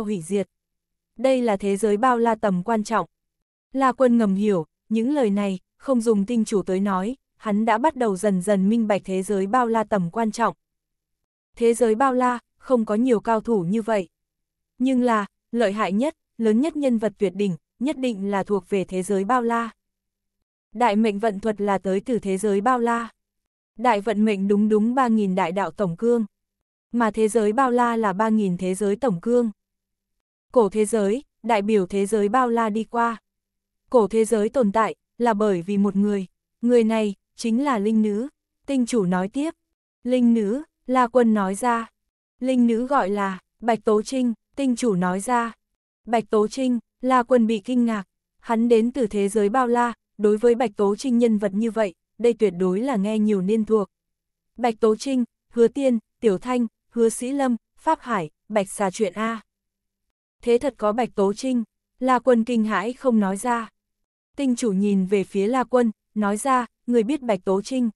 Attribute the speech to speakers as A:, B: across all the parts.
A: sau hủy diệt. Đây là thế giới bao la tầm quan trọng. La quân ngầm hiểu, những lời này, không dùng tinh chủ tới nói, hắn đã bắt đầu dần dần minh bạch thế giới bao la tầm quan trọng. Thế giới bao la, không có nhiều cao thủ như vậy. Nhưng là, lợi hại nhất, lớn nhất nhân vật tuyệt đỉnh, nhất định là thuộc về thế giới bao la. Đại mệnh vận thuật là tới từ thế giới bao la. Đại vận mệnh đúng đúng 3.000 đại đạo tổng cương. Mà thế giới bao la là 3.000 thế giới tổng cương. Cổ thế giới, đại biểu thế giới bao la đi qua. Cổ thế giới tồn tại, là bởi vì một người. Người này, chính là Linh Nữ. Tinh chủ nói tiếp. Linh Nữ, La Quân nói ra. Linh Nữ gọi là, Bạch Tố Trinh, tinh chủ nói ra. Bạch Tố Trinh, La Quân bị kinh ngạc. Hắn đến từ thế giới bao la, đối với Bạch Tố Trinh nhân vật như vậy, đây tuyệt đối là nghe nhiều nên thuộc. Bạch Tố Trinh, Hứa Tiên, Tiểu Thanh, Hứa Sĩ Lâm, Pháp Hải, Bạch Xà Chuyện A thế thật có Bạch Tố Trinh, La Quân kinh hãi không nói ra. Tinh chủ nhìn về phía La Quân, nói ra, người biết Bạch Tố Trinh.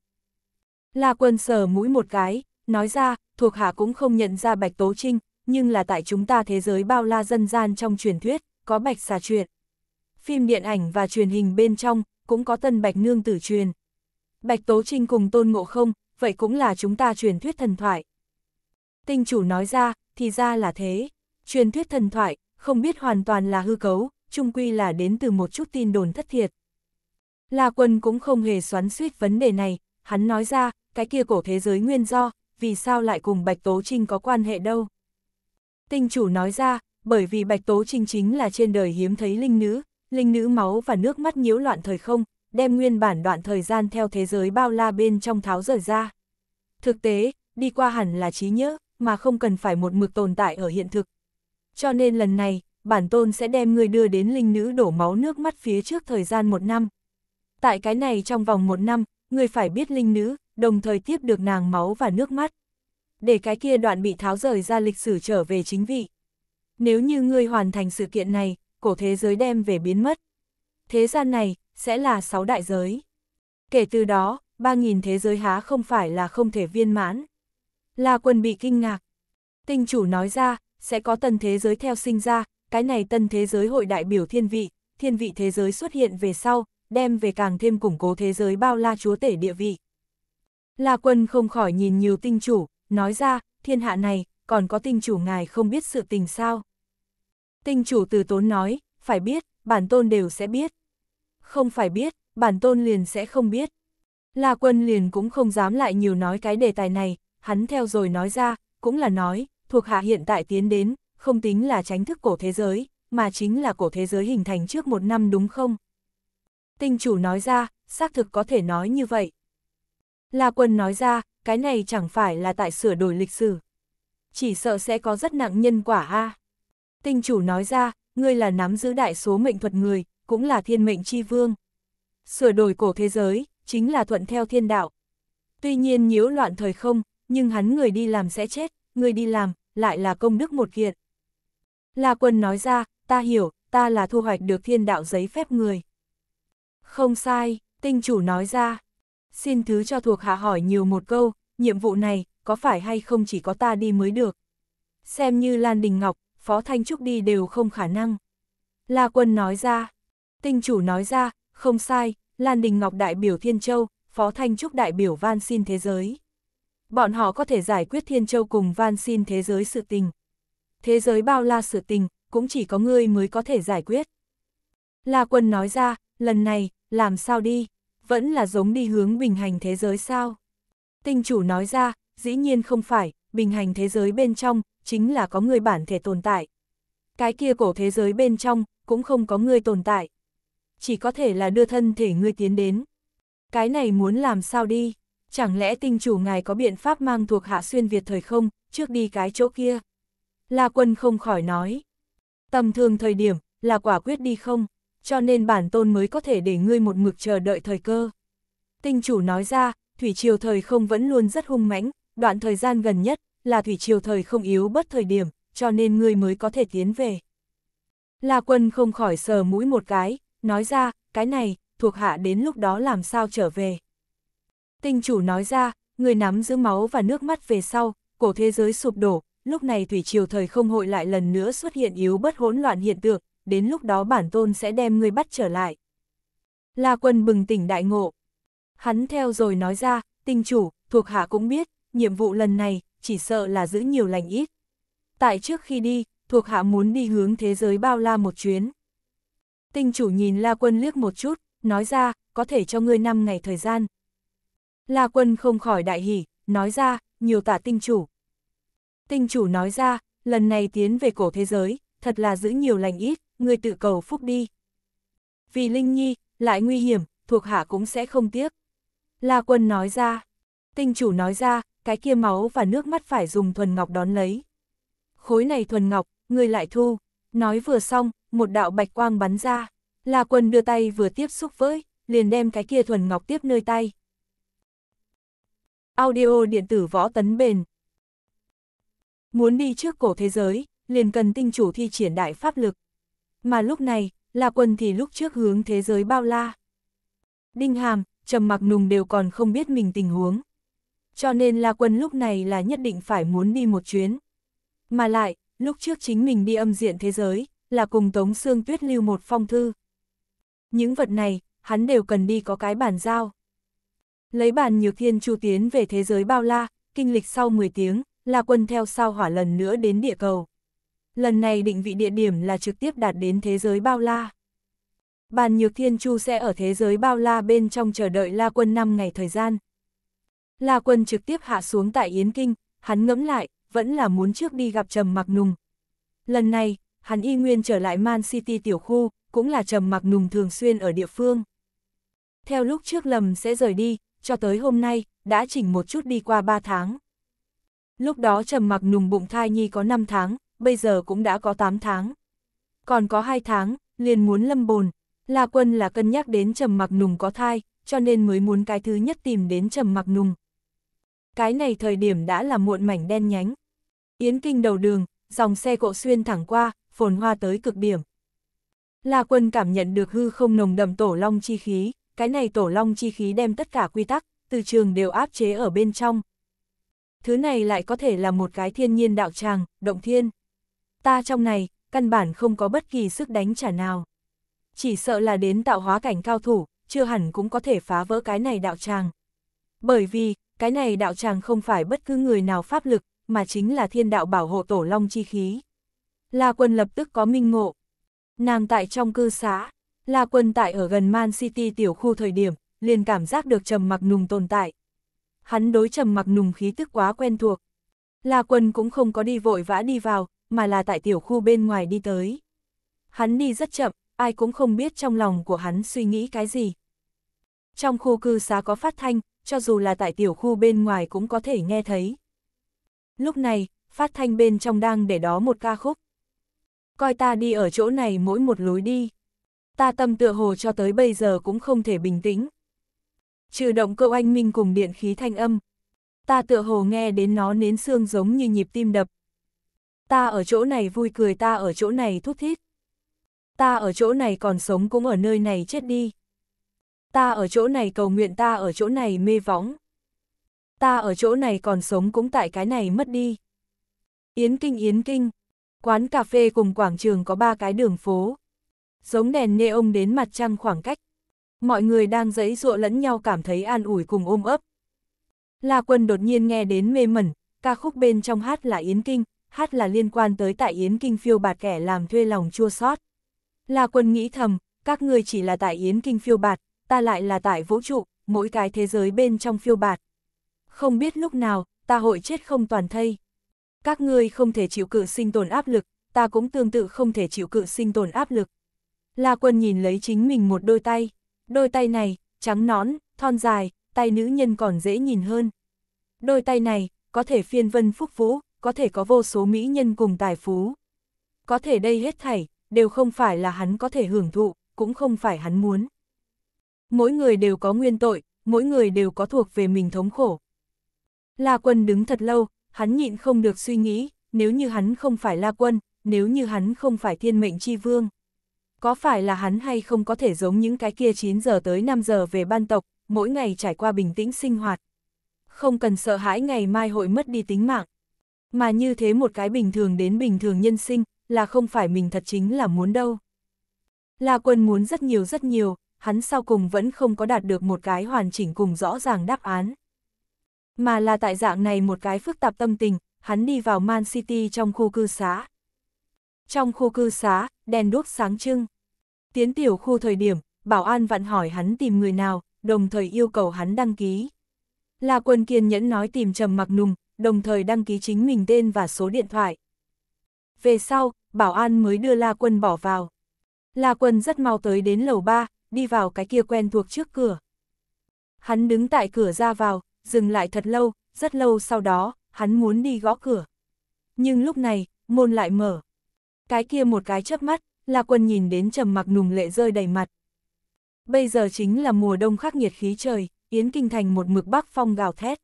A: La Quân sờ mũi một cái, nói ra, thuộc hạ cũng không nhận ra Bạch Tố Trinh, nhưng là tại chúng ta thế giới bao la dân gian trong truyền thuyết, có Bạch xà truyện. Phim điện ảnh và truyền hình bên trong, cũng có tân Bạch Nương tử truyền. Bạch Tố Trinh cùng Tôn Ngộ Không, vậy cũng là chúng ta truyền thuyết thần thoại. Tinh chủ nói ra, thì ra là thế. Truyền thuyết thần thoại, không biết hoàn toàn là hư cấu, chung quy là đến từ một chút tin đồn thất thiệt. La Quân cũng không hề xoắn suýt vấn đề này, hắn nói ra, cái kia cổ thế giới nguyên do, vì sao lại cùng Bạch Tố Trinh có quan hệ đâu. Tinh chủ nói ra, bởi vì Bạch Tố Trinh chính là trên đời hiếm thấy linh nữ, linh nữ máu và nước mắt nhiễu loạn thời không, đem nguyên bản đoạn thời gian theo thế giới bao la bên trong tháo rời ra. Thực tế, đi qua hẳn là trí nhớ, mà không cần phải một mực tồn tại ở hiện thực, cho nên lần này, bản tôn sẽ đem người đưa đến linh nữ đổ máu nước mắt phía trước thời gian một năm. Tại cái này trong vòng một năm, người phải biết linh nữ, đồng thời tiếp được nàng máu và nước mắt. Để cái kia đoạn bị tháo rời ra lịch sử trở về chính vị. Nếu như ngươi hoàn thành sự kiện này, cổ thế giới đem về biến mất. Thế gian này, sẽ là sáu đại giới. Kể từ đó, ba nghìn thế giới há không phải là không thể viên mãn. La quân bị kinh ngạc. Tinh chủ nói ra, sẽ có tân thế giới theo sinh ra, cái này tân thế giới hội đại biểu thiên vị, thiên vị thế giới xuất hiện về sau, đem về càng thêm củng cố thế giới bao la chúa tể địa vị. La quân không khỏi nhìn nhiều tinh chủ, nói ra, thiên hạ này, còn có tinh chủ ngài không biết sự tình sao. Tinh chủ từ tốn nói, phải biết, bản tôn đều sẽ biết. Không phải biết, bản tôn liền sẽ không biết. La quân liền cũng không dám lại nhiều nói cái đề tài này, hắn theo rồi nói ra, cũng là nói, thuộc hạ hiện tại tiến đến, không tính là tránh thức cổ thế giới, mà chính là cổ thế giới hình thành trước một năm đúng không? Tinh chủ nói ra, xác thực có thể nói như vậy. La quân nói ra, cái này chẳng phải là tại sửa đổi lịch sử. Chỉ sợ sẽ có rất nặng nhân quả a. Tinh chủ nói ra, ngươi là nắm giữ đại số mệnh thuật người, cũng là thiên mệnh chi vương. Sửa đổi cổ thế giới, chính là thuận theo thiên đạo. Tuy nhiên nhiễu loạn thời không, nhưng hắn người đi làm sẽ chết, người đi làm, lại là công đức một kiện. La quân nói ra, ta hiểu, ta là thu hoạch được thiên đạo giấy phép người. Không sai, tinh chủ nói ra. Xin thứ cho thuộc hạ hỏi nhiều một câu, nhiệm vụ này, có phải hay không chỉ có ta đi mới được? Xem như Lan Đình Ngọc, Phó Thanh Trúc đi đều không khả năng. La Quân nói ra, tinh chủ nói ra, không sai, Lan Đình Ngọc đại biểu Thiên Châu, Phó Thanh Trúc đại biểu van xin thế giới bọn họ có thể giải quyết Thiên Châu cùng van xin thế giới sự tình. Thế giới bao la sự tình, cũng chỉ có ngươi mới có thể giải quyết. La Quân nói ra, lần này, làm sao đi, vẫn là giống đi hướng bình hành thế giới sao? Tinh chủ nói ra, dĩ nhiên không phải, bình hành thế giới bên trong, chính là có người bản thể tồn tại. Cái kia cổ thế giới bên trong, cũng không có người tồn tại. Chỉ có thể là đưa thân thể ngươi tiến đến. Cái này muốn làm sao đi? chẳng lẽ tinh chủ ngài có biện pháp mang thuộc hạ xuyên Việt thời không, trước đi cái chỗ kia? La quân không khỏi nói. Tầm thường thời điểm, là quả quyết đi không, cho nên bản tôn mới có thể để ngươi một mực chờ đợi thời cơ. Tinh chủ nói ra, thủy triều thời không vẫn luôn rất hung mãnh, đoạn thời gian gần nhất, là thủy triều thời không yếu bất thời điểm, cho nên ngươi mới có thể tiến về. La quân không khỏi sờ mũi một cái, nói ra, cái này, thuộc hạ đến lúc đó làm sao trở về. Tinh chủ nói ra, người nắm giữ máu và nước mắt về sau, cổ thế giới sụp đổ, lúc này thủy triều thời không hội lại lần nữa xuất hiện yếu bất hỗn loạn hiện tượng, đến lúc đó bản tôn sẽ đem người bắt trở lại. La quân bừng tỉnh đại ngộ. Hắn theo rồi nói ra, tinh chủ, thuộc hạ cũng biết, nhiệm vụ lần này, chỉ sợ là giữ nhiều lành ít. Tại trước khi đi, thuộc hạ muốn đi hướng thế giới bao la một chuyến. Tinh chủ nhìn La Quân liếc một chút, nói ra, có thể cho ngươi 5 ngày thời gian, La quân không khỏi đại hỉ, nói ra, nhiều tạ tinh chủ. Tinh chủ nói ra, lần này tiến về cổ thế giới, thật là giữ nhiều lành ít, người tự cầu phúc đi. Vì Linh Nhi, lại nguy hiểm, thuộc hạ cũng sẽ không tiếc. La quân nói ra, tinh chủ nói ra, cái kia máu và nước mắt phải dùng thuần ngọc đón lấy. Khối này thuần ngọc, người lại thu, nói vừa xong, một đạo bạch quang bắn ra. La quân đưa tay vừa tiếp xúc với, liền đem cái kia thuần ngọc tiếp nơi tay, Audio điện tử võ tấn bền. Muốn đi trước cổ thế giới, liền cần tinh chủ thi triển đại pháp lực. Mà lúc này, là quân thì lúc trước hướng thế giới bao la. Đinh Hàm, Trầm Mặc Nùng đều còn không biết mình tình huống. Cho nên là quân lúc này là nhất định phải muốn đi một chuyến. Mà lại, lúc trước chính mình đi âm diện thế giới, là cùng Tống Sương Tuyết lưu một phong thư. Những vật này, hắn đều cần đi có cái bản giao. Lấy bàn nhược thiên chu tiến về thế giới bao la, kinh lịch sau 10 tiếng, là quân theo sao hỏa lần nữa đến địa cầu. Lần này định vị địa điểm là trực tiếp đạt đến thế giới bao la. Bàn nhược thiên chu sẽ ở thế giới bao la bên trong chờ đợi La Quân 5 ngày thời gian. La Quân trực tiếp hạ xuống tại Yến Kinh, hắn ngẫm lại, vẫn là muốn trước đi gặp Trầm Mặc Nùng. Lần này, hắn y nguyên trở lại Man City tiểu khu, cũng là Trầm Mặc Nùng thường xuyên ở địa phương. Theo lúc trước lầm sẽ rời đi, cho tới hôm nay, đã chỉnh một chút đi qua 3 tháng. Lúc đó trầm mặc nùng bụng thai nhi có 5 tháng, bây giờ cũng đã có 8 tháng. Còn có 2 tháng, liền muốn lâm bồn, La Quân là cân nhắc đến trầm mặc nùng có thai, cho nên mới muốn cái thứ nhất tìm đến trầm mặc nùng. Cái này thời điểm đã là muộn mảnh đen nhánh. Yến kinh đầu đường, dòng xe cộ xuyên thẳng qua, phồn hoa tới cực điểm. La Quân cảm nhận được hư không nồng đậm tổ long chi khí, cái này tổ long chi khí đem tất cả quy tắc, từ trường đều áp chế ở bên trong. Thứ này lại có thể là một cái thiên nhiên đạo tràng, động thiên. Ta trong này, căn bản không có bất kỳ sức đánh trả nào. Chỉ sợ là đến tạo hóa cảnh cao thủ, chưa hẳn cũng có thể phá vỡ cái này đạo tràng. Bởi vì, cái này đạo tràng không phải bất cứ người nào pháp lực, mà chính là thiên đạo bảo hộ tổ long chi khí. La quân lập tức có minh ngộ. Nàng tại trong cư xá, La Quân tại ở gần Man City tiểu khu thời điểm, liền cảm giác được Trầm Mặc Nùng tồn tại. Hắn đối Trầm Mặc Nùng khí tức quá quen thuộc. La Quân cũng không có đi vội vã đi vào, mà là tại tiểu khu bên ngoài đi tới. Hắn đi rất chậm, ai cũng không biết trong lòng của hắn suy nghĩ cái gì. Trong khu cư xá có phát thanh, cho dù là tại tiểu khu bên ngoài cũng có thể nghe thấy. Lúc này, phát thanh bên trong đang để đó một ca khúc. Coi ta đi ở chỗ này mỗi một lối đi ta tâm tựa hồ cho tới bây giờ cũng không thể bình tĩnh. Trừ động cơ anh minh cùng điện khí thanh âm. Ta tựa hồ nghe đến nó nến xương giống như nhịp tim đập. Ta ở chỗ này vui cười ta ở chỗ này thút thít. Ta ở chỗ này còn sống cũng ở nơi này chết đi. Ta ở chỗ này cầu nguyện ta ở chỗ này mê võng. Ta ở chỗ này còn sống cũng tại cái này mất đi. Yến Kinh Yến Kinh, quán cà phê cùng quảng trường có ba cái đường phố giống đèn ông đến mặt trăng khoảng cách. Mọi người đang giãy dụa lẫn nhau cảm thấy an ủi cùng ôm ấp. La Quân đột nhiên nghe đến mê mẩn, ca khúc bên trong hát là Yến Kinh, hát là liên quan tới tại Yến Kinh phiêu bạt kẻ làm thuê lòng chua sót. La Quân nghĩ thầm, các ngươi chỉ là tại Yến Kinh phiêu bạt, ta lại là tại vũ trụ, mỗi cái thế giới bên trong phiêu bạt. Không biết lúc nào, ta hội chết không toàn thây. Các ngươi không thể chịu cự sinh tồn áp lực, ta cũng tương tự không thể chịu cự sinh tồn áp lực, La Quân nhìn lấy chính mình một đôi tay, đôi tay này, trắng nõn, thon dài, tay nữ nhân còn dễ nhìn hơn. Đôi tay này, có thể phiên vân phúc vũ, có thể có vô số mỹ nhân cùng tài phú. Có thể đây hết thảy, đều không phải là hắn có thể hưởng thụ, cũng không phải hắn muốn. Mỗi người đều có nguyên tội, mỗi người đều có thuộc về mình thống khổ. La Quân đứng thật lâu, hắn nhịn không được suy nghĩ, nếu như hắn không phải La Quân, nếu như hắn không phải thiên mệnh chi vương. Có phải là hắn hay không có thể giống những cái kia 9 giờ tới 5 giờ về ban tộc, mỗi ngày trải qua bình tĩnh sinh hoạt. Không cần sợ hãi ngày mai hội mất đi tính mạng. Mà như thế một cái bình thường đến bình thường nhân sinh, là không phải mình thật chính là muốn đâu. là quân muốn rất nhiều rất nhiều, hắn sau cùng vẫn không có đạt được một cái hoàn chỉnh cùng rõ ràng đáp án. Mà là tại dạng này một cái phức tạp tâm tình, hắn đi vào Man City trong khu cư xá. Trong khu cư xá, đèn đuốc sáng trưng. Tiến tiểu khu thời điểm, bảo an vặn hỏi hắn tìm người nào, đồng thời yêu cầu hắn đăng ký. La quân kiên nhẫn nói tìm Trầm Mặc Nùng, đồng thời đăng ký chính mình tên và số điện thoại. Về sau, bảo an mới đưa La quân bỏ vào. La quân rất mau tới đến lầu 3, đi vào cái kia quen thuộc trước cửa. Hắn đứng tại cửa ra vào, dừng lại thật lâu, rất lâu sau đó, hắn muốn đi gõ cửa. Nhưng lúc này, môn lại mở. Cái kia một cái chớp mắt, La Quân nhìn đến trầm mặc nùng lệ rơi đầy mặt. Bây giờ chính là mùa đông khắc nghiệt khí trời, Yến Kinh Thành một mực bắc phong gào thét.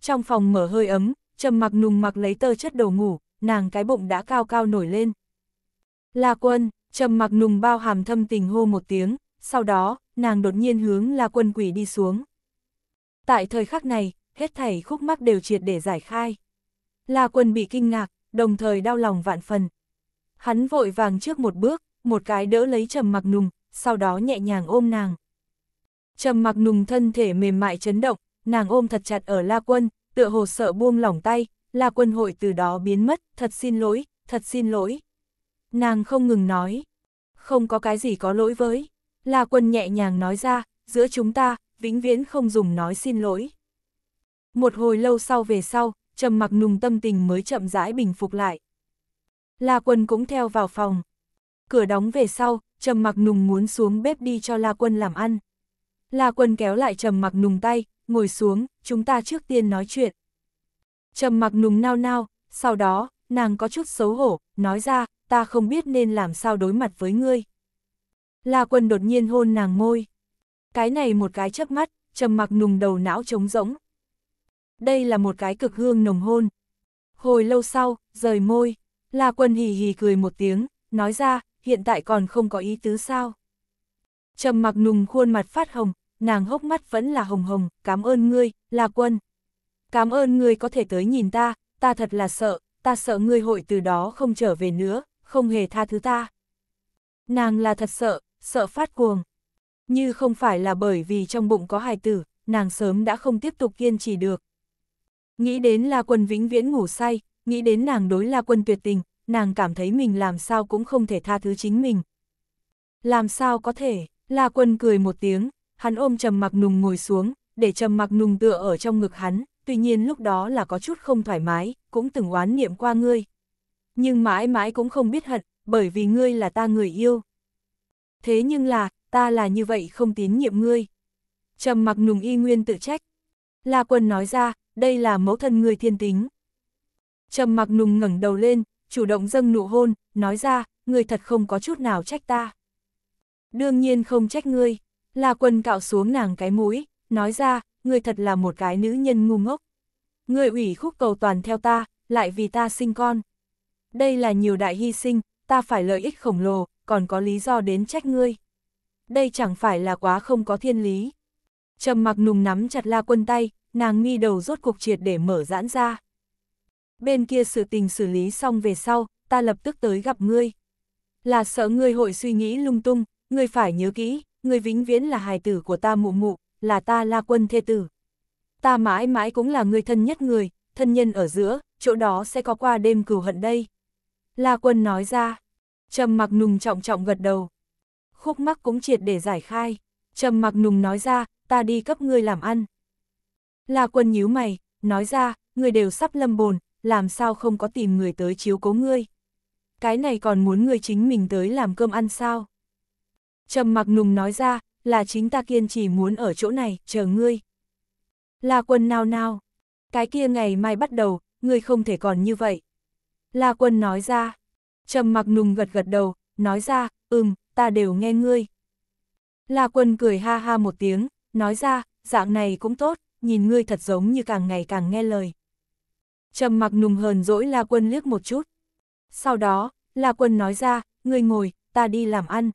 A: Trong phòng mở hơi ấm, trầm mặc nùng mặc lấy tơ chất đồ ngủ, nàng cái bụng đã cao cao nổi lên. La Quân, trầm mặc nùng bao hàm thâm tình hô một tiếng, sau đó, nàng đột nhiên hướng La Quân quỷ đi xuống. Tại thời khắc này, hết thảy khúc mắc đều triệt để giải khai. La Quân bị kinh ngạc, đồng thời đau lòng vạn phần, Hắn vội vàng trước một bước, một cái đỡ lấy trầm mặc nùng, sau đó nhẹ nhàng ôm nàng. Trầm mặc nùng thân thể mềm mại chấn động, nàng ôm thật chặt ở La Quân, tựa hồ sợ buông lỏng tay, La Quân hội từ đó biến mất, thật xin lỗi, thật xin lỗi. Nàng không ngừng nói, không có cái gì có lỗi với. La Quân nhẹ nhàng nói ra, giữa chúng ta, vĩnh viễn không dùng nói xin lỗi. Một hồi lâu sau về sau, trầm mặc nùng tâm tình mới chậm rãi bình phục lại. La Quân cũng theo vào phòng. Cửa đóng về sau, Trầm Mặc Nùng muốn xuống bếp đi cho La Quân làm ăn. La Quân kéo lại Trầm Mặc Nùng tay, ngồi xuống, chúng ta trước tiên nói chuyện. Trầm Mặc Nùng nao nao, sau đó, nàng có chút xấu hổ, nói ra, ta không biết nên làm sao đối mặt với ngươi. La Quân đột nhiên hôn nàng môi. Cái này một cái chớp mắt, Trầm Mặc Nùng đầu não trống rỗng. Đây là một cái cực hương nồng hôn. Hồi lâu sau, rời môi. La Quân hì hì cười một tiếng, nói ra, hiện tại còn không có ý tứ sao. Trầm mặc nùng khuôn mặt phát hồng, nàng hốc mắt vẫn là hồng hồng, cảm ơn ngươi, La Quân. Cảm ơn ngươi có thể tới nhìn ta, ta thật là sợ, ta sợ ngươi hội từ đó không trở về nữa, không hề tha thứ ta. Nàng là thật sợ, sợ phát cuồng. Như không phải là bởi vì trong bụng có hài tử, nàng sớm đã không tiếp tục kiên trì được. Nghĩ đến là quân vĩnh viễn ngủ say, nghĩ đến nàng đối la quân tuyệt tình, nàng cảm thấy mình làm sao cũng không thể tha thứ chính mình. Làm sao có thể, la quân cười một tiếng, hắn ôm trầm mặc nùng ngồi xuống, để trầm mặc nùng tựa ở trong ngực hắn, tuy nhiên lúc đó là có chút không thoải mái, cũng từng oán niệm qua ngươi. Nhưng mãi mãi cũng không biết hận, bởi vì ngươi là ta người yêu. Thế nhưng là, ta là như vậy không tín nhiệm ngươi. Trầm mặc nùng y nguyên tự trách. La quân nói ra, đây là mẫu thân người thiên tính. Trầm mặc nùng ngẩng đầu lên, chủ động dâng nụ hôn, nói ra, người thật không có chút nào trách ta. Đương nhiên không trách ngươi, là quần cạo xuống nàng cái mũi, nói ra, người thật là một cái nữ nhân ngu ngốc. Người ủy khúc cầu toàn theo ta, lại vì ta sinh con. Đây là nhiều đại hy sinh, ta phải lợi ích khổng lồ, còn có lý do đến trách ngươi. Đây chẳng phải là quá không có thiên lý. Trầm mặc nùng nắm chặt la quân tay, nàng nghi đầu rốt cục triệt để mở giãn ra bên kia sự tình xử lý xong về sau, ta lập tức tới gặp ngươi. Là sợ ngươi hội suy nghĩ lung tung, ngươi phải nhớ kỹ, ngươi vĩnh viễn là hài tử của ta mụ mụ, là ta la quân thê tử. Ta mãi mãi cũng là người thân nhất người, thân nhân ở giữa, chỗ đó sẽ có qua đêm cừu hận đây. La quân nói ra, trầm mặc nùng trọng trọng gật đầu. Khúc mắc cũng triệt để giải khai, trầm mặc nùng nói ra, ta đi cấp ngươi làm ăn. La quân nhíu mày, nói ra, ngươi đều sắp lâm bồn, làm sao không có tìm người tới chiếu cố ngươi. Cái này còn muốn ngươi chính mình tới làm cơm ăn sao? Trầm mặc nùng nói ra, là chính ta kiên trì muốn ở chỗ này, chờ ngươi. La quân nào nào, cái kia ngày mai bắt đầu, ngươi không thể còn như vậy. La quân nói ra, trầm mặc nùng gật gật đầu, nói ra, ừm, ta đều nghe ngươi. La quân cười ha ha một tiếng, nói ra, dạng này cũng tốt, nhìn ngươi thật giống như càng ngày càng nghe lời. Trầm mặc nùng hờn dỗi La Quân liếc một chút. Sau đó, La Quân nói ra, ngươi ngồi, ta đi làm ăn.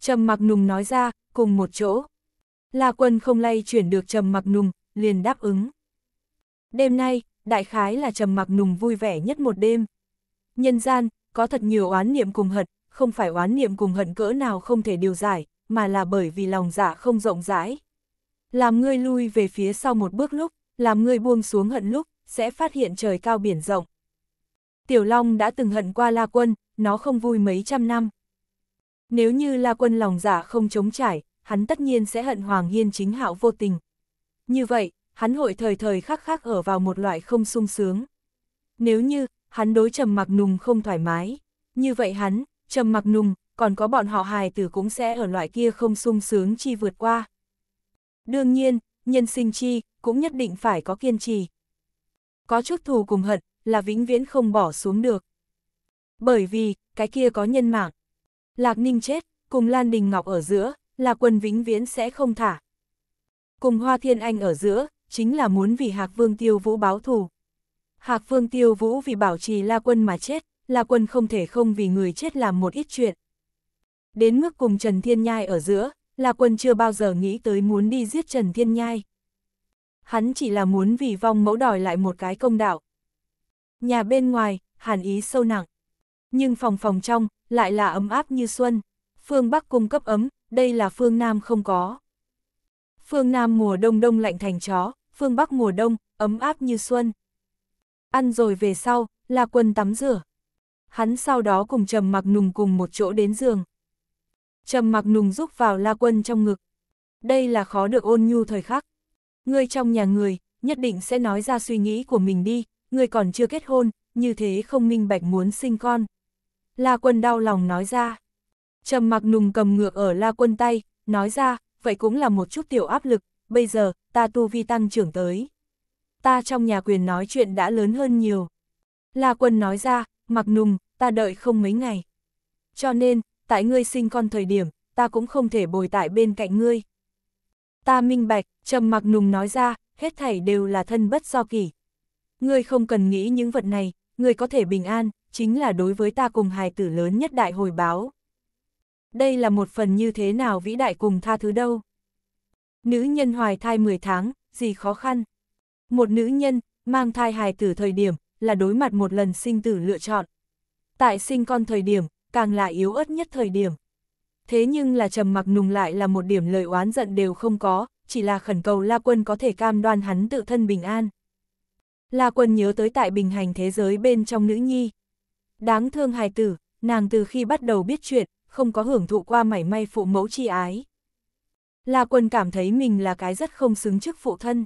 A: Trầm mặc nùng nói ra, cùng một chỗ. La Quân không lay chuyển được Trầm mặc nùng, liền đáp ứng. Đêm nay, đại khái là Trầm mặc nùng vui vẻ nhất một đêm. Nhân gian, có thật nhiều oán niệm cùng hận, không phải oán niệm cùng hận cỡ nào không thể điều giải, mà là bởi vì lòng dạ không rộng rãi. Làm ngươi lui về phía sau một bước lúc, làm ngươi buông xuống hận lúc, sẽ phát hiện trời cao biển rộng. Tiểu Long đã từng hận qua La Quân, nó không vui mấy trăm năm. Nếu như La Quân lòng giả dạ không chống trải, hắn tất nhiên sẽ hận Hoàng Hiên chính hạo vô tình. Như vậy, hắn hội thời thời khắc khắc ở vào một loại không sung sướng. Nếu như, hắn đối trầm mặc nùng không thoải mái, như vậy hắn, trầm mặc nùng, còn có bọn họ hài tử cũng sẽ ở loại kia không sung sướng chi vượt qua. Đương nhiên, nhân sinh chi, cũng nhất định phải có kiên trì có chút thù cùng hận, là vĩnh viễn không bỏ xuống được. Bởi vì, cái kia có nhân mạng. Lạc Ninh chết, cùng Lan Đình Ngọc ở giữa, là quân vĩnh viễn sẽ không thả. Cùng Hoa Thiên Anh ở giữa, chính là muốn vì Hạc Vương Tiêu Vũ báo thù. Hạc Vương Tiêu Vũ vì bảo trì La Quân mà chết, La Quân không thể không vì người chết làm một ít chuyện. Đến mức cùng Trần Thiên Nhai ở giữa, La Quân chưa bao giờ nghĩ tới muốn đi giết Trần Thiên Nhai hắn chỉ là muốn vì vong mẫu đòi lại một cái công đạo. Nhà bên ngoài, hàn ý sâu nặng. Nhưng phòng phòng trong, lại là ấm áp như xuân. Phương Bắc cung cấp ấm, đây là phương Nam không có. Phương Nam mùa đông đông lạnh thành chó, phương Bắc mùa đông, ấm áp như xuân. Ăn rồi về sau, là quần tắm rửa. Hắn sau đó cùng Trầm Mặc Nùng cùng một chỗ đến giường. Trầm Mặc Nùng rúc vào La Quân trong ngực. Đây là khó được ôn nhu thời khắc ngươi trong nhà người, nhất định sẽ nói ra suy nghĩ của mình đi, ngươi còn chưa kết hôn, như thế không minh bạch muốn sinh con. La Quân đau lòng nói ra. Trầm mặc nùng cầm ngược ở La Quân tay, nói ra, vậy cũng là một chút tiểu áp lực, bây giờ, ta tu vi tăng trưởng tới. Ta trong nhà quyền nói chuyện đã lớn hơn nhiều. La Quân nói ra, mặc nùng, ta đợi không mấy ngày. Cho nên, tại ngươi sinh con thời điểm, ta cũng không thể bồi tại bên cạnh ngươi. Ta minh bạch, trầm mặc nùng nói ra, hết thảy đều là thân bất do kỷ. Ngươi không cần nghĩ những vật này, ngươi có thể bình an, chính là đối với ta cùng hài tử lớn nhất đại hồi báo. Đây là một phần như thế nào vĩ đại cùng tha thứ đâu. Nữ nhân hoài thai 10 tháng, gì khó khăn. Một nữ nhân, mang thai hài tử thời điểm, là đối mặt một lần sinh tử lựa chọn. Tại sinh con thời điểm, càng là yếu ớt nhất thời điểm thế nhưng là trầm mặc nùng lại là một điểm lời oán giận đều không có, chỉ là khẩn cầu La Quân có thể cam đoan hắn tự thân bình an. La Quân nhớ tới tại bình hành thế giới bên trong nữ nhi. Đáng thương hài tử, nàng từ khi bắt đầu biết chuyện, không có hưởng thụ qua mảy may phụ mẫu chi ái. La Quân cảm thấy mình là cái rất không xứng trước phụ thân.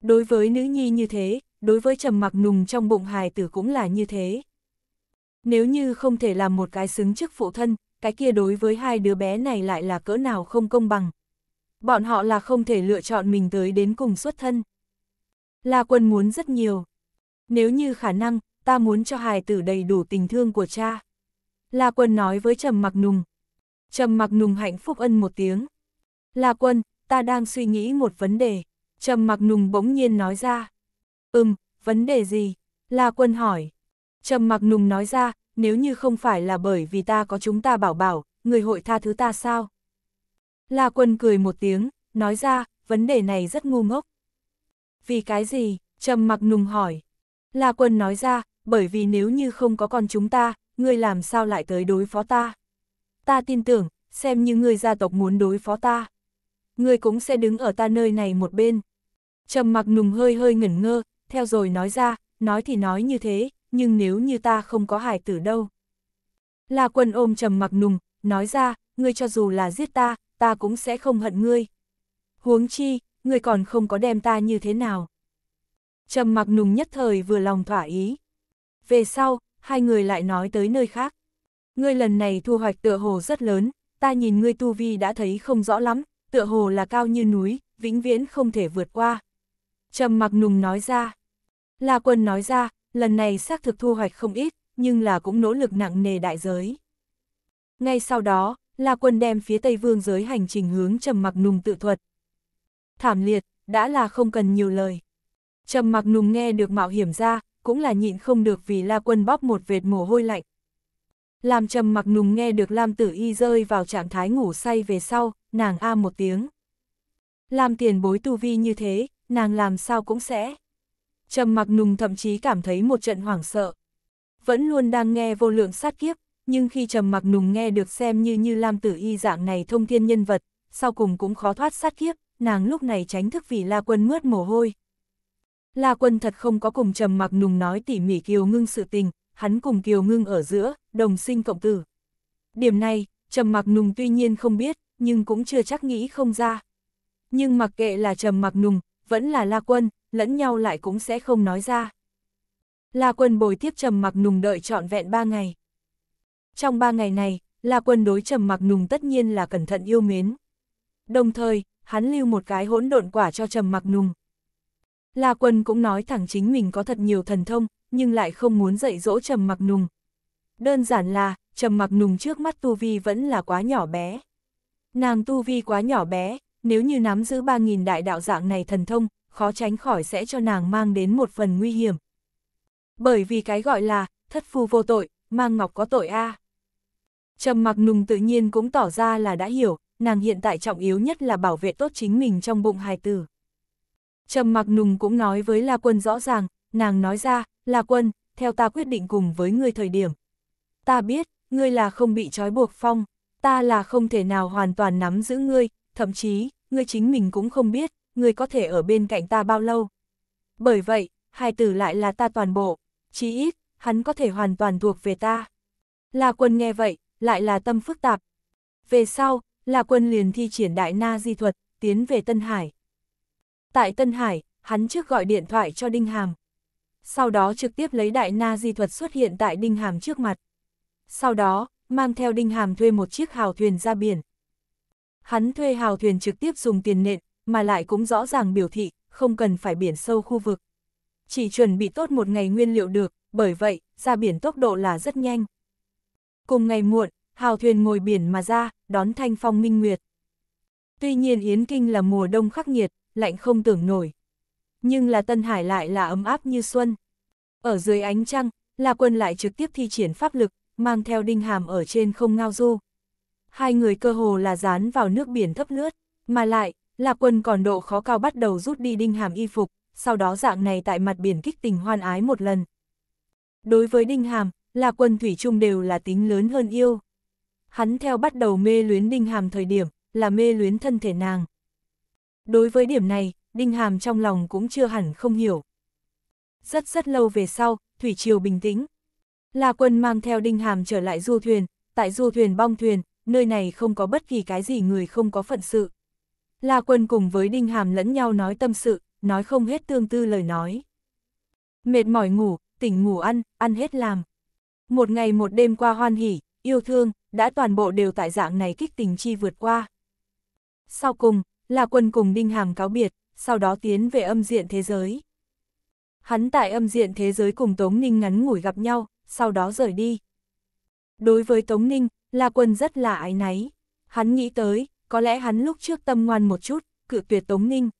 A: Đối với nữ nhi như thế, đối với trầm mặc nùng trong bụng hài tử cũng là như thế. Nếu như không thể làm một cái xứng trước phụ thân, cái kia đối với hai đứa bé này lại là cỡ nào không công bằng. Bọn họ là không thể lựa chọn mình tới đến cùng xuất thân. La quân muốn rất nhiều. Nếu như khả năng, ta muốn cho hài tử đầy đủ tình thương của cha. La quân nói với Trầm Mặc Nùng. Trầm Mặc Nùng hạnh phúc ân một tiếng. La quân, ta đang suy nghĩ một vấn đề. Trầm Mặc Nùng bỗng nhiên nói ra. Ừm, vấn đề gì? La quân hỏi. Trầm Mặc Nùng nói ra, nếu như không phải là bởi vì ta có chúng ta bảo bảo, người hội tha thứ ta sao? La quân cười một tiếng, nói ra, vấn đề này rất ngu ngốc. Vì cái gì? Trầm mặc nùng hỏi. La quân nói ra, bởi vì nếu như không có con chúng ta, ngươi làm sao lại tới đối phó ta? Ta tin tưởng, xem như ngươi gia tộc muốn đối phó ta. Ngươi cũng sẽ đứng ở ta nơi này một bên. Trầm mặc nùng hơi hơi ngẩn ngơ, theo rồi nói ra, nói thì nói như thế, nhưng nếu như ta không có hải tử đâu. La quân ôm trầm mặc nùng, nói ra, ngươi cho dù là giết ta, ta cũng sẽ không hận ngươi. Huống chi, ngươi còn không có đem ta như thế nào. Trầm mặc nùng nhất thời vừa lòng thỏa ý. Về sau, hai người lại nói tới nơi khác. Ngươi lần này thu hoạch tựa hồ rất lớn, ta nhìn ngươi tu vi đã thấy không rõ lắm, tựa hồ là cao như núi, vĩnh viễn không thể vượt qua. Trầm mặc nùng nói ra. La quân nói ra, lần này xác thực thu hoạch không ít, nhưng là cũng nỗ lực nặng nề đại giới. Ngay sau đó, La Quân đem phía Tây Vương giới hành trình hướng Trầm Mặc Nùng tự thuật. Thảm liệt, đã là không cần nhiều lời. Trầm Mặc Nùng nghe được mạo hiểm ra, cũng là nhịn không được vì La Quân bóp một vệt mồ hôi lạnh. Làm Trầm Mặc Nùng nghe được Lam Tử Y rơi vào trạng thái ngủ say về sau, nàng a một tiếng. Làm tiền bối tu vi như thế, nàng làm sao cũng sẽ trầm mặc nùng thậm chí cảm thấy một trận hoảng sợ. Vẫn luôn đang nghe vô lượng sát kiếp, nhưng khi trầm mặc nùng nghe được xem như như Lam Tử Y dạng này thông thiên nhân vật, sau cùng cũng khó thoát sát kiếp, nàng lúc này tránh thức vì La Quân mướt mồ hôi. La Quân thật không có cùng trầm mặc nùng nói tỉ mỉ Kiều Ngưng sự tình, hắn cùng Kiều Ngưng ở giữa, đồng sinh cộng tử. Điểm này, trầm mặc nùng tuy nhiên không biết, nhưng cũng chưa chắc nghĩ không ra. Nhưng mặc kệ là trầm mặc nùng, vẫn là La Quân, lẫn nhau lại cũng sẽ không nói ra. La Quân bồi tiếp Trầm Mặc Nùng đợi trọn vẹn 3 ngày. Trong 3 ngày này, La Quân đối Trầm Mặc Nùng tất nhiên là cẩn thận yêu mến. Đồng thời, hắn lưu một cái hỗn độn quả cho Trầm Mặc Nùng. La Quân cũng nói thẳng chính mình có thật nhiều thần thông, nhưng lại không muốn dạy dỗ Trầm Mặc Nùng. Đơn giản là, Trầm Mặc Nùng trước mắt tu vi vẫn là quá nhỏ bé. Nàng tu vi quá nhỏ bé, nếu như nắm giữ 3.000 đại đạo dạng này thần thông, khó tránh khỏi sẽ cho nàng mang đến một phần nguy hiểm. Bởi vì cái gọi là, thất phu vô tội, mang ngọc có tội a. À. Trầm mặc nùng tự nhiên cũng tỏ ra là đã hiểu, nàng hiện tại trọng yếu nhất là bảo vệ tốt chính mình trong bụng hài tử. Trầm mặc nùng cũng nói với La Quân rõ ràng, nàng nói ra, La Quân, theo ta quyết định cùng với ngươi thời điểm. Ta biết, ngươi là không bị trói buộc phong, ta là không thể nào hoàn toàn nắm giữ ngươi, thậm chí, ngươi chính mình cũng không biết, ngươi có thể ở bên cạnh ta bao lâu. Bởi vậy, hai tử lại là ta toàn bộ, chí ít, hắn có thể hoàn toàn thuộc về ta. là quân nghe vậy, lại là tâm phức tạp. Về sau, là quân liền thi triển đại na di thuật, tiến về Tân Hải. Tại Tân Hải, hắn trước gọi điện thoại cho Đinh Hàm. Sau đó trực tiếp lấy đại na di thuật xuất hiện tại Đinh Hàm trước mặt. Sau đó, mang theo Đinh Hàm thuê một chiếc hào thuyền ra biển, Hắn thuê hào thuyền trực tiếp dùng tiền nện, mà lại cũng rõ ràng biểu thị, không cần phải biển sâu khu vực. Chỉ chuẩn bị tốt một ngày nguyên liệu được, bởi vậy, ra biển tốc độ là rất nhanh. Cùng ngày muộn, hào thuyền ngồi biển mà ra, đón thanh phong minh nguyệt. Tuy nhiên Yến Kinh là mùa đông khắc nghiệt, lạnh không tưởng nổi. Nhưng là Tân Hải lại là ấm áp như xuân. Ở dưới ánh trăng, là Quân lại trực tiếp thi triển pháp lực, mang theo đinh hàm ở trên không ngao du hai người cơ hồ là dán vào nước biển thấp lướt, mà lại, là Quân còn độ khó cao bắt đầu rút đi Đinh Hàm y phục, sau đó dạng này tại mặt biển kích tình hoan ái một lần. Đối với Đinh Hàm, là Quân Thủy chung đều là tính lớn hơn yêu. Hắn theo bắt đầu mê luyến Đinh Hàm thời điểm, là mê luyến thân thể nàng. Đối với điểm này, Đinh Hàm trong lòng cũng chưa hẳn không hiểu. Rất rất lâu về sau, Thủy Triều bình tĩnh. Là quân mang theo Đinh Hàm trở lại du thuyền, tại du thuyền bong thuyền, nơi này không có bất kỳ cái gì người không có phận sự. La Quân cùng với Đinh Hàm lẫn nhau nói tâm sự, nói không hết tương tư lời nói. Mệt mỏi ngủ, tỉnh ngủ ăn, ăn hết làm. Một ngày một đêm qua hoan hỉ, yêu thương, đã toàn bộ đều tại dạng này kích tình chi vượt qua. Sau cùng, La Quân cùng Đinh Hàm cáo biệt, sau đó tiến về âm diện thế giới. Hắn tại âm diện thế giới cùng Tống Ninh ngắn ngủi gặp nhau, sau đó rời đi. Đối với Tống Ninh, La Quân rất là ái náy. Hắn nghĩ tới, có lẽ hắn lúc trước tâm ngoan một chút, cự tuyệt Tống Ninh.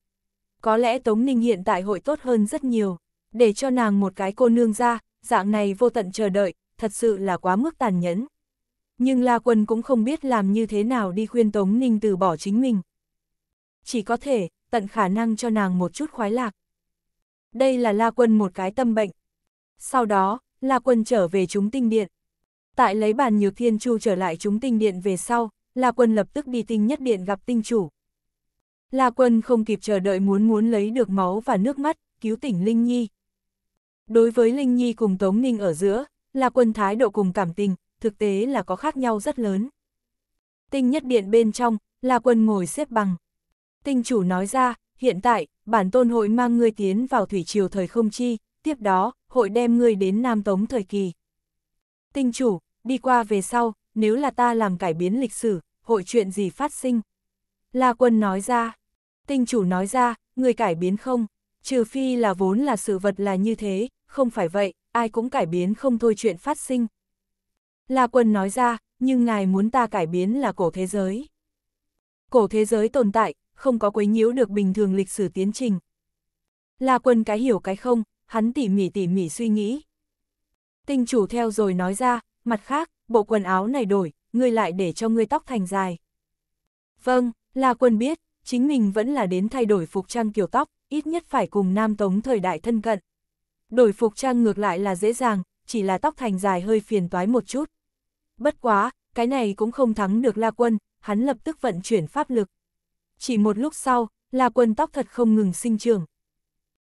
A: Có lẽ Tống Ninh hiện tại hội tốt hơn rất nhiều, để cho nàng một cái cô nương ra, dạng này vô tận chờ đợi, thật sự là quá mức tàn nhẫn. Nhưng La Quân cũng không biết làm như thế nào đi khuyên Tống Ninh từ bỏ chính mình. Chỉ có thể, tận khả năng cho nàng một chút khoái lạc. Đây là La Quân một cái tâm bệnh. Sau đó, La Quân trở về chúng tinh điện, Tại lấy bàn nhược thiên chu trở lại chúng tinh điện về sau, La Quân lập tức đi tinh nhất điện gặp tinh chủ. La Quân không kịp chờ đợi muốn muốn lấy được máu và nước mắt, cứu tỉnh Linh Nhi. Đối với Linh Nhi cùng Tống Ninh ở giữa, La Quân thái độ cùng cảm tình, thực tế là có khác nhau rất lớn. Tinh nhất điện bên trong, La Quân ngồi xếp bằng. Tinh chủ nói ra, hiện tại, bản tôn hội mang ngươi tiến vào thủy triều thời không chi, tiếp đó, hội đem ngươi đến Nam Tống thời kỳ. Tinh chủ, đi qua về sau, nếu là ta làm cải biến lịch sử, hội chuyện gì phát sinh? La quân nói ra. Tinh chủ nói ra, người cải biến không? Trừ phi là vốn là sự vật là như thế, không phải vậy, ai cũng cải biến không thôi chuyện phát sinh. La quân nói ra, nhưng ngài muốn ta cải biến là cổ thế giới. Cổ thế giới tồn tại, không có quấy nhiễu được bình thường lịch sử tiến trình. La quân cái hiểu cái không, hắn tỉ mỉ tỉ mỉ suy nghĩ, Tinh chủ theo rồi nói ra, mặt khác, bộ quần áo này đổi, ngươi lại để cho ngươi tóc thành dài. Vâng, là quân biết, chính mình vẫn là đến thay đổi phục trang kiểu tóc, ít nhất phải cùng nam tống thời đại thân cận. Đổi phục trang ngược lại là dễ dàng, chỉ là tóc thành dài hơi phiền toái một chút. Bất quá, cái này cũng không thắng được La Quân, hắn lập tức vận chuyển pháp lực. Chỉ một lúc sau, La Quân tóc thật không ngừng sinh trưởng.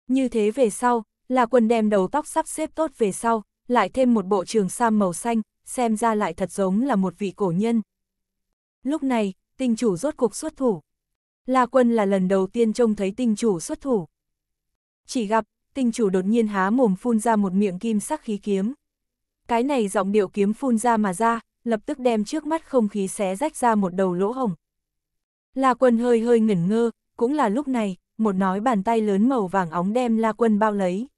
A: Như thế về sau, La Quân đem đầu tóc sắp xếp tốt về sau, lại thêm một bộ trường sam màu xanh, xem ra lại thật giống là một vị cổ nhân. Lúc này, tinh chủ rốt cuộc xuất thủ. La quân là lần đầu tiên trông thấy tinh chủ xuất thủ. Chỉ gặp, tinh chủ đột nhiên há mồm phun ra một miệng kim sắc khí kiếm. Cái này giọng điệu kiếm phun ra mà ra, lập tức đem trước mắt không khí xé rách ra một đầu lỗ hồng. La quân hơi hơi ngẩn ngơ, cũng là lúc này, một nói bàn tay lớn màu vàng óng đem La quân bao lấy.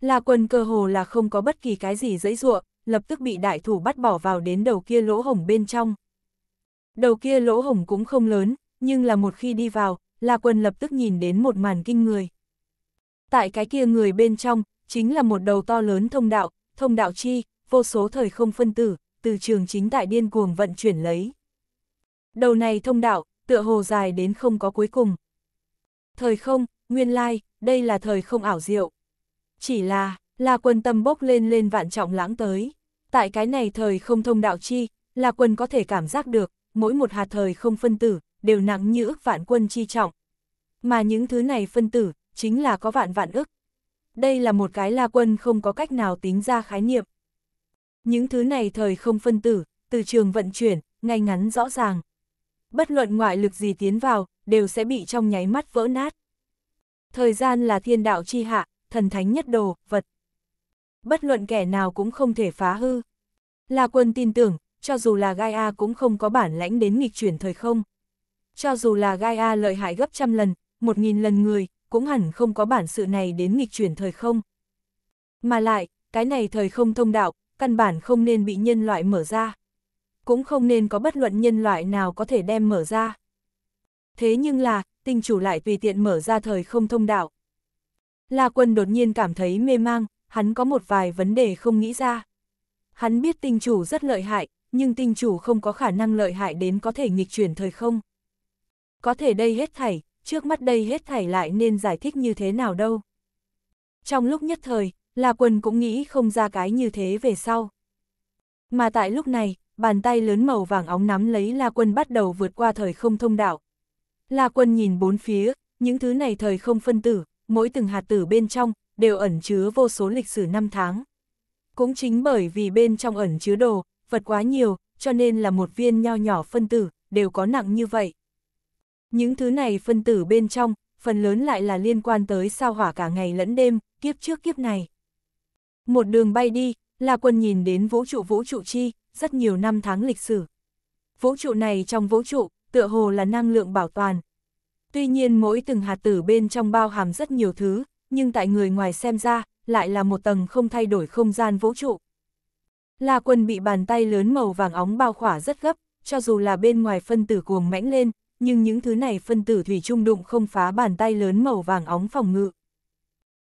A: La Quân cơ hồ là không có bất kỳ cái gì dãy ruộng, lập tức bị đại thủ bắt bỏ vào đến đầu kia lỗ hổng bên trong. Đầu kia lỗ hổng cũng không lớn, nhưng là một khi đi vào, La Quân lập tức nhìn đến một màn kinh người. Tại cái kia người bên trong, chính là một đầu to lớn thông đạo, thông đạo chi, vô số thời không phân tử, từ trường chính tại điên cuồng vận chuyển lấy. Đầu này thông đạo, tựa hồ dài đến không có cuối cùng. Thời không, nguyên lai, đây là thời không ảo diệu. Chỉ là, là quân tâm bốc lên lên vạn trọng lãng tới. Tại cái này thời không thông đạo chi, là quân có thể cảm giác được, mỗi một hạt thời không phân tử, đều nặng như ức vạn quân chi trọng. Mà những thứ này phân tử, chính là có vạn vạn ức. Đây là một cái la quân không có cách nào tính ra khái niệm. Những thứ này thời không phân tử, từ trường vận chuyển, ngay ngắn rõ ràng. Bất luận ngoại lực gì tiến vào, đều sẽ bị trong nháy mắt vỡ nát. Thời gian là thiên đạo chi hạ, thần thánh nhất đồ, vật. Bất luận kẻ nào cũng không thể phá hư. Là quân tin tưởng, cho dù là Gaia cũng không có bản lãnh đến nghịch chuyển thời không. Cho dù là Gaia lợi hại gấp trăm lần, một nghìn lần người, cũng hẳn không có bản sự này đến nghịch chuyển thời không. Mà lại, cái này thời không thông đạo, căn bản không nên bị nhân loại mở ra. Cũng không nên có bất luận nhân loại nào có thể đem mở ra. Thế nhưng là, tinh chủ lại tùy tiện mở ra thời không thông đạo. La Quân đột nhiên cảm thấy mê mang, hắn có một vài vấn đề không nghĩ ra. Hắn biết tinh chủ rất lợi hại, nhưng tinh chủ không có khả năng lợi hại đến có thể nghịch chuyển thời không. Có thể đây hết thảy, trước mắt đây hết thảy lại nên giải thích như thế nào đâu. Trong lúc nhất thời, La Quân cũng nghĩ không ra cái như thế về sau. Mà tại lúc này, bàn tay lớn màu vàng óng nắm lấy La Quân bắt đầu vượt qua thời không thông đạo. La Quân nhìn bốn phía, những thứ này thời không phân tử, mỗi từng hạt tử bên trong đều ẩn chứa vô số lịch sử năm tháng. Cũng chính bởi vì bên trong ẩn chứa đồ, vật quá nhiều, cho nên là một viên nho nhỏ phân tử, đều có nặng như vậy. Những thứ này phân tử bên trong, phần lớn lại là liên quan tới sao hỏa cả ngày lẫn đêm, kiếp trước kiếp này. Một đường bay đi, là quân nhìn đến vũ trụ vũ trụ chi, rất nhiều năm tháng lịch sử. Vũ trụ này trong vũ trụ, tựa hồ là năng lượng bảo toàn, Tuy nhiên mỗi từng hạt tử bên trong bao hàm rất nhiều thứ, nhưng tại người ngoài xem ra, lại là một tầng không thay đổi không gian vũ trụ. La quân bị bàn tay lớn màu vàng óng bao khỏa rất gấp, cho dù là bên ngoài phân tử cuồng mãnh lên, nhưng những thứ này phân tử thủy trung đụng không phá bàn tay lớn màu vàng óng phòng ngự.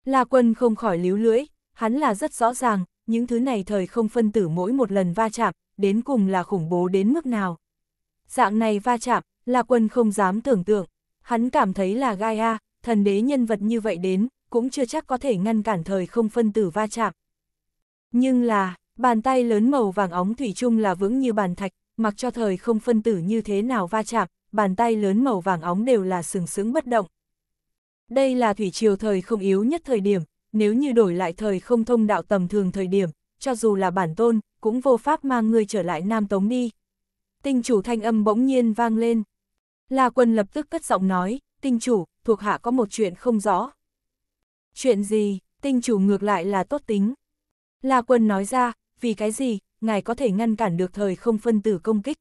A: La quân không khỏi líu lưỡi, hắn là rất rõ ràng, những thứ này thời không phân tử mỗi một lần va chạm, đến cùng là khủng bố đến mức nào. Dạng này va chạm, La quân không dám tưởng tượng hắn cảm thấy là Gaia, thần đế nhân vật như vậy đến, cũng chưa chắc có thể ngăn cản thời không phân tử va chạm. Nhưng là, bàn tay lớn màu vàng óng thủy chung là vững như bàn thạch, mặc cho thời không phân tử như thế nào va chạm, bàn tay lớn màu vàng óng đều là sừng sững bất động. Đây là thủy triều thời không yếu nhất thời điểm, nếu như đổi lại thời không thông đạo tầm thường thời điểm, cho dù là bản tôn, cũng vô pháp mang người trở lại Nam Tống đi. Tinh chủ thanh âm bỗng nhiên vang lên. La Quân lập tức cất giọng nói, tinh chủ, thuộc hạ có một chuyện không rõ. Chuyện gì, tinh chủ ngược lại là tốt tính. La Quân nói ra, vì cái gì, ngài có thể ngăn cản được thời không phân tử công kích.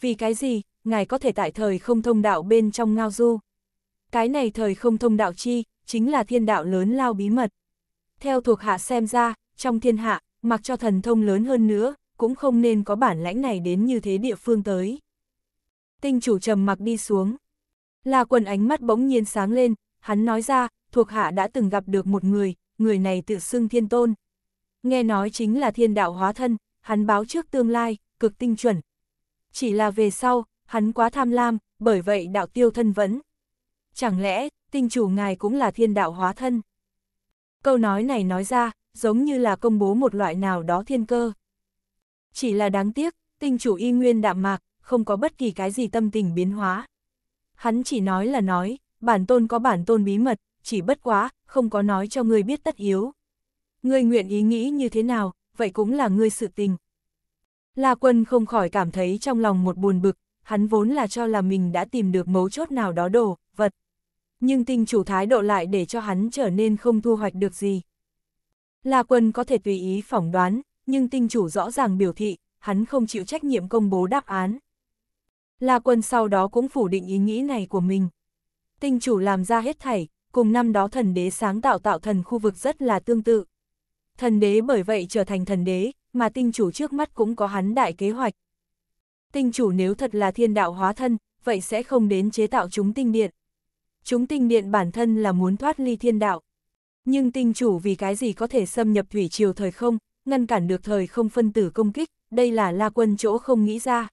A: Vì cái gì, ngài có thể tại thời không thông đạo bên trong ngao du. Cái này thời không thông đạo chi, chính là thiên đạo lớn lao bí mật. Theo thuộc hạ xem ra, trong thiên hạ, mặc cho thần thông lớn hơn nữa, cũng không nên có bản lãnh này đến như thế địa phương tới tinh chủ trầm mặc đi xuống. Là quần ánh mắt bỗng nhiên sáng lên, hắn nói ra, thuộc hạ đã từng gặp được một người, người này tự xưng thiên tôn. Nghe nói chính là thiên đạo hóa thân, hắn báo trước tương lai, cực tinh chuẩn. Chỉ là về sau, hắn quá tham lam, bởi vậy đạo tiêu thân vẫn. Chẳng lẽ, tinh chủ ngài cũng là thiên đạo hóa thân? Câu nói này nói ra, giống như là công bố một loại nào đó thiên cơ. Chỉ là đáng tiếc, tinh chủ y nguyên đạm mạc, không có bất kỳ cái gì tâm tình biến hóa. Hắn chỉ nói là nói, bản tôn có bản tôn bí mật, chỉ bất quá, không có nói cho ngươi biết tất yếu. Ngươi nguyện ý nghĩ như thế nào, vậy cũng là ngươi sự tình. La quân không khỏi cảm thấy trong lòng một buồn bực, hắn vốn là cho là mình đã tìm được mấu chốt nào đó đồ, vật. Nhưng tinh chủ thái độ lại để cho hắn trở nên không thu hoạch được gì. La quân có thể tùy ý phỏng đoán, nhưng tinh chủ rõ ràng biểu thị, hắn không chịu trách nhiệm công bố đáp án. La Quân sau đó cũng phủ định ý nghĩ này của mình. Tinh chủ làm ra hết thảy, cùng năm đó thần đế sáng tạo tạo thần khu vực rất là tương tự. Thần đế bởi vậy trở thành thần đế, mà tinh chủ trước mắt cũng có hắn đại kế hoạch. Tinh chủ nếu thật là thiên đạo hóa thân, vậy sẽ không đến chế tạo chúng tinh điện. Chúng tinh điện bản thân là muốn thoát ly thiên đạo. Nhưng tinh chủ vì cái gì có thể xâm nhập thủy triều thời không, ngăn cản được thời không phân tử công kích, đây là La Quân chỗ không nghĩ ra.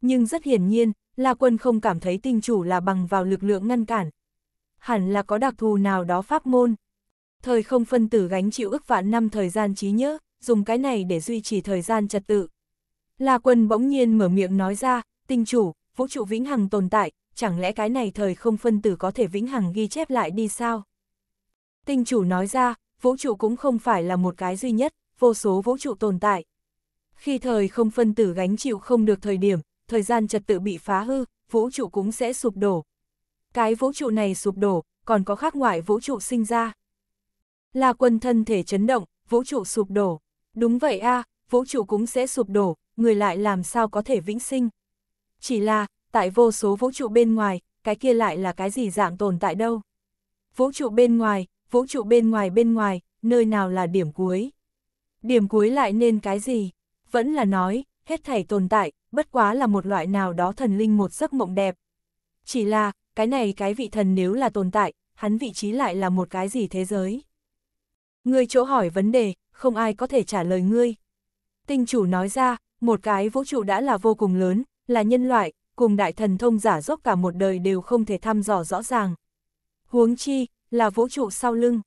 A: Nhưng rất hiển nhiên, La Quân không cảm thấy tinh chủ là bằng vào lực lượng ngăn cản. Hẳn là có đặc thù nào đó pháp môn. Thời không phân tử gánh chịu ức vạn năm thời gian trí nhớ, dùng cái này để duy trì thời gian trật tự. La Quân bỗng nhiên mở miệng nói ra, tinh chủ, vũ trụ vĩnh hằng tồn tại, chẳng lẽ cái này thời không phân tử có thể vĩnh hằng ghi chép lại đi sao? Tinh chủ nói ra, vũ trụ cũng không phải là một cái duy nhất, vô số vũ trụ tồn tại. Khi thời không phân tử gánh chịu không được thời điểm, thời gian trật tự bị phá hư, vũ trụ cũng sẽ sụp đổ. Cái vũ trụ này sụp đổ, còn có khác ngoại vũ trụ sinh ra. Là quân thân thể chấn động, vũ trụ sụp đổ. Đúng vậy a, à, vũ trụ cũng sẽ sụp đổ, người lại làm sao có thể vĩnh sinh. Chỉ là, tại vô số vũ trụ bên ngoài, cái kia lại là cái gì dạng tồn tại đâu. Vũ trụ bên ngoài, vũ trụ bên ngoài bên ngoài, nơi nào là điểm cuối. Điểm cuối lại nên cái gì? Vẫn là nói, hết thảy tồn tại, bất quá là một loại nào đó thần linh một giấc mộng đẹp. Chỉ là, cái này cái vị thần nếu là tồn tại, hắn vị trí lại là một cái gì thế giới. Ngươi chỗ hỏi vấn đề, không ai có thể trả lời ngươi. Tinh chủ nói ra, một cái vũ trụ đã là vô cùng lớn, là nhân loại, cùng đại thần thông giả dốc cả một đời đều không thể thăm dò rõ ràng. Huống chi, là vũ trụ sau lưng.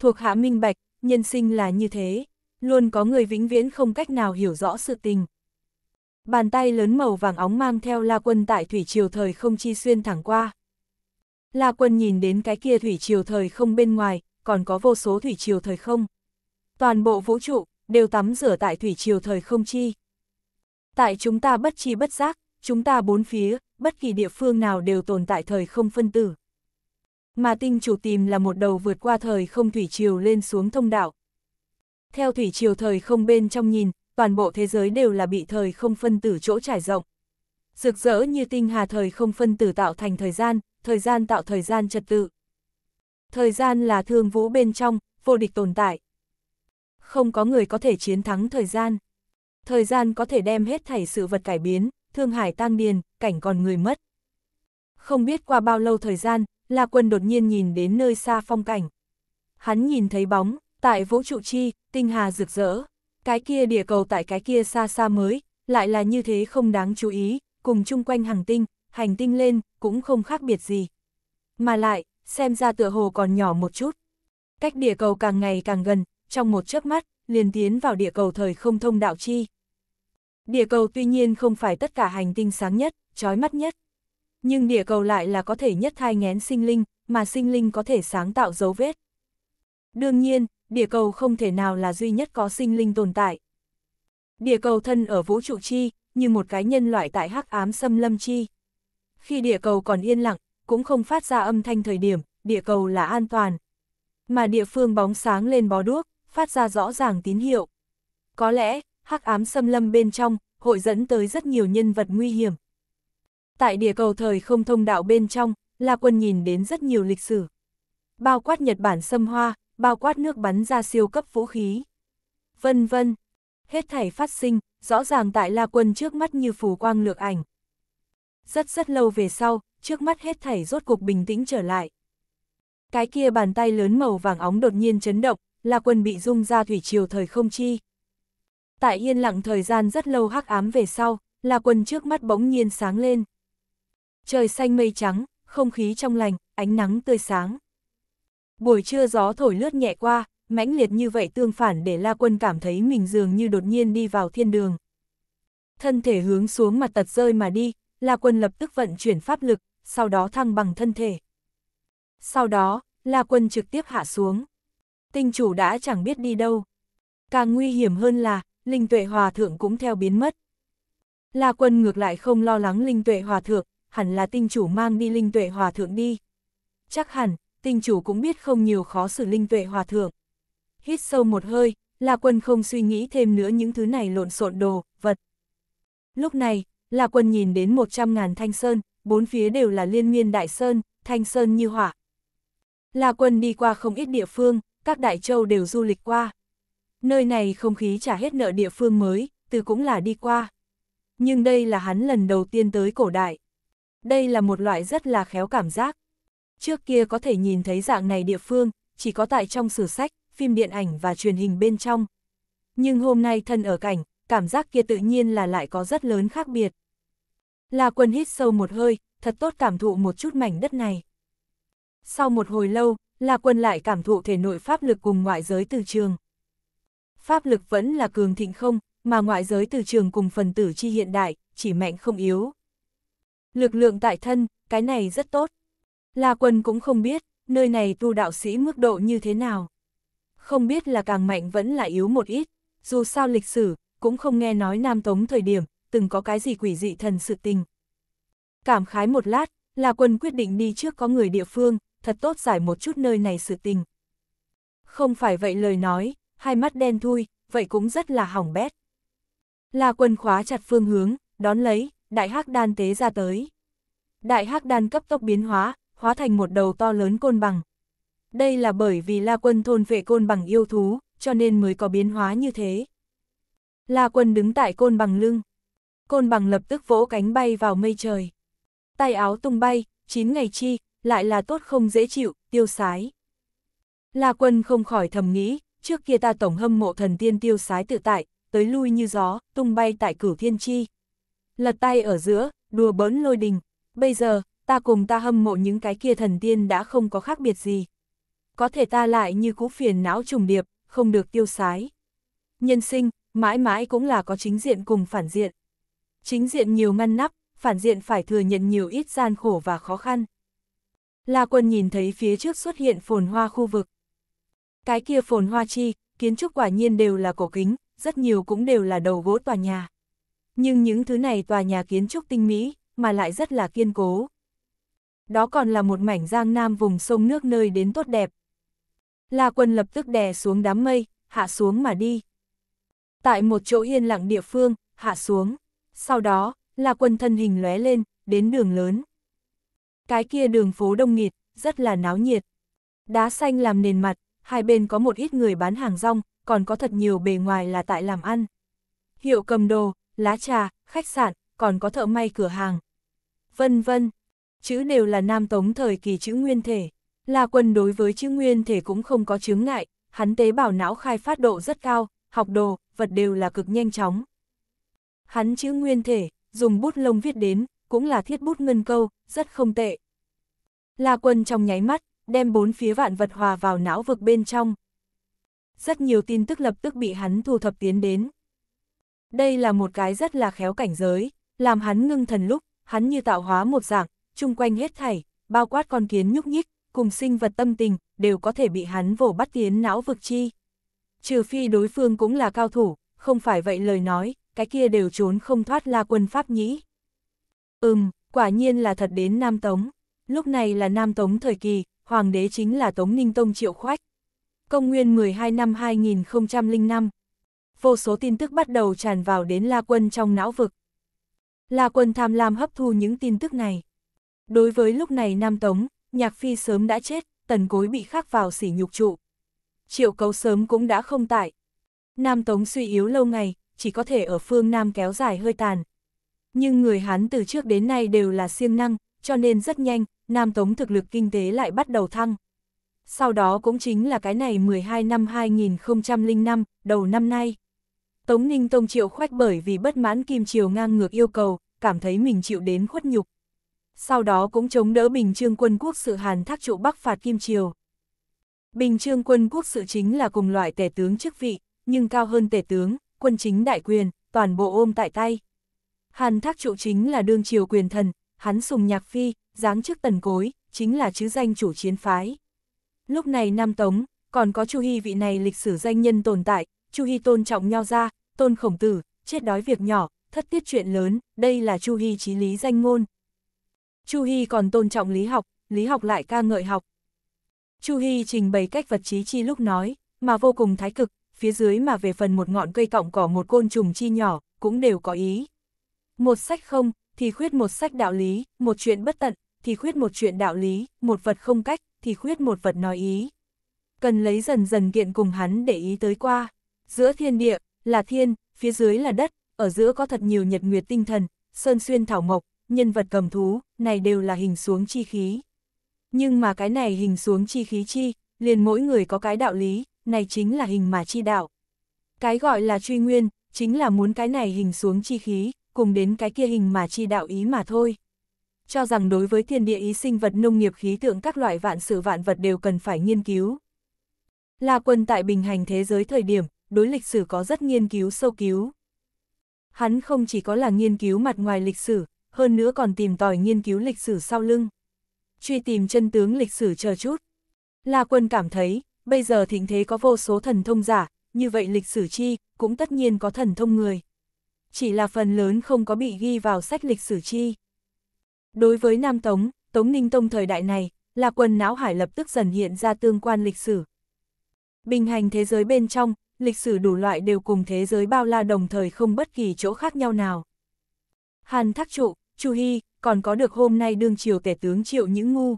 A: Thuộc hạ minh bạch, nhân sinh là như thế, luôn có người vĩnh viễn không cách nào hiểu rõ sự tình bàn tay lớn màu vàng óng mang theo La Quân tại thủy triều thời không chi xuyên thẳng qua. La Quân nhìn đến cái kia thủy triều thời không bên ngoài, còn có vô số thủy triều thời không. Toàn bộ vũ trụ, đều tắm rửa tại thủy triều thời không chi. Tại chúng ta bất chi bất giác, chúng ta bốn phía, bất kỳ địa phương nào đều tồn tại thời không phân tử. Mà tinh chủ tìm là một đầu vượt qua thời không thủy triều lên xuống thông đạo. Theo thủy triều thời không bên trong nhìn, toàn bộ thế giới đều là bị thời không phân tử chỗ trải rộng. Rực rỡ như tinh hà thời không phân tử tạo thành thời gian, thời gian tạo thời gian trật tự. Thời gian là thương vũ bên trong, vô địch tồn tại. Không có người có thể chiến thắng thời gian. Thời gian có thể đem hết thảy sự vật cải biến, thương hải tan điền, cảnh còn người mất. Không biết qua bao lâu thời gian, La Quân đột nhiên nhìn đến nơi xa phong cảnh. Hắn nhìn thấy bóng, tại vũ trụ chi, tinh hà rực rỡ. Cái kia địa cầu tại cái kia xa xa mới, lại là như thế không đáng chú ý, cùng chung quanh hành tinh, hành tinh lên, cũng không khác biệt gì. Mà lại, xem ra tựa hồ còn nhỏ một chút. Cách địa cầu càng ngày càng gần, trong một chớp mắt, liền tiến vào địa cầu thời không thông đạo chi. Địa cầu tuy nhiên không phải tất cả hành tinh sáng nhất, trói mắt nhất. Nhưng địa cầu lại là có thể nhất thai ngén sinh linh, mà sinh linh có thể sáng tạo dấu vết. Đương nhiên, địa cầu không thể nào là duy nhất có sinh linh tồn tại. Địa cầu thân ở vũ trụ chi, như một cái nhân loại tại hắc ám xâm lâm chi. Khi địa cầu còn yên lặng, cũng không phát ra âm thanh thời điểm, địa cầu là an toàn. Mà địa phương bóng sáng lên bó đuốc, phát ra rõ ràng tín hiệu. Có lẽ, hắc ám xâm lâm bên trong, hội dẫn tới rất nhiều nhân vật nguy hiểm. Tại địa cầu thời không thông đạo bên trong, La Quân nhìn đến rất nhiều lịch sử. Bao quát Nhật Bản xâm hoa, bao quát nước bắn ra siêu cấp vũ khí. Vân vân, hết thảy phát sinh, rõ ràng tại La Quân trước mắt như phù quang lược ảnh. Rất rất lâu về sau, trước mắt hết thảy rốt cục bình tĩnh trở lại. Cái kia bàn tay lớn màu vàng óng đột nhiên chấn động, La Quân bị rung ra thủy triều thời không chi. Tại yên lặng thời gian rất lâu hắc ám về sau, La Quân trước mắt bỗng nhiên sáng lên. Trời xanh mây trắng, không khí trong lành, ánh nắng tươi sáng. Buổi trưa gió thổi lướt nhẹ qua, mãnh liệt như vậy tương phản để La Quân cảm thấy mình dường như đột nhiên đi vào thiên đường. Thân thể hướng xuống mặt tật rơi mà đi, La Quân lập tức vận chuyển pháp lực, sau đó thăng bằng thân thể. Sau đó, La Quân trực tiếp hạ xuống. Tinh chủ đã chẳng biết đi đâu. Càng nguy hiểm hơn là, Linh Tuệ Hòa Thượng cũng theo biến mất. La Quân ngược lại không lo lắng Linh Tuệ Hòa Thượng, hẳn là tinh chủ mang đi Linh Tuệ Hòa Thượng đi. Chắc hẳn, tinh chủ cũng biết không nhiều khó xử linh vệ hòa thượng. Hít sâu một hơi, La Quân không suy nghĩ thêm nữa những thứ này lộn xộn đồ, vật. Lúc này, La Quân nhìn đến 100.000 thanh sơn, bốn phía đều là liên nguyên đại sơn, thanh sơn như hỏa. La Quân đi qua không ít địa phương, các đại châu đều du lịch qua. Nơi này không khí trả hết nợ địa phương mới, từ cũng là đi qua. Nhưng đây là hắn lần đầu tiên tới cổ đại. Đây là một loại rất là khéo cảm giác. Trước kia có thể nhìn thấy dạng này địa phương, chỉ có tại trong sử sách, phim điện ảnh và truyền hình bên trong. Nhưng hôm nay thân ở cảnh, cảm giác kia tự nhiên là lại có rất lớn khác biệt. La Quân hít sâu một hơi, thật tốt cảm thụ một chút mảnh đất này. Sau một hồi lâu, La Quân lại cảm thụ thể nội pháp lực cùng ngoại giới từ trường. Pháp lực vẫn là cường thịnh không, mà ngoại giới từ trường cùng phần tử chi hiện đại, chỉ mạnh không yếu. Lực lượng tại thân, cái này rất tốt. La Quân cũng không biết, nơi này tu đạo sĩ mức độ như thế nào. Không biết là càng mạnh vẫn là yếu một ít, dù sao lịch sử, cũng không nghe nói Nam Tống thời điểm, từng có cái gì quỷ dị thần sự tình. Cảm khái một lát, La Quân quyết định đi trước có người địa phương, thật tốt giải một chút nơi này sự tình. Không phải vậy lời nói, hai mắt đen thui, vậy cũng rất là hỏng bét. La Quân khóa chặt phương hướng, đón lấy, đại hắc đan tế ra tới. Đại hắc đan cấp tốc biến hóa, hóa thành một đầu to lớn côn bằng. Đây là bởi vì La Quân thôn vệ côn bằng yêu thú, cho nên mới có biến hóa như thế. La Quân đứng tại côn bằng lưng. Côn bằng lập tức vỗ cánh bay vào mây trời. Tay áo tung bay, chín ngày chi, lại là tốt không dễ chịu, tiêu sái. La Quân không khỏi thầm nghĩ, trước kia ta tổng hâm mộ thần tiên tiêu sái tự tại, tới lui như gió, tung bay tại cửu thiên chi. Lật tay ở giữa, đùa bỡn lôi đình. Bây giờ, ta cùng ta hâm mộ những cái kia thần tiên đã không có khác biệt gì. Có thể ta lại như cũ phiền não trùng điệp, không được tiêu sái. Nhân sinh, mãi mãi cũng là có chính diện cùng phản diện. Chính diện nhiều ngăn nắp, phản diện phải thừa nhận nhiều ít gian khổ và khó khăn. La quân nhìn thấy phía trước xuất hiện phồn hoa khu vực. Cái kia phồn hoa chi, kiến trúc quả nhiên đều là cổ kính, rất nhiều cũng đều là đầu gỗ tòa nhà. Nhưng những thứ này tòa nhà kiến trúc tinh mỹ, mà lại rất là kiên cố, đó còn là một mảnh giang nam vùng sông nước nơi đến tốt đẹp. La quân lập tức đè xuống đám mây, hạ xuống mà đi. Tại một chỗ yên lặng địa phương, hạ xuống. Sau đó, La quân thân hình lóe lên, đến đường lớn. Cái kia đường phố đông nghịt, rất là náo nhiệt. Đá xanh làm nền mặt, hai bên có một ít người bán hàng rong, còn có thật nhiều bề ngoài là tại làm ăn. Hiệu cầm đồ, lá trà, khách sạn, còn có thợ may cửa hàng. Vân vân, Chữ đều là Nam Tống thời kỳ chữ nguyên thể. La Quân đối với chữ nguyên thể cũng không có chứng ngại, hắn tế bào não khai phát độ rất cao, học đồ, vật đều là cực nhanh chóng. Hắn chữ nguyên thể, dùng bút lông viết đến, cũng là thiết bút ngân câu, rất không tệ. La Quân trong nháy mắt, đem bốn phía vạn vật hòa vào não vực bên trong. Rất nhiều tin tức lập tức bị hắn thu thập tiến đến. Đây là một cái rất là khéo cảnh giới, làm hắn ngưng thần lúc, hắn như tạo hóa một dạng, chung quanh hết thảy, bao quát con kiến nhúc nhích, cùng sinh vật tâm tình, đều có thể bị hắn vồ bắt tiến não vực chi. Trừ phi đối phương cũng là cao thủ, không phải vậy lời nói, cái kia đều trốn không thoát la quân pháp nhĩ. Ừm, quả nhiên là thật đến Nam Tống. Lúc này là Nam Tống thời kỳ, hoàng đế chính là Tống Ninh Tông Triệu Khoách. Công nguyên 12 năm 2005. Vô số tin tức bắt đầu tràn vào đến La Quân trong não vực. La Quân tham lam hấp thu những tin tức này. Đối với lúc này Nam Tống, Nhạc Phi sớm đã chết, tần cối bị khắc vào sỉ nhục trụ. Triệu cấu sớm cũng đã không tại. Nam Tống suy yếu lâu ngày, chỉ có thể ở phương Nam kéo dài hơi tàn. Nhưng người Hán từ trước đến nay đều là siêng năng, cho nên rất nhanh, Nam Tống thực lực kinh tế lại bắt đầu thăng. Sau đó cũng chính là cái này 12 năm 2005, đầu năm nay. Tống Ninh Tông Triệu khoách bởi vì bất mãn Kim Triều ngang ngược yêu cầu, cảm thấy mình chịu đến khuất nhục, sau đó cũng chống đỡ Bình Trương quân quốc sự Hàn Thác trụ Bắc phạt Kim Triều. Bình Trương quân quốc sự chính là cùng loại tể tướng chức vị, nhưng cao hơn tể tướng, quân chính đại quyền, toàn bộ ôm tại tay. Hàn Thác trụ chính là đương triều quyền thần, hắn sùng nhạc phi, dáng chức tần cối, chính là chữ danh chủ chiến phái. Lúc này Nam Tống, còn có Chu Hy vị này lịch sử danh nhân tồn tại, Chu Hy tôn trọng nho ra, tôn khổng tử, chết đói việc nhỏ, thất tiết chuyện lớn, đây là Chu Hy trí lý danh ngôn, Chu Hy còn tôn trọng lý học, lý học lại ca ngợi học. Chu Hy trình bày cách vật trí chi lúc nói, mà vô cùng thái cực, phía dưới mà về phần một ngọn cây cọng cỏ một côn trùng chi nhỏ, cũng đều có ý. Một sách không, thì khuyết một sách đạo lý, một chuyện bất tận, thì khuyết một chuyện đạo lý, một vật không cách, thì khuyết một vật nói ý. Cần lấy dần dần kiện cùng hắn để ý tới qua. Giữa thiên địa, là thiên, phía dưới là đất, ở giữa có thật nhiều nhật nguyệt tinh thần, sơn xuyên thảo mộc, nhân vật cầm thú, này đều là hình xuống chi khí. Nhưng mà cái này hình xuống chi khí chi, liền mỗi người có cái đạo lý, này chính là hình mà chi đạo. Cái gọi là truy nguyên, chính là muốn cái này hình xuống chi khí, cùng đến cái kia hình mà chi đạo ý mà thôi. Cho rằng đối với thiên địa ý sinh vật nông nghiệp khí tượng các loại vạn sự vạn vật đều cần phải nghiên cứu. là quân tại bình hành thế giới thời điểm, đối lịch sử có rất nghiên cứu sâu cứu. Hắn không chỉ có là nghiên cứu mặt ngoài lịch sử, hơn nữa còn tìm tòi nghiên cứu lịch sử sau lưng. Truy tìm chân tướng lịch sử chờ chút. La Quân cảm thấy, bây giờ thịnh thế có vô số thần thông giả, như vậy lịch sử chi, cũng tất nhiên có thần thông người. Chỉ là phần lớn không có bị ghi vào sách lịch sử chi. Đối với Nam Tống, Tống Ninh Tông thời đại này, là quân não hải lập tức dần hiện ra tương quan lịch sử. Bình hành thế giới bên trong, lịch sử đủ loại đều cùng thế giới bao la đồng thời không bất kỳ chỗ khác nhau nào. Hàn Thác Trụ, Chu Hy, còn có được hôm nay đương triều tể tướng triệu những ngu.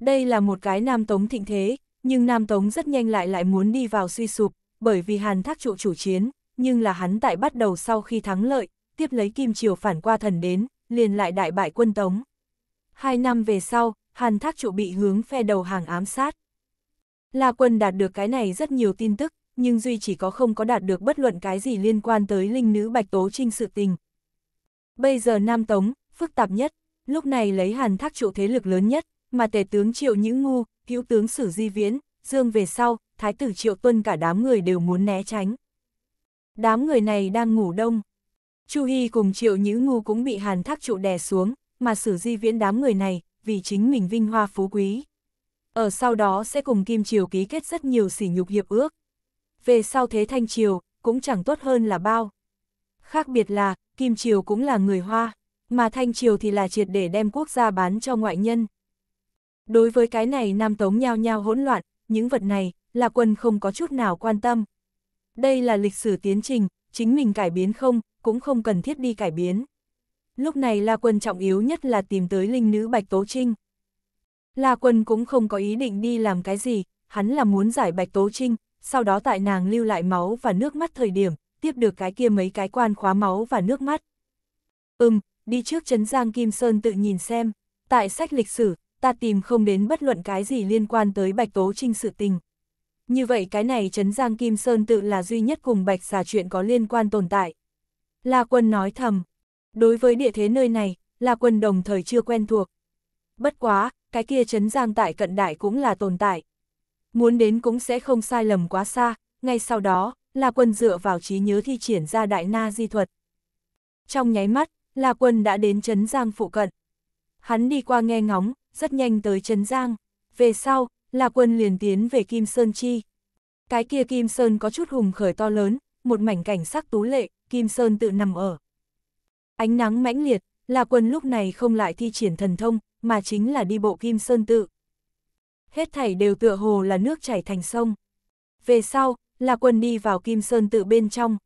A: Đây là một cái Nam Tống thịnh thế, nhưng Nam Tống rất nhanh lại lại muốn đi vào suy sụp, bởi vì Hàn Thác trụ chủ chiến, nhưng là hắn tại bắt đầu sau khi thắng lợi, tiếp lấy Kim Triều phản qua thần đến, liền lại đại bại quân Tống. Hai năm về sau, Hàn Thác trụ bị hướng phe đầu hàng ám sát. La quân đạt được cái này rất nhiều tin tức, nhưng Duy chỉ có không có đạt được bất luận cái gì liên quan tới linh nữ Bạch Tố Trinh sự tình. Bây giờ Nam Tống, phức tạp nhất, lúc này lấy hàn thác trụ thế lực lớn nhất, mà Tề tướng triệu nhữ ngu, hữu tướng sử di viễn, dương về sau, thái tử triệu tuân cả đám người đều muốn né tránh. Đám người này đang ngủ đông. Chu Hy cùng triệu nhữ ngu cũng bị hàn thác trụ đè xuống, mà sử di viễn đám người này, vì chính mình vinh hoa phú quý. Ở sau đó sẽ cùng Kim Triều ký kết rất nhiều sỉ nhục hiệp ước. Về sau thế Thanh Triều, cũng chẳng tốt hơn là bao. Khác biệt là, Kim Triều cũng là người Hoa mà Thanh Triều thì là triệt để đem quốc gia bán cho ngoại nhân. Đối với cái này Nam Tống nhao nhao hỗn loạn, những vật này là quân không có chút nào quan tâm. Đây là lịch sử tiến trình, chính mình cải biến không, cũng không cần thiết đi cải biến. Lúc này La Quân trọng yếu nhất là tìm tới linh nữ Bạch Tố Trinh. La Quân cũng không có ý định đi làm cái gì, hắn là muốn giải Bạch Tố Trinh, sau đó tại nàng lưu lại máu và nước mắt thời điểm, tiếp được cái kia mấy cái quan khóa máu và nước mắt. Ừm, đi trước Trấn Giang Kim Sơn tự nhìn xem, tại sách lịch sử, ta tìm không đến bất luận cái gì liên quan tới Bạch Tố Trinh sự tình. Như vậy cái này Trấn Giang Kim Sơn tự là duy nhất cùng Bạch xà chuyện có liên quan tồn tại. La Quân nói thầm, đối với địa thế nơi này, La Quân đồng thời chưa quen thuộc. Bất quá, cái kia Trấn Giang tại cận đại cũng là tồn tại. Muốn đến cũng sẽ không sai lầm quá xa, ngay sau đó, La Quân dựa vào trí nhớ thi triển ra đại na di thuật. Trong nháy mắt, La Quân đã đến Trấn Giang phụ cận. Hắn đi qua nghe ngóng, rất nhanh tới Trấn Giang. Về sau, La Quân liền tiến về Kim Sơn Chi. Cái kia Kim Sơn có chút hùng khởi to lớn, một mảnh cảnh sắc tú lệ, Kim Sơn tự nằm ở. Ánh nắng mãnh liệt, La Quân lúc này không lại thi triển thần thông, mà chính là đi bộ Kim Sơn tự. Hết thảy đều tựa hồ là nước chảy thành sông. Về sau, La Quân đi vào Kim Sơn tự bên trong.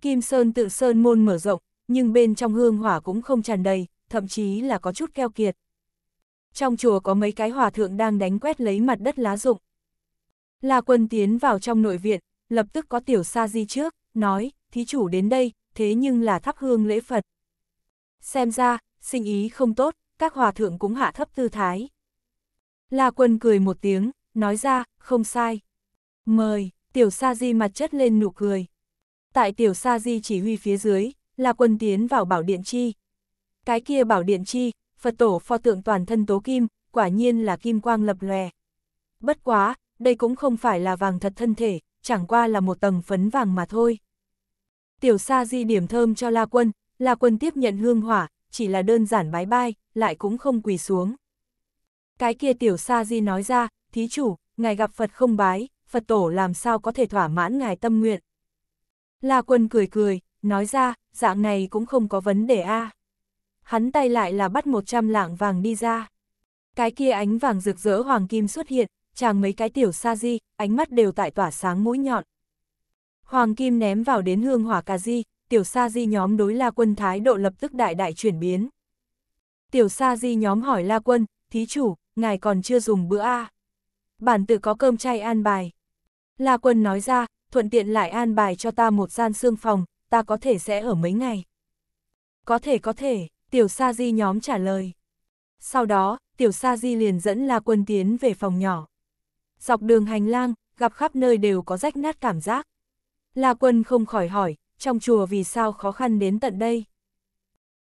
A: Kim Sơn tự Sơn môn mở rộng, nhưng bên trong hương hỏa cũng không tràn đầy, thậm chí là có chút keo kiệt. Trong chùa có mấy cái hòa thượng đang đánh quét lấy mặt đất lá rụng. La quân tiến vào trong nội viện, lập tức có tiểu sa di trước, nói, thí chủ đến đây, thế nhưng là thắp hương lễ Phật. Xem ra, sinh ý không tốt, các hòa thượng cũng hạ thấp tư thái. La quân cười một tiếng, nói ra, không sai. Mời, tiểu sa di mặt chất lên nụ cười. Tại tiểu sa di chỉ huy phía dưới, là quân tiến vào bảo điện chi. Cái kia bảo điện chi, Phật tổ pho tượng toàn thân tố kim, quả nhiên là kim quang lập lòe. Bất quá, đây cũng không phải là vàng thật thân thể, chẳng qua là một tầng phấn vàng mà thôi. Tiểu Sa Di điểm thơm cho La Quân, La Quân tiếp nhận hương hỏa, chỉ là đơn giản bái bai, lại cũng không quỳ xuống. Cái kia Tiểu Sa Di nói ra, thí chủ, ngài gặp Phật không bái, Phật tổ làm sao có thể thỏa mãn ngài tâm nguyện. La Quân cười cười, nói ra, dạng này cũng không có vấn đề a. Hắn tay lại là bắt 100 lạng vàng đi ra. Cái kia ánh vàng rực rỡ hoàng kim xuất hiện, chàng mấy cái tiểu sa di, ánh mắt đều tại tỏa sáng mũi nhọn. Hoàng kim ném vào đến hương hỏa cà di, tiểu sa di nhóm đối la quân thái độ lập tức đại đại chuyển biến. Tiểu sa di nhóm hỏi la quân, thí chủ, ngài còn chưa dùng bữa a Bản tự có cơm chay an bài. La quân nói ra, thuận tiện lại an bài cho ta một gian xương phòng, ta có thể sẽ ở mấy ngày. Có thể có thể, tiểu sa di nhóm trả lời. Sau đó, tiểu sa di liền dẫn La Quân tiến về phòng nhỏ. Dọc đường hành lang, gặp khắp nơi đều có rách nát cảm giác. La Quân không khỏi hỏi, trong chùa vì sao khó khăn đến tận đây?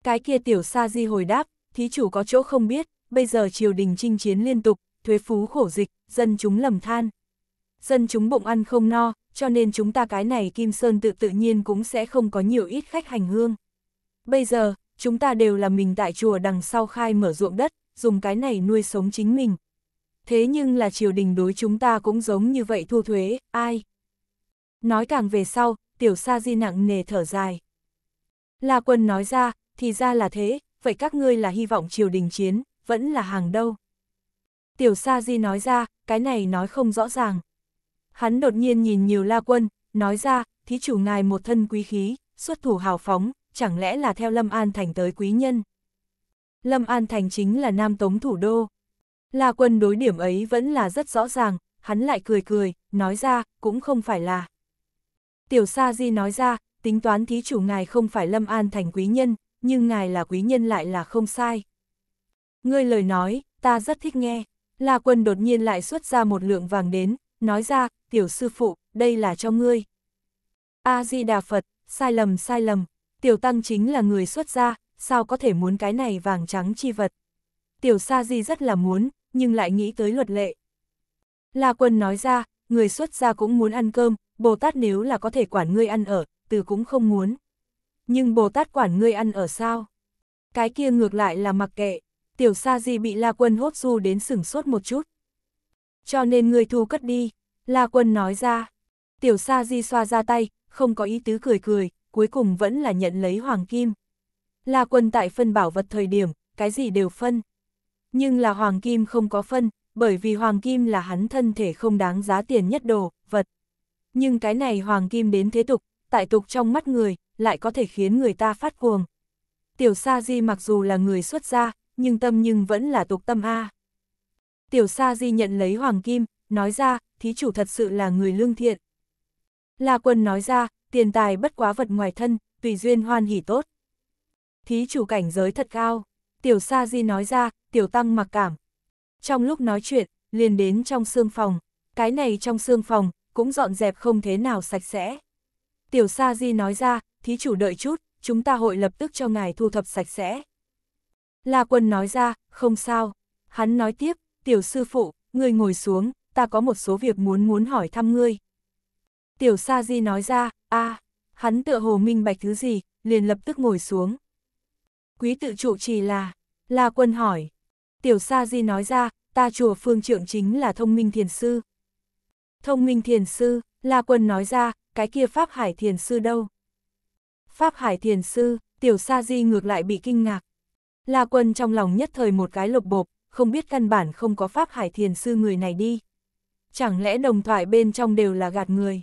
A: Cái kia tiểu sa di hồi đáp, thí chủ có chỗ không biết, bây giờ triều đình chinh chiến liên tục, thuế phú khổ dịch, dân chúng lầm than. Dân chúng bụng ăn không no, cho nên chúng ta cái này Kim Sơn tự tự nhiên cũng sẽ không có nhiều ít khách hành hương. Bây giờ, chúng ta đều là mình tại chùa đằng sau khai mở ruộng đất, dùng cái này nuôi sống chính mình. Thế nhưng là triều đình đối chúng ta cũng giống như vậy thu thuế, ai? Nói càng về sau, tiểu sa di nặng nề thở dài. La quân nói ra, thì ra là thế, vậy các ngươi là hy vọng triều đình chiến, vẫn là hàng đâu. Tiểu sa di nói ra, cái này nói không rõ ràng. Hắn đột nhiên nhìn nhiều la quân, nói ra, thí chủ ngài một thân quý khí, xuất thủ hào phóng, chẳng lẽ là theo Lâm An Thành tới quý nhân. Lâm An Thành chính là Nam Tống thủ đô. La quân đối điểm ấy vẫn là rất rõ ràng, hắn lại cười cười, nói ra, cũng không phải là. Tiểu Sa Di nói ra, tính toán thí chủ ngài không phải Lâm An Thành quý nhân, nhưng ngài là quý nhân lại là không sai. Ngươi lời nói, ta rất thích nghe. La quân đột nhiên lại xuất ra một lượng vàng đến, nói ra, tiểu sư phụ, đây là cho ngươi. A-di-đà Phật, sai lầm sai lầm, tiểu tăng chính là người xuất gia, sao có thể muốn cái này vàng trắng chi vật. Tiểu sa di rất là muốn, nhưng lại nghĩ tới luật lệ. La quân nói ra, người xuất gia cũng muốn ăn cơm, Bồ Tát nếu là có thể quản ngươi ăn ở, từ cũng không muốn. Nhưng Bồ Tát quản ngươi ăn ở sao? Cái kia ngược lại là mặc kệ, tiểu sa di bị La quân hốt du đến sửng sốt một chút cho nên ngươi thu cất đi, La Quân nói ra. Tiểu Sa Di xoa ra tay, không có ý tứ cười cười, cuối cùng vẫn là nhận lấy hoàng kim. La Quân tại phân bảo vật thời điểm, cái gì đều phân. Nhưng là hoàng kim không có phân, bởi vì hoàng kim là hắn thân thể không đáng giá tiền nhất đồ, vật. Nhưng cái này hoàng kim đến thế tục, tại tục trong mắt người, lại có thể khiến người ta phát cuồng. Tiểu Sa Di mặc dù là người xuất gia, nhưng tâm nhưng vẫn là tục tâm A. Tiểu Sa Di nhận lấy hoàng kim, nói ra, thí chủ thật sự là người lương thiện. La Quân nói ra, tiền tài bất quá vật ngoài thân, tùy duyên hoan hỉ tốt. Thí chủ cảnh giới thật cao, Tiểu Sa Di nói ra, Tiểu Tăng mặc cảm. Trong lúc nói chuyện, liền đến trong xương phòng, cái này trong xương phòng, cũng dọn dẹp không thế nào sạch sẽ. Tiểu Sa Di nói ra, thí chủ đợi chút, chúng ta hội lập tức cho ngài thu thập sạch sẽ. La Quân nói ra, không sao. Hắn nói tiếp, tiểu sư phụ, ngươi ngồi xuống, ta có một số việc muốn muốn hỏi thăm ngươi. Tiểu Sa Di nói ra, a, hắn tựa hồ minh bạch thứ gì, liền lập tức ngồi xuống. Quý tự trụ trì là, La Quân hỏi. Tiểu Sa Di nói ra, ta chùa phương trưởng chính là thông minh thiền sư. Thông minh thiền sư, La Quân nói ra, cái kia Pháp Hải thiền sư đâu? Pháp Hải thiền sư, Tiểu Sa Di ngược lại bị kinh ngạc. La Quân trong lòng nhất thời một cái lộc bộp, không biết căn bản không có pháp hải thiền sư người này đi. Chẳng lẽ đồng thoại bên trong đều là gạt người?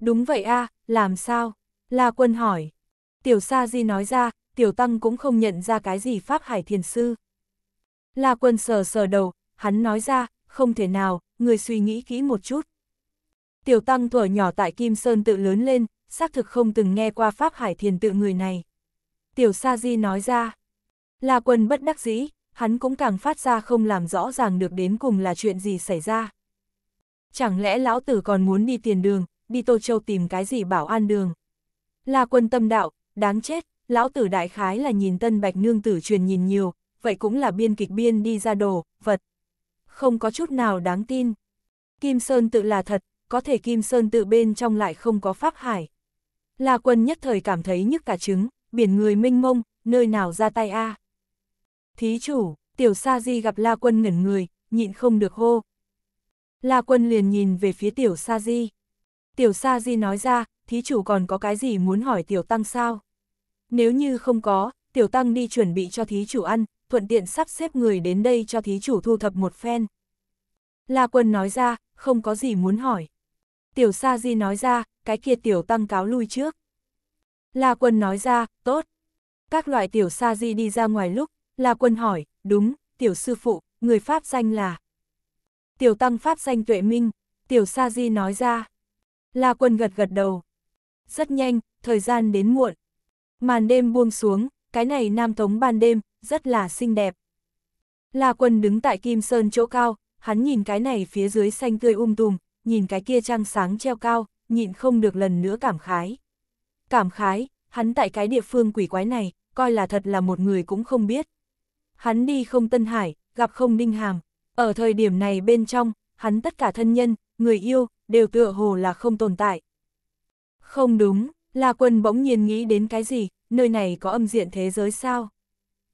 A: Đúng vậy a làm sao? La quân hỏi. Tiểu Sa Di nói ra, Tiểu Tăng cũng không nhận ra cái gì Pháp Hải Thiền Sư. La quân sờ sờ đầu, hắn nói ra, không thể nào, người suy nghĩ kỹ một chút. Tiểu Tăng thuở nhỏ tại Kim Sơn tự lớn lên, xác thực không từng nghe qua Pháp Hải Thiền tự người này. Tiểu Sa Di nói ra. La quân bất đắc dĩ, hắn cũng càng phát ra không làm rõ ràng được đến cùng là chuyện gì xảy ra. Chẳng lẽ lão tử còn muốn đi tiền đường, đi Tô Châu tìm cái gì bảo an đường? Là quân tâm đạo, đáng chết, lão tử đại khái là nhìn tân bạch nương tử truyền nhìn nhiều, vậy cũng là biên kịch biên đi ra đồ, vật. Không có chút nào đáng tin. Kim Sơn tự là thật, có thể Kim Sơn tự bên trong lại không có pháp hải. là quân nhất thời cảm thấy nhức cả trứng, biển người mênh mông, nơi nào ra tay a à? Thí chủ, tiểu sa di gặp La Quân ngẩn người, nhịn không được hô. La Quân liền nhìn về phía tiểu sa di. Tiểu sa di nói ra, thí chủ còn có cái gì muốn hỏi tiểu tăng sao? Nếu như không có, tiểu tăng đi chuẩn bị cho thí chủ ăn, thuận tiện sắp xếp người đến đây cho thí chủ thu thập một phen. La Quân nói ra, không có gì muốn hỏi. Tiểu Sa Di nói ra, cái kia tiểu tăng cáo lui trước. La Quân nói ra, tốt. Các loại tiểu Sa Di đi ra ngoài lúc, La Quân hỏi, đúng, tiểu sư phụ, người Pháp danh là... Tiểu tăng Pháp danh Tuệ Minh, tiểu Sa Di nói ra. La Quân gật gật đầu. Rất nhanh, thời gian đến muộn. Màn đêm buông xuống, cái này nam thống ban đêm, rất là xinh đẹp. La Quân đứng tại Kim Sơn chỗ cao, hắn nhìn cái này phía dưới xanh tươi um tùm, nhìn cái kia trăng sáng treo cao, nhịn không được lần nữa cảm khái. Cảm khái, hắn tại cái địa phương quỷ quái này, coi là thật là một người cũng không biết hắn đi không Tân Hải, gặp không Ninh Hàm. Ở thời điểm này bên trong, hắn tất cả thân nhân, người yêu, đều tựa hồ là không tồn tại. Không đúng, La Quân bỗng nhiên nghĩ đến cái gì, nơi này có âm diện thế giới sao?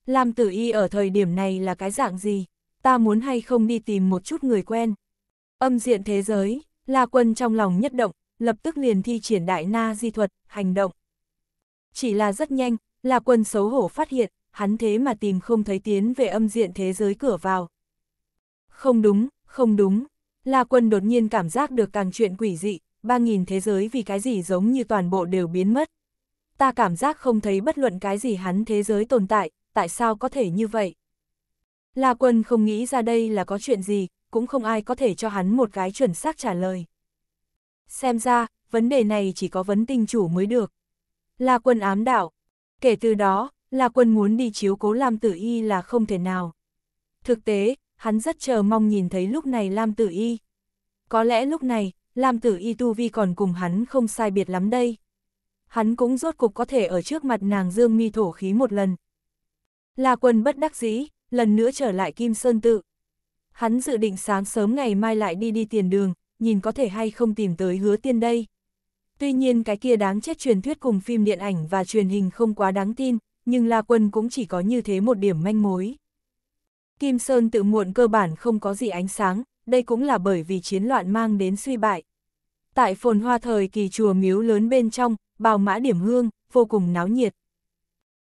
A: Lam Tử Y ở thời điểm này là cái dạng gì? Ta muốn hay không đi tìm một chút người quen? Âm diện thế giới, La Quân trong lòng nhất động, lập tức liền thi triển đại na di thuật, hành động. Chỉ là rất nhanh, La Quân xấu hổ phát hiện, hắn thế mà tìm không thấy tiến về âm diện thế giới cửa vào. Không đúng, không đúng. La Quân đột nhiên cảm giác được càng chuyện quỷ dị, ba nghìn thế giới vì cái gì giống như toàn bộ đều biến mất. Ta cảm giác không thấy bất luận cái gì hắn thế giới tồn tại, tại sao có thể như vậy? La Quân không nghĩ ra đây là có chuyện gì, cũng không ai có thể cho hắn một cái chuẩn xác trả lời. Xem ra, vấn đề này chỉ có vấn tinh chủ mới được. La Quân ám đạo. Kể từ đó, là quân muốn đi chiếu cố Lam Tử Y là không thể nào. Thực tế, hắn rất chờ mong nhìn thấy lúc này Lam Tử Y. Có lẽ lúc này, Lam Tử Y tu vi còn cùng hắn không sai biệt lắm đây. Hắn cũng rốt cục có thể ở trước mặt nàng Dương Mi thổ khí một lần. La Quân bất đắc dĩ, lần nữa trở lại Kim Sơn tự. Hắn dự định sáng sớm ngày mai lại đi đi tiền đường, nhìn có thể hay không tìm tới hứa tiên đây. Tuy nhiên cái kia đáng chết truyền thuyết cùng phim điện ảnh và truyền hình không quá đáng tin, nhưng La Quân cũng chỉ có như thế một điểm manh mối. Kim Sơn tự muộn cơ bản không có gì ánh sáng, đây cũng là bởi vì chiến loạn mang đến suy bại. Tại phồn hoa thời kỳ chùa miếu lớn bên trong, bào mã điểm hương, vô cùng náo nhiệt.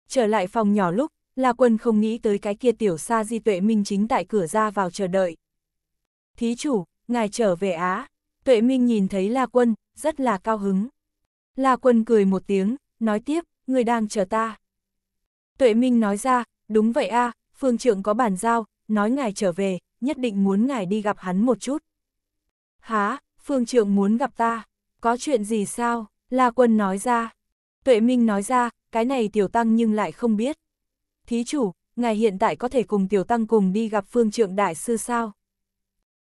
A: Trở lại phòng nhỏ lúc, La Quân không nghĩ tới cái kia tiểu sa di tuệ minh chính tại cửa ra vào chờ đợi. Thí chủ, ngài trở về Á, tuệ minh nhìn thấy La Quân, rất là cao hứng. La Quân cười một tiếng, nói tiếp, người đang chờ ta. Tuệ Minh nói ra, đúng vậy a, phương trưởng có bản giao, nói ngài trở về, nhất định muốn ngài đi gặp hắn một chút. Há, phương trưởng muốn gặp ta, có chuyện gì sao? La Quân nói ra. Tuệ Minh nói ra, cái này tiểu tăng nhưng lại không biết. Thí chủ, ngài hiện tại có thể cùng tiểu tăng cùng đi gặp phương trưởng đại sư sao?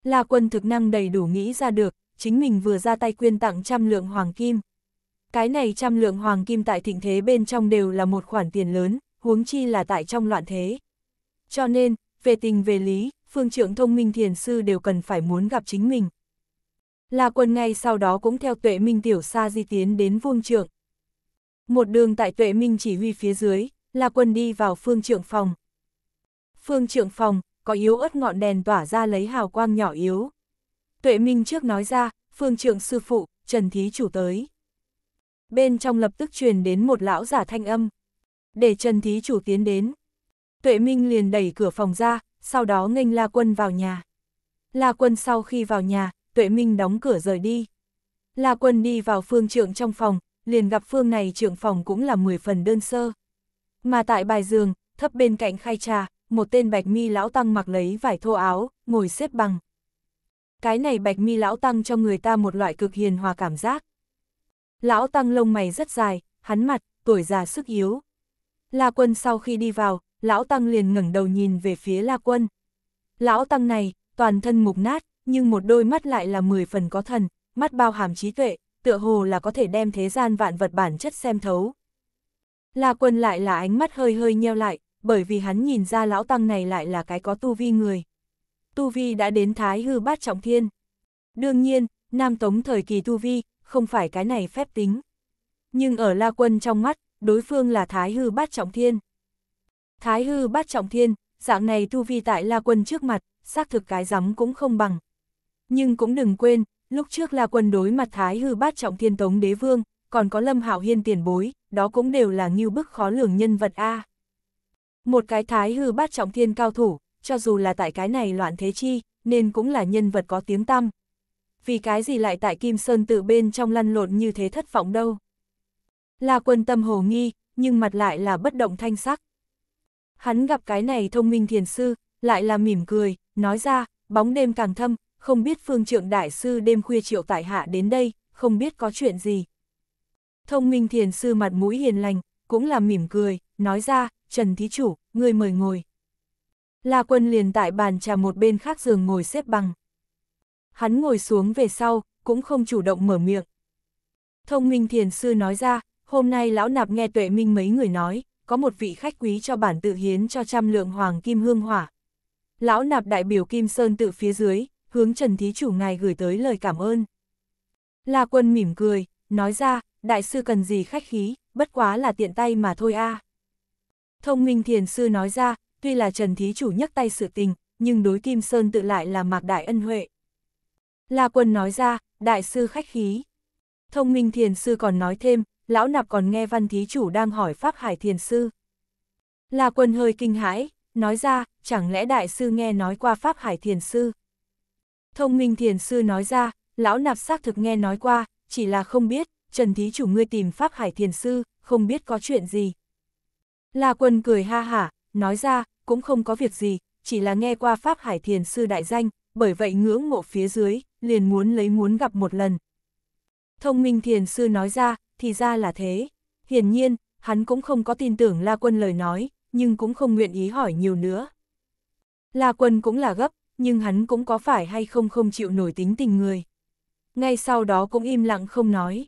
A: La Quân thực năng đầy đủ nghĩ ra được, chính mình vừa ra tay quyên tặng trăm lượng hoàng kim. Cái này trăm lượng hoàng kim tại thịnh thế bên trong đều là một khoản tiền lớn, huống chi là tại trong loạn thế. Cho nên, về tình về lý, phương trưởng thông minh thiền sư đều cần phải muốn gặp chính mình. Là quần ngay sau đó cũng theo tuệ minh tiểu xa di tiến đến vuông trưởng. Một đường tại tuệ minh chỉ huy phía dưới, là quần đi vào phương trưởng phòng. Phương trưởng phòng, có yếu ớt ngọn đèn tỏa ra lấy hào quang nhỏ yếu. Tuệ minh trước nói ra, phương trưởng sư phụ, Trần Thí chủ tới. Bên trong lập tức truyền đến một lão giả thanh âm để Trần Thí Chủ tiến đến. Tuệ Minh liền đẩy cửa phòng ra, sau đó nghênh La Quân vào nhà. La Quân sau khi vào nhà, Tuệ Minh đóng cửa rời đi. La Quân đi vào phương trượng trong phòng, liền gặp phương này trưởng phòng cũng là 10 phần đơn sơ. Mà tại bài giường, thấp bên cạnh khai trà, một tên bạch mi lão tăng mặc lấy vải thô áo, ngồi xếp bằng. Cái này bạch mi lão tăng cho người ta một loại cực hiền hòa cảm giác. Lão tăng lông mày rất dài, hắn mặt, tuổi già sức yếu, La Quân sau khi đi vào, Lão Tăng liền ngẩng đầu nhìn về phía La Quân. Lão Tăng này, toàn thân mục nát, nhưng một đôi mắt lại là mười phần có thần, mắt bao hàm trí tuệ, tựa hồ là có thể đem thế gian vạn vật bản chất xem thấu. La Quân lại là ánh mắt hơi hơi nheo lại, bởi vì hắn nhìn ra Lão Tăng này lại là cái có tu vi người. Tu vi đã đến Thái Hư Bát Trọng Thiên. Đương nhiên, Nam Tống thời kỳ tu vi, không phải cái này phép tính. Nhưng ở La Quân trong mắt, đối phương là Thái Hư Bát Trọng Thiên. Thái Hư Bát Trọng Thiên, dạng này tu vi tại La Quân trước mặt, xác thực cái rắm cũng không bằng. Nhưng cũng đừng quên, lúc trước La Quân đối mặt Thái Hư Bát Trọng Thiên Tống Đế Vương, còn có Lâm Hạo Hiên tiền bối, đó cũng đều là nghiêu bức khó lường nhân vật A. Một cái Thái Hư Bát Trọng Thiên cao thủ, cho dù là tại cái này loạn thế chi, nên cũng là nhân vật có tiếng tăm. Vì cái gì lại tại Kim Sơn tự bên trong lăn lộn như thế thất vọng đâu. La quân tâm hồ nghi, nhưng mặt lại là bất động thanh sắc. Hắn gặp cái này thông minh thiền sư, lại là mỉm cười, nói ra, bóng đêm càng thâm, không biết phương trượng đại sư đêm khuya triệu tại hạ đến đây, không biết có chuyện gì. Thông minh thiền sư mặt mũi hiền lành, cũng là mỉm cười, nói ra, Trần Thí Chủ, người mời ngồi. La quân liền tại bàn trà một bên khác giường ngồi xếp bằng. Hắn ngồi xuống về sau, cũng không chủ động mở miệng. Thông minh thiền sư nói ra, Hôm nay lão nạp nghe tuệ minh mấy người nói, có một vị khách quý cho bản tự hiến cho trăm lượng hoàng kim hương hỏa. Lão nạp đại biểu Kim Sơn tự phía dưới, hướng Trần Thí Chủ ngài gửi tới lời cảm ơn. La quân mỉm cười, nói ra, đại sư cần gì khách khí, bất quá là tiện tay mà thôi a. Thông minh thiền sư nói ra, tuy là Trần Thí Chủ nhắc tay sự tình, nhưng đối Kim Sơn tự lại là mạc đại ân huệ. La quân nói ra, đại sư khách khí. Thông minh thiền sư còn nói thêm, lão nạp còn nghe văn thí chủ đang hỏi Pháp Hải Thiền Sư. La Quân hơi kinh hãi, nói ra, chẳng lẽ đại sư nghe nói qua Pháp Hải Thiền Sư? Thông minh Thiền Sư nói ra, lão nạp xác thực nghe nói qua, chỉ là không biết, Trần Thí chủ ngươi tìm Pháp Hải Thiền Sư, không biết có chuyện gì. La Quân cười ha hả, nói ra, cũng không có việc gì, chỉ là nghe qua Pháp Hải Thiền Sư đại danh, bởi vậy ngưỡng mộ phía dưới, liền muốn lấy muốn gặp một lần. Thông minh Thiền Sư nói ra, thì ra là thế. Hiển nhiên, hắn cũng không có tin tưởng La Quân lời nói, nhưng cũng không nguyện ý hỏi nhiều nữa. La Quân cũng là gấp, nhưng hắn cũng có phải hay không không chịu nổi tính tình người. Ngay sau đó cũng im lặng không nói.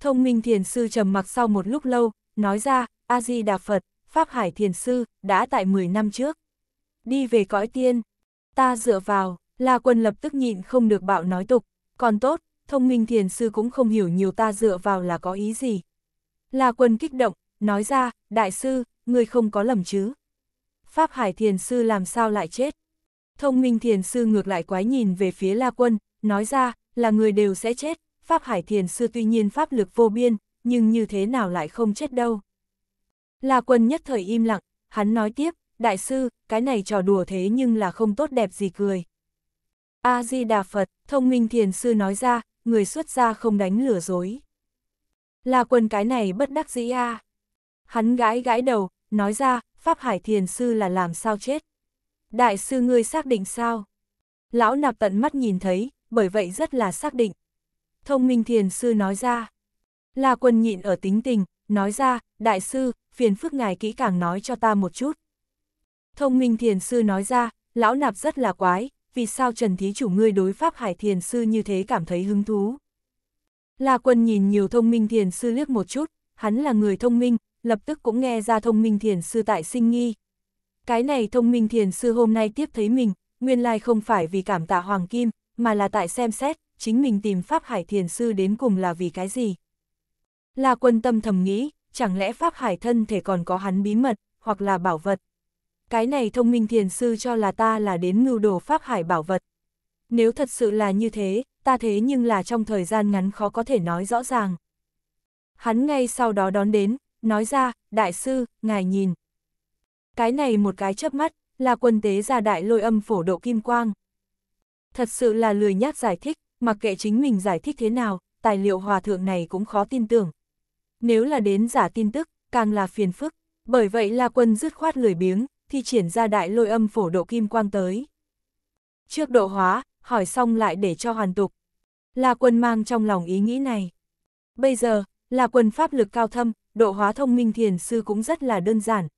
A: Thông minh thiền sư trầm mặc sau một lúc lâu, nói ra, A-di-đà Phật, Pháp Hải thiền sư, đã tại 10 năm trước. Đi về cõi tiên, ta dựa vào, La Quân lập tức nhịn không được bạo nói tục, còn tốt, thông minh thiền sư cũng không hiểu nhiều ta dựa vào là có ý gì. La quân kích động, nói ra, đại sư, người không có lầm chứ. Pháp hải thiền sư làm sao lại chết? Thông minh thiền sư ngược lại quái nhìn về phía La quân, nói ra, là người đều sẽ chết, Pháp hải thiền sư tuy nhiên pháp lực vô biên, nhưng như thế nào lại không chết đâu. La quân nhất thời im lặng, hắn nói tiếp, đại sư, cái này trò đùa thế nhưng là không tốt đẹp gì cười. A-di-đà Phật, thông minh thiền sư nói ra, người xuất gia không đánh lừa dối. Là quần cái này bất đắc dĩ a Hắn gãi gãi đầu, nói ra, Pháp Hải thiền sư là làm sao chết. Đại sư ngươi xác định sao? Lão nạp tận mắt nhìn thấy, bởi vậy rất là xác định. Thông minh thiền sư nói ra. Là quần nhịn ở tính tình, nói ra, đại sư, phiền phức ngài kỹ càng nói cho ta một chút. Thông minh thiền sư nói ra, lão nạp rất là quái, vì sao Trần Thí Chủ ngươi đối Pháp Hải Thiền Sư như thế cảm thấy hứng thú. La Quân nhìn nhiều thông minh Thiền Sư liếc một chút, hắn là người thông minh, lập tức cũng nghe ra thông minh Thiền Sư tại sinh nghi. Cái này thông minh Thiền Sư hôm nay tiếp thấy mình, nguyên lai không phải vì cảm tạ Hoàng Kim, mà là tại xem xét, chính mình tìm Pháp Hải Thiền Sư đến cùng là vì cái gì. La Quân tâm thầm nghĩ, chẳng lẽ Pháp Hải thân thể còn có hắn bí mật, hoặc là bảo vật cái này thông minh thiền sư cho là ta là đến ngưu đồ pháp hải bảo vật. Nếu thật sự là như thế, ta thế nhưng là trong thời gian ngắn khó có thể nói rõ ràng. Hắn ngay sau đó đón đến, nói ra, đại sư, ngài nhìn. Cái này một cái chớp mắt, là quân tế ra đại lôi âm phổ độ kim quang. Thật sự là lười nhát giải thích, mặc kệ chính mình giải thích thế nào, tài liệu hòa thượng này cũng khó tin tưởng. Nếu là đến giả tin tức, càng là phiền phức, bởi vậy là quân dứt khoát lười biếng, thi triển ra đại lôi âm phổ độ kim quang tới. Trước độ hóa, hỏi xong lại để cho hoàn tục. La quân mang trong lòng ý nghĩ này. Bây giờ, là quân pháp lực cao thâm, độ hóa thông minh thiền sư cũng rất là đơn giản.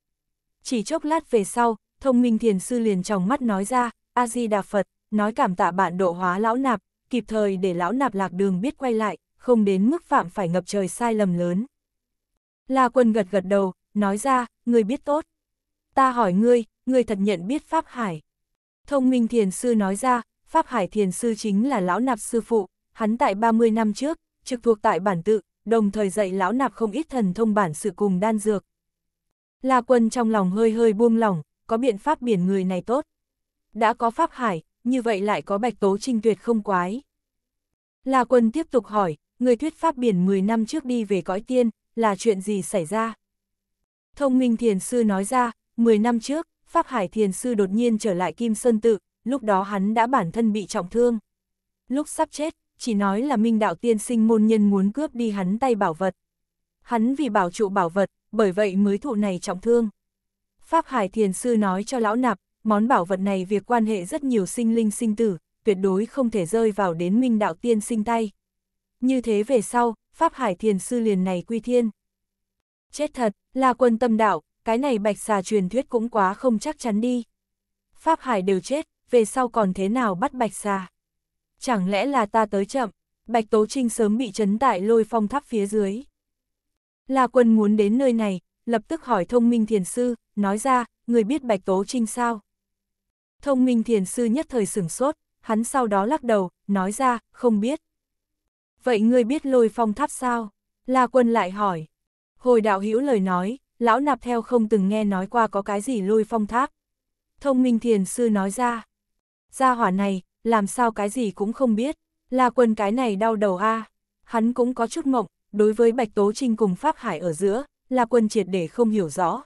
A: Chỉ chốc lát về sau, thông minh thiền sư liền trong mắt nói ra, A-di-đà Phật, nói cảm tạ bạn độ hóa lão nạp, kịp thời để lão nạp lạc đường biết quay lại, không đến mức phạm phải ngập trời sai lầm lớn. La quân gật gật đầu, nói ra, người biết tốt ta hỏi ngươi, ngươi thật nhận biết Pháp Hải. Thông minh thiền sư nói ra, Pháp Hải thiền sư chính là lão nạp sư phụ, hắn tại 30 năm trước, trực thuộc tại bản tự, đồng thời dạy lão nạp không ít thần thông bản sự cùng đan dược. La quân trong lòng hơi hơi buông lỏng, có biện pháp biển người này tốt. Đã có Pháp Hải, như vậy lại có bạch tố trinh tuyệt không quái. La quân tiếp tục hỏi, người thuyết pháp biển 10 năm trước đi về cõi tiên, là chuyện gì xảy ra? Thông minh thiền sư nói ra, 10 năm trước, Pháp Hải Thiền Sư đột nhiên trở lại Kim Sơn Tự, lúc đó hắn đã bản thân bị trọng thương. Lúc sắp chết, chỉ nói là minh đạo tiên sinh môn nhân muốn cướp đi hắn tay bảo vật. Hắn vì bảo trụ bảo vật, bởi vậy mới thụ này trọng thương. Pháp Hải Thiền Sư nói cho lão nạp, món bảo vật này việc quan hệ rất nhiều sinh linh sinh tử, tuyệt đối không thể rơi vào đến minh đạo tiên sinh tay. Như thế về sau, Pháp Hải Thiền Sư liền này quy thiên. Chết thật, là quân tâm đạo, cái này bạch xà truyền thuyết cũng quá không chắc chắn đi. Pháp Hải đều chết, về sau còn thế nào bắt bạch xà? Chẳng lẽ là ta tới chậm, bạch tố trinh sớm bị chấn tại lôi phong tháp phía dưới. La quân muốn đến nơi này, lập tức hỏi thông minh thiền sư, nói ra, người biết bạch tố trinh sao? Thông minh thiền sư nhất thời sửng sốt, hắn sau đó lắc đầu, nói ra, không biết. Vậy ngươi biết lôi phong tháp sao? La quân lại hỏi. Hồi đạo hữu lời nói, lão nạp theo không từng nghe nói qua có cái gì lôi phong tháp. Thông minh thiền sư nói ra, gia hỏa này, làm sao cái gì cũng không biết, là quân cái này đau đầu a Hắn cũng có chút mộng, đối với Bạch Tố Trinh cùng Pháp Hải ở giữa, là quân triệt để không hiểu rõ.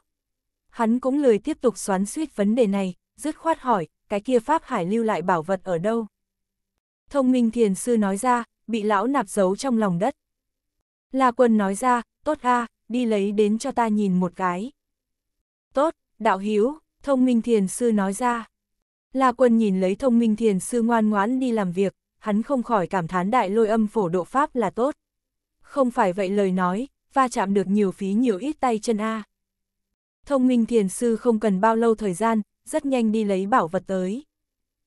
A: Hắn cũng lười tiếp tục xoắn suýt vấn đề này, dứt khoát hỏi, cái kia Pháp Hải lưu lại bảo vật ở đâu? Thông minh thiền sư nói ra, bị lão nạp giấu trong lòng đất. là quân nói ra, tốt a đi lấy đến cho ta nhìn một cái. Tốt, đạo hiếu, thông minh thiền sư nói ra. La quân nhìn lấy thông minh thiền sư ngoan ngoãn đi làm việc, hắn không khỏi cảm thán đại lôi âm phổ độ Pháp là tốt. Không phải vậy lời nói, va chạm được nhiều phí nhiều ít tay chân A. Thông minh thiền sư không cần bao lâu thời gian, rất nhanh đi lấy bảo vật tới.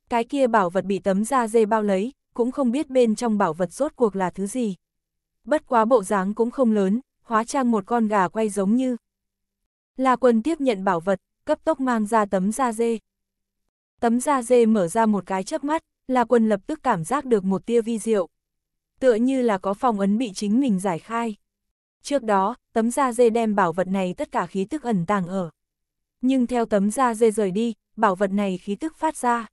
A: Cái kia bảo vật bị tấm da dê bao lấy, cũng không biết bên trong bảo vật rốt cuộc là thứ gì. Bất quá bộ dáng cũng không lớn, hóa trang một con gà quay giống như. La Quân tiếp nhận bảo vật, cấp tốc mang ra tấm da dê. Tấm da dê mở ra một cái chớp mắt, La Quân lập tức cảm giác được một tia vi diệu. Tựa như là có phòng ấn bị chính mình giải khai. Trước đó, tấm da dê đem bảo vật này tất cả khí tức ẩn tàng ở. Nhưng theo tấm da dê rời đi, bảo vật này khí tức phát ra.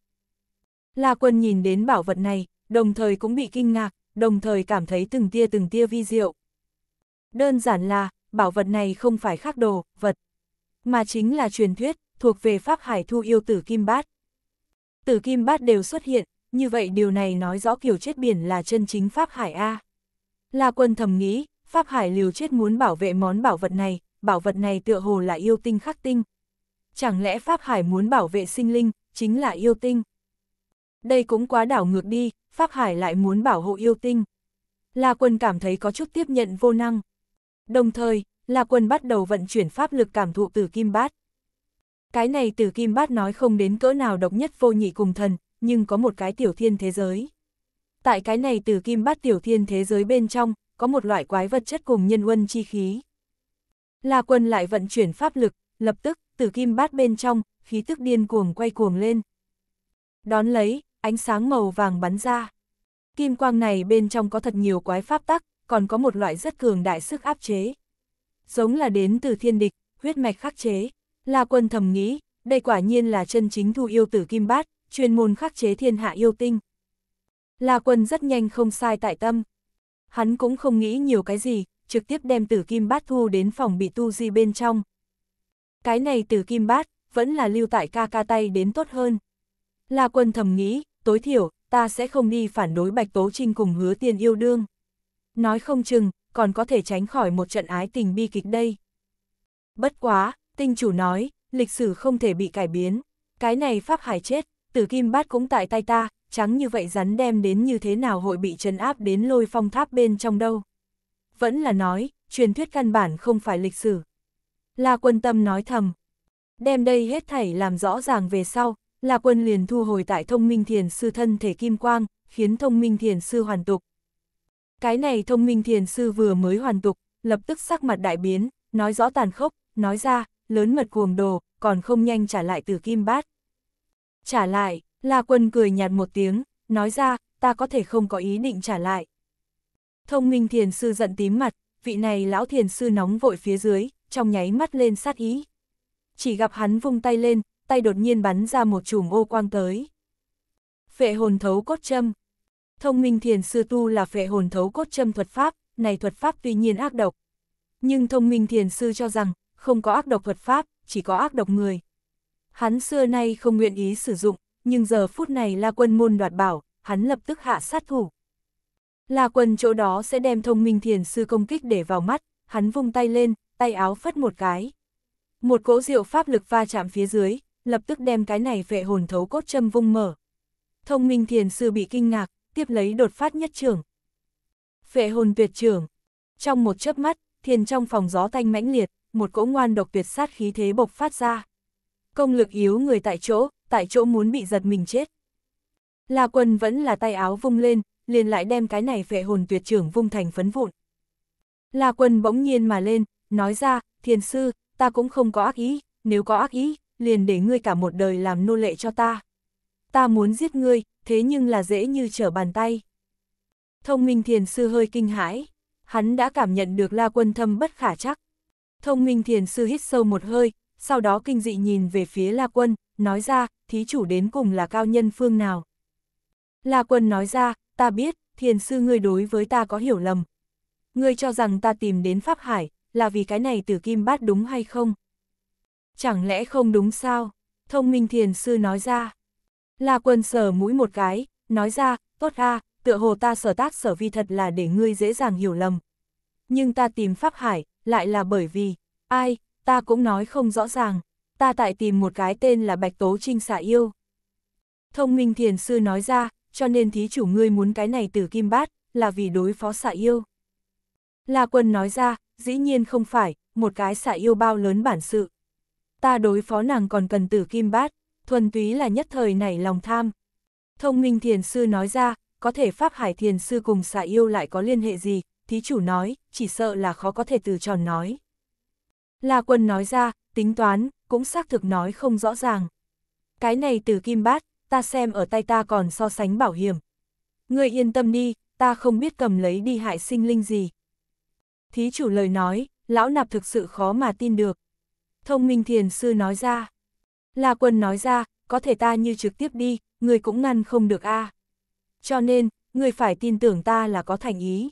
A: La Quân nhìn đến bảo vật này, đồng thời cũng bị kinh ngạc, đồng thời cảm thấy từng tia từng tia vi diệu. Đơn giản là, bảo vật này không phải khắc đồ, vật, mà chính là truyền thuyết, thuộc về Pháp Hải Thu yêu tử Kim Bát. Tử Kim Bát đều xuất hiện, như vậy điều này nói rõ kiểu chết biển là chân chính Pháp Hải A. La quân thầm nghĩ, Pháp Hải liều chết muốn bảo vệ món bảo vật này, bảo vật này tựa hồ là yêu tinh khắc tinh. Chẳng lẽ Pháp Hải muốn bảo vệ sinh linh, chính là yêu tinh? Đây cũng quá đảo ngược đi, Pháp Hải lại muốn bảo hộ yêu tinh. La quân cảm thấy có chút tiếp nhận vô năng. Đồng thời, là quân bắt đầu vận chuyển pháp lực cảm thụ từ kim bát. Cái này từ kim bát nói không đến cỡ nào độc nhất vô nhị cùng thần, nhưng có một cái tiểu thiên thế giới. Tại cái này từ kim bát tiểu thiên thế giới bên trong, có một loại quái vật chất cùng nhân quân chi khí. La quân lại vận chuyển pháp lực, lập tức, từ kim bát bên trong, khí tức điên cuồng quay cuồng lên. Đón lấy, ánh sáng màu vàng bắn ra. Kim quang này bên trong có thật nhiều quái pháp tắc, còn có một loại rất cường đại sức áp chế. Giống là đến từ thiên địch, huyết mạch khắc chế. La quân thầm nghĩ, đây quả nhiên là chân chính thu yêu tử kim bát, chuyên môn khắc chế thiên hạ yêu tinh. La quân rất nhanh không sai tại tâm. Hắn cũng không nghĩ nhiều cái gì, trực tiếp đem tử kim bát thu đến phòng bị tu di bên trong. Cái này tử kim bát, vẫn là lưu tại ca ca tay đến tốt hơn. La quân thầm nghĩ, tối thiểu, ta sẽ không đi phản đối bạch tố trinh cùng hứa tiền yêu đương. Nói không chừng, còn có thể tránh khỏi một trận ái tình bi kịch đây. Bất quá, tinh chủ nói, lịch sử không thể bị cải biến. Cái này pháp hải chết, tử kim bát cũng tại tay ta, trắng như vậy rắn đem đến như thế nào hội bị trấn áp đến lôi phong tháp bên trong đâu. Vẫn là nói, truyền thuyết căn bản không phải lịch sử. La quân tâm nói thầm. Đem đây hết thảy làm rõ ràng về sau, La quân liền thu hồi tại thông minh thiền sư thân thể kim quang, khiến thông minh thiền sư hoàn tục, cái này thông minh thiền sư vừa mới hoàn tục, lập tức sắc mặt đại biến, nói rõ tàn khốc, nói ra, lớn mật cuồng đồ, còn không nhanh trả lại từ kim bát. Trả lại, La Quân cười nhạt một tiếng, nói ra, ta có thể không có ý định trả lại. Thông minh thiền sư giận tím mặt, vị này lão thiền sư nóng vội phía dưới, trong nháy mắt lên sát ý. Chỉ gặp hắn vung tay lên, tay đột nhiên bắn ra một chùm ô quang tới. Phệ hồn thấu cốt châm. Thông minh thiền sư tu là phệ hồn thấu cốt châm thuật pháp, này thuật pháp tuy nhiên ác độc. Nhưng thông minh thiền sư cho rằng, không có ác độc thuật pháp, chỉ có ác độc người. Hắn xưa nay không nguyện ý sử dụng, nhưng giờ phút này La Quân môn đoạt bảo, hắn lập tức hạ sát thủ. La Quân chỗ đó sẽ đem thông minh thiền sư công kích để vào mắt, hắn vung tay lên, tay áo phất một cái. Một cỗ diệu pháp lực va chạm phía dưới, lập tức đem cái này vệ hồn thấu cốt châm vung mở. Thông minh thiền sư bị kinh ngạc, tiếp lấy đột phát nhất trưởng. Phệ hồn tuyệt trưởng. Trong một chớp mắt, thiên trong phòng gió thanh mãnh liệt, một cỗ ngoan độc tuyệt sát khí thế bộc phát ra. Công lực yếu người tại chỗ, tại chỗ muốn bị giật mình chết. La quân vẫn là tay áo vung lên, liền lại đem cái này phệ hồn tuyệt trưởng vung thành phấn vụn. La quân bỗng nhiên mà lên, nói ra, thiền sư, ta cũng không có ác ý, nếu có ác ý, liền để ngươi cả một đời làm nô lệ cho ta. Ta muốn giết ngươi, thế nhưng là dễ như trở bàn tay. Thông minh thiền sư hơi kinh hãi, hắn đã cảm nhận được la quân thâm bất khả chắc. Thông minh thiền sư hít sâu một hơi, sau đó kinh dị nhìn về phía la quân, nói ra, thí chủ đến cùng là cao nhân phương nào. La quân nói ra, ta biết, thiền sư ngươi đối với ta có hiểu lầm. Ngươi cho rằng ta tìm đến Pháp Hải, là vì cái này tử kim bát đúng hay không? Chẳng lẽ không đúng sao? Thông minh thiền sư nói ra, La quân sờ mũi một cái, nói ra, tốt a, tựa hồ ta sở tác sở vi thật là để ngươi dễ dàng hiểu lầm. Nhưng ta tìm Pháp Hải, lại là bởi vì, ai, ta cũng nói không rõ ràng, ta tại tìm một cái tên là Bạch Tố Trinh xạ yêu. Thông minh thiền sư nói ra, cho nên thí chủ ngươi muốn cái này từ kim bát, là vì đối phó xạ yêu. La quân nói ra, dĩ nhiên không phải, một cái xạ yêu bao lớn bản sự. Ta đối phó nàng còn cần tử kim bát thuần túy là nhất thời nảy lòng tham. Thông minh thiền sư nói ra, có thể pháp hải thiền sư cùng xà yêu lại có liên hệ gì, thí chủ nói, chỉ sợ là khó có thể từ tròn nói. La quân nói ra, tính toán, cũng xác thực nói không rõ ràng. Cái này từ kim bát, ta xem ở tay ta còn so sánh bảo hiểm. người yên tâm đi, ta không biết cầm lấy đi hại sinh linh gì. Thí chủ lời nói, lão nạp thực sự khó mà tin được. Thông minh thiền sư nói ra. La Quân nói ra, có thể ta như trực tiếp đi, người cũng ngăn không được a. À. Cho nên, người phải tin tưởng ta là có thành ý.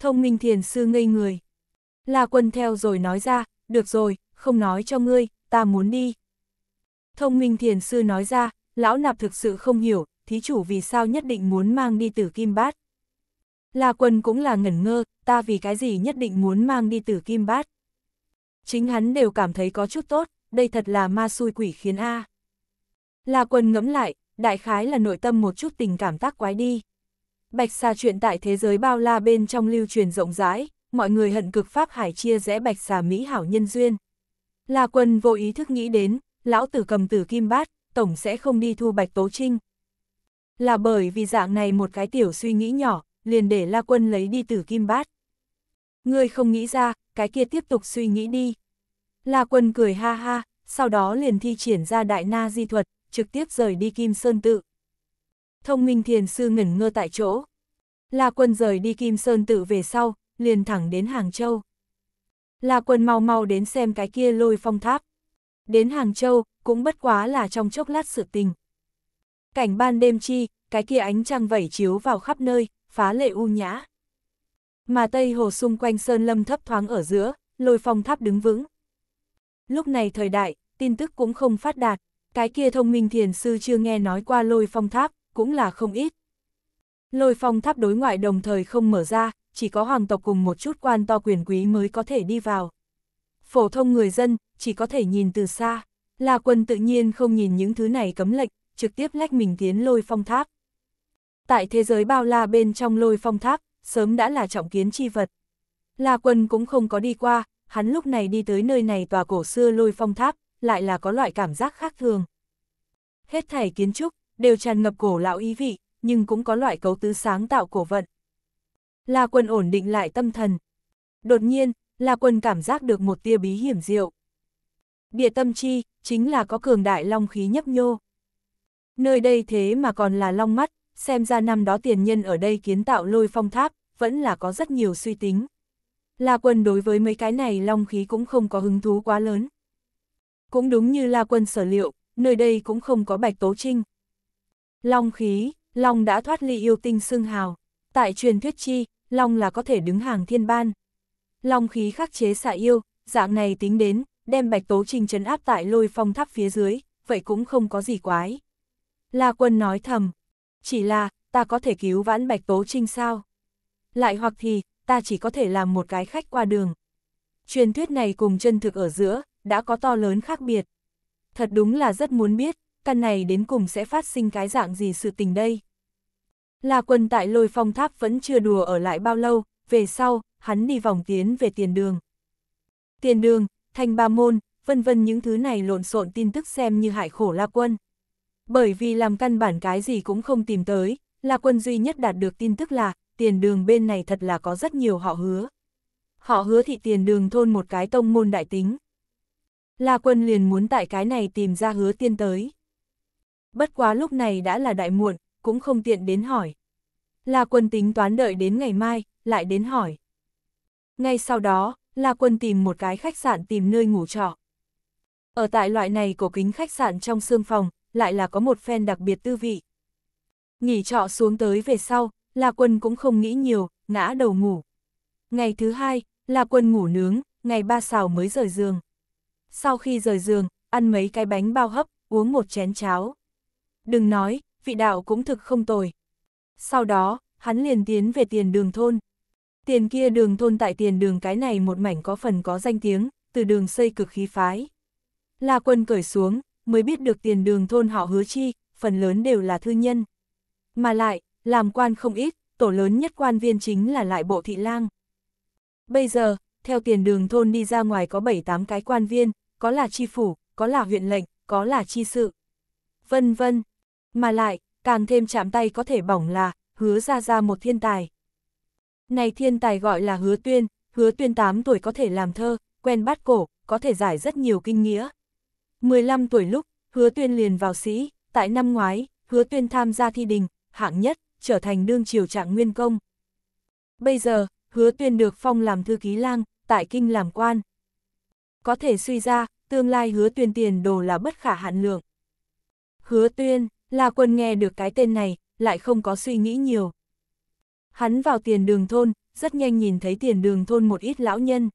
A: Thông minh thiền sư ngây người. La Quân theo rồi nói ra, được rồi, không nói cho ngươi, ta muốn đi. Thông minh thiền sư nói ra, lão nạp thực sự không hiểu, thí chủ vì sao nhất định muốn mang đi tử kim bát. La Quân cũng là ngẩn ngơ, ta vì cái gì nhất định muốn mang đi tử kim bát. Chính hắn đều cảm thấy có chút tốt, đây thật là ma xui quỷ khiến A. La quân ngẫm lại, đại khái là nội tâm một chút tình cảm tác quái đi. Bạch xà chuyện tại thế giới bao la bên trong lưu truyền rộng rãi, mọi người hận cực Pháp Hải chia rẽ bạch xà Mỹ hảo nhân duyên. La quân vô ý thức nghĩ đến, lão tử cầm tử kim bát, tổng sẽ không đi thu bạch tố trinh. Là bởi vì dạng này một cái tiểu suy nghĩ nhỏ, liền để La quân lấy đi tử kim bát. người không nghĩ ra, cái kia tiếp tục suy nghĩ đi. La Quân cười ha ha, sau đó liền thi triển ra đại na di thuật, trực tiếp rời đi Kim Sơn Tự. Thông minh thiền sư ngẩn ngơ tại chỗ. La Quân rời đi Kim Sơn Tự về sau, liền thẳng đến Hàng Châu. La Quân mau mau đến xem cái kia lôi phong tháp. Đến Hàng Châu, cũng bất quá là trong chốc lát sự tình. Cảnh ban đêm chi, cái kia ánh trăng vẩy chiếu vào khắp nơi, phá lệ u nhã. Mà Tây Hồ xung quanh Sơn Lâm thấp thoáng ở giữa, lôi phong tháp đứng vững, Lúc này thời đại, tin tức cũng không phát đạt, cái kia thông minh thiền sư chưa nghe nói qua lôi phong tháp, cũng là không ít. Lôi phong tháp đối ngoại đồng thời không mở ra, chỉ có hoàng tộc cùng một chút quan to quyền quý mới có thể đi vào. Phổ thông người dân, chỉ có thể nhìn từ xa. là quân tự nhiên không nhìn những thứ này cấm lệnh, trực tiếp lách mình tiến lôi phong tháp. Tại thế giới bao la bên trong lôi phong tháp, sớm đã là trọng kiến chi vật. là quân cũng không có đi qua, hắn lúc này đi tới nơi này tòa cổ xưa lôi phong tháp, lại là có loại cảm giác khác thường. Hết thảy kiến trúc, đều tràn ngập cổ lão ý vị, nhưng cũng có loại cấu tứ sáng tạo cổ vận. La quân ổn định lại tâm thần. Đột nhiên, La quân cảm giác được một tia bí hiểm diệu. Địa tâm chi, chính là có cường đại long khí nhấp nhô. Nơi đây thế mà còn là long mắt, xem ra năm đó tiền nhân ở đây kiến tạo lôi phong tháp, vẫn là có rất nhiều suy tính. La Quân đối với mấy cái này long khí cũng không có hứng thú quá lớn. Cũng đúng như La Quân sở liệu, nơi đây cũng không có Bạch Tố Trinh. Long khí, Long đã thoát ly yêu tinh xương hào. Tại truyền thuyết chi, Long là có thể đứng hàng thiên ban. Long khí khắc chế xạ yêu, dạng này tính đến, đem Bạch Tố Trinh trấn áp tại lôi phong tháp phía dưới, vậy cũng không có gì quái. La Quân nói thầm, chỉ là, ta có thể cứu vãn Bạch Tố Trinh sao? Lại hoặc thì, ta chỉ có thể làm một cái khách qua đường. Truyền thuyết này cùng chân thực ở giữa, đã có to lớn khác biệt. Thật đúng là rất muốn biết, căn này đến cùng sẽ phát sinh cái dạng gì sự tình đây. Là quân tại lôi phong tháp vẫn chưa đùa ở lại bao lâu, về sau, hắn đi vòng tiến về tiền đường. Tiền đường, thành ba môn, vân vân những thứ này lộn xộn tin tức xem như hại khổ La Quân. Bởi vì làm căn bản cái gì cũng không tìm tới, La Quân duy nhất đạt được tin tức là tiền đường bên này thật là có rất nhiều họ hứa. Họ hứa thị tiền đường thôn một cái tông môn đại tính. La quân liền muốn tại cái này tìm ra hứa tiên tới. Bất quá lúc này đã là đại muộn, cũng không tiện đến hỏi. La quân tính toán đợi đến ngày mai, lại đến hỏi. Ngay sau đó, La Quân tìm một cái khách sạn tìm nơi ngủ trọ. Ở tại loại này cổ kính khách sạn trong xương phòng, lại là có một phen đặc biệt tư vị. Nghỉ trọ xuống tới về sau, La Quân cũng không nghĩ nhiều, ngã đầu ngủ. Ngày thứ hai, La Quân ngủ nướng, ngày ba xào mới rời giường. Sau khi rời giường, ăn mấy cái bánh bao hấp, uống một chén cháo. Đừng nói, vị đạo cũng thực không tồi. Sau đó, hắn liền tiến về tiền đường thôn. Tiền kia đường thôn tại tiền đường cái này một mảnh có phần có danh tiếng, từ đường xây cực khí phái. La quân cởi xuống, mới biết được tiền đường thôn họ hứa chi, phần lớn đều là thư nhân. Mà lại, làm quan không ít, tổ lớn nhất quan viên chính là lại bộ thị lang. Bây giờ, theo tiền đường thôn đi ra ngoài có 7-8 cái quan viên, có là chi phủ, có là huyện lệnh, có là chi sự. Vân vân. Mà lại, càng thêm chạm tay có thể bỏng là, hứa ra ra một thiên tài. Này thiên tài gọi là hứa tuyên, hứa tuyên 8 tuổi có thể làm thơ, quen bắt cổ, có thể giải rất nhiều kinh nghĩa. 15 tuổi lúc, hứa tuyên liền vào sĩ, tại năm ngoái, hứa tuyên tham gia thi đình, hạng nhất trở thành đương triều trạng nguyên công. Bây giờ, hứa tuyên được phong làm thư ký lang, tại kinh làm quan. Có thể suy ra, tương lai hứa tuyên tiền đồ là bất khả hạn lượng. Hứa tuyên, là quân nghe được cái tên này, lại không có suy nghĩ nhiều. Hắn vào tiền đường thôn, rất nhanh nhìn thấy tiền đường thôn một ít lão nhân.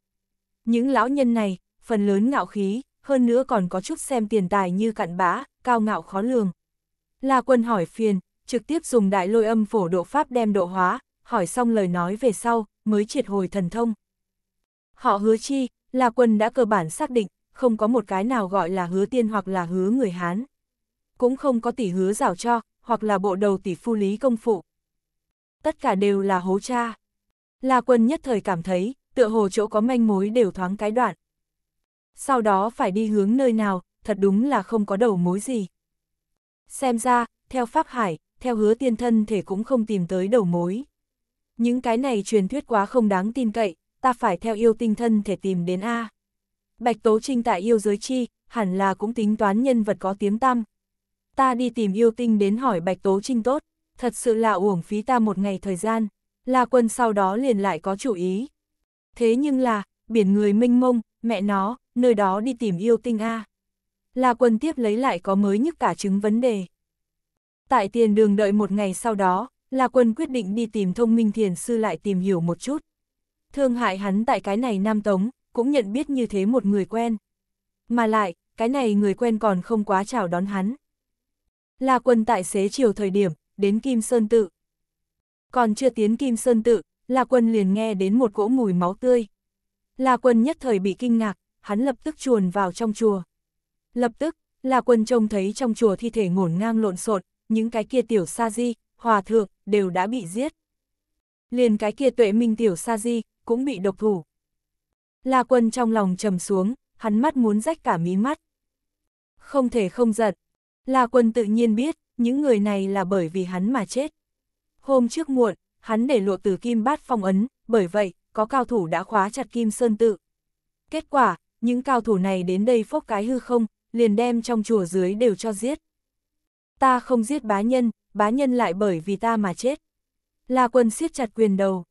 A: Những lão nhân này, phần lớn ngạo khí, hơn nữa còn có chút xem tiền tài như cặn bã, cao ngạo khó lường. La quân hỏi phiền, trực tiếp dùng đại lôi âm phổ độ pháp đem độ hóa, hỏi xong lời nói về sau, mới triệt hồi thần thông. Họ hứa chi, là quân đã cơ bản xác định, không có một cái nào gọi là hứa tiên hoặc là hứa người Hán. Cũng không có tỷ hứa rảo cho, hoặc là bộ đầu tỷ phu lý công phụ. Tất cả đều là hố cha. là quân nhất thời cảm thấy, tựa hồ chỗ có manh mối đều thoáng cái đoạn. Sau đó phải đi hướng nơi nào, thật đúng là không có đầu mối gì. Xem ra, theo Pháp Hải, theo hứa tiên thân thể cũng không tìm tới đầu mối. Những cái này truyền thuyết quá không đáng tin cậy, ta phải theo yêu tinh thân thể tìm đến A. Bạch Tố Trinh tại yêu giới chi, hẳn là cũng tính toán nhân vật có tiếng tam. Ta đi tìm yêu tinh đến hỏi Bạch Tố Trinh tốt, thật sự là uổng phí ta một ngày thời gian. La quân sau đó liền lại có chủ ý. Thế nhưng là, biển người minh mông, mẹ nó, nơi đó đi tìm yêu tinh A. La quân tiếp lấy lại có mới nhất cả chứng vấn đề. Tại tiền đường đợi một ngày sau đó, La Quân quyết định đi tìm thông minh thiền sư lại tìm hiểu một chút. Thương hại hắn tại cái này Nam Tống, cũng nhận biết như thế một người quen. Mà lại, cái này người quen còn không quá chào đón hắn. La Quân tại xế chiều thời điểm, đến Kim Sơn Tự. Còn chưa tiến Kim Sơn Tự, La Quân liền nghe đến một cỗ mùi máu tươi. La Quân nhất thời bị kinh ngạc, hắn lập tức chuồn vào trong chùa. Lập tức, La Quân trông thấy trong chùa thi thể ngổn ngang lộn xộn, những cái kia tiểu sa di, hòa thượng, đều đã bị giết. Liền cái kia tuệ minh tiểu sa di, cũng bị độc thủ. La quân trong lòng trầm xuống, hắn mắt muốn rách cả mí mắt. Không thể không giận. La quân tự nhiên biết, những người này là bởi vì hắn mà chết. Hôm trước muộn, hắn để lộ từ kim bát phong ấn, bởi vậy, có cao thủ đã khóa chặt kim sơn tự. Kết quả, những cao thủ này đến đây phốc cái hư không, liền đem trong chùa dưới đều cho giết ta không giết bá nhân, bá nhân lại bởi vì ta mà chết. La quân siết chặt quyền đầu.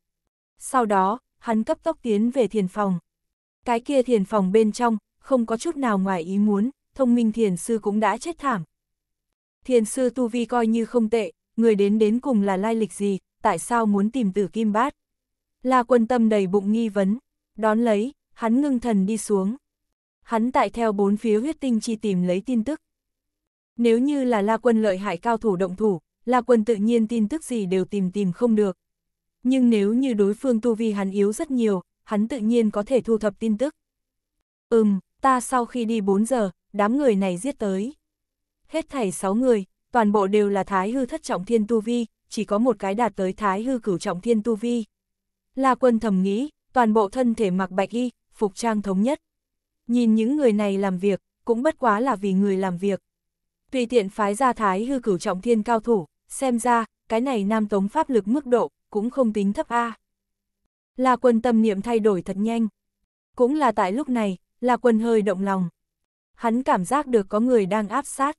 A: Sau đó, hắn cấp tốc tiến về thiền phòng. Cái kia thiền phòng bên trong, không có chút nào ngoài ý muốn, thông minh thiền sư cũng đã chết thảm. Thiền sư Tu Vi coi như không tệ, người đến đến cùng là lai lịch gì, tại sao muốn tìm tử kim bát. La quân tâm đầy bụng nghi vấn, đón lấy, hắn ngưng thần đi xuống. Hắn tại theo bốn phía huyết tinh chi tìm lấy tin tức. Nếu như là La Quân lợi hại cao thủ động thủ, La Quân tự nhiên tin tức gì đều tìm tìm không được. Nhưng nếu như đối phương tu vi hắn yếu rất nhiều, hắn tự nhiên có thể thu thập tin tức. Ừm, ta sau khi đi 4 giờ, đám người này giết tới. Hết thảy 6 người, toàn bộ đều là thái hư thất trọng thiên tu vi, chỉ có một cái đạt tới thái hư cửu trọng thiên tu vi. La quân thầm nghĩ, toàn bộ thân thể mặc bạch y, phục trang thống nhất. Nhìn những người này làm việc, cũng bất quá là vì người làm việc tùy tiện phái ra thái hư cửu trọng thiên cao thủ, xem ra, cái này nam tống pháp lực mức độ, cũng không tính thấp A. Là quân tâm niệm thay đổi thật nhanh. Cũng là tại lúc này, là quân hơi động lòng. Hắn cảm giác được có người đang áp sát.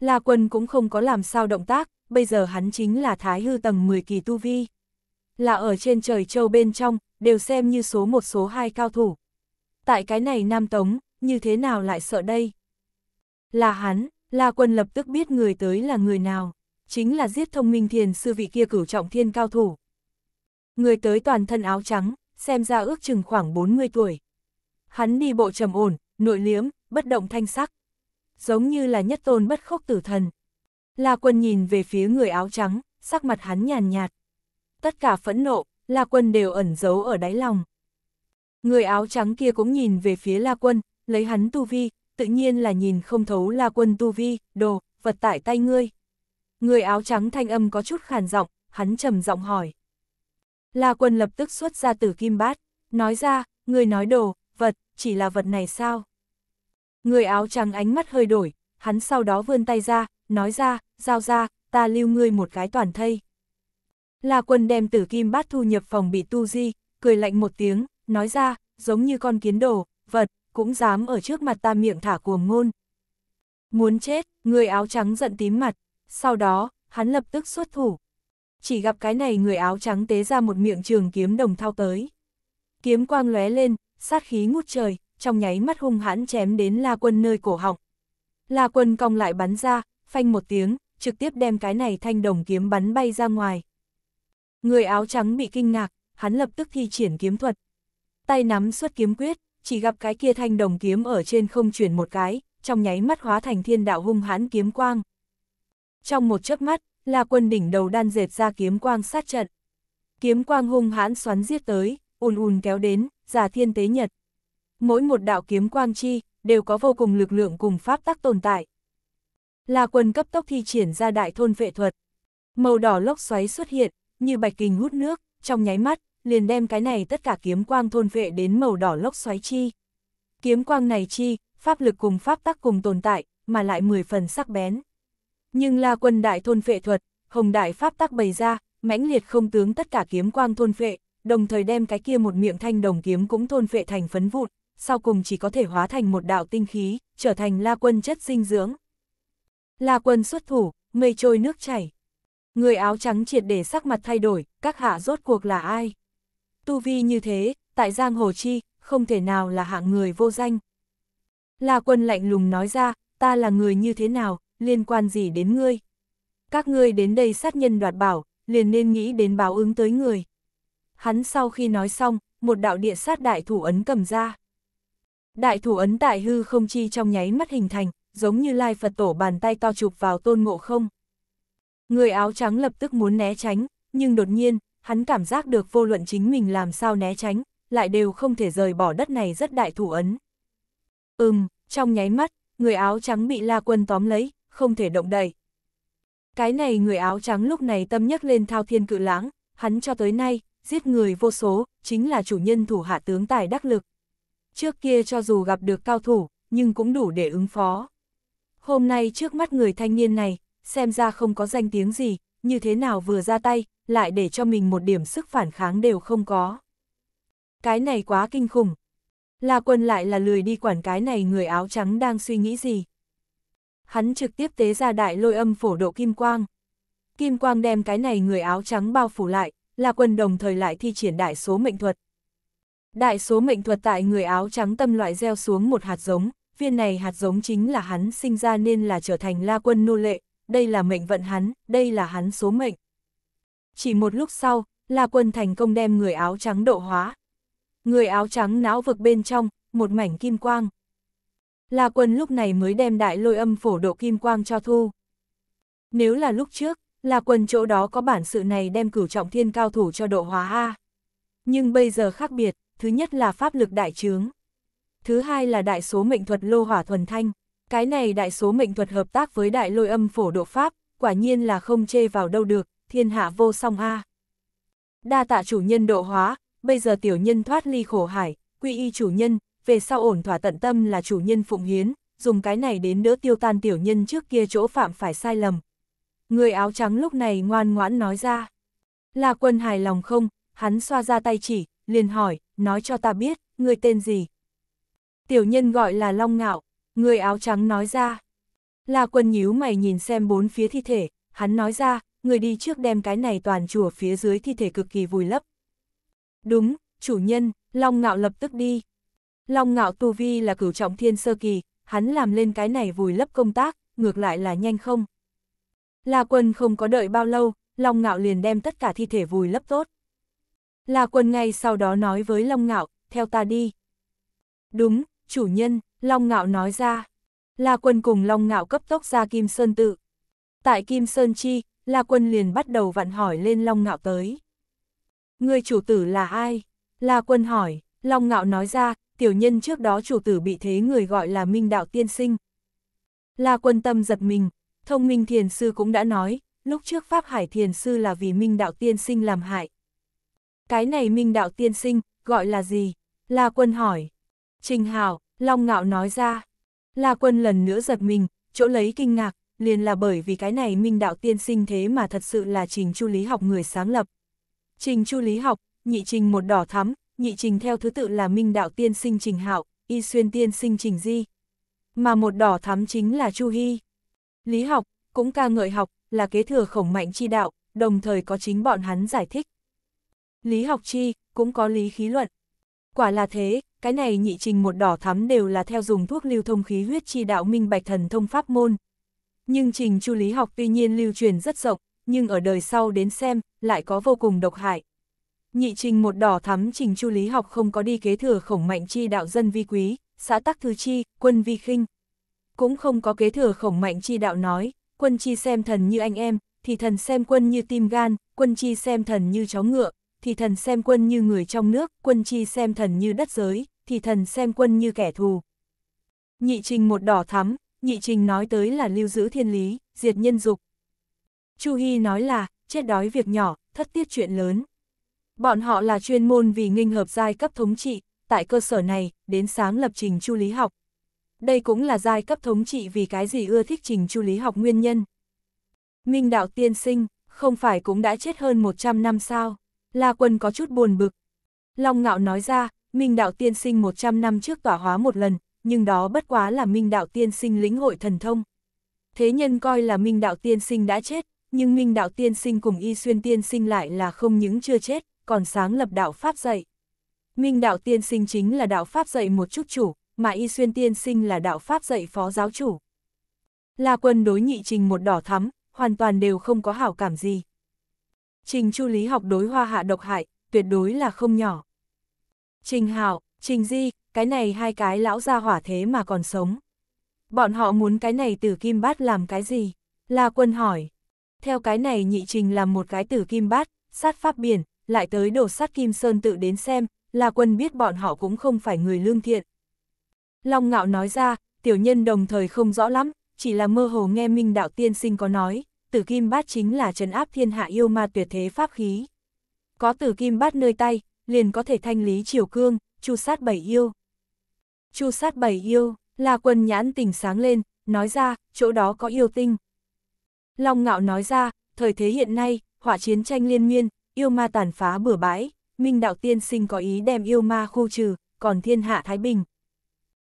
A: Là quân cũng không có làm sao động tác, bây giờ hắn chính là thái hư tầng 10 kỳ tu vi. Là ở trên trời châu bên trong, đều xem như số một số hai cao thủ. Tại cái này Nam Tống, như thế nào lại sợ đây? Là hắn, La Quân lập tức biết người tới là người nào, chính là giết thông minh thiền sư vị kia cửu trọng thiên cao thủ. Người tới toàn thân áo trắng, xem ra ước chừng khoảng 40 tuổi. Hắn đi bộ trầm ổn, nội liếm, bất động thanh sắc. Giống như là nhất tôn bất khốc tử thần. La Quân nhìn về phía người áo trắng, sắc mặt hắn nhàn nhạt. Tất cả phẫn nộ, La Quân đều ẩn giấu ở đáy lòng. Người áo trắng kia cũng nhìn về phía La Quân, lấy hắn tu vi, tự nhiên là nhìn không thấu la quân tu vi, đồ, vật tại tay ngươi. Người áo trắng thanh âm có chút khàn giọng, hắn trầm giọng hỏi. La quân lập tức xuất ra từ kim bát, nói ra, người nói đồ, vật, chỉ là vật này sao? Người áo trắng ánh mắt hơi đổi, hắn sau đó vươn tay ra, nói ra, giao ra, ta lưu ngươi một cái toàn thây. La quân đem tử kim bát thu nhập phòng bị tu di, cười lạnh một tiếng, nói ra, giống như con kiến đồ, vật, cũng dám ở trước mặt ta miệng thả cuồng ngôn. Muốn chết, người áo trắng giận tím mặt, sau đó, hắn lập tức xuất thủ. Chỉ gặp cái này người áo trắng tế ra một miệng trường kiếm đồng thao tới. Kiếm quang lóe lên, sát khí ngút trời, trong nháy mắt hung hãn chém đến La Quân nơi cổ họng. La Quân cong lại bắn ra, phanh một tiếng, trực tiếp đem cái này thanh đồng kiếm bắn bay ra ngoài. Người áo trắng bị kinh ngạc, hắn lập tức thi triển kiếm thuật. Tay nắm xuất kiếm quyết, chỉ gặp cái kia thanh đồng kiếm ở trên không chuyển một cái, trong nháy mắt hóa thành thiên đạo hung hãn kiếm quang. Trong một chớp mắt, là quân đỉnh đầu đan dệt ra kiếm quang sát trận. Kiếm quang hung hãn xoắn giết tới, ùn ùn kéo đến, giả thiên tế nhật. Mỗi một đạo kiếm quang chi, đều có vô cùng lực lượng cùng pháp tắc tồn tại. Là quân cấp tốc thi triển ra đại thôn vệ thuật. Màu đỏ lốc xoáy xuất hiện, như bạch kình hút nước, trong nháy mắt, liền đem cái này tất cả kiếm quang thôn vệ đến màu đỏ lốc xoáy chi. Kiếm quang này chi, pháp lực cùng pháp tắc cùng tồn tại, mà lại 10 phần sắc bén. Nhưng là quân đại thôn vệ thuật, hồng đại pháp tắc bày ra, mãnh liệt không tướng tất cả kiếm quang thôn vệ, đồng thời đem cái kia một miệng thanh đồng kiếm cũng thôn vệ thành phấn vụn, sau cùng chỉ có thể hóa thành một đạo tinh khí, trở thành la quân chất dinh dưỡng. La quân xuất thủ, mây trôi nước chảy. Người áo trắng triệt để sắc mặt thay đổi, các hạ rốt cuộc là ai? tu vi như thế, tại Giang Hồ Chi, không thể nào là hạng người vô danh. La quân lạnh lùng nói ra, ta là người như thế nào, liên quan gì đến ngươi? Các ngươi đến đây sát nhân đoạt bảo, liền nên nghĩ đến báo ứng tới người. Hắn sau khi nói xong, một đạo địa sát đại thủ ấn cầm ra. Đại thủ ấn tại hư không chi trong nháy mắt hình thành, giống như lai Phật tổ bàn tay to chụp vào tôn ngộ không. Người áo trắng lập tức muốn né tránh, nhưng đột nhiên, hắn cảm giác được vô luận chính mình làm sao né tránh, lại đều không thể rời bỏ đất này rất đại thủ ấn. Ừm, trong nháy mắt, người áo trắng bị La Quân tóm lấy, không thể động đậy. Cái này người áo trắng lúc này tâm nhắc lên thao thiên cự lãng, hắn cho tới nay, giết người vô số, chính là chủ nhân thủ hạ tướng tài đắc lực. Trước kia cho dù gặp được cao thủ, nhưng cũng đủ để ứng phó. Hôm nay trước mắt người thanh niên này, xem ra không có danh tiếng gì, như thế nào vừa ra tay, lại để cho mình một điểm sức phản kháng đều không có. Cái này quá kinh khủng. La quân lại là lười đi quản cái này người áo trắng đang suy nghĩ gì. Hắn trực tiếp tế ra đại lôi âm phổ độ kim quang. Kim quang đem cái này người áo trắng bao phủ lại, La quân đồng thời lại thi triển đại số mệnh thuật. Đại số mệnh thuật tại người áo trắng tâm loại gieo xuống một hạt giống, viên này hạt giống chính là hắn sinh ra nên là trở thành La quân nô lệ, đây là mệnh vận hắn, đây là hắn số mệnh. Chỉ một lúc sau, La Quân thành công đem người áo trắng độ hóa. Người áo trắng não vực bên trong, một mảnh kim quang. La Quân lúc này mới đem đại lôi âm phổ độ kim quang cho thu. Nếu là lúc trước, La Quân chỗ đó có bản sự này đem cửu trọng thiên cao thủ cho độ hóa A. Nhưng bây giờ khác biệt, thứ nhất là pháp lực đại trướng. Thứ hai là đại số mệnh thuật lô hỏa thuần thanh. Cái này đại số mệnh thuật hợp tác với đại lôi âm phổ độ pháp, quả nhiên là không chê vào đâu được, thiên hạ vô song a. Đa tạ chủ nhân độ hóa, bây giờ tiểu nhân thoát ly khổ hải, quy y chủ nhân, về sau ổn thỏa tận tâm là chủ nhân phụng hiến, dùng cái này đến đỡ tiêu tan tiểu nhân trước kia chỗ phạm phải sai lầm. Người áo trắng lúc này ngoan ngoãn nói ra. Là quân hài lòng không, hắn xoa ra tay chỉ, liền hỏi, nói cho ta biết, người tên gì. Tiểu nhân gọi là Long Ngạo, Người áo trắng nói ra. La quân nhíu mày nhìn xem bốn phía thi thể, hắn nói ra, người đi trước đem cái này toàn chùa phía dưới thi thể cực kỳ vùi lấp. Đúng, chủ nhân, Long Ngạo lập tức đi. Long Ngạo tu vi là cửu trọng thiên sơ kỳ, hắn làm lên cái này vùi lấp công tác, ngược lại là nhanh không. La quân không có đợi bao lâu, Long Ngạo liền đem tất cả thi thể vùi lấp tốt. La quân ngay sau đó nói với Long Ngạo, theo ta đi. Đúng, chủ nhân, Long Ngạo nói ra. La Quân cùng Long Ngạo cấp tốc ra Kim Sơn tự. Tại Kim Sơn Chi, La Quân liền bắt đầu vặn hỏi lên Long Ngạo tới. Người chủ tử là ai? La Quân hỏi, Long Ngạo nói ra, tiểu nhân trước đó chủ tử bị thế người gọi là Minh Đạo Tiên Sinh. La Quân tâm giật mình, thông minh thiền sư cũng đã nói, lúc trước Pháp Hải thiền sư là vì Minh Đạo Tiên Sinh làm hại. Cái này Minh Đạo Tiên Sinh, gọi là gì? La Quân hỏi. Trình Hảo, Long ngạo nói ra. La quân lần nữa giật mình, chỗ lấy kinh ngạc, liền là bởi vì cái này minh đạo tiên sinh thế mà thật sự là trình chu lý học người sáng lập. Trình chu lý học, nhị trình một đỏ thắm, nhị trình theo thứ tự là minh đạo tiên sinh trình hạo, y xuyên tiên sinh trình di. Mà một đỏ thắm chính là chu hy. Lý học, cũng ca ngợi học, là kế thừa khổng mạnh chi đạo, đồng thời có chính bọn hắn giải thích. Lý học chi, cũng có lý khí luận, Quả là thế, cái này nhị trình một đỏ thắm đều là theo dùng thuốc lưu thông khí huyết chi đạo minh bạch thần thông pháp môn. Nhưng trình chu lý học tuy nhiên lưu truyền rất rộng, nhưng ở đời sau đến xem, lại có vô cùng độc hại. Nhị trình một đỏ thắm trình chu lý học không có đi kế thừa khổng mạnh chi đạo dân vi quý, xã tắc thư chi, quân vi khinh. Cũng không có kế thừa khổng mạnh chi đạo nói, quân chi xem thần như anh em, thì thần xem quân như tim gan, quân chi xem thần như chó ngựa, thì thần xem quân như người trong nước, quân chi xem thần như đất giới, thì thần xem quân như kẻ thù. Nhị trình một đỏ thắm, nhị trình nói tới là lưu giữ thiên lý, diệt nhân dục. Chu Hy nói là, chết đói việc nhỏ, thất tiết chuyện lớn. Bọn họ là chuyên môn vì nghinh hợp giai cấp thống trị, tại cơ sở này, đến sáng lập trình chu lý học. Đây cũng là giai cấp thống trị vì cái gì ưa thích trình chu lý học nguyên nhân. Minh đạo tiên sinh, không phải cũng đã chết hơn 100 năm sao? La Quân có chút buồn bực. Long Ngạo nói ra, Minh Đạo Tiên Sinh 100 năm trước tỏa hóa một lần, nhưng đó bất quá là Minh Đạo Tiên Sinh lĩnh hội thần thông. Thế nhân coi là Minh Đạo Tiên Sinh đã chết, nhưng Minh Đạo Tiên Sinh cùng Y Xuyên Tiên Sinh lại là không những chưa chết, còn sáng lập đạo Pháp dạy. Minh Đạo Tiên Sinh chính là đạo Pháp dạy một chút chủ, mà Y Xuyên Tiên Sinh là đạo Pháp dạy phó giáo chủ. La quân đối nhị trình một đỏ thắm, hoàn toàn đều không có hảo cảm gì. Trình Chu lý học đối hoa hạ độc hại, tuyệt đối là không nhỏ. Trình Hạo, Trình Di, cái này hai cái lão gia hỏa thế mà còn sống. Bọn họ muốn cái này tử kim bát làm cái gì? La quân hỏi. Theo cái này nhị trình làm một cái tử kim bát, sát pháp biển, lại tới đổ sát kim sơn tự đến xem, La quân biết bọn họ cũng không phải người lương thiện. Long ngạo nói ra, tiểu nhân đồng thời không rõ lắm, chỉ là mơ hồ nghe Minh Đạo Tiên Sinh có nói, tử kim bát chính là trấn áp thiên hạ yêu ma tuyệt thế pháp khí. Có tử kim bát nơi tay, liền có thể thanh lý triều cương, chu sát bảy yêu. Chu sát bảy yêu, là quần nhãn tỉnh sáng lên, nói ra, chỗ đó có yêu tinh. Long ngạo nói ra, thời thế hiện nay, họa chiến tranh liên miên, yêu ma tàn phá bừa bãi, Minh Đạo Tiên Sinh có ý đem yêu ma khu trừ, còn thiên hạ Thái Bình.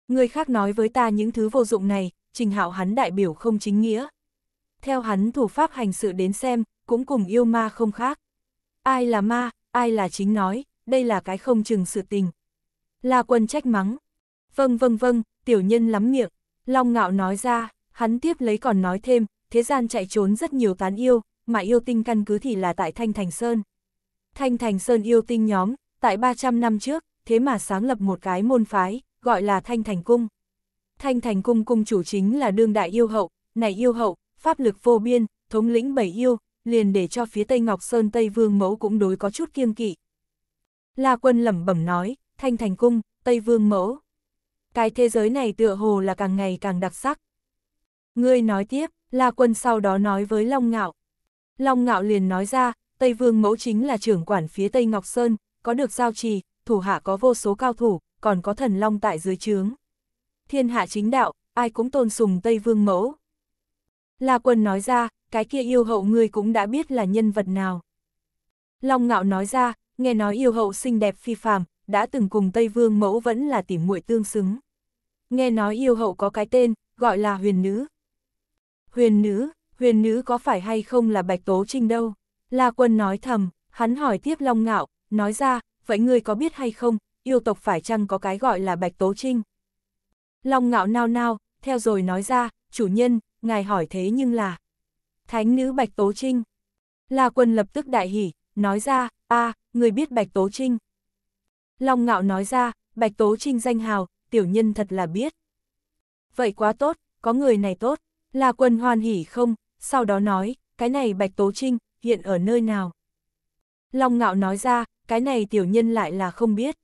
A: Người khác nói với ta những thứ vô dụng này, trình hạo hắn đại biểu không chính nghĩa, theo hắn thủ pháp hành sự đến xem, cũng cùng yêu ma không khác. Ai là ma, ai là chính nói, đây là cái không chừng sự tình. La quân trách mắng. Vâng vâng vâng, tiểu nhân lắm miệng. Long ngạo nói ra, hắn tiếp lấy còn nói thêm, thế gian chạy trốn rất nhiều tán yêu, mà yêu tinh căn cứ thì là tại Thanh Thành Sơn. Thanh Thành Sơn yêu tinh nhóm, tại 300 năm trước, thế mà sáng lập một cái môn phái, gọi là Thanh Thành Cung. Thanh Thành Cung cung chủ chính là đương đại yêu hậu, này yêu hậu, pháp lực vô biên, thống lĩnh bảy yêu, liền để cho phía Tây Ngọc Sơn Tây Vương Mẫu cũng đối có chút kiêng kỵ. La Quân lẩm bẩm nói, Thanh Thành Cung, Tây Vương Mẫu. Cái thế giới này tựa hồ là càng ngày càng đặc sắc. Ngươi nói tiếp, La Quân sau đó nói với Long Ngạo. Long Ngạo liền nói ra, Tây Vương Mẫu chính là trưởng quản phía Tây Ngọc Sơn, có được giao trì, thủ hạ có vô số cao thủ, còn có thần Long tại dưới trướng. Thiên hạ chính đạo, ai cũng tôn sùng Tây Vương Mẫu. La Quân nói ra, cái kia yêu hậu ngươi cũng đã biết là nhân vật nào. Long Ngạo nói ra, nghe nói yêu hậu xinh đẹp phi phàm, đã từng cùng Tây Vương mẫu vẫn là tỉ muội tương xứng. Nghe nói yêu hậu có cái tên, gọi là huyền nữ. Huyền nữ, huyền nữ có phải hay không là Bạch Tố Trinh đâu? La Quân nói thầm, hắn hỏi tiếp Long Ngạo, nói ra, vậy ngươi có biết hay không, yêu tộc phải chăng có cái gọi là Bạch Tố Trinh? Long Ngạo nao nao, theo rồi nói ra, chủ nhân, ngài hỏi thế nhưng là... Thánh nữ Bạch Tố Trinh. La quân lập tức đại hỉ, nói ra, a à, người biết Bạch Tố Trinh. Long ngạo nói ra, Bạch Tố Trinh danh hào, tiểu nhân thật là biết. Vậy quá tốt, có người này tốt, La quân hoan hỉ không, sau đó nói, cái này Bạch Tố Trinh, hiện ở nơi nào? Long ngạo nói ra, cái này tiểu nhân lại là không biết.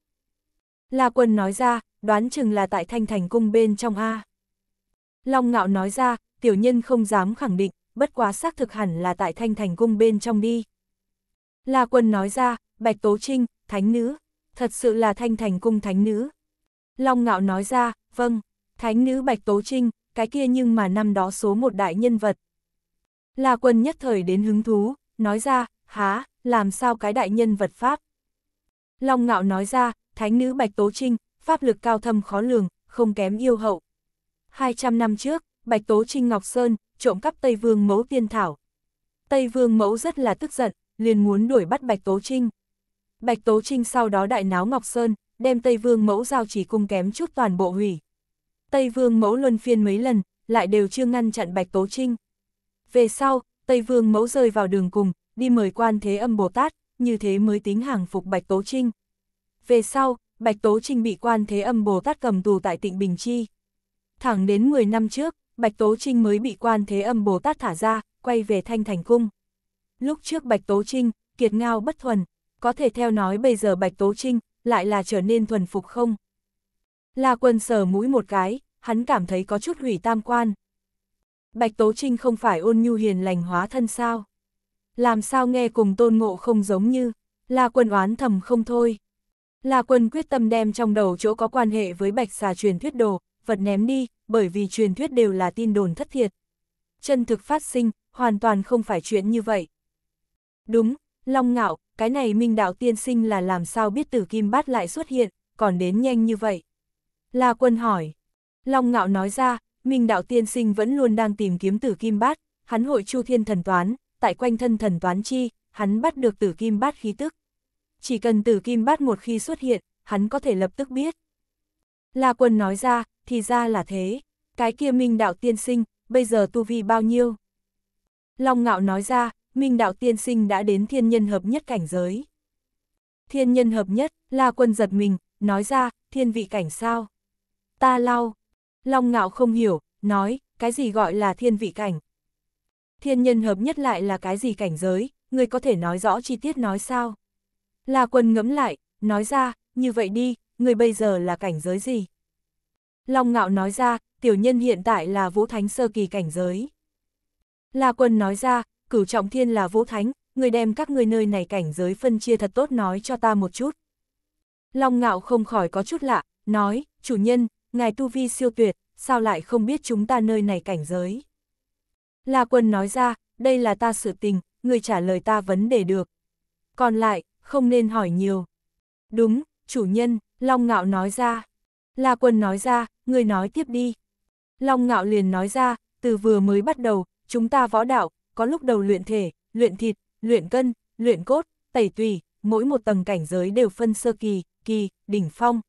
A: La quân nói ra, đoán chừng là tại thanh thành cung bên trong A. Long ngạo nói ra, tiểu nhân không dám khẳng định, bất quá xác thực hẳn là tại thanh thành cung bên trong đi. La quân nói ra, Bạch Tố Trinh, thánh nữ, thật sự là thanh thành cung thánh nữ. Long ngạo nói ra, vâng, thánh nữ Bạch Tố Trinh, cái kia nhưng mà năm đó số một đại nhân vật. La quân nhất thời đến hứng thú, nói ra, há, làm sao cái đại nhân vật Pháp. Long ngạo nói ra, thánh nữ Bạch Tố Trinh, Pháp lực cao thâm khó lường, không kém yêu hậu. 200 năm trước, Bạch Tố Trinh Ngọc Sơn, trộm cắp Tây Vương Mẫu Tiên Thảo. Tây Vương Mẫu rất là tức giận, liền muốn đuổi bắt Bạch Tố Trinh. Bạch Tố Trinh sau đó đại náo Ngọc Sơn, đem Tây Vương Mẫu giao chỉ cung kém chút toàn bộ hủy. Tây Vương Mẫu luân phiên mấy lần, lại đều chưa ngăn chặn Bạch Tố Trinh. Về sau, Tây Vương Mẫu rơi vào đường cùng, đi mời quan thế âm Bồ Tát, như thế mới tính hàng phục Bạch Tố Trinh. Về sau, Bạch Tố Trinh bị quan thế âm Bồ Tát cầm tù tại tịnh Bình Chi. Thẳng đến 10 năm trước, Bạch Tố Trinh mới bị quan thế âm Bồ Tát thả ra, quay về Thanh Thành Cung. Lúc trước Bạch Tố Trinh, kiệt ngao bất thuần, có thể theo nói bây giờ Bạch Tố Trinh, lại là trở nên thuần phục không? La quân sờ mũi một cái, hắn cảm thấy có chút hủy tam quan. Bạch Tố Trinh không phải ôn nhu hiền lành hóa thân sao? Làm sao nghe cùng tôn ngộ không giống như, La quân oán thầm không thôi. La quân quyết tâm đem trong đầu chỗ có quan hệ với bạch xà truyền thuyết đồ, vật ném đi, bởi vì truyền thuyết đều là tin đồn thất thiệt. Chân thực phát sinh, hoàn toàn không phải chuyện như vậy. Đúng, Long Ngạo, cái này minh đạo tiên sinh là làm sao biết tử kim bát lại xuất hiện, còn đến nhanh như vậy. La quân hỏi. Long Ngạo nói ra, minh đạo tiên sinh vẫn luôn đang tìm kiếm tử kim bát, hắn hội chu thiên thần toán, tại quanh thân thần toán chi, hắn bắt được tử kim bát khí tức. Chỉ cần tử kim bát một khi xuất hiện, hắn có thể lập tức biết. La Quân nói ra, thì ra là thế, cái kia Minh Đạo Tiên Sinh, bây giờ tu vi bao nhiêu? Long Ngạo nói ra, Minh Đạo Tiên Sinh đã đến thiên nhân hợp nhất cảnh giới. Thiên nhân hợp nhất, La Quân giật mình, nói ra, thiên vị cảnh sao? Ta lao. Long Ngạo không hiểu, nói, cái gì gọi là thiên vị cảnh? Thiên nhân hợp nhất lại là cái gì cảnh giới, người có thể nói rõ chi tiết nói sao? La Quân ngẫm lại, nói ra, như vậy đi, người bây giờ là cảnh giới gì? Long ngạo nói ra, tiểu nhân hiện tại là vũ thánh sơ kỳ cảnh giới. La quân nói ra, cửu trọng thiên là vũ thánh, người đem các người nơi này cảnh giới phân chia thật tốt nói cho ta một chút. Long ngạo không khỏi có chút lạ, nói, chủ nhân, ngài tu vi siêu tuyệt, sao lại không biết chúng ta nơi này cảnh giới? La quân nói ra, đây là ta sự tình, người trả lời ta vấn đề được. Còn lại, không nên hỏi nhiều. Đúng, chủ nhân, Long ngạo nói ra. La quân nói ra, ngươi nói tiếp đi. Long ngạo liền nói ra, từ vừa mới bắt đầu, chúng ta võ đạo, có lúc đầu luyện thể, luyện thịt, luyện cân, luyện cốt, tẩy tùy, mỗi một tầng cảnh giới đều phân sơ kỳ, kỳ, đỉnh phong.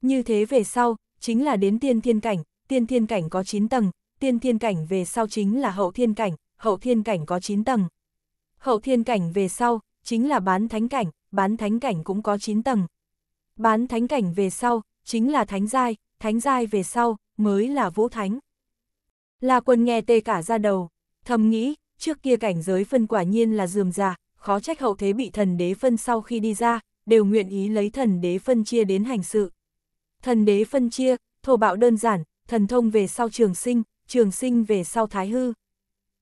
A: Như thế về sau, chính là đến tiên thiên cảnh, tiên thiên cảnh có 9 tầng, tiên thiên cảnh về sau chính là hậu thiên cảnh, hậu thiên cảnh có 9 tầng. Hậu thiên cảnh về sau, chính là bán thánh cảnh, bán thánh cảnh cũng có 9 tầng. Bán thánh cảnh về sau, chính là thánh giai, thánh giai về sau, mới là vũ thánh. La quân nghe tê cả ra đầu, thầm nghĩ, trước kia cảnh giới phân quả nhiên là dườm già, khó trách hậu thế bị thần đế phân sau khi đi ra, đều nguyện ý lấy thần đế phân chia đến hành sự. Thần đế phân chia, thổ bạo đơn giản, thần thông về sau trường sinh, trường sinh về sau thái hư.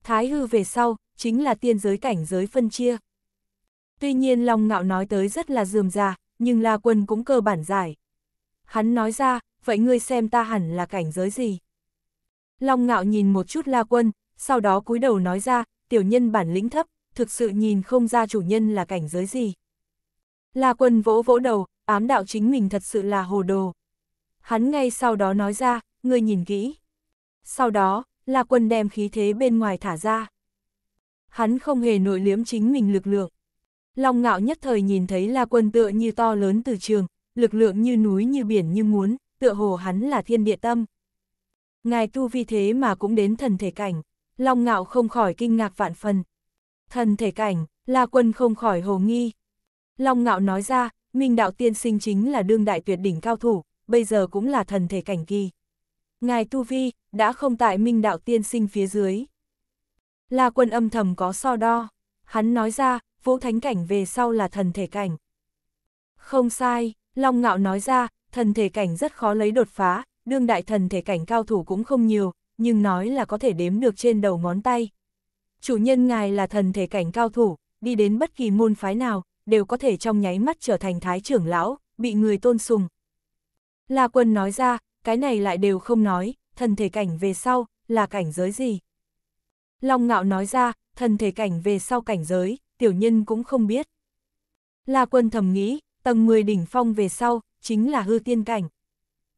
A: Thái hư về sau, chính là tiên giới cảnh giới phân chia. Tuy nhiên Long Ngạo nói tới rất là dườm già, nhưng La Quân cũng cơ bản giải. Hắn nói ra, vậy ngươi xem ta hẳn là cảnh giới gì? Long ngạo nhìn một chút La Quân, sau đó cúi đầu nói ra, tiểu nhân bản lĩnh thấp, thực sự nhìn không ra chủ nhân là cảnh giới gì. La Quân vỗ vỗ đầu, ám đạo chính mình thật sự là hồ đồ. Hắn ngay sau đó nói ra, ngươi nhìn kỹ. Sau đó, La Quân đem khí thế bên ngoài thả ra. Hắn không hề nội liếm chính mình lực lượng. Long ngạo nhất thời nhìn thấy là quân tựa như to lớn từ trường, lực lượng như núi như biển như muốn, tựa hồ hắn là thiên địa tâm. Ngài tu vi thế mà cũng đến thần thể cảnh, Long ngạo không khỏi kinh ngạc vạn phần. Thần thể cảnh, La quân không khỏi hồ nghi. Long ngạo nói ra, Minh đạo tiên sinh chính là đương đại tuyệt đỉnh cao thủ, bây giờ cũng là thần thể cảnh kỳ. Ngài tu vi, đã không tại Minh đạo tiên sinh phía dưới. La quân âm thầm có so đo, hắn nói ra, vũ thánh cảnh về sau là thần thể cảnh. Không sai, Long Ngạo nói ra, thần thể cảnh rất khó lấy đột phá, đương đại thần thể cảnh cao thủ cũng không nhiều, nhưng nói là có thể đếm được trên đầu ngón tay. Chủ nhân ngài là thần thể cảnh cao thủ, đi đến bất kỳ môn phái nào, đều có thể trong nháy mắt trở thành thái trưởng lão, bị người tôn sùng. La quân nói ra, cái này lại đều không nói, thần thể cảnh về sau, là cảnh giới gì? Long ngạo nói ra, thần thể cảnh về sau cảnh giới, tiểu nhân cũng không biết. La quân thầm nghĩ, tầng 10 đỉnh phong về sau, chính là hư tiên cảnh.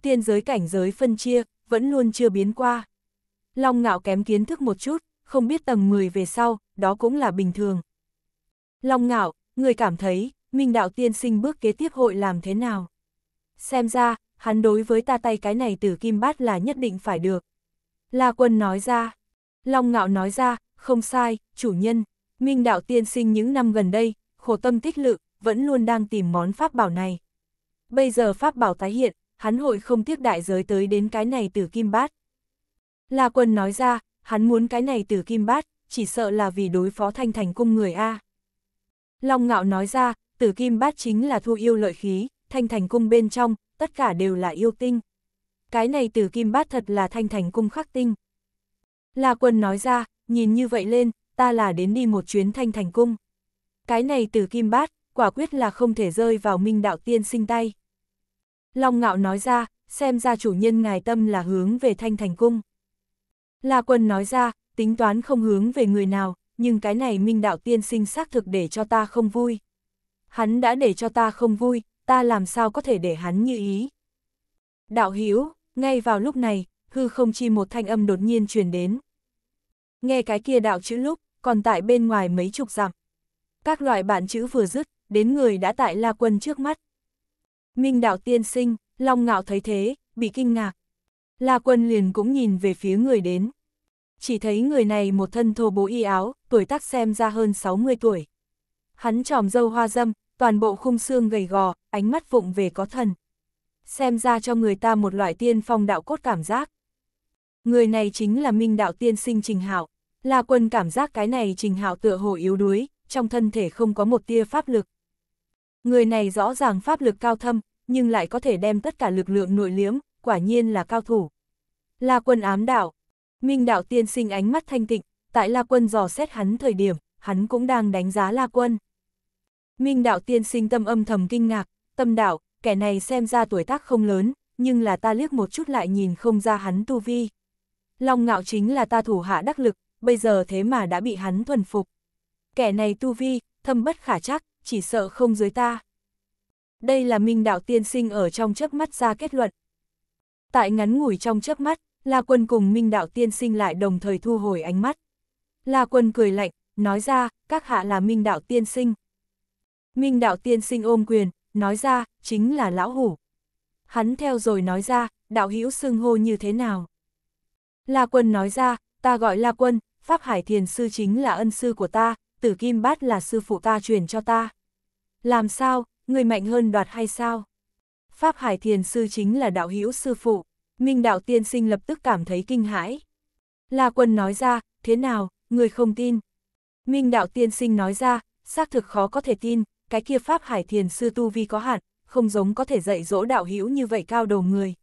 A: Tiên giới cảnh giới phân chia, vẫn luôn chưa biến qua. Long ngạo kém kiến thức một chút, không biết tầng 10 về sau, đó cũng là bình thường. Long ngạo, người cảm thấy, Minh Đạo Tiên sinh bước kế tiếp hội làm thế nào? Xem ra, hắn đối với ta tay cái này từ kim bát là nhất định phải được. La quân nói ra. Long ngạo nói ra, không sai, chủ nhân. Minh đạo tiên sinh những năm gần đây, khổ tâm tích lự, vẫn luôn đang tìm món pháp bảo này. Bây giờ pháp bảo tái hiện, hắn hội không tiếc đại giới tới đến cái này từ kim bát. La quân nói ra, hắn muốn cái này từ kim bát, chỉ sợ là vì đối phó thanh thành cung người A. Long ngạo nói ra, tử kim bát chính là thu yêu lợi khí, thanh thành cung bên trong, tất cả đều là yêu tinh. Cái này tử kim bát thật là thanh thành cung khắc tinh. La quân nói ra, nhìn như vậy lên, ta là đến đi một chuyến thanh thành cung. Cái này từ kim bát, quả quyết là không thể rơi vào minh đạo tiên sinh tay. Long ngạo nói ra, xem ra chủ nhân ngài tâm là hướng về thanh thành cung. La quân nói ra, tính toán không hướng về người nào, nhưng cái này minh đạo tiên sinh xác thực để cho ta không vui. Hắn đã để cho ta không vui, ta làm sao có thể để hắn như ý. Đạo Hiếu, ngay vào lúc này, hư không chi một thanh âm đột nhiên truyền đến. Nghe cái kia đạo chữ lúc, còn tại bên ngoài mấy chục dặm. Các loại bản chữ vừa dứt, đến người đã tại La Quân trước mắt. Minh đạo tiên sinh, Long Ngạo thấy thế, bị kinh ngạc. La Quân liền cũng nhìn về phía người đến. Chỉ thấy người này một thân thô bố y áo, tuổi tác xem ra hơn 60 tuổi. Hắn tròm dâu hoa dâm, toàn bộ khung xương gầy gò, ánh mắt vụng về có thần. Xem ra cho người ta một loại tiên phong đạo cốt cảm giác. Người này chính là Minh đạo tiên sinh Trình hảo La Quân cảm giác cái này Trình Hạo tựa hồ yếu đuối, trong thân thể không có một tia pháp lực. Người này rõ ràng pháp lực cao thâm, nhưng lại có thể đem tất cả lực lượng nội liếm, quả nhiên là cao thủ. La Quân ám đạo, Minh đạo tiên sinh ánh mắt thanh tịnh, tại La Quân dò xét hắn thời điểm, hắn cũng đang đánh giá La Quân. Minh đạo tiên sinh tâm âm thầm kinh ngạc, tâm đạo, kẻ này xem ra tuổi tác không lớn, nhưng là ta liếc một chút lại nhìn không ra hắn tu vi. Long ngạo chính là ta thủ hạ đắc lực, bây giờ thế mà đã bị hắn thuần phục. Kẻ này tu vi, thâm bất khả chắc, chỉ sợ không dưới ta. Đây là minh đạo tiên sinh ở trong chớp mắt ra kết luận. Tại ngắn ngủi trong chớp mắt, La Quân cùng minh đạo tiên sinh lại đồng thời thu hồi ánh mắt. La Quân cười lạnh, nói ra, các hạ là minh đạo tiên sinh. Minh đạo tiên sinh ôm quyền, nói ra, chính là lão hủ. Hắn theo rồi nói ra, đạo hữu xưng hô như thế nào. La Quân nói ra, ta gọi La Quân, Pháp Hải Thiền Sư chính là ân sư của ta, tử kim bát là sư phụ ta truyền cho ta. Làm sao, người mạnh hơn đoạt hay sao? Pháp Hải Thiền Sư chính là đạo hữu sư phụ, Minh Đạo Tiên Sinh lập tức cảm thấy kinh hãi. La Quân nói ra, thế nào, người không tin. Minh Đạo Tiên Sinh nói ra, xác thực khó có thể tin, cái kia Pháp Hải Thiền Sư Tu Vi có hạn, không giống có thể dạy dỗ đạo hữu như vậy cao đầu người.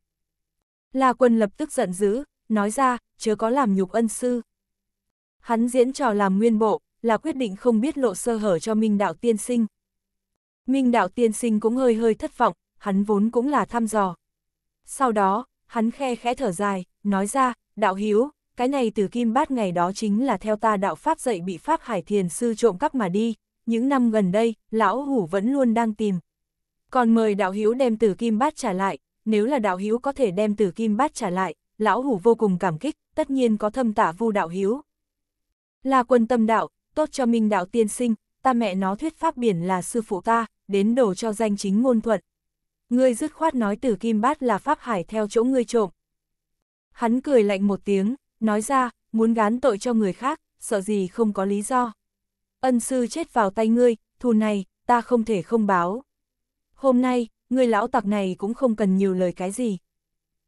A: La Quân lập tức giận dữ, nói ra, chớ có làm nhục ân sư. Hắn diễn trò làm nguyên bộ, là quyết định không biết lộ sơ hở cho Minh Đạo Tiên Sinh. Minh Đạo Tiên Sinh cũng hơi hơi thất vọng, hắn vốn cũng là thăm dò. Sau đó, hắn khe khẽ thở dài, nói ra, đạo hiếu, cái này từ kim bát ngày đó chính là theo ta đạo Pháp dạy bị Pháp Hải Thiền Sư trộm cắp mà đi, những năm gần đây, lão hủ vẫn luôn đang tìm. Còn mời đạo hiếu đem từ kim bát trả lại, nếu là đạo hiếu có thể đem từ kim bát trả lại, lão hủ vô cùng cảm kích, tất nhiên có thâm tả vu đạo hiếu. Là quân tâm đạo, tốt cho minh đạo tiên sinh, ta mẹ nó thuyết pháp biển là sư phụ ta, đến đổ cho danh chính ngôn thuận. Ngươi dứt khoát nói từ kim bát là pháp hải theo chỗ ngươi trộm. Hắn cười lạnh một tiếng, nói ra, muốn gán tội cho người khác, sợ gì không có lý do. Ân sư chết vào tay ngươi, thù này, ta không thể không báo. Hôm nay, ngươi lão tặc này cũng không cần nhiều lời cái gì.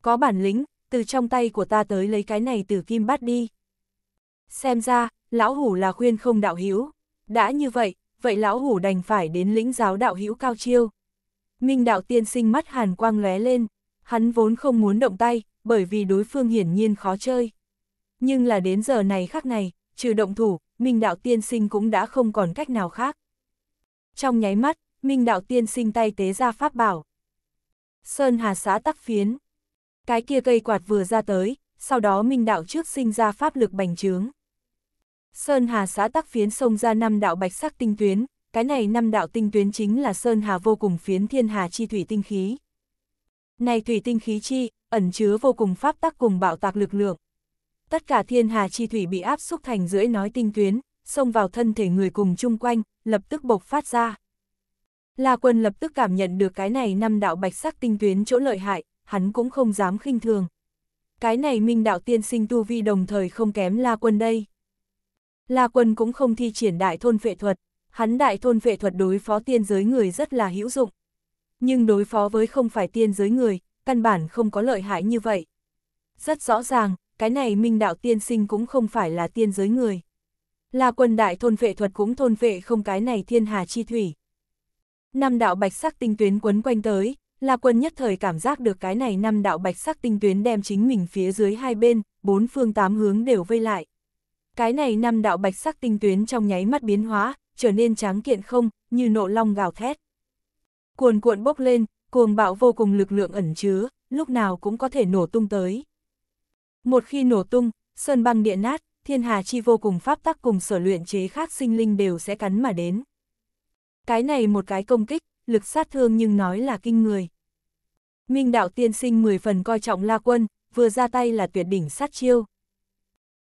A: Có bản lĩnh, từ trong tay của ta tới lấy cái này từ kim bát đi. Xem ra, lão hủ là khuyên không đạo hữu Đã như vậy, vậy lão hủ đành phải đến lĩnh giáo đạo hữu cao chiêu. Minh đạo tiên sinh mắt hàn quang lóe lên, hắn vốn không muốn động tay, bởi vì đối phương hiển nhiên khó chơi. Nhưng là đến giờ này khác này, trừ động thủ, Minh đạo tiên sinh cũng đã không còn cách nào khác. Trong nháy mắt, Minh đạo tiên sinh tay tế ra pháp bảo. Sơn hà xã tắc phiến. Cái kia cây quạt vừa ra tới, sau đó Minh đạo trước sinh ra pháp lực bành trướng. Sơn Hà xã tắc phiến sông ra năm đạo bạch sắc tinh tuyến, cái này năm đạo tinh tuyến chính là Sơn Hà vô cùng phiến thiên hà chi thủy tinh khí. Này thủy tinh khí chi, ẩn chứa vô cùng pháp tắc cùng bạo tạc lực lượng. Tất cả thiên hà chi thủy bị áp xúc thành rưỡi nói tinh tuyến, xông vào thân thể người cùng chung quanh, lập tức bộc phát ra. La quân lập tức cảm nhận được cái này năm đạo bạch sắc tinh tuyến chỗ lợi hại, hắn cũng không dám khinh thường. Cái này minh đạo tiên sinh tu vi đồng thời không kém la quân đây. La Quân cũng không thi triển đại thôn phệ thuật, hắn đại thôn phệ thuật đối phó tiên giới người rất là hữu dụng. Nhưng đối phó với không phải tiên giới người, căn bản không có lợi hại như vậy. Rất rõ ràng, cái này minh đạo tiên sinh cũng không phải là tiên giới người. La Quân đại thôn phệ thuật cũng thôn phệ không cái này thiên hà chi thủy. Năm đạo bạch sắc tinh tuyến quấn quanh tới, La Quân nhất thời cảm giác được cái này năm đạo bạch sắc tinh tuyến đem chính mình phía dưới hai bên, bốn phương tám hướng đều vây lại. Cái này năm đạo bạch sắc tinh tuyến trong nháy mắt biến hóa, trở nên tráng kiện không, như nộ long gào thét. Cuồn cuộn bốc lên, cuồng bạo vô cùng lực lượng ẩn chứa, lúc nào cũng có thể nổ tung tới. Một khi nổ tung, sơn băng địa nát, thiên hà chi vô cùng pháp tắc cùng sở luyện chế khác sinh linh đều sẽ cắn mà đến. Cái này một cái công kích, lực sát thương nhưng nói là kinh người. Minh đạo tiên sinh 10 phần coi trọng La Quân, vừa ra tay là tuyệt đỉnh sát chiêu.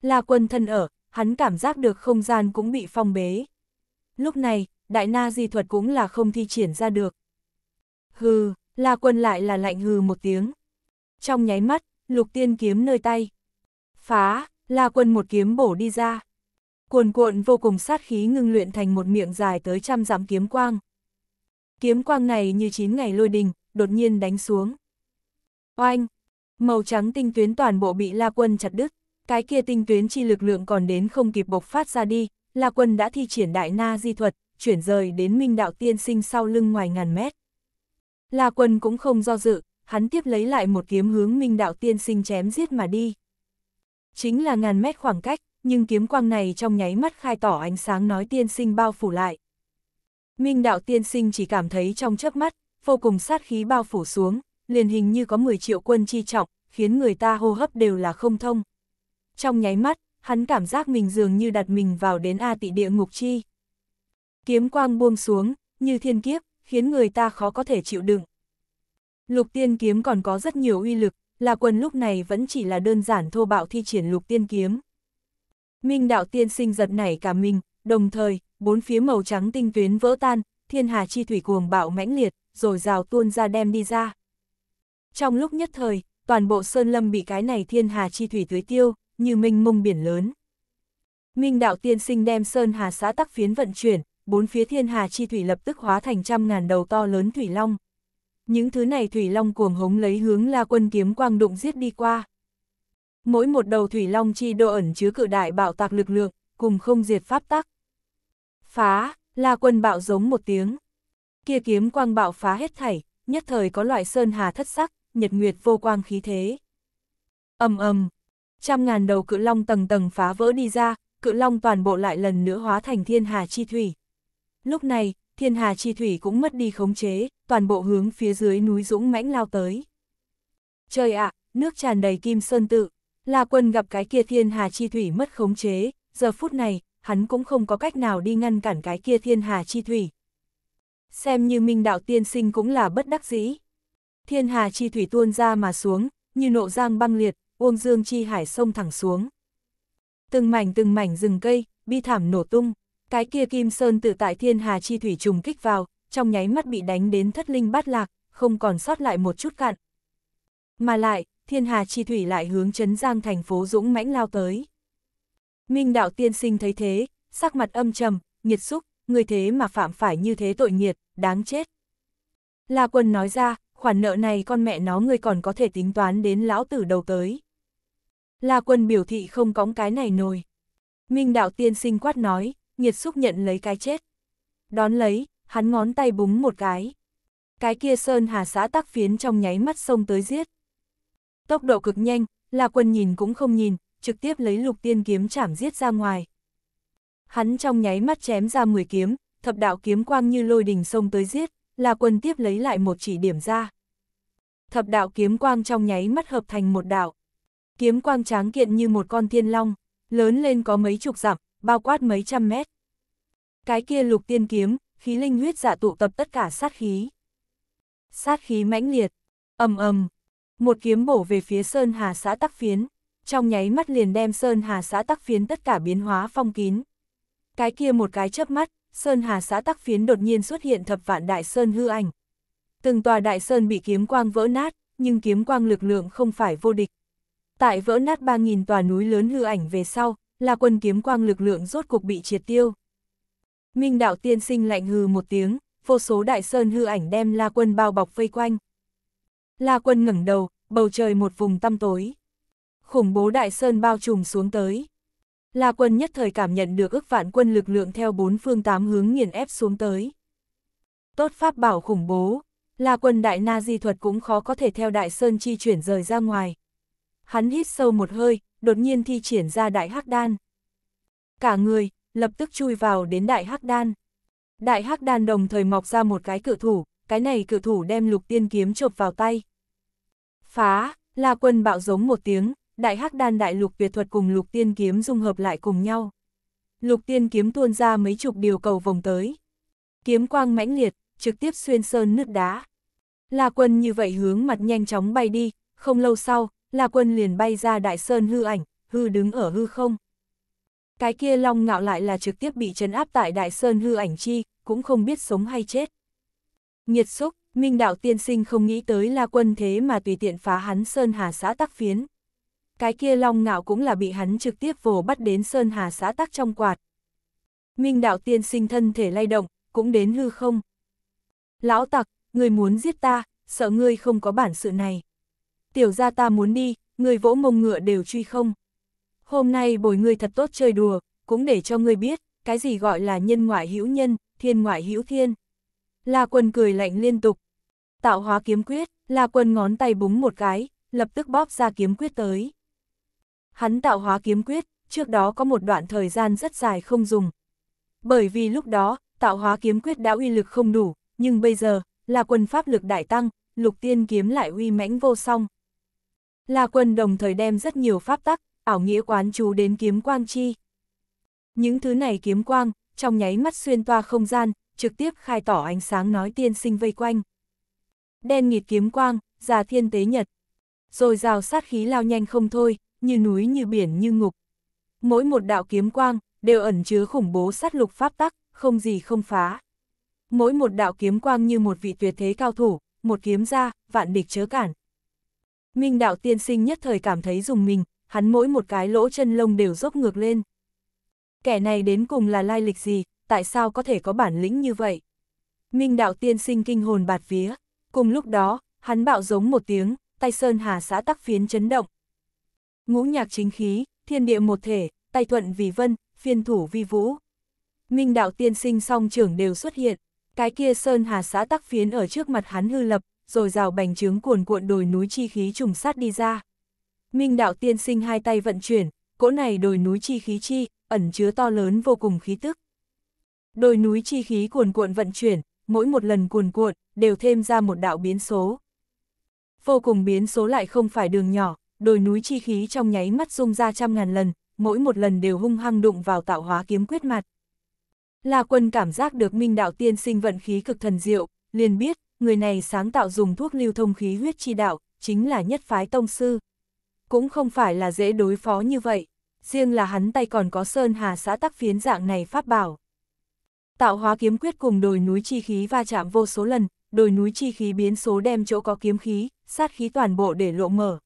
A: La Quân thân ở, hắn cảm giác được không gian cũng bị phong bế. Lúc này, đại na di thuật cũng là không thi triển ra được. Hừ, la quân lại là lạnh hừ một tiếng. Trong nháy mắt, lục tiên kiếm nơi tay. Phá, la quân một kiếm bổ đi ra. Cuồn cuộn vô cùng sát khí ngưng luyện thành một miệng dài tới trăm dặm kiếm quang. Kiếm quang này như chín ngày lôi đình, đột nhiên đánh xuống. Oanh! Màu trắng tinh tuyến toàn bộ bị la quân chặt đứt cái kia tinh tuyến chi lực lượng còn đến không kịp bộc phát ra đi, La Quân đã thi triển đại na di thuật, chuyển rời đến minh đạo tiên sinh sau lưng ngoài ngàn mét. La Quân cũng không do dự, hắn tiếp lấy lại một kiếm hướng minh đạo tiên sinh chém giết mà đi. Chính là ngàn mét khoảng cách, nhưng kiếm quang này trong nháy mắt khai tỏ ánh sáng nói tiên sinh bao phủ lại. Minh đạo tiên sinh chỉ cảm thấy trong chớp mắt, vô cùng sát khí bao phủ xuống, liền hình như có 10 triệu quân chi trọng, khiến người ta hô hấp đều là không thông trong nháy mắt, hắn cảm giác mình dường như đặt mình vào đến A tị địa ngục chi. Kiếm quang buông xuống, như thiên kiếp, khiến người ta khó có thể chịu đựng. Lục tiên kiếm còn có rất nhiều uy lực, là quần lúc này vẫn chỉ là đơn giản thô bạo thi triển lục tiên kiếm. Minh đạo tiên sinh giật nảy cả mình, đồng thời, bốn phía màu trắng tinh tuyến vỡ tan, thiên hà chi thủy cuồng bạo mãnh liệt, rồi rào tuôn ra đem đi ra. Trong lúc nhất thời, toàn bộ sơn lâm bị cái này thiên hà chi thủy tưới tiêu như minh mông biển lớn. Minh đạo tiên sinh đem Sơn Hà xã tắc phiến vận chuyển, bốn phía thiên hà chi thủy lập tức hóa thành trăm ngàn đầu to lớn thủy long. Những thứ này thủy long cuồng hống lấy hướng la quân kiếm quang đụng giết đi qua. Mỗi một đầu thủy long chi độ ẩn chứa cự đại bạo tạc lực lượng, cùng không diệt pháp tắc. Phá, la quân bạo giống một tiếng. Kia kiếm quang bạo phá hết thảy, nhất thời có loại sơn hà thất sắc, nhật nguyệt vô quang khí thế. ầm ầm trăm ngàn đầu cự long tầng tầng phá vỡ đi ra, cự long toàn bộ lại lần nữa hóa thành thiên hà chi thủy. Lúc này, thiên hà chi thủy cũng mất đi khống chế, toàn bộ hướng phía dưới núi dũng mãnh lao tới. Trời ạ, nước tràn đầy kim sơn tự, là quân gặp cái kia thiên hà chi thủy mất khống chế, giờ phút này, hắn cũng không có cách nào đi ngăn cản cái kia thiên hà chi thủy. Xem như minh đạo tiên sinh cũng là bất đắc dĩ. Thiên hà chi thủy tuôn ra mà xuống, như nộ giang băng liệt, Uông Dương Chi Hải sông thẳng xuống. Từng mảnh từng mảnh rừng cây, bi thảm nổ tung, cái kia Kim Sơn tự tại thiên hà chi thủy trùng kích vào, trong nháy mắt bị đánh đến thất linh bát lạc, không còn sót lại một chút cạn. Mà lại, thiên hà chi thủy lại hướng chấn giang thành phố dũng mãnh lao tới. Minh đạo tiên sinh thấy thế, sắc mặt âm trầm, nhiệt xúc, người thế mà phạm phải như thế tội nghiệt, đáng chết. La quân nói ra, khoản nợ này con mẹ nó người còn có thể tính toán đến lão tử đầu tới. La quân biểu thị không cóng cái này nồi. Minh đạo tiên sinh quát nói, nghiệt xúc nhận lấy cái chết. Đón lấy, hắn ngón tay búng một cái. Cái kia sơn hà xã tắc phiến trong nháy mắt sông tới giết. Tốc độ cực nhanh, La quân nhìn cũng không nhìn, trực tiếp lấy lục tiên kiếm chảm giết ra ngoài. Hắn trong nháy mắt chém ra 10 kiếm, thập đạo kiếm quang như lôi đình sông tới giết, La quân tiếp lấy lại một chỉ điểm ra. Thập đạo kiếm quang trong nháy mắt hợp thành một đạo, Kiếm quang tráng kiện như một con thiên long, lớn lên có mấy chục dặm, bao quát mấy trăm mét. Cái kia lục tiên kiếm, khí linh huyết dạ tụ tập tất cả sát khí. Sát khí mãnh liệt, ầm ầm, một kiếm bổ về phía Sơn Hà xã Tắc Phiến, trong nháy mắt liền đem Sơn Hà xã Tắc Phiến tất cả biến hóa phong kín. Cái kia một cái chớp mắt, Sơn Hà xã Tắc Phiến đột nhiên xuất hiện thập vạn đại sơn hư ảnh. Từng tòa đại sơn bị kiếm quang vỡ nát, nhưng kiếm quang lực lượng không phải vô địch, Tại vỡ nát 3.000 tòa núi lớn hư ảnh về sau, là quân kiếm quang lực lượng rốt cuộc bị triệt tiêu. Minh đạo tiên sinh lạnh hừ một tiếng, vô số đại sơn hư ảnh đem La Quân bao bọc vây quanh. La Quân ngẩng đầu, bầu trời một vùng tăm tối. Khủng bố đại sơn bao trùm xuống tới. La Quân nhất thời cảm nhận được ức vạn quân lực lượng theo bốn phương tám hướng nghiền ép xuống tới. Tốt pháp bảo khủng bố, La Quân đại na di thuật cũng khó có thể theo đại sơn chi chuyển rời ra ngoài hắn hít sâu một hơi, đột nhiên thi triển ra đại hắc đan. Cả người, lập tức chui vào đến đại hắc đan. Đại hắc đan đồng thời mọc ra một cái cự thủ, cái này cự thủ đem lục tiên kiếm chộp vào tay. Phá, la quân bạo giống một tiếng, đại hắc đan đại lục tuyệt thuật cùng lục tiên kiếm dung hợp lại cùng nhau. Lục tiên kiếm tuôn ra mấy chục điều cầu vòng tới. Kiếm quang mãnh liệt, trực tiếp xuyên sơn nứt đá. La quân như vậy hướng mặt nhanh chóng bay đi, không lâu sau, La Quân liền bay ra đại sơn hư ảnh, hư đứng ở hư không. Cái kia long ngạo lại là trực tiếp bị trấn áp tại đại sơn hư ảnh chi, cũng không biết sống hay chết. Nhiệt xúc, Minh Đạo tiên sinh không nghĩ tới La Quân thế mà tùy tiện phá hắn sơn hà xã tắc phiến. Cái kia long ngạo cũng là bị hắn trực tiếp vồ bắt đến sơn hà xã tắc trong quạt. Minh Đạo tiên sinh thân thể lay động, cũng đến hư không. Lão tặc, người muốn giết ta, sợ ngươi không có bản sự này tiểu gia ta muốn đi, người vỗ mông ngựa đều truy không. Hôm nay bồi ngươi thật tốt chơi đùa, cũng để cho ngươi biết, cái gì gọi là nhân ngoại hữu nhân, thiên ngoại hữu thiên. La quân cười lạnh liên tục. Tạo hóa kiếm quyết, La quân ngón tay búng một cái, lập tức bóp ra kiếm quyết tới. Hắn tạo hóa kiếm quyết, trước đó có một đoạn thời gian rất dài không dùng. Bởi vì lúc đó, tạo hóa kiếm quyết đã uy lực không đủ, nhưng bây giờ, là quân pháp lực đại tăng, lục tiên kiếm lại uy mãnh vô song. La Quân đồng thời đem rất nhiều pháp tắc, ảo nghĩa quán chú đến kiếm quang chi. Những thứ này kiếm quang, trong nháy mắt xuyên toa không gian, trực tiếp khai tỏ ánh sáng nói tiên sinh vây quanh. Đen nghịt kiếm quang, già thiên tế nhật. Rồi rào sát khí lao nhanh không thôi, như núi như biển như ngục. Mỗi một đạo kiếm quang, đều ẩn chứa khủng bố sát lục pháp tắc, không gì không phá. Mỗi một đạo kiếm quang như một vị tuyệt thế cao thủ, một kiếm ra, vạn địch chớ cản. Minh đạo tiên sinh nhất thời cảm thấy dùng mình, hắn mỗi một cái lỗ chân lông đều dốc ngược lên. Kẻ này đến cùng là lai lịch gì, tại sao có thể có bản lĩnh như vậy? Minh đạo tiên sinh kinh hồn bạt vía, cùng lúc đó, hắn bạo giống một tiếng, tay sơn hà xã tắc phiến chấn động. Ngũ nhạc chính khí, thiên địa một thể, tay thuận vì vân, phiên thủ vi vũ. Minh đạo tiên sinh song trưởng đều xuất hiện, cái kia sơn hà xã tắc phiến ở trước mặt hắn hư lập, rồi rào bành trướng cuồn cuộn đồi núi chi khí trùng sát đi ra. Minh đạo tiên sinh hai tay vận chuyển, cỗ này đồi núi chi khí chi, ẩn chứa to lớn vô cùng khí tức. Đồi núi chi khí cuồn cuộn vận chuyển, mỗi một lần cuồn cuộn, đều thêm ra một đạo biến số. Vô cùng biến số lại không phải đường nhỏ, đồi núi chi khí trong nháy mắt rung ra trăm ngàn lần, mỗi một lần đều hung hăng đụng vào tạo hóa kiếm quyết mặt. La quân cảm giác được minh đạo tiên sinh vận khí cực thần diệu, liền biết, người này sáng tạo dùng thuốc lưu thông khí huyết chi đạo, chính là nhất phái tông sư. Cũng không phải là dễ đối phó như vậy, riêng là hắn tay còn có sơn hà xã tắc phiến dạng này pháp bảo. Tạo hóa kiếm quyết cùng đồi núi chi khí va chạm vô số lần, đồi núi chi khí biến số đem chỗ có kiếm khí, sát khí toàn bộ để lộ mở.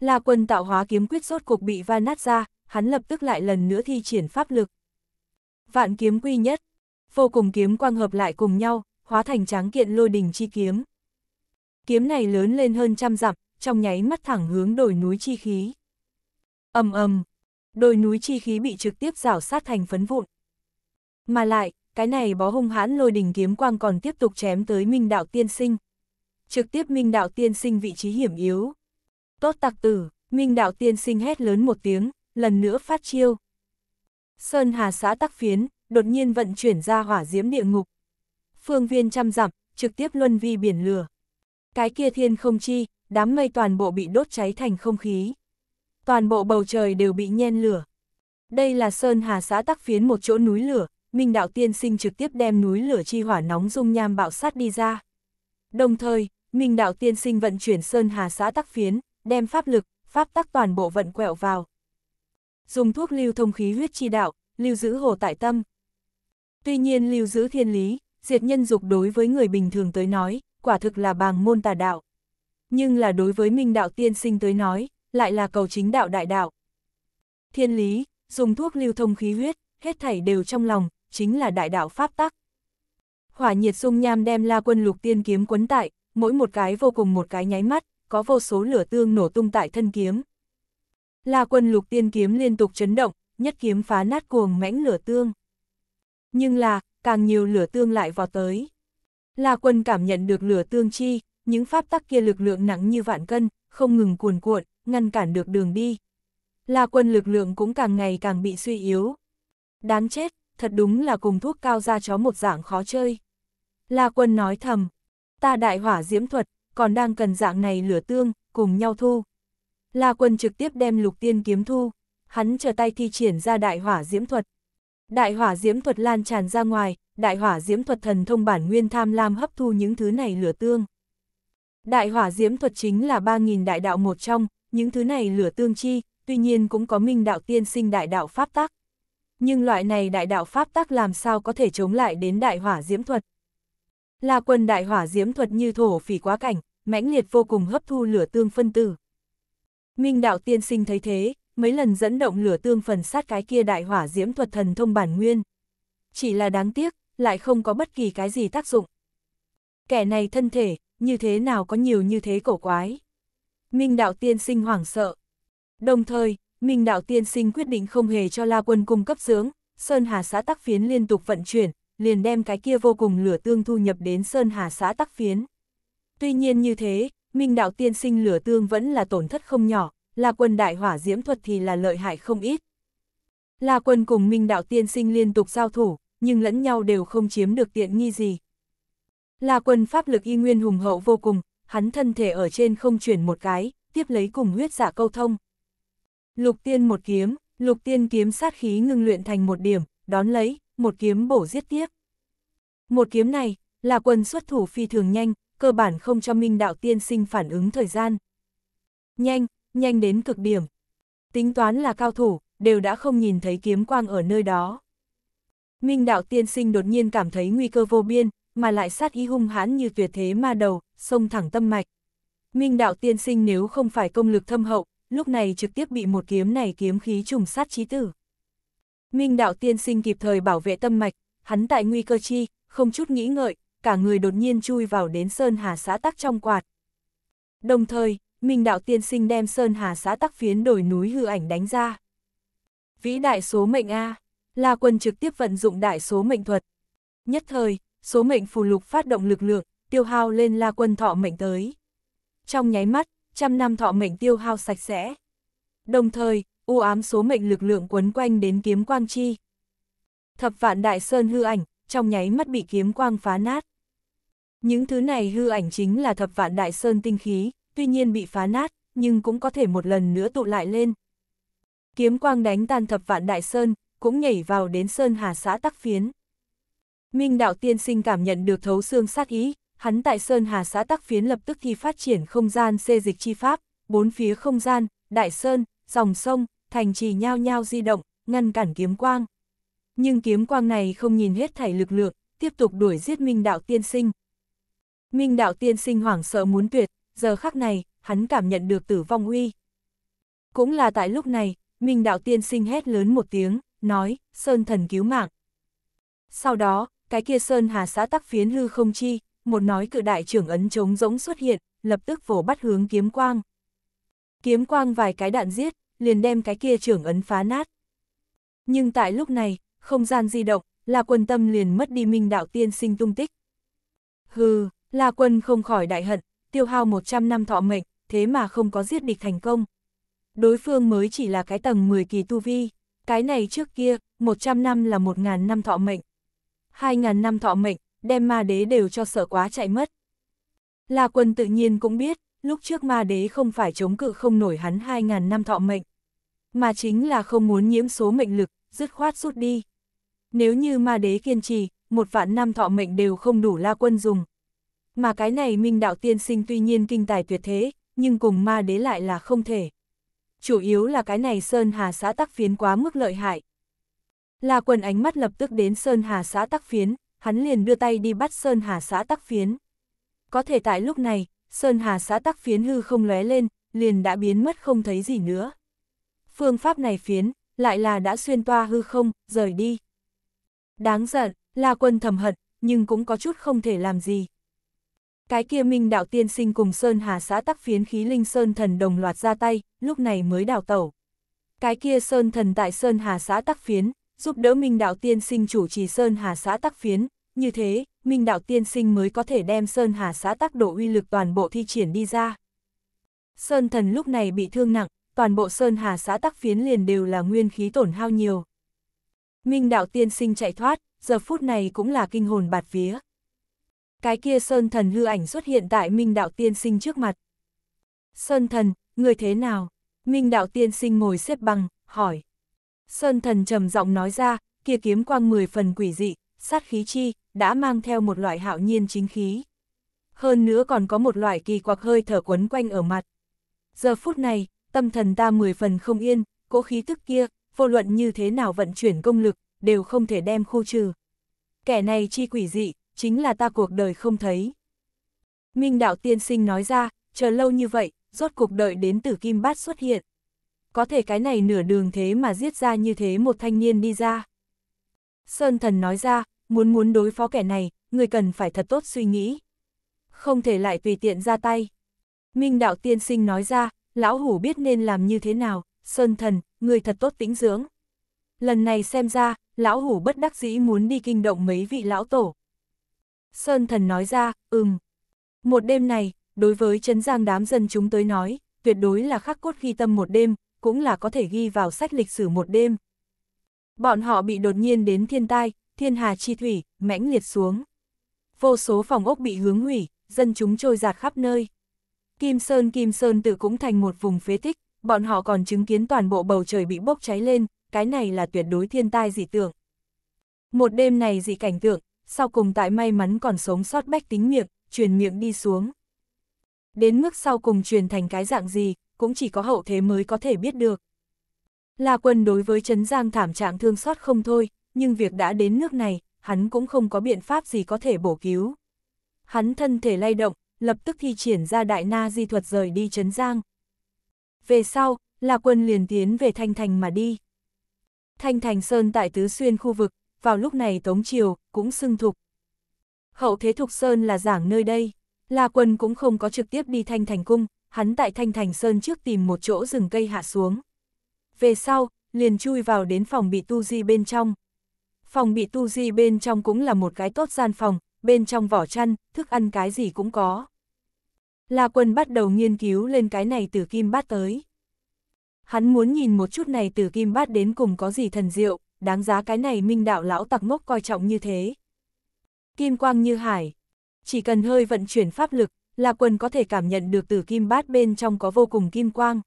A: là quân tạo hóa kiếm quyết rốt cục bị va nát ra, hắn lập tức lại lần nữa thi triển pháp lực. Vạn kiếm quy nhất, vô cùng kiếm quang hợp lại cùng nhau, hóa thành tráng kiện lôi đình chi kiếm. Kiếm này lớn lên hơn trăm dặm, trong nháy mắt thẳng hướng đồi núi chi khí. ầm ầm, đồi núi chi khí bị trực tiếp rảo sát thành phấn vụn. Mà lại, cái này bó hung hãn lôi đình kiếm quang còn tiếp tục chém tới minh đạo tiên sinh. Trực tiếp minh đạo tiên sinh vị trí hiểm yếu. Tốt tặc tử, minh đạo tiên sinh hét lớn một tiếng, lần nữa phát chiêu. Sơn Hà xã tắc phiến, đột nhiên vận chuyển ra hỏa diễm địa ngục, phương viên trăm dặm, trực tiếp luân vi biển lửa. Cái kia thiên không chi, đám mây toàn bộ bị đốt cháy thành không khí. Toàn bộ bầu trời đều bị nhen lửa. Đây là Sơn Hà xã tắc phiến một chỗ núi lửa, Minh Đạo Tiên Sinh trực tiếp đem núi lửa chi hỏa nóng dung nham bạo sát đi ra. Đồng thời, Minh Đạo Tiên Sinh vận chuyển Sơn Hà xã tắc phiến, đem pháp lực, pháp tắc toàn bộ vận quẹo vào. Dùng thuốc lưu thông khí huyết chi đạo, lưu giữ hồ tại tâm. Tuy nhiên lưu giữ thiên lý, diệt nhân dục đối với người bình thường tới nói, quả thực là bàng môn tà đạo. Nhưng là đối với minh đạo tiên sinh tới nói, lại là cầu chính đạo đại đạo. Thiên lý, dùng thuốc lưu thông khí huyết, hết thảy đều trong lòng, chính là đại đạo pháp tắc. Hỏa nhiệt sung nham đem la quân lục tiên kiếm quấn tại, mỗi một cái vô cùng một cái nháy mắt, có vô số lửa tương nổ tung tại thân kiếm. La quân lục tiên kiếm liên tục chấn động, nhất kiếm phá nát cuồng mãnh lửa tương. Nhưng là, càng nhiều lửa tương lại vào tới. La quân cảm nhận được lửa tương chi, những pháp tắc kia lực lượng nặng như vạn cân, không ngừng cuồn cuộn, ngăn cản được đường đi. La quân lực lượng cũng càng ngày càng bị suy yếu. Đáng chết, thật đúng là cùng thuốc cao ra chó một dạng khó chơi. La quân nói thầm, ta đại hỏa diễm thuật, còn đang cần dạng này lửa tương, cùng nhau thu. La quân trực tiếp đem lục tiên kiếm thu, hắn trở tay thi triển ra đại hỏa diễm thuật, Đại hỏa diễm thuật lan tràn ra ngoài, đại hỏa diễm thuật thần thông bản nguyên tham lam hấp thu những thứ này lửa tương. Đại hỏa diễm thuật chính là 3.000 đại đạo một trong, những thứ này lửa tương chi, tuy nhiên cũng có minh đạo tiên sinh đại đạo pháp tắc. Nhưng loại này đại đạo pháp tắc làm sao có thể chống lại đến đại hỏa diễm thuật. Là quần đại hỏa diễm thuật như thổ phỉ quá cảnh, mãnh liệt vô cùng hấp thu lửa tương phân tử. Minh đạo tiên sinh thấy thế, mấy lần dẫn động lửa tương phần sát cái kia đại hỏa diễm thuật thần thông bản nguyên. Chỉ là đáng tiếc, lại không có bất kỳ cái gì tác dụng. Kẻ này thân thể, như thế nào có nhiều như thế cổ quái. Minh đạo tiên sinh hoảng sợ. Đồng thời, Minh đạo tiên sinh quyết định không hề cho La Quân cung cấp dưỡng, Sơn Hà xã tắc phiến liên tục vận chuyển, liền đem cái kia vô cùng lửa tương thu nhập đến Sơn Hà xã tắc phiến. Tuy nhiên như thế, Minh đạo tiên sinh lửa tương vẫn là tổn thất không nhỏ, là quân đại hỏa diễm thuật thì là lợi hại không ít. Là quân cùng minh đạo tiên sinh liên tục giao thủ, nhưng lẫn nhau đều không chiếm được tiện nghi gì. Là quân pháp lực y nguyên hùng hậu vô cùng, hắn thân thể ở trên không chuyển một cái, tiếp lấy cùng huyết giả dạ câu thông. Lục tiên một kiếm, lục tiên kiếm sát khí ngưng luyện thành một điểm, đón lấy, một kiếm bổ giết tiếp. Một kiếm này, là quân xuất thủ phi thường nhanh, cơ bản không cho minh đạo tiên sinh phản ứng thời gian. Nhanh, nhanh đến cực điểm. Tính toán là cao thủ, đều đã không nhìn thấy kiếm quang ở nơi đó. Minh đạo tiên sinh đột nhiên cảm thấy nguy cơ vô biên, mà lại sát ý hung hãn như tuyệt thế ma đầu, xông thẳng tâm mạch. Minh đạo tiên sinh nếu không phải công lực thâm hậu, lúc này trực tiếp bị một kiếm này kiếm khí trùng sát chí tử. Minh đạo tiên sinh kịp thời bảo vệ tâm mạch, hắn tại nguy cơ chi, không chút nghĩ ngợi, cả người đột nhiên chui vào đến sơn hà xã tắc trong quạt. Đồng thời, Minh Đạo Tiên Sinh đem Sơn Hà xã tắc phiến đổi núi hư ảnh đánh ra. Vĩ đại số mệnh A, La Quân trực tiếp vận dụng đại số mệnh thuật. Nhất thời, số mệnh phù lục phát động lực lượng, tiêu hao lên La Quân thọ mệnh tới. Trong nháy mắt, trăm năm thọ mệnh tiêu hao sạch sẽ. Đồng thời, u ám số mệnh lực lượng quấn quanh đến kiếm quang chi. Thập vạn đại sơn hư ảnh, trong nháy mắt bị kiếm quang phá nát. Những thứ này hư ảnh chính là thập vạn đại sơn tinh khí, tuy nhiên bị phá nát, nhưng cũng có thể một lần nữa tụ lại lên. Kiếm quang đánh tan thập vạn đại sơn, cũng nhảy vào đến sơn hà xã tắc phiến. Minh đạo tiên sinh cảm nhận được thấu xương sát ý, hắn tại sơn hà xã tắc phiến lập tức thi phát triển không gian xê dịch chi pháp, bốn phía không gian, đại sơn, dòng sông, thành trì nhao nhao di động, ngăn cản kiếm quang. Nhưng kiếm quang này không nhìn hết thảy lực lượng, tiếp tục đuổi giết Minh đạo tiên sinh. Minh đạo tiên sinh hoảng sợ muốn tuyệt, giờ khắc này, hắn cảm nhận được tử vong uy. Cũng là tại lúc này, Minh Đạo Tiên sinh hét lớn một tiếng, nói, Sơn thần cứu mạng. Sau đó, cái kia Sơn Hà xã tắc phiến hư không chi, một nói cự đại trưởng ấn trống rỗng xuất hiện, lập tức vồ bắt hướng kiếm quang. Kiếm quang vài cái đạn giết, liền đem cái kia trưởng ấn phá nát. Nhưng tại lúc này, không gian di động, là Quân tâm liền mất đi Minh Đạo Tiên sinh tung tích. Hừ, là Quân không khỏi đại hận, tiêu hao 100 năm thọ mệnh, thế mà không có giết địch thành công. Đối phương mới chỉ là cái tầng 10 kỳ tu vi, cái này trước kia, 100 năm là 1.000 năm thọ mệnh. 2.000 năm thọ mệnh, đem ma đế đều cho sợ quá chạy mất. La quân tự nhiên cũng biết, lúc trước ma đế không phải chống cự không nổi hắn 2.000 năm thọ mệnh, mà chính là không muốn nhiễm số mệnh lực, dứt khoát rút đi. Nếu như ma đế kiên trì, một vạn năm thọ mệnh đều không đủ la quân dùng, mà cái này minh đạo tiên sinh tuy nhiên kinh tài tuyệt thế, nhưng cùng ma đế lại là không thể. Chủ yếu là cái này Sơn Hà xã tắc phiến quá mức lợi hại. Là quần ánh mắt lập tức đến Sơn Hà xã tắc phiến, hắn liền đưa tay đi bắt Sơn Hà xã tắc phiến. Có thể tại lúc này, Sơn Hà xã tắc phiến hư không lóe lên, liền đã biến mất không thấy gì nữa. Phương pháp này phiến, lại là đã xuyên toa hư không, rời đi. Đáng giận, là quân thầm hận, nhưng cũng có chút không thể làm gì. Cái kia Minh Đạo Tiên Sinh cùng Sơn Hà xã tắc phiến khí linh Sơn Thần đồng loạt ra tay, lúc này mới đào tẩu. Cái kia Sơn Thần tại Sơn Hà xã tắc phiến, giúp đỡ Minh Đạo Tiên Sinh chủ trì Sơn Hà xã tắc phiến, như thế, Minh Đạo Tiên Sinh mới có thể đem Sơn Hà xã tắc độ uy lực toàn bộ thi triển đi ra. Sơn Thần lúc này bị thương nặng, toàn bộ Sơn Hà xã tắc phiến liền đều là nguyên khí tổn hao nhiều. Minh Đạo Tiên Sinh chạy thoát, giờ phút này cũng là kinh hồn bạt vía cái kia Sơn Thần hư ảnh xuất hiện tại Minh Đạo Tiên Sinh trước mặt. Sơn Thần, người thế nào? Minh Đạo Tiên Sinh ngồi xếp bằng, hỏi. Sơn Thần trầm giọng nói ra, kia kiếm quang mười phần quỷ dị, sát khí chi, đã mang theo một loại hạo nhiên chính khí. Hơn nữa còn có một loại kỳ quặc hơi thở quấn quanh ở mặt. Giờ phút này, tâm thần ta mười phần không yên, cỗ khí tức kia, vô luận như thế nào vận chuyển công lực, đều không thể đem khu trừ. Kẻ này chi quỷ dị, chính là ta cuộc đời không thấy. Minh đạo tiên sinh nói ra, chờ lâu như vậy, rốt cuộc đợi đến tử kim bát xuất hiện. Có thể cái này nửa đường thế mà giết ra như thế một thanh niên đi ra. Sơn thần nói ra, muốn muốn đối phó kẻ này, người cần phải thật tốt suy nghĩ. Không thể lại tùy tiện ra tay. Minh đạo tiên sinh nói ra, lão hủ biết nên làm như thế nào, sơn thần, người thật tốt tĩnh dưỡng. Lần này xem ra, lão hủ bất đắc dĩ muốn đi kinh động mấy vị lão tổ. Sơn thần nói ra, ừm. Một đêm này, đối với Trấn giang đám dân chúng tới nói, tuyệt đối là khắc cốt ghi tâm một đêm, cũng là có thể ghi vào sách lịch sử một đêm. Bọn họ bị đột nhiên đến thiên tai, thiên hà chi thủy, mãnh liệt xuống. Vô số phòng ốc bị hướng hủy, dân chúng trôi giạt khắp nơi. Kim Sơn Kim Sơn tự cũng thành một vùng phế tích, bọn họ còn chứng kiến toàn bộ bầu trời bị bốc cháy lên, cái này là tuyệt đối thiên tai dị tượng. Một đêm này dị cảnh tượng, sau cùng tại may mắn còn sống sót bách tính miệng, truyền miệng đi xuống. Đến mức sau cùng truyền thành cái dạng gì, cũng chỉ có hậu thế mới có thể biết được. La quân đối với Trấn Giang thảm trạng thương xót không thôi, nhưng việc đã đến nước này, hắn cũng không có biện pháp gì có thể bổ cứu. Hắn thân thể lay động, lập tức thi triển ra đại na di thuật rời đi Trấn Giang. Về sau, La quân liền tiến về Thanh Thành mà đi. Thanh Thành Sơn tại Tứ Xuyên khu vực, vào lúc này Tống Triều, cũng xưng thục. Hậu thế Thục Sơn là giảng nơi đây, La Quân cũng không có trực tiếp đi Thanh Thành Cung, hắn tại Thanh Thành Sơn trước tìm một chỗ rừng cây hạ xuống. Về sau, liền chui vào đến phòng bị tu di bên trong. Phòng bị tu di bên trong cũng là một cái tốt gian phòng, bên trong vỏ chăn, thức ăn cái gì cũng có. La Quân bắt đầu nghiên cứu lên cái này từ kim bát tới. Hắn muốn nhìn một chút này từ kim bát đến cùng có gì thần diệu đáng giá cái này minh đạo lão tặc ngốc coi trọng như thế. Kim quang như hải, chỉ cần hơi vận chuyển pháp lực, là quần có thể cảm nhận được tử kim bát bên trong có vô cùng kim quang.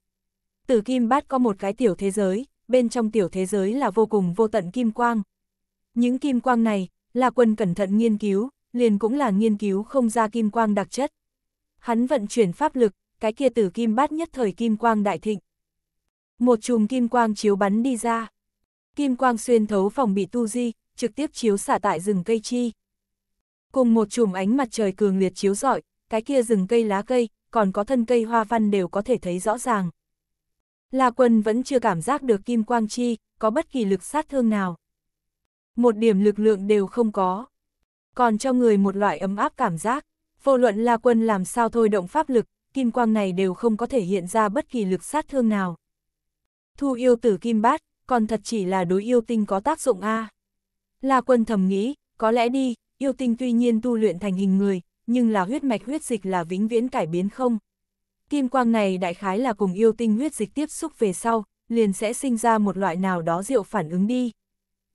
A: Tử kim bát có một cái tiểu thế giới, bên trong tiểu thế giới là vô cùng vô tận kim quang. Những kim quang này, là quần cẩn thận nghiên cứu, liền cũng là nghiên cứu không ra kim quang đặc chất. Hắn vận chuyển pháp lực, cái kia tử kim bát nhất thời kim quang đại thịnh. Một chùm kim quang chiếu bắn đi ra kim quang xuyên thấu phòng bị tu di, trực tiếp chiếu xả tại rừng cây chi. Cùng một chùm ánh mặt trời cường liệt chiếu rọi, cái kia rừng cây lá cây, còn có thân cây hoa văn đều có thể thấy rõ ràng. La quân vẫn chưa cảm giác được kim quang chi, có bất kỳ lực sát thương nào. Một điểm lực lượng đều không có. Còn cho người một loại ấm áp cảm giác, vô luận La quân làm sao thôi động pháp lực, kim quang này đều không có thể hiện ra bất kỳ lực sát thương nào. Thu yêu tử kim bát, còn thật chỉ là đối yêu tinh có tác dụng a. À. La quân thầm nghĩ, có lẽ đi, yêu tinh tuy nhiên tu luyện thành hình người, nhưng là huyết mạch huyết dịch là vĩnh viễn cải biến không. Kim quang này đại khái là cùng yêu tinh huyết dịch tiếp xúc về sau, liền sẽ sinh ra một loại nào đó rượu phản ứng đi.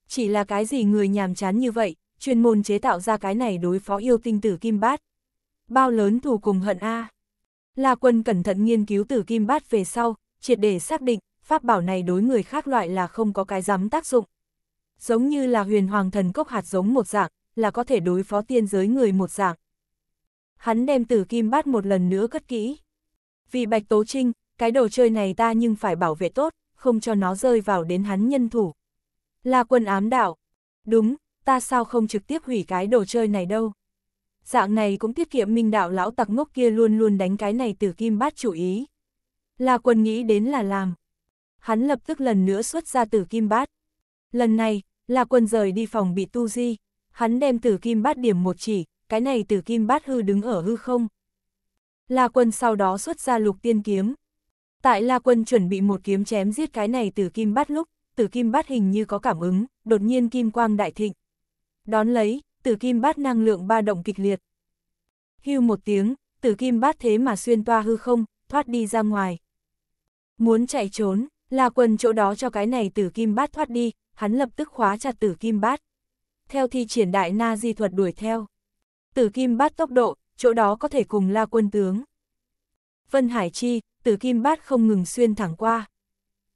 A: Chỉ là cái gì người nhàm chán như vậy, chuyên môn chế tạo ra cái này đối phó yêu tinh tử kim bát. Bao lớn thù cùng hận A. La quân cẩn thận nghiên cứu tử kim bát về sau, triệt để xác định, pháp bảo này đối người khác loại là không có cái dám tác dụng. Giống như là huyền hoàng thần cốc hạt giống một dạng, là có thể đối phó tiên giới người một dạng. Hắn đem tử kim bát một lần nữa cất kỹ. Vì Bạch Tố Trinh, cái đồ chơi này ta nhưng phải bảo vệ tốt, không cho nó rơi vào đến hắn nhân thủ. Là quân ám đạo. Đúng, ta sao không trực tiếp hủy cái đồ chơi này đâu. Dạng này cũng tiết kiệm minh đạo lão tặc ngốc kia luôn luôn đánh cái này từ kim bát chủ ý. Là quân nghĩ đến là làm hắn lập tức lần nữa xuất ra tử kim bát. Lần này, là quân rời đi phòng bị tu di, hắn đem tử kim bát điểm một chỉ, cái này tử kim bát hư đứng ở hư không. là quân sau đó xuất ra lục tiên kiếm. Tại là quân chuẩn bị một kiếm chém giết cái này tử kim bát lúc, tử kim bát hình như có cảm ứng, đột nhiên kim quang đại thịnh. Đón lấy, tử kim bát năng lượng ba động kịch liệt. Hưu một tiếng, tử kim bát thế mà xuyên toa hư không, thoát đi ra ngoài. Muốn chạy trốn, La Quân chỗ đó cho cái này tử kim bát thoát đi, hắn lập tức khóa chặt tử kim bát. Theo thi triển đại na di thuật đuổi theo. Tử kim bát tốc độ, chỗ đó có thể cùng La Quân tướng. Vân Hải Chi, tử kim bát không ngừng xuyên thẳng qua.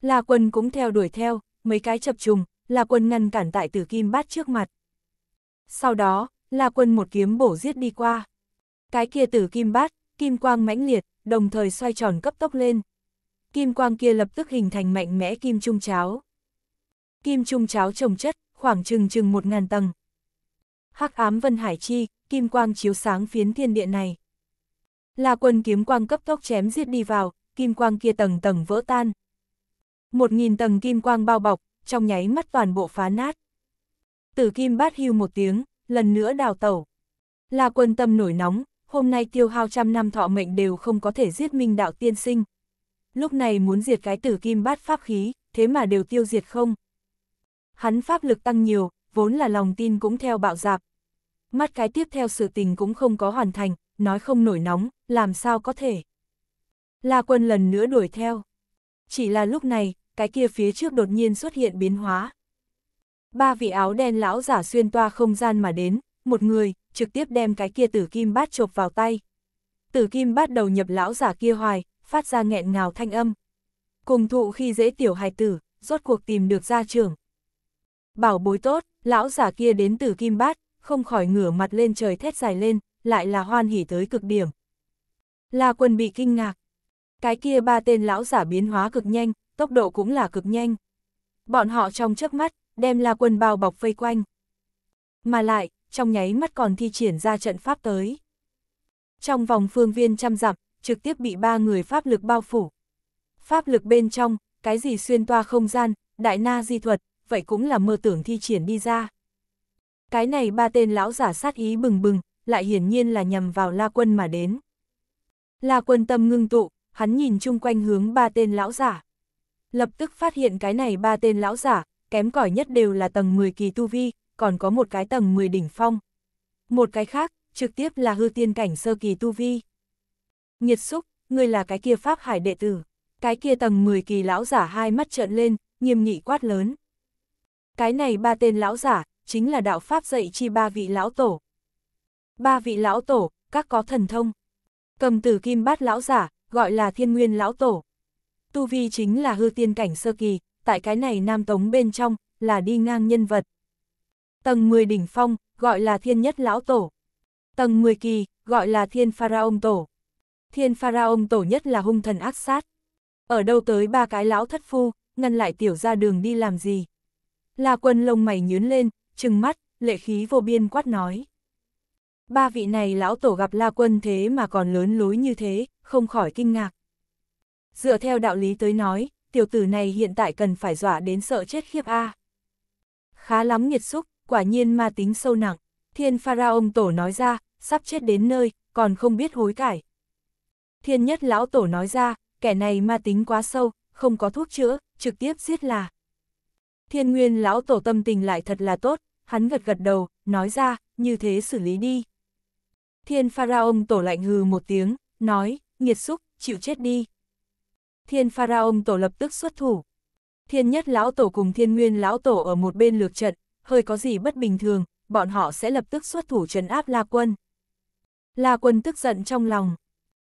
A: La Quân cũng theo đuổi theo, mấy cái chập trùng, La Quân ngăn cản tại tử kim bát trước mặt. Sau đó, La Quân một kiếm bổ giết đi qua. Cái kia tử kim bát, kim quang mãnh liệt, đồng thời xoay tròn cấp tốc lên, kim quang kia lập tức hình thành mạnh mẽ kim trung cháo. Kim trung cháo trồng chất, khoảng chừng chừng một ngàn tầng. Hắc ám vân hải chi, kim quang chiếu sáng phiến thiên địa này. Là quân kiếm quang cấp tốc chém giết đi vào, kim quang kia tầng tầng vỡ tan. Một nghìn tầng kim quang bao bọc, trong nháy mắt toàn bộ phá nát. Tử kim bát hưu một tiếng, lần nữa đào tẩu. Là quân tâm nổi nóng, hôm nay tiêu hao trăm năm thọ mệnh đều không có thể giết minh đạo tiên sinh lúc này muốn diệt cái tử kim bát pháp khí, thế mà đều tiêu diệt không. Hắn pháp lực tăng nhiều, vốn là lòng tin cũng theo bạo dạp. Mắt cái tiếp theo sự tình cũng không có hoàn thành, nói không nổi nóng, làm sao có thể. La quân lần nữa đuổi theo. Chỉ là lúc này, cái kia phía trước đột nhiên xuất hiện biến hóa. Ba vị áo đen lão giả xuyên toa không gian mà đến, một người, trực tiếp đem cái kia tử kim bát chộp vào tay. Tử kim bát đầu nhập lão giả kia hoài, phát ra nghẹn ngào thanh âm. Cùng thụ khi dễ tiểu hài tử, rốt cuộc tìm được gia trưởng. Bảo bối tốt, lão giả kia đến từ kim bát, không khỏi ngửa mặt lên trời thét dài lên, lại là hoan hỉ tới cực điểm. La quân bị kinh ngạc. Cái kia ba tên lão giả biến hóa cực nhanh, tốc độ cũng là cực nhanh. Bọn họ trong chớp mắt, đem La quân bao bọc vây quanh. Mà lại, trong nháy mắt còn thi triển ra trận pháp tới. Trong vòng phương viên trăm dặm, trực tiếp bị ba người pháp lực bao phủ. Pháp lực bên trong, cái gì xuyên toa không gian, đại na di thuật, vậy cũng là mơ tưởng thi triển đi ra. Cái này ba tên lão giả sát ý bừng bừng, lại hiển nhiên là nhằm vào La Quân mà đến. La Quân tâm ngưng tụ, hắn nhìn chung quanh hướng ba tên lão giả. Lập tức phát hiện cái này ba tên lão giả, kém cỏi nhất đều là tầng 10 kỳ tu vi, còn có một cái tầng 10 đỉnh phong. Một cái khác, trực tiếp là hư tiên cảnh sơ kỳ tu vi. Nhiệt xúc, ngươi là cái kia pháp hải đệ tử. Cái kia tầng 10 kỳ lão giả hai mắt trợn lên, nghiêm nghị quát lớn. Cái này ba tên lão giả, chính là đạo pháp dạy chi ba vị lão tổ. Ba vị lão tổ, các có thần thông. Cầm tử kim bát lão giả, gọi là thiên nguyên lão tổ. Tu vi chính là hư tiên cảnh sơ kỳ, tại cái này nam tống bên trong, là đi ngang nhân vật. Tầng 10 đỉnh phong, gọi là thiên nhất lão tổ. Tầng 10 kỳ, gọi là thiên pharaon tổ thiên pharaon tổ nhất là hung thần ác sát. Ở đâu tới ba cái lão thất phu, ngăn lại tiểu ra đường đi làm gì? La quân lông mày nhướn lên, trừng mắt, lệ khí vô biên quát nói. Ba vị này lão tổ gặp La quân thế mà còn lớn lối như thế, không khỏi kinh ngạc. Dựa theo đạo lý tới nói, tiểu tử này hiện tại cần phải dọa đến sợ chết khiếp A. Khá lắm nhiệt xúc, quả nhiên ma tính sâu nặng, thiên pharaon tổ nói ra, sắp chết đến nơi, còn không biết hối cải, thiên nhất lão tổ nói ra, kẻ này ma tính quá sâu, không có thuốc chữa, trực tiếp giết là. Thiên nguyên lão tổ tâm tình lại thật là tốt, hắn gật gật đầu, nói ra, như thế xử lý đi. Thiên pharaon tổ lạnh hừ một tiếng, nói, nghiệt xúc, chịu chết đi. Thiên pharaon tổ lập tức xuất thủ. Thiên nhất lão tổ cùng thiên nguyên lão tổ ở một bên lược trận, hơi có gì bất bình thường, bọn họ sẽ lập tức xuất thủ trấn áp La Quân. La Quân tức giận trong lòng,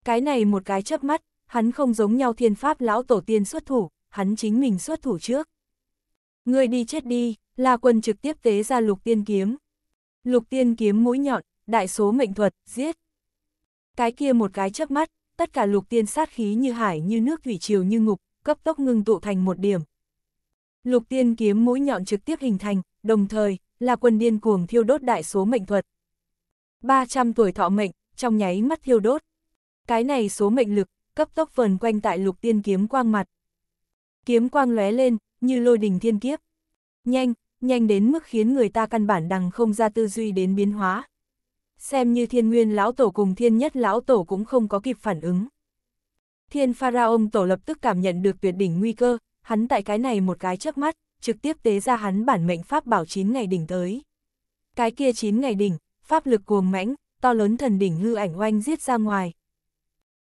A: cái này một cái chớp mắt, hắn không giống nhau thiên pháp lão tổ tiên xuất thủ, hắn chính mình xuất thủ trước. Người đi chết đi, là quân trực tiếp tế ra lục tiên kiếm. Lục tiên kiếm mũi nhọn, đại số mệnh thuật, giết. Cái kia một cái chớp mắt, tất cả lục tiên sát khí như hải như nước thủy triều như ngục, cấp tốc ngưng tụ thành một điểm. Lục tiên kiếm mũi nhọn trực tiếp hình thành, đồng thời, là quân điên cuồng thiêu đốt đại số mệnh thuật. 300 tuổi thọ mệnh, trong nháy mắt thiêu đốt cái này số mệnh lực, cấp tốc vờn quanh tại lục tiên kiếm quang mặt. Kiếm quang lóe lên, như lôi đình thiên kiếp. Nhanh, nhanh đến mức khiến người ta căn bản đằng không ra tư duy đến biến hóa. Xem như thiên nguyên lão tổ cùng thiên nhất lão tổ cũng không có kịp phản ứng. Thiên pharaon tổ lập tức cảm nhận được tuyệt đỉnh nguy cơ, hắn tại cái này một cái chớp mắt, trực tiếp tế ra hắn bản mệnh pháp bảo 9 ngày đỉnh tới. Cái kia 9 ngày đỉnh, pháp lực cuồng mãnh, to lớn thần đỉnh hư ảnh oanh giết ra ngoài,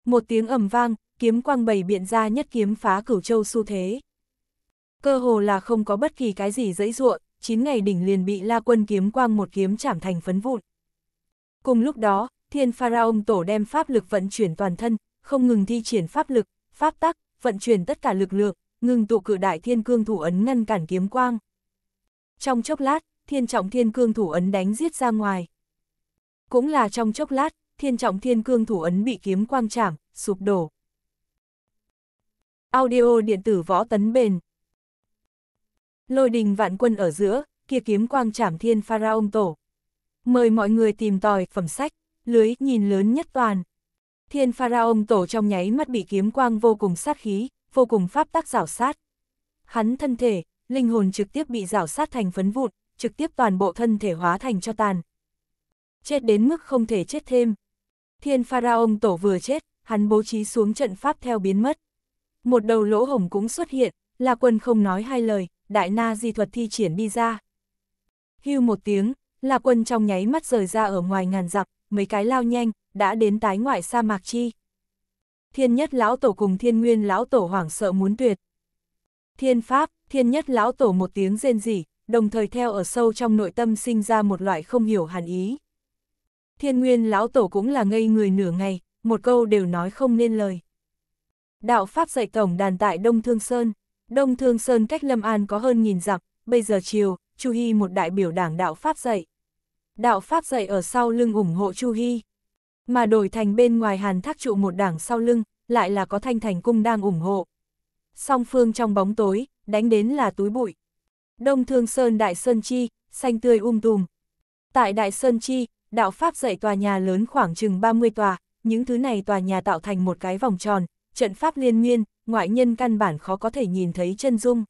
A: một tiếng ầm vang, kiếm quang bầy biện ra nhất kiếm phá cửu châu xu thế. Cơ hồ là không có bất kỳ cái gì dẫy ruộng, chín ngày đỉnh liền bị la quân kiếm quang một kiếm chảm thành phấn vụn. Cùng lúc đó, thiên pharaon tổ đem pháp lực vận chuyển toàn thân, không ngừng thi triển pháp lực, pháp tắc, vận chuyển tất cả lực lượng, ngừng tụ cử đại thiên cương thủ ấn ngăn cản kiếm quang. Trong chốc lát, thiên trọng thiên cương thủ ấn đánh giết ra ngoài. Cũng là trong chốc lát, thiên trọng thiên cương thủ ấn bị kiếm quang chạm, sụp đổ. Audio điện tử võ tấn bền. Lôi đình vạn quân ở giữa, kia kiếm quang chạm thiên pharaon tổ. Mời mọi người tìm tòi phẩm sách, lưới nhìn lớn nhất toàn. Thiên pharaon tổ trong nháy mắt bị kiếm quang vô cùng sát khí, vô cùng pháp tác rảo sát. Hắn thân thể, linh hồn trực tiếp bị rảo sát thành phấn vụn, trực tiếp toàn bộ thân thể hóa thành cho tàn. Chết đến mức không thể chết thêm. Thiên Pharaon tổ vừa chết, hắn bố trí xuống trận pháp theo biến mất. Một đầu lỗ hổng cũng xuất hiện, La Quân không nói hai lời, đại na di thuật thi triển đi ra. Hưu một tiếng, La Quân trong nháy mắt rời ra ở ngoài ngàn dặm, mấy cái lao nhanh, đã đến tái ngoại sa mạc chi. Thiên nhất lão tổ cùng thiên nguyên lão tổ hoảng sợ muốn tuyệt. Thiên pháp, thiên nhất lão tổ một tiếng rên rỉ, đồng thời theo ở sâu trong nội tâm sinh ra một loại không hiểu hàn ý thiên nguyên lão tổ cũng là ngây người nửa ngày, một câu đều nói không nên lời. Đạo Pháp dạy tổng đàn tại Đông Thương Sơn, Đông Thương Sơn cách Lâm An có hơn nghìn dặm, bây giờ chiều, Chu Hy một đại biểu đảng đạo Pháp dạy. Đạo Pháp dạy ở sau lưng ủng hộ Chu Hy, mà đổi thành bên ngoài hàn thác trụ một đảng sau lưng, lại là có thanh thành cung đang ủng hộ. Song phương trong bóng tối, đánh đến là túi bụi. Đông Thương Sơn Đại Sơn Chi, xanh tươi um tùm. Tại Đại Sơn Chi, đạo Pháp dạy tòa nhà lớn khoảng chừng 30 tòa, những thứ này tòa nhà tạo thành một cái vòng tròn, trận Pháp liên miên, ngoại nhân căn bản khó có thể nhìn thấy chân dung.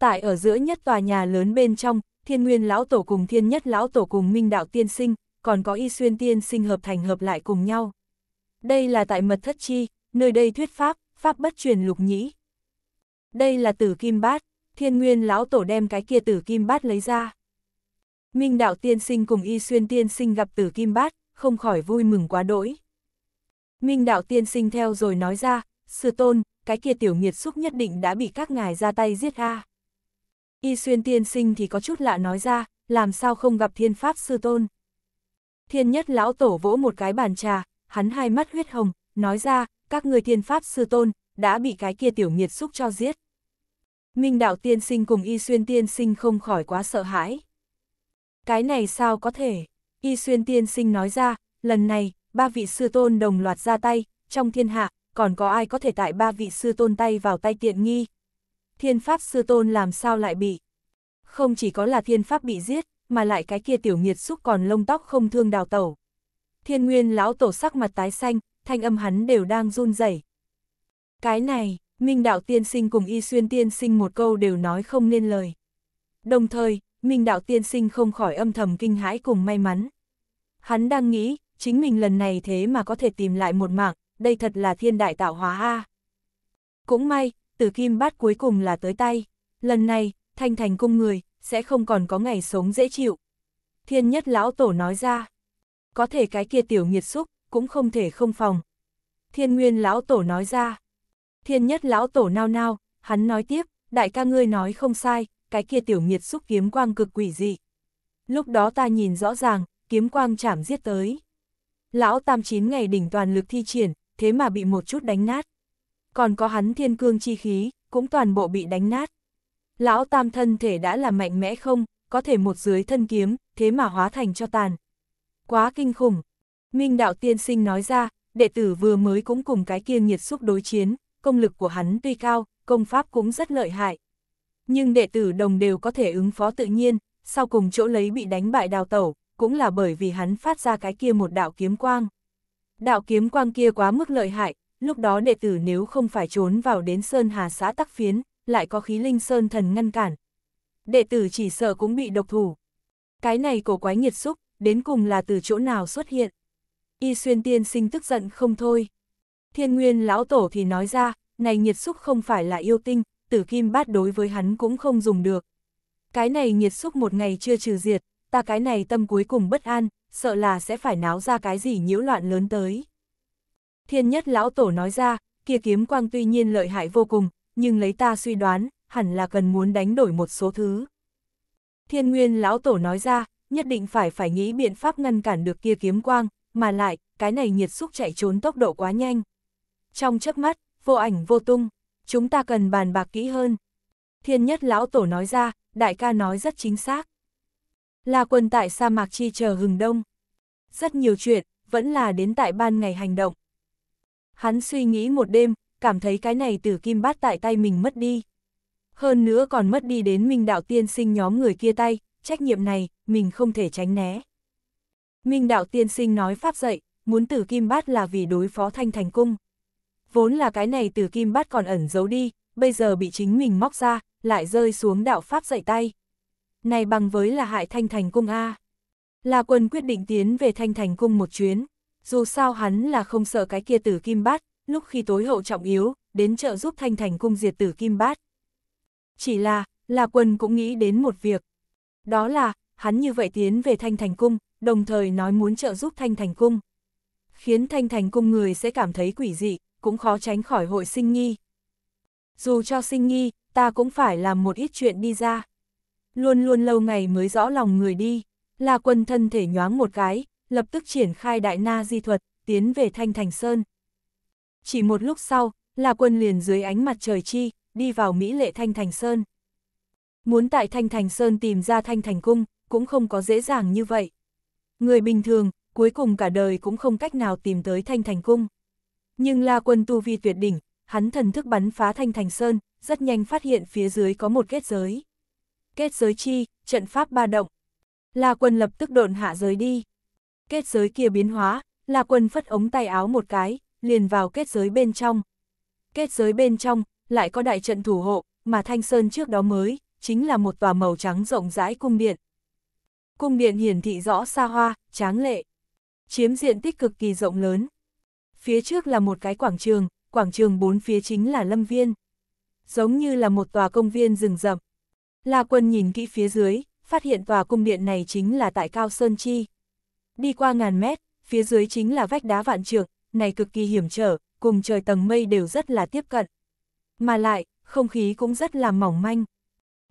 A: Tại ở giữa nhất tòa nhà lớn bên trong, thiên nguyên lão tổ cùng thiên nhất lão tổ cùng minh đạo tiên sinh, còn có y xuyên tiên sinh hợp thành hợp lại cùng nhau. Đây là tại mật thất chi, nơi đây thuyết pháp, pháp bất truyền lục nhĩ. Đây là tử kim bát, thiên nguyên lão tổ đem cái kia tử kim bát lấy ra. Minh Đạo Tiên Sinh cùng Y Xuyên Tiên Sinh gặp Tử Kim Bát, không khỏi vui mừng quá đỗi. Minh Đạo Tiên Sinh theo rồi nói ra, Sư Tôn, cái kia tiểu nghiệt xúc nhất định đã bị các ngài ra tay giết a. Y Xuyên Tiên Sinh thì có chút lạ nói ra, làm sao không gặp Thiên Pháp Sư Tôn. Thiên Nhất Lão Tổ vỗ một cái bàn trà, hắn hai mắt huyết hồng, nói ra, các người Thiên Pháp Sư Tôn, đã bị cái kia tiểu nghiệt xúc cho giết. Minh Đạo Tiên Sinh cùng Y Xuyên Tiên Sinh không khỏi quá sợ hãi. Cái này sao có thể? Y xuyên tiên sinh nói ra, lần này, ba vị sư tôn đồng loạt ra tay, trong thiên hạ, còn có ai có thể tại ba vị sư tôn tay vào tay tiện nghi? Thiên pháp sư tôn làm sao lại bị? Không chỉ có là thiên pháp bị giết, mà lại cái kia tiểu nghiệt xúc còn lông tóc không thương đào tẩu. Thiên nguyên lão tổ sắc mặt tái xanh, thanh âm hắn đều đang run rẩy. Cái này, Minh Đạo Tiên Sinh cùng Y Xuyên Tiên Sinh một câu đều nói không nên lời. Đồng thời, Minh Đạo Tiên Sinh không khỏi âm thầm kinh hãi cùng may mắn. Hắn đang nghĩ, chính mình lần này thế mà có thể tìm lại một mạng, đây thật là thiên đại tạo hóa a. Cũng may, tử kim bát cuối cùng là tới tay, lần này, thanh thành cung người, sẽ không còn có ngày sống dễ chịu. Thiên nhất lão tổ nói ra, có thể cái kia tiểu nghiệt xúc, cũng không thể không phòng. Thiên nguyên lão tổ nói ra, thiên nhất lão tổ nao nao, hắn nói tiếp, đại ca ngươi nói không sai, cái kia tiểu nhiệt xúc kiếm quang cực quỷ dị. Lúc đó ta nhìn rõ ràng, kiếm quang chảm giết tới. Lão tam chín ngày đỉnh toàn lực thi triển, thế mà bị một chút đánh nát. Còn có hắn thiên cương chi khí, cũng toàn bộ bị đánh nát. Lão tam thân thể đã là mạnh mẽ không, có thể một dưới thân kiếm, thế mà hóa thành cho tàn. Quá kinh khủng. Minh đạo tiên sinh nói ra, đệ tử vừa mới cũng cùng cái kia nhiệt xúc đối chiến, công lực của hắn tuy cao, công pháp cũng rất lợi hại, nhưng đệ tử đồng đều có thể ứng phó tự nhiên, sau cùng chỗ lấy bị đánh bại đào tẩu, cũng là bởi vì hắn phát ra cái kia một đạo kiếm quang. Đạo kiếm quang kia quá mức lợi hại, lúc đó đệ tử nếu không phải trốn vào đến Sơn Hà xã Tắc Phiến, lại có khí linh Sơn Thần ngăn cản. Đệ tử chỉ sợ cũng bị độc thủ. Cái này cổ quái nhiệt xúc, đến cùng là từ chỗ nào xuất hiện. Y xuyên tiên sinh tức giận không thôi. Thiên nguyên lão tổ thì nói ra, này nhiệt xúc không phải là yêu tinh, tử kim bát đối với hắn cũng không dùng được. Cái này nhiệt xúc một ngày chưa trừ diệt, ta cái này tâm cuối cùng bất an, sợ là sẽ phải náo ra cái gì nhiễu loạn lớn tới. Thiên nhất lão tổ nói ra, kia kiếm quang tuy nhiên lợi hại vô cùng, nhưng lấy ta suy đoán, hẳn là cần muốn đánh đổi một số thứ. Thiên nguyên lão tổ nói ra, nhất định phải phải nghĩ biện pháp ngăn cản được kia kiếm quang, mà lại, cái này nhiệt xúc chạy trốn tốc độ quá nhanh. Trong chớp mắt, vô ảnh vô tung, chúng ta cần bàn bạc kỹ hơn. Thiên nhất lão tổ nói ra, đại ca nói rất chính xác. Là quân tại sa mạc chi chờ hừng đông. Rất nhiều chuyện, vẫn là đến tại ban ngày hành động. Hắn suy nghĩ một đêm, cảm thấy cái này tử kim bát tại tay mình mất đi. Hơn nữa còn mất đi đến minh đạo tiên sinh nhóm người kia tay, trách nhiệm này, mình không thể tránh né. Minh đạo tiên sinh nói pháp dạy, muốn tử kim bát là vì đối phó thanh thành cung vốn là cái này từ kim bát còn ẩn giấu đi, bây giờ bị chính mình móc ra, lại rơi xuống đạo pháp dạy tay. Này bằng với là hại thanh thành cung A. Là quân quyết định tiến về thanh thành cung một chuyến, dù sao hắn là không sợ cái kia tử kim bát, lúc khi tối hậu trọng yếu, đến trợ giúp thanh thành cung diệt tử kim bát. Chỉ là, là quân cũng nghĩ đến một việc. Đó là, hắn như vậy tiến về thanh thành cung, đồng thời nói muốn trợ giúp thanh thành cung. Khiến thanh thành cung người sẽ cảm thấy quỷ dị, cũng khó tránh khỏi hội sinh nghi. Dù cho sinh nghi, ta cũng phải làm một ít chuyện đi ra. Luôn luôn lâu ngày mới rõ lòng người đi, là quân thân thể nhoáng một cái, lập tức triển khai đại na di thuật, tiến về Thanh Thành Sơn. Chỉ một lúc sau, là quân liền dưới ánh mặt trời chi, đi vào Mỹ lệ Thanh Thành Sơn. Muốn tại Thanh Thành Sơn tìm ra Thanh Thành Cung, cũng không có dễ dàng như vậy. Người bình thường, cuối cùng cả đời cũng không cách nào tìm tới Thanh Thành Cung. Nhưng La Quân tu vi tuyệt đỉnh, hắn thần thức bắn phá thanh thành sơn, rất nhanh phát hiện phía dưới có một kết giới. Kết giới chi, trận pháp ba động. La Quân lập tức độn hạ giới đi. Kết giới kia biến hóa, La Quân phất ống tay áo một cái, liền vào kết giới bên trong. Kết giới bên trong, lại có đại trận thủ hộ, mà Thanh Sơn trước đó mới, chính là một tòa màu trắng rộng rãi cung điện. Cung điện hiển thị rõ xa hoa, tráng lệ. Chiếm diện tích cực kỳ rộng lớn phía trước là một cái quảng trường, quảng trường bốn phía chính là lâm viên. Giống như là một tòa công viên rừng rậm. La quân nhìn kỹ phía dưới, phát hiện tòa cung điện này chính là tại Cao Sơn Chi. Đi qua ngàn mét, phía dưới chính là vách đá vạn trượng, này cực kỳ hiểm trở, cùng trời tầng mây đều rất là tiếp cận. Mà lại, không khí cũng rất là mỏng manh.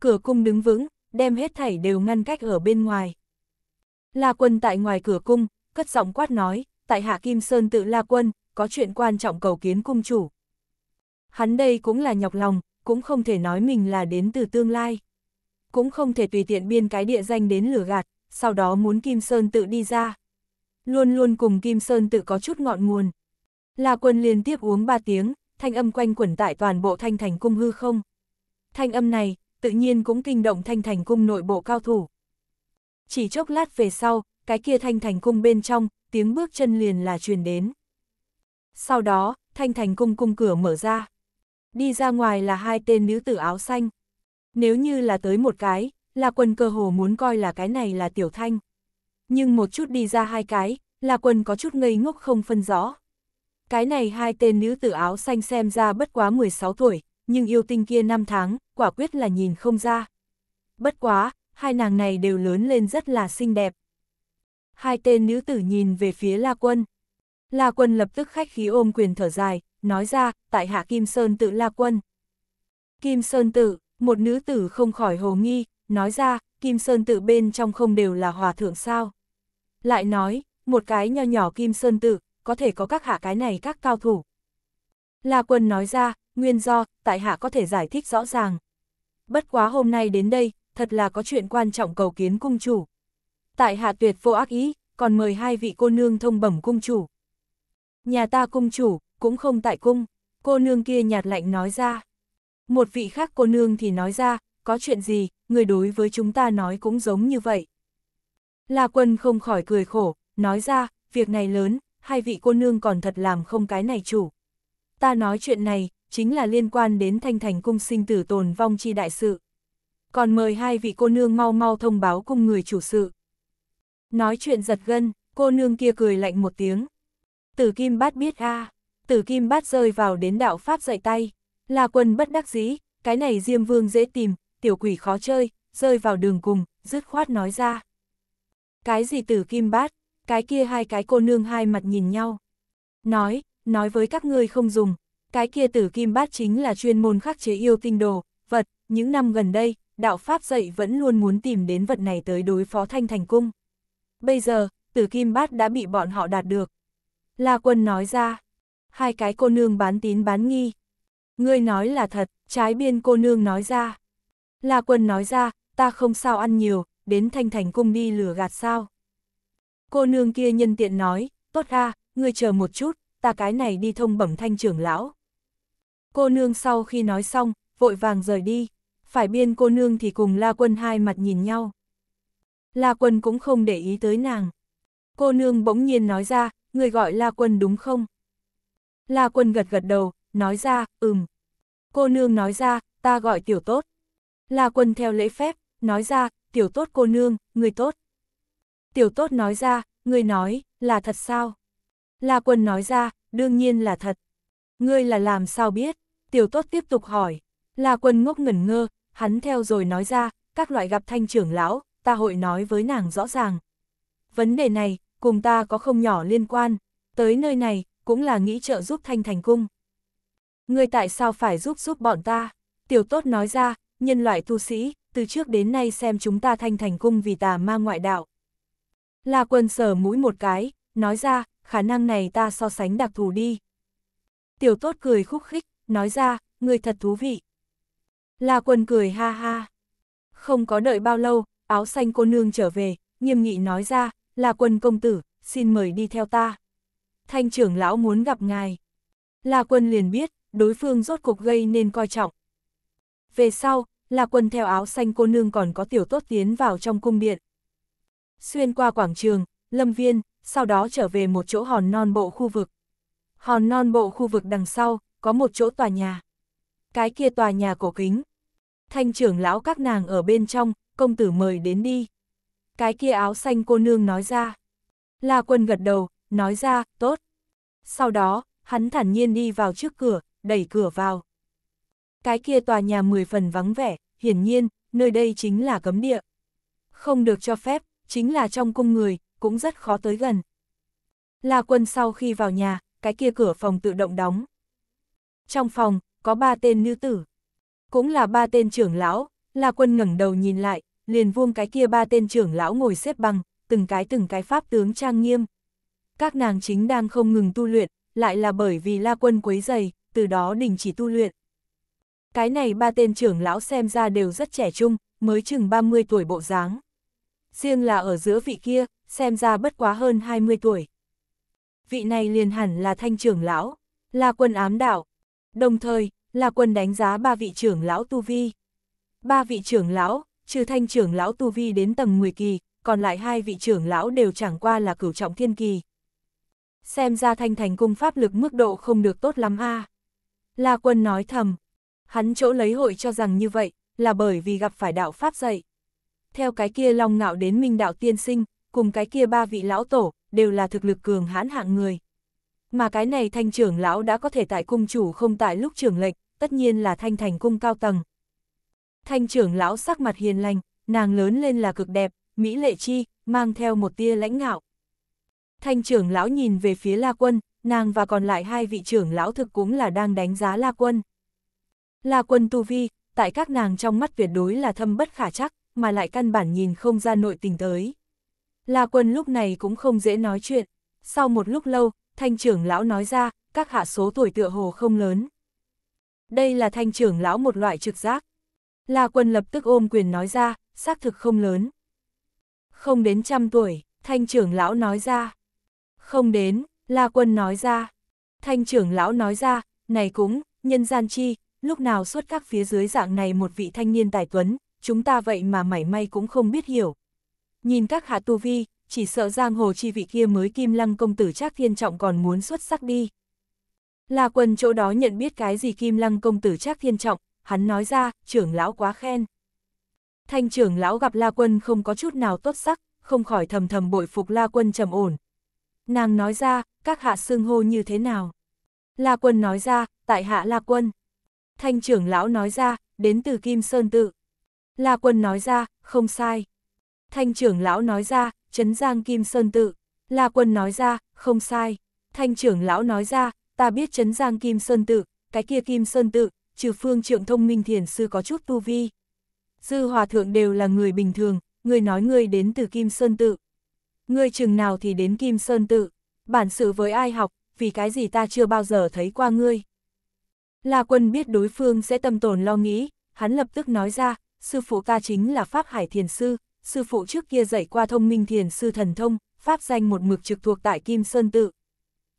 A: Cửa cung đứng vững, đem hết thảy đều ngăn cách ở bên ngoài. La quân tại ngoài cửa cung, cất giọng quát nói, tại hạ Kim Sơn tự La quân, có chuyện quan trọng cầu kiến cung chủ. Hắn đây cũng là nhọc lòng, cũng không thể nói mình là đến từ tương lai. Cũng không thể tùy tiện biên cái địa danh đến lửa gạt, sau đó muốn Kim Sơn tự đi ra. Luôn luôn cùng Kim Sơn tự có chút ngọn nguồn. La quân liên tiếp uống ba tiếng, thanh âm quanh quẩn tại toàn bộ thanh thành cung hư không. Thanh âm này, tự nhiên cũng kinh động thanh thành cung nội bộ cao thủ. Chỉ chốc lát về sau, cái kia thanh thành cung bên trong, tiếng bước chân liền là truyền đến. Sau đó, thanh thành cung cung cửa mở ra. Đi ra ngoài là hai tên nữ tử áo xanh. Nếu như là tới một cái, là quân cơ hồ muốn coi là cái này là tiểu thanh. Nhưng một chút đi ra hai cái, là quân có chút ngây ngốc không phân rõ. Cái này hai tên nữ tử áo xanh xem ra bất quá 16 tuổi, nhưng yêu tinh kia năm tháng, quả quyết là nhìn không ra. Bất quá, hai nàng này đều lớn lên rất là xinh đẹp. Hai tên nữ tử nhìn về phía La Quân. La Quân lập tức khách khí ôm quyền thở dài, nói ra, tại hạ Kim Sơn tự La Quân. Kim Sơn tự, một nữ tử không khỏi hồ nghi, nói ra, Kim Sơn tự bên trong không đều là hòa thượng sao. Lại nói, một cái nho nhỏ Kim Sơn tự, có thể có các hạ cái này các cao thủ. La Quân nói ra, nguyên do, tại hạ có thể giải thích rõ ràng. Bất quá hôm nay đến đây, thật là có chuyện quan trọng cầu kiến cung chủ. Tại hạ tuyệt vô ác ý, còn mời hai vị cô nương thông bẩm cung chủ. Nhà ta cung chủ, cũng không tại cung, cô nương kia nhạt lạnh nói ra. Một vị khác cô nương thì nói ra, có chuyện gì, người đối với chúng ta nói cũng giống như vậy. La quân không khỏi cười khổ, nói ra, việc này lớn, hai vị cô nương còn thật làm không cái này chủ. Ta nói chuyện này, chính là liên quan đến thanh thành cung sinh tử tồn vong chi đại sự. Còn mời hai vị cô nương mau mau thông báo cung người chủ sự. Nói chuyện giật gân, cô nương kia cười lạnh một tiếng. Tử Kim Bát biết a, à, Tử Kim Bát rơi vào đến đạo pháp dạy tay, là quân bất đắc dĩ, cái này Diêm Vương dễ tìm, tiểu quỷ khó chơi, rơi vào đường cùng, dứt khoát nói ra. Cái gì Tử Kim Bát, cái kia hai cái cô nương hai mặt nhìn nhau. Nói, nói với các ngươi không dùng, cái kia Tử Kim Bát chính là chuyên môn khắc chế yêu tinh đồ, vật, những năm gần đây, đạo pháp dạy vẫn luôn muốn tìm đến vật này tới đối phó Thanh Thành Cung. Bây giờ, Tử Kim Bát đã bị bọn họ đạt được, La Quân nói ra, hai cái cô nương bán tín bán nghi. Ngươi nói là thật, trái biên cô nương nói ra. La Quân nói ra, ta không sao ăn nhiều, đến thanh thành cung đi lừa gạt sao. Cô nương kia nhân tiện nói, tốt ra, ngươi chờ một chút, ta cái này đi thông bẩm thanh trưởng lão. Cô nương sau khi nói xong, vội vàng rời đi, phải biên cô nương thì cùng La Quân hai mặt nhìn nhau. La Quân cũng không để ý tới nàng. Cô nương bỗng nhiên nói ra, người gọi La Quân đúng không? La Quân gật gật đầu, nói ra, ừm. Cô nương nói ra, ta gọi tiểu tốt. La Quân theo lễ phép, nói ra, tiểu tốt cô nương, người tốt. Tiểu tốt nói ra, người nói, là thật sao? La Quân nói ra, đương nhiên là thật. Ngươi là làm sao biết? Tiểu tốt tiếp tục hỏi. La Quân ngốc ngẩn ngơ, hắn theo rồi nói ra, các loại gặp thanh trưởng lão, ta hội nói với nàng rõ ràng. Vấn đề này, cùng ta có không nhỏ liên quan, tới nơi này, cũng là nghĩ trợ giúp Thanh Thành Cung. Ngươi tại sao phải giúp giúp bọn ta? Tiểu tốt nói ra, nhân loại tu sĩ, từ trước đến nay xem chúng ta Thanh Thành Cung vì tà ma ngoại đạo. La quân sờ mũi một cái, nói ra, khả năng này ta so sánh đặc thù đi. Tiểu tốt cười khúc khích, nói ra, người thật thú vị. La quân cười ha ha. Không có đợi bao lâu, áo xanh cô nương trở về, nghiêm nghị nói ra, La Quân công tử, xin mời đi theo ta. Thanh trưởng lão muốn gặp ngài. La Quân liền biết, đối phương rốt cuộc gây nên coi trọng. Về sau, La Quân theo áo xanh cô nương còn có tiểu tốt tiến vào trong cung điện. Xuyên qua quảng trường, lâm viên, sau đó trở về một chỗ hòn non bộ khu vực. Hòn non bộ khu vực đằng sau, có một chỗ tòa nhà. Cái kia tòa nhà cổ kính. Thanh trưởng lão các nàng ở bên trong, công tử mời đến đi cái kia áo xanh cô nương nói ra. La quân gật đầu, nói ra, tốt. Sau đó, hắn thản nhiên đi vào trước cửa, đẩy cửa vào. Cái kia tòa nhà mười phần vắng vẻ, hiển nhiên, nơi đây chính là cấm địa. Không được cho phép, chính là trong cung người, cũng rất khó tới gần. La quân sau khi vào nhà, cái kia cửa phòng tự động đóng. Trong phòng, có ba tên nữ tử. Cũng là ba tên trưởng lão, La quân ngẩng đầu nhìn lại, liền vuông cái kia ba tên trưởng lão ngồi xếp bằng, từng cái từng cái pháp tướng trang nghiêm. Các nàng chính đang không ngừng tu luyện, lại là bởi vì la quân quấy dày, từ đó đình chỉ tu luyện. Cái này ba tên trưởng lão xem ra đều rất trẻ trung, mới chừng 30 tuổi bộ dáng. Riêng là ở giữa vị kia, xem ra bất quá hơn 20 tuổi. Vị này liền hẳn là thanh trưởng lão, la quân ám đạo, đồng thời, là quân đánh giá ba vị trưởng lão tu vi. Ba vị trưởng lão, trừ thanh trưởng lão tu vi đến tầng 10 kỳ, còn lại hai vị trưởng lão đều chẳng qua là cửu trọng thiên kỳ. Xem ra thanh thành cung pháp lực mức độ không được tốt lắm a La quân nói thầm, hắn chỗ lấy hội cho rằng như vậy, là bởi vì gặp phải đạo pháp dạy. Theo cái kia long ngạo đến minh đạo tiên sinh, cùng cái kia ba vị lão tổ, đều là thực lực cường hãn hạng người. Mà cái này thanh trưởng lão đã có thể tại cung chủ không tại lúc trưởng lệnh, tất nhiên là thanh thành cung cao tầng, Thanh trưởng lão sắc mặt hiền lành, nàng lớn lên là cực đẹp, mỹ lệ chi, mang theo một tia lãnh ngạo. Thanh trưởng lão nhìn về phía La Quân, nàng và còn lại hai vị trưởng lão thực cũng là đang đánh giá La Quân. La Quân tu vi, tại các nàng trong mắt tuyệt đối là thâm bất khả chắc, mà lại căn bản nhìn không ra nội tình tới. La Quân lúc này cũng không dễ nói chuyện. Sau một lúc lâu, thanh trưởng lão nói ra, các hạ số tuổi tựa hồ không lớn. Đây là thanh trưởng lão một loại trực giác, La Quân lập tức ôm quyền nói ra, xác thực không lớn. Không đến trăm tuổi, thanh trưởng lão nói ra. Không đến, La Quân nói ra. Thanh trưởng lão nói ra, này cũng, nhân gian chi, lúc nào xuất các phía dưới dạng này một vị thanh niên tài tuấn, chúng ta vậy mà mảy may cũng không biết hiểu. Nhìn các hạ tu vi, chỉ sợ giang hồ chi vị kia mới kim lăng công tử Trác Thiên Trọng còn muốn xuất sắc đi. La Quân chỗ đó nhận biết cái gì kim lăng công tử Trác Thiên Trọng, hắn nói ra, trưởng lão quá khen. Thanh trưởng lão gặp La Quân không có chút nào tốt sắc, không khỏi thầm thầm bội phục La Quân trầm ổn. Nàng nói ra, các hạ xưng hô như thế nào? La Quân nói ra, tại hạ La Quân. Thanh trưởng lão nói ra, đến từ Kim Sơn Tự. La Quân nói ra, không sai. Thanh trưởng lão nói ra, Trấn Giang Kim Sơn Tự. La Quân nói ra, không sai. Thanh trưởng lão nói ra, ta biết Trấn Giang Kim Sơn Tự, cái kia Kim Sơn Tự, trừ phương trượng thông minh thiền sư có chút tu vi. sư hòa thượng đều là người bình thường, người nói người đến từ Kim Sơn Tự. người chừng nào thì đến Kim Sơn Tự, bản sự với ai học, vì cái gì ta chưa bao giờ thấy qua ngươi. La quân biết đối phương sẽ tâm tồn lo nghĩ, hắn lập tức nói ra, sư phụ ta chính là Pháp Hải Thiền Sư, sư phụ trước kia dạy qua thông minh thiền sư thần thông, Pháp danh một mực trực thuộc tại Kim Sơn Tự.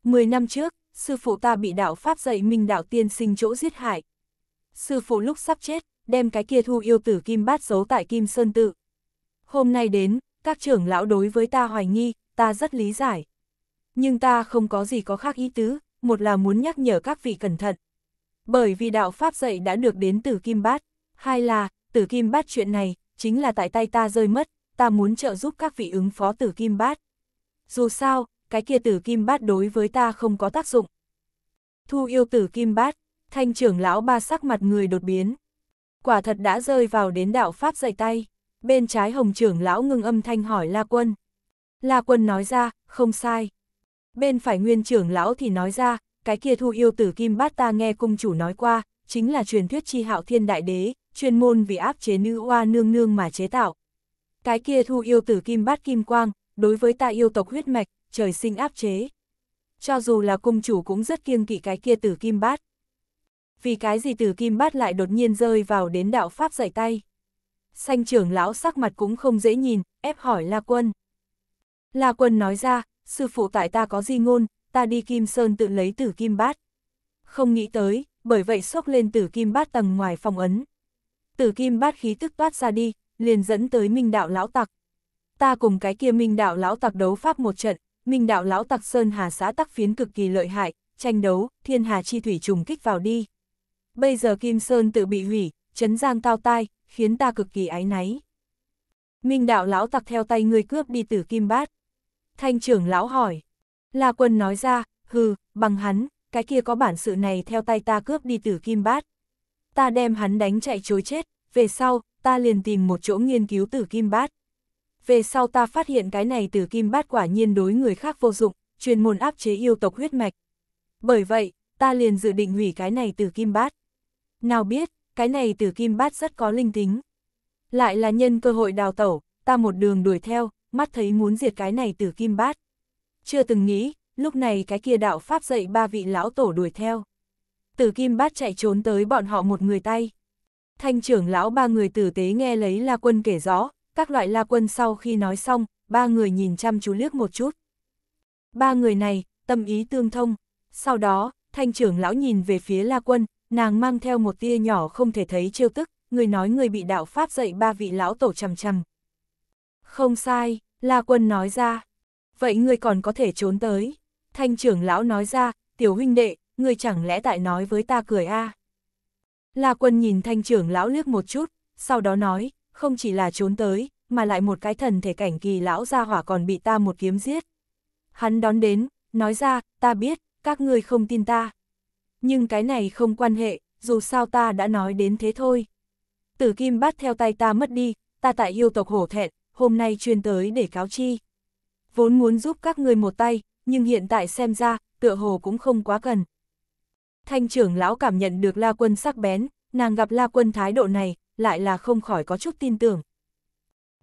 A: Mười năm trước, sư phụ ta bị đạo Pháp dạy minh đạo tiên sinh chỗ giết hại, sư phụ lúc sắp chết, đem cái kia thu yêu tử kim bát giấu tại kim sơn tự. Hôm nay đến, các trưởng lão đối với ta hoài nghi, ta rất lý giải. Nhưng ta không có gì có khác ý tứ, một là muốn nhắc nhở các vị cẩn thận. Bởi vì đạo Pháp dạy đã được đến từ kim bát, hai là, tử kim bát chuyện này, chính là tại tay ta rơi mất, ta muốn trợ giúp các vị ứng phó tử kim bát. Dù sao, cái kia tử kim bát đối với ta không có tác dụng. Thu yêu tử kim bát, thanh trưởng lão ba sắc mặt người đột biến. Quả thật đã rơi vào đến đạo Pháp dày tay, bên trái hồng trưởng lão ngưng âm thanh hỏi La Quân. La Quân nói ra, không sai. Bên phải nguyên trưởng lão thì nói ra, cái kia thu yêu tử kim bát ta nghe cung chủ nói qua, chính là truyền thuyết chi hạo thiên đại đế, chuyên môn vì áp chế nữ oa nương nương mà chế tạo. Cái kia thu yêu tử kim bát kim quang, đối với ta yêu tộc huyết mạch, trời sinh áp chế. Cho dù là cung chủ cũng rất kiêng kỵ cái kia tử kim bát vì cái gì từ kim bát lại đột nhiên rơi vào đến đạo Pháp giải tay. Xanh trưởng lão sắc mặt cũng không dễ nhìn, ép hỏi La Quân. La Quân nói ra, sư phụ tại ta có di ngôn, ta đi Kim Sơn tự lấy tử kim bát. Không nghĩ tới, bởi vậy xốc lên tử kim bát tầng ngoài phòng ấn. Tử kim bát khí tức toát ra đi, liền dẫn tới minh đạo lão tặc. Ta cùng cái kia minh đạo lão tặc đấu pháp một trận, minh đạo lão tặc Sơn Hà xã tắc phiến cực kỳ lợi hại, tranh đấu, thiên hà chi thủy trùng kích vào đi bây giờ Kim Sơn tự bị hủy, chấn giang tao tai, khiến ta cực kỳ áy náy. Minh đạo lão tặc theo tay người cướp đi tử Kim Bát. Thanh trưởng lão hỏi, La Quân nói ra, hừ, bằng hắn, cái kia có bản sự này theo tay ta cướp đi tử Kim Bát. Ta đem hắn đánh chạy chối chết, về sau, ta liền tìm một chỗ nghiên cứu tử Kim Bát. Về sau ta phát hiện cái này tử Kim Bát quả nhiên đối người khác vô dụng, chuyên môn áp chế yêu tộc huyết mạch. Bởi vậy, ta liền dự định hủy cái này tử Kim Bát. Nào biết, cái này tử kim bát rất có linh tính. Lại là nhân cơ hội đào tẩu, ta một đường đuổi theo, mắt thấy muốn diệt cái này tử kim bát. Chưa từng nghĩ, lúc này cái kia đạo pháp dạy ba vị lão tổ đuổi theo. Tử kim bát chạy trốn tới bọn họ một người tay. Thanh trưởng lão ba người tử tế nghe lấy La Quân kể rõ, các loại La Quân sau khi nói xong, ba người nhìn chăm chú liếc một chút. Ba người này, tâm ý tương thông. Sau đó, thanh trưởng lão nhìn về phía La Quân, nàng mang theo một tia nhỏ không thể thấy trêu tức, người nói người bị đạo Pháp dạy ba vị lão tổ chằm chằm. Không sai, La Quân nói ra. Vậy người còn có thể trốn tới. Thanh trưởng lão nói ra, tiểu huynh đệ, người chẳng lẽ tại nói với ta cười a? À? La Quân nhìn thanh trưởng lão liếc một chút, sau đó nói, không chỉ là trốn tới, mà lại một cái thần thể cảnh kỳ lão gia hỏa còn bị ta một kiếm giết. Hắn đón đến, nói ra, ta biết, các ngươi không tin ta, nhưng cái này không quan hệ, dù sao ta đã nói đến thế thôi. Tử kim bắt theo tay ta mất đi, ta tại yêu tộc hổ thẹn, hôm nay chuyên tới để cáo chi. Vốn muốn giúp các người một tay, nhưng hiện tại xem ra, tựa hồ cũng không quá cần. Thanh trưởng lão cảm nhận được La Quân sắc bén, nàng gặp La Quân thái độ này, lại là không khỏi có chút tin tưởng.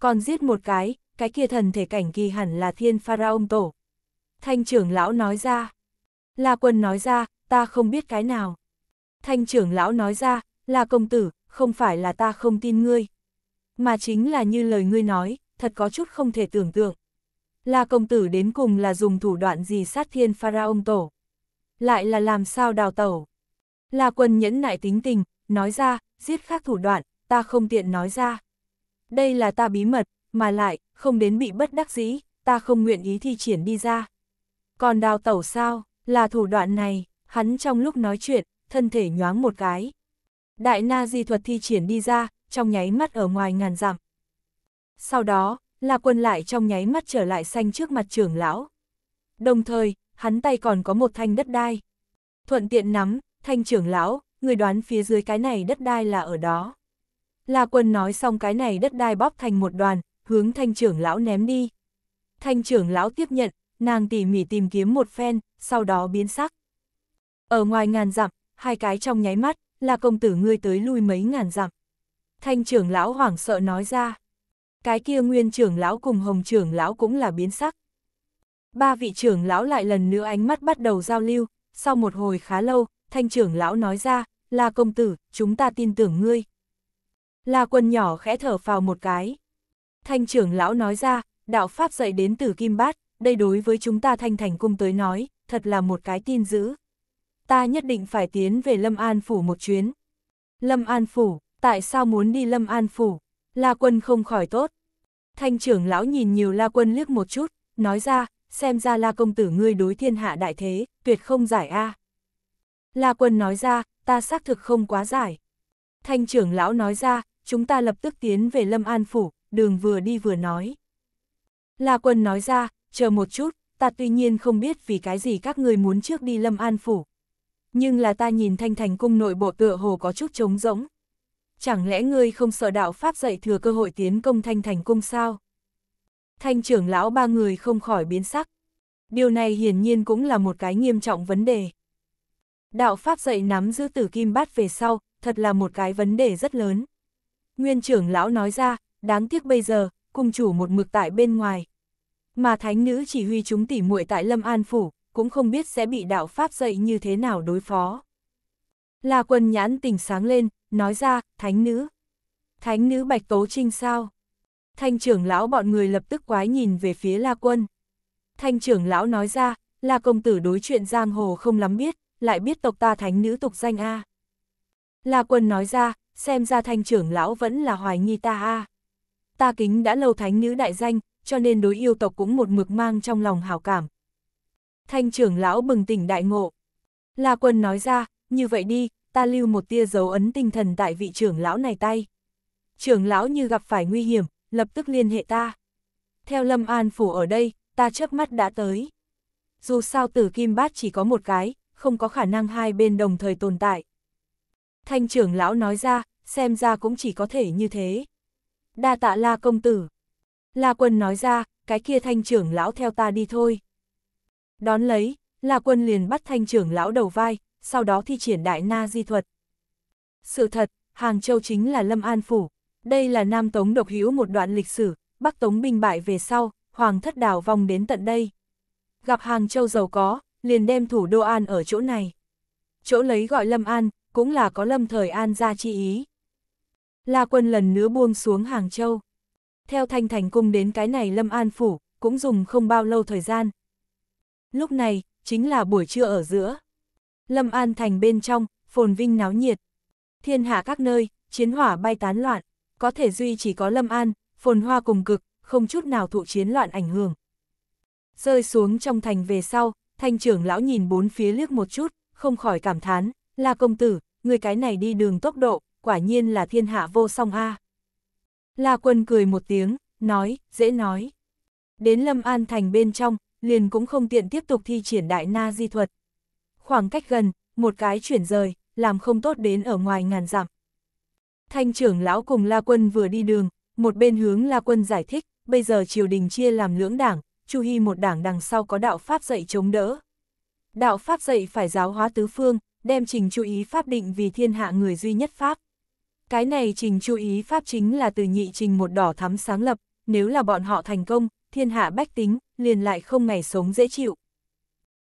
A: Còn giết một cái, cái kia thần thể cảnh kỳ hẳn là thiên pharaon tổ. Thanh trưởng lão nói ra, La quân nói ra, ta không biết cái nào. Thanh trưởng lão nói ra, là công tử, không phải là ta không tin ngươi. Mà chính là như lời ngươi nói, thật có chút không thể tưởng tượng. La công tử đến cùng là dùng thủ đoạn gì sát thiên pharaon tổ. Lại là làm sao đào tẩu. La quân nhẫn nại tính tình, nói ra, giết khác thủ đoạn, ta không tiện nói ra. Đây là ta bí mật, mà lại, không đến bị bất đắc dĩ, ta không nguyện ý thi triển đi ra. Còn đào tẩu sao? Là thủ đoạn này, hắn trong lúc nói chuyện, thân thể nhoáng một cái. Đại na di thuật thi triển đi ra, trong nháy mắt ở ngoài ngàn dặm. Sau đó, là quân lại trong nháy mắt trở lại xanh trước mặt trưởng lão. Đồng thời, hắn tay còn có một thanh đất đai. Thuận tiện nắm, thanh trưởng lão, người đoán phía dưới cái này đất đai là ở đó. là quân nói xong cái này đất đai bóp thành một đoàn, hướng thanh trưởng lão ném đi. Thanh trưởng lão tiếp nhận, nàng tỉ mỉ tìm kiếm một phen, sau đó biến sắc. Ở ngoài ngàn dặm, hai cái trong nháy mắt, là công tử ngươi tới lui mấy ngàn dặm. Thanh trưởng lão hoảng sợ nói ra. Cái kia nguyên trưởng lão cùng hồng trưởng lão cũng là biến sắc. Ba vị trưởng lão lại lần nữa ánh mắt bắt đầu giao lưu, sau một hồi khá lâu, thanh trưởng lão nói ra, là công tử, chúng ta tin tưởng ngươi. là quân nhỏ khẽ thở vào một cái. Thanh trưởng lão nói ra, đạo Pháp dạy đến từ Kim Bát, đây đối với chúng ta thanh thành cung tới nói, thật là một cái tin dữ. Ta nhất định phải tiến về Lâm An Phủ một chuyến. Lâm An Phủ, tại sao muốn đi Lâm An Phủ? La Quân không khỏi tốt. Thanh trưởng lão nhìn nhiều La Quân liếc một chút, nói ra, xem ra La Công Tử ngươi đối thiên hạ đại thế, tuyệt không giải a. La Quân nói ra, ta xác thực không quá giải. Thanh trưởng lão nói ra, chúng ta lập tức tiến về Lâm An Phủ, đường vừa đi vừa nói. La Quân nói ra, chờ một chút, ta tuy nhiên không biết vì cái gì các người muốn trước đi Lâm An Phủ. Nhưng là ta nhìn thanh thành cung nội bộ tựa hồ có chút trống rỗng. Chẳng lẽ ngươi không sợ đạo Pháp dạy thừa cơ hội tiến công thanh thành cung sao? Thanh trưởng lão ba người không khỏi biến sắc. Điều này hiển nhiên cũng là một cái nghiêm trọng vấn đề. Đạo Pháp dạy nắm giữ tử kim bát về sau, thật là một cái vấn đề rất lớn. Nguyên trưởng lão nói ra, đáng tiếc bây giờ, cung chủ một mực tại bên ngoài, mà thánh nữ chỉ huy chúng tỉ muội tại Lâm An Phủ, cũng không biết sẽ bị đạo Pháp dạy như thế nào đối phó. La Quân nhãn tỉnh sáng lên, nói ra, thánh nữ. Thánh nữ bạch tố trinh sao? Thanh trưởng lão bọn người lập tức quái nhìn về phía La Quân. Thanh trưởng lão nói ra, La công tử đối chuyện giang hồ không lắm biết, lại biết tộc ta thánh nữ tục danh A. La Quân nói ra, xem ra thanh trưởng lão vẫn là hoài nghi ta A. Ta kính đã lâu thánh nữ đại danh, cho nên đối yêu tộc cũng một mực mang trong lòng hảo cảm. Thanh trưởng lão bừng tỉnh đại ngộ. La quân nói ra, như vậy đi, ta lưu một tia dấu ấn tinh thần tại vị trưởng lão này tay. Trưởng lão như gặp phải nguy hiểm, lập tức liên hệ ta. Theo Lâm An Phủ ở đây, ta chớp mắt đã tới. Dù sao tử kim bát chỉ có một cái, không có khả năng hai bên đồng thời tồn tại. Thanh trưởng lão nói ra, xem ra cũng chỉ có thể như thế. Đa tạ la công tử. La Quân nói ra, cái kia thanh trưởng lão theo ta đi thôi. Đón lấy, La Quân liền bắt thanh trưởng lão đầu vai, sau đó thi triển đại na di thuật. Sự thật, Hàng Châu chính là Lâm An Phủ. Đây là Nam Tống độc hữu một đoạn lịch sử, Bắc Tống binh bại về sau, Hoàng thất đào vong đến tận đây. Gặp Hàng Châu giàu có, liền đem thủ đô An ở chỗ này. Chỗ lấy gọi Lâm An, cũng là có Lâm thời An ra chi ý. La Quân lần nữa buông xuống Hàng Châu. Theo Thanh Thành Cung đến cái này Lâm An Phủ, cũng dùng không bao lâu thời gian. Lúc này, chính là buổi trưa ở giữa. Lâm An Thành bên trong, phồn vinh náo nhiệt. Thiên hạ các nơi, chiến hỏa bay tán loạn, có thể duy chỉ có Lâm An, phồn hoa cùng cực, không chút nào thụ chiến loạn ảnh hưởng. Rơi xuống trong thành về sau, thanh trưởng lão nhìn bốn phía liếc một chút, không khỏi cảm thán, là công tử, người cái này đi đường tốc độ, quả nhiên là thiên hạ vô song a. À. La Quân cười một tiếng, nói, dễ nói. Đến Lâm An Thành bên trong, liền cũng không tiện tiếp tục thi triển đại na di thuật. Khoảng cách gần, một cái chuyển rời, làm không tốt đến ở ngoài ngàn dặm. Thanh trưởng lão cùng La Quân vừa đi đường, một bên hướng La Quân giải thích, bây giờ triều đình chia làm lưỡng đảng, Chu Hy một đảng đằng sau có đạo pháp dạy chống đỡ. Đạo pháp dạy phải giáo hóa tứ phương, đem trình chú ý pháp định vì thiên hạ người duy nhất pháp. Cái này trình chú ý pháp chính là từ nhị trình một đỏ thắm sáng lập, nếu là bọn họ thành công, thiên hạ bách tính, liền lại không ngày sống dễ chịu.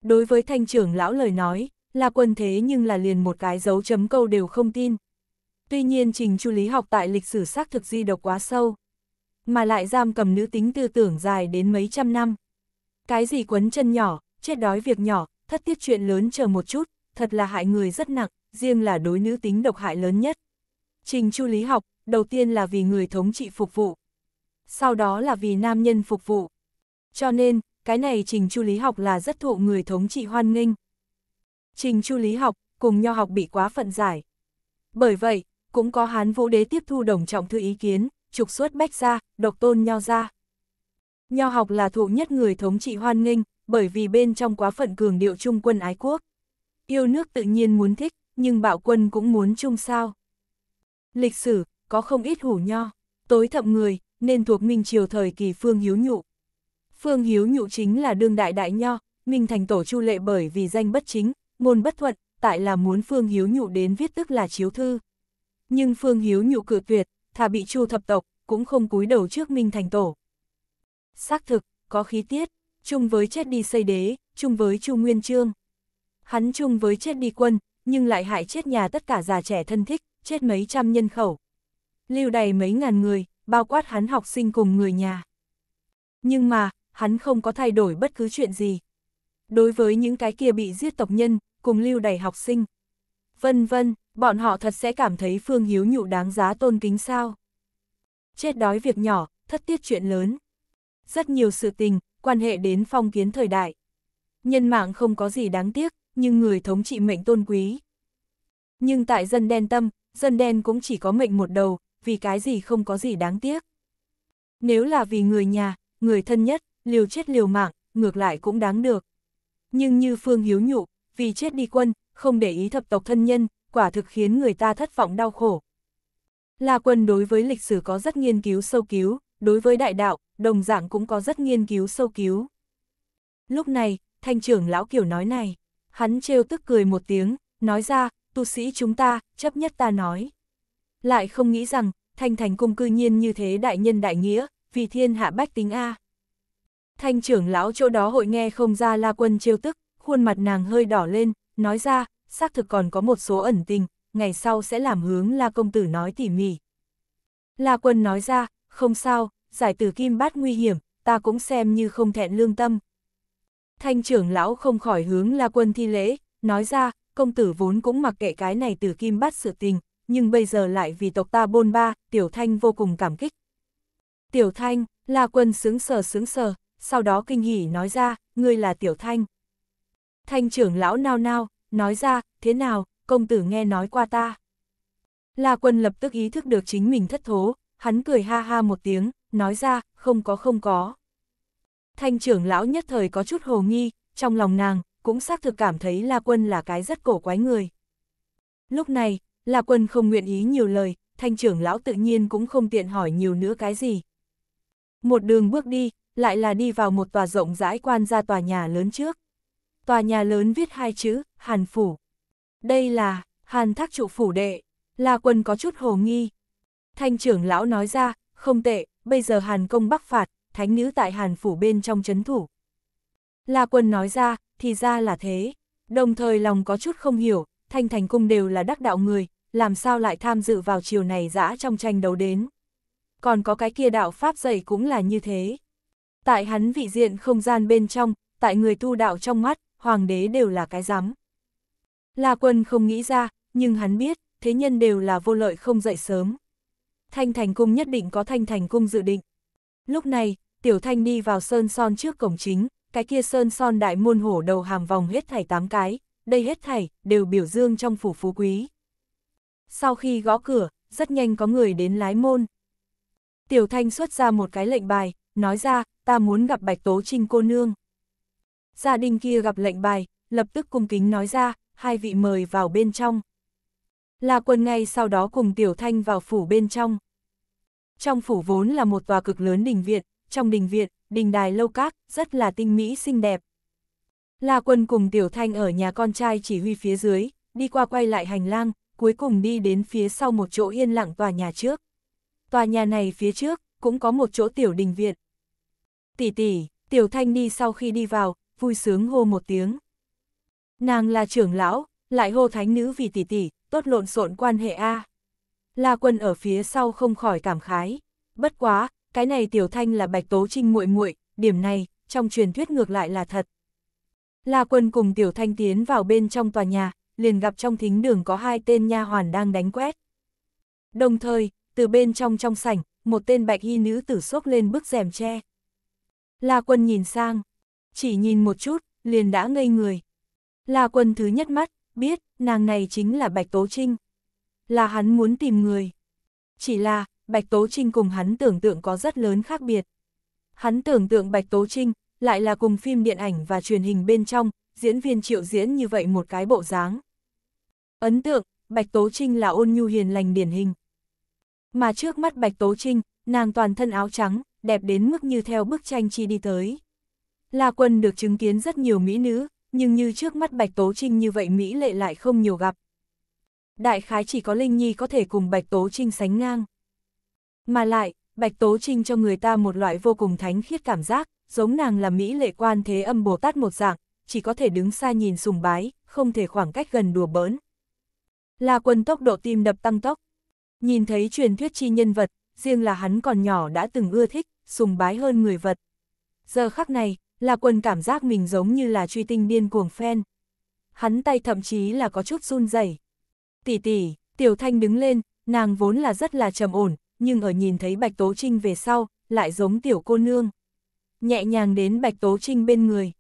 A: Đối với thanh trưởng lão lời nói, là quân thế nhưng là liền một cái dấu chấm câu đều không tin. Tuy nhiên trình chú lý học tại lịch sử xác thực di độc quá sâu, mà lại giam cầm nữ tính tư tưởng dài đến mấy trăm năm. Cái gì quấn chân nhỏ, chết đói việc nhỏ, thất tiết chuyện lớn chờ một chút, thật là hại người rất nặng, riêng là đối nữ tính độc hại lớn nhất. Trình chu lý học, đầu tiên là vì người thống trị phục vụ. Sau đó là vì nam nhân phục vụ. Cho nên, cái này trình chu lý học là rất thụ người thống trị hoan nghênh. Trình chu lý học, cùng nho học bị quá phận giải. Bởi vậy, cũng có hán vũ đế tiếp thu đồng trọng thư ý kiến, trục xuất bách ra, độc tôn nho ra. Nho học là thụ nhất người thống trị hoan nghênh, bởi vì bên trong quá phận cường điệu trung quân ái quốc. Yêu nước tự nhiên muốn thích, nhưng bạo quân cũng muốn chung sao. Lịch sử, có không ít hủ nho, tối thậm người, nên thuộc Minh Triều thời kỳ Phương Hiếu Nhụ. Phương Hiếu Nhụ chính là đương đại đại nho, Minh thành tổ chu lệ bởi vì danh bất chính, ngôn bất thuận, tại là muốn Phương Hiếu Nhụ đến viết tức là chiếu thư. Nhưng Phương Hiếu Nhụ cự tuyệt, thà bị chu thập tộc, cũng không cúi đầu trước Minh thành tổ. Xác thực, có khí tiết, chung với chết đi xây đế, chung với chu Nguyên Trương. Hắn chung với chết đi quân, nhưng lại hại chết nhà tất cả già trẻ thân thích, chết mấy trăm nhân khẩu. Lưu đầy mấy ngàn người, bao quát hắn học sinh cùng người nhà. Nhưng mà, hắn không có thay đổi bất cứ chuyện gì. Đối với những cái kia bị giết tộc nhân, cùng lưu đầy học sinh. Vân vân, bọn họ thật sẽ cảm thấy Phương Hiếu Nhụ đáng giá tôn kính sao. Chết đói việc nhỏ, thất tiết chuyện lớn. Rất nhiều sự tình, quan hệ đến phong kiến thời đại. Nhân mạng không có gì đáng tiếc, nhưng người thống trị mệnh tôn quý. Nhưng tại dân đen tâm, dân đen cũng chỉ có mệnh một đầu, vì cái gì không có gì đáng tiếc. Nếu là vì người nhà, người thân nhất, liều chết liều mạng, ngược lại cũng đáng được. Nhưng như Phương Hiếu Nhụ, vì chết đi quân, không để ý thập tộc thân nhân, quả thực khiến người ta thất vọng đau khổ. La Quân đối với lịch sử có rất nghiên cứu sâu cứu, đối với đại đạo, đồng dạng cũng có rất nghiên cứu sâu cứu. Lúc này, thanh trưởng lão kiểu nói này, hắn trêu tức cười một tiếng, nói ra, tu sĩ chúng ta, chấp nhất ta nói. Lại không nghĩ rằng, Thanh Thành Cung cư nhiên như thế đại nhân đại nghĩa, vì thiên hạ bách tính A. Thanh trưởng lão chỗ đó hội nghe không ra la quân trêu tức, khuôn mặt nàng hơi đỏ lên, nói ra, xác thực còn có một số ẩn tình, ngày sau sẽ làm hướng la công tử nói tỉ mỉ. La quân nói ra, không sao, giải tử kim bát nguy hiểm, ta cũng xem như không thẹn lương tâm. Thanh trưởng lão không khỏi hướng la quân thi lễ, nói ra, công tử vốn cũng mặc kệ cái này từ kim bắt sự tình, nhưng bây giờ lại vì tộc ta bôn ba, Tiểu Thanh vô cùng cảm kích. Tiểu Thanh, La Quân sướng sờ sướng sờ, sau đó kinh hỉ nói ra, ngươi là Tiểu Thanh. Thanh trưởng lão nao nao, nói ra, thế nào, công tử nghe nói qua ta. La Quân lập tức ý thức được chính mình thất thố, hắn cười ha ha một tiếng, nói ra, không có không có. Thanh trưởng lão nhất thời có chút hồ nghi, trong lòng nàng, cũng xác thực cảm thấy La Quân là cái rất cổ quái người. Lúc này, La Quân không nguyện ý nhiều lời, thanh trưởng lão tự nhiên cũng không tiện hỏi nhiều nữa cái gì. Một đường bước đi, lại là đi vào một tòa rộng rãi quan ra tòa nhà lớn trước. Tòa nhà lớn viết hai chữ, Hàn Phủ. Đây là, Hàn Thác Trụ Phủ Đệ, La Quân có chút hồ nghi. Thanh trưởng lão nói ra, không tệ, bây giờ Hàn công bắc phạt, thánh nữ tại Hàn Phủ bên trong chấn thủ. La Quân nói ra, thì ra là thế. Đồng thời lòng có chút không hiểu, Thanh Thành Cung đều là đắc đạo người, làm sao lại tham dự vào chiều này dã trong tranh đấu đến. Còn có cái kia đạo Pháp dạy cũng là như thế. Tại hắn vị diện không gian bên trong, tại người tu đạo trong mắt, hoàng đế đều là cái rắm. La Quân không nghĩ ra, nhưng hắn biết, thế nhân đều là vô lợi không dậy sớm. Thanh Thành Cung nhất định có Thanh Thành Cung dự định. Lúc này, Tiểu Thanh đi vào sơn son trước cổng chính, cái kia sơn son đại môn hổ đầu hàm vòng hết thảy tám cái, đây hết thảy đều biểu dương trong phủ phú quý. Sau khi gõ cửa, rất nhanh có người đến lái môn. Tiểu Thanh xuất ra một cái lệnh bài, nói ra, ta muốn gặp Bạch Tố Trinh cô nương. Gia đình kia gặp lệnh bài, lập tức cung kính nói ra, hai vị mời vào bên trong. là quân ngay sau đó cùng Tiểu Thanh vào phủ bên trong. Trong phủ vốn là một tòa cực lớn đình viện, trong đình viện, đình đài lâu các, rất là tinh mỹ xinh đẹp. La Quân cùng Tiểu Thanh ở nhà con trai chỉ huy phía dưới, đi qua quay lại hành lang, cuối cùng đi đến phía sau một chỗ yên lặng tòa nhà trước. Tòa nhà này phía trước, cũng có một chỗ tiểu đình viện. Tỷ tỷ, Tiểu Thanh đi sau khi đi vào, vui sướng hô một tiếng. Nàng là trưởng lão, lại hô thánh nữ vì tỷ tỷ, tốt lộn xộn quan hệ A. La Quân ở phía sau không khỏi cảm khái. Bất quá, cái này Tiểu Thanh là Bạch Tố Trinh muội muội, điểm này trong truyền thuyết ngược lại là thật. La Quân cùng Tiểu Thanh tiến vào bên trong tòa nhà, liền gặp trong thính đường có hai tên nha hoàn đang đánh quét. Đồng thời, từ bên trong trong sảnh, một tên bạch y nữ tử xốc lên bức rèm tre. La Quân nhìn sang, chỉ nhìn một chút, liền đã ngây người. La Quân thứ nhất mắt, biết, nàng này chính là Bạch Tố Trinh. Là hắn muốn tìm người. Chỉ là, Bạch Tố Trinh cùng hắn tưởng tượng có rất lớn khác biệt. Hắn tưởng tượng Bạch Tố Trinh, lại là cùng phim điện ảnh và truyền hình bên trong, diễn viên triệu diễn như vậy một cái bộ dáng. Ấn tượng, Bạch Tố Trinh là ôn nhu hiền lành điển hình. Mà trước mắt Bạch Tố Trinh, nàng toàn thân áo trắng, đẹp đến mức như theo bức tranh chi đi tới. Là Quân được chứng kiến rất nhiều mỹ nữ, nhưng như trước mắt Bạch Tố Trinh như vậy mỹ lệ lại không nhiều gặp. Đại khái chỉ có Linh Nhi có thể cùng Bạch Tố Trinh sánh ngang. Mà lại, Bạch Tố Trinh cho người ta một loại vô cùng thánh khiết cảm giác, giống nàng là Mỹ lệ quan thế âm Bồ Tát một dạng, chỉ có thể đứng xa nhìn sùng bái, không thể khoảng cách gần đùa bỡn. là quân tốc độ tim đập tăng tốc. Nhìn thấy truyền thuyết chi nhân vật, riêng là hắn còn nhỏ đã từng ưa thích, sùng bái hơn người vật. Giờ khắc này, là quân cảm giác mình giống như là truy tinh điên cuồng phen. Hắn tay thậm chí là có chút run rẩy. Tỷ tỷ, Tiểu Thanh đứng lên, nàng vốn là rất là trầm ổn, nhưng ở nhìn thấy Bạch Tố Trinh về sau, lại giống tiểu cô nương. Nhẹ nhàng đến Bạch Tố Trinh bên người.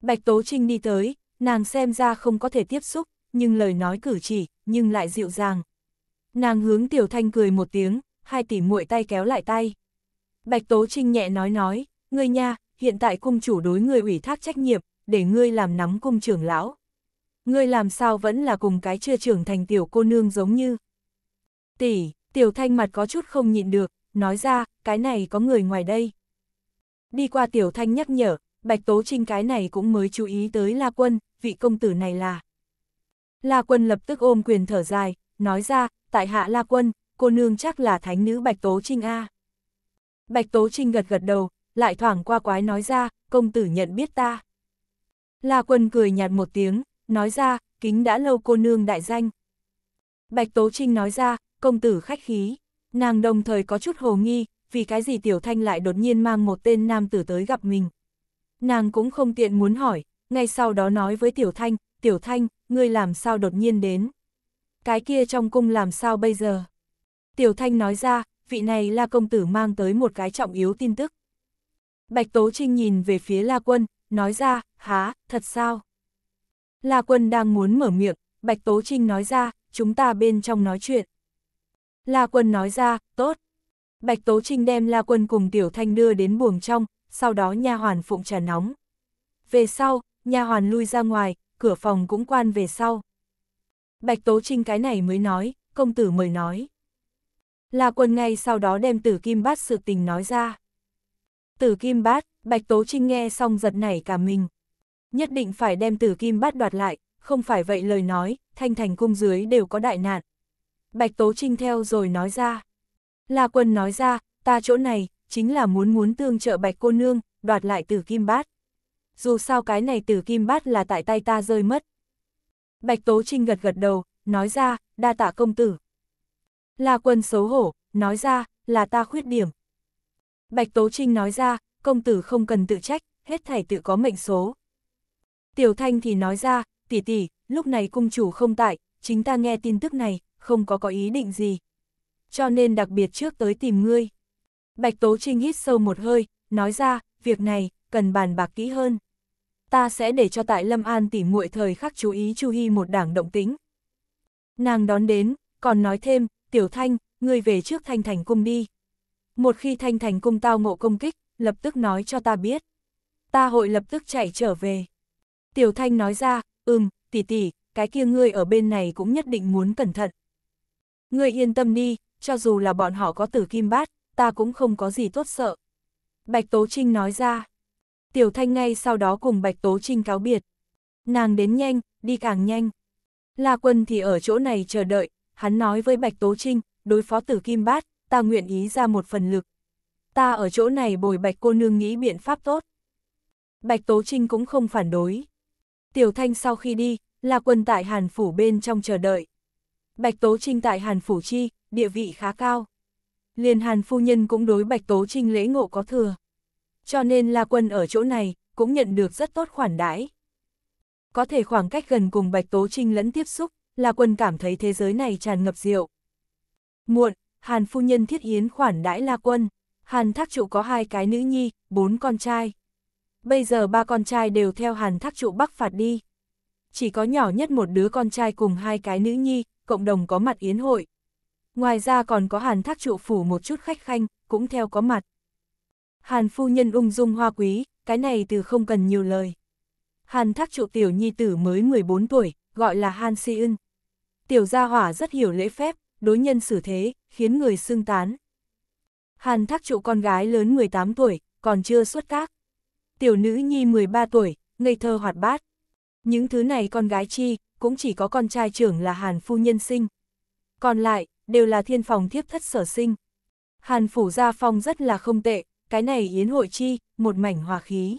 A: Bạch Tố Trinh đi tới, nàng xem ra không có thể tiếp xúc, nhưng lời nói cử chỉ, nhưng lại dịu dàng. Nàng hướng Tiểu Thanh cười một tiếng, hai tỷ muội tay kéo lại tay. Bạch Tố Trinh nhẹ nói nói, ngươi nha, hiện tại cung chủ đối ngươi ủy thác trách nhiệm, để ngươi làm nắm cung trưởng lão. Ngươi làm sao vẫn là cùng cái chưa trưởng thành tiểu cô nương giống như. Tỷ, Tiểu Thanh mặt có chút không nhịn được, nói ra, cái này có người ngoài đây. Đi qua Tiểu Thanh nhắc nhở, Bạch Tố Trinh cái này cũng mới chú ý tới La Quân, vị công tử này là. La Quân lập tức ôm quyền thở dài, nói ra, tại hạ La Quân, cô nương chắc là thánh nữ Bạch Tố Trinh A. Bạch Tố Trinh gật gật đầu, lại thoảng qua quái nói ra, công tử nhận biết ta. La Quân cười nhạt một tiếng, nói ra, kính đã lâu cô nương đại danh. Bạch Tố Trinh nói ra, công tử khách khí. Nàng đồng thời có chút hồ nghi, vì cái gì Tiểu Thanh lại đột nhiên mang một tên nam tử tới gặp mình. Nàng cũng không tiện muốn hỏi, ngay sau đó nói với Tiểu Thanh, Tiểu Thanh, ngươi làm sao đột nhiên đến. Cái kia trong cung làm sao bây giờ? Tiểu Thanh nói ra, vị này là công tử mang tới một cái trọng yếu tin tức. Bạch Tố Trinh nhìn về phía La Quân, nói ra, há, thật sao? La Quân đang muốn mở miệng, Bạch Tố Trinh nói ra, chúng ta bên trong nói chuyện. La Quân nói ra, tốt. Bạch Tố Trinh đem La Quân cùng Tiểu Thanh đưa đến buồng trong, sau đó nha hoàn phụng trà nóng. Về sau, nha hoàn lui ra ngoài, cửa phòng cũng quan về sau. Bạch Tố Trinh cái này mới nói, công tử mời nói. La Quân ngay sau đó đem Tử Kim Bát sự tình nói ra. Tử Kim Bát, Bạch Tố Trinh nghe xong giật nảy cả mình. Nhất định phải đem Tử Kim Bát đoạt lại, không phải vậy lời nói, thanh thành cung dưới đều có đại nạn. Bạch Tố Trinh theo rồi nói ra. La Quân nói ra, ta chỗ này, chính là muốn muốn tương trợ Bạch cô nương, đoạt lại tử kim bát. Dù sao cái này tử kim bát là tại tay ta rơi mất. Bạch Tố Trinh gật gật đầu, nói ra, đa tạ công tử. La Quân xấu hổ, nói ra, là ta khuyết điểm. Bạch Tố Trinh nói ra, công tử không cần tự trách, hết thảy tự có mệnh số. Tiểu Thanh thì nói ra, tỷ tỷ, lúc này cung chủ không tại, chính ta nghe tin tức này, không có có ý định gì. Cho nên đặc biệt trước tới tìm ngươi. Bạch Tố Trinh hít sâu một hơi, nói ra, việc này, cần bàn bạc kỹ hơn. Ta sẽ để cho tại Lâm An tỉ muội thời khắc chú ý Chu Hy một đảng động tính. Nàng đón đến, còn nói thêm, Tiểu Thanh, ngươi về trước Thanh Thành Cung đi. Một khi Thanh Thành Cung tao ngộ công kích, lập tức nói cho ta biết. Ta hội lập tức chạy trở về. Tiểu Thanh nói ra, ừm, tỷ tỷ, cái kia ngươi ở bên này cũng nhất định muốn cẩn thận. Ngươi yên tâm đi, cho dù là bọn họ có tử kim bát, ta cũng không có gì tốt sợ. Bạch Tố Trinh nói ra. Tiểu Thanh ngay sau đó cùng Bạch Tố Trinh cáo biệt. Nàng đến nhanh, đi càng nhanh. La Quân thì ở chỗ này chờ đợi, hắn nói với Bạch Tố Trinh, đối phó tử kim bát, ta nguyện ý ra một phần lực. Ta ở chỗ này bồi Bạch cô nương nghĩ biện pháp tốt. Bạch Tố Trinh cũng không phản đối. Tiểu Thanh sau khi đi, La Quân tại Hàn Phủ bên trong chờ đợi. Bạch Tố Trinh tại Hàn Phủ Chi, địa vị khá cao. Liền Hàn Phu Nhân cũng đối Bạch Tố Trinh lễ ngộ có thừa. Cho nên La Quân ở chỗ này, cũng nhận được rất tốt khoản đãi. Có thể khoảng cách gần cùng Bạch Tố Trinh lẫn tiếp xúc, La Quân cảm thấy thế giới này tràn ngập rượu. Muộn, Hàn Phu Nhân thiết yến khoản đãi La Quân. Hàn Thác Trụ có hai cái nữ nhi, bốn con trai. Bây giờ ba con trai đều theo Hàn Thác Trụ bắc phạt đi. Chỉ có nhỏ nhất một đứa con trai cùng hai cái nữ nhi, cộng đồng có mặt yến hội. Ngoài ra còn có hàn thác trụ phủ một chút khách khanh, cũng theo có mặt. Hàn phu nhân ung dung hoa quý, cái này từ không cần nhiều lời. Hàn thác trụ tiểu nhi tử mới 14 tuổi, gọi là Han Si Ưn. Tiểu gia hỏa rất hiểu lễ phép, đối nhân xử thế, khiến người xưng tán. Hàn thác trụ con gái lớn 18 tuổi, còn chưa xuất các. Tiểu nữ nhi 13 tuổi, ngây thơ hoạt bát. Những thứ này con gái chi, cũng chỉ có con trai trưởng là Hàn Phu Nhân sinh. Còn lại, đều là thiên phòng thiếp thất sở sinh. Hàn Phủ Gia Phong rất là không tệ, cái này yến hội chi, một mảnh hòa khí.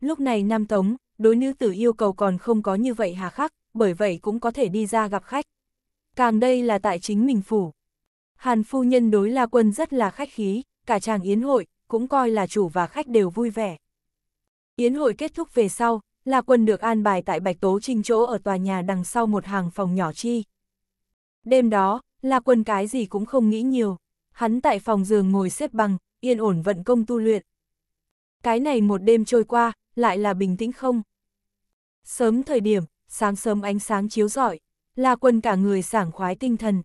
A: Lúc này Nam Tống, đối nữ tử yêu cầu còn không có như vậy hà khắc, bởi vậy cũng có thể đi ra gặp khách. Càng đây là tại chính mình phủ. Hàn phu nhân đối La Quân rất là khách khí, cả chàng yến hội, cũng coi là chủ và khách đều vui vẻ. Yến hội kết thúc về sau, là quân được an bài tại Bạch Tố Trinh chỗ ở tòa nhà đằng sau một hàng phòng nhỏ chi. Đêm đó, là quân cái gì cũng không nghĩ nhiều, hắn tại phòng giường ngồi xếp bằng, yên ổn vận công tu luyện. Cái này một đêm trôi qua, lại là bình tĩnh không? Sớm thời điểm, sáng sớm ánh sáng chiếu rọi, là quân cả người sảng khoái tinh thần.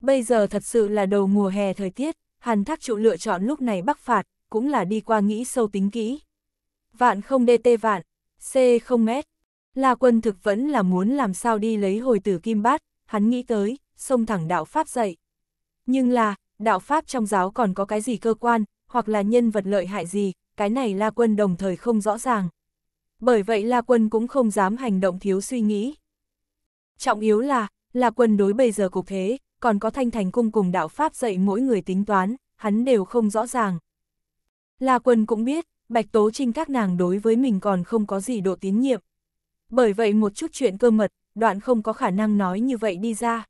A: Bây giờ thật sự là đầu mùa hè thời tiết, hàn thác trụ lựa chọn lúc này bắc phạt, cũng là đi qua nghĩ sâu tính kỹ. Vạn không đê tê vạn, C0S. La quân thực vẫn là muốn làm sao đi lấy hồi tử kim bát, hắn nghĩ tới, xông thẳng đạo Pháp dạy, Nhưng là, đạo Pháp trong giáo còn có cái gì cơ quan, hoặc là nhân vật lợi hại gì, cái này La quân đồng thời không rõ ràng. Bởi vậy La quân cũng không dám hành động thiếu suy nghĩ. Trọng yếu là, La quân đối bây giờ cục thế, còn có thanh thành cung cùng đạo Pháp dạy mỗi người tính toán, hắn đều không rõ ràng. La quân cũng biết, Bạch Tố Trinh các nàng đối với mình còn không có gì độ tín nhiệm. Bởi vậy một chút chuyện cơ mật, đoạn không có khả năng nói như vậy đi ra.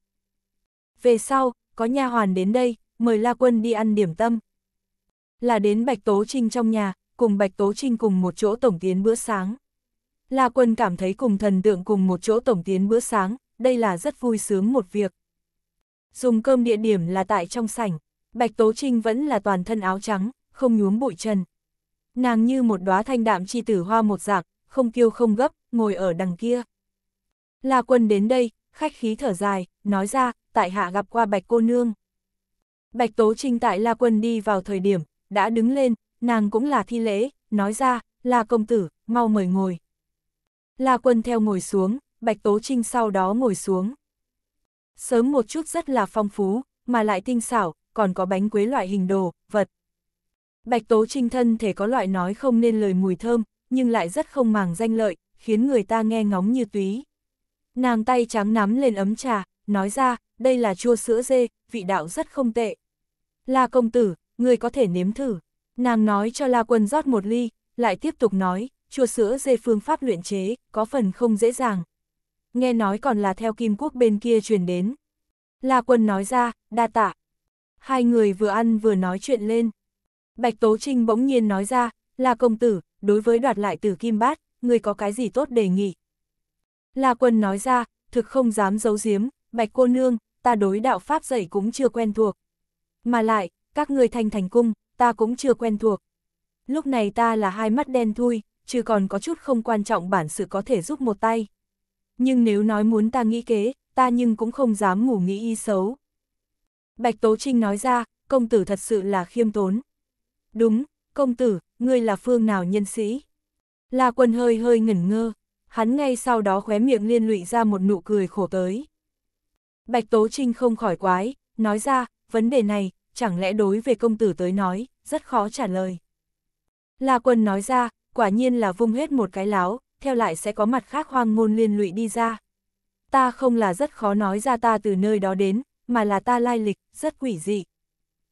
A: Về sau, có nha hoàn đến đây, mời La Quân đi ăn điểm tâm. Là đến Bạch Tố Trinh trong nhà, cùng Bạch Tố Trinh cùng một chỗ tổng tiến bữa sáng. La Quân cảm thấy cùng thần tượng cùng một chỗ tổng tiến bữa sáng, đây là rất vui sướng một việc. Dùng cơm địa điểm là tại trong sảnh, Bạch Tố Trinh vẫn là toàn thân áo trắng, không nhuốm bụi trần nàng như một đóa thanh đạm chi tử hoa một dạng, không kiêu không gấp, ngồi ở đằng kia. La quân đến đây, khách khí thở dài, nói ra, tại hạ gặp qua bạch cô nương. Bạch tố trinh tại La quân đi vào thời điểm, đã đứng lên, nàng cũng là thi lễ, nói ra, La công tử, mau mời ngồi. La quân theo ngồi xuống, bạch tố trinh sau đó ngồi xuống. Sớm một chút rất là phong phú, mà lại tinh xảo, còn có bánh quế loại hình đồ, vật, Bạch Tố Trinh thân thể có loại nói không nên lời mùi thơm, nhưng lại rất không màng danh lợi, khiến người ta nghe ngóng như túy. Nàng tay trắng nắm lên ấm trà, nói ra, đây là chua sữa dê, vị đạo rất không tệ. La công tử, người có thể nếm thử. Nàng nói cho La quân rót một ly, lại tiếp tục nói, chua sữa dê phương pháp luyện chế, có phần không dễ dàng. Nghe nói còn là theo kim quốc bên kia truyền đến. La quân nói ra, đa tạ. Hai người vừa ăn vừa nói chuyện lên. Bạch Tố Trinh bỗng nhiên nói ra, là công tử, đối với đoạt lại từ kim bát, người có cái gì tốt đề nghị. La quân nói ra, thực không dám giấu giếm, bạch cô nương, ta đối đạo pháp dạy cũng chưa quen thuộc. Mà lại, các người thành thành cung, ta cũng chưa quen thuộc. Lúc này ta là hai mắt đen thui, chứ còn có chút không quan trọng bản sự có thể giúp một tay. Nhưng nếu nói muốn ta nghĩ kế, ta nhưng cũng không dám ngủ nghĩ y xấu. Bạch Tố Trinh nói ra, công tử thật sự là khiêm tốn đúng, công tử, ngươi là phương nào nhân sĩ? La quân hơi hơi ngẩn ngơ, hắn ngay sau đó khóe miệng liên lụy ra một nụ cười khổ tới. Bạch Tố Trinh không khỏi quái, nói ra, vấn đề này, chẳng lẽ đối về công tử tới nói, rất khó trả lời. La quân nói ra, quả nhiên là vung hết một cái láo, theo lại sẽ có mặt khác hoang ngôn liên lụy đi ra. Ta không là rất khó nói ra ta từ nơi đó đến, mà là ta lai lịch, rất quỷ dị.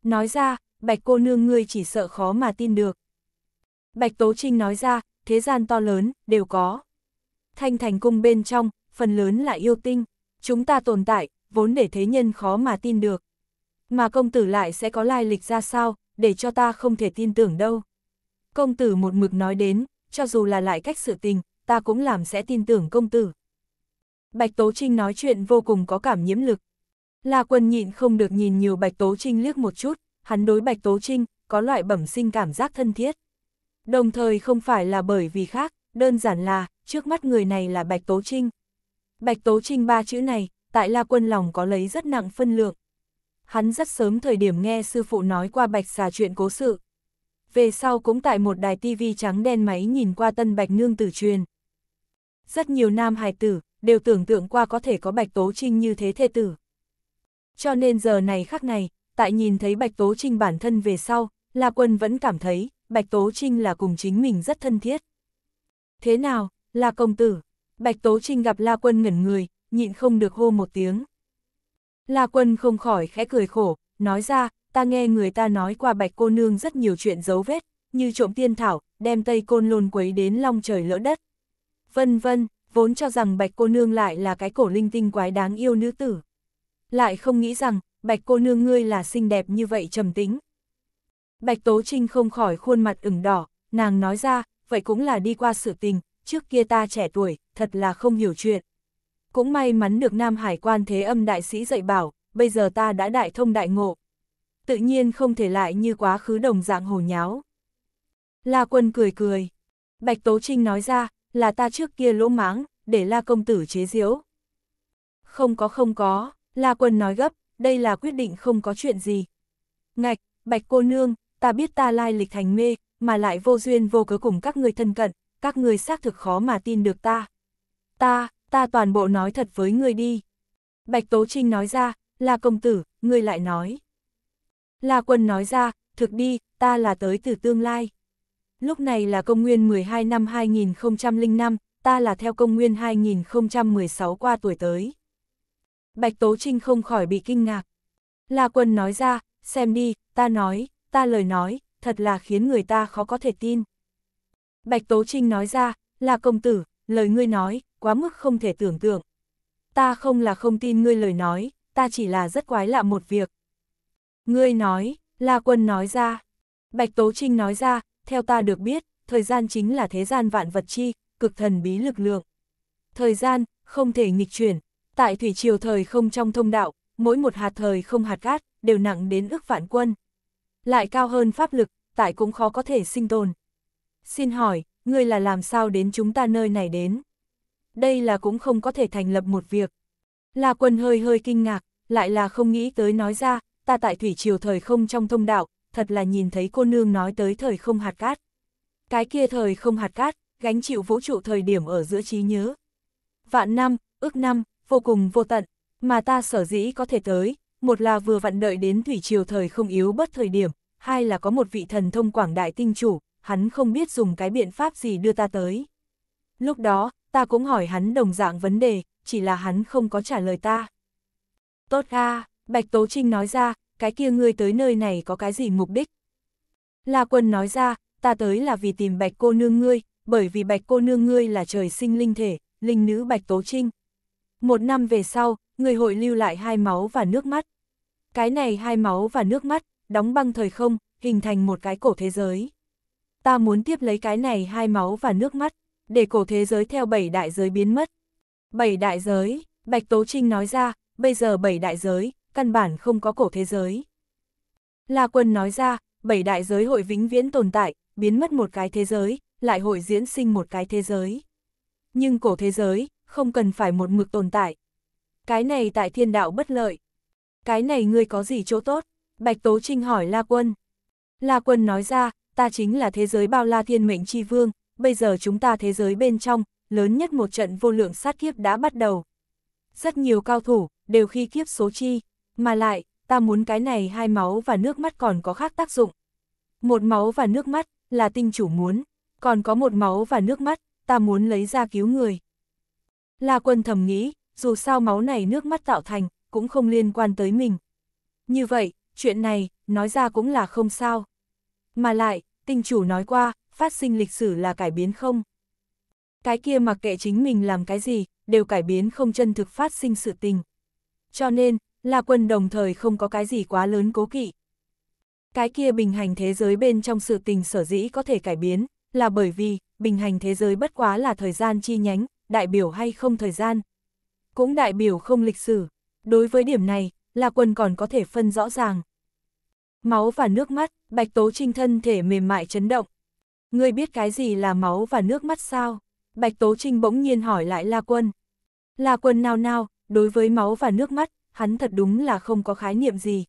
A: Nói ra, bạch cô nương ngươi chỉ sợ khó mà tin được. Bạch Tố Trinh nói ra, thế gian to lớn, đều có. Thanh thành cung bên trong, phần lớn là yêu tinh, chúng ta tồn tại, vốn để thế nhân khó mà tin được. Mà công tử lại sẽ có lai lịch ra sao, để cho ta không thể tin tưởng đâu. Công tử một mực nói đến, cho dù là lại cách sự tình, ta cũng làm sẽ tin tưởng công tử. Bạch Tố Trinh nói chuyện vô cùng có cảm nhiễm lực. La quân nhịn không được nhìn nhiều Bạch Tố Trinh liếc một chút, hắn đối Bạch Tố Trinh, có loại bẩm sinh cảm giác thân thiết. Đồng thời không phải là bởi vì khác, đơn giản là, trước mắt người này là Bạch Tố Trinh. Bạch Tố Trinh ba chữ này, tại La Quân lòng có lấy rất nặng phân lượng. Hắn rất sớm thời điểm nghe sư phụ nói qua Bạch xà chuyện cố sự. Về sau cũng tại một đài tivi trắng đen máy nhìn qua tân Bạch Nương tử truyền. Rất nhiều nam hài tử, đều tưởng tượng qua có thể có Bạch Tố Trinh như thế thê tử. Cho nên giờ này khắc này, tại nhìn thấy Bạch Tố Trinh bản thân về sau, La Quân vẫn cảm thấy, Bạch Tố Trinh là cùng chính mình rất thân thiết. Thế nào, La Công Tử? Bạch Tố Trinh gặp La Quân ngẩn người, nhịn không được hô một tiếng. La Quân không khỏi khẽ cười khổ, nói ra, ta nghe người ta nói qua Bạch Cô Nương rất nhiều chuyện dấu vết, như trộm tiên thảo, đem Tây Côn Lôn quấy đến long trời lỡ đất. Vân vân, vốn cho rằng Bạch Cô Nương lại là cái cổ linh tinh quái đáng yêu nữ tử. Lại không nghĩ rằng, bạch cô nương ngươi là xinh đẹp như vậy trầm tính. Bạch Tố Trinh không khỏi khuôn mặt ửng đỏ, nàng nói ra, vậy cũng là đi qua sự tình, trước kia ta trẻ tuổi, thật là không hiểu chuyện. Cũng may mắn được Nam Hải quan thế âm đại sĩ dạy bảo, bây giờ ta đã đại thông đại ngộ. Tự nhiên không thể lại như quá khứ đồng dạng hồ nháo. La quân cười cười. Bạch Tố Trinh nói ra, là ta trước kia lỗ máng, để La công tử chế diễu. Không có không có, La quân nói gấp, đây là quyết định không có chuyện gì. Ngạch, bạch cô nương, ta biết ta lai lịch thành mê, mà lại vô duyên vô cớ cùng các người thân cận, các người xác thực khó mà tin được ta. Ta, ta toàn bộ nói thật với người đi. Bạch Tố Trinh nói ra, là công tử, người lại nói. Là quân nói ra, thực đi, ta là tới từ tương lai. Lúc này là công nguyên 12 năm 2005, ta là theo công nguyên 2016 qua tuổi tới. Bạch Tố Trinh không khỏi bị kinh ngạc. La Quân nói ra, xem đi, ta nói, ta lời nói, thật là khiến người ta khó có thể tin. Bạch Tố Trinh nói ra, La công tử, lời ngươi nói, quá mức không thể tưởng tượng. Ta không là không tin ngươi lời nói, ta chỉ là rất quái lạ một việc. Ngươi nói, La Quân nói ra. Bạch Tố Trinh nói ra, theo ta được biết, thời gian chính là thế gian vạn vật chi, cực thần bí lực lượng. Thời gian, không thể nghịch chuyển, Tại thủy triều thời không trong thông đạo, mỗi một hạt thời không hạt cát đều nặng đến ước vạn quân. Lại cao hơn pháp lực, tại cũng khó có thể sinh tồn. Xin hỏi, ngươi là làm sao đến chúng ta nơi này đến? Đây là cũng không có thể thành lập một việc. La quân hơi hơi kinh ngạc, lại là không nghĩ tới nói ra, ta tại thủy triều thời không trong thông đạo, thật là nhìn thấy cô nương nói tới thời không hạt cát. Cái kia thời không hạt cát, gánh chịu vũ trụ thời điểm ở giữa trí nhớ. Vạn năm, ước năm, vô cùng vô tận, mà ta sở dĩ có thể tới, một là vừa vặn đợi đến thủy triều thời không yếu bất thời điểm, hai là có một vị thần thông quảng đại tinh chủ, hắn không biết dùng cái biện pháp gì đưa ta tới. Lúc đó, ta cũng hỏi hắn đồng dạng vấn đề, chỉ là hắn không có trả lời ta. Tốt a Bạch Tố Trinh nói ra, cái kia ngươi tới nơi này có cái gì mục đích? La Quân nói ra, ta tới là vì tìm Bạch cô nương ngươi, bởi vì Bạch cô nương ngươi là trời sinh linh thể, linh nữ Bạch Tố Trinh, một năm về sau, người hội lưu lại hai máu và nước mắt. Cái này hai máu và nước mắt, đóng băng thời không, hình thành một cái cổ thế giới. Ta muốn tiếp lấy cái này hai máu và nước mắt, để cổ thế giới theo bảy đại giới biến mất. Bảy đại giới, Bạch Tố Trinh nói ra, bây giờ bảy đại giới, căn bản không có cổ thế giới. La Quân nói ra, bảy đại giới hội vĩnh viễn tồn tại, biến mất một cái thế giới, lại hội diễn sinh một cái thế giới. Nhưng cổ thế giới, không cần phải một mực tồn tại. Cái này tại thiên đạo bất lợi. Cái này ngươi có gì chỗ tốt? Bạch Tố Trinh hỏi La Quân. La Quân nói ra, ta chính là thế giới bao la thiên mệnh chi vương, bây giờ chúng ta thế giới bên trong, lớn nhất một trận vô lượng sát kiếp đã bắt đầu. Rất nhiều cao thủ, đều khi kiếp số chi, mà lại, ta muốn cái này hai máu và nước mắt còn có khác tác dụng. Một máu và nước mắt, là tinh chủ muốn, còn có một máu và nước mắt, ta muốn lấy ra cứu người. La quân thầm nghĩ, dù sao máu này nước mắt tạo thành, cũng không liên quan tới mình. Như vậy, chuyện này, nói ra cũng là không sao. Mà lại, tinh chủ nói qua, phát sinh lịch sử là cải biến không? Cái kia mặc kệ chính mình làm cái gì, đều cải biến không chân thực phát sinh sự tình. Cho nên, La Quân đồng thời không có cái gì quá lớn cố kỵ. Cái kia bình hành thế giới bên trong sự tình sở dĩ có thể cải biến, là bởi vì, bình hành thế giới bất quá là thời gian chi nhánh, đại biểu hay không thời gian. Cũng đại biểu không lịch sử. Đối với điểm này, là quân còn có thể phân rõ ràng. Máu và nước mắt, Bạch Tố Trinh thân thể mềm mại chấn động. Ngươi biết cái gì là máu và nước mắt sao? Bạch Tố Trinh bỗng nhiên hỏi lại La Quân. La Quân nào nào, đối với máu và nước mắt, hắn thật đúng là không có khái niệm gì.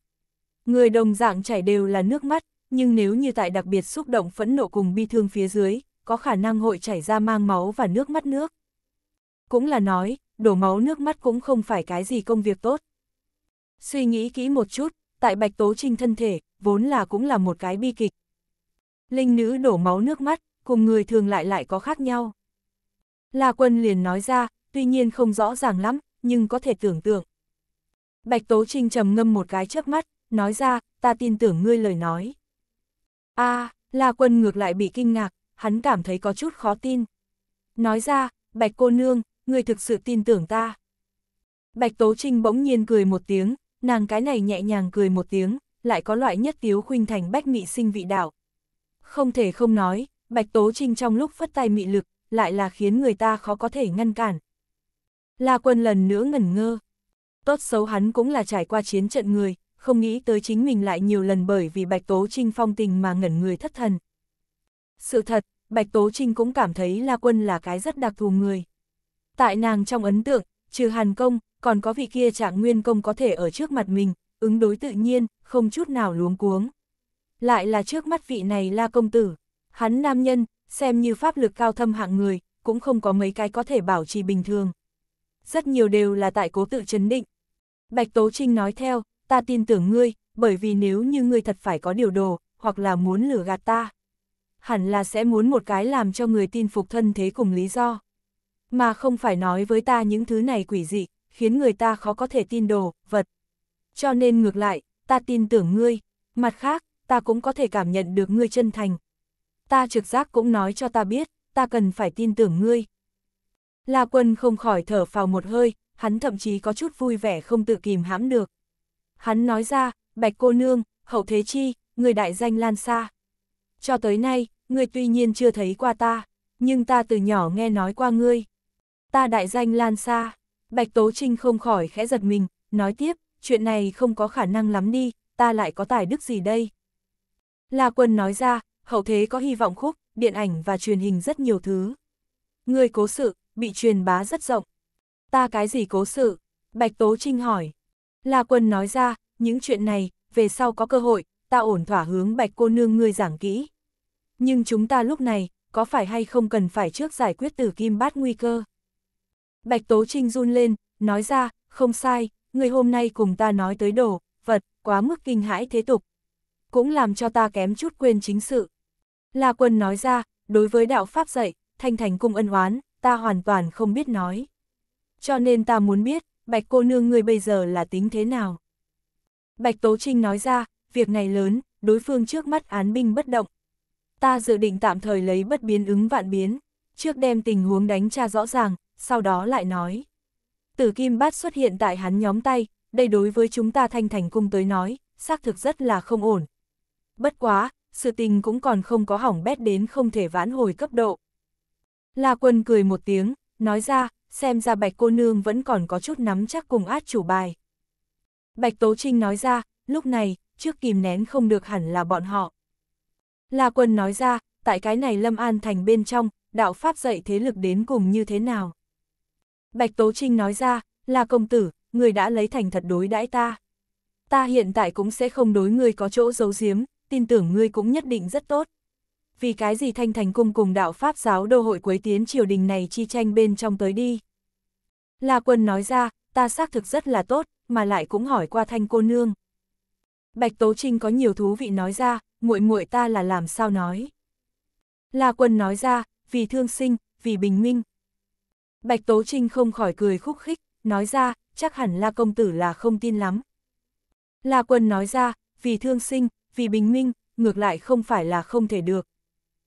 A: Người đồng dạng chảy đều là nước mắt, nhưng nếu như tại đặc biệt xúc động phẫn nộ cùng bi thương phía dưới, có khả năng hội chảy ra mang máu và nước mắt nước. Cũng là nói, đổ máu nước mắt cũng không phải cái gì công việc tốt. Suy nghĩ kỹ một chút, tại Bạch Tố Trinh thân thể, vốn là cũng là một cái bi kịch. Linh nữ đổ máu nước mắt, cùng người thường lại lại có khác nhau. La Quân liền nói ra, tuy nhiên không rõ ràng lắm, nhưng có thể tưởng tượng. Bạch Tố Trinh trầm ngâm một cái chớp mắt, nói ra, ta tin tưởng ngươi lời nói. a à, La Quân ngược lại bị kinh ngạc, hắn cảm thấy có chút khó tin. Nói ra, Bạch cô nương, người thực sự tin tưởng ta. Bạch Tố Trinh bỗng nhiên cười một tiếng, nàng cái này nhẹ nhàng cười một tiếng, lại có loại nhất tiếu khuynh thành bách mị sinh vị đạo. Không thể không nói, Bạch Tố Trinh trong lúc phất tay mị lực, lại là khiến người ta khó có thể ngăn cản. La quân lần nữa ngẩn ngơ. Tốt xấu hắn cũng là trải qua chiến trận người, không nghĩ tới chính mình lại nhiều lần bởi vì Bạch Tố Trinh phong tình mà ngẩn người thất thần. Sự thật, Bạch Tố Trinh cũng cảm thấy La Quân là cái rất đặc thù người. Tại nàng trong ấn tượng, trừ Hàn Công, còn có vị kia trạng nguyên công có thể ở trước mặt mình, ứng đối tự nhiên, không chút nào luống cuống. Lại là trước mắt vị này la công tử, hắn nam nhân, xem như pháp lực cao thâm hạng người, cũng không có mấy cái có thể bảo trì bình thường. Rất nhiều đều là tại cố tự chấn định. Bạch Tố Trinh nói theo, ta tin tưởng ngươi, bởi vì nếu như ngươi thật phải có điều đồ, hoặc là muốn lừa gạt ta, hẳn là sẽ muốn một cái làm cho người tin phục thân thế cùng lý do mà không phải nói với ta những thứ này quỷ dị, khiến người ta khó có thể tin đồ, vật. Cho nên ngược lại, ta tin tưởng ngươi, mặt khác, ta cũng có thể cảm nhận được ngươi chân thành. Ta trực giác cũng nói cho ta biết, ta cần phải tin tưởng ngươi. La quân không khỏi thở phào một hơi, hắn thậm chí có chút vui vẻ không tự kìm hãm được. Hắn nói ra, bạch cô nương, hậu thế chi, người đại danh lan xa. Cho tới nay, ngươi tuy nhiên chưa thấy qua ta, nhưng ta từ nhỏ nghe nói qua ngươi ta đại danh lan xa. Bạch Tố Trinh không khỏi khẽ giật mình, nói tiếp, chuyện này không có khả năng lắm đi, ta lại có tài đức gì đây? La Quân nói ra, hậu thế có hy vọng khúc, điện ảnh và truyền hình rất nhiều thứ. Người cố sự, bị truyền bá rất rộng. Ta cái gì cố sự? Bạch Tố Trinh hỏi. La Quân nói ra, những chuyện này, về sau có cơ hội, ta ổn thỏa hướng Bạch cô nương ngươi giảng kỹ. Nhưng chúng ta lúc này, có phải hay không cần phải trước giải quyết từ kim bát nguy cơ? Bạch Tố Trinh run lên, nói ra, không sai, người hôm nay cùng ta nói tới đổ vật, quá mức kinh hãi thế tục. Cũng làm cho ta kém chút quên chính sự. La Quân nói ra, đối với đạo Pháp dạy, thanh thành cung ân oán, ta hoàn toàn không biết nói. Cho nên ta muốn biết, Bạch cô nương người bây giờ là tính thế nào. Bạch Tố Trinh nói ra, việc này lớn, đối phương trước mắt án binh bất động. Ta dự định tạm thời lấy bất biến ứng vạn biến, trước đem tình huống đánh tra rõ ràng, sau đó lại nói. Tử kim bát xuất hiện tại hắn nhóm tay, đây đối với chúng ta thanh thành cung tới nói, xác thực rất là không ổn. Bất quá, sự tình cũng còn không có hỏng bét đến không thể vãn hồi cấp độ. La quân cười một tiếng, nói ra, xem ra bạch cô nương vẫn còn có chút nắm chắc cùng át chủ bài. Bạch Tố Trinh nói ra, lúc này, trước kìm nén không được hẳn là bọn họ. La quân nói ra, tại cái này Lâm An Thành bên trong, đạo Pháp dạy thế lực đến cùng như thế nào. Bạch Tố Trinh nói ra, là công tử, người đã lấy thành thật đối đãi ta. Ta hiện tại cũng sẽ không đối người có chỗ giấu giếm, tin tưởng ngươi cũng nhất định rất tốt. Vì cái gì thanh thành cung cùng đạo Pháp giáo đô hội quấy tiến triều đình này chi tranh bên trong tới đi. La quân nói ra, ta xác thực rất là tốt, mà lại cũng hỏi qua thanh cô nương. Bạch Tố Trinh có nhiều thú vị nói ra, muội muội ta là làm sao nói. La quân nói ra, vì thương sinh, vì bình minh, Bạch Tố Trinh không khỏi cười khúc khích, nói ra, chắc hẳn La Công Tử là không tin lắm. La Quân nói ra, vì thương sinh, vì bình minh, ngược lại không phải là không thể được.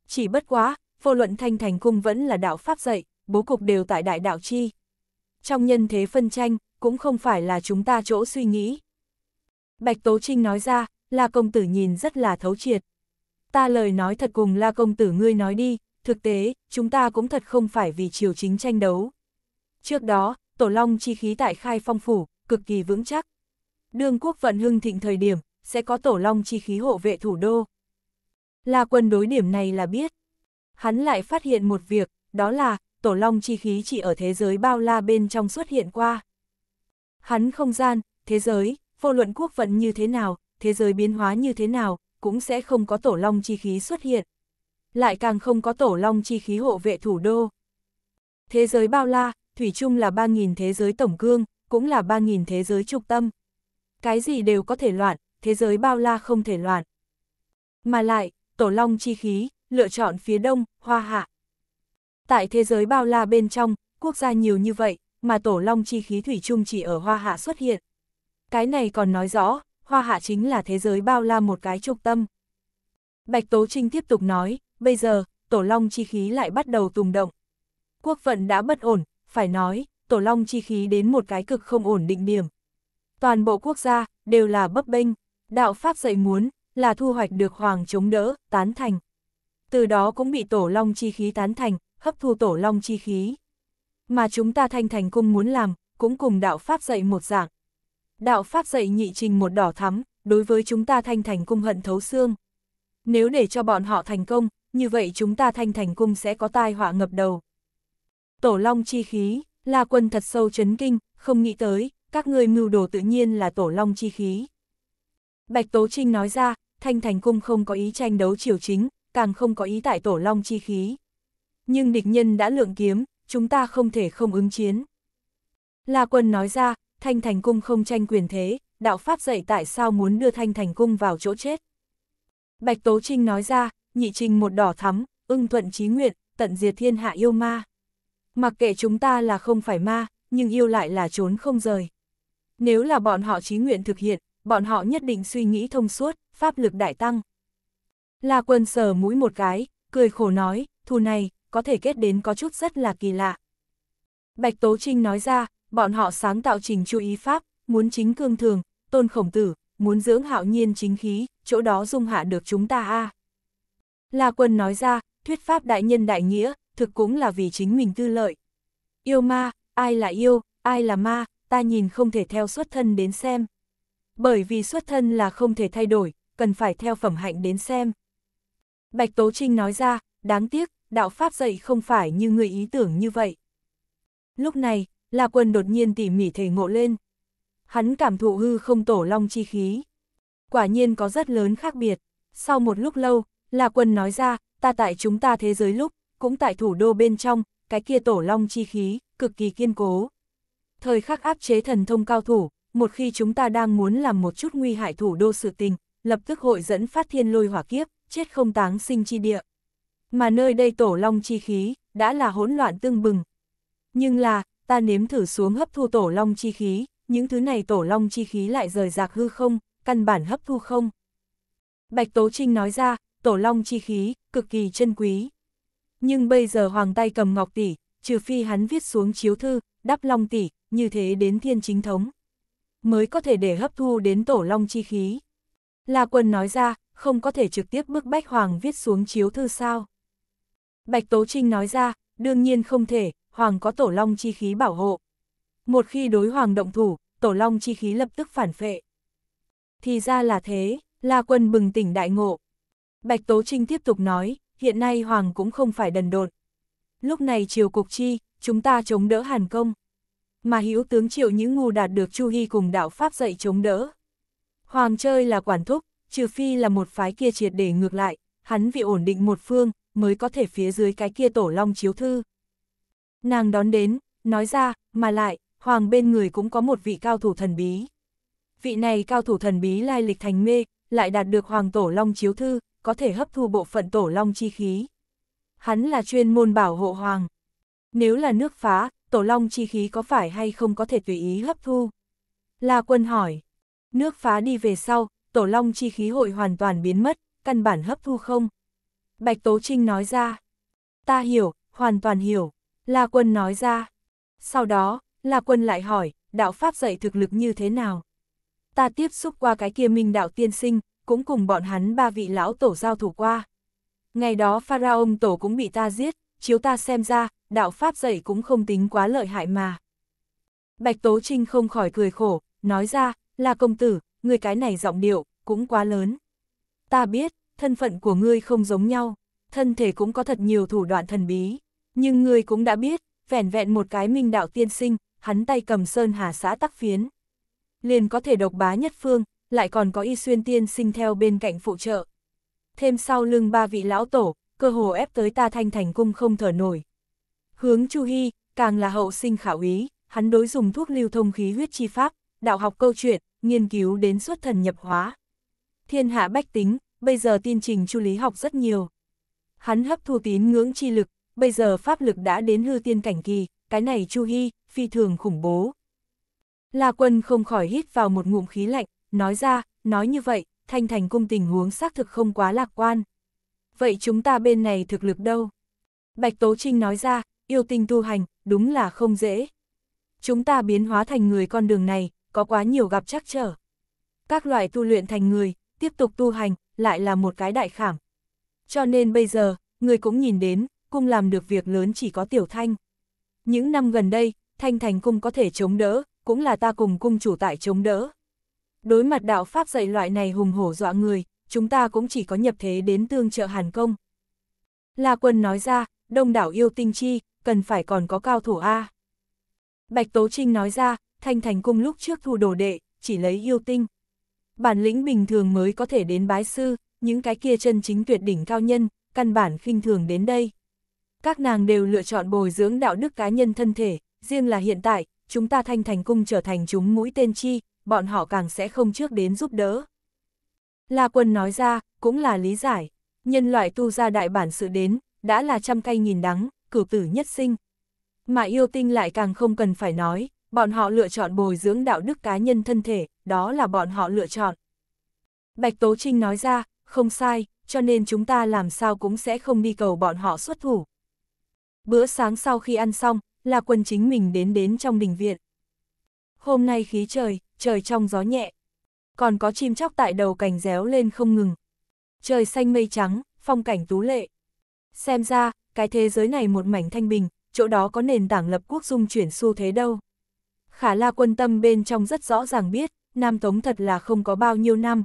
A: Chỉ bất quá, vô luận thanh thành cung vẫn là đạo Pháp dạy, bố cục đều tại đại đạo chi. Trong nhân thế phân tranh, cũng không phải là chúng ta chỗ suy nghĩ. Bạch Tố Trinh nói ra, La Công Tử nhìn rất là thấu triệt. Ta lời nói thật cùng La Công Tử ngươi nói đi, Thực tế, chúng ta cũng thật không phải vì triều chính tranh đấu. Trước đó, Tổ Long chi khí tại khai phong phủ, cực kỳ vững chắc. Đương quốc vận hưng thịnh thời điểm, sẽ có Tổ Long chi khí hộ vệ thủ đô. Là quân đối điểm này là biết. Hắn lại phát hiện một việc, đó là, Tổ Long chi khí chỉ ở thế giới bao la bên trong xuất hiện qua. Hắn không gian, thế giới, vô luận quốc vận như thế nào, thế giới biến hóa như thế nào, cũng sẽ không có Tổ Long chi khí xuất hiện lại càng không có tổ long chi khí hộ vệ thủ đô. Thế giới bao la, thủy chung là 3.000 thế giới tổng cương, cũng là 3.000 thế giới trục tâm. Cái gì đều có thể loạn, thế giới bao la không thể loạn. Mà lại, tổ long chi khí, lựa chọn phía đông, hoa hạ. Tại thế giới bao la bên trong, quốc gia nhiều như vậy, mà tổ long chi khí thủy chung chỉ ở hoa hạ xuất hiện. Cái này còn nói rõ, hoa hạ chính là thế giới bao la một cái trục tâm. Bạch Tố Trinh tiếp tục nói, bây giờ, tổ long chi khí lại bắt đầu tùng động. Quốc vận đã bất ổn, phải nói, tổ long chi khí đến một cái cực không ổn định điểm. Toàn bộ quốc gia, đều là bấp bênh, đạo Pháp dạy muốn, là thu hoạch được hoàng chống đỡ, tán thành. Từ đó cũng bị tổ long chi khí tán thành, hấp thu tổ long chi khí. Mà chúng ta thanh thành cung muốn làm, cũng cùng đạo Pháp dạy một dạng. Đạo Pháp dạy nhị trình một đỏ thắm, đối với chúng ta thanh thành cung hận thấu xương. Nếu để cho bọn họ thành công, như vậy chúng ta thanh thành cung sẽ có tai họa ngập đầu. Tổ long chi khí, La Quân thật sâu chấn kinh, không nghĩ tới, các ngươi mưu đồ tự nhiên là tổ long chi khí. Bạch Tố Trinh nói ra, thanh thành cung không có ý tranh đấu triều chính, càng không có ý tại tổ long chi khí. Nhưng địch nhân đã lượng kiếm, chúng ta không thể không ứng chiến. La Quân nói ra, thanh thành cung không tranh quyền thế, đạo Pháp dạy tại sao muốn đưa thanh thành cung vào chỗ chết. Bạch Tố Trinh nói ra, nhị trình một đỏ thắm, ưng thuận trí nguyện, tận diệt thiên hạ yêu ma. Mặc kệ chúng ta là không phải ma, nhưng yêu lại là trốn không rời. Nếu là bọn họ trí nguyện thực hiện, bọn họ nhất định suy nghĩ thông suốt, pháp lực đại tăng. La quân sờ mũi một cái, cười khổ nói, thù này, có thể kết đến có chút rất là kỳ lạ. Bạch Tố Trinh nói ra, bọn họ sáng tạo trình chú ý pháp, muốn chính cương thường, tôn khổng tử, muốn dưỡng hạo nhiên chính khí, chỗ đó dung hạ được chúng ta a à. La Quân nói ra, thuyết pháp đại nhân đại nghĩa, thực cũng là vì chính mình tư lợi. Yêu ma, ai là yêu, ai là ma, ta nhìn không thể theo xuất thân đến xem. Bởi vì xuất thân là không thể thay đổi, cần phải theo phẩm hạnh đến xem. Bạch Tố Trinh nói ra, đáng tiếc, đạo Pháp dạy không phải như người ý tưởng như vậy. Lúc này, La Quân đột nhiên tỉ mỉ thể ngộ lên. Hắn cảm thụ hư không tổ long chi khí. Quả nhiên có rất lớn khác biệt. Sau một lúc lâu, là quân nói ra, ta tại chúng ta thế giới lúc, cũng tại thủ đô bên trong, cái kia tổ long chi khí, cực kỳ kiên cố. Thời khắc áp chế thần thông cao thủ, một khi chúng ta đang muốn làm một chút nguy hại thủ đô sự tình, lập tức hội dẫn phát thiên lôi hỏa kiếp, chết không táng sinh chi địa. Mà nơi đây tổ long chi khí, đã là hỗn loạn tương bừng. Nhưng là, ta nếm thử xuống hấp thu tổ long chi khí, những thứ này tổ long chi khí lại rời rạc hư không, căn bản hấp thu không. Bạch Tố Trinh nói ra, tổ long chi khí, cực kỳ chân quý. Nhưng bây giờ hoàng tay cầm ngọc tỷ, trừ phi hắn viết xuống chiếu thư, đắp long tỷ, như thế đến thiên chính thống. Mới có thể để hấp thu đến tổ long chi khí. La quân nói ra, không có thể trực tiếp bức bách hoàng viết xuống chiếu thư sao. Bạch Tố Trinh nói ra, đương nhiên không thể, hoàng có tổ long chi khí bảo hộ. Một khi đối hoàng động thủ, tổ long chi khí lập tức phản phệ. Thì ra là thế, La Quân bừng tỉnh đại ngộ, Bạch Tố Trinh tiếp tục nói, hiện nay Hoàng cũng không phải đần độn. Lúc này triều cục chi, chúng ta chống đỡ Hàn Công. Mà hữu tướng triệu những ngu đạt được Chu Hy cùng đạo Pháp dạy chống đỡ. Hoàng chơi là quản thúc, trừ phi là một phái kia triệt để ngược lại, hắn vì ổn định một phương, mới có thể phía dưới cái kia tổ long chiếu thư. Nàng đón đến, nói ra, mà lại, Hoàng bên người cũng có một vị cao thủ thần bí. Vị này cao thủ thần bí lai lịch thành mê, lại đạt được Hoàng tổ long chiếu thư, có thể hấp thu bộ phận tổ long chi khí. Hắn là chuyên môn bảo hộ hoàng. Nếu là nước phá, tổ long chi khí có phải hay không có thể tùy ý hấp thu? La quân hỏi. Nước phá đi về sau, tổ long chi khí hội hoàn toàn biến mất, căn bản hấp thu không? Bạch Tố Trinh nói ra. Ta hiểu, hoàn toàn hiểu. La quân nói ra. Sau đó, La quân lại hỏi, đạo pháp dạy thực lực như thế nào? Ta tiếp xúc qua cái kia minh đạo tiên sinh, cũng cùng bọn hắn ba vị lão tổ giao thủ qua. Ngày đó pharaoh tổ cũng bị ta giết, chiếu ta xem ra, đạo Pháp dạy cũng không tính quá lợi hại mà. Bạch Tố Trinh không khỏi cười khổ, nói ra, là công tử, người cái này giọng điệu, cũng quá lớn. Ta biết, thân phận của ngươi không giống nhau, thân thể cũng có thật nhiều thủ đoạn thần bí, nhưng ngươi cũng đã biết, vẻn vẹn một cái minh đạo tiên sinh, hắn tay cầm sơn hà xã tắc phiến. Liền có thể độc bá nhất phương, lại còn có y xuyên tiên sinh theo bên cạnh phụ trợ. Thêm sau lưng ba vị lão tổ, cơ hồ ép tới ta thanh thành cung không thở nổi. Hướng Chu Hy, càng là hậu sinh khảo ý, hắn đối dùng thuốc lưu thông khí huyết chi pháp, đạo học câu chuyện, nghiên cứu đến xuất thần nhập hóa. Thiên hạ bách tính, bây giờ tiên trình chu lý học rất nhiều. Hắn hấp thu tín ngưỡng chi lực, bây giờ pháp lực đã đến hư tiên cảnh kỳ, cái này Chu Hy, phi thường khủng bố. La quân không khỏi hít vào một ngụm khí lạnh, nói ra, nói như vậy, Thanh Thành Cung tình huống xác thực không quá lạc quan. Vậy chúng ta bên này thực lực đâu? Bạch Tố Trinh nói ra, yêu tinh tu hành, đúng là không dễ. Chúng ta biến hóa thành người con đường này, có quá nhiều gặp trắc trở. Các loại tu luyện thành người, tiếp tục tu hành, lại là một cái đại khảm. Cho nên bây giờ, người cũng nhìn đến, cung làm được việc lớn chỉ có tiểu thanh. Những năm gần đây, thanh thành cung có thể chống đỡ, cũng là ta cùng cung chủ tại chống đỡ. Đối mặt đạo Pháp dạy loại này hùng hổ dọa người, chúng ta cũng chỉ có nhập thế đến tương trợ Hàn Công. La Quân nói ra, đông đảo yêu tinh chi, cần phải còn có cao thủ A. Bạch Tố Trinh nói ra, Thanh Thành Cung lúc trước thu đồ đệ, chỉ lấy yêu tinh. Bản lĩnh bình thường mới có thể đến bái sư, những cái kia chân chính tuyệt đỉnh cao nhân, căn bản khinh thường đến đây. Các nàng đều lựa chọn bồi dưỡng đạo đức cá nhân thân thể, riêng là hiện tại, chúng ta Thanh Thành Cung trở thành chúng mũi tên chi, bọn họ càng sẽ không trước đến giúp đỡ. La Quân nói ra, cũng là lý giải, nhân loại tu ra đại bản sự đến, đã là trăm cây nghìn đắng, cử tử nhất sinh. Mà yêu tinh lại càng không cần phải nói, bọn họ lựa chọn bồi dưỡng đạo đức cá nhân thân thể, đó là bọn họ lựa chọn. Bạch Tố Trinh nói ra, không sai, cho nên chúng ta làm sao cũng sẽ không đi cầu bọn họ xuất thủ. Bữa sáng sau khi ăn xong, La quân chính mình đến đến trong đình viện hôm nay khí trời, trời trong gió nhẹ. Còn có chim chóc tại đầu cành réo lên không ngừng. Trời xanh mây trắng, phong cảnh tú lệ. Xem ra, cái thế giới này một mảnh thanh bình, chỗ đó có nền tảng lập quốc dung chuyển xu thế đâu. Khả la quân tâm bên trong rất rõ ràng biết, Nam Tống thật là không có bao nhiêu năm.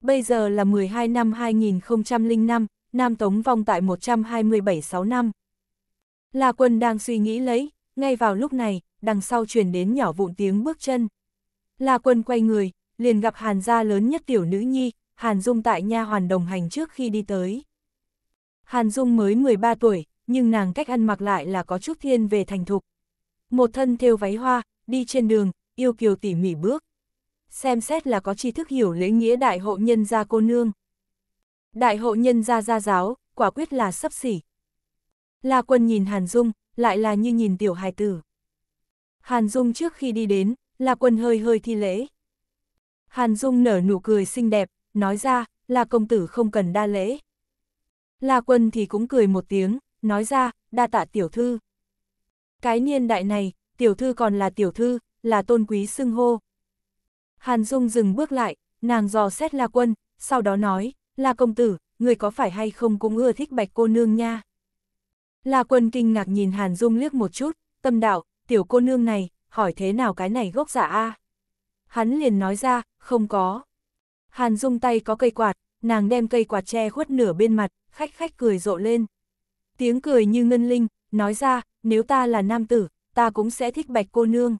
A: Bây giờ là 12 năm 2005, Nam Tống vong tại 127-6 năm. La quân đang suy nghĩ lấy, ngay vào lúc này, đằng sau truyền đến nhỏ vụn tiếng bước chân. La Quân quay người, liền gặp Hàn gia lớn nhất tiểu nữ nhi, Hàn Dung tại nha hoàn đồng hành trước khi đi tới. Hàn Dung mới 13 tuổi, nhưng nàng cách ăn mặc lại là có chút thiên về thành thục. Một thân thêu váy hoa, đi trên đường, yêu kiều tỉ mỉ bước. Xem xét là có tri thức hiểu lễ nghĩa đại hộ nhân gia cô nương. Đại hộ nhân gia gia giáo, quả quyết là sấp xỉ. La Quân nhìn Hàn Dung, lại là như nhìn tiểu hài tử. Hàn Dung trước khi đi đến, La Quân hơi hơi thi lễ. Hàn Dung nở nụ cười xinh đẹp, nói ra, là công tử không cần đa lễ. La Quân thì cũng cười một tiếng, nói ra, đa tạ tiểu thư. Cái niên đại này, tiểu thư còn là tiểu thư, là tôn quý xưng hô. Hàn Dung dừng bước lại, nàng dò xét La Quân, sau đó nói, La công tử, người có phải hay không cũng ưa thích bạch cô nương nha. La Quân kinh ngạc nhìn Hàn Dung liếc một chút, tâm đạo, tiểu cô nương này, hỏi thế nào cái này gốc giả dạ a? Hắn liền nói ra, không có. Hàn Dung tay có cây quạt, nàng đem cây quạt che khuất nửa bên mặt, khách khách cười rộ lên. Tiếng cười như ngân linh, nói ra, nếu ta là nam tử, ta cũng sẽ thích bạch cô nương.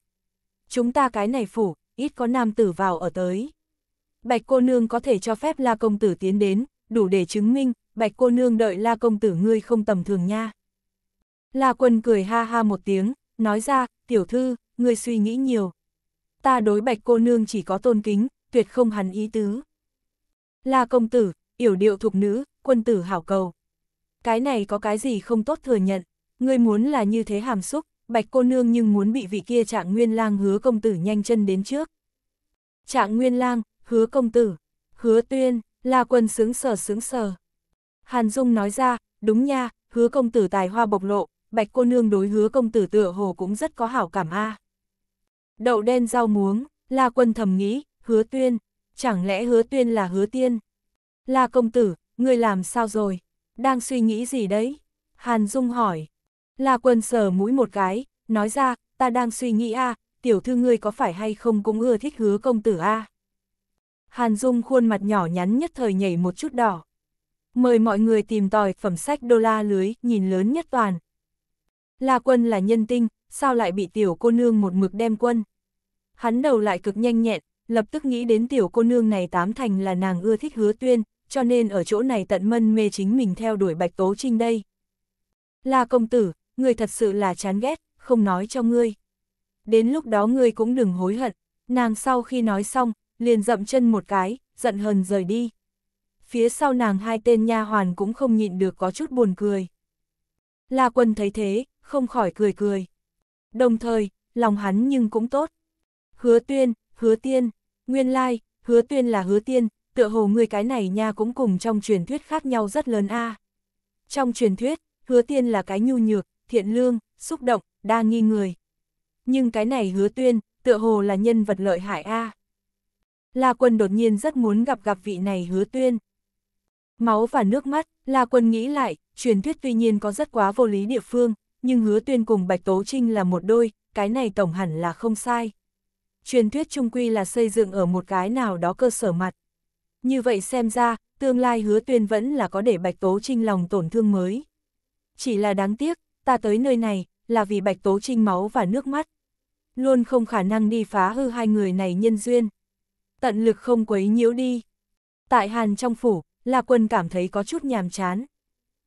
A: Chúng ta cái này phủ, ít có nam tử vào ở tới. Bạch cô nương có thể cho phép La Công Tử tiến đến, đủ để chứng minh, Bạch cô nương đợi La Công Tử ngươi không tầm thường nha. La Quân cười ha ha một tiếng, nói ra, tiểu thư, ngươi suy nghĩ nhiều. Ta đối bạch cô nương chỉ có tôn kính, tuyệt không hắn ý tứ. La công tử, yểu điệu thục nữ, quân tử hảo cầu. Cái này có cái gì không tốt thừa nhận, ngươi muốn là như thế hàm xúc, bạch cô nương nhưng muốn bị vị kia trạng nguyên lang hứa công tử nhanh chân đến trước. Trạng nguyên lang, hứa công tử, hứa tuyên, la quân sướng sờ sướng sờ. Hàn Dung nói ra, đúng nha, hứa công tử tài hoa bộc lộ, bạch cô nương đối hứa công tử tựa hồ cũng rất có hảo cảm a. Đậu đen rau muống, la quân thầm nghĩ, hứa tuyên, chẳng lẽ hứa tuyên là hứa tiên? La công tử, ngươi làm sao rồi? Đang suy nghĩ gì đấy? Hàn Dung hỏi. La quân sờ mũi một cái, nói ra, ta đang suy nghĩ a, tiểu thư ngươi có phải hay không cũng ưa thích hứa công tử a? Hàn Dung khuôn mặt nhỏ nhắn nhất thời nhảy một chút đỏ. Mời mọi người tìm tòi phẩm sách đô la lưới, nhìn lớn nhất toàn, La quân là nhân tinh, sao lại bị tiểu cô nương một mực đem quân. Hắn đầu lại cực nhanh nhẹn, lập tức nghĩ đến tiểu cô nương này tám thành là nàng ưa thích hứa tuyên, cho nên ở chỗ này tận mân mê chính mình theo đuổi bạch tố trinh đây. La công tử, người thật sự là chán ghét, không nói cho ngươi. Đến lúc đó ngươi cũng đừng hối hận, nàng sau khi nói xong, liền dậm chân một cái, giận hờn rời đi. Phía sau nàng hai tên nha hoàn cũng không nhịn được có chút buồn cười. La quân thấy thế, không khỏi cười cười. Đồng thời, lòng hắn nhưng cũng tốt. Hứa tuyên, hứa tiên, nguyên lai, hứa tuyên là hứa tiên, tựa hồ người cái này nha cũng cùng trong truyền thuyết khác nhau rất lớn a. Trong truyền thuyết, hứa tiên là cái nhu nhược, thiện lương, xúc động, đa nghi người. Nhưng cái này hứa tuyên, tựa hồ là nhân vật lợi hại a. La quân đột nhiên rất muốn gặp gặp vị này hứa tuyên. Máu và nước mắt, La quân nghĩ lại, truyền thuyết tuy nhiên có rất quá vô lý địa phương, nhưng hứa tuyên cùng Bạch Tố Trinh là một đôi, cái này tổng hẳn là không sai. Truyền thuyết trung quy là xây dựng ở một cái nào đó cơ sở mặt. Như vậy xem ra, tương lai hứa tuyên vẫn là có để Bạch Tố Trinh lòng tổn thương mới. Chỉ là đáng tiếc, ta tới nơi này, là vì Bạch Tố Trinh máu và nước mắt. Luôn không khả năng đi phá hư hai người này nhân duyên. Tận lực không quấy nhiễu đi. Tại Hàn trong phủ, La Quân cảm thấy có chút nhàm chán.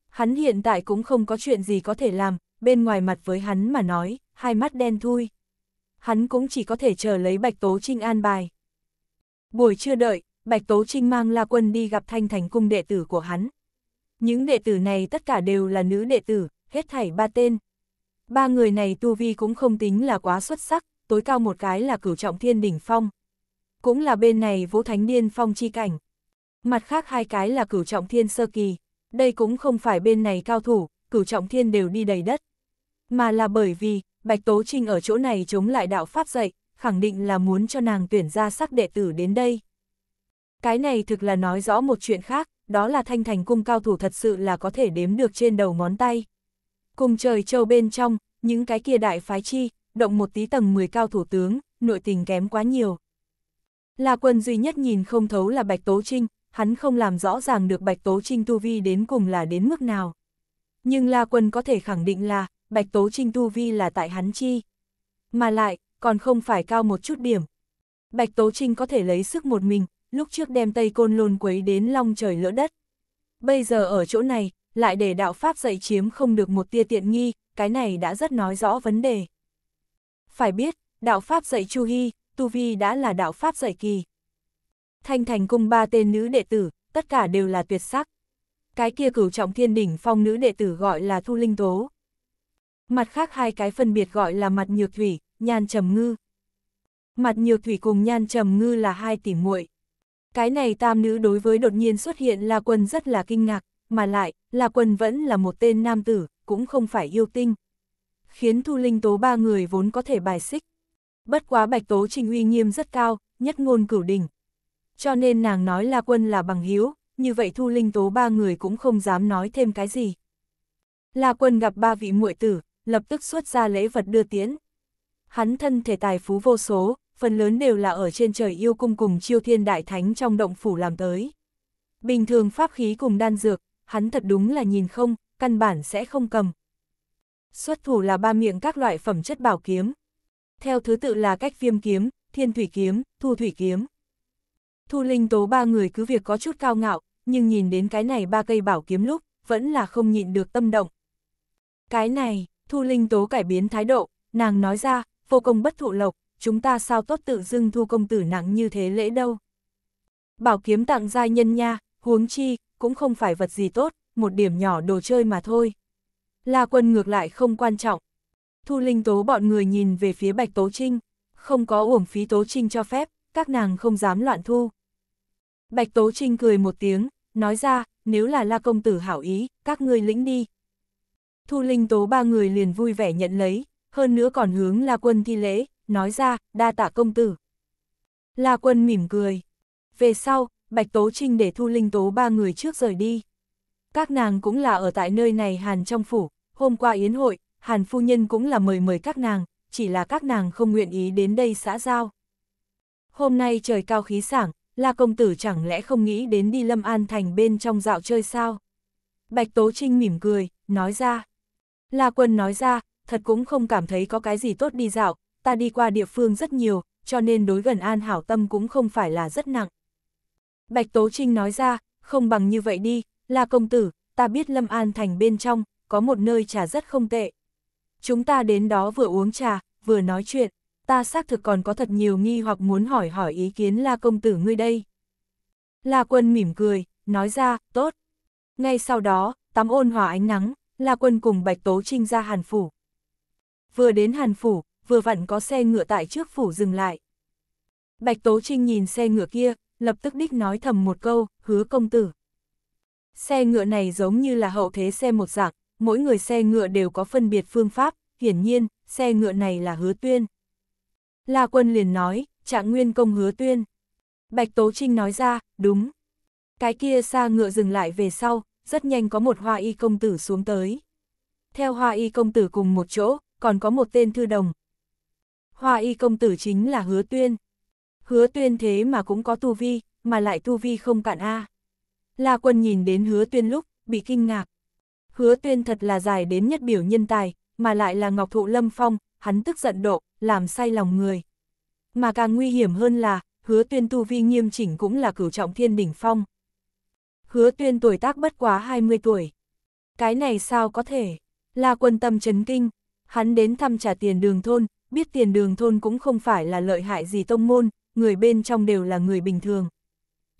A: Hắn hiện tại cũng không có chuyện gì có thể làm, bên ngoài mặt với hắn mà nói, hai mắt đen thui. Hắn cũng chỉ có thể chờ lấy Bạch Tố Trinh an bài. Buổi chưa đợi, Bạch Tố Trinh mang La Quân đi gặp Thanh Thành Cung đệ tử của hắn. Những đệ tử này tất cả đều là nữ đệ tử, hết thảy ba tên. Ba người này tu vi cũng không tính là quá xuất sắc, tối cao một cái là cửu trọng thiên đỉnh phong. Cũng là bên này vũ thánh điên phong chi cảnh. Mặt khác hai cái là cửu trọng thiên sơ kỳ. Đây cũng không phải bên này cao thủ, cửu trọng thiên đều đi đầy đất mà là bởi vì Bạch Tố Trinh ở chỗ này chống lại đạo Pháp dạy, khẳng định là muốn cho nàng tuyển ra sắc đệ tử đến đây. Cái này thực là nói rõ một chuyện khác, đó là thanh thành cung cao thủ thật sự là có thể đếm được trên đầu ngón tay. Cùng trời châu bên trong, những cái kia đại phái chi, động một tí tầng 10 cao thủ tướng, nội tình kém quá nhiều. Là quân duy nhất nhìn không thấu là Bạch Tố Trinh, hắn không làm rõ ràng được Bạch Tố Trinh tu vi đến cùng là đến mức nào. Nhưng La Quân có thể khẳng định là, Bạch Tố Trinh tu vi là tại hắn chi. Mà lại, còn không phải cao một chút điểm. Bạch Tố Trinh có thể lấy sức một mình, lúc trước đem Tây Côn Lôn quấy đến long trời lỡ đất. Bây giờ ở chỗ này, lại để đạo Pháp dạy chiếm không được một tia tiện nghi, cái này đã rất nói rõ vấn đề. Phải biết, đạo Pháp dạy Chu Hy, Tu Vi đã là đạo Pháp dạy kỳ. Thanh thành cung ba tên nữ đệ tử, tất cả đều là tuyệt sắc. Cái kia cửu trọng thiên đỉnh phong nữ đệ tử gọi là Thu Linh Tố mặt khác hai cái phân biệt gọi là mặt nhược thủy, nhan trầm ngư. Mặt nhược thủy cùng nhan trầm ngư là hai tỷ muội. Cái này tam nữ đối với đột nhiên xuất hiện La Quân rất là kinh ngạc, mà lại, La Quân vẫn là một tên nam tử, cũng không phải yêu tinh. Khiến Thu Linh Tố ba người vốn có thể bài xích. Bất quá Bạch Tố Trình uy nghiêm rất cao, nhất ngôn cửu đỉnh, Cho nên nàng nói La Quân là bằng hiếu, như vậy Thu Linh Tố ba người cũng không dám nói thêm cái gì. La Quân gặp ba vị muội tử, lập tức xuất ra lễ vật đưa tiễn. Hắn thân thể tài phú vô số, phần lớn đều là ở trên trời yêu cung cùng chiêu thiên đại thánh trong động phủ làm tới. Bình thường pháp khí cùng đan dược, hắn thật đúng là nhìn không, căn bản sẽ không cầm. Xuất thủ là ba miệng các loại phẩm chất bảo kiếm. Theo thứ tự là cách viêm kiếm, thiên thủy kiếm, thu thủy kiếm. Thu linh tố ba người cứ việc có chút cao ngạo, nhưng nhìn đến cái này ba cây bảo kiếm lúc, vẫn là không nhịn được tâm động. Cái này, Thu Linh Tố cải biến thái độ, nàng nói ra, vô công bất thụ lộc, chúng ta sao tốt tự dưng thu công tử nặng như thế lễ đâu. Bảo kiếm tặng giai nhân nha, huống chi, cũng không phải vật gì tốt, một điểm nhỏ đồ chơi mà thôi. La quân ngược lại không quan trọng. Thu Linh Tố bọn người nhìn về phía Bạch Tố Trinh, không có uổng phí Tố Trinh cho phép, các nàng không dám loạn thu. Bạch Tố Trinh cười một tiếng, nói ra, nếu là La Công Tử hảo ý, các ngươi lĩnh đi, Thu Linh Tố ba người liền vui vẻ nhận lấy, hơn nữa còn hướng La Quân thi lễ, nói ra, đa tạ công tử. La Quân mỉm cười. Về sau, Bạch Tố Trinh để Thu Linh Tố ba người trước rời đi. Các nàng cũng là ở tại nơi này Hàn trong phủ, hôm qua yến hội, Hàn phu nhân cũng là mời mời các nàng, chỉ là các nàng không nguyện ý đến đây xã giao. Hôm nay trời cao khí sảng, La công tử chẳng lẽ không nghĩ đến đi Lâm An thành bên trong dạo chơi sao? Bạch Tố Trinh mỉm cười, nói ra. La Quân nói ra, thật cũng không cảm thấy có cái gì tốt đi dạo, ta đi qua địa phương rất nhiều, cho nên đối gần an hảo tâm cũng không phải là rất nặng. Bạch Tố Trinh nói ra, không bằng như vậy đi, La công tử, ta biết Lâm An thành bên trong, có một nơi trà rất không tệ. Chúng ta đến đó vừa uống trà, vừa nói chuyện, ta xác thực còn có thật nhiều nghi hoặc muốn hỏi hỏi ý kiến La công tử ngươi đây. La quân mỉm cười, nói ra, tốt. Ngay sau đó, tắm ôn hòa ánh nắng, La Quân cùng Bạch Tố Trinh ra Hàn Phủ. Vừa đến Hàn Phủ, vừa vặn có xe ngựa tại trước phủ dừng lại. Bạch Tố Trinh nhìn xe ngựa kia, lập tức đích nói thầm một câu, hứa công tử. Xe ngựa này giống như là hậu thế xe một dạng, mỗi người xe ngựa đều có phân biệt phương pháp, hiển nhiên, xe ngựa này là hứa tuyên. La Quân liền nói, trạng nguyên công hứa tuyên. Bạch Tố Trinh nói ra, đúng. Cái kia xa ngựa dừng lại về sau, rất nhanh có một hoa y công tử xuống tới. Theo hoa y công tử cùng một chỗ, còn có một tên thư đồng. Hoa y công tử chính là hứa tuyên. Hứa tuyên thế mà cũng có tu vi, mà lại tu vi không cạn a. La quân nhìn đến hứa tuyên lúc, bị kinh ngạc. Hứa tuyên thật là dài đến nhất biểu nhân tài, mà lại là ngọc thụ lâm phong, hắn tức giận độ, làm say lòng người. Mà càng nguy hiểm hơn là, hứa tuyên tu vi nghiêm chỉnh cũng là cửu trọng thiên đỉnh phong hứa tuyên tuổi tác bất quá 20 tuổi. Cái này sao có thể? là quân tâm chấn kinh, hắn đến thăm trả tiền đường thôn, biết tiền đường thôn cũng không phải là lợi hại gì tông môn, người bên trong đều là người bình thường.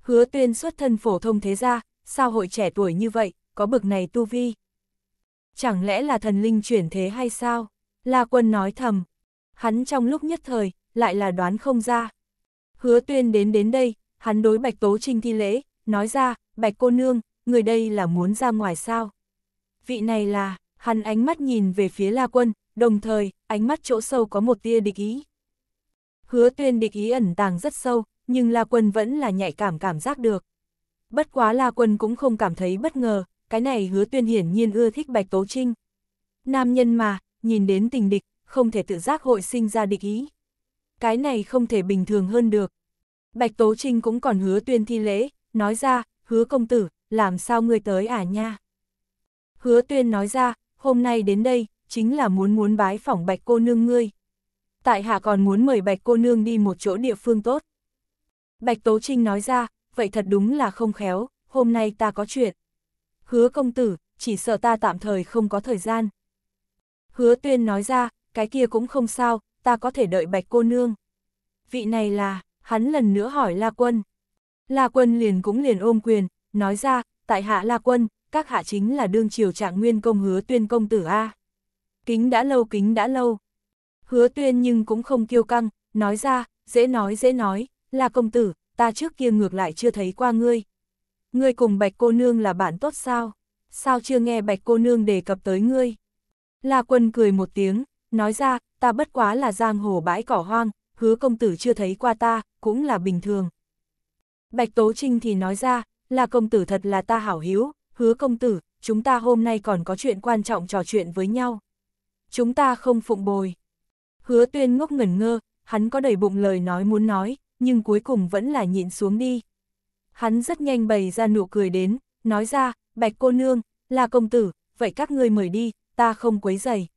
A: Hứa tuyên xuất thân phổ thông thế gia, sao hội trẻ tuổi như vậy, có bực này tu vi. Chẳng lẽ là thần linh chuyển thế hay sao? La quân nói thầm. Hắn trong lúc nhất thời, lại là đoán không ra. Hứa tuyên đến đến đây, hắn đối bạch tố trinh thi lễ, nói ra, Bạch cô nương, người đây là muốn ra ngoài sao? Vị này là, hắn ánh mắt nhìn về phía La Quân, đồng thời, ánh mắt chỗ sâu có một tia địch ý. Hứa tuyên địch ý ẩn tàng rất sâu, nhưng La Quân vẫn là nhạy cảm cảm giác được. Bất quá La Quân cũng không cảm thấy bất ngờ, cái này hứa tuyên hiển nhiên ưa thích Bạch Tố Trinh. Nam nhân mà, nhìn đến tình địch, không thể tự giác hội sinh ra địch ý. Cái này không thể bình thường hơn được. Bạch Tố Trinh cũng còn hứa tuyên thi lễ, nói ra, hứa công tử, làm sao ngươi tới à nha? Hứa tuyên nói ra, hôm nay đến đây, chính là muốn muốn bái phỏng bạch cô nương ngươi. Tại hạ còn muốn mời bạch cô nương đi một chỗ địa phương tốt. Bạch Tố Trinh nói ra, vậy thật đúng là không khéo, hôm nay ta có chuyện. Hứa công tử, chỉ sợ ta tạm thời không có thời gian. Hứa tuyên nói ra, cái kia cũng không sao, ta có thể đợi bạch cô nương. Vị này là, hắn lần nữa hỏi La Quân. La Quân liền cũng liền ôm quyền, nói ra, tại hạ La Quân, các hạ chính là đương triều trạng nguyên công hứa tuyên công tử A. Kính đã lâu kính đã lâu. Hứa tuyên nhưng cũng không kiêu căng, nói ra, dễ nói dễ nói, là công tử, ta trước kia ngược lại chưa thấy qua ngươi. Ngươi cùng bạch cô nương là bạn tốt sao? Sao chưa nghe bạch cô nương đề cập tới ngươi? La quân cười một tiếng, nói ra, ta bất quá là giang hồ bãi cỏ hoang, hứa công tử chưa thấy qua ta, cũng là bình thường. Bạch Tố Trinh thì nói ra, là công tử thật là ta hảo hiếu, hứa công tử, chúng ta hôm nay còn có chuyện quan trọng trò chuyện với nhau. Chúng ta không phụng bồi. Hứa tuyên ngốc ngẩn ngơ, hắn có đầy bụng lời nói muốn nói, nhưng cuối cùng vẫn là nhịn xuống đi. Hắn rất nhanh bày ra nụ cười đến, nói ra, bạch cô nương, là công tử, vậy các ngươi mời đi, ta không quấy dày.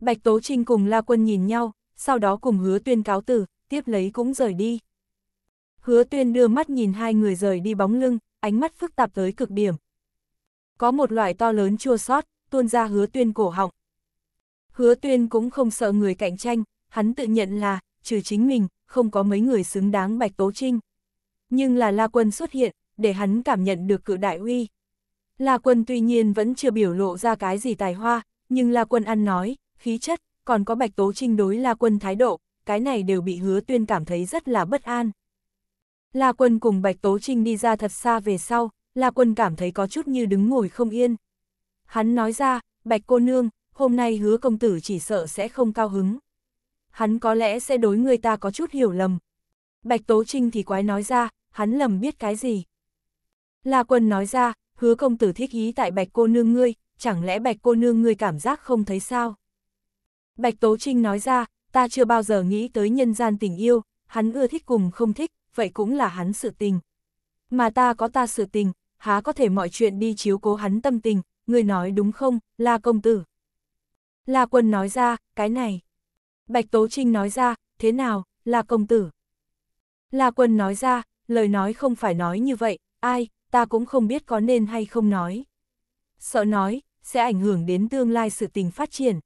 A: Bạch Tố Trinh cùng La Quân nhìn nhau, sau đó cùng hứa tuyên cáo tử, tiếp lấy cũng rời đi hứa tuyên đưa mắt nhìn hai người rời đi bóng lưng, ánh mắt phức tạp tới cực điểm. Có một loại to lớn chua sót, tuôn ra hứa tuyên cổ họng. Hứa tuyên cũng không sợ người cạnh tranh, hắn tự nhận là, trừ chính mình, không có mấy người xứng đáng bạch tố trinh. Nhưng là La Quân xuất hiện, để hắn cảm nhận được cự đại uy. La Quân tuy nhiên vẫn chưa biểu lộ ra cái gì tài hoa, nhưng La Quân ăn nói, khí chất, còn có bạch tố trinh đối La Quân thái độ, cái này đều bị hứa tuyên cảm thấy rất là bất an. La Quân cùng Bạch Tố Trinh đi ra thật xa về sau, La Quân cảm thấy có chút như đứng ngồi không yên. Hắn nói ra, Bạch cô nương, hôm nay hứa công tử chỉ sợ sẽ không cao hứng. Hắn có lẽ sẽ đối người ta có chút hiểu lầm. Bạch Tố Trinh thì quái nói ra, hắn lầm biết cái gì. La Quân nói ra, hứa công tử thích ý tại Bạch cô nương ngươi, chẳng lẽ Bạch cô nương ngươi cảm giác không thấy sao? Bạch Tố Trinh nói ra, ta chưa bao giờ nghĩ tới nhân gian tình yêu, hắn ưa thích cùng không thích, vậy cũng là hắn sự tình. Mà ta có ta sự tình, há có thể mọi chuyện đi chiếu cố hắn tâm tình, người nói đúng không, là công tử. La quân nói ra, cái này. Bạch Tố Trinh nói ra, thế nào, là công tử. La quân nói ra, lời nói không phải nói như vậy, ai, ta cũng không biết có nên hay không nói. Sợ nói, sẽ ảnh hưởng đến tương lai sự tình phát triển.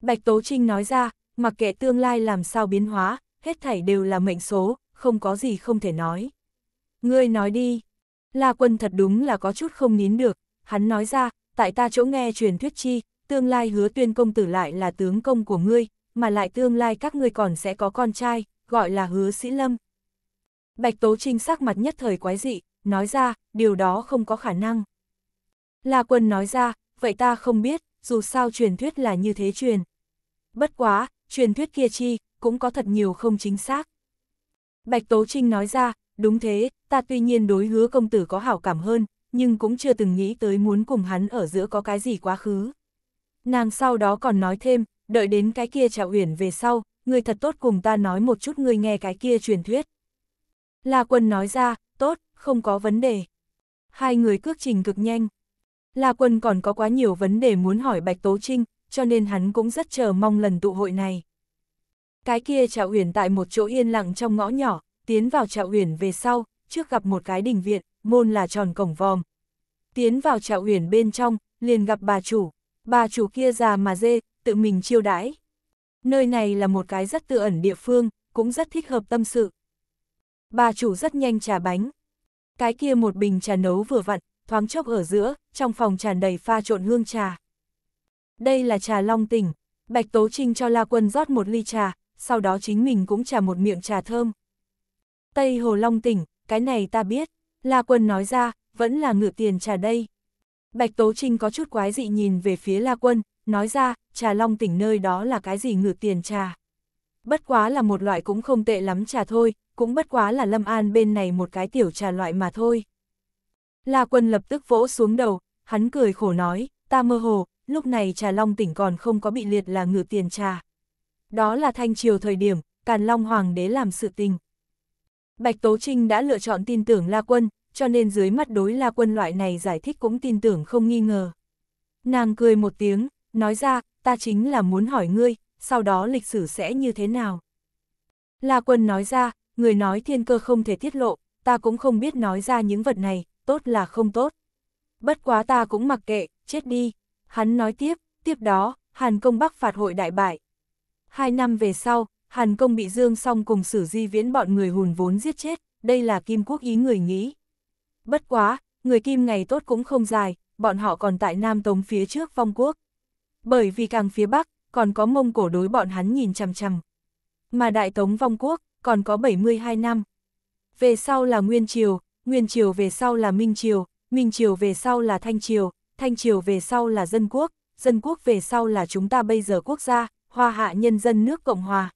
A: Bạch Tố Trinh nói ra, mặc kệ tương lai làm sao biến hóa, hết thảy đều là mệnh số, không có gì không thể nói. Ngươi nói đi. La quân thật đúng là có chút không nín được, hắn nói ra, tại ta chỗ nghe truyền thuyết chi, tương lai hứa tuyên công tử lại là tướng công của ngươi, mà lại tương lai các ngươi còn sẽ có con trai, gọi là hứa sĩ lâm. Bạch Tố Trinh sắc mặt nhất thời quái dị, nói ra, điều đó không có khả năng. La quân nói ra, vậy ta không biết, dù sao truyền thuyết là như thế truyền. Bất quá, truyền thuyết kia chi, cũng có thật nhiều không chính xác. Bạch Tố Trinh nói ra, đúng thế, ta tuy nhiên đối hứa công tử có hảo cảm hơn, nhưng cũng chưa từng nghĩ tới muốn cùng hắn ở giữa có cái gì quá khứ. Nàng sau đó còn nói thêm, đợi đến cái kia trạo huyền về sau, người thật tốt cùng ta nói một chút người nghe cái kia truyền thuyết. La quân nói ra, tốt, không có vấn đề. Hai người cước trình cực nhanh. La quân còn có quá nhiều vấn đề muốn hỏi Bạch Tố Trinh, cho nên hắn cũng rất chờ mong lần tụ hội này. Cái kia Trạo Uyển tại một chỗ yên lặng trong ngõ nhỏ, tiến vào Trạo Uyển về sau, trước gặp một cái đình viện, môn là tròn cổng vòm. Tiến vào Trạo Uyển bên trong, liền gặp bà chủ, bà chủ kia già mà dê, tự mình chiêu đãi. Nơi này là một cái rất tự ẩn địa phương, cũng rất thích hợp tâm sự. Bà chủ rất nhanh trà bánh. Cái kia một bình trà nấu vừa vặn, thoáng chốc ở giữa, trong phòng tràn đầy pha trộn hương trà. Đây là trà long tỉnh, Bạch Tố Trinh cho La Quân rót một ly trà, sau đó chính mình cũng trà một miệng trà thơm. Tây Hồ Long tỉnh, cái này ta biết, La Quân nói ra, vẫn là ngựa tiền trà đây. Bạch Tố Trinh có chút quái dị nhìn về phía La Quân, nói ra, trà Long tỉnh nơi đó là cái gì ngựa tiền trà. Bất quá là một loại cũng không tệ lắm trà thôi, cũng bất quá là Lâm An bên này một cái tiểu trà loại mà thôi. La Quân lập tức vỗ xuống đầu, hắn cười khổ nói, ta mơ hồ, lúc này trà Long tỉnh còn không có bị liệt là ngựa tiền trà đó là thanh triều thời điểm, Càn Long Hoàng đế làm sự tình. Bạch Tố Trinh đã lựa chọn tin tưởng La Quân, cho nên dưới mắt đối La Quân loại này giải thích cũng tin tưởng không nghi ngờ. Nàng cười một tiếng, nói ra, ta chính là muốn hỏi ngươi, sau đó lịch sử sẽ như thế nào. La Quân nói ra, người nói thiên cơ không thể tiết lộ, ta cũng không biết nói ra những vật này, tốt là không tốt. Bất quá ta cũng mặc kệ, chết đi. Hắn nói tiếp, tiếp đó, Hàn công bắc phạt hội đại bại, Hai năm về sau, Hàn Công bị Dương Song cùng Sử Di Viễn bọn người hùn vốn giết chết, đây là Kim Quốc ý người nghĩ. Bất quá, người Kim ngày tốt cũng không dài, bọn họ còn tại Nam Tống phía trước vong quốc. Bởi vì càng phía Bắc, còn có mông cổ đối bọn hắn nhìn chằm chằm. Mà Đại Tống vong quốc, còn có 72 năm. Về sau là Nguyên Triều, Nguyên Triều về sau là Minh Triều, Minh Triều về sau là Thanh Triều, Thanh Triều về sau là Dân Quốc, Dân Quốc về sau là chúng ta bây giờ quốc gia, Hoa hạ nhân dân nước Cộng Hòa.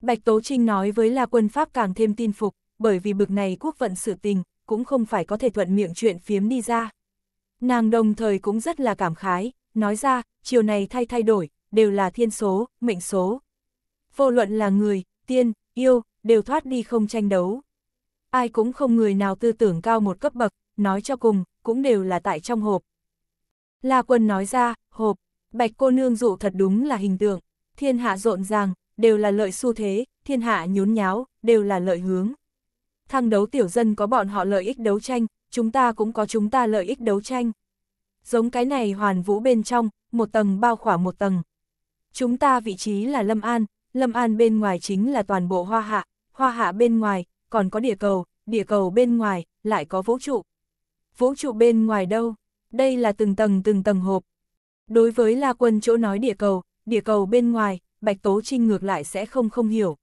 A: Bạch Tố Trinh nói với La Quân Pháp càng thêm tin phục, bởi vì bực này quốc vận sự tình, cũng không phải có thể thuận miệng chuyện phiếm đi ra. Nàng đồng thời cũng rất là cảm khái, nói ra, chiều này thay thay đổi, đều là thiên số, mệnh số. Vô luận là người, tiên, yêu, đều thoát đi không tranh đấu. Ai cũng không người nào tư tưởng cao một cấp bậc, nói cho cùng, cũng đều là tại trong hộp. La Quân nói ra, hộp, Bạch cô nương dụ thật đúng là hình tượng, thiên hạ rộn ràng, đều là lợi xu thế, thiên hạ nhốn nháo, đều là lợi hướng. Thăng đấu tiểu dân có bọn họ lợi ích đấu tranh, chúng ta cũng có chúng ta lợi ích đấu tranh. Giống cái này hoàn vũ bên trong, một tầng bao khỏa một tầng. Chúng ta vị trí là Lâm An, Lâm An bên ngoài chính là toàn bộ hoa hạ, hoa hạ bên ngoài, còn có địa cầu, địa cầu bên ngoài, lại có vũ trụ. Vũ trụ bên ngoài đâu? Đây là từng tầng từng tầng hộp, Đối với La Quân chỗ nói địa cầu, địa cầu bên ngoài, Bạch Tố Trinh ngược lại sẽ không không hiểu.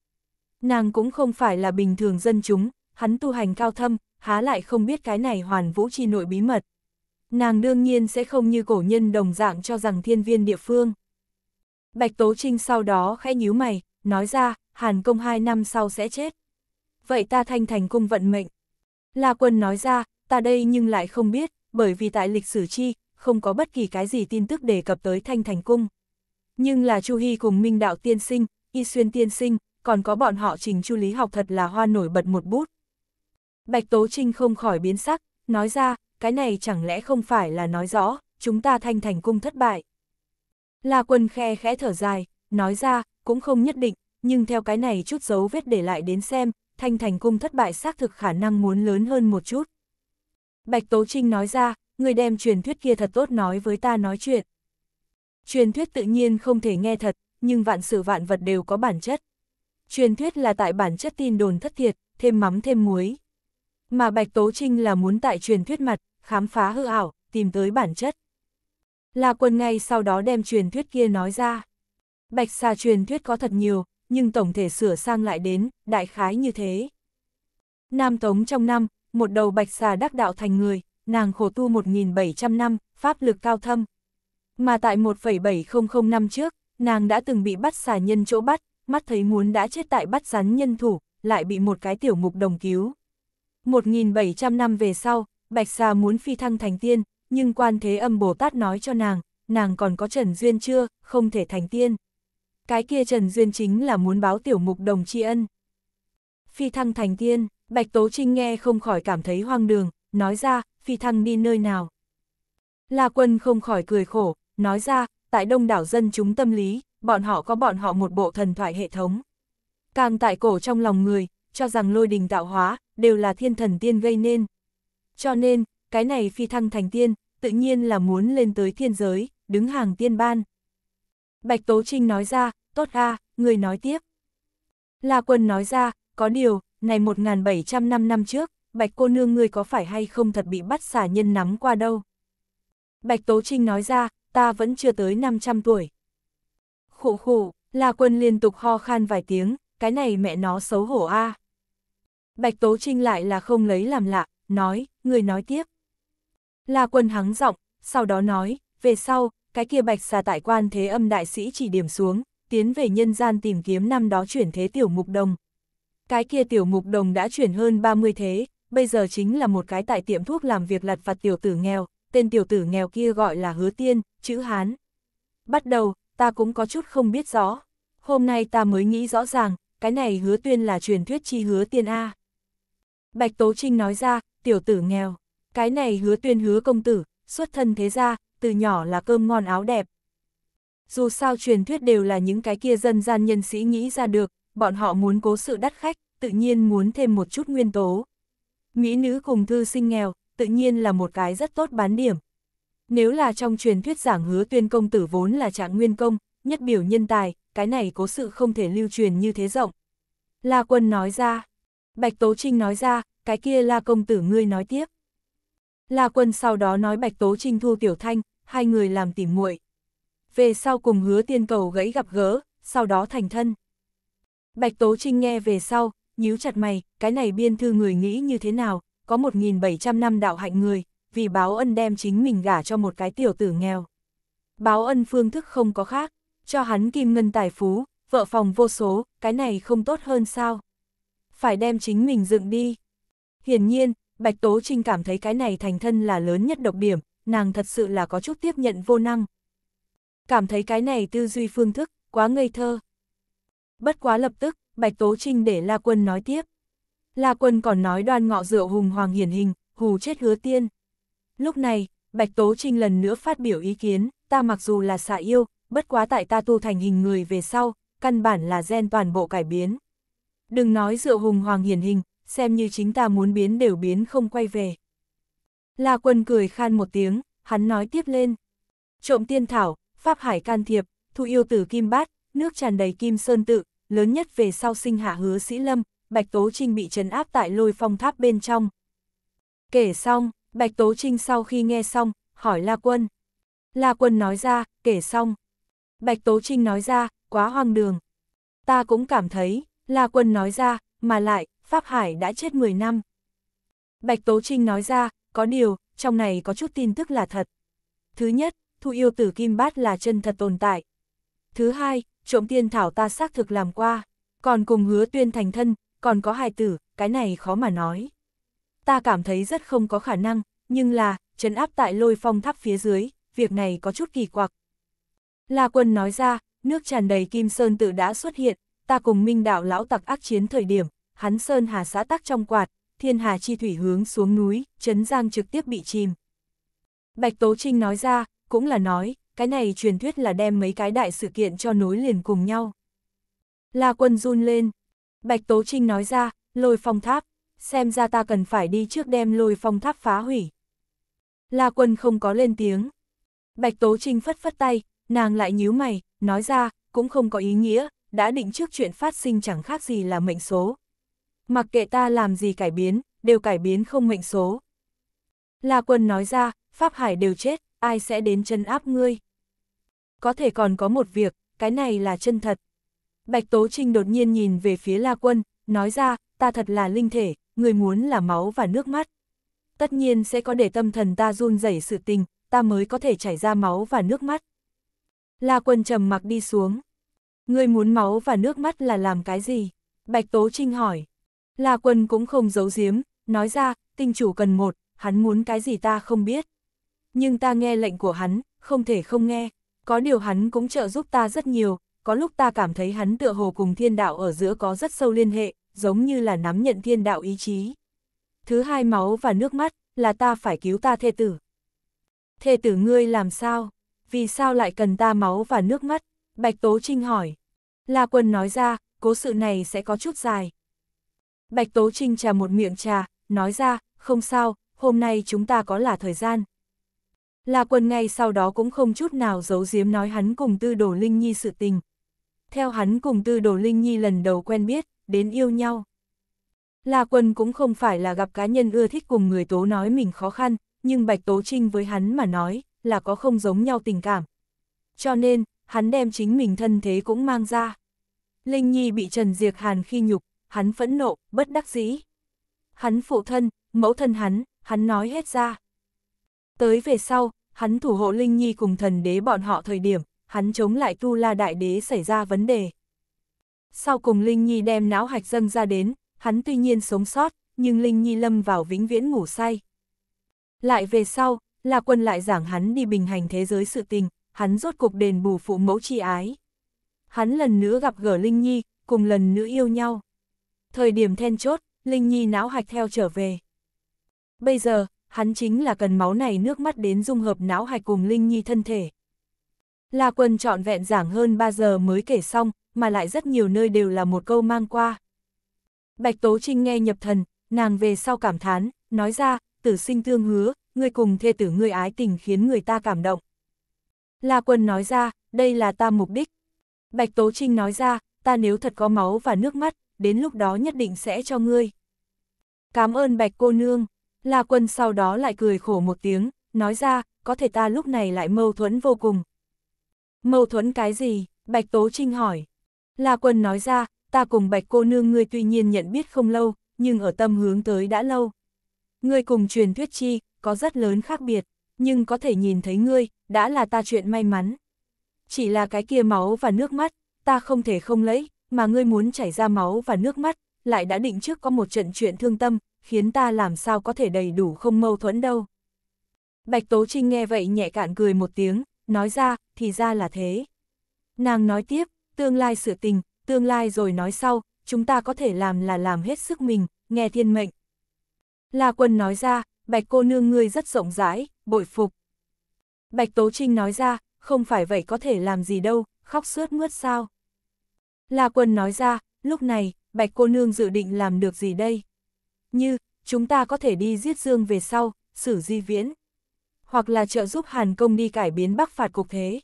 A: Nàng cũng không phải là bình thường dân chúng, hắn tu hành cao thâm, há lại không biết cái này hoàn vũ chi nội bí mật. Nàng đương nhiên sẽ không như cổ nhân đồng dạng cho rằng thiên viên địa phương. Bạch Tố Trinh sau đó khẽ nhíu mày, nói ra, Hàn công hai năm sau sẽ chết. Vậy ta thanh thành cung vận mệnh. La Quân nói ra, ta đây nhưng lại không biết, bởi vì tại lịch sử chi, không có bất kỳ cái gì tin tức đề cập tới Thanh Thành Cung. Nhưng là Chu Hy cùng Minh Đạo Tiên Sinh, Y Xuyên Tiên Sinh, còn có bọn họ trình chu lý học thật là hoa nổi bật một bút. Bạch Tố Trinh không khỏi biến sắc, nói ra, cái này chẳng lẽ không phải là nói rõ, chúng ta Thanh Thành Cung thất bại. La quân khe khẽ thở dài, nói ra, cũng không nhất định, nhưng theo cái này chút dấu vết để lại đến xem, Thanh Thành Cung thất bại xác thực khả năng muốn lớn hơn một chút. Bạch Tố Trinh nói ra, người đem truyền thuyết kia thật tốt nói với ta nói chuyện. Truyền thuyết tự nhiên không thể nghe thật, nhưng vạn sự vạn vật đều có bản chất. Truyền thuyết là tại bản chất tin đồn thất thiệt, thêm mắm thêm muối. Mà Bạch Tố Trinh là muốn tại truyền thuyết mặt, khám phá hư ảo, tìm tới bản chất. Là quân ngay sau đó đem truyền thuyết kia nói ra. Bạch xà truyền thuyết có thật nhiều, nhưng tổng thể sửa sang lại đến, đại khái như thế. Nam Tống trong năm, một đầu bạch xà đắc đạo thành người, nàng khổ tu 1.700 năm, pháp lực cao thâm. Mà tại 1,700 năm trước, nàng đã từng bị bắt xà nhân chỗ bắt, mắt thấy muốn đã chết tại bắt rắn nhân thủ, lại bị một cái tiểu mục đồng cứu. 1.700 năm về sau, Bạch Xà muốn phi thăng thành tiên, nhưng quan thế âm Bồ Tát nói cho nàng, nàng còn có Trần Duyên chưa, không thể thành tiên. Cái kia Trần Duyên chính là muốn báo tiểu mục đồng tri ân. Phi thăng thành tiên, Bạch Tố Trinh nghe không khỏi cảm thấy hoang đường, nói ra, phi thăng đi nơi nào. La Quân không khỏi cười khổ, nói ra, tại đông đảo dân chúng tâm lý, bọn họ có bọn họ một bộ thần thoại hệ thống. Càng tại cổ trong lòng người, cho rằng lôi đình tạo hóa, đều là thiên thần tiên gây nên. Cho nên, cái này phi thăng thành tiên, tự nhiên là muốn lên tới thiên giới, đứng hàng tiên ban. Bạch Tố Trinh nói ra, tốt ha, người nói tiếp. La Quân nói ra, có điều, này 1.700 năm năm trước, Bạch cô nương ngươi có phải hay không thật bị bắt xả nhân nắm qua đâu? Bạch Tố Trinh nói ra, ta vẫn chưa tới 500 tuổi. Khụ khụ, La Quân liên tục ho khan vài tiếng, cái này mẹ nó xấu hổ a. À. Bạch Tố Trinh lại là không lấy làm lạ, nói, người nói tiếp. La Quân hắng giọng, sau đó nói, về sau, cái kia bạch xà tại quan thế âm đại sĩ chỉ điểm xuống, tiến về nhân gian tìm kiếm năm đó chuyển thế tiểu mục đồng. Cái kia tiểu mục đồng đã chuyển hơn 30 thế, bây giờ chính là một cái tại tiệm thuốc làm việc lặt vặt tiểu tử nghèo, tên tiểu tử nghèo kia gọi là hứa tiên, chữ Hán. Bắt đầu, ta cũng có chút không biết rõ, hôm nay ta mới nghĩ rõ ràng, cái này hứa tuyên là truyền thuyết chi hứa tiên A. Bạch Tố Trinh nói ra, tiểu tử nghèo, cái này hứa tuyên hứa công tử, xuất thân thế ra, từ nhỏ là cơm ngon áo đẹp. Dù sao truyền thuyết đều là những cái kia dân gian nhân sĩ nghĩ ra được, bọn họ muốn cố sự đắt khách, tự nhiên muốn thêm một chút nguyên tố mỹ nữ cùng thư sinh nghèo, tự nhiên là một cái rất tốt bán điểm. Nếu là trong truyền thuyết giảng hứa tuyên công tử vốn là trạng nguyên công, nhất biểu nhân tài, cái này cố sự không thể lưu truyền như thế rộng. La quân nói ra, Bạch Tố Trinh nói ra, cái kia la công tử ngươi nói tiếp. La quân sau đó nói Bạch Tố Trinh thu Tiểu Thanh, hai người làm tỉ muội. Về sau cùng hứa tiên cầu gãy gặp gỡ, sau đó thành thân. Bạch Tố Trinh nghe về sau, nhíu chặt mày, cái này biên thư người nghĩ như thế nào, có 1.700 năm đạo hạnh người, vì báo ân đem chính mình gả cho một cái tiểu tử nghèo. Báo ân phương thức không có khác, cho hắn kim ngân tài phú, vợ phòng vô số, cái này không tốt hơn sao? Phải đem chính mình dựng đi. Hiển nhiên, Bạch Tố Trinh cảm thấy cái này thành thân là lớn nhất độc điểm, nàng thật sự là có chút tiếp nhận vô năng. Cảm thấy cái này tư duy phương thức, quá ngây thơ. Bất quá lập tức, Bạch Tố Trinh để La Quân nói tiếp. La Quân còn nói đoan ngọ rượu hùng hoàng hiển hình, hù chết hứa tiên. Lúc này, Bạch Tố Trinh lần nữa phát biểu ý kiến, ta mặc dù là xạ yêu, bất quá tại ta tu thành hình người về sau, căn bản là gen toàn bộ cải biến. Đừng nói rượu hùng hoàng hiển hình, xem như chính ta muốn biến đều biến không quay về. La Quân cười khan một tiếng, hắn nói tiếp lên. Trộm tiên thảo, pháp hải can thiệp, thu yêu tử kim bát, nước tràn đầy kim sơn tự, lớn nhất về sau sinh hạ hứa sĩ lâm, Bạch Tố Trinh bị trấn áp tại lôi phong tháp bên trong. Kể xong, Bạch Tố Trinh sau khi nghe xong, hỏi La Quân. La Quân nói ra, kể xong. Bạch Tố Trinh nói ra, quá hoang đường. Ta cũng cảm thấy, La Quân nói ra, mà lại, Pháp Hải đã chết 10 năm. Bạch Tố Trinh nói ra, có điều, trong này có chút tin tức là thật. Thứ nhất, Thu yêu tử Kim Bát là chân thật tồn tại. Thứ hai, trộm tiên thảo ta xác thực làm qua, còn cùng hứa tuyên thành thân, còn có hài tử, cái này khó mà nói. Ta cảm thấy rất không có khả năng, nhưng là, trấn áp tại lôi phong tháp phía dưới, việc này có chút kỳ quặc. La quân nói ra, nước tràn đầy kim sơn tự đã xuất hiện, ta cùng minh đạo lão tặc ác chiến thời điểm, hắn sơn hà xã tắc trong quạt, thiên hà chi thủy hướng xuống núi, trấn giang trực tiếp bị chìm. Bạch Tố Trinh nói ra, cũng là nói, cái này truyền thuyết là đem mấy cái đại sự kiện cho nối liền cùng nhau. La quân run lên. Bạch Tố Trinh nói ra, lôi phong tháp, xem ra ta cần phải đi trước đem lôi phong tháp phá hủy. La quân không có lên tiếng. Bạch Tố Trinh phất phất tay, nàng lại nhíu mày, nói ra, cũng không có ý nghĩa, đã định trước chuyện phát sinh chẳng khác gì là mệnh số. Mặc kệ ta làm gì cải biến, đều cải biến không mệnh số. La quân nói ra, Pháp Hải đều chết, ai sẽ đến chân áp ngươi? có thể còn có một việc, cái này là chân thật. Bạch Tố Trinh đột nhiên nhìn về phía La Quân, nói ra, ta thật là linh thể, người muốn là máu và nước mắt. Tất nhiên sẽ có để tâm thần ta run rẩy sự tình, ta mới có thể chảy ra máu và nước mắt. La Quân trầm mặc đi xuống. Người muốn máu và nước mắt là làm cái gì? Bạch Tố Trinh hỏi. La Quân cũng không giấu giếm, nói ra, tinh chủ cần một, hắn muốn cái gì ta không biết. Nhưng ta nghe lệnh của hắn, không thể không nghe có điều hắn cũng trợ giúp ta rất nhiều, có lúc ta cảm thấy hắn tựa hồ cùng thiên đạo ở giữa có rất sâu liên hệ, giống như là nắm nhận thiên đạo ý chí. Thứ hai máu và nước mắt, là ta phải cứu ta thê tử. Thê tử ngươi làm sao? Vì sao lại cần ta máu và nước mắt? Bạch Tố Trinh hỏi. La Quân nói ra, cố sự này sẽ có chút dài. Bạch Tố Trinh trà một miệng trà, nói ra, không sao, hôm nay chúng ta có là thời gian, La Quân ngay sau đó cũng không chút nào giấu giếm nói hắn cùng Tư Đồ Linh Nhi sự tình. Theo hắn cùng Tư Đồ Linh Nhi lần đầu quen biết, đến yêu nhau. La Quân cũng không phải là gặp cá nhân ưa thích cùng người tố nói mình khó khăn, nhưng Bạch Tố Trinh với hắn mà nói là có không giống nhau tình cảm. Cho nên, hắn đem chính mình thân thế cũng mang ra. Linh Nhi bị Trần Diệc Hàn khi nhục, hắn phẫn nộ, bất đắc dĩ. Hắn phụ thân, mẫu thân hắn, hắn nói hết ra. Tới về sau, hắn thủ hộ Linh Nhi cùng thần đế bọn họ thời điểm, hắn chống lại Tu La Đại Đế xảy ra vấn đề. Sau cùng Linh Nhi đem não hạch dâng ra đến, hắn tuy nhiên sống sót, nhưng Linh Nhi lâm vào vĩnh viễn ngủ say. Lại về sau, La Quân lại giảng hắn đi bình hành thế giới sự tình, hắn rốt cuộc đền bù phụ mẫu chi ái. Hắn lần nữa gặp gỡ Linh Nhi, cùng lần nữa yêu nhau. Thời điểm then chốt, Linh Nhi não hạch theo trở về. Bây giờ, hắn chính là cần máu này nước mắt đến dung hợp não hạch cùng Linh Nhi thân thể. La Quân trọn vẹn giảng hơn 3 giờ mới kể xong, mà lại rất nhiều nơi đều là một câu mang qua. Bạch Tố Trinh nghe nhập thần, nàng về sau cảm thán, nói ra, tử sinh thương hứa, người cùng thê tử người ái tình khiến người ta cảm động. La Quân nói ra, đây là ta mục đích. Bạch Tố Trinh nói ra, ta nếu thật có máu và nước mắt, đến lúc đó nhất định sẽ cho ngươi. Cảm ơn Bạch cô nương. La Quân sau đó lại cười khổ một tiếng, nói ra, có thể ta lúc này lại mâu thuẫn vô cùng. Mâu thuẫn cái gì? Bạch Tố Trinh hỏi. La Quân nói ra, ta cùng Bạch cô nương ngươi tuy nhiên nhận biết không lâu, nhưng ở tâm hướng tới đã lâu. Ngươi cùng truyền thuyết chi, có rất lớn khác biệt, nhưng có thể nhìn thấy ngươi, đã là ta chuyện may mắn. Chỉ là cái kia máu và nước mắt, ta không thể không lấy, mà ngươi muốn chảy ra máu và nước mắt, lại đã định trước có một trận chuyện thương tâm, khiến ta làm sao có thể đầy đủ không mâu thuẫn đâu. Bạch Tố Trinh nghe vậy nhẹ cạn cười một tiếng, nói ra, thì ra là thế. Nàng nói tiếp, tương lai sửa tình, tương lai rồi nói sau, chúng ta có thể làm là làm hết sức mình, nghe thiên mệnh. La Quân nói ra, Bạch cô nương ngươi rất rộng rãi, bội phục. Bạch Tố Trinh nói ra, không phải vậy có thể làm gì đâu, khóc suốt mướt sao. La Quân nói ra, lúc này, Bạch cô nương dự định làm được gì đây? như chúng ta có thể đi giết Dương về sau, xử di viễn, hoặc là trợ giúp Hàn Công đi cải biến bắc phạt cục thế.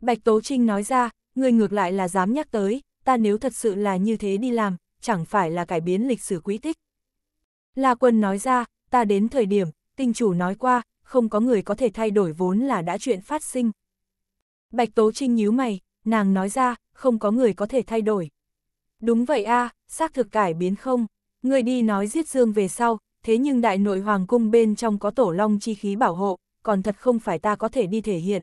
A: Bạch Tố Trinh nói ra, người ngược lại là dám nhắc tới, ta nếu thật sự là như thế đi làm, chẳng phải là cải biến lịch sử quý tích. La Quân nói ra, ta đến thời điểm, tinh chủ nói qua, không có người có thể thay đổi vốn là đã chuyện phát sinh. Bạch Tố Trinh nhíu mày, nàng nói ra, không có người có thể thay đổi. Đúng vậy a xác thực cải biến không? Người đi nói giết dương về sau, thế nhưng đại nội hoàng cung bên trong có tổ long chi khí bảo hộ, còn thật không phải ta có thể đi thể hiện.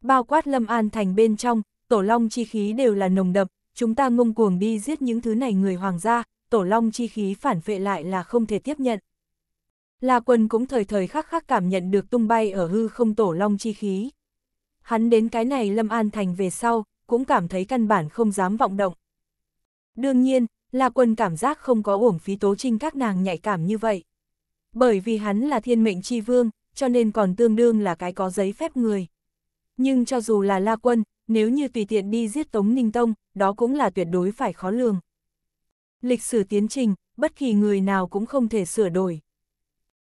A: Bao quát lâm an thành bên trong, tổ long chi khí đều là nồng đậm, chúng ta ngông cuồng đi giết những thứ này người hoàng gia, tổ long chi khí phản vệ lại là không thể tiếp nhận. La quân cũng thời thời khắc khắc cảm nhận được tung bay ở hư không tổ long chi khí. Hắn đến cái này lâm an thành về sau, cũng cảm thấy căn bản không dám vọng động. Đương nhiên, La Quân cảm giác không có uổng phí tố trinh các nàng nhạy cảm như vậy. Bởi vì hắn là thiên mệnh chi vương, cho nên còn tương đương là cái có giấy phép người. Nhưng cho dù là La Quân, nếu như tùy tiện đi giết Tống Ninh Tông, đó cũng là tuyệt đối phải khó lường. Lịch sử tiến trình, bất kỳ người nào cũng không thể sửa đổi.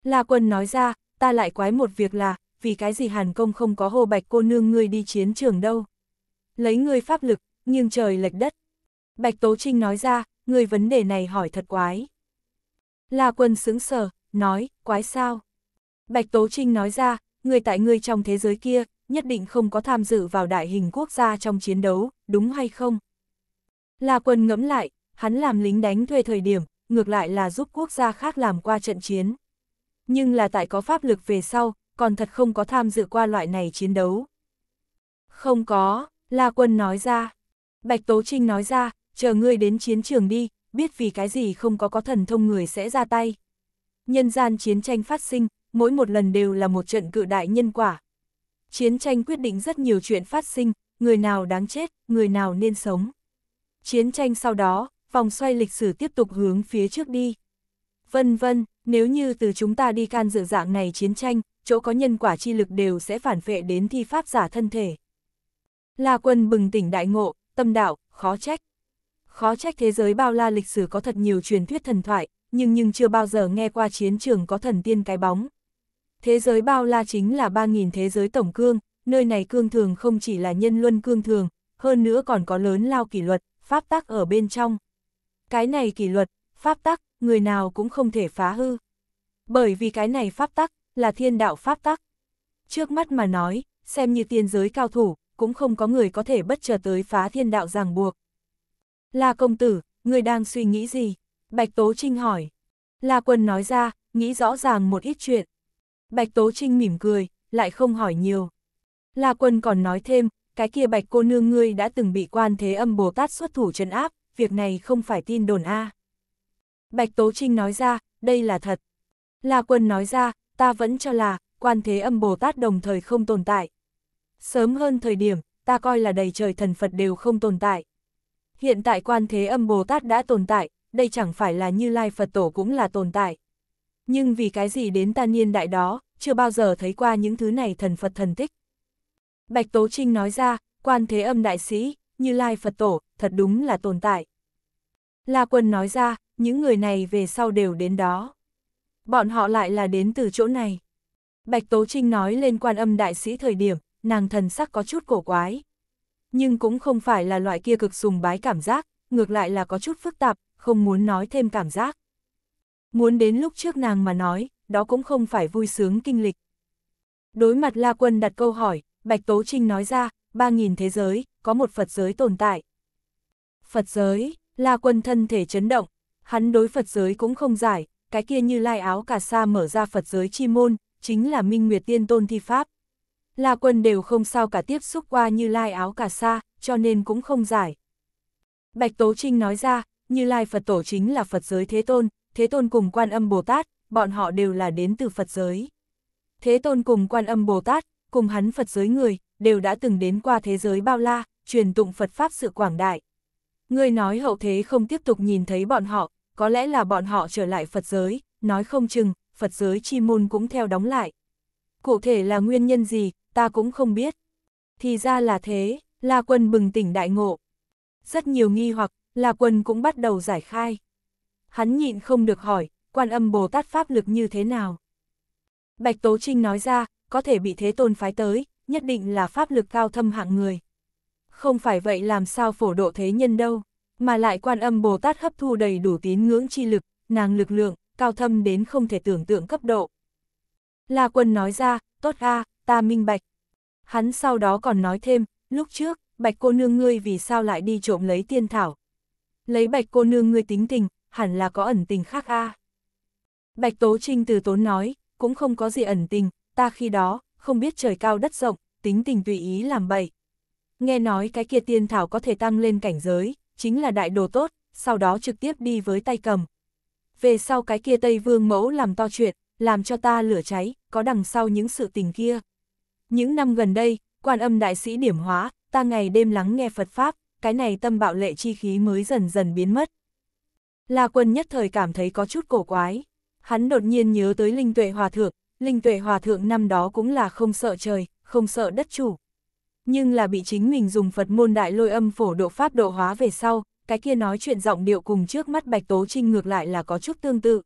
A: La Quân nói ra, ta lại quái một việc là, vì cái gì Hàn Công không có hồ bạch cô nương ngươi đi chiến trường đâu. Lấy ngươi pháp lực, nhưng trời lệch đất. Bạch Tố Trinh nói ra, người vấn đề này hỏi thật quái. La quân sững sờ, nói, quái sao? Bạch Tố Trinh nói ra, người tại người trong thế giới kia, nhất định không có tham dự vào đại hình quốc gia trong chiến đấu, đúng hay không? La quân ngẫm lại, hắn làm lính đánh thuê thời điểm, ngược lại là giúp quốc gia khác làm qua trận chiến. Nhưng là tại có pháp lực về sau, còn thật không có tham dự qua loại này chiến đấu. Không có, La Quân nói ra. Bạch Tố Trinh nói ra, chờ ngươi đến chiến trường đi, biết vì cái gì không có có thần thông người sẽ ra tay. Nhân gian chiến tranh phát sinh, mỗi một lần đều là một trận cự đại nhân quả. Chiến tranh quyết định rất nhiều chuyện phát sinh, người nào đáng chết, người nào nên sống. Chiến tranh sau đó, vòng xoay lịch sử tiếp tục hướng phía trước đi. Vân vân, nếu như từ chúng ta đi can dự dạng này chiến tranh, chỗ có nhân quả chi lực đều sẽ phản vệ đến thi pháp giả thân thể. La quân bừng tỉnh đại ngộ, tâm đạo, khó trách khó trách thế giới bao la lịch sử có thật nhiều truyền thuyết thần thoại, nhưng nhưng chưa bao giờ nghe qua chiến trường có thần tiên cái bóng. Thế giới bao la chính là 3.000 thế giới tổng cương, nơi này cương thường không chỉ là nhân luân cương thường, hơn nữa còn có lớn lao kỷ luật, pháp tắc ở bên trong. Cái này kỷ luật, pháp tắc, người nào cũng không thể phá hư. Bởi vì cái này pháp tắc, là thiên đạo pháp tắc. Trước mắt mà nói, xem như tiên giới cao thủ, cũng không có người có thể bất chờ tới phá thiên đạo ràng buộc. La công tử, người đang suy nghĩ gì? Bạch Tố Trinh hỏi. La quân nói ra, nghĩ rõ ràng một ít chuyện. Bạch Tố Trinh mỉm cười, lại không hỏi nhiều. La quân còn nói thêm, cái kia bạch cô nương ngươi đã từng bị quan thế âm Bồ Tát xuất thủ trấn áp, việc này không phải tin đồn a. Bạch Tố Trinh nói ra, đây là thật. La quân nói ra, ta vẫn cho là, quan thế âm Bồ Tát đồng thời không tồn tại. Sớm hơn thời điểm, ta coi là đầy trời thần Phật đều không tồn tại. Hiện tại quan thế âm Bồ Tát đã tồn tại, đây chẳng phải là như Lai Phật Tổ cũng là tồn tại. Nhưng vì cái gì đến ta niên đại đó, chưa bao giờ thấy qua những thứ này thần Phật thần tích. Bạch Tố Trinh nói ra, quan thế âm đại sĩ, như Lai Phật Tổ, thật đúng là tồn tại. La Quân nói ra, những người này về sau đều đến đó. Bọn họ lại là đến từ chỗ này. Bạch Tố Trinh nói lên quan âm đại sĩ thời điểm, nàng thần sắc có chút cổ quái nhưng cũng không phải là loại kia cực sùng bái cảm giác, ngược lại là có chút phức tạp, không muốn nói thêm cảm giác. Muốn đến lúc trước nàng mà nói, đó cũng không phải vui sướng kinh lịch. Đối mặt La Quân đặt câu hỏi, Bạch Tố Trinh nói ra, ba nghìn thế giới, có một Phật giới tồn tại. Phật giới, La Quân thân thể chấn động, hắn đối Phật giới cũng không giải, cái kia như lai áo cà sa mở ra Phật giới chi môn, chính là Minh Nguyệt Tiên Tôn Thi Pháp. La Quân đều không sao cả tiếp xúc qua Như Lai áo cả sa, cho nên cũng không giải. Bạch Tố Trinh nói ra, Như Lai Phật Tổ chính là Phật giới Thế Tôn, Thế Tôn cùng Quan Âm Bồ Tát, bọn họ đều là đến từ Phật giới. Thế Tôn cùng Quan Âm Bồ Tát, cùng hắn Phật giới người, đều đã từng đến qua thế giới bao la, truyền tụng Phật Pháp sự quảng đại. Người nói hậu thế không tiếp tục nhìn thấy bọn họ, có lẽ là bọn họ trở lại Phật giới, nói không chừng, Phật giới chi môn cũng theo đóng lại cụ thể là nguyên nhân gì, ta cũng không biết. Thì ra là thế, La Quân bừng tỉnh đại ngộ. Rất nhiều nghi hoặc, La Quân cũng bắt đầu giải khai. Hắn nhịn không được hỏi, quan âm Bồ Tát Pháp lực như thế nào? Bạch Tố Trinh nói ra, có thể bị thế tôn phái tới, nhất định là pháp lực cao thâm hạng người. Không phải vậy làm sao phổ độ thế nhân đâu, mà lại quan âm Bồ Tát hấp thu đầy đủ tín ngưỡng chi lực, nàng lực lượng, cao thâm đến không thể tưởng tượng cấp độ. La Quân nói ra, tốt a, ta minh bạch. Hắn sau đó còn nói thêm, lúc trước, bạch cô nương ngươi vì sao lại đi trộm lấy tiên thảo. Lấy bạch cô nương ngươi tính tình, hẳn là có ẩn tình khác a. Bạch Tố Trinh từ tốn nói, cũng không có gì ẩn tình, ta khi đó, không biết trời cao đất rộng, tính tình tùy ý làm bậy. Nghe nói cái kia tiên thảo có thể tăng lên cảnh giới, chính là đại đồ tốt, sau đó trực tiếp đi với tay cầm. Về sau cái kia Tây Vương mẫu làm to chuyện, làm cho ta lửa cháy, có đằng sau những sự tình kia. Những năm gần đây, quan âm đại sĩ điểm hóa, ta ngày đêm lắng nghe Phật Pháp, cái này tâm bạo lệ chi khí mới dần dần biến mất. La quân nhất thời cảm thấy có chút cổ quái. Hắn đột nhiên nhớ tới Linh Tuệ Hòa Thượng, Linh Tuệ Hòa Thượng năm đó cũng là không sợ trời, không sợ đất chủ. Nhưng là bị chính mình dùng Phật môn đại lôi âm phổ độ Pháp độ hóa về sau, cái kia nói chuyện giọng điệu cùng trước mắt Bạch Tố Trinh ngược lại là có chút tương tự.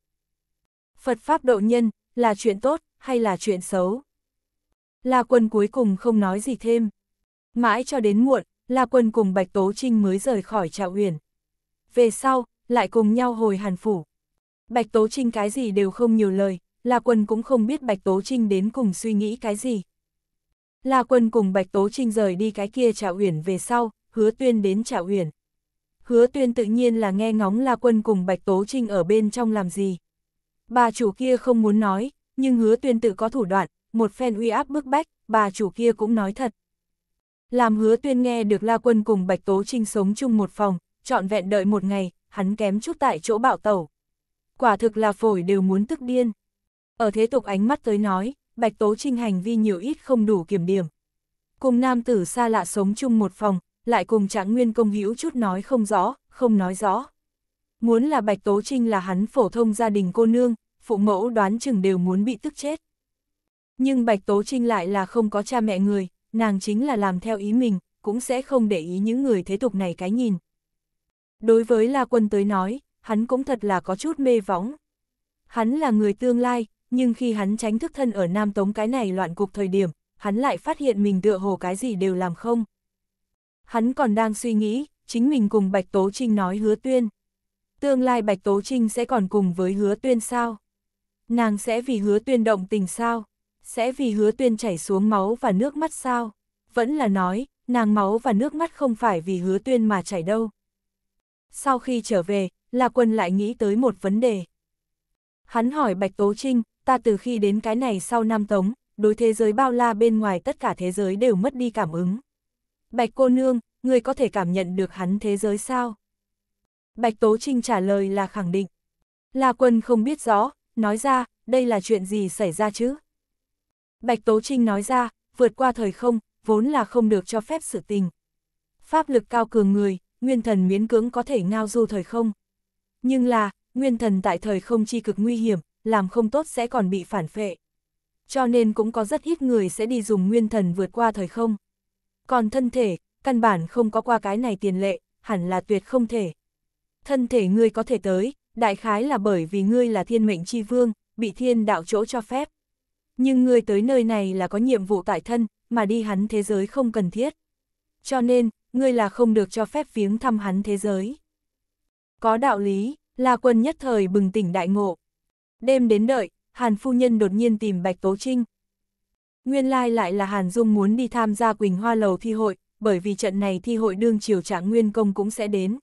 A: Phật Pháp độ nhân, là chuyện tốt, hay là chuyện xấu? La Quân cuối cùng không nói gì thêm. Mãi cho đến muộn, La Quân cùng Bạch Tố Trinh mới rời khỏi Trạo Huyền. Về sau, lại cùng nhau hồi Hàn Phủ. Bạch Tố Trinh cái gì đều không nhiều lời, La Quân cũng không biết Bạch Tố Trinh đến cùng suy nghĩ cái gì. La Quân cùng Bạch Tố Trinh rời đi cái kia Trạo Huyền về sau, hứa tuyên đến Trạo Huyền. Hứa tuyên tự nhiên là nghe ngóng La Quân cùng Bạch Tố Trinh ở bên trong làm gì. Bà chủ kia không muốn nói, nhưng hứa tuyên tự có thủ đoạn, một phen uy áp bức bách, bà chủ kia cũng nói thật. Làm hứa tuyên nghe được La Quân cùng Bạch Tố Trinh sống chung một phòng, trọn vẹn đợi một ngày, hắn kém chút tại chỗ bạo tẩu. Quả thực là phổi đều muốn tức điên. Ở thế tục ánh mắt tới nói, Bạch Tố Trinh hành vi nhiều ít không đủ kiểm điểm. Cùng nam tử xa lạ sống chung một phòng, lại cùng trạng nguyên công hữu chút nói không rõ, không nói rõ. Muốn là Bạch Tố Trinh là hắn phổ thông gia đình cô nương, phụ mẫu đoán chừng đều muốn bị tức chết. Nhưng Bạch Tố Trinh lại là không có cha mẹ người, nàng chính là làm theo ý mình, cũng sẽ không để ý những người thế tục này cái nhìn. Đối với La Quân tới nói, hắn cũng thật là có chút mê võng. Hắn là người tương lai, nhưng khi hắn tránh thức thân ở Nam Tống cái này loạn cục thời điểm, hắn lại phát hiện mình tựa hồ cái gì đều làm không. Hắn còn đang suy nghĩ, chính mình cùng Bạch Tố Trinh nói hứa tuyên, Tương lai Bạch Tố Trinh sẽ còn cùng với hứa tuyên sao? Nàng sẽ vì hứa tuyên động tình sao? Sẽ vì hứa tuyên chảy xuống máu và nước mắt sao? Vẫn là nói, nàng máu và nước mắt không phải vì hứa tuyên mà chảy đâu. Sau khi trở về, La Quân lại nghĩ tới một vấn đề. Hắn hỏi Bạch Tố Trinh, ta từ khi đến cái này sau năm tống, đối thế giới bao la bên ngoài tất cả thế giới đều mất đi cảm ứng. Bạch cô nương, người có thể cảm nhận được hắn thế giới sao? Bạch Tố Trinh trả lời là khẳng định. La Quân không biết rõ, nói ra, đây là chuyện gì xảy ra chứ? Bạch Tố Trinh nói ra, vượt qua thời không, vốn là không được cho phép sự tình. Pháp lực cao cường người, nguyên thần miễn cưỡng có thể ngao du thời không. Nhưng là, nguyên thần tại thời không chi cực nguy hiểm, làm không tốt sẽ còn bị phản phệ. Cho nên cũng có rất ít người sẽ đi dùng nguyên thần vượt qua thời không. Còn thân thể, căn bản không có qua cái này tiền lệ, hẳn là tuyệt không thể thân thể ngươi có thể tới, đại khái là bởi vì ngươi là thiên mệnh chi vương, bị thiên đạo chỗ cho phép. Nhưng ngươi tới nơi này là có nhiệm vụ tại thân, mà đi hắn thế giới không cần thiết. Cho nên, ngươi là không được cho phép viếng thăm hắn thế giới. Có đạo lý, là quân nhất thời bừng tỉnh đại ngộ. Đêm đến đợi, Hàn Phu Nhân đột nhiên tìm Bạch Tố Trinh. Nguyên lai lại là Hàn Dung muốn đi tham gia Quỳnh Hoa Lầu thi hội, bởi vì trận này thi hội đương triều trạng Nguyên Công cũng sẽ đến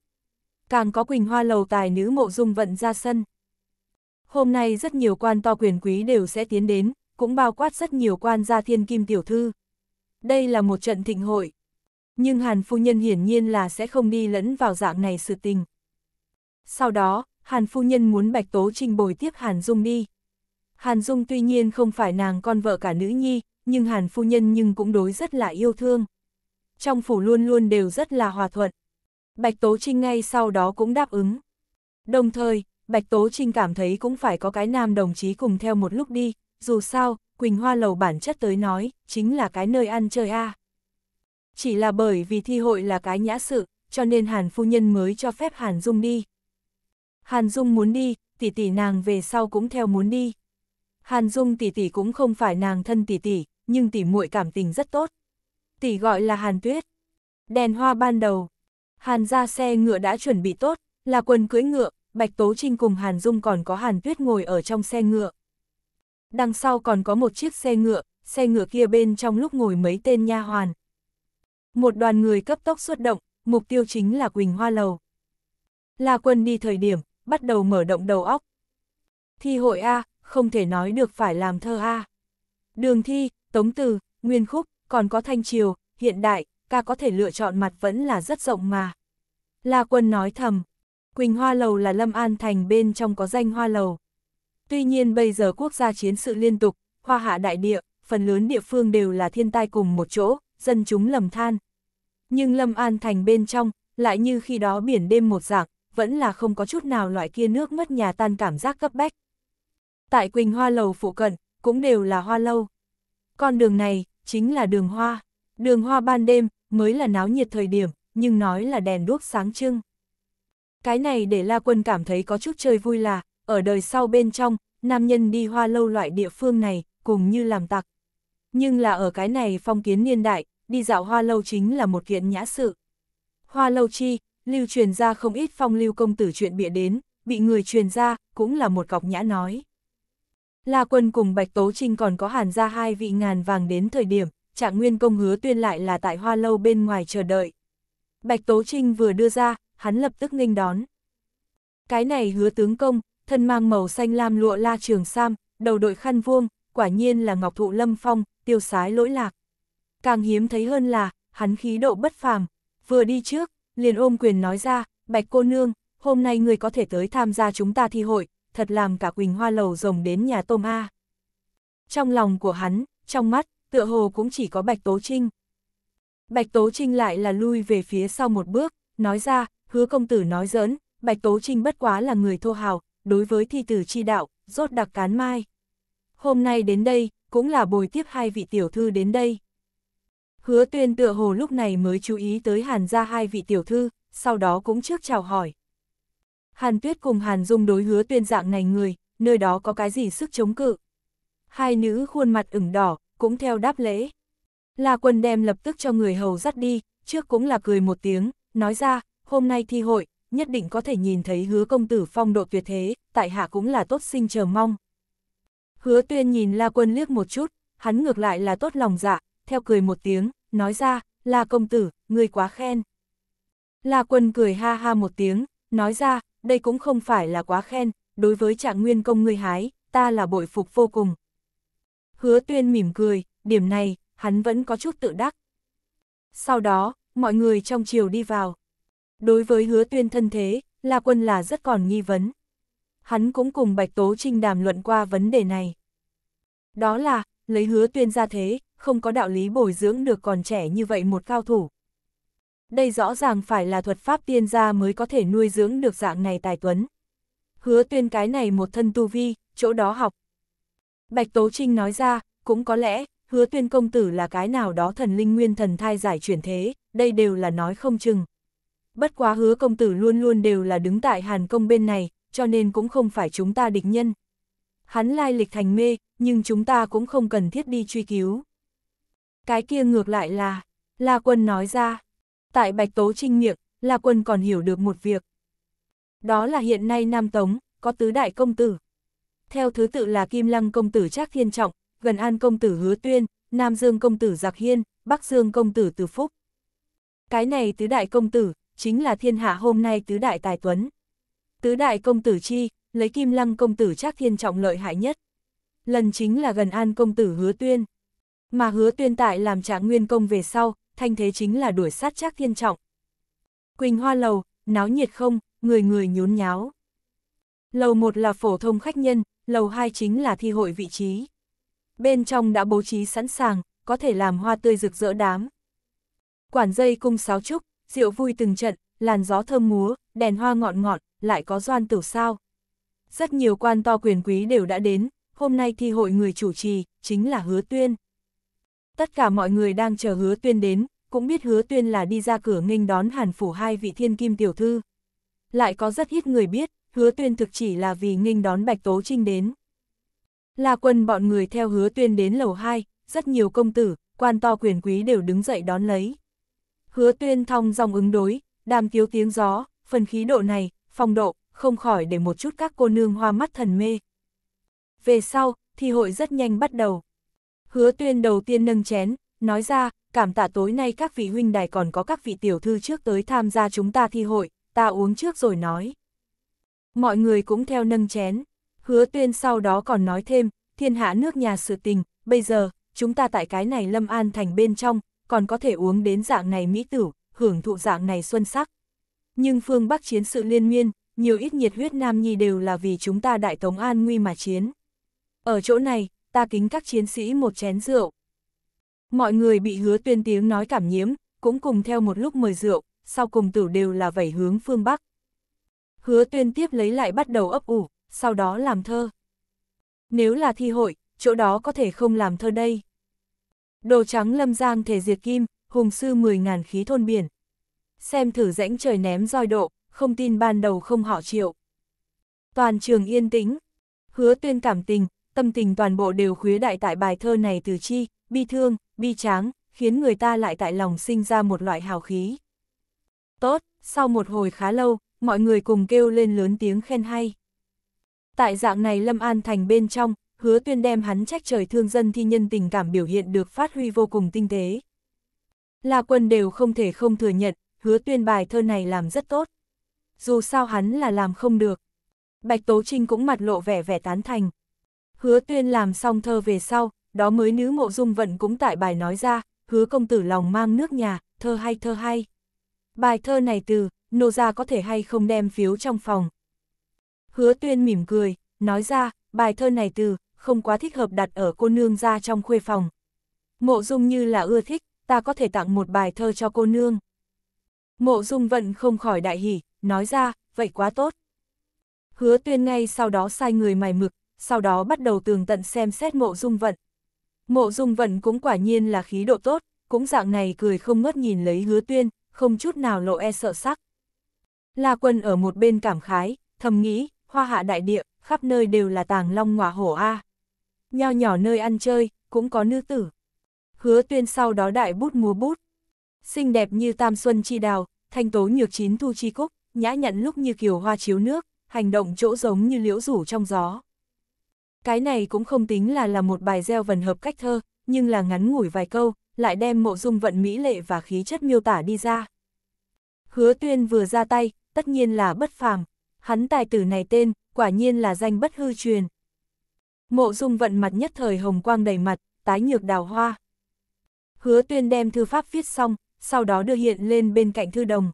A: càng có Quỳnh Hoa Lầu tài nữ mộ dung vận ra sân. Hôm nay rất nhiều quan to quyền quý đều sẽ tiến đến, cũng bao quát rất nhiều quan gia thiên kim tiểu thư. Đây là một trận thịnh hội. Nhưng Hàn Phu Nhân hiển nhiên là sẽ không đi lẫn vào dạng này sự tình. Sau đó, Hàn Phu Nhân muốn Bạch Tố Trinh bồi tiếp Hàn Dung đi. Hàn Dung tuy nhiên không phải nàng con vợ cả nữ nhi, nhưng Hàn Phu Nhân nhưng cũng đối rất là yêu thương. Trong phủ luôn luôn đều rất là hòa thuận. Bạch Tố Trinh ngay sau đó cũng đáp ứng. Đồng thời, Bạch Tố Trinh cảm thấy cũng phải có cái nam đồng chí cùng theo một lúc đi, dù sao, Quỳnh Hoa Lầu bản chất tới nói, chính là cái nơi ăn chơi a. Chỉ là bởi vì thi hội là cái nhã sự, cho nên Hàn Phu Nhân mới cho phép Hàn Dung đi. Hàn Dung muốn đi, tỷ tỷ nàng về sau cũng theo muốn đi. Hàn Dung tỷ tỷ cũng không phải nàng thân tỷ tỷ, nhưng tỷ muội cảm tình rất tốt. Tỷ gọi là Hàn Tuyết. Đèn hoa ban đầu, Hàn ra xe ngựa đã chuẩn bị tốt, là quần cưỡi ngựa, Bạch Tố Trinh cùng Hàn Dung còn có Hàn Tuyết ngồi ở trong xe ngựa. Đằng sau còn có một chiếc xe ngựa, xe ngựa kia bên trong lúc ngồi mấy tên nha hoàn. Một đoàn người cấp tốc xuất động, mục tiêu chính là Quỳnh Hoa Lầu. Là quân đi thời điểm, bắt đầu mở động đầu óc. Thi hội A, không thể nói được phải làm thơ A. Đường thi, tống từ, nguyên khúc, còn có thanh triều, hiện đại, ca có thể lựa chọn mặt vẫn là rất rộng mà. La Quân nói thầm, Quỳnh Hoa Lầu là Lâm An Thành bên trong có danh Hoa Lầu. Tuy nhiên bây giờ quốc gia chiến sự liên tục, hoa hạ đại địa, phần lớn địa phương đều là thiên tai cùng một chỗ, dân chúng lầm than. Nhưng Lâm An Thành bên trong, lại như khi đó biển đêm một dạng, vẫn là không có chút nào loại kia nước mất nhà tan cảm giác cấp bách. Tại Quỳnh Hoa Lầu phụ cận, cũng đều là hoa lâu. Con đường này, chính là đường hoa. Đường hoa ban đêm, mới là náo nhiệt thời điểm, nhưng nói là đèn đuốc sáng trưng. Cái này để La Quân cảm thấy có chút chơi vui là, ở đời sau bên trong, nam nhân đi hoa lâu loại địa phương này, cùng như làm tặc. Nhưng là ở cái này phong kiến niên đại, đi dạo hoa lâu chính là một kiện nhã sự. Hoa lâu chi, lưu truyền ra không ít phong lưu công tử chuyện bịa đến, bị người truyền ra, cũng là một cọc nhã nói. La Quân cùng Bạch Tố Trinh còn có hàn ra hai vị ngàn vàng đến thời điểm, trạng nguyên công hứa tuyên lại là tại hoa lâu bên ngoài chờ đợi. Bạch Tố Trinh vừa đưa ra, hắn lập tức nghênh đón. Cái này hứa tướng công, thân mang màu xanh lam lụa la trường sam, đầu đội khăn vuông, quả nhiên là ngọc thụ lâm phong, tiêu sái lỗi lạc. Càng hiếm thấy hơn là, hắn khí độ bất phàm, vừa đi trước, liền ôm quyền nói ra, bạch cô nương, hôm nay người có thể tới tham gia chúng ta thi hội, thật làm cả Quỳnh Hoa Lầu rồng đến nhà tôm A. Trong lòng của hắn, trong mắt, tựa hồ cũng chỉ có Bạch Tố Trinh. Bạch Tố Trinh lại là lui về phía sau một bước, nói ra, hứa công tử nói giỡn, Bạch Tố Trinh bất quá là người thô hào, đối với thi tử chi đạo, rốt đặc cán mai. Hôm nay đến đây, cũng là bồi tiếp hai vị tiểu thư đến đây. Hứa tuyên tựa hồ lúc này mới chú ý tới hàn ra hai vị tiểu thư, sau đó cũng trước chào hỏi. Hàn tuyết cùng hàn dung đối hứa tuyên dạng này người, nơi đó có cái gì sức chống cự. Hai nữ khuôn mặt ửng đỏ, cũng theo đáp lễ. La quân đem lập tức cho người hầu dắt đi, trước cũng là cười một tiếng, nói ra, hôm nay thi hội, nhất định có thể nhìn thấy hứa công tử phong độ tuyệt thế, tại hạ cũng là tốt sinh chờ mong. Hứa tuyên nhìn La quân liếc một chút, hắn ngược lại là tốt lòng dạ, theo cười một tiếng, nói ra, La công tử, người quá khen. La quân cười ha ha một tiếng, nói ra, đây cũng không phải là quá khen, đối với trạng nguyên công ngươi hái, ta là bội phục vô cùng hứa tuyên mỉm cười, điểm này, hắn vẫn có chút tự đắc. Sau đó, mọi người trong chiều đi vào. Đối với hứa tuyên thân thế, La Quân là rất còn nghi vấn. Hắn cũng cùng Bạch Tố Trinh đàm luận qua vấn đề này. Đó là, lấy hứa tuyên ra thế, không có đạo lý bồi dưỡng được còn trẻ như vậy một cao thủ. Đây rõ ràng phải là thuật pháp tiên gia mới có thể nuôi dưỡng được dạng này tài tuấn. Hứa tuyên cái này một thân tu vi, chỗ đó học, Bạch Tố Trinh nói ra, cũng có lẽ, hứa tuyên công tử là cái nào đó thần linh nguyên thần thai giải chuyển thế, đây đều là nói không chừng. Bất quá hứa công tử luôn luôn đều là đứng tại Hàn Công bên này, cho nên cũng không phải chúng ta địch nhân. Hắn lai lịch thành mê, nhưng chúng ta cũng không cần thiết đi truy cứu. Cái kia ngược lại là, La Quân nói ra, tại Bạch Tố Trinh miệng, La Quân còn hiểu được một việc. Đó là hiện nay Nam Tống, có tứ đại công tử, theo thứ tự là Kim Lăng công tử Trác Thiên Trọng, Gần An công tử Hứa Tuyên, Nam Dương công tử Giặc Hiên, Bắc Dương công tử Từ Phúc. Cái này tứ đại công tử, chính là thiên hạ hôm nay tứ đại tài tuấn. Tứ đại công tử chi, lấy Kim Lăng công tử Trác Thiên Trọng lợi hại nhất. Lần chính là Gần An công tử Hứa Tuyên. Mà Hứa Tuyên tại làm Trạng Nguyên công về sau, thanh thế chính là đuổi sát Trác Thiên Trọng. Quỳnh Hoa lầu, náo nhiệt không, người người nhốn nháo. Lầu một là phổ thông khách nhân, lầu 2 chính là thi hội vị trí. Bên trong đã bố trí sẵn sàng, có thể làm hoa tươi rực rỡ đám. Quản dây cung sáo trúc, rượu vui từng trận, làn gió thơm múa, đèn hoa ngọn ngọn, lại có doan tử sao. Rất nhiều quan to quyền quý đều đã đến, hôm nay thi hội người chủ trì, chính là Hứa Tuyên. Tất cả mọi người đang chờ Hứa Tuyên đến, cũng biết Hứa Tuyên là đi ra cửa nghênh đón Hàn Phủ hai vị thiên kim tiểu thư. Lại có rất ít người biết, hứa tuyên thực chỉ là vì nghinh đón Bạch Tố Trinh đến. Là quân bọn người theo hứa tuyên đến lầu 2, rất nhiều công tử, quan to quyền quý đều đứng dậy đón lấy. Hứa tuyên thong dòng ứng đối, đàm tiếu tiếng gió, phần khí độ này, phong độ, không khỏi để một chút các cô nương hoa mắt thần mê. Về sau, thi hội rất nhanh bắt đầu. Hứa tuyên đầu tiên nâng chén, nói ra, cảm tạ tối nay các vị huynh đài còn có các vị tiểu thư trước tới tham gia chúng ta thi hội, ta uống trước rồi nói. Mọi người cũng theo nâng chén. Hứa tuyên sau đó còn nói thêm, thiên hạ nước nhà sự tình, bây giờ, chúng ta tại cái này lâm an thành bên trong, còn có thể uống đến dạng này mỹ tử, hưởng thụ dạng này xuân sắc. Nhưng phương Bắc chiến sự liên miên, nhiều ít nhiệt huyết nam nhi đều là vì chúng ta đại tống an nguy mà chiến. Ở chỗ này, ta kính các chiến sĩ một chén rượu. Mọi người bị hứa tuyên tiếng nói cảm nhiễm, cũng cùng theo một lúc mời rượu, sau cùng tử đều là vẩy hướng phương Bắc hứa tuyên tiếp lấy lại bắt đầu ấp ủ, sau đó làm thơ. Nếu là thi hội, chỗ đó có thể không làm thơ đây. Đồ trắng lâm giang thể diệt kim, hùng sư 10.000 khí thôn biển. Xem thử rãnh trời ném roi độ, không tin ban đầu không họ chịu. Toàn trường yên tĩnh, hứa tuyên cảm tình, tâm tình toàn bộ đều khuế đại tại bài thơ này từ chi, bi thương, bi tráng, khiến người ta lại tại lòng sinh ra một loại hào khí. Tốt, sau một hồi khá lâu, mọi người cùng kêu lên lớn tiếng khen hay. Tại dạng này Lâm An Thành bên trong, hứa tuyên đem hắn trách trời thương dân thi nhân tình cảm biểu hiện được phát huy vô cùng tinh tế. La quân đều không thể không thừa nhận, hứa tuyên bài thơ này làm rất tốt. Dù sao hắn là làm không được. Bạch Tố Trinh cũng mặt lộ vẻ vẻ tán thành. Hứa tuyên làm xong thơ về sau, đó mới nữ mộ dung vận cũng tại bài nói ra, hứa công tử lòng mang nước nhà, thơ hay thơ hay. Bài thơ này từ, nô gia có thể hay không đem phiếu trong phòng. Hứa tuyên mỉm cười, nói ra, bài thơ này từ, không quá thích hợp đặt ở cô nương ra trong khuê phòng. Mộ dung như là ưa thích, ta có thể tặng một bài thơ cho cô nương. Mộ dung vận không khỏi đại hỉ, nói ra, vậy quá tốt. Hứa tuyên ngay sau đó sai người mài mực, sau đó bắt đầu tường tận xem xét mộ dung vận. Mộ dung vận cũng quả nhiên là khí độ tốt, cũng dạng này cười không ngớt nhìn lấy hứa tuyên, không chút nào lộ e sợ sắc. La quân ở một bên cảm khái, thầm nghĩ, hoa hạ đại địa, khắp nơi đều là tàng long ngọa hổ A. Nho nhỏ nơi ăn chơi, cũng có nữ tử. Hứa tuyên sau đó đại bút múa bút. Xinh đẹp như tam xuân chi đào, thanh tố nhược chín thu chi cúc, nhã nhận lúc như kiều hoa chiếu nước, hành động chỗ giống như liễu rủ trong gió. Cái này cũng không tính là là một bài gieo vần hợp cách thơ, nhưng là ngắn ngủi vài câu, lại đem mộ dung vận mỹ lệ và khí chất miêu tả đi ra. Hứa tuyên vừa ra tay, tất nhiên là bất phàm, hắn tài tử này tên, quả nhiên là danh bất hư truyền. Mộ dung vận mặt nhất thời hồng quang đầy mặt, tái nhược đào hoa. Hứa tuyên đem thư pháp viết xong, sau đó đưa hiện lên bên cạnh thư đồng.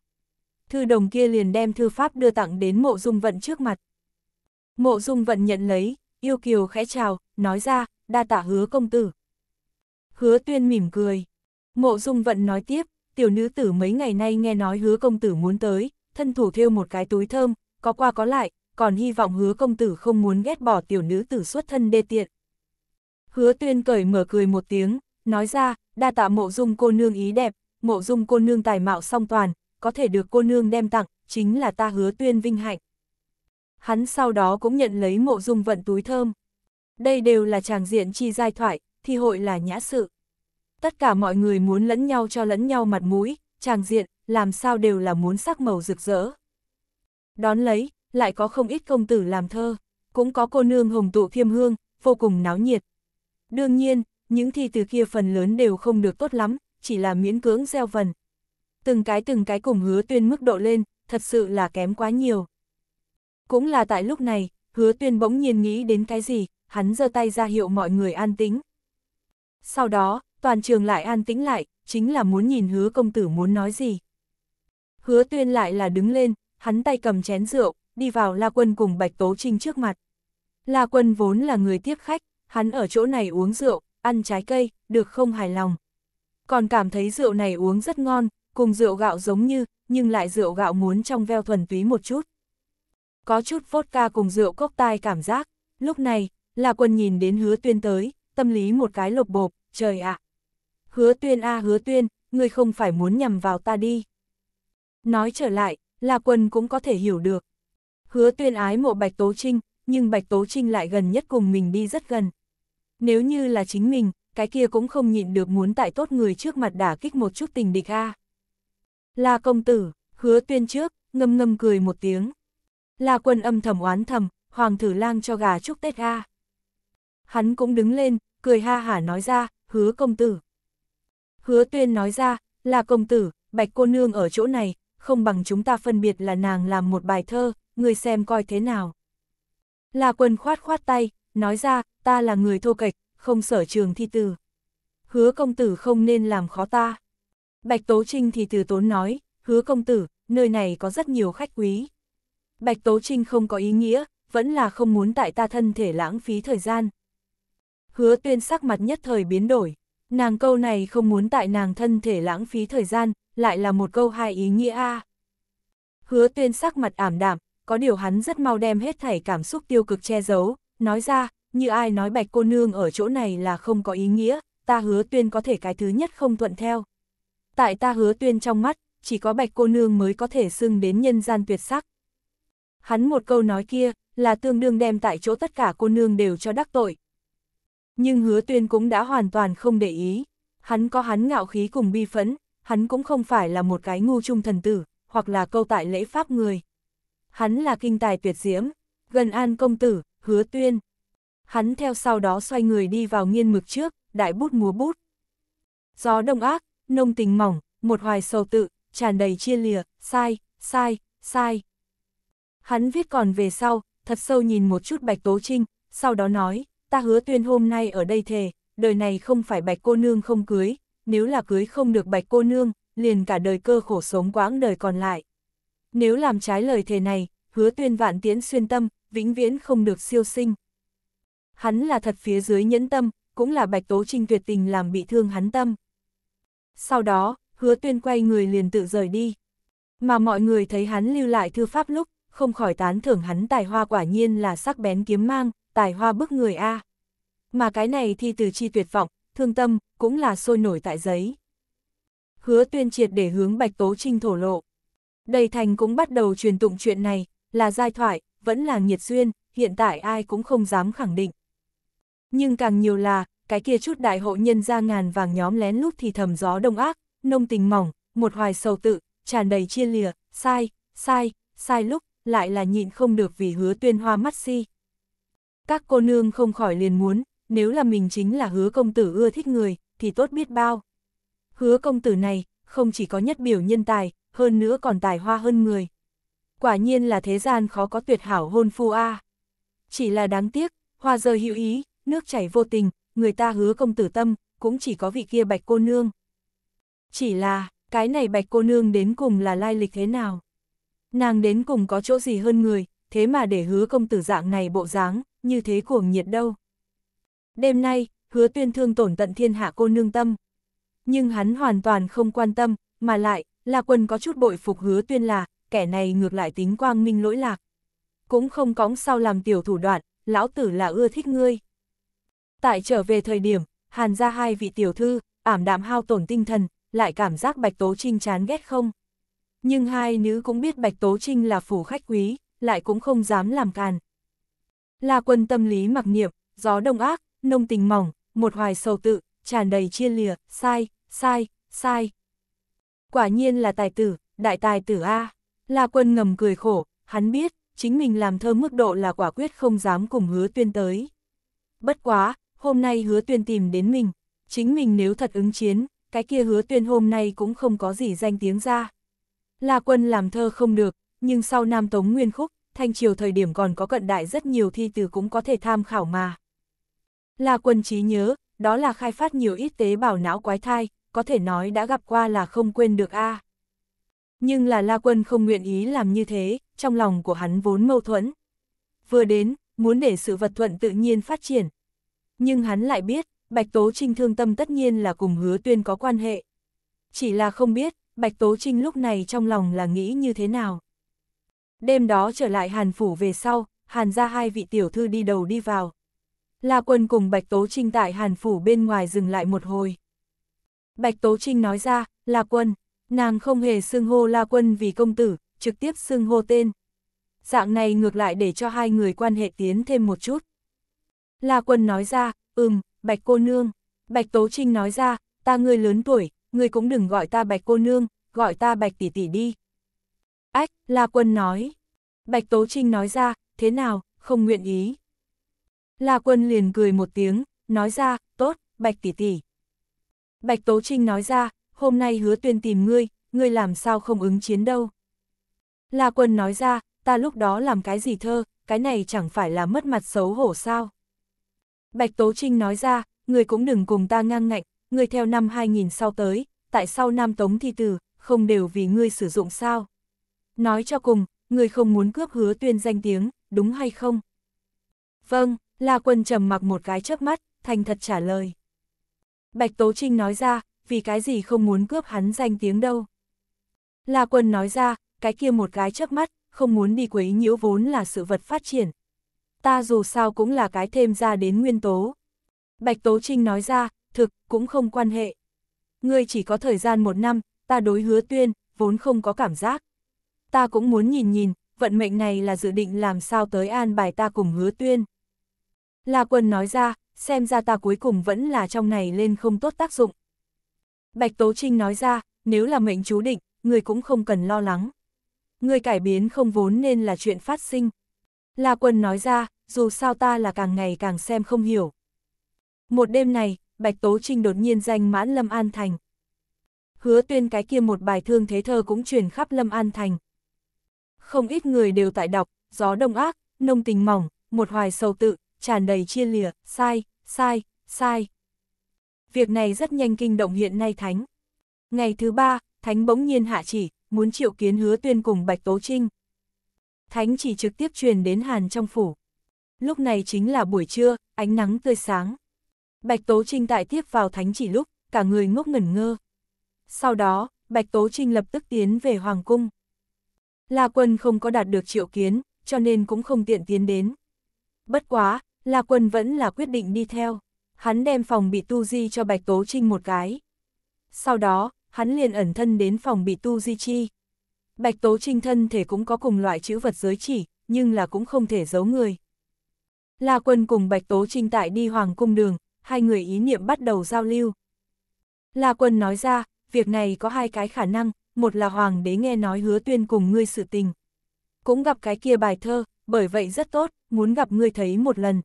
A: Thư đồng kia liền đem thư pháp đưa tặng đến mộ dung vận trước mặt. Mộ dung vận nhận lấy, yêu kiều khẽ chào, nói ra, đa tạ hứa công tử. Hứa tuyên mỉm cười. Mộ dung vận nói tiếp, tiểu nữ tử mấy ngày nay nghe nói hứa công tử muốn tới, thân thủ thêu một cái túi thơm, có qua có lại, còn hy vọng hứa công tử không muốn ghét bỏ tiểu nữ tử xuất thân đê tiện. Hứa tuyên cởi mở cười một tiếng, nói ra, đa tạ mộ dung cô nương ý đẹp, mộ dung cô nương tài mạo song toàn, có thể được cô nương đem tặng, chính là ta hứa tuyên vinh hạnh. Hắn sau đó cũng nhận lấy mộ dung vận túi thơm. Đây đều là chàng diện chi giai thoại, thi hội là nhã sự. Tất cả mọi người muốn lẫn nhau cho lẫn nhau mặt mũi, chàng diện, làm sao đều là muốn sắc màu rực rỡ. Đón lấy, lại có không ít công tử làm thơ, cũng có cô nương hồng tụ thiêm hương, vô cùng náo nhiệt. Đương nhiên, những thi từ kia phần lớn đều không được tốt lắm, chỉ là miễn cưỡng gieo vần. Từng cái từng cái cùng hứa tuyên mức độ lên, thật sự là kém quá nhiều. Cũng là tại lúc này, hứa tuyên bỗng nhiên nghĩ đến cái gì, hắn giơ tay ra hiệu mọi người an tĩnh. Sau đó, toàn trường lại an tĩnh lại, chính là muốn nhìn hứa công tử muốn nói gì. Hứa tuyên lại là đứng lên, hắn tay cầm chén rượu, đi vào La Quân cùng Bạch Tố Trinh trước mặt. La Quân vốn là người tiếp khách, hắn ở chỗ này uống rượu, ăn trái cây, được không hài lòng. Còn cảm thấy rượu này uống rất ngon, cùng rượu gạo giống như, nhưng lại rượu gạo muốn trong veo thuần túy một chút. Có chút vodka cùng rượu cốc tai cảm giác, lúc này, La Quân nhìn đến hứa tuyên tới, tâm lý một cái lột bộp, trời ạ. Hứa tuyên a hứa tuyên, ngươi không phải muốn nhầm vào ta đi. Nói trở lại, là quân cũng có thể hiểu được. Hứa tuyên ái mộ Bạch Tố Trinh, nhưng Bạch Tố Trinh lại gần nhất cùng mình đi rất gần. Nếu như là chính mình, cái kia cũng không nhịn được muốn tại tốt người trước mặt đả kích một chút tình địch a. À. Là công tử, hứa tuyên trước, ngâm ngâm cười một tiếng. Là quân âm thầm oán thầm, hoàng thử lang cho gà chúc Tết a. Hắn cũng đứng lên, cười ha hả nói ra, hứa công tử. Hứa tuyên nói ra, là công tử, bạch cô nương ở chỗ này, không bằng chúng ta phân biệt là nàng làm một bài thơ, người xem coi thế nào. Là quân khoát khoát tay, nói ra, ta là người thô kịch, không sở trường thi từ. Hứa công tử không nên làm khó ta. Bạch Tố Trinh thì từ tốn nói, hứa công tử, nơi này có rất nhiều khách quý. Bạch Tố Trinh không có ý nghĩa, vẫn là không muốn tại ta thân thể lãng phí thời gian. Hứa tuyên sắc mặt nhất thời biến đổi, nàng câu này không muốn tại nàng thân thể lãng phí thời gian, lại là một câu hai ý nghĩa a. Hứa tuyên sắc mặt ảm đạm, có điều hắn rất mau đem hết thảy cảm xúc tiêu cực che giấu, nói ra, như ai nói bạch cô nương ở chỗ này là không có ý nghĩa, ta hứa tuyên có thể cái thứ nhất không thuận theo. Tại ta hứa tuyên trong mắt, chỉ có bạch cô nương mới có thể xưng đến nhân gian tuyệt sắc. Hắn một câu nói kia, là tương đương đem tại chỗ tất cả cô nương đều cho đắc tội. Nhưng hứa tuyên cũng đã hoàn toàn không để ý, hắn có hắn ngạo khí cùng bi phấn hắn cũng không phải là một cái ngu trung thần tử, hoặc là câu tại lễ pháp người. Hắn là kinh tài tuyệt diễm, gần an công tử, hứa tuyên. Hắn theo sau đó xoay người đi vào nghiên mực trước, đại bút múa bút. Gió đông ác, nông tình mỏng, một hoài sầu tự, tràn đầy chia lìa, sai, sai, sai. Hắn viết còn về sau, thật sâu nhìn một chút Bạch Tố Trinh, sau đó nói, ta hứa tuyên hôm nay ở đây thề, đời này không phải Bạch cô nương không cưới, nếu là cưới không được bạch cô nương, liền cả đời cơ khổ sống quãng đời còn lại. Nếu làm trái lời thề này, hứa tuyên vạn tiễn xuyên tâm, vĩnh viễn không được siêu sinh. Hắn là thật phía dưới nhẫn tâm, cũng là bạch tố trinh tuyệt tình làm bị thương hắn tâm. Sau đó, hứa tuyên quay người liền tự rời đi. Mà mọi người thấy hắn lưu lại thư pháp lúc, không khỏi tán thưởng hắn tài hoa quả nhiên là sắc bén kiếm mang, tài hoa bức người A. Mà cái này thì từ chi tuyệt vọng, thương tâm, cũng là sôi nổi tại giấy. Hứa tuyên triệt để hướng Bạch Tố Trinh thổ lộ. Đầy thành cũng bắt đầu truyền tụng chuyện này, là giai thoại, vẫn là nhiệt duyên, hiện tại ai cũng không dám khẳng định. Nhưng càng nhiều là, cái kia chút đại hộ nhân ra ngàn vàng nhóm lén lút thì thầm gió đông ác, nông tình mỏng, một hoài sầu tự, tràn đầy chia lìa, sai, sai, sai lúc, lại là nhịn không được vì hứa tuyên hoa mắt si. Các cô nương không khỏi liền muốn, nếu là mình chính là hứa công tử ưa thích người, thì tốt biết bao. Hứa công tử này, không chỉ có nhất biểu nhân tài, hơn nữa còn tài hoa hơn người. Quả nhiên là thế gian khó có tuyệt hảo hôn phu a. Chỉ là đáng tiếc, hoa rơi hữu ý, nước chảy vô tình, người ta hứa công tử tâm, cũng chỉ có vị kia bạch cô nương. Chỉ là, cái này bạch cô nương đến cùng là lai lịch thế nào? Nàng đến cùng có chỗ gì hơn người, thế mà để hứa công tử dạng này bộ dáng, như thế cuồng nhiệt đâu. Đêm nay, hứa tuyên thương tổn tận thiên hạ cô nương tâm. Nhưng hắn hoàn toàn không quan tâm, mà lại, là quân có chút bội phục hứa tuyên là, kẻ này ngược lại tính quang minh lỗi lạc. Cũng không cõng sau làm tiểu thủ đoạn, lão tử là ưa thích ngươi. Tại trở về thời điểm, hàn ra hai vị tiểu thư, ảm đạm hao tổn tinh thần, lại cảm giác Bạch Tố Trinh chán ghét không. Nhưng hai nữ cũng biết Bạch Tố Trinh là phủ khách quý, lại cũng không dám làm càn. Là quân tâm lý mặc niệm, gió đông ác, nông tình mỏng, một hoài sầu tự, tràn đầy chia lìa, sai, sai, sai. Quả nhiên là tài tử, đại tài tử A. La quân ngầm cười khổ, hắn biết, chính mình làm thơ mức độ là quả quyết không dám cùng hứa tuyên tới. Bất quá, hôm nay hứa tuyên tìm đến mình, chính mình nếu thật ứng chiến, cái kia hứa tuyên hôm nay cũng không có gì danh tiếng ra. La quân làm thơ không được, nhưng sau Nam Tống Nguyên Khúc, Thanh Triều thời điểm còn có cận đại rất nhiều thi từ cũng có thể tham khảo mà. Là quân trí nhớ, đó là khai phát nhiều ít tế bào não quái thai, có thể nói đã gặp qua là không quên được a. À. Nhưng là La Quân không nguyện ý làm như thế, trong lòng của hắn vốn mâu thuẫn. Vừa đến, muốn để sự vật thuận tự nhiên phát triển. Nhưng hắn lại biết, Bạch Tố Trinh thương tâm tất nhiên là cùng hứa tuyên có quan hệ. Chỉ là không biết, Bạch Tố Trinh lúc này trong lòng là nghĩ như thế nào. Đêm đó trở lại Hàn Phủ về sau, Hàn ra hai vị tiểu thư đi đầu đi vào. La Quân cùng Bạch Tố Trinh tại Hàn Phủ bên ngoài dừng lại một hồi. Bạch Tố Trinh nói ra, La Quân, nàng không hề xưng hô La Quân vì công tử, trực tiếp xưng hô tên. Dạng này ngược lại để cho hai người quan hệ tiến thêm một chút. La Quân nói ra, ừm, Bạch cô nương. Bạch Tố Trinh nói ra, ta người lớn tuổi, người cũng đừng gọi ta Bạch cô nương, gọi ta Bạch tỷ tỷ đi. Ách, La Quân nói. Bạch Tố Trinh nói ra, thế nào, không nguyện ý. La Quân liền cười một tiếng, nói ra, tốt, Bạch tỷ tỷ. Bạch Tố Trinh nói ra, hôm nay hứa tuyên tìm ngươi, ngươi làm sao không ứng chiến đâu. La Quân nói ra, ta lúc đó làm cái gì thơ, cái này chẳng phải là mất mặt xấu hổ sao. Bạch Tố Trinh nói ra, ngươi cũng đừng cùng ta ngang ngạnh, ngươi theo năm 2000 sau tới, tại sao Nam Tống thi tử, không đều vì ngươi sử dụng sao. Nói cho cùng, ngươi không muốn cướp hứa tuyên danh tiếng, đúng hay không? Vâng. La Quân trầm mặc một cái chớp mắt, thành thật trả lời. Bạch Tố Trinh nói ra, vì cái gì không muốn cướp hắn danh tiếng đâu. La Quân nói ra, cái kia một cái chớp mắt, không muốn đi quấy nhiễu vốn là sự vật phát triển. Ta dù sao cũng là cái thêm ra đến nguyên tố. Bạch Tố Trinh nói ra, thực, cũng không quan hệ. Ngươi chỉ có thời gian một năm, ta đối hứa tuyên, vốn không có cảm giác. Ta cũng muốn nhìn nhìn, vận mệnh này là dự định làm sao tới an bài ta cùng hứa tuyên. La Quân nói ra, xem ra ta cuối cùng vẫn là trong này lên không tốt tác dụng. Bạch Tố Trinh nói ra, nếu là mệnh chú định, người cũng không cần lo lắng. Người cải biến không vốn nên là chuyện phát sinh. La Quân nói ra, dù sao ta là càng ngày càng xem không hiểu. Một đêm này, Bạch Tố Trinh đột nhiên danh mãn Lâm An Thành. Hứa tuyên cái kia một bài thương thế thơ cũng truyền khắp Lâm An Thành. Không ít người đều tại đọc, gió đông ác, nông tình mỏng, một hoài sầu tự, tràn đầy chia lìa, sai, sai, sai. Việc này rất nhanh kinh động hiện nay Thánh. Ngày thứ ba, Thánh bỗng nhiên hạ chỉ, muốn triệu kiến hứa tuyên cùng Bạch Tố Trinh. Thánh chỉ trực tiếp truyền đến Hàn trong phủ. Lúc này chính là buổi trưa, ánh nắng tươi sáng. Bạch Tố Trinh tại tiếp vào Thánh chỉ lúc, cả người ngốc ngẩn ngơ. Sau đó, Bạch Tố Trinh lập tức tiến về Hoàng Cung. La Quân không có đạt được triệu kiến, cho nên cũng không tiện tiến đến. Bất quá, La Quân vẫn là quyết định đi theo. Hắn đem phòng bị tu di cho Bạch Tố Trinh một cái. Sau đó, hắn liền ẩn thân đến phòng bị tu di chi. Bạch Tố Trinh thân thể cũng có cùng loại chữ vật giới chỉ, nhưng là cũng không thể giấu người. La Quân cùng Bạch Tố Trinh tại đi Hoàng Cung Đường, hai người ý niệm bắt đầu giao lưu. La Quân nói ra, việc này có hai cái khả năng, một là Hoàng đế nghe nói hứa tuyên cùng ngươi sự tình. Cũng gặp cái kia bài thơ, bởi vậy rất tốt, muốn gặp ngươi thấy một lần.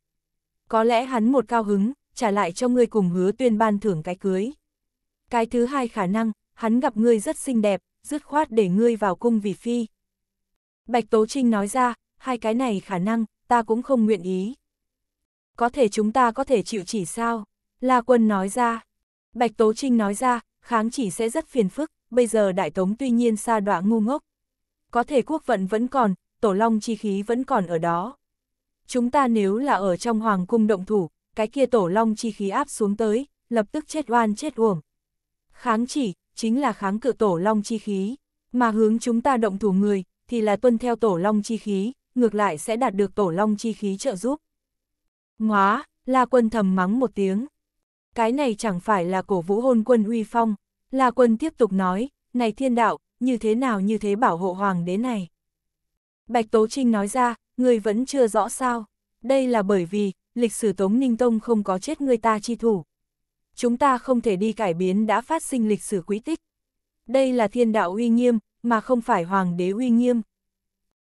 A: Có lẽ hắn một cao hứng, trả lại cho ngươi cùng hứa tuyên ban thưởng cái cưới. Cái thứ hai khả năng, hắn gặp ngươi rất xinh đẹp, dứt khoát để ngươi vào cung vì phi. Bạch Tố Trinh nói ra, hai cái này khả năng, ta cũng không nguyện ý. Có thể chúng ta có thể chịu chỉ sao? La Quân nói ra. Bạch Tố Trinh nói ra, kháng chỉ sẽ rất phiền phức, bây giờ Đại Tống tuy nhiên xa đọa ngu ngốc. Có thể quốc vận vẫn còn, Tổ Long chi khí vẫn còn ở đó chúng ta nếu là ở trong hoàng cung động thủ, cái kia tổ long chi khí áp xuống tới, lập tức chết oan chết uổng. Kháng chỉ, chính là kháng cự tổ long chi khí, mà hướng chúng ta động thủ người, thì là tuân theo tổ long chi khí, ngược lại sẽ đạt được tổ long chi khí trợ giúp. Ngóa, la quân thầm mắng một tiếng. Cái này chẳng phải là cổ vũ hôn quân uy phong, la quân tiếp tục nói, này thiên đạo, như thế nào như thế bảo hộ hoàng đế này. Bạch Tố Trinh nói ra, người vẫn chưa rõ sao. Đây là bởi vì, lịch sử Tống Ninh Tông không có chết người ta chi thủ. Chúng ta không thể đi cải biến đã phát sinh lịch sử quý tích. Đây là thiên đạo uy nghiêm, mà không phải hoàng đế uy nghiêm.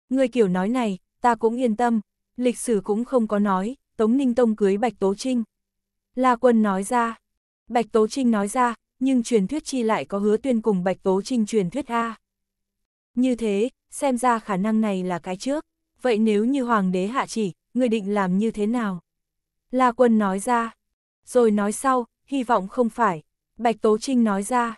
A: Người kiểu nói này, ta cũng yên tâm, lịch sử cũng không có nói, Tống Ninh Tông cưới Bạch Tố Trinh. La Quân nói ra, Bạch Tố Trinh nói ra, nhưng truyền thuyết chi lại có hứa tuyên cùng Bạch Tố Trinh truyền thuyết A. Như thế, xem ra khả năng này là cái trước vậy nếu như hoàng đế hạ chỉ, người định làm như thế nào? La quân nói ra, rồi nói sau, hy vọng không phải, Bạch Tố Trinh nói ra.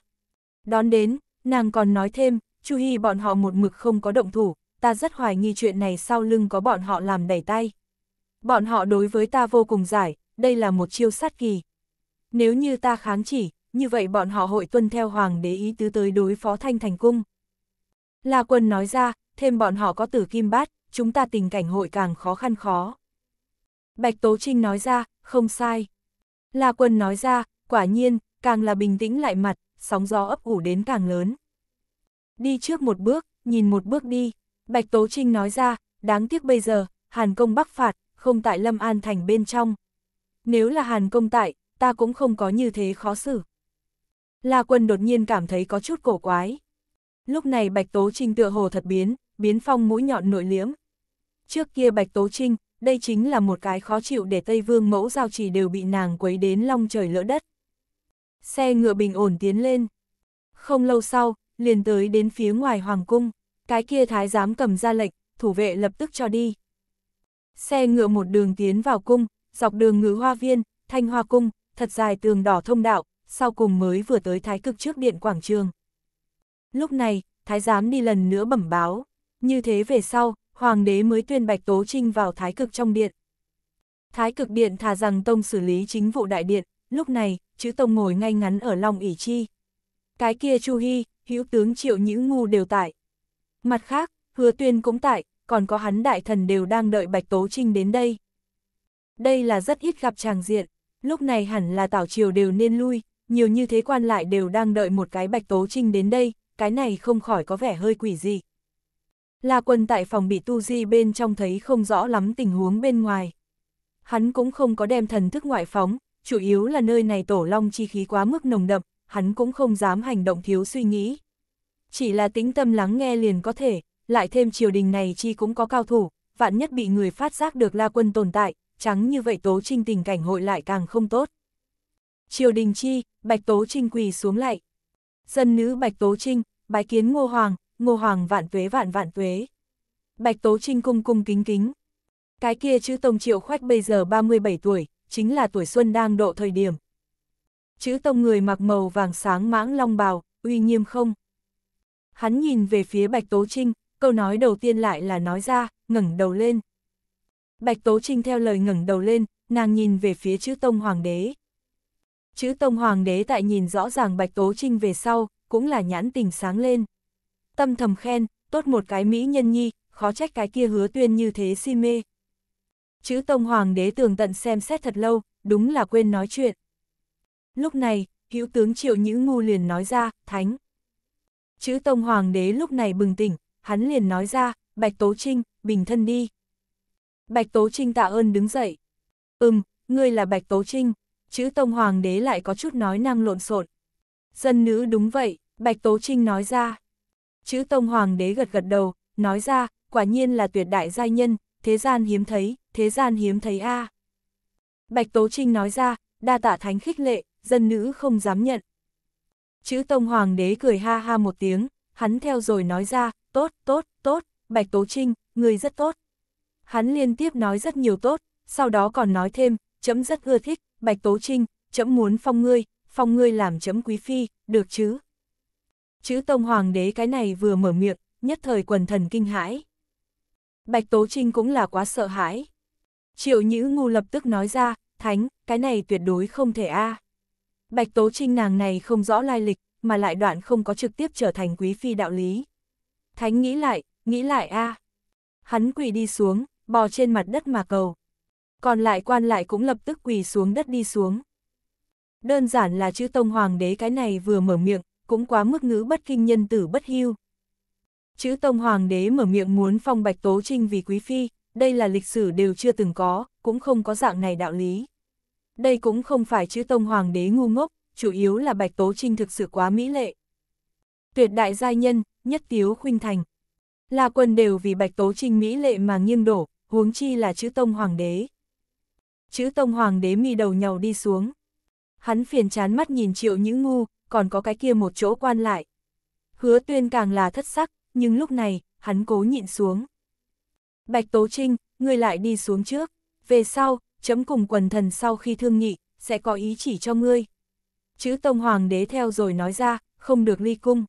A: Đón đến, nàng còn nói thêm, Chu Hy bọn họ một mực không có động thủ, ta rất hoài nghi chuyện này sau lưng có bọn họ làm đẩy tay. Bọn họ đối với ta vô cùng giải, đây là một chiêu sát kỳ. Nếu như ta kháng chỉ, như vậy bọn họ hội tuân theo hoàng đế ý tứ tới đối phó thanh thành cung. La quân nói ra, thêm bọn họ có tử kim bát, chúng ta tình cảnh hội càng khó khăn khó. Bạch Tố Trinh nói ra, không sai. La Quân nói ra, quả nhiên, càng là bình tĩnh lại mặt, sóng gió ấp ủ đến càng lớn. Đi trước một bước, nhìn một bước đi. Bạch Tố Trinh nói ra, đáng tiếc bây giờ, Hàn Công bắc phạt, không tại Lâm An Thành bên trong. Nếu là Hàn Công tại, ta cũng không có như thế khó xử. La Quân đột nhiên cảm thấy có chút cổ quái. Lúc này Bạch Tố Trinh tựa hồ thật biến, biến phong mũi nhọn nội liếm, Trước kia Bạch Tố Trinh, đây chính là một cái khó chịu để Tây Vương mẫu giao chỉ đều bị nàng quấy đến long trời lỡ đất. Xe ngựa bình ổn tiến lên. Không lâu sau, liền tới đến phía ngoài Hoàng Cung, cái kia thái giám cầm ra lệnh, thủ vệ lập tức cho đi. Xe ngựa một đường tiến vào cung, dọc đường ngự hoa viên, thanh hoa cung, thật dài tường đỏ thông đạo, sau cùng mới vừa tới thái cực trước điện quảng trường. Lúc này, thái giám đi lần nữa bẩm báo, như thế về sau, hoàng đế mới tuyên bạch Tố Trinh vào thái cực trong điện. Thái cực điện thà rằng Tông xử lý chính vụ đại điện, lúc này, chữ Tông ngồi ngay ngắn ở Long ỷ chi. Cái kia Chu Hy, hữu tướng Triệu những Ngu đều tại. Mặt khác, Hứa Tuyên cũng tại, còn có hắn đại thần đều đang đợi Bạch Tố Trinh đến đây. Đây là rất ít gặp tràng diện, lúc này hẳn là tảo triều đều nên lui, nhiều như thế quan lại đều đang đợi một cái Bạch Tố Trinh đến đây, cái này không khỏi có vẻ hơi quỷ dị. La Quân tại phòng bị tu di bên trong thấy không rõ lắm tình huống bên ngoài. Hắn cũng không có đem thần thức ngoại phóng, chủ yếu là nơi này tổ long chi khí quá mức nồng đậm, hắn cũng không dám hành động thiếu suy nghĩ. Chỉ là tĩnh tâm lắng nghe liền có thể, lại thêm triều đình này chi cũng có cao thủ, vạn nhất bị người phát giác được La Quân tồn tại, trắng như vậy Tố Trinh tình cảnh hội lại càng không tốt. Triều đình chi, Bạch Tố Trinh quỳ xuống lại. Dân nữ Bạch Tố Trinh, bái kiến Ngô Hoàng, ngô hoàng vạn tuế vạn vạn tuế. Bạch Tố Trinh cung cung kính kính. Cái kia chữ Tông Triệu Khoách bây giờ 37 tuổi, chính là tuổi xuân đang độ thời điểm. Chữ Tông người mặc màu vàng sáng mãng long bào, uy nghiêm không. Hắn nhìn về phía Bạch Tố Trinh, câu nói đầu tiên lại là nói ra, ngẩng đầu lên. Bạch Tố Trinh theo lời ngẩng đầu lên, nàng nhìn về phía chữ Tông Hoàng đế. Chữ Tông Hoàng đế tại nhìn rõ ràng Bạch Tố Trinh về sau, cũng là nhãn tình sáng lên tâm thầm khen, tốt một cái mỹ nhân nhi, khó trách cái kia hứa tuyên như thế si mê. Chữ Tông Hoàng đế tường tận xem xét thật lâu, đúng là quên nói chuyện. Lúc này, hữu tướng triệu những ngu liền nói ra, thánh. Chữ Tông Hoàng đế lúc này bừng tỉnh, hắn liền nói ra, Bạch Tố Trinh, bình thân đi. Bạch Tố Trinh tạ ơn đứng dậy. Ừm, ngươi là Bạch Tố Trinh, chữ Tông Hoàng đế lại có chút nói năng lộn xộn. Dân nữ đúng vậy, Bạch Tố Trinh nói ra. Chữ Tông Hoàng đế gật gật đầu, nói ra, quả nhiên là tuyệt đại giai nhân, thế gian hiếm thấy, thế gian hiếm thấy a. À. Bạch Tố Trinh nói ra, đa tạ thánh khích lệ, dân nữ không dám nhận. Chữ Tông Hoàng đế cười ha ha một tiếng, hắn theo rồi nói ra, tốt, tốt, tốt, Bạch Tố Trinh, người rất tốt. Hắn liên tiếp nói rất nhiều tốt, sau đó còn nói thêm, chấm rất ưa thích, Bạch Tố Trinh, chấm muốn phong ngươi, phong ngươi làm chấm quý phi, được chứ? chữ Tông Hoàng đế cái này vừa mở miệng, nhất thời quần thần kinh hãi. Bạch Tố Trinh cũng là quá sợ hãi. Triệu Nhữ Ngu lập tức nói ra, Thánh, cái này tuyệt đối không thể a. Bạch Tố Trinh nàng này không rõ lai lịch, mà lại đoạn không có trực tiếp trở thành quý phi đạo lý. Thánh nghĩ lại, nghĩ lại a. Hắn quỳ đi xuống, bò trên mặt đất mà cầu. Còn lại quan lại cũng lập tức quỳ xuống đất đi xuống. Đơn giản là chữ Tông Hoàng đế cái này vừa mở miệng, cũng quá mức ngữ bất kinh nhân tử bất hưu. Chữ Tông Hoàng đế mở miệng muốn phong Bạch Tố Trinh vì Quý Phi, đây là lịch sử đều chưa từng có, cũng không có dạng này đạo lý. Đây cũng không phải chữ Tông Hoàng đế ngu ngốc, chủ yếu là Bạch Tố Trinh thực sự quá mỹ lệ. Tuyệt đại giai nhân, nhất tiếu khuynh thành. Là quân đều vì Bạch Tố Trinh mỹ lệ mà nghiêng đổ, huống chi là chữ Tông Hoàng đế. Chữ Tông Hoàng đế mi đầu nhau đi xuống. Hắn phiền chán mắt nhìn triệu những ngu, còn có cái kia một chỗ quan lại. Hứa tuyên càng là thất sắc, nhưng lúc này, hắn cố nhịn xuống. Bạch Tố Trinh, ngươi lại đi xuống trước, về sau, chấm cùng quần thần sau khi thương nghị, sẽ có ý chỉ cho ngươi. Chữ Tông Hoàng đế theo rồi nói ra, không được ly cung.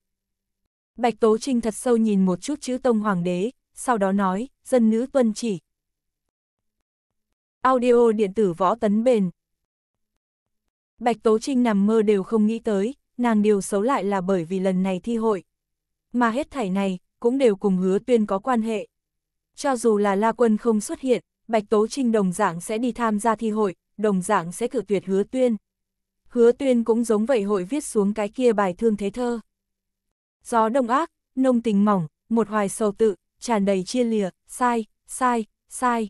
A: Bạch Tố Trinh thật sâu nhìn một chút chữ Tông Hoàng đế, sau đó nói, dân nữ tuân chỉ. Audio điện tử võ tấn bền. Bạch Tố Trinh nằm mơ đều không nghĩ tới, nàng điều xấu lại là bởi vì lần này thi hội. Mà hết thảy này, cũng đều cùng hứa tuyên có quan hệ. Cho dù là La Quân không xuất hiện, Bạch Tố Trinh đồng dạng sẽ đi tham gia thi hội, đồng dạng sẽ cử tuyệt hứa tuyên. Hứa tuyên cũng giống vậy hội viết xuống cái kia bài thương thế thơ. Gió đông ác, nông tình mỏng, một hoài sầu tự, tràn đầy chia lìa, sai, sai, sai.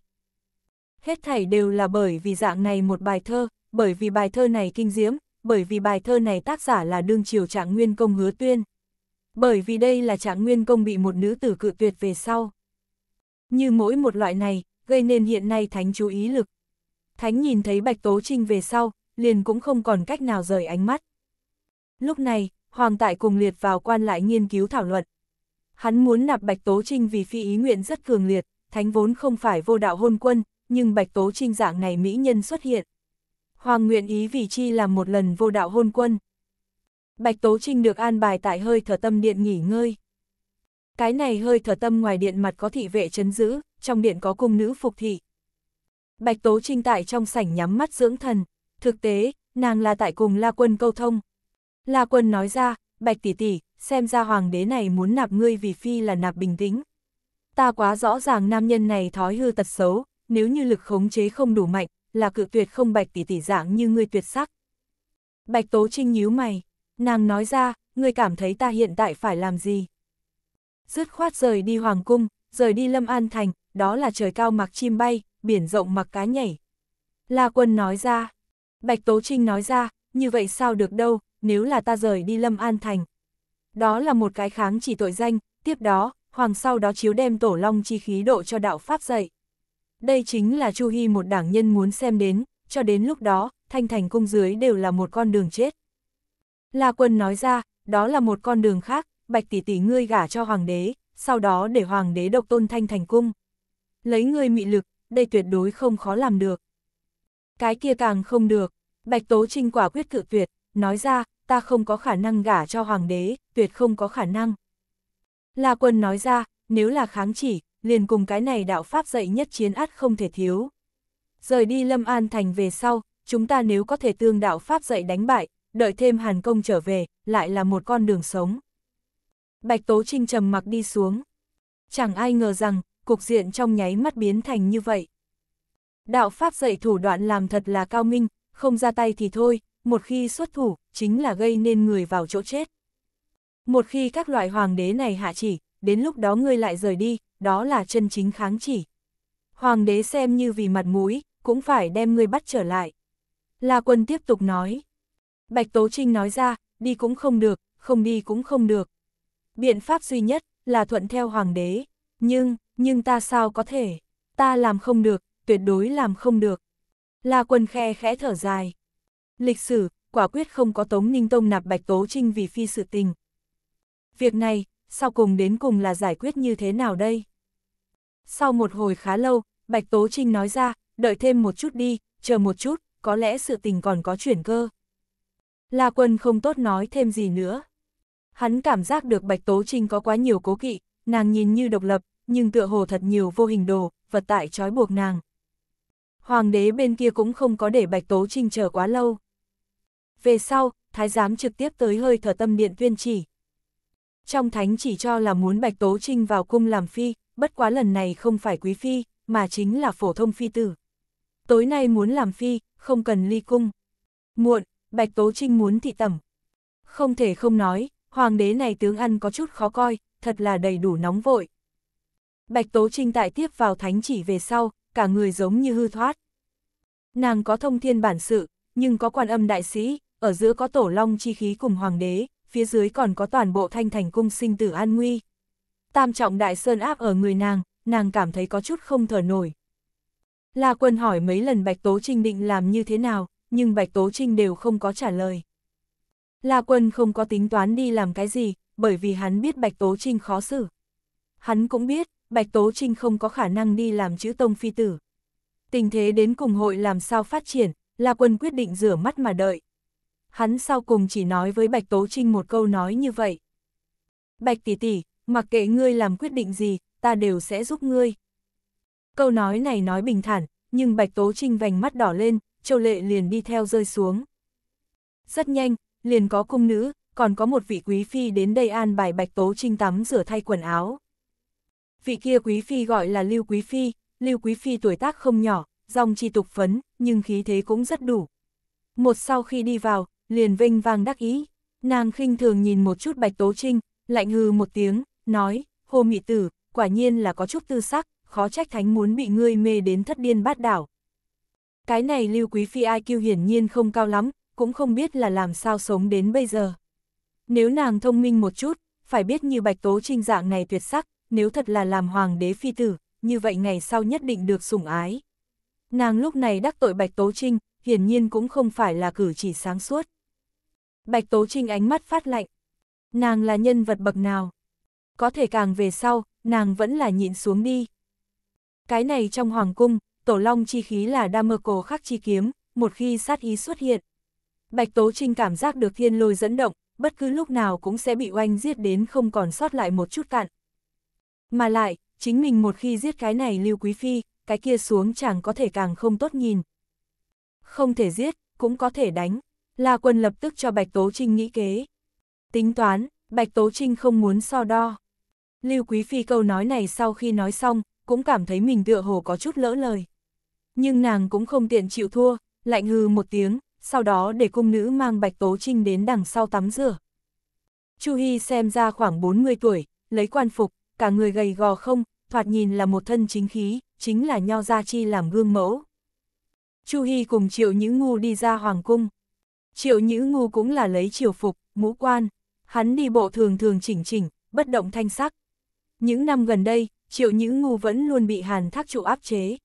A: Hết thảy đều là bởi vì dạng này một bài thơ, bởi vì bài thơ này kinh diễm, bởi vì bài thơ này tác giả là đương triều trạng nguyên công hứa tuyên. Bởi vì đây là trạng nguyên công bị một nữ tử cự tuyệt về sau. Như mỗi một loại này, gây nên hiện nay Thánh chú ý lực. Thánh nhìn thấy Bạch Tố Trinh về sau, liền cũng không còn cách nào rời ánh mắt. Lúc này, Hoàng Tại cùng liệt vào quan lại nghiên cứu thảo luận. Hắn muốn nạp Bạch Tố Trinh vì phi ý nguyện rất cường liệt, Thánh vốn không phải vô đạo hôn quân, nhưng Bạch Tố Trinh dạng này mỹ nhân xuất hiện. Hoàng nguyện ý vì chi làm một lần vô đạo hôn quân. Bạch Tố Trinh được an bài tại hơi thở tâm điện nghỉ ngơi. Cái này hơi thở tâm ngoài điện mặt có thị vệ chấn giữ, trong điện có cung nữ phục thị. Bạch Tố Trinh tại trong sảnh nhắm mắt dưỡng thần, thực tế, nàng là tại cùng La Quân câu thông. La Quân nói ra, Bạch tỷ tỷ, xem ra hoàng đế này muốn nạp ngươi vì phi là nạp bình tĩnh. Ta quá rõ ràng nam nhân này thói hư tật xấu, nếu như lực khống chế không đủ mạnh, là cự tuyệt không bạch tỷ tỷ dạng như ngươi tuyệt sắc. Bạch Tố Trinh nhíu mày, nàng nói ra, ngươi cảm thấy ta hiện tại phải làm gì? Dứt khoát rời đi Hoàng Cung, rời đi Lâm An Thành, đó là trời cao mặc chim bay, biển rộng mặc cá nhảy. La Quân nói ra, Bạch Tố Trinh nói ra, như vậy sao được đâu, nếu là ta rời đi Lâm An Thành. Đó là một cái kháng chỉ tội danh, tiếp đó, Hoàng sau đó chiếu đem tổ long chi khí độ cho đạo Pháp dạy. Đây chính là Chu Hy một đảng nhân muốn xem đến, cho đến lúc đó, thanh thành cung dưới đều là một con đường chết. La quân nói ra, đó là một con đường khác, bạch tỷ tỷ ngươi gả cho hoàng đế, sau đó để hoàng đế độc tôn thanh thành cung. Lấy ngươi mị lực, đây tuyệt đối không khó làm được. Cái kia càng không được, bạch tố trinh quả quyết cự tuyệt, nói ra, ta không có khả năng gả cho hoàng đế, tuyệt không có khả năng. La quân nói ra, nếu là kháng chỉ, liền cùng cái này đạo Pháp dạy nhất chiến át không thể thiếu. Rời đi Lâm An Thành về sau, chúng ta nếu có thể tương đạo Pháp dạy đánh bại, đợi thêm Hàn Công trở về, lại là một con đường sống. Bạch Tố Trinh trầm mặc đi xuống. Chẳng ai ngờ rằng, cục diện trong nháy mắt biến thành như vậy. Đạo Pháp dạy thủ đoạn làm thật là cao minh, không ra tay thì thôi, một khi xuất thủ, chính là gây nên người vào chỗ chết. Một khi các loại hoàng đế này hạ chỉ, đến lúc đó ngươi lại rời đi, đó là chân chính kháng chỉ. Hoàng đế xem như vì mặt mũi, cũng phải đem ngươi bắt trở lại. La quân tiếp tục nói. Bạch Tố Trinh nói ra, đi cũng không được, không đi cũng không được. Biện pháp duy nhất là thuận theo hoàng đế, nhưng, nhưng ta sao có thể, ta làm không được, tuyệt đối làm không được. La quân khe khẽ thở dài. Lịch sử, quả quyết không có Tống Ninh Tông nạp Bạch Tố Trinh vì phi sự tình. Việc này, sau cùng đến cùng là giải quyết như thế nào đây? Sau một hồi khá lâu, Bạch Tố Trinh nói ra, đợi thêm một chút đi, chờ một chút, có lẽ sự tình còn có chuyển cơ. La Quân không tốt nói thêm gì nữa. Hắn cảm giác được Bạch Tố Trinh có quá nhiều cố kỵ, nàng nhìn như độc lập, nhưng tựa hồ thật nhiều vô hình đồ, vật tại trói buộc nàng. Hoàng đế bên kia cũng không có để Bạch Tố Trinh chờ quá lâu. Về sau, thái giám trực tiếp tới hơi thở tâm điện tuyên chỉ. Trong thánh chỉ cho là muốn Bạch Tố Trinh vào cung làm phi, bất quá lần này không phải quý phi, mà chính là phổ thông phi tử. Tối nay muốn làm phi, không cần ly cung. Muộn, Bạch Tố Trinh muốn thị tẩm. Không thể không nói, hoàng đế này tướng ăn có chút khó coi, thật là đầy đủ nóng vội. Bạch Tố Trinh tại tiếp vào thánh chỉ về sau, cả người giống như hư thoát. Nàng có thông thiên bản sự, nhưng có quan âm đại sĩ, ở giữa có tổ long chi khí cùng hoàng đế, phía dưới còn có toàn bộ thanh thành cung sinh tử an nguy, tam trọng đại sơn áp ở người nàng, nàng cảm thấy có chút không thở nổi. La Quân hỏi mấy lần Bạch Tố Trinh định làm như thế nào, nhưng Bạch Tố Trinh đều không có trả lời. La Quân không có tính toán đi làm cái gì, bởi vì hắn biết Bạch Tố Trinh khó xử. Hắn cũng biết, Bạch Tố Trinh không có khả năng đi làm chữ tông phi tử. Tình thế đến cùng hội làm sao phát triển, La Quân quyết định rửa mắt mà đợi. Hắn sau cùng chỉ nói với Bạch Tố Trinh một câu nói như vậy. Bạch tỷ tỷ, mặc kệ ngươi làm quyết định gì, ta đều sẽ giúp ngươi. Câu nói này nói bình thản, nhưng Bạch Tố Trinh vành mắt đỏ lên, châu lệ liền đi theo rơi xuống. Rất nhanh, liền có cung nữ, còn có một vị quý phi đến đây an bài Bạch Tố Trinh tắm rửa thay quần áo. Vị kia quý phi gọi là Lưu Quý Phi, Lưu Quý Phi tuổi tác không nhỏ, dòng chi tục phấn, nhưng khí thế cũng rất đủ. Một sau khi đi vào, liền vinh vang đắc ý, nàng khinh thường nhìn một chút Bạch Tố Trinh, lạnh hư một tiếng, nói, hồ mị tử, quả nhiên là có chút tư sắc, khó trách thánh muốn bị ngươi mê đến thất điên bát đảo. Cái này lưu quý phi IQ hiển nhiên không cao lắm, cũng không biết là làm sao sống đến bây giờ. Nếu nàng thông minh một chút, phải biết như bạch tố trinh dạng này tuyệt sắc, nếu thật là làm hoàng đế phi tử, như vậy ngày sau nhất định được sủng ái. Nàng lúc này đắc tội bạch tố trinh, hiển nhiên cũng không phải là cử chỉ sáng suốt. Bạch tố trinh ánh mắt phát lạnh. Nàng là nhân vật bậc nào? có thể càng về sau, nàng vẫn là nhịn xuống đi. Cái này trong hoàng cung, tổ long chi khí là đa mơ cổ khắc chi kiếm, một khi sát ý xuất hiện. Bạch Tố Trinh cảm giác được thiên lôi dẫn động, bất cứ lúc nào cũng sẽ bị oanh giết đến không còn sót lại một chút cạn. Mà lại, chính mình một khi giết cái này Lưu Quý Phi, cái kia xuống chẳng có thể càng không tốt nhìn. Không thể giết, cũng có thể đánh. La Quân lập tức cho Bạch Tố Trinh nghĩ kế. Tính toán, Bạch Tố Trinh không muốn so đo. Lưu Quý Phi câu nói này sau khi nói xong, cũng cảm thấy mình tựa hồ có chút lỡ lời. Nhưng nàng cũng không tiện chịu thua, lạnh hư một tiếng, sau đó để cung nữ mang Bạch Tố Trinh đến đằng sau tắm rửa. Chu Hy xem ra khoảng 40 tuổi, lấy quan phục, cả người gầy gò không, thoạt nhìn là một thân chính khí, chính là Nho Gia Chi làm gương mẫu. Chu Hy cùng Triệu Nhữ Ngu đi ra Hoàng Cung. Triệu Nhữ Ngu cũng là lấy triều phục, mũ quan. Hắn đi bộ thường thường chỉnh chỉnh, bất động thanh sắc, những năm gần đây, triệu nhữ ngu vẫn luôn bị Hàn Thác Trụ áp chế.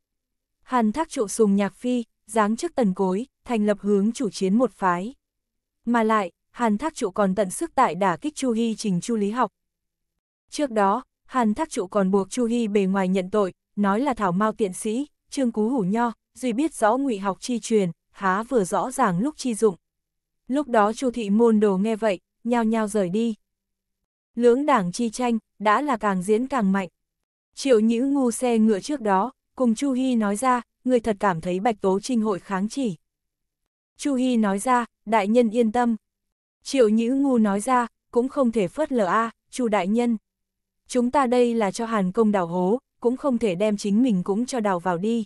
A: Hàn Thác Trụ sùng nhạc phi, giáng chức tần cối, thành lập hướng chủ chiến một phái. Mà lại, Hàn Thác Trụ còn tận sức tại đả kích Chu Hy trình Chu Lý học. Trước đó, Hàn Thác Trụ còn buộc Chu Hy bề ngoài nhận tội, nói là Thảo Mao tiện sĩ, Trương Cú Hủ Nho, duy biết rõ ngụy học chi truyền, há vừa rõ ràng lúc chi dụng. Lúc đó Chu Thị Môn Đồ nghe vậy, nhao nhao rời đi. Lưỡng đảng chi tranh, đã là càng diễn càng mạnh. Triệu Nhữ ngu xe ngựa trước đó, cùng Chu Hy nói ra, người thật cảm thấy Bạch Tố Trinh hội kháng chỉ. Chu Hy nói ra, đại nhân yên tâm. Triệu Nhữ ngu nói ra, cũng không thể phớt lờ a, à, Chu đại nhân. Chúng ta đây là cho Hàn công đào hố, cũng không thể đem chính mình cũng cho đào vào đi.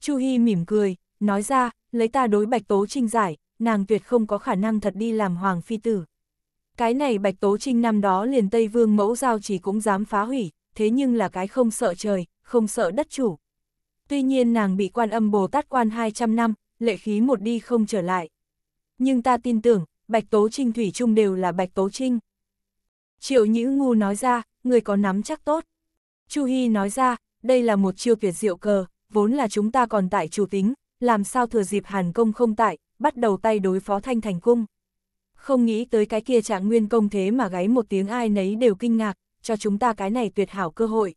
A: Chu Hy mỉm cười, nói ra, lấy ta đối Bạch Tố Trinh giải, nàng tuyệt không có khả năng thật đi làm hoàng phi tử. Cái này Bạch Tố Trinh năm đó liền Tây Vương mẫu giao chỉ cũng dám phá hủy, thế nhưng là cái không sợ trời, không sợ đất chủ. Tuy nhiên nàng bị quan âm Bồ Tát quan 200 năm, lệ khí một đi không trở lại. Nhưng ta tin tưởng, Bạch Tố Trinh Thủy chung đều là Bạch Tố Trinh. Triệu Nhữ Ngu nói ra, người có nắm chắc tốt. Chu Hy nói ra, đây là một chiêu tuyệt diệu cờ, vốn là chúng ta còn tại chủ tính, làm sao thừa dịp Hàn Công không tại, bắt đầu tay đối phó Thanh Thành Cung không nghĩ tới cái kia trạng nguyên công thế mà gáy một tiếng ai nấy đều kinh ngạc, cho chúng ta cái này tuyệt hảo cơ hội.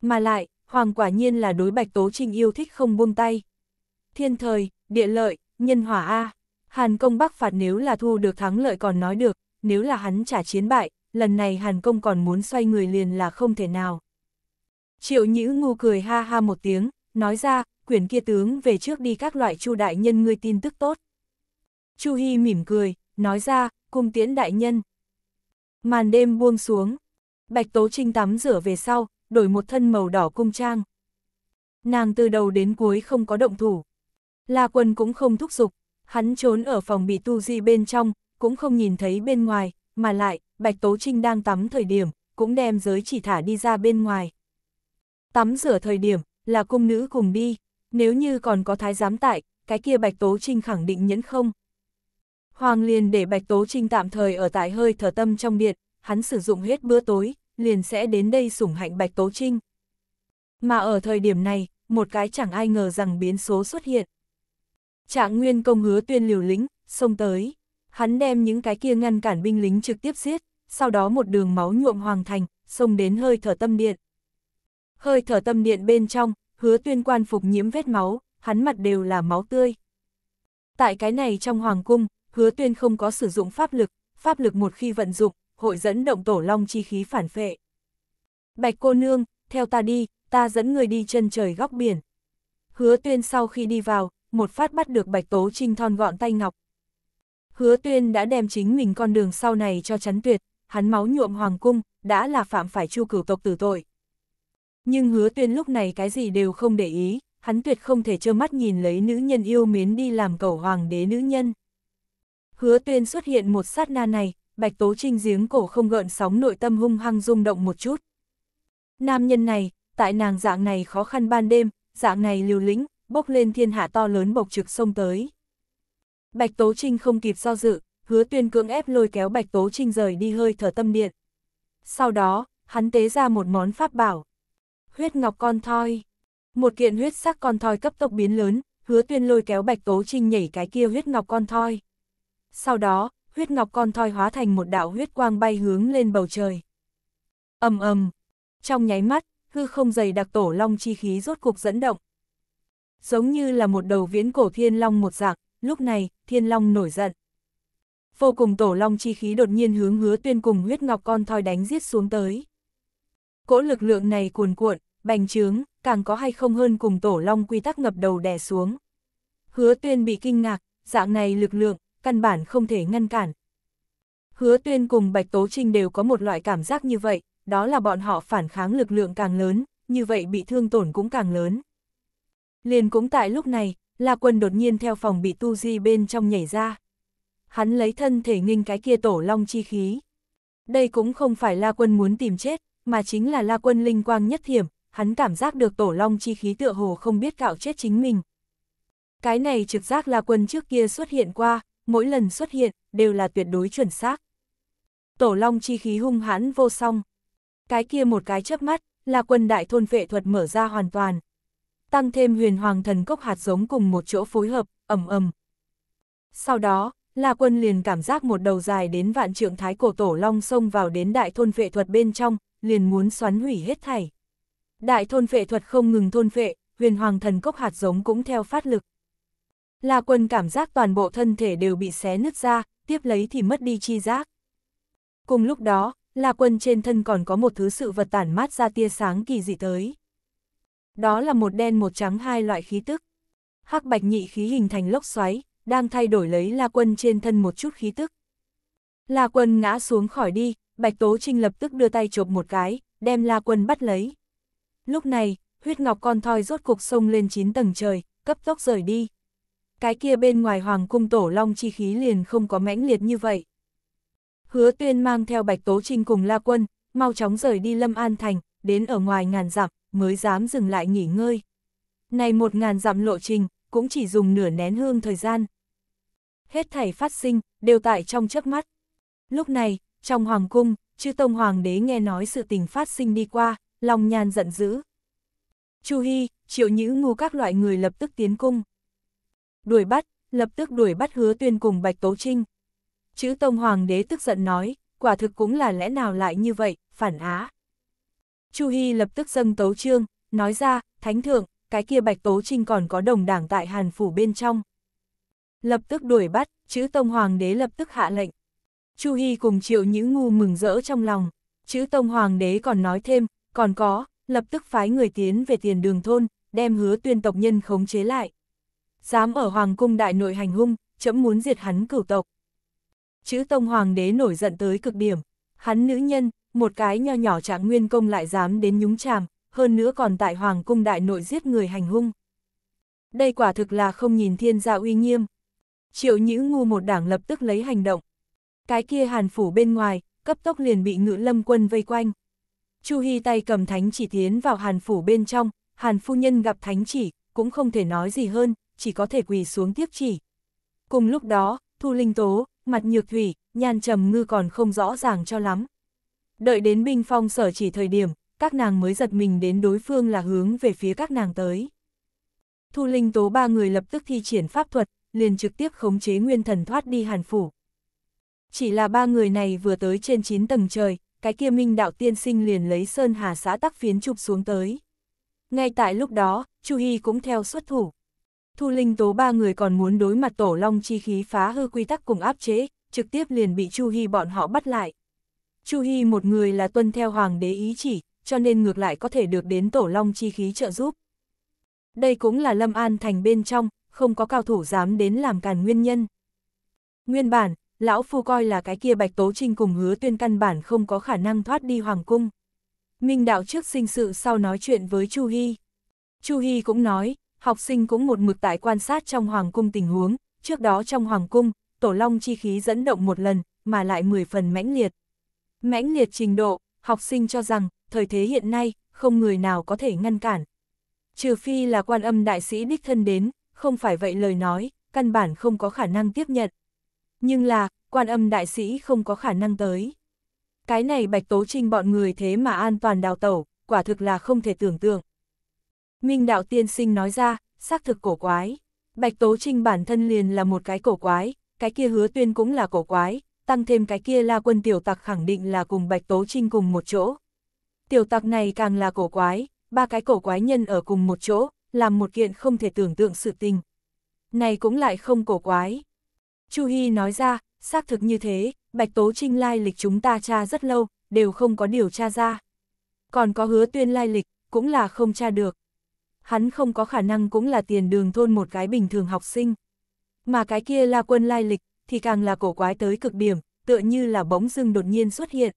A: Mà lại, Hoàng quả nhiên là đối Bạch Tố trình yêu thích không buông tay. Thiên thời, địa lợi, nhân hỏa A. Hàn công bắc phạt nếu là thu được thắng lợi còn nói được, nếu là hắn trả chiến bại, lần này Hàn công còn muốn xoay người liền là không thể nào. Triệu Nhữ ngu cười ha ha một tiếng, nói ra, quyển kia tướng về trước đi các loại chu đại nhân ngươi tin tức tốt. Chu Hy mỉm cười, nói ra, cung tiễn đại nhân. Màn đêm buông xuống, Bạch Tố Trinh tắm rửa về sau, đổi một thân màu đỏ cung trang. Nàng từ đầu đến cuối không có động thủ. La quân cũng không thúc giục, hắn trốn ở phòng bị tu di bên trong, cũng không nhìn thấy bên ngoài, mà lại, Bạch Tố Trinh đang tắm thời điểm, cũng đem giới chỉ thả đi ra bên ngoài. Tắm rửa thời điểm, là cung nữ cùng đi, nếu như còn có thái giám tại, cái kia Bạch Tố Trinh khẳng định nhẫn không. Hoàng liền để Bạch Tố Trinh tạm thời ở tại hơi thở tâm trong điện, hắn sử dụng hết bữa tối, liền sẽ đến đây sủng hạnh Bạch Tố Trinh. Mà ở thời điểm này, một cái chẳng ai ngờ rằng biến số xuất hiện. Trạng nguyên công hứa tuyên liều lính, xông tới. Hắn đem những cái kia ngăn cản binh lính trực tiếp giết, sau đó một đường máu nhuộm hoàng thành, xông đến hơi thở tâm điện. Hơi thở tâm điện bên trong, hứa tuyên quan phục nhiễm vết máu, hắn mặt đều là máu tươi. Tại cái này trong hoàng cung, hứa tuyên không có sử dụng pháp lực, pháp lực một khi vận dụng, hội dẫn động tổ long chi khí phản phệ. Bạch cô nương, theo ta đi, ta dẫn người đi chân trời góc biển. Hứa tuyên sau khi đi vào, một phát bắt được bạch tố trinh thon gọn tay ngọc. Hứa tuyên đã đem chính mình con đường sau này cho chắn tuyệt, hắn máu nhuộm hoàng cung, đã là phạm phải chu cửu tộc tử tội. Nhưng hứa tuyên lúc này cái gì đều không để ý, hắn tuyệt không thể trơ mắt nhìn lấy nữ nhân yêu mến đi làm cầu hoàng đế nữ nhân. Hứa tuyên xuất hiện một sát na này, bạch tố trinh giếng cổ không gợn sóng nội tâm hung hăng rung động một chút. Nam nhân này, tại nàng dạng này khó khăn ban đêm, dạng này liều lĩnh, bốc lên thiên hạ to lớn bộc trực sông tới. Bạch Tố Trinh không kịp do dự, hứa tuyên cưỡng ép lôi kéo Bạch Tố Trinh rời đi hơi thở tâm điện. Sau đó, hắn tế ra một món pháp bảo. Huyết ngọc con thoi. Một kiện huyết sắc con thoi cấp tốc biến lớn, hứa tuyên lôi kéo Bạch Tố Trinh nhảy cái kia huyết ngọc con thoi sau đó, huyết ngọc con thoi hóa thành một đạo huyết quang bay hướng lên bầu trời. ầm ầm, trong nháy mắt, hư không dày đặc tổ long chi khí rốt cục dẫn động. Giống như là một đầu viễn cổ thiên long một dạng, lúc này, thiên long nổi giận. Vô cùng tổ long chi khí đột nhiên hướng hứa tuyên cùng huyết ngọc con thoi đánh giết xuống tới. Cỗ lực lượng này cuồn cuộn, bành trướng, càng có hay không hơn cùng tổ long quy tắc ngập đầu đè xuống. Hứa tuyên bị kinh ngạc, dạng này lực lượng, căn bản không thể ngăn cản. Hứa tuyên cùng Bạch Tố Trinh đều có một loại cảm giác như vậy, đó là bọn họ phản kháng lực lượng càng lớn, như vậy bị thương tổn cũng càng lớn. Liền cũng tại lúc này, La Quân đột nhiên theo phòng bị Tu Di bên trong nhảy ra. Hắn lấy thân thể nghinh cái kia tổ long chi khí. Đây cũng không phải La Quân muốn tìm chết, mà chính là La Quân linh quang nhất thiểm, hắn cảm giác được tổ long chi khí tựa hồ không biết cạo chết chính mình. Cái này trực giác La Quân trước kia xuất hiện qua, mỗi lần xuất hiện, đều là tuyệt đối chuẩn xác. Tổ long chi khí hung hãn vô song. Cái kia một cái chớp mắt, là quân đại thôn vệ thuật mở ra hoàn toàn. Tăng thêm huyền hoàng thần cốc hạt giống cùng một chỗ phối hợp, ầm ầm. Sau đó, là quân liền cảm giác một đầu dài đến vạn trượng thái cổ tổ long xông vào đến đại thôn vệ thuật bên trong, liền muốn xoắn hủy hết thảy. Đại thôn vệ thuật không ngừng thôn vệ, huyền hoàng thần cốc hạt giống cũng theo phát lực. La Quân cảm giác toàn bộ thân thể đều bị xé nứt ra, tiếp lấy thì mất đi chi giác. Cùng lúc đó, La Quân trên thân còn có một thứ sự vật tản mát ra tia sáng kỳ dị tới. Đó là một đen một trắng hai loại khí tức. Hắc bạch nhị khí hình thành lốc xoáy, đang thay đổi lấy La Quân trên thân một chút khí tức. La Quân ngã xuống khỏi đi, Bạch Tố Trinh lập tức đưa tay chộp một cái, đem La Quân bắt lấy. Lúc này, huyết ngọc con thoi rốt cục sông lên 9 tầng trời, cấp tốc rời đi cái kia bên ngoài hoàng cung tổ long chi khí liền không có mãnh liệt như vậy. Hứa tuyên mang theo bạch tố trinh cùng la quân, mau chóng rời đi Lâm An Thành, đến ở ngoài ngàn dặm, mới dám dừng lại nghỉ ngơi. Này một ngàn dặm lộ trình, cũng chỉ dùng nửa nén hương thời gian. Hết thảy phát sinh, đều tại trong chớp mắt. Lúc này, trong hoàng cung, chư tông hoàng đế nghe nói sự tình phát sinh đi qua, lòng nhàn giận dữ. Chu Hy, triệu nhữ ngu các loại người lập tức tiến cung đuổi bắt, lập tức đuổi bắt hứa tuyên cùng Bạch Tố Trinh. Chữ Tông Hoàng đế tức giận nói, quả thực cũng là lẽ nào lại như vậy, phản á. Chu Hy lập tức dâng tấu trương, nói ra, Thánh Thượng, cái kia Bạch Tố Trinh còn có đồng đảng tại Hàn Phủ bên trong. Lập tức đuổi bắt, chữ Tông Hoàng đế lập tức hạ lệnh. Chu Hy cùng triệu những ngu mừng rỡ trong lòng, chữ Tông Hoàng đế còn nói thêm, còn có, lập tức phái người tiến về tiền đường thôn, đem hứa tuyên tộc nhân khống chế lại dám ở hoàng cung đại nội hành hung, chấm muốn diệt hắn cửu tộc. Chữ Tông Hoàng đế nổi giận tới cực điểm, hắn nữ nhân, một cái nho nhỏ trạng nguyên công lại dám đến nhúng chàm, hơn nữa còn tại hoàng cung đại nội giết người hành hung. Đây quả thực là không nhìn thiên gia uy nghiêm. Triệu Nhữ ngu một đảng lập tức lấy hành động. Cái kia hàn phủ bên ngoài, cấp tốc liền bị ngự lâm quân vây quanh. Chu Hy tay cầm thánh chỉ tiến vào hàn phủ bên trong, hàn phu nhân gặp thánh chỉ, cũng không thể nói gì hơn, chỉ có thể quỳ xuống tiếp chỉ. Cùng lúc đó, Thu Linh Tố, mặt nhược thủy, nhan trầm ngư còn không rõ ràng cho lắm. Đợi đến binh phong sở chỉ thời điểm, các nàng mới giật mình đến đối phương là hướng về phía các nàng tới. Thu Linh Tố ba người lập tức thi triển pháp thuật, liền trực tiếp khống chế nguyên thần thoát đi hàn phủ. Chỉ là ba người này vừa tới trên 9 tầng trời, cái kia minh đạo tiên sinh liền lấy sơn hà xã tắc phiến chụp xuống tới. Ngay tại lúc đó, Chu Hy cũng theo xuất thủ. Thu Linh Tố ba người còn muốn đối mặt tổ long chi khí phá hư quy tắc cùng áp chế, trực tiếp liền bị Chu Hy bọn họ bắt lại. Chu Hy một người là tuân theo hoàng đế ý chỉ, cho nên ngược lại có thể được đến tổ long chi khí trợ giúp. Đây cũng là Lâm An thành bên trong, không có cao thủ dám đến làm càn nguyên nhân. Nguyên bản, lão phu coi là cái kia bạch tố trinh cùng hứa tuyên căn bản không có khả năng thoát đi hoàng cung. Minh đạo trước sinh sự sau nói chuyện với Chu Hy. Chu Hy cũng nói, học sinh cũng một mực tại quan sát trong hoàng cung tình huống, trước đó trong hoàng cung, tổ long chi khí dẫn động một lần, mà lại 10 phần mãnh liệt. Mãnh liệt trình độ, học sinh cho rằng, thời thế hiện nay, không người nào có thể ngăn cản. Trừ phi là quan âm đại sĩ đích thân đến, không phải vậy lời nói, căn bản không có khả năng tiếp nhận. Nhưng là, quan âm đại sĩ không có khả năng tới. Cái này bạch tố trinh bọn người thế mà an toàn đào tẩu, quả thực là không thể tưởng tượng. Minh đạo tiên sinh nói ra, xác thực cổ quái. Bạch Tố Trinh bản thân liền là một cái cổ quái, cái kia hứa tuyên cũng là cổ quái, tăng thêm cái kia la quân tiểu tặc khẳng định là cùng Bạch Tố Trinh cùng một chỗ. Tiểu tặc này càng là cổ quái, ba cái cổ quái nhân ở cùng một chỗ, làm một kiện không thể tưởng tượng sự tình. Này cũng lại không cổ quái. Chu Hy nói ra, xác thực như thế, Bạch Tố Trinh lai lịch chúng ta tra rất lâu, đều không có điều tra ra. Còn có hứa tuyên lai lịch, cũng là không tra được hắn không có khả năng cũng là tiền đường thôn một cái bình thường học sinh. Mà cái kia là quân lai lịch, thì càng là cổ quái tới cực điểm, tựa như là bỗng dưng đột nhiên xuất hiện.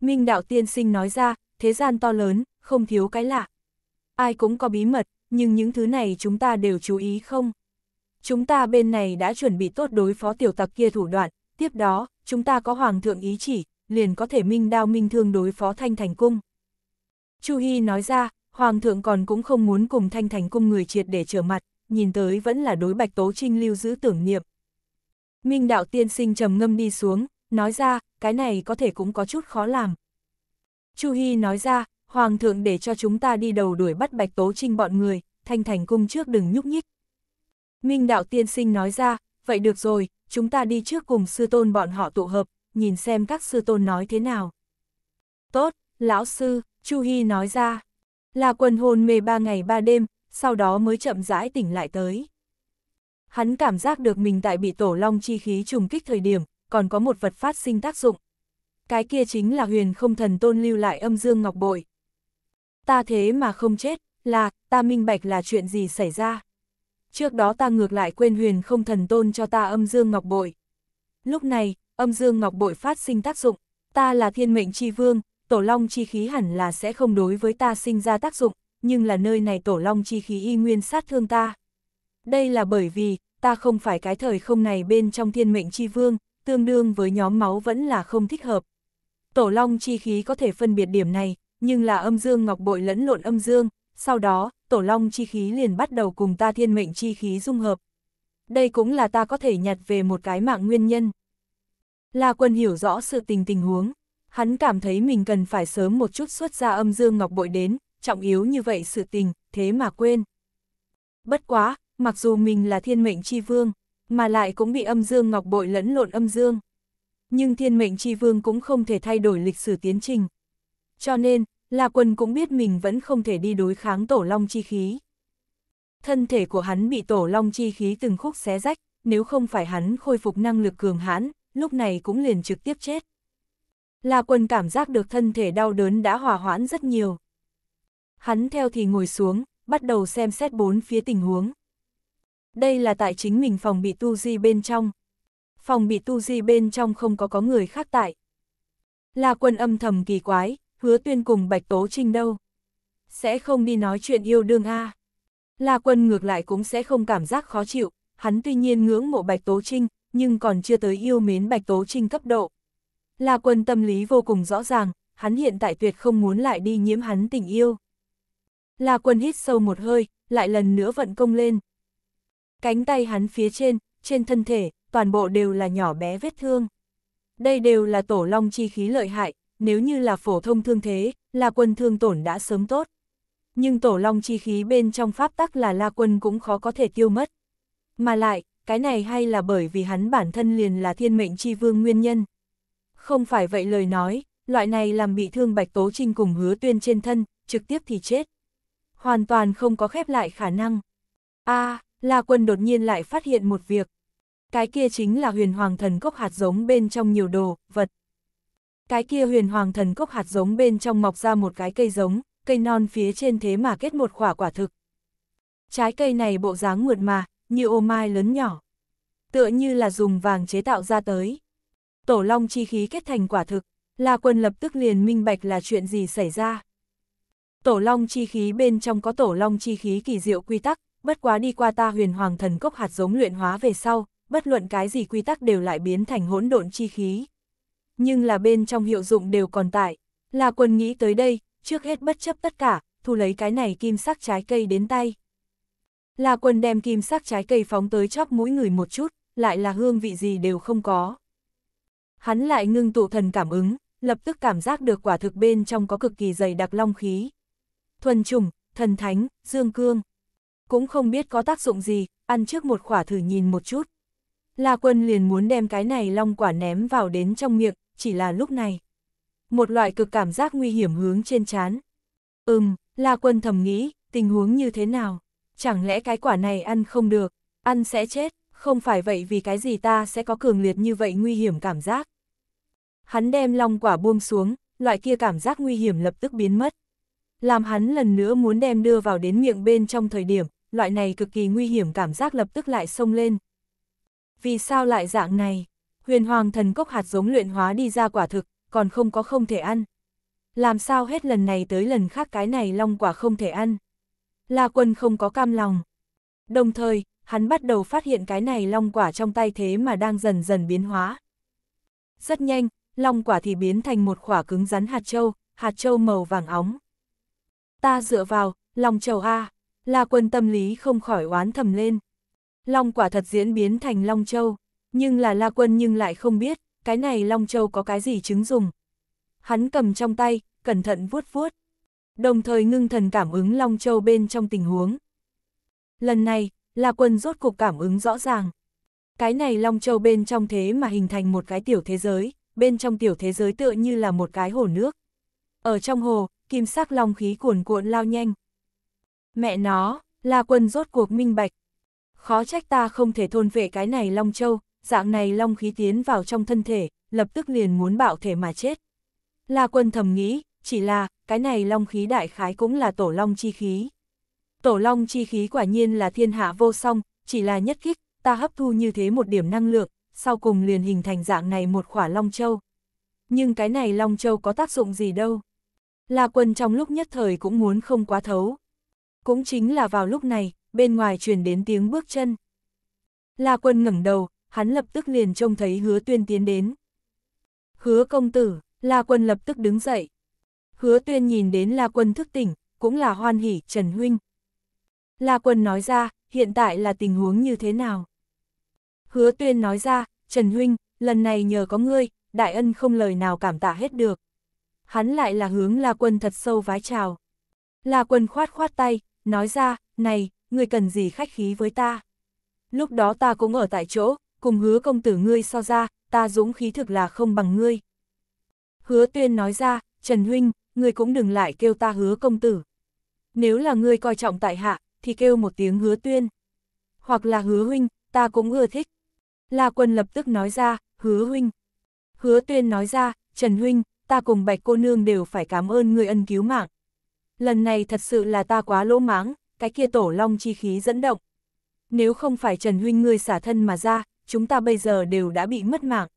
A: Minh đạo tiên sinh nói ra, thế gian to lớn, không thiếu cái lạ. Ai cũng có bí mật, nhưng những thứ này chúng ta đều chú ý không? Chúng ta bên này đã chuẩn bị tốt đối phó tiểu tặc kia thủ đoạn, tiếp đó, chúng ta có hoàng thượng ý chỉ, liền có thể minh đao minh thương đối phó thanh thành cung. Chu Hy nói ra, Hoàng thượng còn cũng không muốn cùng thanh thành cung người triệt để trở mặt, nhìn tới vẫn là đối bạch tố trinh lưu giữ tưởng niệm. Minh đạo tiên sinh trầm ngâm đi xuống, nói ra, cái này có thể cũng có chút khó làm. Chu Hy nói ra, Hoàng thượng để cho chúng ta đi đầu đuổi bắt bạch tố trinh bọn người, thanh thành cung trước đừng nhúc nhích. Minh đạo tiên sinh nói ra, vậy được rồi, chúng ta đi trước cùng sư tôn bọn họ tụ hợp, nhìn xem các sư tôn nói thế nào. Tốt, lão sư, Chu Hy nói ra. La Quân hôn mê ba ngày ba đêm, sau đó mới chậm rãi tỉnh lại tới. Hắn cảm giác được mình tại bị tổ long chi khí trùng kích thời điểm, còn có một vật phát sinh tác dụng. Cái kia chính là huyền không thần tôn lưu lại âm dương ngọc bội. Ta thế mà không chết, là, ta minh bạch là chuyện gì xảy ra. Trước đó ta ngược lại quên huyền không thần tôn cho ta âm dương ngọc bội. Lúc này, âm dương ngọc bội phát sinh tác dụng, ta là thiên mệnh chi vương, tổ long chi khí hẳn là sẽ không đối với ta sinh ra tác dụng, nhưng là nơi này tổ long chi khí y nguyên sát thương ta. Đây là bởi vì, ta không phải cái thời không này bên trong thiên mệnh chi vương, tương đương với nhóm máu vẫn là không thích hợp. Tổ long chi khí có thể phân biệt điểm này, nhưng là âm dương ngọc bội lẫn lộn âm dương, sau đó, tổ long chi khí liền bắt đầu cùng ta thiên mệnh chi khí dung hợp. Đây cũng là ta có thể nhặt về một cái mạng nguyên nhân. La quân hiểu rõ sự tình tình huống, hắn cảm thấy mình cần phải sớm một chút xuất ra âm dương ngọc bội đến, trọng yếu như vậy sự tình, thế mà quên. Bất quá, mặc dù mình là thiên mệnh chi vương, mà lại cũng bị âm dương ngọc bội lẫn lộn âm dương. Nhưng thiên mệnh chi vương cũng không thể thay đổi lịch sử tiến trình. Cho nên, La Quân cũng biết mình vẫn không thể đi đối kháng tổ long chi khí. Thân thể của hắn bị tổ long chi khí từng khúc xé rách, nếu không phải hắn khôi phục năng lực cường hãn, lúc này cũng liền trực tiếp chết. La Quân cảm giác được thân thể đau đớn đã hòa hoãn rất nhiều. Hắn theo thì ngồi xuống, bắt đầu xem xét bốn phía tình huống. Đây là tại chính mình phòng bị tu di bên trong. Phòng bị tu di bên trong không có có người khác tại. La Quân âm thầm kỳ quái, hứa tuyên cùng Bạch Tố Trinh đâu. Sẽ không đi nói chuyện yêu đương a La Quân ngược lại cũng sẽ không cảm giác khó chịu, hắn tuy nhiên ngưỡng mộ Bạch Tố Trinh, nhưng còn chưa tới yêu mến Bạch Tố Trinh cấp độ. La Quân tâm lý vô cùng rõ ràng, hắn hiện tại tuyệt không muốn lại đi nhiễm hắn tình yêu. La Quân hít sâu một hơi, lại lần nữa vận công lên. Cánh tay hắn phía trên, trên thân thể, toàn bộ đều là nhỏ bé vết thương. Đây đều là tổ long chi khí lợi hại, nếu như là phổ thông thương thế, La Quân thương tổn đã sớm tốt. Nhưng tổ long chi khí bên trong pháp tắc là La Quân cũng khó có thể tiêu mất. Mà lại, cái này hay là bởi vì hắn bản thân liền là thiên mệnh chi vương nguyên nhân. Không phải vậy lời nói, loại này làm bị thương Bạch Tố Trinh cùng hứa tuyên trên thân, trực tiếp thì chết. Hoàn toàn không có khép lại khả năng. a La Quân đột nhiên lại phát hiện một việc. Cái kia chính là huyền hoàng thần cốc hạt giống bên trong nhiều đồ, vật. Cái kia huyền hoàng thần cốc hạt giống bên trong mọc ra một cái cây giống, cây non phía trên thế mà kết một quả quả thực. Trái cây này bộ dáng mượt mà, như ô mai lớn nhỏ. Tựa như là dùng vàng chế tạo ra tới tổ long chi khí kết thành quả thực, La Quân lập tức liền minh bạch là chuyện gì xảy ra. Tổ long chi khí bên trong có tổ long chi khí kỳ diệu quy tắc, bất quá đi qua ta huyền hoàng thần cốc hạt giống luyện hóa về sau, bất luận cái gì quy tắc đều lại biến thành hỗn độn chi khí. Nhưng là bên trong hiệu dụng đều còn tại, là quân nghĩ tới đây, trước hết bất chấp tất cả, thu lấy cái này kim sắc trái cây đến tay. Là quân đem kim sắc trái cây phóng tới chóp mũi người một chút, lại là hương vị gì đều không có. Hắn lại ngưng tụ thần cảm ứng, lập tức cảm giác được quả thực bên trong có cực kỳ dày đặc long khí. Thuần trùng, thần thánh, dương cương. Cũng không biết có tác dụng gì, ăn trước một quả thử nhìn một chút. La quân liền muốn đem cái này long quả ném vào đến trong miệng, chỉ là lúc này. Một loại cực cảm giác nguy hiểm hướng trên chán. Ừm, La quân thầm nghĩ, tình huống như thế nào? Chẳng lẽ cái quả này ăn không được, ăn sẽ chết, không phải vậy vì cái gì ta sẽ có cường liệt như vậy nguy hiểm cảm giác. Hắn đem long quả buông xuống, loại kia cảm giác nguy hiểm lập tức biến mất. Làm hắn lần nữa muốn đem đưa vào đến miệng bên trong thời điểm, loại này cực kỳ nguy hiểm cảm giác lập tức lại sông lên. Vì sao lại dạng này? Huyền hoàng thần cốc hạt giống luyện hóa đi ra quả thực, còn không có không thể ăn. Làm sao hết lần này tới lần khác cái này long quả không thể ăn? La quân không có cam lòng. Đồng thời, hắn bắt đầu phát hiện cái này long quả trong tay thế mà đang dần dần biến hóa. Rất nhanh, long quả thì biến thành một quả cứng rắn hạt châu, hạt châu màu vàng óng. Ta dựa vào, long châu A, la quân tâm lý không khỏi oán thầm lên. Long quả thật diễn biến thành long châu, nhưng là la quân nhưng lại không biết, cái này long châu có cái gì chứng dùng. Hắn cầm trong tay, cẩn thận vuốt vuốt, đồng thời ngưng thần cảm ứng long châu bên trong tình huống. Lần này, la quân rốt cuộc cảm ứng rõ ràng. Cái này long châu bên trong thế mà hình thành một cái tiểu thế giới, bên trong tiểu thế giới tựa như là một cái hồ nước. Ở trong hồ, kim sắc long khí cuồn cuộn lao nhanh. Mẹ nó, La Quân rốt cuộc minh bạch. Khó trách ta không thể thôn vệ cái này long châu, dạng này long khí tiến vào trong thân thể, lập tức liền muốn bạo thể mà chết. La Quân thầm nghĩ, chỉ là, cái này long khí đại khái cũng là tổ long chi khí. Tổ long chi khí quả nhiên là thiên hạ vô song, chỉ là nhất kích, ta hấp thu như thế một điểm năng lượng, sau cùng liền hình thành dạng này một khỏa Long Châu. Nhưng cái này Long Châu có tác dụng gì đâu. La Quân trong lúc nhất thời cũng muốn không quá thấu. Cũng chính là vào lúc này, bên ngoài truyền đến tiếng bước chân. La Quân ngẩng đầu, hắn lập tức liền trông thấy hứa tuyên tiến đến. Hứa công tử, La Quân lập tức đứng dậy. Hứa tuyên nhìn đến La Quân thức tỉnh, cũng là hoan hỉ, Trần Huynh. La Quân nói ra, hiện tại là tình huống như thế nào? hứa tuyên nói ra, Trần Huynh, lần này nhờ có ngươi, đại ân không lời nào cảm tạ hết được. Hắn lại là hướng La Quân thật sâu vái chào. La Quân khoát khoát tay, nói ra, này, ngươi cần gì khách khí với ta. Lúc đó ta cũng ở tại chỗ, cùng hứa công tử ngươi so ra, ta dũng khí thực là không bằng ngươi. Hứa tuyên nói ra, Trần Huynh, ngươi cũng đừng lại kêu ta hứa công tử. Nếu là ngươi coi trọng tại hạ, thì kêu một tiếng hứa tuyên. Hoặc là hứa huynh, ta cũng ưa thích. La Quân lập tức nói ra, hứa huynh. Hứa tuyên nói ra, Trần huynh, ta cùng bạch cô nương đều phải cảm ơn người ân cứu mạng. Lần này thật sự là ta quá lỗ máng, cái kia tổ long chi khí dẫn động. Nếu không phải Trần huynh ngươi xả thân mà ra, chúng ta bây giờ đều đã bị mất mạng.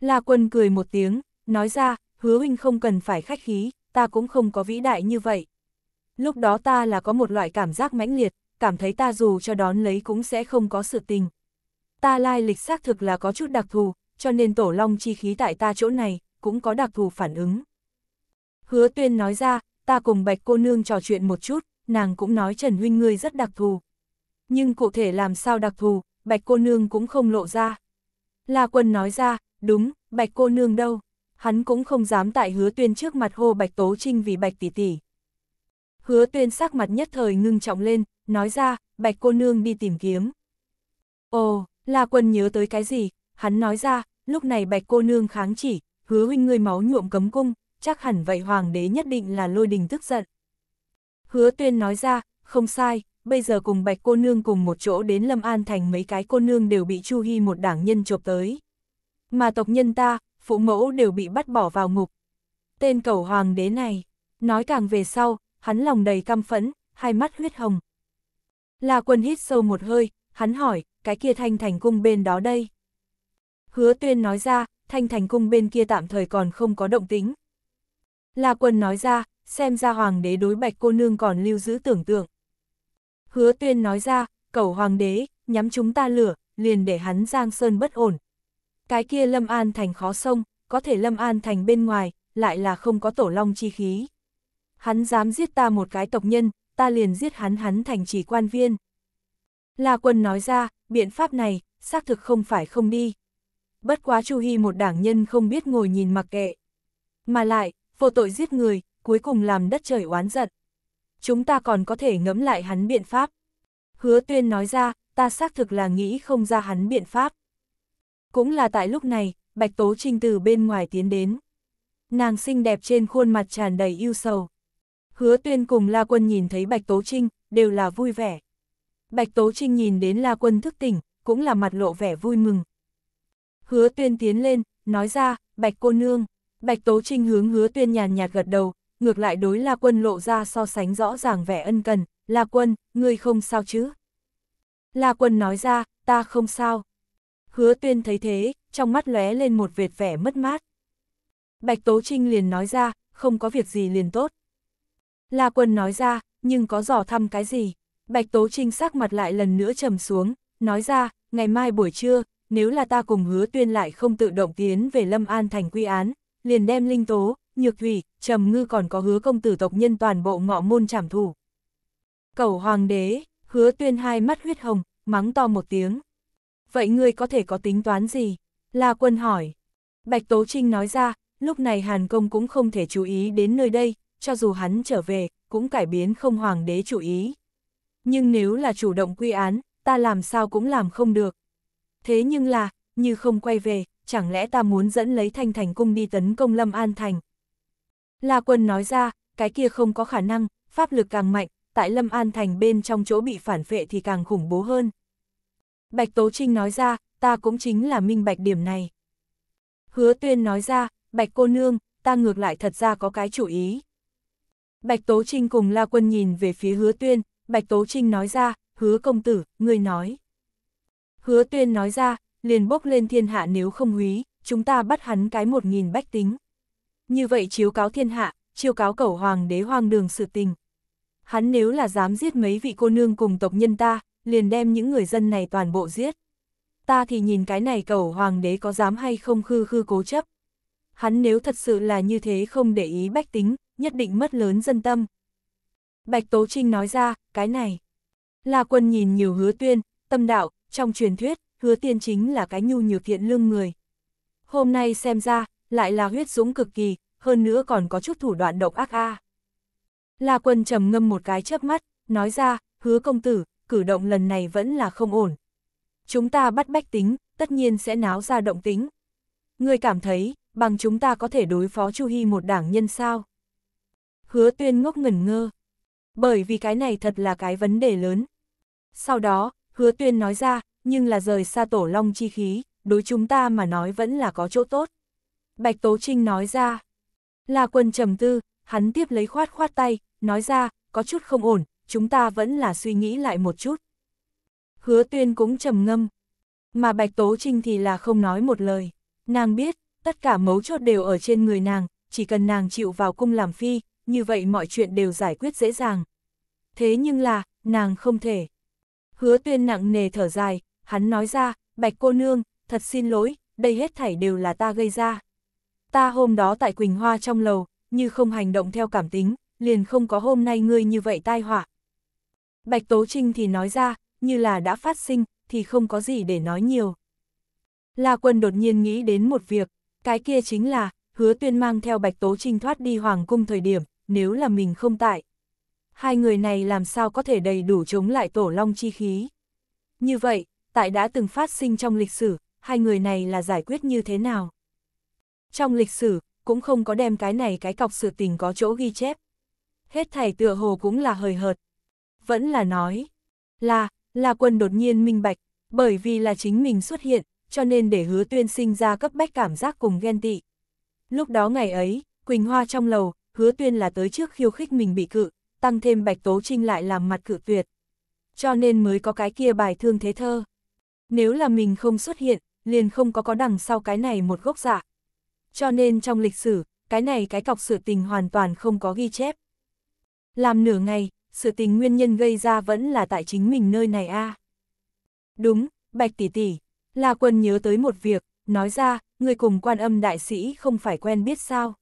A: La Quân cười một tiếng, nói ra, hứa huynh không cần phải khách khí, ta cũng không có vĩ đại như vậy. Lúc đó ta là có một loại cảm giác mãnh liệt, cảm thấy ta dù cho đón lấy cũng sẽ không có sự tình ta lai lịch xác thực là có chút đặc thù, cho nên tổ long chi khí tại ta chỗ này, cũng có đặc thù phản ứng. Hứa tuyên nói ra, ta cùng bạch cô nương trò chuyện một chút, nàng cũng nói Trần Huynh ngươi rất đặc thù. Nhưng cụ thể làm sao đặc thù, bạch cô nương cũng không lộ ra. La quân nói ra, đúng, bạch cô nương đâu, hắn cũng không dám tại hứa tuyên trước mặt hô bạch tố trinh vì bạch tỷ tỷ. Hứa tuyên sắc mặt nhất thời ngưng trọng lên, nói ra, bạch cô nương đi tìm kiếm. Ồ, La Quân nhớ tới cái gì, hắn nói ra, lúc này bạch cô nương kháng chỉ, hứa huynh ngươi máu nhuộm cấm cung, chắc hẳn vậy hoàng đế nhất định là lôi đình tức giận. Hứa tuyên nói ra, không sai, bây giờ cùng bạch cô nương cùng một chỗ đến Lâm An thành mấy cái cô nương đều bị Chu Hy một đảng nhân chộp tới. Mà tộc nhân ta, phụ mẫu đều bị bắt bỏ vào ngục. Tên cầu hoàng đế này, nói càng về sau, hắn lòng đầy căm phẫn, hai mắt huyết hồng. La quân hít sâu một hơi, hắn hỏi, cái kia thanh thành cung bên đó đây. Hứa tuyên nói ra, thanh thành cung bên kia tạm thời còn không có động tính. La quân nói ra, xem ra hoàng đế đối bạch cô nương còn lưu giữ tưởng tượng. Hứa tuyên nói ra, cầu hoàng đế, nhắm chúng ta lửa, liền để hắn giang sơn bất ổn. Cái kia lâm an thành khó sông, có thể lâm an thành bên ngoài, lại là không có tổ long chi khí. Hắn dám giết ta một cái tộc nhân, ta liền giết hắn hắn thành chỉ quan viên. La Quân nói ra, biện pháp này, xác thực không phải không đi. Bất quá Chu Hy một đảng nhân không biết ngồi nhìn mặc kệ. Mà lại, vô tội giết người, cuối cùng làm đất trời oán giận. Chúng ta còn có thể ngẫm lại hắn biện pháp. Hứa tuyên nói ra, ta xác thực là nghĩ không ra hắn biện pháp. Cũng là tại lúc này, Bạch Tố Trinh từ bên ngoài tiến đến. Nàng xinh đẹp trên khuôn mặt tràn đầy yêu sầu. Hứa tuyên cùng La Quân nhìn thấy Bạch Tố Trinh, đều là vui vẻ. Bạch Tố Trinh nhìn đến La Quân thức tỉnh, cũng là mặt lộ vẻ vui mừng. Hứa Tuyên tiến lên, nói ra, Bạch cô nương. Bạch Tố Trinh hướng Hứa Tuyên nhàn nhạt gật đầu, ngược lại đối La Quân lộ ra so sánh rõ ràng vẻ ân cần, La Quân, ngươi không sao chứ? La Quân nói ra, ta không sao. Hứa Tuyên thấy thế, trong mắt lóe lên một vệt vẻ mất mát. Bạch Tố Trinh liền nói ra, không có việc gì liền tốt. La Quân nói ra, nhưng có dò thăm cái gì? Bạch Tố Trinh sắc mặt lại lần nữa trầm xuống, nói ra, ngày mai buổi trưa, nếu là ta cùng hứa tuyên lại không tự động tiến về Lâm An thành quy án, liền đem Linh Tố, Nhược Thủy, Trầm Ngư còn có hứa công tử tộc nhân toàn bộ ngọ môn trảm thủ. Cầu Hoàng đế, hứa tuyên hai mắt huyết hồng, mắng to một tiếng. Vậy ngươi có thể có tính toán gì? La quân hỏi. Bạch Tố Trinh nói ra, lúc này Hàn Công cũng không thể chú ý đến nơi đây, cho dù hắn trở về, cũng cải biến không Hoàng đế chú ý nhưng nếu là chủ động quy án, ta làm sao cũng làm không được. Thế nhưng là, như không quay về, chẳng lẽ ta muốn dẫn lấy thanh thành cung đi tấn công Lâm An Thành? La quân nói ra, cái kia không có khả năng, pháp lực càng mạnh, tại Lâm An Thành bên trong chỗ bị phản phệ thì càng khủng bố hơn. Bạch Tố Trinh nói ra, ta cũng chính là minh bạch điểm này. Hứa Tuyên nói ra, Bạch cô nương, ta ngược lại thật ra có cái chủ ý. Bạch Tố Trinh cùng La Quân nhìn về phía Hứa Tuyên, Bạch Tố Trinh nói ra, hứa công tử, người nói. Hứa tuyên nói ra, liền bốc lên thiên hạ nếu không húy, chúng ta bắt hắn cái một nghìn bách tính. Như vậy chiếu cáo thiên hạ, chiếu cáo cẩu hoàng đế hoang đường sự tình. Hắn nếu là dám giết mấy vị cô nương cùng tộc nhân ta, liền đem những người dân này toàn bộ giết. Ta thì nhìn cái này cẩu hoàng đế có dám hay không khư khư cố chấp. Hắn nếu thật sự là như thế không để ý bách tính, nhất định mất lớn dân tâm, Bạch Tố Trinh nói ra, cái này. La Quân nhìn nhiều hứa tuyên, tâm đạo, trong truyền thuyết, hứa tiên chính là cái nhu nhược thiện lương người. Hôm nay xem ra, lại là huyết dũng cực kỳ, hơn nữa còn có chút thủ đoạn độc ác a. La Quân trầm ngâm một cái chớp mắt, nói ra, hứa công tử, cử động lần này vẫn là không ổn. Chúng ta bắt bách tính, tất nhiên sẽ náo ra động tính. Ngươi cảm thấy, bằng chúng ta có thể đối phó Chu Hy một đảng nhân sao? Hứa tuyên ngốc ngẩn ngơ bởi vì cái này thật là cái vấn đề lớn. Sau đó, hứa tuyên nói ra, nhưng là rời xa tổ long chi khí, đối chúng ta mà nói vẫn là có chỗ tốt. Bạch Tố Trinh nói ra, là quân trầm tư, hắn tiếp lấy khoát khoát tay, nói ra, có chút không ổn, chúng ta vẫn là suy nghĩ lại một chút. Hứa tuyên cũng trầm ngâm, mà Bạch Tố Trinh thì là không nói một lời. Nàng biết, tất cả mấu chốt đều ở trên người nàng, chỉ cần nàng chịu vào cung làm phi, như vậy mọi chuyện đều giải quyết dễ dàng. Thế nhưng là, nàng không thể. Hứa tuyên nặng nề thở dài, hắn nói ra, bạch cô nương, thật xin lỗi, đây hết thảy đều là ta gây ra. Ta hôm đó tại Quỳnh Hoa trong lầu, như không hành động theo cảm tính, liền không có hôm nay ngươi như vậy tai họa. Bạch Tố Trinh thì nói ra, như là đã phát sinh, thì không có gì để nói nhiều. La Quân đột nhiên nghĩ đến một việc, cái kia chính là, hứa tuyên mang theo Bạch Tố Trinh thoát đi Hoàng Cung thời điểm, nếu là mình không tại. Hai người này làm sao có thể đầy đủ chống lại tổ long chi khí. Như vậy, tại đã từng phát sinh trong lịch sử, hai người này là giải quyết như thế nào? Trong lịch sử, cũng không có đem cái này cái cọc sự tình có chỗ ghi chép. Hết thảy tựa hồ cũng là hời hợt. Vẫn là nói, là, là quân đột nhiên minh bạch, bởi vì là chính mình xuất hiện, cho nên để hứa tuyên sinh ra cấp bách cảm giác cùng ghen tị. Lúc đó ngày ấy, Quỳnh Hoa trong lầu, hứa tuyên là tới trước khiêu khích mình bị cự, tăng thêm Bạch Tố Trinh lại làm mặt cự tuyệt. Cho nên mới có cái kia bài thương thế thơ. Nếu là mình không xuất hiện, liền không có có đằng sau cái này một gốc dạ. Cho nên trong lịch sử, cái này cái cọc sự tình hoàn toàn không có ghi chép. Làm nửa ngày, sự tình nguyên nhân gây ra vẫn là tại chính mình nơi này a. Đúng, Bạch tỷ tỷ, là Quân nhớ tới một việc, nói ra, người cùng quan âm đại sĩ không phải quen biết sao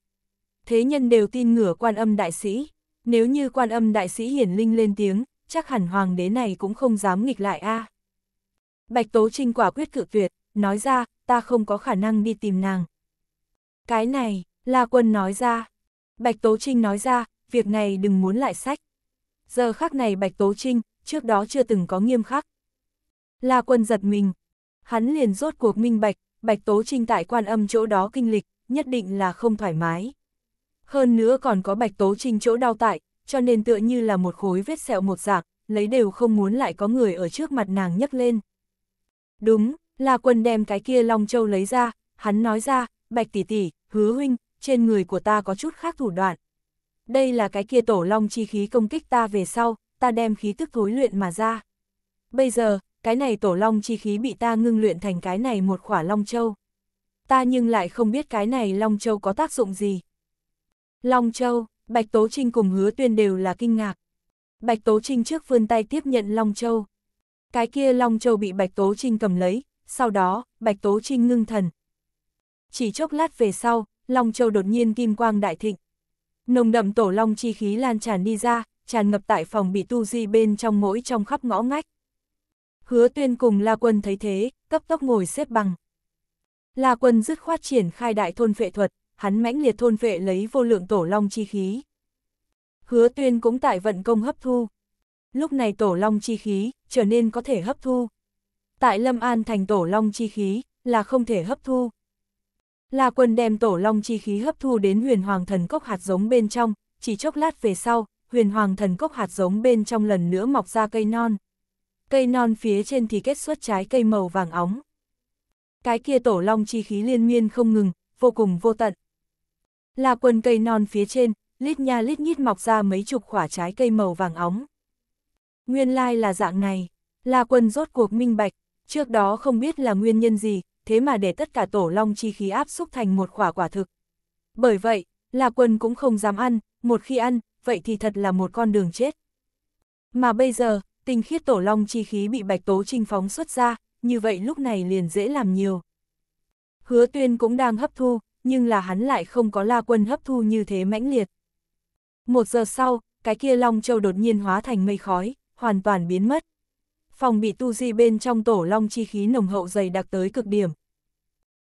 A: thế nhân đều tin ngửa quan âm đại sĩ. Nếu như quan âm đại sĩ hiển linh lên tiếng, chắc hẳn hoàng đế này cũng không dám nghịch lại a. À. Bạch Tố Trinh quả quyết cự tuyệt, nói ra, ta không có khả năng đi tìm nàng. Cái này, La Quân nói ra. Bạch Tố Trinh nói ra, việc này đừng muốn lại sách. Giờ khắc này Bạch Tố Trinh, trước đó chưa từng có nghiêm khắc. La Quân giật mình. Hắn liền rốt cuộc minh bạch, Bạch Tố Trinh tại quan âm chỗ đó kinh lịch, nhất định là không thoải mái. Hơn nữa còn có bạch tố trinh chỗ đau tại, cho nên tựa như là một khối vết sẹo một dạng, lấy đều không muốn lại có người ở trước mặt nàng nhấc lên. Đúng, là quân đem cái kia Long Châu lấy ra, hắn nói ra, bạch tỷ tỷ, hứa huynh, trên người của ta có chút khác thủ đoạn. Đây là cái kia tổ long chi khí công kích ta về sau, ta đem khí tức thối luyện mà ra. Bây giờ, cái này tổ long chi khí bị ta ngưng luyện thành cái này một khỏa long châu. Ta nhưng lại không biết cái này long châu có tác dụng gì. Long Châu, Bạch Tố Trinh cùng hứa tuyên đều là kinh ngạc. Bạch Tố Trinh trước vươn tay tiếp nhận Long Châu. Cái kia Long Châu bị Bạch Tố Trinh cầm lấy, sau đó, Bạch Tố Trinh ngưng thần. Chỉ chốc lát về sau, Long Châu đột nhiên kim quang đại thịnh. Nồng đậm tổ long chi khí lan tràn đi ra, tràn ngập tại phòng bị tu di bên trong mỗi trong khắp ngõ ngách. Hứa tuyên cùng La Quân thấy thế, cấp tốc ngồi xếp bằng. La Quân dứt khoát triển khai đại thôn phệ thuật, hắn mãnh liệt thôn vệ lấy vô lượng tổ long chi khí. Hứa tuyên cũng tại vận công hấp thu. Lúc này tổ long chi khí trở nên có thể hấp thu. Tại Lâm An thành tổ long chi khí là không thể hấp thu. là quân đem tổ long chi khí hấp thu đến huyền hoàng thần cốc hạt giống bên trong, chỉ chốc lát về sau, huyền hoàng thần cốc hạt giống bên trong lần nữa mọc ra cây non. Cây non phía trên thì kết xuất trái cây màu vàng óng. Cái kia tổ long chi khí liên miên không ngừng, vô cùng vô tận, là quần cây non phía trên, lít nha lít nhít mọc ra mấy chục quả trái cây màu vàng óng. Nguyên lai là dạng này, là quần rốt cuộc minh bạch, trước đó không biết là nguyên nhân gì, thế mà để tất cả tổ long chi khí áp xúc thành một quả quả thực. Bởi vậy, là quần cũng không dám ăn, một khi ăn, vậy thì thật là một con đường chết. Mà bây giờ, tình khiết tổ long chi khí bị bạch tố trinh phóng xuất ra, như vậy lúc này liền dễ làm nhiều. Hứa tuyên cũng đang hấp thu, nhưng là hắn lại không có la quân hấp thu như thế mãnh liệt. Một giờ sau, cái kia Long Châu đột nhiên hóa thành mây khói, hoàn toàn biến mất. Phòng bị tu di bên trong tổ Long chi khí nồng hậu dày đặc tới cực điểm.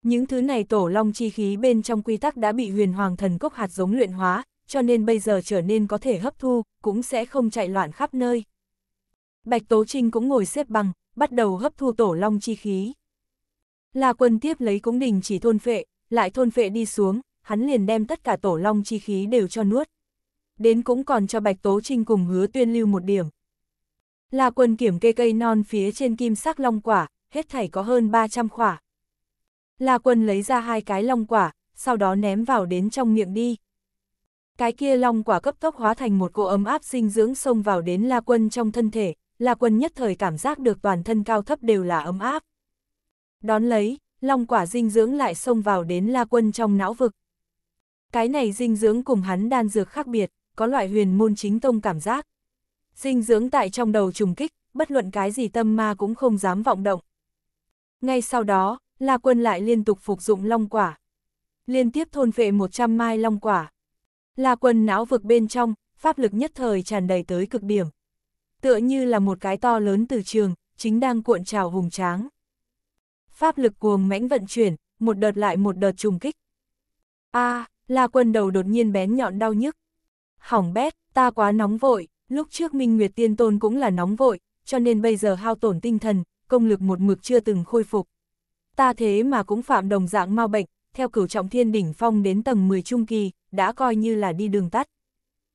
A: Những thứ này tổ Long chi khí bên trong quy tắc đã bị huyền hoàng thần cốc hạt giống luyện hóa, cho nên bây giờ trở nên có thể hấp thu, cũng sẽ không chạy loạn khắp nơi. Bạch Tố Trinh cũng ngồi xếp bằng, bắt đầu hấp thu tổ Long chi khí. La quân tiếp lấy cũng đình chỉ thôn phệ, lại thôn phệ đi xuống, hắn liền đem tất cả tổ long chi khí đều cho nuốt. Đến cũng còn cho Bạch Tố Trinh cùng hứa tuyên lưu một điểm. Là quân kiểm kê cây non phía trên kim sắc long quả, hết thảy có hơn 300 quả. là quân lấy ra hai cái long quả, sau đó ném vào đến trong miệng đi. Cái kia long quả cấp tốc hóa thành một cỗ ấm áp sinh dưỡng xông vào đến La quân trong thân thể, La quân nhất thời cảm giác được toàn thân cao thấp đều là ấm áp. Đón lấy, long quả dinh dưỡng lại xông vào đến la quân trong não vực. Cái này dinh dưỡng cùng hắn đan dược khác biệt, có loại huyền môn chính tông cảm giác. Dinh dưỡng tại trong đầu trùng kích, bất luận cái gì tâm ma cũng không dám vọng động. Ngay sau đó, La Quân lại liên tục phục dụng long quả. Liên tiếp thôn phệ 100 mai long quả. La Quân não vực bên trong, pháp lực nhất thời tràn đầy tới cực điểm. Tựa như là một cái to lớn từ trường, chính đang cuộn trào hùng tráng pháp lực cuồng mãnh vận chuyển, một đợt lại một đợt trùng kích. A, à, La Quân đầu đột nhiên bén nhọn đau nhức. Hỏng bét, ta quá nóng vội, lúc trước Minh Nguyệt Tiên Tôn cũng là nóng vội, cho nên bây giờ hao tổn tinh thần, công lực một mực chưa từng khôi phục. Ta thế mà cũng phạm đồng dạng mau bệnh, theo cửu trọng thiên đỉnh phong đến tầng 10 trung kỳ, đã coi như là đi đường tắt.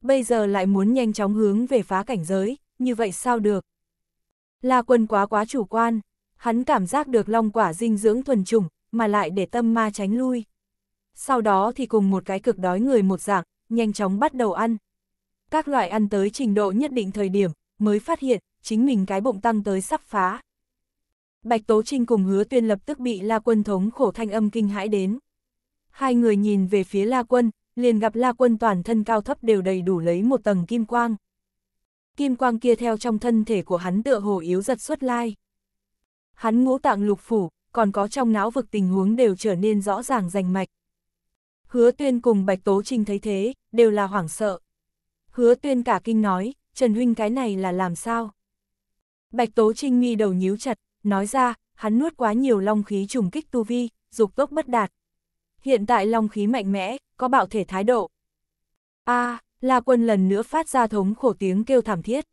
A: Bây giờ lại muốn nhanh chóng hướng về phá cảnh giới, như vậy sao được? La quân quá quá chủ quan hắn cảm giác được long quả dinh dưỡng thuần trùng, mà lại để tâm ma tránh lui. Sau đó thì cùng một cái cực đói người một dạng, nhanh chóng bắt đầu ăn. Các loại ăn tới trình độ nhất định thời điểm, mới phát hiện, chính mình cái bụng tăng tới sắp phá. Bạch Tố Trinh cùng hứa tuyên lập tức bị La Quân thống khổ thanh âm kinh hãi đến. Hai người nhìn về phía La Quân, liền gặp La Quân toàn thân cao thấp đều đầy đủ lấy một tầng kim quang. Kim quang kia theo trong thân thể của hắn tựa hồ yếu giật xuất lai hắn ngũ tạng lục phủ, còn có trong não vực tình huống đều trở nên rõ ràng rành mạch. Hứa tuyên cùng Bạch Tố Trinh thấy thế, đều là hoảng sợ. Hứa tuyên cả kinh nói, Trần Huynh cái này là làm sao? Bạch Tố Trinh mi đầu nhíu chặt, nói ra, hắn nuốt quá nhiều long khí trùng kích tu vi, dục tốc bất đạt. Hiện tại long khí mạnh mẽ, có bạo thể thái độ. a La Quân lần nữa phát ra thống khổ tiếng kêu thảm thiết.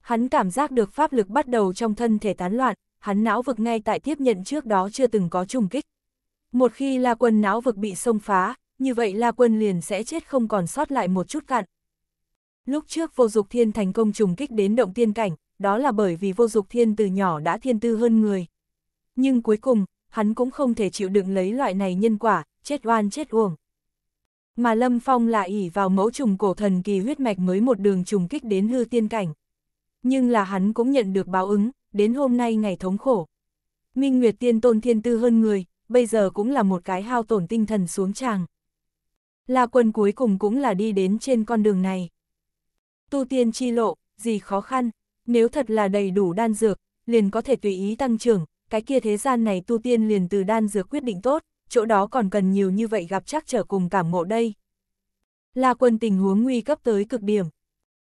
A: Hắn cảm giác được pháp lực bắt đầu trong thân thể tán loạn, hắn não vực ngay tại tiếp nhận trước đó chưa từng có trùng kích. Một khi La Quân não vực bị xông phá, như vậy La Quân liền sẽ chết không còn sót lại một chút cạn. Lúc trước vô dục thiên thành công trùng kích đến động tiên cảnh, đó là bởi vì vô dục thiên từ nhỏ đã thiên tư hơn người. Nhưng cuối cùng, hắn cũng không thể chịu đựng lấy loại này nhân quả, chết oan chết uổng. Mà Lâm Phong lại ỉ vào mẫu trùng cổ thần kỳ huyết mạch mới một đường trùng kích đến hư tiên cảnh. Nhưng là hắn cũng nhận được báo ứng, đến hôm nay ngày thống khổ. Minh Nguyệt Tiên Tôn Thiên Tư hơn người, bây giờ cũng là một cái hao tổn tinh thần xuống tràng. La quân cuối cùng cũng là đi đến trên con đường này. Tu tiên chi lộ, gì khó khăn, nếu thật là đầy đủ đan dược, liền có thể tùy ý tăng trưởng, cái kia thế gian này tu tiên liền từ đan dược quyết định tốt, chỗ đó còn cần nhiều như vậy gặp chắc trở cùng cảm ngộ đây. La quân tình huống nguy cấp tới cực điểm.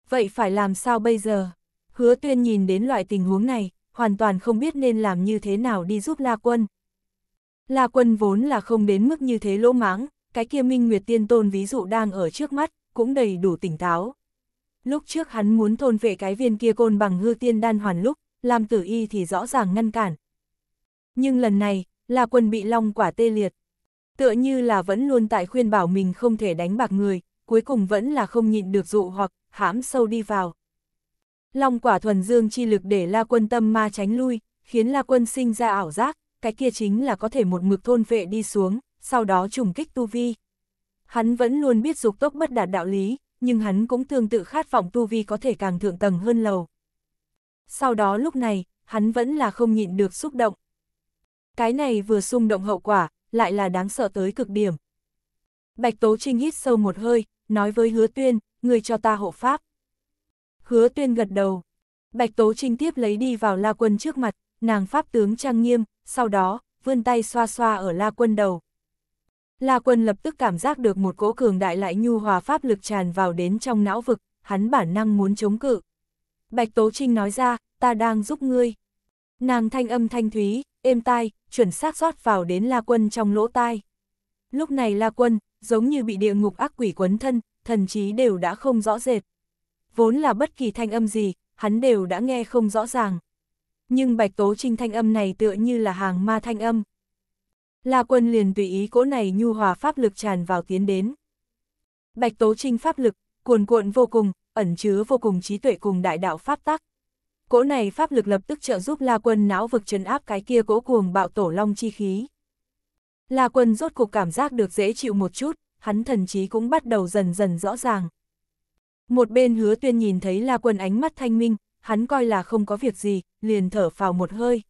A: Vậy phải làm sao bây giờ? Hứa tuyên nhìn đến loại tình huống này, hoàn toàn không biết nên làm như thế nào đi giúp La Quân. La Quân vốn là không đến mức như thế lỗ mãng, cái kia Minh Nguyệt Tiên Tôn ví dụ đang ở trước mắt, cũng đầy đủ tỉnh táo. Lúc trước hắn muốn thôn vệ cái viên kia côn bằng hư tiên đan hoàn lúc, làm tử y thì rõ ràng ngăn cản. Nhưng lần này, La Quân bị long quả tê liệt. Tựa như là vẫn luôn tại khuyên bảo mình không thể đánh bạc người, cuối cùng vẫn là không nhịn được dụ hoặc hãm sâu đi vào. Long quả thuần dương chi lực để La Quân tâm ma tránh lui, khiến La Quân sinh ra ảo giác, cái kia chính là có thể một mực thôn vệ đi xuống, sau đó trùng kích tu vi. Hắn vẫn luôn biết dục tốc bất đạt đạo lý, nhưng hắn cũng tương tự khát vọng tu vi có thể càng thượng tầng hơn lầu. Sau đó lúc này, hắn vẫn là không nhịn được xúc động. Cái này vừa xung động hậu quả, lại là đáng sợ tới cực điểm. Bạch Tố Trinh hít sâu một hơi, nói với hứa tuyên, người cho ta hộ pháp hứa tuyên gật đầu. Bạch Tố Trinh tiếp lấy đi vào La Quân trước mặt, nàng pháp tướng trang nghiêm, sau đó, vươn tay xoa xoa ở La Quân đầu. La Quân lập tức cảm giác được một cỗ cường đại lại nhu hòa pháp lực tràn vào đến trong não vực, hắn bản năng muốn chống cự. Bạch Tố Trinh nói ra, ta đang giúp ngươi. Nàng thanh âm thanh thúy, êm tai, chuẩn xác rót vào đến La Quân trong lỗ tai. Lúc này La Quân, giống như bị địa ngục ác quỷ quấn thân, thần trí đều đã không rõ rệt vốn là bất kỳ thanh âm gì, hắn đều đã nghe không rõ ràng. Nhưng Bạch Tố Trinh thanh âm này tựa như là hàng ma thanh âm. La quân liền tùy ý cỗ này nhu hòa pháp lực tràn vào tiến đến. Bạch Tố Trinh pháp lực, cuồn cuộn vô cùng, ẩn chứa vô cùng trí tuệ cùng đại đạo pháp tắc. Cỗ này pháp lực lập tức trợ giúp La Quân não vực trấn áp cái kia cỗ cuồng bạo tổ long chi khí. La Quân rốt cục cảm giác được dễ chịu một chút, hắn thần trí cũng bắt đầu dần dần rõ ràng. Một bên hứa tuyên nhìn thấy La Quân ánh mắt thanh minh, hắn coi là không có việc gì, liền thở phào một hơi.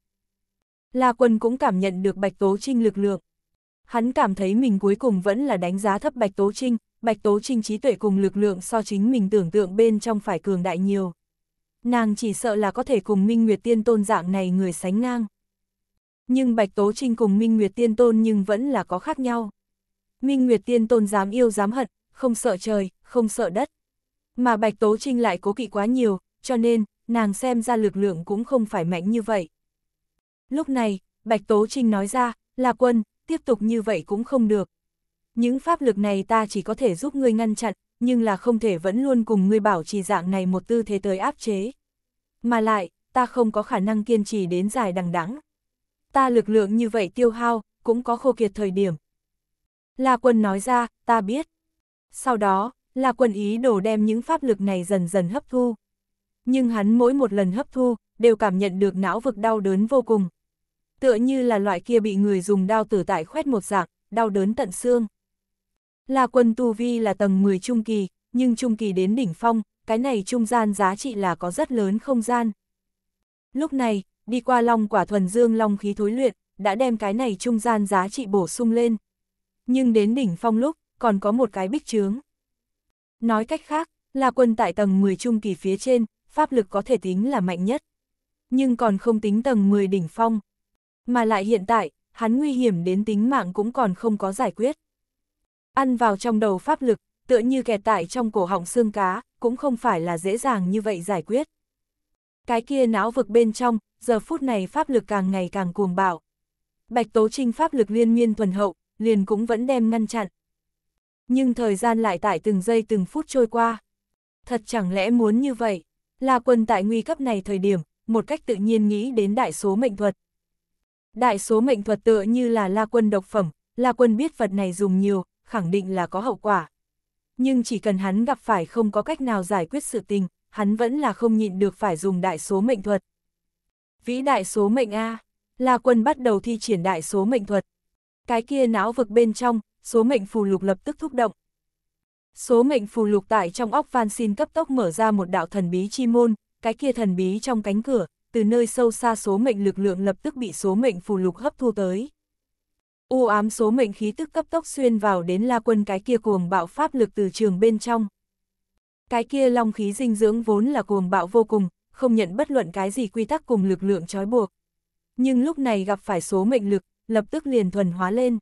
A: La Quân cũng cảm nhận được Bạch Tố Trinh lực lượng. Hắn cảm thấy mình cuối cùng vẫn là đánh giá thấp Bạch Tố Trinh, Bạch Tố Trinh trí tuệ cùng lực lượng so chính mình tưởng tượng bên trong phải cường đại nhiều. Nàng chỉ sợ là có thể cùng Minh Nguyệt Tiên Tôn dạng này người sánh ngang. Nhưng Bạch Tố Trinh cùng Minh Nguyệt Tiên Tôn nhưng vẫn là có khác nhau. Minh Nguyệt Tiên Tôn dám yêu dám hận, không sợ trời, không sợ đất. Mà Bạch Tố Trinh lại cố kỵ quá nhiều, cho nên, nàng xem ra lực lượng cũng không phải mạnh như vậy. Lúc này, Bạch Tố Trinh nói ra, là quân, tiếp tục như vậy cũng không được. Những pháp lực này ta chỉ có thể giúp ngươi ngăn chặn, nhưng là không thể vẫn luôn cùng ngươi bảo trì dạng này một tư thế tới áp chế. Mà lại, ta không có khả năng kiên trì đến dài đằng đẵng. Ta lực lượng như vậy tiêu hao, cũng có khô kiệt thời điểm. La quân nói ra, ta biết. Sau đó, là quần ý đồ đem những pháp lực này dần dần hấp thu. Nhưng hắn mỗi một lần hấp thu, đều cảm nhận được não vực đau đớn vô cùng. Tựa như là loại kia bị người dùng đao tử tại khoét một dạng, đau đớn tận xương. Là quần tu vi là tầng 10 trung kỳ, nhưng trung kỳ đến đỉnh phong, cái này trung gian giá trị là có rất lớn không gian. Lúc này, đi qua long quả thuần dương long khí thối luyện, đã đem cái này trung gian giá trị bổ sung lên. Nhưng đến đỉnh phong lúc, còn có một cái bích trướng. Nói cách khác, là quân tại tầng 10 trung kỳ phía trên, pháp lực có thể tính là mạnh nhất. Nhưng còn không tính tầng 10 đỉnh phong. Mà lại hiện tại, hắn nguy hiểm đến tính mạng cũng còn không có giải quyết. Ăn vào trong đầu pháp lực, tựa như kẹt tại trong cổ họng xương cá, cũng không phải là dễ dàng như vậy giải quyết. Cái kia não vực bên trong, giờ phút này pháp lực càng ngày càng cuồng bạo. Bạch Tố Trinh pháp lực liên miên thuần hậu, liền cũng vẫn đem ngăn chặn, nhưng thời gian lại tại từng giây từng phút trôi qua. Thật chẳng lẽ muốn như vậy? Là quân tại nguy cấp này thời điểm, một cách tự nhiên nghĩ đến đại số mệnh thuật. Đại số mệnh thuật tựa như là la quân độc phẩm, la quân biết vật này dùng nhiều, khẳng định là có hậu quả. Nhưng chỉ cần hắn gặp phải không có cách nào giải quyết sự tình, hắn vẫn là không nhịn được phải dùng đại số mệnh thuật. Vĩ đại số mệnh A, la quân bắt đầu thi triển đại số mệnh thuật. Cái kia não vực bên trong, số mệnh phù lục lập tức thúc động. Số mệnh phù lục tại trong óc phan xin cấp tốc mở ra một đạo thần bí chi môn, cái kia thần bí trong cánh cửa, từ nơi sâu xa số mệnh lực lượng lập tức bị số mệnh phù lục hấp thu tới. U ám số mệnh khí tức cấp tốc xuyên vào đến La Quân cái kia cuồng bạo pháp lực từ trường bên trong. Cái kia long khí dinh dưỡng vốn là cuồng bạo vô cùng, không nhận bất luận cái gì quy tắc cùng lực lượng trói buộc. Nhưng lúc này gặp phải số mệnh lực, lập tức liền thuần hóa lên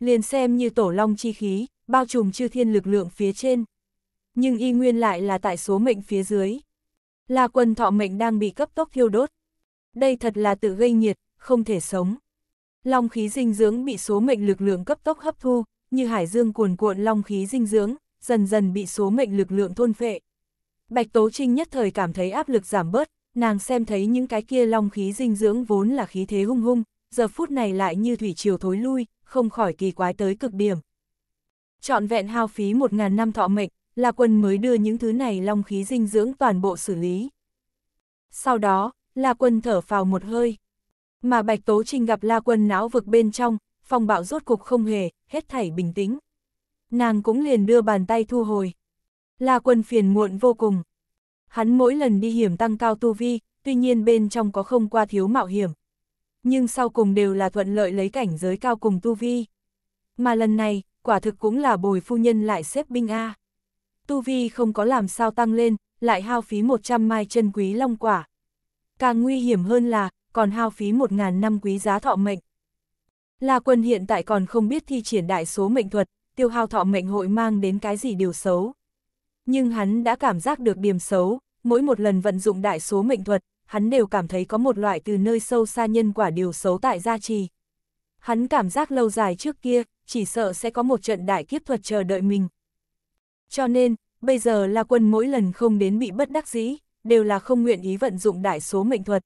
A: liền xem như tổ long chi khí, bao trùm chư thiên lực lượng phía trên. Nhưng y nguyên lại là tại số mệnh phía dưới. là quần thọ mệnh đang bị cấp tốc thiêu đốt. Đây thật là tự gây nhiệt, không thể sống. Long khí dinh dưỡng bị số mệnh lực lượng cấp tốc hấp thu, như hải dương cuồn cuộn long khí dinh dưỡng, dần dần bị số mệnh lực lượng thôn phệ. Bạch Tố Trinh nhất thời cảm thấy áp lực giảm bớt, nàng xem thấy những cái kia long khí dinh dưỡng vốn là khí thế hung hung, giờ phút này lại như thủy triều thối lui, không khỏi kỳ quái tới cực điểm. Chọn vẹn hao phí 1.000 năm thọ mệnh, là quân mới đưa những thứ này long khí dinh dưỡng toàn bộ xử lý. Sau đó, La Quân thở phào một hơi. Mà Bạch Tố Trinh gặp La Quân não vực bên trong, phong bạo rốt cục không hề, hết thảy bình tĩnh. Nàng cũng liền đưa bàn tay thu hồi. La Quân phiền muộn vô cùng. Hắn mỗi lần đi hiểm tăng cao tu vi, tuy nhiên bên trong có không qua thiếu mạo hiểm, nhưng sau cùng đều là thuận lợi lấy cảnh giới cao cùng tu vi. Mà lần này, quả thực cũng là bồi phu nhân lại xếp binh A. Tu vi không có làm sao tăng lên, lại hao phí 100 mai chân quý long quả. Càng nguy hiểm hơn là, còn hao phí 1.000 năm quý giá thọ mệnh. La quân hiện tại còn không biết thi triển đại số mệnh thuật, tiêu hao thọ mệnh hội mang đến cái gì điều xấu. Nhưng hắn đã cảm giác được điểm xấu, mỗi một lần vận dụng đại số mệnh thuật, hắn đều cảm thấy có một loại từ nơi sâu xa nhân quả điều xấu tại gia trì. Hắn cảm giác lâu dài trước kia, chỉ sợ sẽ có một trận đại kiếp thuật chờ đợi mình. Cho nên, bây giờ là quân mỗi lần không đến bị bất đắc dĩ, đều là không nguyện ý vận dụng đại số mệnh thuật.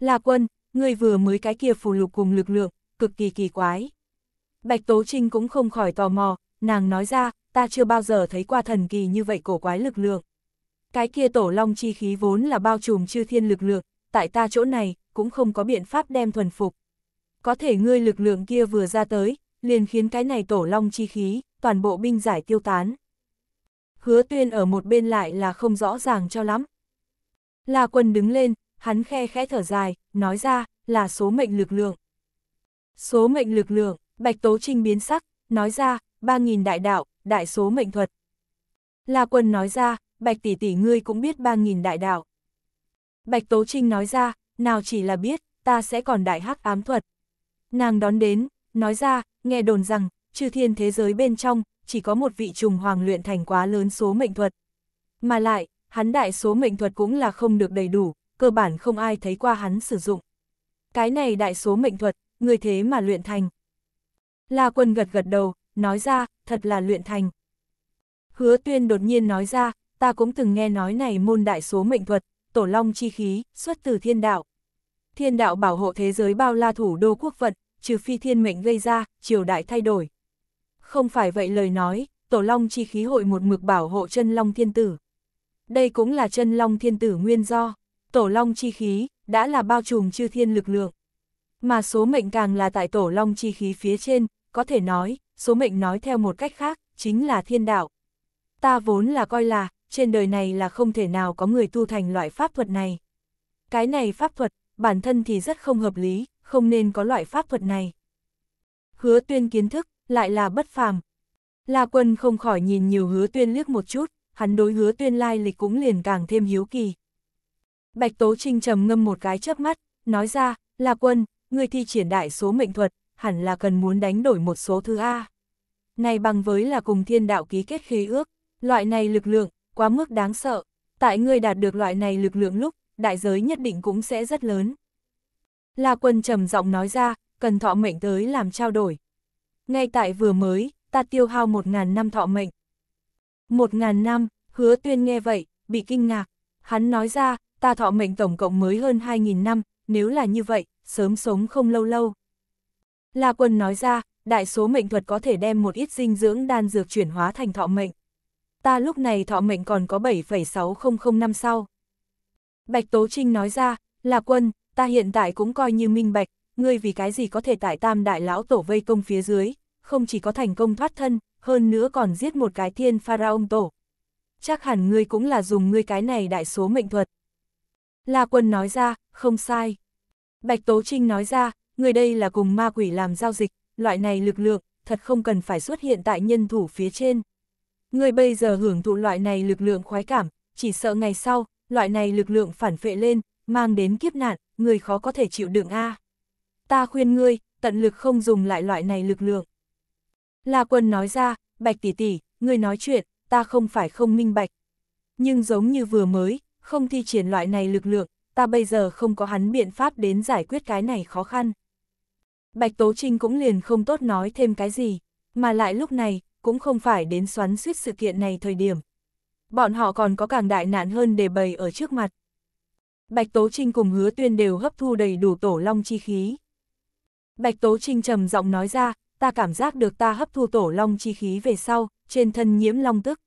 A: Là quân, người vừa mới cái kia phù lục cùng lực lượng, cực kỳ kỳ quái. Bạch Tố Trinh cũng không khỏi tò mò, nàng nói ra, ta chưa bao giờ thấy qua thần kỳ như vậy cổ quái lực lượng. Cái kia tổ long chi khí vốn là bao trùm chư thiên lực lượng, tại ta chỗ này, cũng không có biện pháp đem thuần phục. Có thể ngươi lực lượng kia vừa ra tới, liền khiến cái này tổ long chi khí, toàn bộ binh giải tiêu tán. Hứa tuyên ở một bên lại là không rõ ràng cho lắm. là quân đứng lên, hắn khe khẽ thở dài, nói ra, là số mệnh lực lượng. Số mệnh lực lượng, Bạch Tố Trinh biến sắc, nói ra, 3.000 đại đạo, đại số mệnh thuật. là quân nói ra, Bạch tỷ tỷ ngươi cũng biết ba nghìn đại đạo. Bạch Tố Trinh nói ra, nào chỉ là biết, ta sẽ còn đại hắc ám thuật. Nàng đón đến, nói ra, nghe đồn rằng, chư thiên thế giới bên trong, chỉ có một vị trùng hoàng luyện thành quá lớn số mệnh thuật. Mà lại, hắn đại số mệnh thuật cũng là không được đầy đủ, cơ bản không ai thấy qua hắn sử dụng. Cái này đại số mệnh thuật, người thế mà luyện thành. La quân gật gật đầu, nói ra, thật là luyện thành. Hứa tuyên đột nhiên nói ra, ta cũng từng nghe nói này môn đại số mệnh thuật, tổ long chi khí, xuất từ thiên đạo. Thiên đạo bảo hộ thế giới bao la thủ đô quốc vận, trừ phi thiên mệnh gây ra, triều đại thay đổi. Không phải vậy lời nói, tổ long chi khí hội một mực bảo hộ chân long thiên tử. Đây cũng là chân long thiên tử nguyên do, tổ long chi khí, đã là bao trùm chư thiên lực lượng. Mà số mệnh càng là tại tổ long chi khí phía trên, có thể nói, số mệnh nói theo một cách khác, chính là thiên đạo. Ta vốn là coi là, trên đời này là không thể nào có người tu thành loại pháp thuật này. Cái này pháp thuật, bản thân thì rất không hợp lý, không nên có loại pháp thuật này. Hứa tuyên kiến thức, lại là bất phàm. La quân không khỏi nhìn nhiều hứa tuyên liếc một chút, hắn đối hứa tuyên lai lịch cũng liền càng thêm hiếu kỳ. Bạch Tố Trinh trầm ngâm một cái chớp mắt, nói ra, La quân, người thi triển đại số mệnh thuật, hẳn là cần muốn đánh đổi một số thứ A. Này bằng với là cùng thiên đạo ký kết khế ước, loại này lực lượng, quá mức đáng sợ, tại ngươi đạt được loại này lực lượng lúc, đại giới nhất định cũng sẽ rất lớn. La quân trầm giọng nói ra, cần thọ mệnh tới làm trao đổi. Ngay tại vừa mới, ta tiêu hao một ngàn năm thọ mệnh. Một ngàn năm, hứa tuyên nghe vậy, bị kinh ngạc. Hắn nói ra, ta thọ mệnh tổng cộng mới hơn hai nghìn năm, nếu là như vậy, sớm sống không lâu lâu. La quân nói ra, đại số mệnh thuật có thể đem một ít dinh dưỡng đan dược chuyển hóa thành thọ mệnh ta lúc này thọ mệnh còn có 7,6005 năm sau. Bạch Tố Trinh nói ra, là quân, ta hiện tại cũng coi như minh bạch, ngươi vì cái gì có thể tại tam đại lão tổ vây công phía dưới, không chỉ có thành công thoát thân, hơn nữa còn giết một cái thiên pharaon tổ. Chắc hẳn ngươi cũng là dùng ngươi cái này đại số mệnh thuật. La quân nói ra, không sai. Bạch Tố Trinh nói ra, người đây là cùng ma quỷ làm giao dịch, loại này lực lượng, thật không cần phải xuất hiện tại nhân thủ phía trên. Người bây giờ hưởng thụ loại này lực lượng khoái cảm, chỉ sợ ngày sau, loại này lực lượng phản phệ lên, mang đến kiếp nạn, người khó có thể chịu đựng a. Ta khuyên ngươi, tận lực không dùng lại loại này lực lượng. La Quân nói ra, Bạch tỷ tỷ, ngươi nói chuyện, ta không phải không minh bạch. Nhưng giống như vừa mới, không thi triển loại này lực lượng, ta bây giờ không có hắn biện pháp đến giải quyết cái này khó khăn. Bạch Tố Trinh cũng liền không tốt nói thêm cái gì, mà lại lúc này, cũng không phải đến xoắn suýt sự kiện này thời điểm. Bọn họ còn có càng đại nạn hơn để bày ở trước mặt. Bạch Tố Trinh cùng hứa tuyên đều hấp thu đầy đủ tổ long chi khí. Bạch Tố Trinh trầm giọng nói ra, ta cảm giác được ta hấp thu tổ long chi khí về sau, trên thân nhiễm long tức.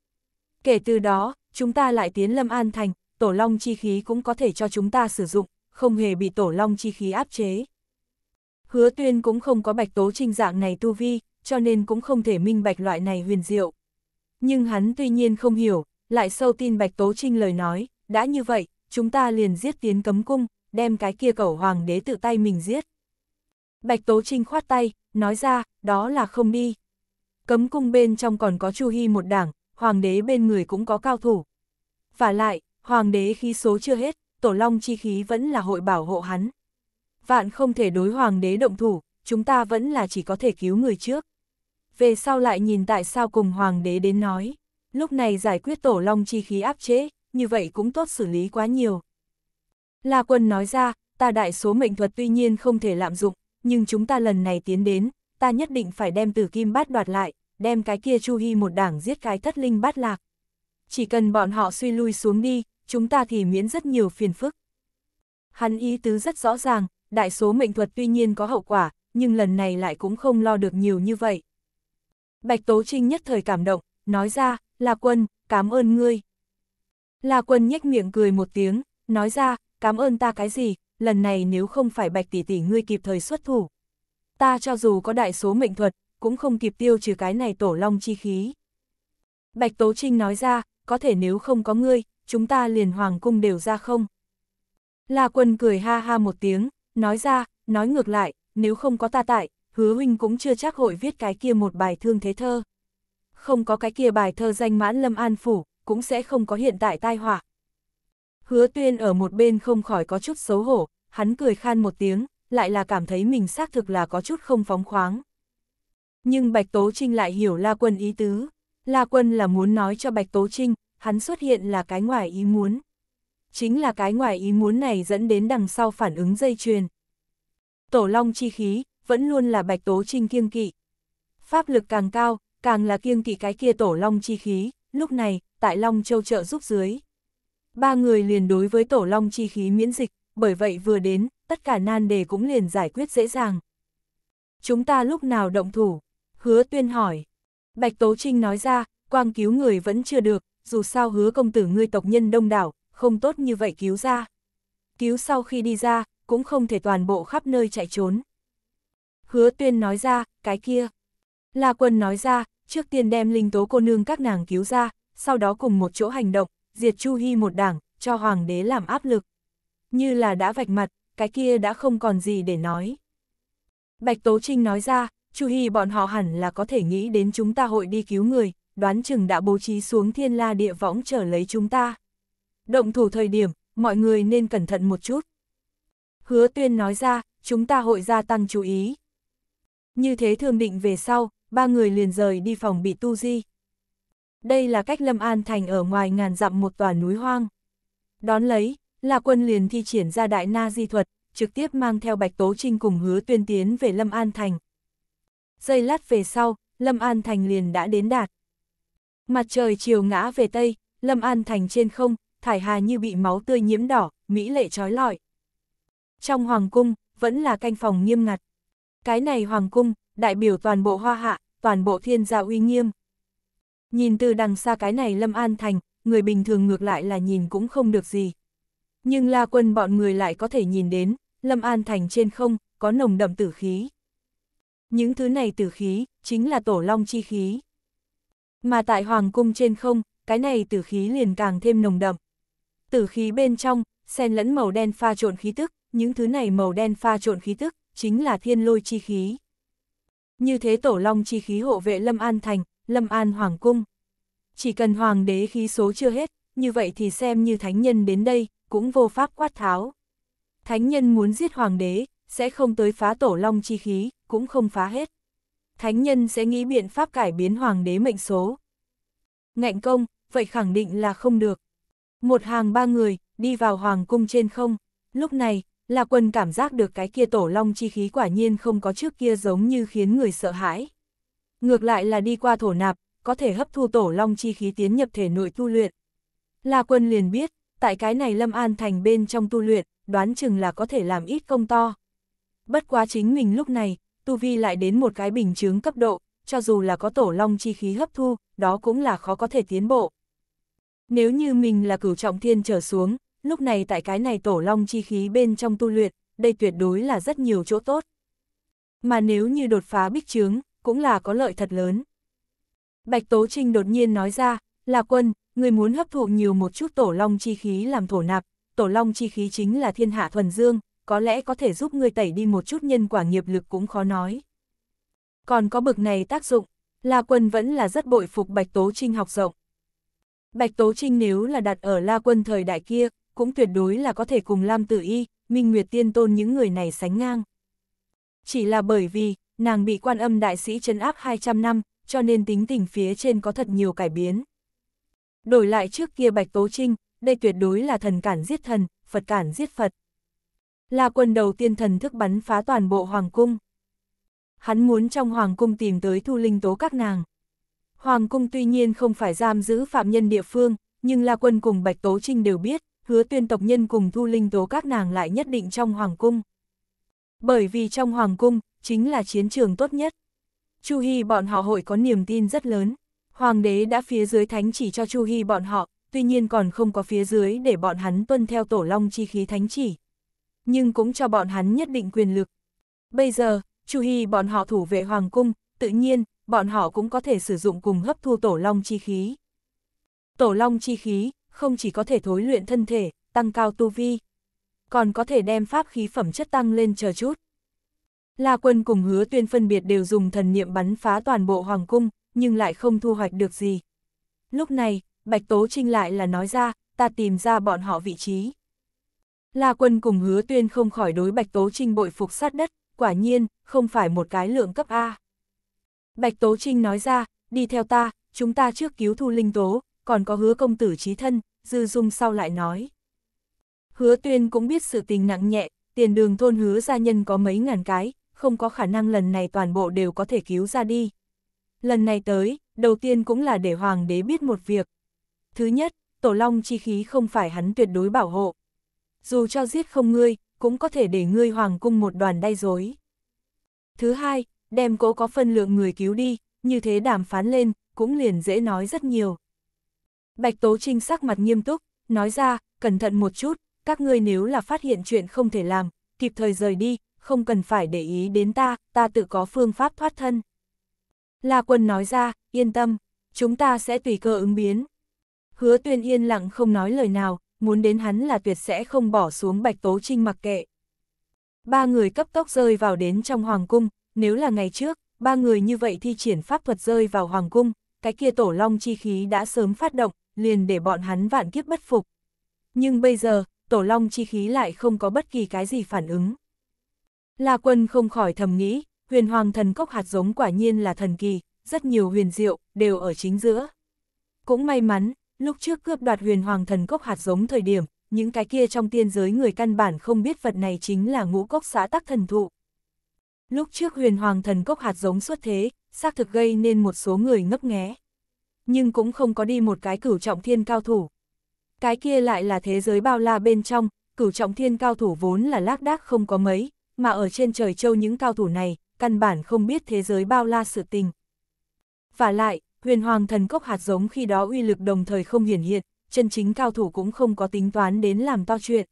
A: Kể từ đó, chúng ta lại tiến lâm an thành, tổ long chi khí cũng có thể cho chúng ta sử dụng, không hề bị tổ long chi khí áp chế. Hứa tuyên cũng không có bạch tố trinh dạng này tu vi, cho nên cũng không thể minh bạch loại này huyền diệu. Nhưng hắn tuy nhiên không hiểu, lại sâu tin Bạch Tố Trinh lời nói, đã như vậy, chúng ta liền giết tiến cấm cung, đem cái kia cẩu hoàng đế tự tay mình giết. Bạch Tố Trinh khoát tay, nói ra, đó là không đi. Cấm cung bên trong còn có Chu Hy một đảng, hoàng đế bên người cũng có cao thủ. Và lại, hoàng đế khí số chưa hết, tổ long chi khí vẫn là hội bảo hộ hắn. Vạn không thể đối hoàng đế động thủ, chúng ta vẫn là chỉ có thể cứu người trước về sau lại nhìn tại sao cùng hoàng đế đến nói. Lúc này giải quyết tổ long chi khí áp chế, như vậy cũng tốt xử lý quá nhiều. La quân nói ra, ta đại số mệnh thuật tuy nhiên không thể lạm dụng, nhưng chúng ta lần này tiến đến, ta nhất định phải đem từ kim bát đoạt lại, đem cái kia chu hy một đảng giết cái thất linh bát lạc. Chỉ cần bọn họ suy lui xuống đi, chúng ta thì miễn rất nhiều phiền phức. Hắn ý tứ rất rõ ràng, đại số mệnh thuật tuy nhiên có hậu quả, nhưng lần này lại cũng không lo được nhiều như vậy. Bạch Tố Trinh nhất thời cảm động, nói ra, là quân, cảm ơn ngươi. La quân nhếch miệng cười một tiếng, nói ra, cảm ơn ta cái gì, lần này nếu không phải bạch tỷ tỷ ngươi kịp thời xuất thủ. Ta cho dù có đại số mệnh thuật, cũng không kịp tiêu trừ cái này tổ long chi khí. Bạch Tố Trinh nói ra, có thể nếu không có ngươi, chúng ta liền hoàng cung đều ra không. La quân cười ha ha một tiếng, nói ra, nói ngược lại, nếu không có ta tại, hứa huynh cũng chưa chắc hội viết cái kia một bài thương thế thơ. Không có cái kia bài thơ danh mãn lâm an phủ, cũng sẽ không có hiện tại tai họa. Hứa tuyên ở một bên không khỏi có chút xấu hổ, hắn cười khan một tiếng, lại là cảm thấy mình xác thực là có chút không phóng khoáng. Nhưng Bạch Tố Trinh lại hiểu La Quân ý tứ. La Quân là muốn nói cho Bạch Tố Trinh, hắn xuất hiện là cái ngoài ý muốn. Chính là cái ngoài ý muốn này dẫn đến đằng sau phản ứng dây chuyền. Tổ long chi khí, vẫn luôn là Bạch Tố Trinh kiêng kỵ. Pháp lực càng cao, càng là kiêng kỵ cái kia tổ long chi khí, lúc này, tại Long Châu trợ giúp dưới. Ba người liền đối với tổ long chi khí miễn dịch, bởi vậy vừa đến, tất cả nan đề cũng liền giải quyết dễ dàng. Chúng ta lúc nào động thủ? Hứa tuyên hỏi. Bạch Tố Trinh nói ra, quang cứu người vẫn chưa được, dù sao hứa công tử ngươi tộc nhân đông đảo, không tốt như vậy cứu ra. Cứu sau khi đi ra, cũng không thể toàn bộ khắp nơi chạy trốn hứa tuyên nói ra, cái kia. La quân nói ra, trước tiên đem linh tố cô nương các nàng cứu ra, sau đó cùng một chỗ hành động, diệt Chu Hy một đảng, cho hoàng đế làm áp lực. Như là đã vạch mặt, cái kia đã không còn gì để nói. Bạch Tố Trinh nói ra, Chu Hy bọn họ hẳn là có thể nghĩ đến chúng ta hội đi cứu người, đoán chừng đã bố trí xuống thiên la địa võng trở lấy chúng ta. Động thủ thời điểm, mọi người nên cẩn thận một chút. Hứa tuyên nói ra, chúng ta hội gia tăng chú ý, như thế thương định về sau, ba người liền rời đi phòng bị tu di. Đây là cách Lâm An Thành ở ngoài ngàn dặm một tòa núi hoang. Đón lấy, là quân liền thi triển ra đại na di thuật, trực tiếp mang theo Bạch Tố Trinh cùng hứa tuyên tiến về Lâm An Thành. Giây lát về sau, Lâm An Thành liền đã đến đạt. Mặt trời chiều ngã về Tây, Lâm An Thành trên không, thải hà như bị máu tươi nhiễm đỏ, mỹ lệ trói lọi. Trong hoàng cung, vẫn là canh phòng nghiêm ngặt. Cái này hoàng cung, đại biểu toàn bộ hoa hạ, toàn bộ thiên gia uy nghiêm. Nhìn từ đằng xa cái này Lâm An Thành, người bình thường ngược lại là nhìn cũng không được gì. Nhưng la quân bọn người lại có thể nhìn đến, Lâm An Thành trên không, có nồng đậm tử khí. Những thứ này tử khí, chính là tổ long chi khí. Mà tại Hoàng Cung trên không, cái này tử khí liền càng thêm nồng đậm. Tử khí bên trong, xen lẫn màu đen pha trộn khí tức, những thứ này màu đen pha trộn khí tức, chính là thiên lôi chi khí. Như thế tổ long chi khí hộ vệ Lâm An Thành, Lâm An Hoàng Cung. Chỉ cần hoàng đế khí số chưa hết, như vậy thì xem như thánh nhân đến đây, cũng vô pháp quát tháo. Thánh nhân muốn giết hoàng đế, sẽ không tới phá tổ long chi khí, cũng không phá hết. Thánh nhân sẽ nghĩ biện pháp cải biến hoàng đế mệnh số. Ngạnh công, vậy khẳng định là không được. Một hàng ba người, đi vào hoàng cung trên không. Lúc này, La Quân cảm giác được cái kia tổ long chi khí quả nhiên không có trước kia giống như khiến người sợ hãi. Ngược lại là đi qua thổ nạp, có thể hấp thu tổ long chi khí tiến nhập thể nội tu luyện. La Quân liền biết, tại cái này Lâm An Thành bên trong tu luyện, đoán chừng là có thể làm ít công to. Bất quá chính mình lúc này, tu vi lại đến một cái bình chướng cấp độ, cho dù là có tổ long chi khí hấp thu, đó cũng là khó có thể tiến bộ. Nếu như mình là cửu trọng thiên trở xuống, lúc này tại cái này tổ long chi khí bên trong tu luyện, đây tuyệt đối là rất nhiều chỗ tốt. Mà nếu như đột phá bích trướng, cũng là có lợi thật lớn. Bạch Tố Trinh đột nhiên nói ra, là quân, người muốn hấp thụ nhiều một chút tổ long chi khí làm thổ nạp, tổ long chi khí chính là thiên hạ thuần dương, có lẽ có thể giúp người tẩy đi một chút nhân quả nghiệp lực cũng khó nói. Còn có bực này tác dụng, La Quân vẫn là rất bội phục Bạch Tố Trinh học rộng. Bạch Tố Trinh nếu là đặt ở La Quân thời đại kia, cũng tuyệt đối là có thể cùng Lam Tử Y, Minh Nguyệt Tiên Tôn những người này sánh ngang. Chỉ là bởi vì, nàng bị quan âm đại sĩ trấn áp 200 năm, cho nên tính tình phía trên có thật nhiều cải biến. Đổi lại trước kia Bạch Tố Trinh, đây tuyệt đối là thần cản giết thần, Phật cản giết Phật. là quân đầu tiên thần thức bắn phá toàn bộ Hoàng Cung. Hắn muốn trong Hoàng Cung tìm tới thu linh tố các nàng. Hoàng Cung tuy nhiên không phải giam giữ phạm nhân địa phương, nhưng La quân cùng Bạch Tố Trinh đều biết, hứa tuyên tộc nhân cùng thu linh tố các nàng lại nhất định trong hoàng cung. Bởi vì trong hoàng cung, chính là chiến trường tốt nhất. Chu Hy bọn họ hội có niềm tin rất lớn. Hoàng đế đã phía dưới thánh chỉ cho Chu Hy bọn họ, tuy nhiên còn không có phía dưới để bọn hắn tuân theo tổ long chi khí thánh chỉ. Nhưng cũng cho bọn hắn nhất định quyền lực. Bây giờ, Chu Hy bọn họ thủ vệ hoàng cung, tự nhiên, bọn họ cũng có thể sử dụng cùng hấp thu tổ long chi khí. Tổ long chi khí, không chỉ có thể thối luyện thân thể, tăng cao tu vi, còn có thể đem pháp khí phẩm chất tăng lên chờ chút. La quân cùng hứa tuyên phân biệt đều dùng thần niệm bắn phá toàn bộ hoàng cung, nhưng lại không thu hoạch được gì. Lúc này, Bạch Tố Trinh lại là nói ra, ta tìm ra bọn họ vị trí. La quân cùng hứa tuyên không khỏi đối Bạch Tố Trinh bội phục sát đất, quả nhiên, không phải một cái lượng cấp A. Bạch Tố Trinh nói ra, đi theo ta, chúng ta trước cứu thu linh tố, còn có hứa công tử trí thân, Dư Dung sau lại nói. Hứa tuyên cũng biết sự tình nặng nhẹ, tiền đường thôn hứa gia nhân có mấy ngàn cái, không có khả năng lần này toàn bộ đều có thể cứu ra đi. Lần này tới, đầu tiên cũng là để hoàng đế biết một việc. Thứ nhất, tổ long chi khí không phải hắn tuyệt đối bảo hộ. Dù cho giết không ngươi, cũng có thể để ngươi hoàng cung một đoàn đay dối. Thứ hai, đem cố có phân lượng người cứu đi, như thế đàm phán lên, cũng liền dễ nói rất nhiều. Bạch Tố Trinh sắc mặt nghiêm túc, nói ra, cẩn thận một chút, các ngươi nếu là phát hiện chuyện không thể làm, kịp thời rời đi, không cần phải để ý đến ta, ta tự có phương pháp thoát thân. La Quân nói ra, yên tâm, chúng ta sẽ tùy cơ ứng biến. Hứa Tuyên yên lặng không nói lời nào, muốn đến hắn là tuyệt sẽ không bỏ xuống Bạch Tố Trinh mặc kệ. Ba người cấp tốc rơi vào đến trong Hoàng Cung, nếu là ngày trước, ba người như vậy thi triển pháp thuật rơi vào Hoàng Cung, cái kia tổ long chi khí đã sớm phát động, liền để bọn hắn vạn kiếp bất phục. Nhưng bây giờ, tổ long chi khí lại không có bất kỳ cái gì phản ứng. La quân không khỏi thầm nghĩ, huyền hoàng thần cốc hạt giống quả nhiên là thần kỳ, rất nhiều huyền diệu, đều ở chính giữa. Cũng may mắn, lúc trước cướp đoạt huyền hoàng thần cốc hạt giống thời điểm, những cái kia trong tiên giới người căn bản không biết vật này chính là ngũ cốc xã tắc thần thụ. Lúc trước huyền hoàng thần cốc hạt giống xuất thế, xác thực gây nên một số người ngấp nghé nhưng cũng không có đi một cái cửu trọng thiên cao thủ. Cái kia lại là thế giới bao la bên trong, cửu trọng thiên cao thủ vốn là lác đác không có mấy, mà ở trên trời châu những cao thủ này, căn bản không biết thế giới bao la sự tình. Và lại, huyền hoàng thần cốc hạt giống khi đó uy lực đồng thời không hiển hiện, chân chính cao thủ cũng không có tính toán đến làm to chuyện.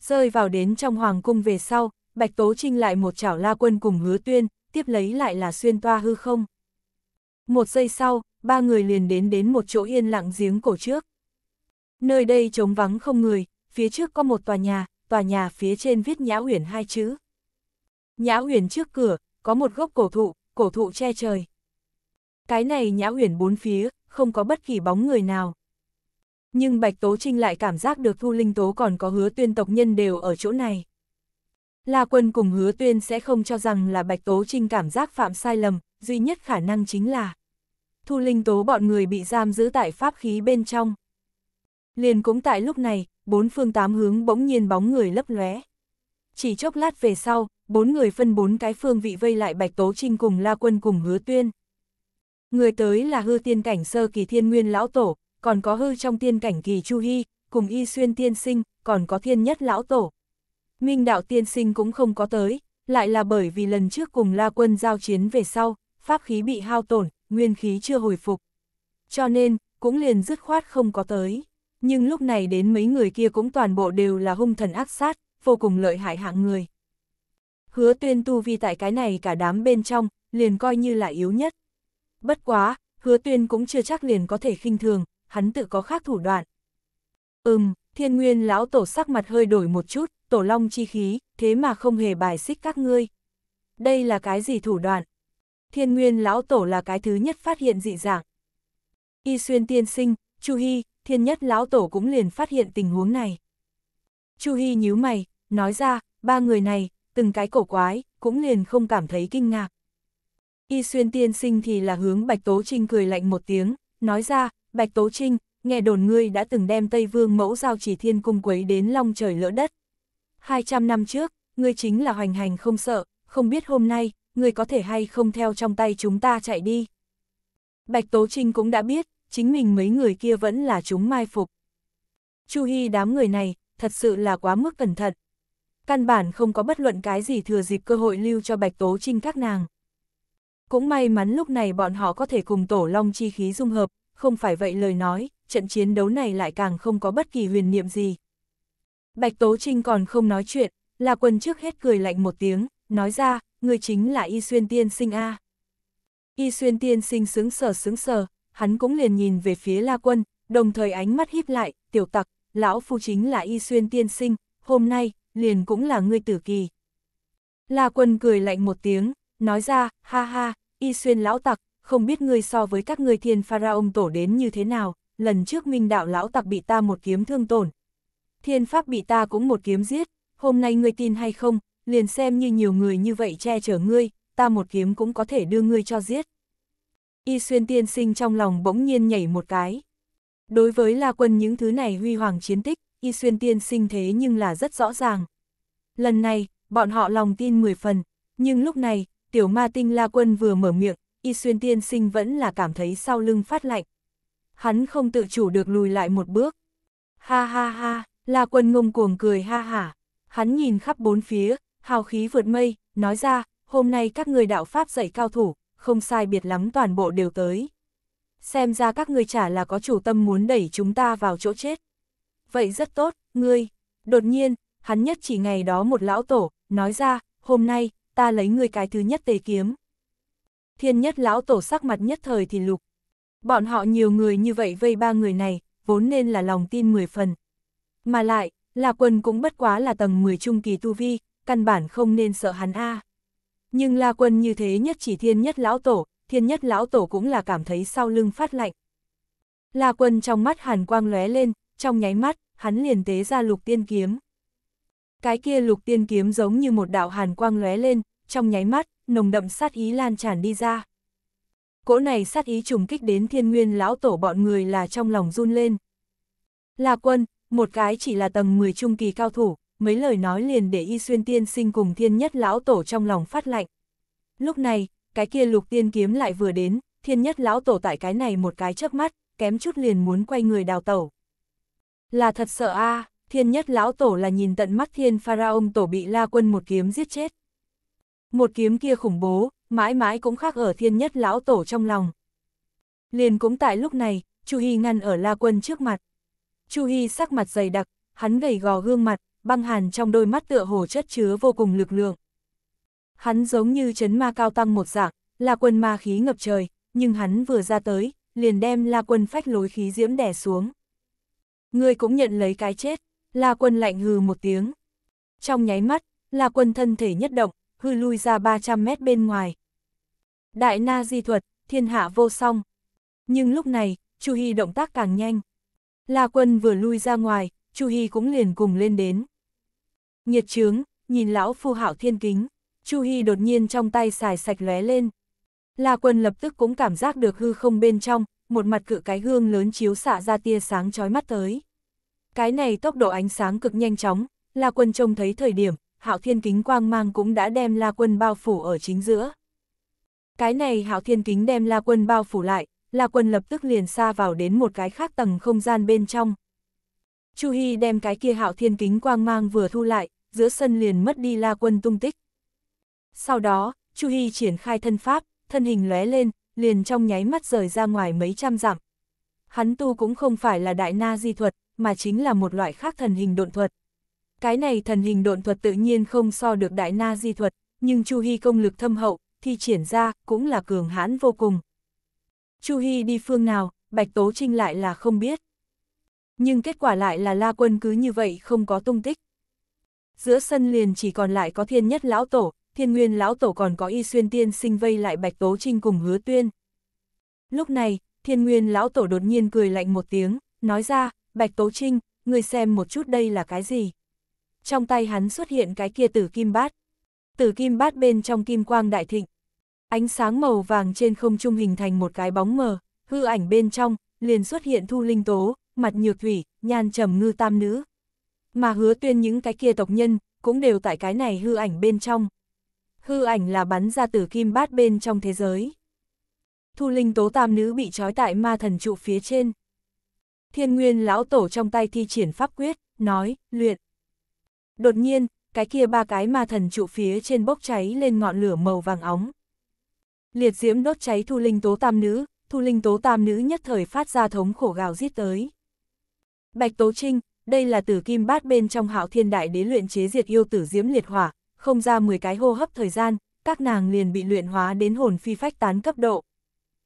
A: Rơi vào đến trong hoàng cung về sau, Bạch Tố Trinh lại một chảo la quân cùng hứa tuyên, tiếp lấy lại là xuyên toa hư không. Một giây sau, ba người liền đến đến một chỗ yên lặng giếng cổ trước. Nơi đây trống vắng không người, phía trước có một tòa nhà, tòa nhà phía trên viết Nhã Uyển hai chữ. Nhã Uyển trước cửa, có một gốc cổ thụ, cổ thụ che trời. Cái này Nhã Uyển bốn phía, không có bất kỳ bóng người nào. Nhưng Bạch Tố Trinh lại cảm giác được Thu Linh Tố còn có hứa tuyên tộc nhân đều ở chỗ này. La Quân cùng hứa tuyên sẽ không cho rằng là Bạch Tố Trinh cảm giác phạm sai lầm, duy nhất khả năng chính là Thu Linh Tố bọn người bị giam giữ tại pháp khí bên trong. Liền cũng tại lúc này, bốn phương tám hướng bỗng nhiên bóng người lấp lóe. Chỉ chốc lát về sau, bốn người phân bốn cái phương vị vây lại Bạch Tố Trinh cùng La Quân cùng Hứa Tuyên. Người tới là hư tiên cảnh sơ kỳ thiên nguyên lão tổ, còn có hư trong tiên cảnh kỳ Chu Hy, cùng y xuyên tiên sinh, còn có thiên nhất lão tổ. Minh đạo tiên sinh cũng không có tới, lại là bởi vì lần trước cùng La Quân giao chiến về sau, pháp khí bị hao tổn, nguyên khí chưa hồi phục. Cho nên, cũng liền dứt khoát không có tới. Nhưng lúc này đến mấy người kia cũng toàn bộ đều là hung thần ác sát, vô cùng lợi hại hạng người. Hứa tuyên tu vi tại cái này cả đám bên trong, liền coi như là yếu nhất. Bất quá, hứa tuyên cũng chưa chắc liền có thể khinh thường, hắn tự có khác thủ đoạn. Ừm, thiên nguyên lão tổ sắc mặt hơi đổi một chút, tổ long chi khí, thế mà không hề bài xích các ngươi. Đây là cái gì thủ đoạn? thiên nguyên lão tổ là cái thứ nhất phát hiện dị dạng. Y xuyên tiên sinh, Chu Hy, thiên nhất lão tổ cũng liền phát hiện tình huống này. Chu Hy nhíu mày, nói ra, ba người này, từng cái cổ quái, cũng liền không cảm thấy kinh ngạc. Y xuyên tiên sinh thì là hướng Bạch Tố Trinh cười lạnh một tiếng, nói ra, Bạch Tố Trinh, nghe đồn ngươi đã từng đem Tây Vương mẫu giao chỉ thiên cung quấy đến long trời lỡ đất. 200 năm trước, ngươi chính là hoành hành không sợ, không biết hôm nay, người có thể hay không theo trong tay chúng ta chạy đi. Bạch Tố Trinh cũng đã biết, chính mình mấy người kia vẫn là chúng mai phục. Chu Hy đám người này, thật sự là quá mức cẩn thận. Căn bản không có bất luận cái gì thừa dịp cơ hội lưu cho Bạch Tố Trinh các nàng. Cũng may mắn lúc này bọn họ có thể cùng tổ long chi khí dung hợp, không phải vậy lời nói, trận chiến đấu này lại càng không có bất kỳ huyền niệm gì. Bạch Tố Trinh còn không nói chuyện, là quân trước hết cười lạnh một tiếng, nói ra, người chính là Y Xuyên Tiên Sinh A. Y Xuyên Tiên Sinh sướng sở sướng sở hắn cũng liền nhìn về phía La Quân, đồng thời ánh mắt híp lại, tiểu tặc, lão phu chính là Y Xuyên Tiên Sinh, hôm nay, liền cũng là người tử kỳ. La Quân cười lạnh một tiếng, nói ra, ha ha, Y Xuyên lão tặc, không biết ngươi so với các ngươi thiên pharaon tổ đến như thế nào, lần trước minh đạo lão tặc bị ta một kiếm thương tổn. Thiên pháp bị ta cũng một kiếm giết, hôm nay ngươi tin hay không, liền xem như nhiều người như vậy che chở ngươi, ta một kiếm cũng có thể đưa ngươi cho giết. Y xuyên tiên sinh trong lòng bỗng nhiên nhảy một cái. Đối với La Quân những thứ này huy hoàng chiến tích, Y xuyên tiên sinh thế nhưng là rất rõ ràng. Lần này, bọn họ lòng tin 10 phần, nhưng lúc này, tiểu ma tinh La Quân vừa mở miệng, Y xuyên tiên sinh vẫn là cảm thấy sau lưng phát lạnh. Hắn không tự chủ được lùi lại một bước. Ha ha ha, La Quân ngông cuồng cười ha hả. Hắn nhìn khắp bốn phía, hào khí vượt mây, nói ra, hôm nay các người đạo Pháp dạy cao thủ, không sai biệt lắm toàn bộ đều tới. Xem ra các người chả là có chủ tâm muốn đẩy chúng ta vào chỗ chết. Vậy rất tốt, ngươi. Đột nhiên, hắn nhất chỉ ngày đó một lão tổ, nói ra, hôm nay, ta lấy ngươi cái thứ nhất tề kiếm. Thiên nhất lão tổ sắc mặt nhất thời thì lục. Bọn họ nhiều người như vậy vây ba người này, vốn nên là lòng tin 10 phần. Mà lại, là quân cũng bất quá là tầng 10 trung kỳ tu vi, căn bản không nên sợ hắn a. Nhưng La Quân như thế nhất chỉ thiên nhất lão tổ, thiên nhất lão tổ cũng là cảm thấy sau lưng phát lạnh. La Quân trong mắt hàn quang lóe lên, trong nháy mắt, hắn liền tế ra lục tiên kiếm. Cái kia lục tiên kiếm giống như một đạo hàn quang lóe lên, trong nháy mắt, nồng đậm sát ý lan tràn đi ra. Cỗ này sát ý trùng kích đến thiên nguyên lão tổ bọn người là trong lòng run lên. La Quân, một cái chỉ là tầng 10 trung kỳ cao thủ, mấy lời nói liền để y xuyên tiên sinh cùng thiên nhất lão tổ trong lòng phát lạnh. Lúc này, cái kia lục tiên kiếm lại vừa đến, thiên nhất lão tổ tại cái này một cái chớp mắt, kém chút liền muốn quay người đào tẩu. Là thật sợ a thiên nhất lão tổ là nhìn tận mắt thiên pharaon tổ bị la quân một kiếm giết chết. Một kiếm kia khủng bố, mãi mãi cũng khác ở thiên nhất lão tổ trong lòng. Liền cũng tại lúc này, Chu Hy ngăn ở la quân trước mặt. Chu Hy sắc mặt dày đặc, hắn gầy gò gương mặt, băng hàn trong đôi mắt tựa hồ chất chứa vô cùng lực lượng. Hắn giống như chấn ma cao tăng một dạng, là quân ma khí ngập trời, nhưng hắn vừa ra tới, liền đem la quân phách lối khí diễm đẻ xuống. Ngươi cũng nhận lấy cái chết, la quân lạnh hừ một tiếng. Trong nháy mắt, la quân thân thể nhất động, hư lui ra 300 mét bên ngoài. Đại na di thuật, thiên hạ vô song. Nhưng lúc này, Chu Hy động tác càng nhanh. La quân vừa lui ra ngoài, Chu Hy cũng liền cùng lên đến. Nhiệt trướng, nhìn lão phu hạo thiên kính, Chu Hy đột nhiên trong tay xài sạch lóe lên. La quân lập tức cũng cảm giác được hư không bên trong, một mặt cự cái gương lớn chiếu xạ ra tia sáng chói mắt tới. Cái này tốc độ ánh sáng cực nhanh chóng, La quân trông thấy thời điểm, hạo thiên kính quang mang cũng đã đem La quân bao phủ ở chính giữa. Cái này hạo thiên kính đem La quân bao phủ lại, La quân lập tức liền xa vào đến một cái khác tầng không gian bên trong. Chu Hy đem cái kia hạo thiên kính quang mang vừa thu lại, giữa sân liền mất đi la quân tung tích. Sau đó, Chu Hy triển khai thân pháp, thân hình lóe lên, liền trong nháy mắt rời ra ngoài mấy trăm dặm. Hắn tu cũng không phải là đại na di thuật, mà chính là một loại khác thần hình độn thuật. Cái này thần hình độn thuật tự nhiên không so được đại na di thuật, nhưng Chu Hy công lực thâm hậu, thì triển ra cũng là cường hãn vô cùng. Chu Hy đi phương nào, Bạch Tố Trinh lại là không biết nhưng kết quả lại là La Quân cứ như vậy không có tung tích. Giữa sân liền chỉ còn lại có thiên nhất lão tổ, thiên nguyên lão tổ còn có y xuyên tiên sinh vây lại Bạch Tố Trinh cùng hứa tuyên. Lúc này, thiên nguyên lão tổ đột nhiên cười lạnh một tiếng, nói ra, Bạch Tố Trinh, ngươi xem một chút đây là cái gì. Trong tay hắn xuất hiện cái kia tử kim bát. Tử kim bát bên trong kim quang đại thịnh. Ánh sáng màu vàng trên không trung hình thành một cái bóng mờ, hư ảnh bên trong, liền xuất hiện thu linh tố, mặt nhược thủy, nhan trầm ngư tam nữ. Mà hứa tuyên những cái kia tộc nhân, cũng đều tại cái này hư ảnh bên trong. Hư ảnh là bắn ra từ kim bát bên trong thế giới. Thu linh tố tam nữ bị trói tại ma thần trụ phía trên. Thiên nguyên lão tổ trong tay thi triển pháp quyết, nói, luyện. Đột nhiên, cái kia ba cái ma thần trụ phía trên bốc cháy lên ngọn lửa màu vàng óng. Liệt diễm đốt cháy thu linh tố tam nữ, thu linh tố tam nữ nhất thời phát ra thống khổ gào giết tới. Bạch Tố Trinh, đây là tử kim bát bên trong hạo thiên đại đế luyện chế diệt yêu tử diễm liệt hỏa, không ra 10 cái hô hấp thời gian, các nàng liền bị luyện hóa đến hồn phi phách tán cấp độ.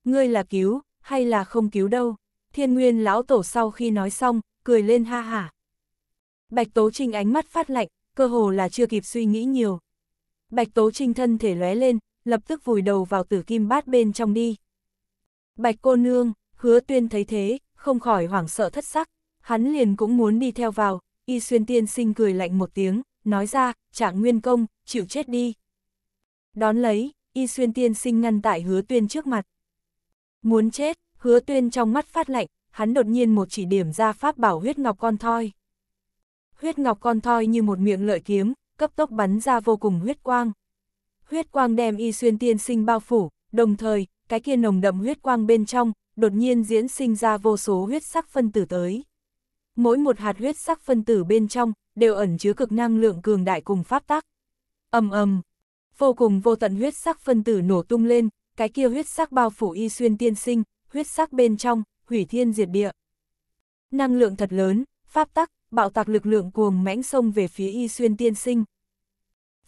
A: Ngươi là cứu, hay là không cứu đâu? Thiên Nguyên lão tổ sau khi nói xong, cười lên ha hả. Bạch Tố Trinh ánh mắt phát lạnh, cơ hồ là chưa kịp suy nghĩ nhiều. Bạch Tố Trinh thân thể lóe lên, lập tức vùi đầu vào tử kim bát bên trong đi. Bạch cô nương, hứa tuyên thấy thế, không khỏi hoảng sợ thất sắc, Hắn liền cũng muốn đi theo vào, y xuyên tiên sinh cười lạnh một tiếng, nói ra, trạng nguyên công, chịu chết đi. Đón lấy, y xuyên tiên sinh ngăn tại hứa tuyên trước mặt. Muốn chết, hứa tuyên trong mắt phát lạnh, hắn đột nhiên một chỉ điểm ra pháp bảo huyết ngọc con thoi. Huyết ngọc con thoi như một miệng lợi kiếm, cấp tốc bắn ra vô cùng huyết quang. Huyết quang đem y xuyên tiên sinh bao phủ, đồng thời, cái kia nồng đậm huyết quang bên trong, đột nhiên diễn sinh ra vô số huyết sắc phân tử tới mỗi một hạt huyết sắc phân tử bên trong đều ẩn chứa cực năng lượng cường đại cùng pháp tắc. Ầm ầm, vô cùng vô tận huyết sắc phân tử nổ tung lên, cái kia huyết sắc bao phủ y xuyên tiên sinh, huyết sắc bên trong, hủy thiên diệt địa. Năng lượng thật lớn, pháp tắc, bạo tạc lực lượng cuồng mãnh xông về phía y xuyên tiên sinh.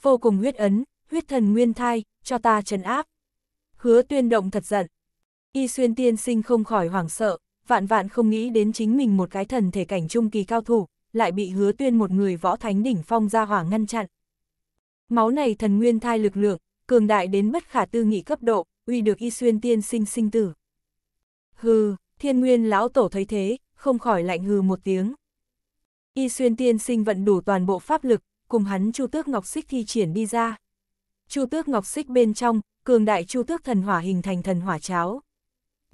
A: Vô cùng huyết ấn, huyết thần nguyên thai, cho ta trấn áp. Hứa tuyên động thật giận. Y xuyên tiên sinh không khỏi hoảng sợ, vạn vạn không nghĩ đến chính mình một cái thần thể cảnh trung kỳ cao thủ, lại bị hứa tuyên một người võ thánh đỉnh phong ra hỏa ngăn chặn. Máu này thần nguyên thai lực lượng, cường đại đến bất khả tư nghị cấp độ, uy được y xuyên tiên sinh sinh tử. Hừ, thiên nguyên lão tổ thấy thế, không khỏi lạnh hừ một tiếng. Y xuyên tiên sinh vận đủ toàn bộ pháp lực, cùng hắn Chu Tước Ngọc Xích thi triển đi ra. Chu Tước Ngọc Xích bên trong, cường đại Chu Tước thần hỏa hình thành thần hỏa cháo.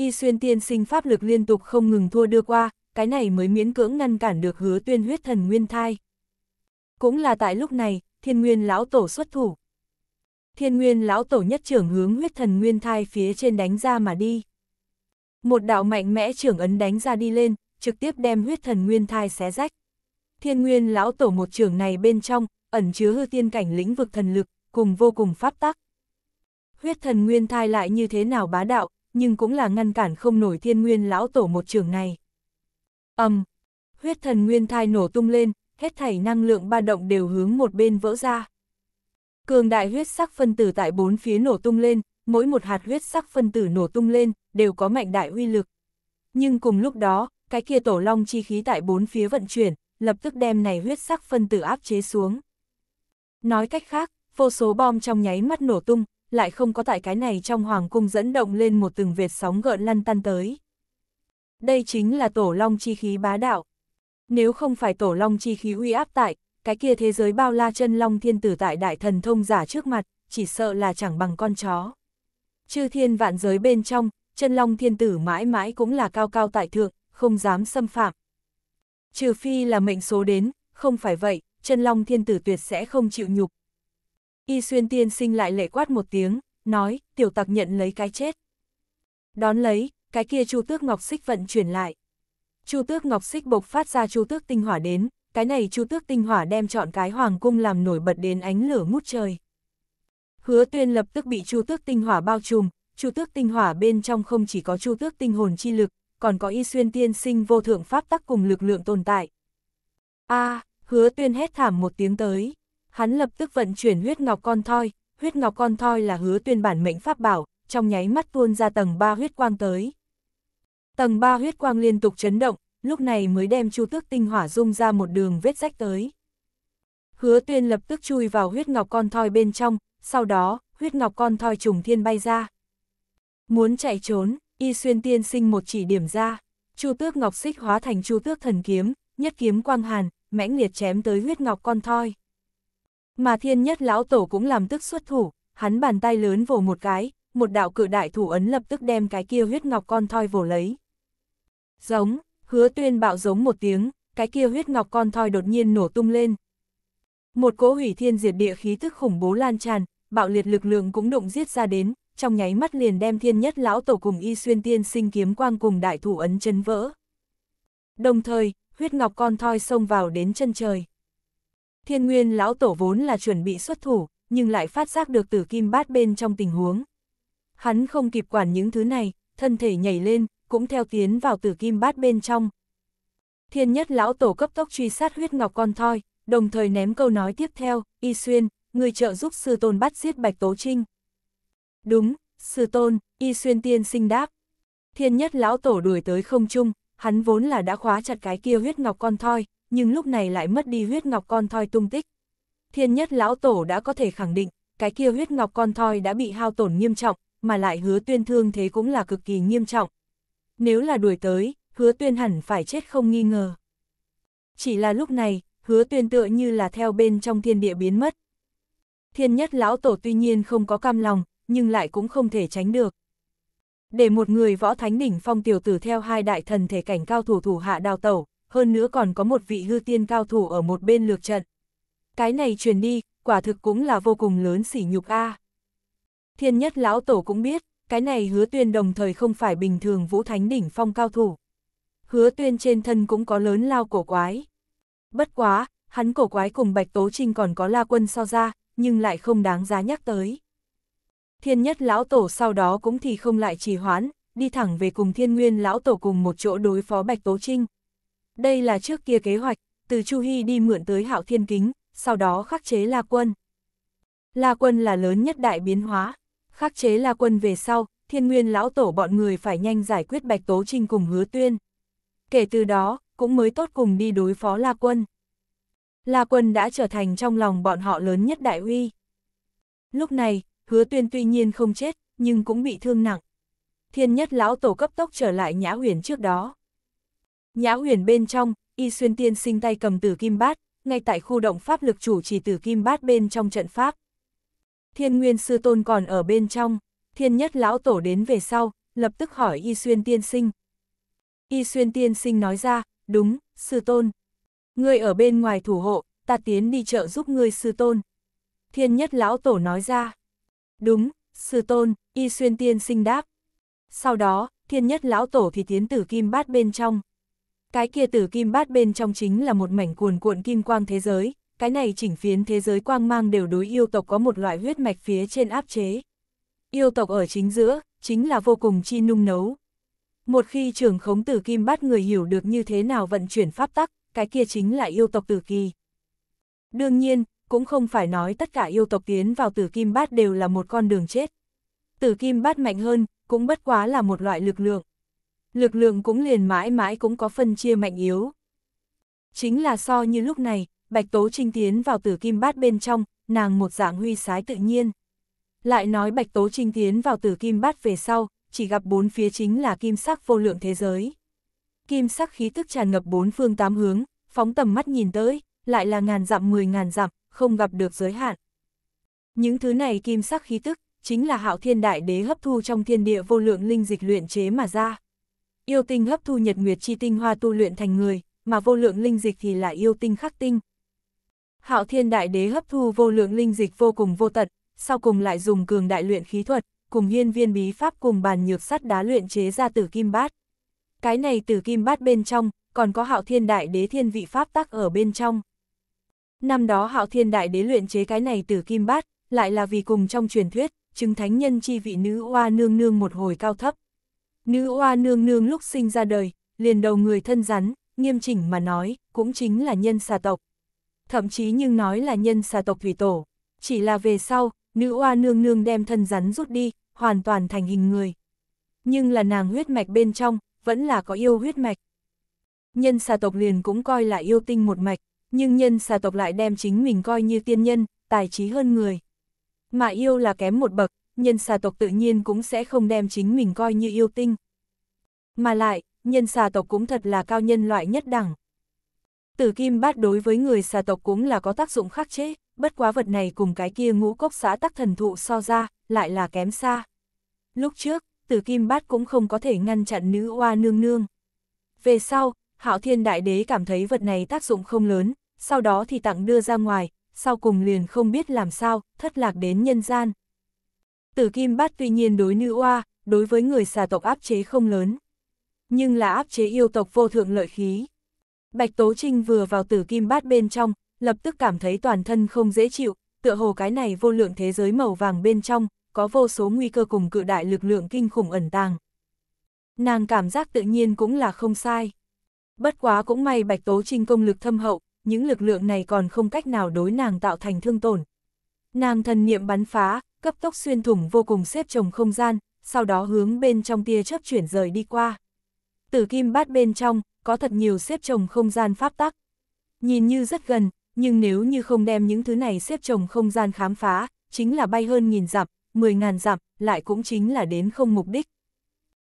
A: Y xuyên tiên sinh pháp lực liên tục không ngừng thua đưa qua, cái này mới miễn cưỡng ngăn cản được hứa tuyên huyết thần nguyên thai. Cũng là tại lúc này, thiên nguyên lão tổ xuất thủ. Thiên nguyên lão tổ nhất trưởng hướng huyết thần nguyên thai phía trên đánh ra mà đi. Một đạo mạnh mẽ trưởng ấn đánh ra đi lên, trực tiếp đem huyết thần nguyên thai xé rách. Thiên nguyên lão tổ một trưởng này bên trong, ẩn chứa hư tiên cảnh lĩnh vực thần lực, cùng vô cùng pháp tắc. Huyết thần nguyên thai lại như thế nào bá đạo, nhưng cũng là ngăn cản không nổi thiên nguyên lão tổ một trường này. Âm! Um, huyết thần nguyên thai nổ tung lên, hết thảy năng lượng ba động đều hướng một bên vỡ ra. Cường đại huyết sắc phân tử tại bốn phía nổ tung lên, mỗi một hạt huyết sắc phân tử nổ tung lên, đều có mạnh đại uy lực. Nhưng cùng lúc đó, cái kia tổ long chi khí tại bốn phía vận chuyển, lập tức đem này huyết sắc phân tử áp chế xuống. Nói cách khác, vô số bom trong nháy mắt nổ tung, lại không có tại cái này trong hoàng cung dẫn động lên một từng vệt sóng gợn lăn tăn tới. Đây chính là tổ long chi khí bá đạo. Nếu không phải tổ long chi khí uy áp tại, cái kia thế giới bao la chân long thiên tử tại đại thần thông giả trước mặt, chỉ sợ là chẳng bằng con chó. Chư thiên vạn giới bên trong, chân long thiên tử mãi mãi cũng là cao cao tại thượng, không dám xâm phạm. Trừ phi là mệnh số đến, không phải vậy, chân long thiên tử tuyệt sẽ không chịu nhục, Y xuyên tiên sinh lại lệ quát một tiếng, nói, tiểu tặc nhận lấy cái chết. Đón lấy, cái kia chu tước ngọc xích vận chuyển lại. Chu tước ngọc xích bộc phát ra chu tước tinh hỏa đến, cái này chu tước tinh hỏa đem chọn cái hoàng cung làm nổi bật đến ánh lửa ngút trời. Hứa tuyên lập tức bị chu tước tinh hỏa bao trùm, chu tước tinh hỏa bên trong không chỉ có chu tước tinh hồn chi lực, còn có y xuyên tiên sinh vô thượng pháp tắc cùng lực lượng tồn tại. a hứa tuyên hét thảm một tiếng tới. Hắn lập tức vận chuyển huyết ngọc con thoi, huyết ngọc con thoi là hứa tuyên bản mệnh pháp bảo, trong nháy mắt tuôn ra tầng 3 huyết quang tới. Tầng 3 huyết quang liên tục chấn động, lúc này mới đem chu tước tinh hỏa dung ra một đường vết rách tới. Hứa tuyên lập tức chui vào huyết ngọc con thoi bên trong, sau đó, huyết ngọc con thoi trùng thiên bay ra. Muốn chạy trốn, y xuyên tiên sinh một chỉ điểm ra, chu tước ngọc xích hóa thành chu tước thần kiếm, nhất kiếm quang hàn, mãnh liệt chém tới huyết ngọc con thoi. Mà thiên nhất lão tổ cũng làm tức xuất thủ, hắn bàn tay lớn vồ một cái, một đạo cự đại thủ ấn lập tức đem cái kia huyết ngọc con thoi vồ lấy. Giống, hứa tuyên bạo giống một tiếng, cái kia huyết ngọc con thoi đột nhiên nổ tung lên. Một cỗ hủy thiên diệt địa khí tức khủng bố lan tràn, bạo liệt lực lượng cũng động giết ra đến, trong nháy mắt liền đem thiên nhất lão tổ cùng y xuyên tiên sinh kiếm quang cùng đại thủ ấn chân vỡ. Đồng thời, huyết ngọc con thoi xông vào đến chân trời. Thiên nguyên lão tổ vốn là chuẩn bị xuất thủ, nhưng lại phát giác được tử kim bát bên trong tình huống. Hắn không kịp quản những thứ này, thân thể nhảy lên, cũng theo tiến vào tử kim bát bên trong. Thiên nhất lão tổ cấp tốc truy sát huyết ngọc con thoi, đồng thời ném câu nói tiếp theo, y xuyên, người trợ giúp sư tôn bắt giết bạch tố trinh. Đúng, sư tôn, y xuyên tiên sinh đáp. Thiên nhất lão tổ đuổi tới không trung, hắn vốn là đã khóa chặt cái kia huyết ngọc con thoi, nhưng lúc này lại mất đi huyết ngọc con thoi tung tích. Thiên nhất lão tổ đã có thể khẳng định, cái kia huyết ngọc con thoi đã bị hao tổn nghiêm trọng, mà lại hứa tuyên thương thế cũng là cực kỳ nghiêm trọng. Nếu là đuổi tới, hứa tuyên hẳn phải chết không nghi ngờ. Chỉ là lúc này, hứa tuyên tựa như là theo bên trong thiên địa biến mất. Thiên nhất lão tổ tuy nhiên không có cam lòng, nhưng lại cũng không thể tránh được. Để một người võ thánh đỉnh phong tiểu tử theo hai đại thần thể cảnh cao thủ thủ hạ đào tẩu, hơn nữa còn có một vị hư tiên cao thủ ở một bên lược trận. Cái này truyền đi, quả thực cũng là vô cùng lớn sỉ nhục a. Thiên nhất lão tổ cũng biết, cái này hứa tuyên đồng thời không phải bình thường vũ thánh đỉnh phong cao thủ. Hứa tuyên trên thân cũng có lớn lao cổ quái. Bất quá, hắn cổ quái cùng Bạch Tố Trinh còn có la quân so ra, nhưng lại không đáng giá nhắc tới. Thiên nhất lão tổ sau đó cũng thì không lại trì hoãn, đi thẳng về cùng thiên nguyên lão tổ cùng một chỗ đối phó Bạch Tố Trinh. Đây là trước kia kế hoạch, từ Chu Hy đi mượn tới Hạo Thiên Kính, sau đó khắc chế La Quân. La Quân là lớn nhất đại biến hóa, khắc chế La Quân về sau, thiên nguyên lão tổ bọn người phải nhanh giải quyết Bạch Tố Trinh cùng hứa tuyên. Kể từ đó, cũng mới tốt cùng đi đối phó La Quân. La Quân đã trở thành trong lòng bọn họ lớn nhất đại uy. Lúc này, hứa tuyên tuy nhiên không chết, nhưng cũng bị thương nặng. Thiên nhất lão tổ cấp tốc trở lại nhã huyền trước đó. Nhã huyền bên trong, Y Xuyên Tiên sinh tay cầm tử kim bát, ngay tại khu động pháp lực chủ chỉ tử kim bát bên trong trận pháp. Thiên Nguyên Sư Tôn còn ở bên trong, Thiên Nhất Lão Tổ đến về sau, lập tức hỏi Y Xuyên Tiên sinh. Y Xuyên Tiên sinh nói ra, đúng, Sư Tôn. Ngươi ở bên ngoài thủ hộ, ta tiến đi chợ giúp ngươi Sư Tôn. Thiên Nhất Lão Tổ nói ra, đúng, Sư Tôn, Y Xuyên Tiên sinh đáp. Sau đó, Thiên Nhất Lão Tổ thì tiến tử kim bát bên trong, cái kia tử kim bát bên trong chính là một mảnh cuồn cuộn kim quang thế giới, cái này chỉnh phiến thế giới quang mang đều đối yêu tộc có một loại huyết mạch phía trên áp chế. Yêu tộc ở chính giữa, chính là vô cùng chi nung nấu. Một khi trường khống tử kim bát người hiểu được như thế nào vận chuyển pháp tắc, cái kia chính là yêu tộc tử kỳ. Đương nhiên, cũng không phải nói tất cả yêu tộc tiến vào tử kim bát đều là một con đường chết. Tử kim bát mạnh hơn, cũng bất quá là một loại lực lượng lực lượng cũng liền mãi mãi cũng có phân chia mạnh yếu. Chính là so như lúc này, Bạch Tố Trinh tiến vào tử kim bát bên trong, nàng một dạng huy sái tự nhiên. Lại nói Bạch Tố Trinh tiến vào tử kim bát về sau, chỉ gặp bốn phía chính là kim sắc vô lượng thế giới. Kim sắc khí tức tràn ngập bốn phương tám hướng, phóng tầm mắt nhìn tới, lại là ngàn dặm mười ngàn dặm, không gặp được giới hạn. Những thứ này kim sắc khí tức, chính là hạo thiên đại đế hấp thu trong thiên địa vô lượng linh dịch luyện chế mà ra yêu tinh hấp thu nhật nguyệt chi tinh hoa tu luyện thành người, mà vô lượng linh dịch thì là yêu tinh khắc tinh. Hạo thiên đại đế hấp thu vô lượng linh dịch vô cùng vô tận, sau cùng lại dùng cường đại luyện khí thuật, cùng hiên viên bí pháp cùng bàn nhược sắt đá luyện chế ra tử kim bát. Cái này tử kim bát bên trong, còn có hạo thiên đại đế thiên vị pháp tắc ở bên trong. Năm đó hạo thiên đại đế luyện chế cái này tử kim bát, lại là vì cùng trong truyền thuyết, chứng thánh nhân chi vị nữ oa nương nương một hồi cao thấp. Nữ oa nương nương lúc sinh ra đời, liền đầu người thân rắn, nghiêm chỉnh mà nói, cũng chính là nhân xà tộc. Thậm chí nhưng nói là nhân xà tộc thủy tổ. Chỉ là về sau, nữ oa nương nương đem thân rắn rút đi, hoàn toàn thành hình người. Nhưng là nàng huyết mạch bên trong, vẫn là có yêu huyết mạch. Nhân xà tộc liền cũng coi là yêu tinh một mạch, nhưng nhân xà tộc lại đem chính mình coi như tiên nhân, tài trí hơn người. Mà yêu là kém một bậc, nhân xà tộc tự nhiên cũng sẽ không đem chính mình coi như yêu tinh. Mà lại, nhân xà tộc cũng thật là cao nhân loại nhất đẳng. Tử kim bát đối với người xà tộc cũng là có tác dụng khác chế, bất quá vật này cùng cái kia ngũ cốc xã tắc thần thụ so ra, lại là kém xa. Lúc trước, tử kim bát cũng không có thể ngăn chặn nữ oa nương nương. Về sau, hạo thiên đại đế cảm thấy vật này tác dụng không lớn, sau đó thì tặng đưa ra ngoài, sau cùng liền không biết làm sao, thất lạc đến nhân gian. Tử kim bát tuy nhiên đối nữ oa, đối với người xà tộc áp chế không lớn. Nhưng là áp chế yêu tộc vô thượng lợi khí. Bạch Tố Trinh vừa vào tử kim bát bên trong, lập tức cảm thấy toàn thân không dễ chịu, tựa hồ cái này vô lượng thế giới màu vàng bên trong, có vô số nguy cơ cùng cự đại lực lượng kinh khủng ẩn tàng. Nàng cảm giác tự nhiên cũng là không sai. Bất quá cũng may Bạch Tố Trinh công lực thâm hậu, những lực lượng này còn không cách nào đối nàng tạo thành thương tổn. Nàng thần niệm bắn phá, cấp tốc xuyên thủng vô cùng xếp chồng không gian, sau đó hướng bên trong tia chớp chuyển rời đi qua. Tử kim bát bên trong, có thật nhiều xếp chồng không gian pháp tắc. Nhìn như rất gần, nhưng nếu như không đem những thứ này xếp chồng không gian khám phá, chính là bay hơn nghìn dặm, mười ngàn dặm, lại cũng chính là đến không mục đích.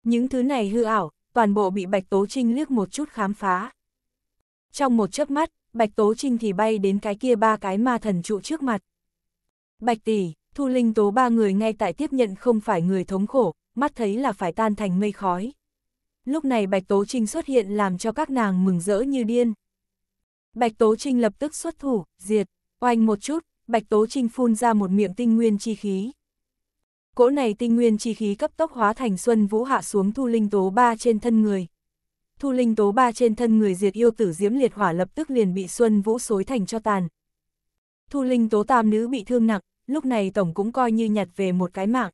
A: Những thứ này hư ảo, toàn bộ bị Bạch Tố Trinh liếc một chút khám phá. Trong một chớp mắt, Bạch Tố Trinh thì bay đến cái kia ba cái ma thần trụ trước mặt. Bạch tỷ, Thu Linh Tố ba người ngay tại tiếp nhận không phải người thống khổ, mắt thấy là phải tan thành mây khói. Lúc này Bạch Tố Trinh xuất hiện làm cho các nàng mừng rỡ như điên. Bạch Tố Trinh lập tức xuất thủ, diệt, oanh một chút, Bạch Tố Trinh phun ra một miệng tinh nguyên chi khí. Cỗ này tinh nguyên chi khí cấp tốc hóa thành xuân vũ hạ xuống Thu Linh Tố ba trên thân người. Thu Linh Tố ba trên thân người diệt yêu tử diễm liệt hỏa lập tức liền bị xuân vũ xối thành cho tàn. Thu Linh Tố tam nữ bị thương nặng, lúc này Tổng cũng coi như nhặt về một cái mạng.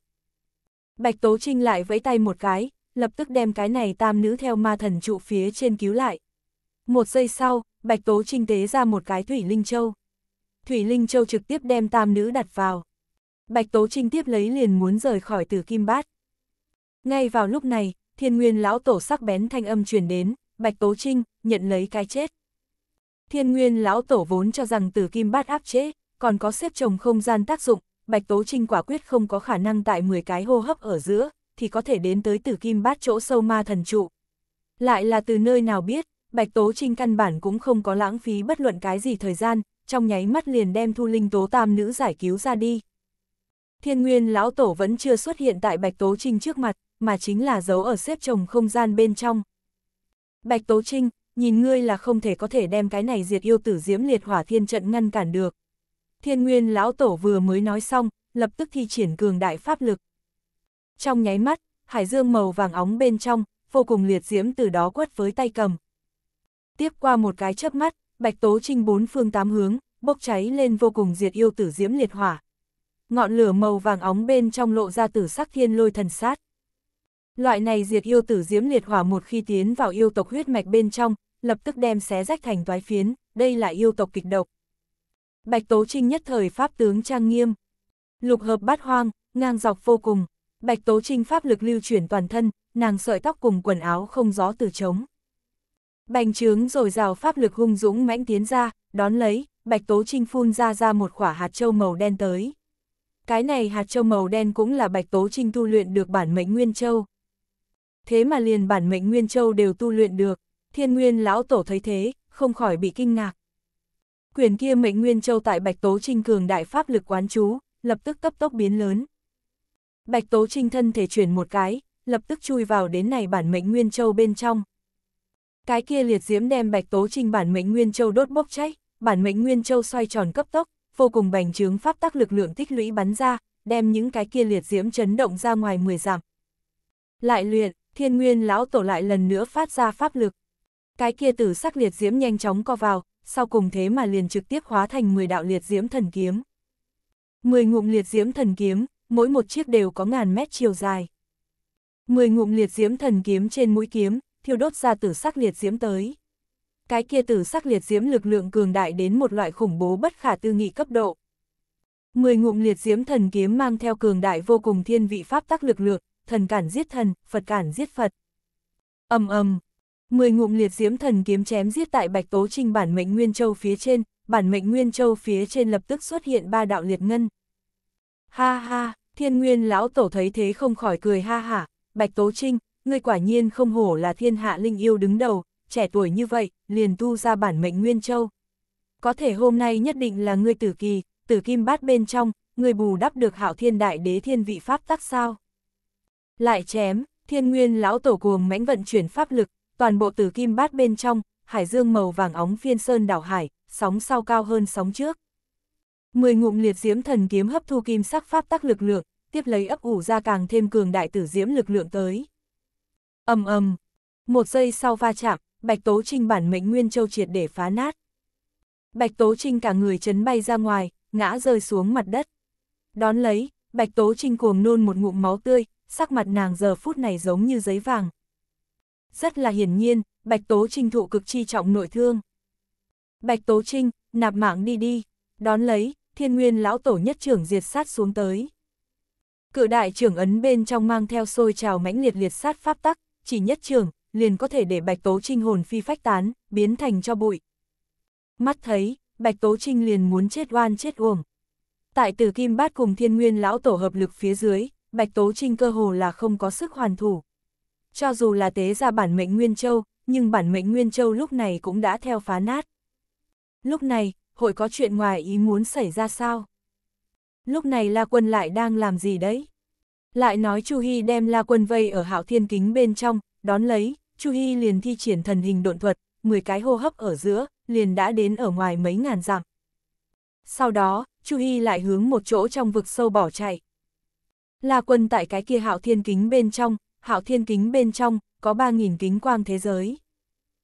A: Bạch Tố Trinh lại vẫy tay một cái, lập tức đem cái này tam nữ theo ma thần trụ phía trên cứu lại. Một giây sau, Bạch Tố Trinh tế ra một cái Thủy Linh Châu. Thủy Linh Châu trực tiếp đem tam nữ đặt vào. Bạch Tố Trinh tiếp lấy liền muốn rời khỏi từ kim bát. Ngay vào lúc này, thiên nguyên lão tổ sắc bén thanh âm truyền đến, Bạch Tố Trinh nhận lấy cái chết. Thiên nguyên lão tổ vốn cho rằng từ kim bát áp chế, còn có xếp chồng không gian tác dụng, Bạch Tố Trinh quả quyết không có khả năng tại 10 cái hô hấp ở giữa, thì có thể đến tới tử kim bát chỗ sâu ma thần trụ. Lại là từ nơi nào biết, Bạch Tố Trinh căn bản cũng không có lãng phí bất luận cái gì thời gian, trong nháy mắt liền đem thu linh tố tam nữ giải cứu ra đi. Thiên Nguyên Lão Tổ vẫn chưa xuất hiện tại Bạch Tố Trinh trước mặt, mà chính là giấu ở xếp chồng không gian bên trong. Bạch Tố Trinh, nhìn ngươi là không thể có thể đem cái này diệt yêu tử diễm liệt hỏa thiên trận ngăn cản được. Thiên Nguyên lão tổ vừa mới nói xong, lập tức thi triển cường đại pháp lực. Trong nháy mắt, hải dương màu vàng óng bên trong, vô cùng liệt diễm từ đó quất với tay cầm. Tiếp qua một cái chớp mắt, bạch tố trinh bốn phương tám hướng, bốc cháy lên vô cùng diệt yêu tử diễm liệt hỏa. Ngọn lửa màu vàng óng bên trong lộ ra tử sắc thiên lôi thần sát. Loại này diệt yêu tử diễm liệt hỏa một khi tiến vào yêu tộc huyết mạch bên trong, lập tức đem xé rách thành toái phiến, đây là yêu tộc kịch độc. Bạch Tố Trinh nhất thời pháp tướng trang nghiêm. Lục hợp bát hoang, ngang dọc vô cùng. Bạch Tố Trinh pháp lực lưu chuyển toàn thân, nàng sợi tóc cùng quần áo không gió từ trống. Bành trướng rồi rào pháp lực hung dũng mãnh tiến ra, đón lấy, Bạch Tố Trinh phun ra ra một quả hạt châu màu đen tới. Cái này hạt châu màu đen cũng là Bạch Tố Trinh tu luyện được bản mệnh nguyên châu. Thế mà liền bản mệnh nguyên châu đều tu luyện được, Thiên Nguyên lão tổ thấy thế, không khỏi bị kinh ngạc. Quyền kia mệnh Nguyên Châu tại Bạch Tố Trinh cường đại pháp lực quán chú, lập tức cấp tốc biến lớn. Bạch Tố Trinh thân thể chuyển một cái, lập tức chui vào đến này bản mệnh Nguyên Châu bên trong. Cái kia liệt diễm đem Bạch Tố Trinh bản mệnh Nguyên Châu đốt bốc cháy, bản mệnh Nguyên Châu xoay tròn cấp tốc, vô cùng bành trướng pháp tác lực lượng tích lũy bắn ra, đem những cái kia liệt diễm chấn động ra ngoài 10 dặm. Lại luyện, Thiên Nguyên lão tổ lại lần nữa phát ra pháp lực. Cái kia tử sắc liệt diễm nhanh chóng co vào, sau cùng thế mà liền trực tiếp hóa thành 10 đạo liệt diễm thần kiếm. 10 ngụm liệt diễm thần kiếm, mỗi một chiếc đều có ngàn mét chiều dài. 10 ngụm liệt diễm thần kiếm trên mũi kiếm, thiêu đốt ra tử sắc liệt diễm tới. Cái kia tử sắc liệt diễm lực lượng cường đại đến một loại khủng bố bất khả tư nghị cấp độ. 10 ngụm liệt diễm thần kiếm mang theo cường đại vô cùng thiên vị pháp tắc lực lượng, thần cản giết thần, Phật cản giết Phật. Ầm ầm, Mười ngụm liệt diễm thần kiếm chém giết tại Bạch Tố Trinh bản mệnh Nguyên Châu phía trên, bản mệnh Nguyên Châu phía trên lập tức xuất hiện ba đạo liệt ngân. Ha ha, thiên nguyên lão tổ thấy thế không khỏi cười ha hả, Bạch Tố Trinh, ngươi quả nhiên không hổ là thiên hạ linh yêu đứng đầu, trẻ tuổi như vậy, liền tu ra bản mệnh Nguyên Châu. Có thể hôm nay nhất định là ngươi tử kỳ, tử kim bát bên trong, ngươi bù đắp được hạo thiên đại đế thiên vị pháp tắc sao. Lại chém, thiên nguyên lão tổ cuồng mãnh vận chuyển pháp lực, toàn bộ tử kim bát bên trong, hải dương màu vàng óng phiên sơn đảo hải, sóng sau cao hơn sóng trước. Mười ngụm liệt diễm thần kiếm hấp thu kim sắc pháp tắc lực lượng, tiếp lấy ấp ủ ra càng thêm cường đại tử diễm lực lượng tới. ầm ầm, một giây sau va chạm, Bạch Tố Trinh bản mệnh Nguyên Châu triệt để phá nát. Bạch Tố Trinh cả người chấn bay ra ngoài, ngã rơi xuống mặt đất. Đón lấy, Bạch Tố Trinh cuồng nôn một ngụm máu tươi, sắc mặt nàng giờ phút này giống như giấy vàng. Rất là hiển nhiên, Bạch Tố Trinh thụ cực chi trọng nội thương. Bạch Tố Trinh, nạp mạng đi đi, đón lấy, thiên nguyên lão tổ nhất trưởng diệt sát xuống tới. Cự đại trưởng ấn bên trong mang theo sôi trào mãnh liệt liệt sát pháp tắc, chỉ nhất trưởng, liền có thể để Bạch Tố Trinh hồn phi phách tán, biến thành cho bụi. Mắt thấy, Bạch Tố Trinh liền muốn chết oan chết uổng. Tại từ kim bát cùng thiên nguyên lão tổ hợp lực phía dưới, Bạch Tố Trinh cơ hồ là không có sức hoàn thủ. Cho dù là tế ra bản mệnh Nguyên Châu, nhưng bản mệnh Nguyên Châu lúc này cũng đã theo phá nát. Lúc này, hội có chuyện ngoài ý muốn xảy ra sao? Lúc này La Quân lại đang làm gì đấy? Lại nói Chu Hy đem La Quân vây ở hạo thiên kính bên trong, đón lấy, Chu Hy liền thi triển thần hình độn thuật, 10 cái hô hấp ở giữa, liền đã đến ở ngoài mấy ngàn dặm. Sau đó, Chu Hy lại hướng một chỗ trong vực sâu bỏ chạy. La Quân tại cái kia hạo thiên kính bên trong, hạo thiên kính bên trong, có 3.000 kính quang thế giới.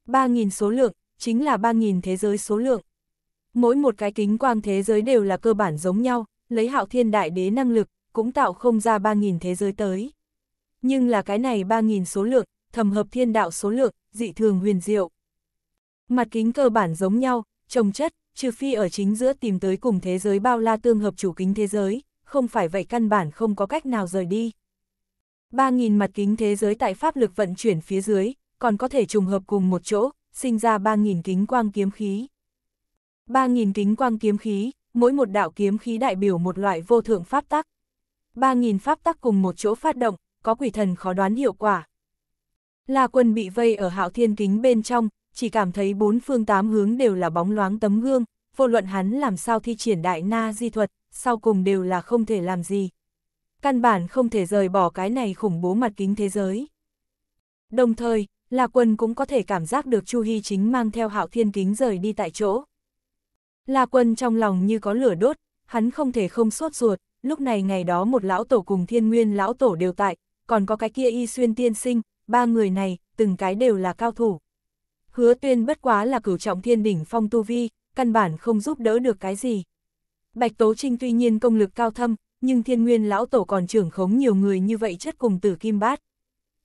A: 3.000 số lượng, chính là 3.000 thế giới số lượng. Mỗi một cái kính quang thế giới đều là cơ bản giống nhau, lấy hạo thiên đại đế năng lực, cũng tạo không ra 3.000 thế giới tới. Nhưng là cái này 3.000 số lượng, thầm hợp thiên đạo số lượng, dị thường huyền diệu. Mặt kính cơ bản giống nhau, trồng chất, trừ phi ở chính giữa tìm tới cùng thế giới bao la tương hợp chủ kính thế giới, không phải vậy căn bản không có cách nào rời đi. 3.000 mặt kính thế giới tại pháp lực vận chuyển phía dưới, còn có thể trùng hợp cùng một chỗ, sinh ra 3.000 kính quang kiếm khí. 3.000 kính quang kiếm khí, mỗi một đạo kiếm khí đại biểu một loại vô thượng pháp tắc. 3.000 pháp tắc cùng một chỗ phát động, có quỷ thần khó đoán hiệu quả. là quân bị vây ở hạo thiên kính bên trong, chỉ cảm thấy bốn phương tám hướng đều là bóng loáng tấm gương, vô luận hắn làm sao thi triển đại na di thuật, sau cùng đều là không thể làm gì, căn bản không thể rời bỏ cái này khủng bố mặt kính thế giới. Đồng thời, La Quân cũng có thể cảm giác được Chu Hy chính mang theo hạo thiên kính rời đi tại chỗ. La Quân trong lòng như có lửa đốt, hắn không thể không sốt ruột, lúc này ngày đó một lão tổ cùng thiên nguyên lão tổ đều tại, còn có cái kia y xuyên tiên sinh, ba người này, từng cái đều là cao thủ. Hứa tuyên bất quá là cửu trọng thiên đỉnh phong tu vi, căn bản không giúp đỡ được cái gì. Bạch Tố Trinh tuy nhiên công lực cao thâm, nhưng thiên nguyên lão tổ còn trưởng khống nhiều người như vậy chất cùng tử kim bát.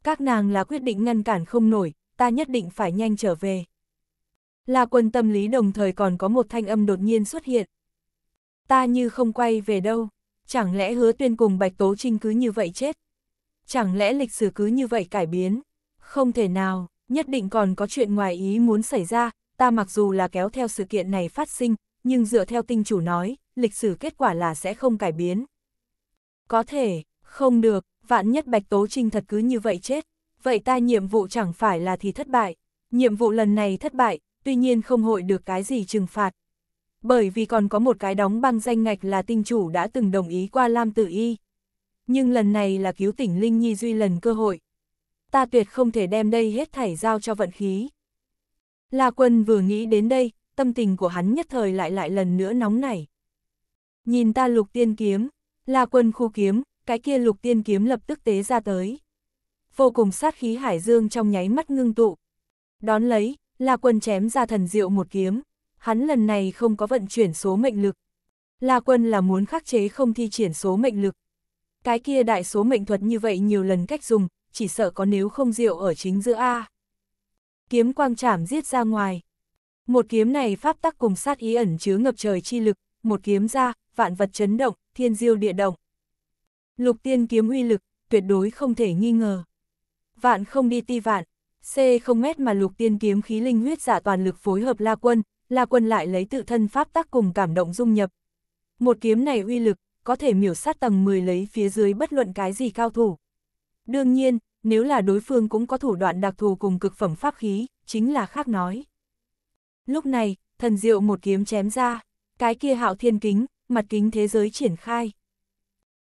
A: Các nàng là quyết định ngăn cản không nổi, ta nhất định phải nhanh trở về. Là quân tâm lý đồng thời còn có một thanh âm đột nhiên xuất hiện. Ta như không quay về đâu, chẳng lẽ hứa tuyên cùng Bạch Tố Trinh cứ như vậy chết? Chẳng lẽ lịch sử cứ như vậy cải biến? Không thể nào, nhất định còn có chuyện ngoài ý muốn xảy ra, ta mặc dù là kéo theo sự kiện này phát sinh, nhưng dựa theo tinh chủ nói, lịch sử kết quả là sẽ không cải biến, có thể, không được, vạn nhất Bạch Tố Trinh thật cứ như vậy chết. Vậy ta nhiệm vụ chẳng phải là thì thất bại. Nhiệm vụ lần này thất bại, tuy nhiên không hội được cái gì trừng phạt. Bởi vì còn có một cái đóng băng danh ngạch là tinh chủ đã từng đồng ý qua Lam Tử Y. Nhưng lần này là cứu tỉnh Linh Nhi duy lần cơ hội. Ta tuyệt không thể đem đây hết thảy giao cho vận khí. La Quân vừa nghĩ đến đây, tâm tình của hắn nhất thời lại lại lần nữa nóng nảy. Nhìn ta lục tiên kiếm, La quân khu kiếm, cái kia lục tiên kiếm lập tức tế ra tới. Vô cùng sát khí hải dương trong nháy mắt ngưng tụ. Đón lấy, La quân chém ra thần diệu một kiếm. Hắn lần này không có vận chuyển số mệnh lực. La quân là muốn khắc chế không thi triển số mệnh lực. Cái kia đại số mệnh thuật như vậy nhiều lần cách dùng, chỉ sợ có nếu không diệu ở chính giữa A. Kiếm quang chảm giết ra ngoài. Một kiếm này pháp tắc cùng sát ý ẩn chứa ngập trời chi lực, một kiếm ra, vạn vật chấn động, thiên diêu địa động. Lục tiên kiếm uy lực, tuyệt đối không thể nghi ngờ. Vạn không đi ti vạn, C không mét mà lục tiên kiếm khí linh huyết giả dạ toàn lực phối hợp La Quân, La Quân lại lấy tự thân pháp tác cùng cảm động dung nhập. Một kiếm này uy lực, có thể miểu sát tầng 10 lấy phía dưới bất luận cái gì cao thủ. Đương nhiên, nếu là đối phương cũng có thủ đoạn đặc thù cùng cực phẩm pháp khí, chính là khác nói. Lúc này, thần diệu một kiếm chém ra cái kia hạo thiên kính, mặt kính thế giới triển khai.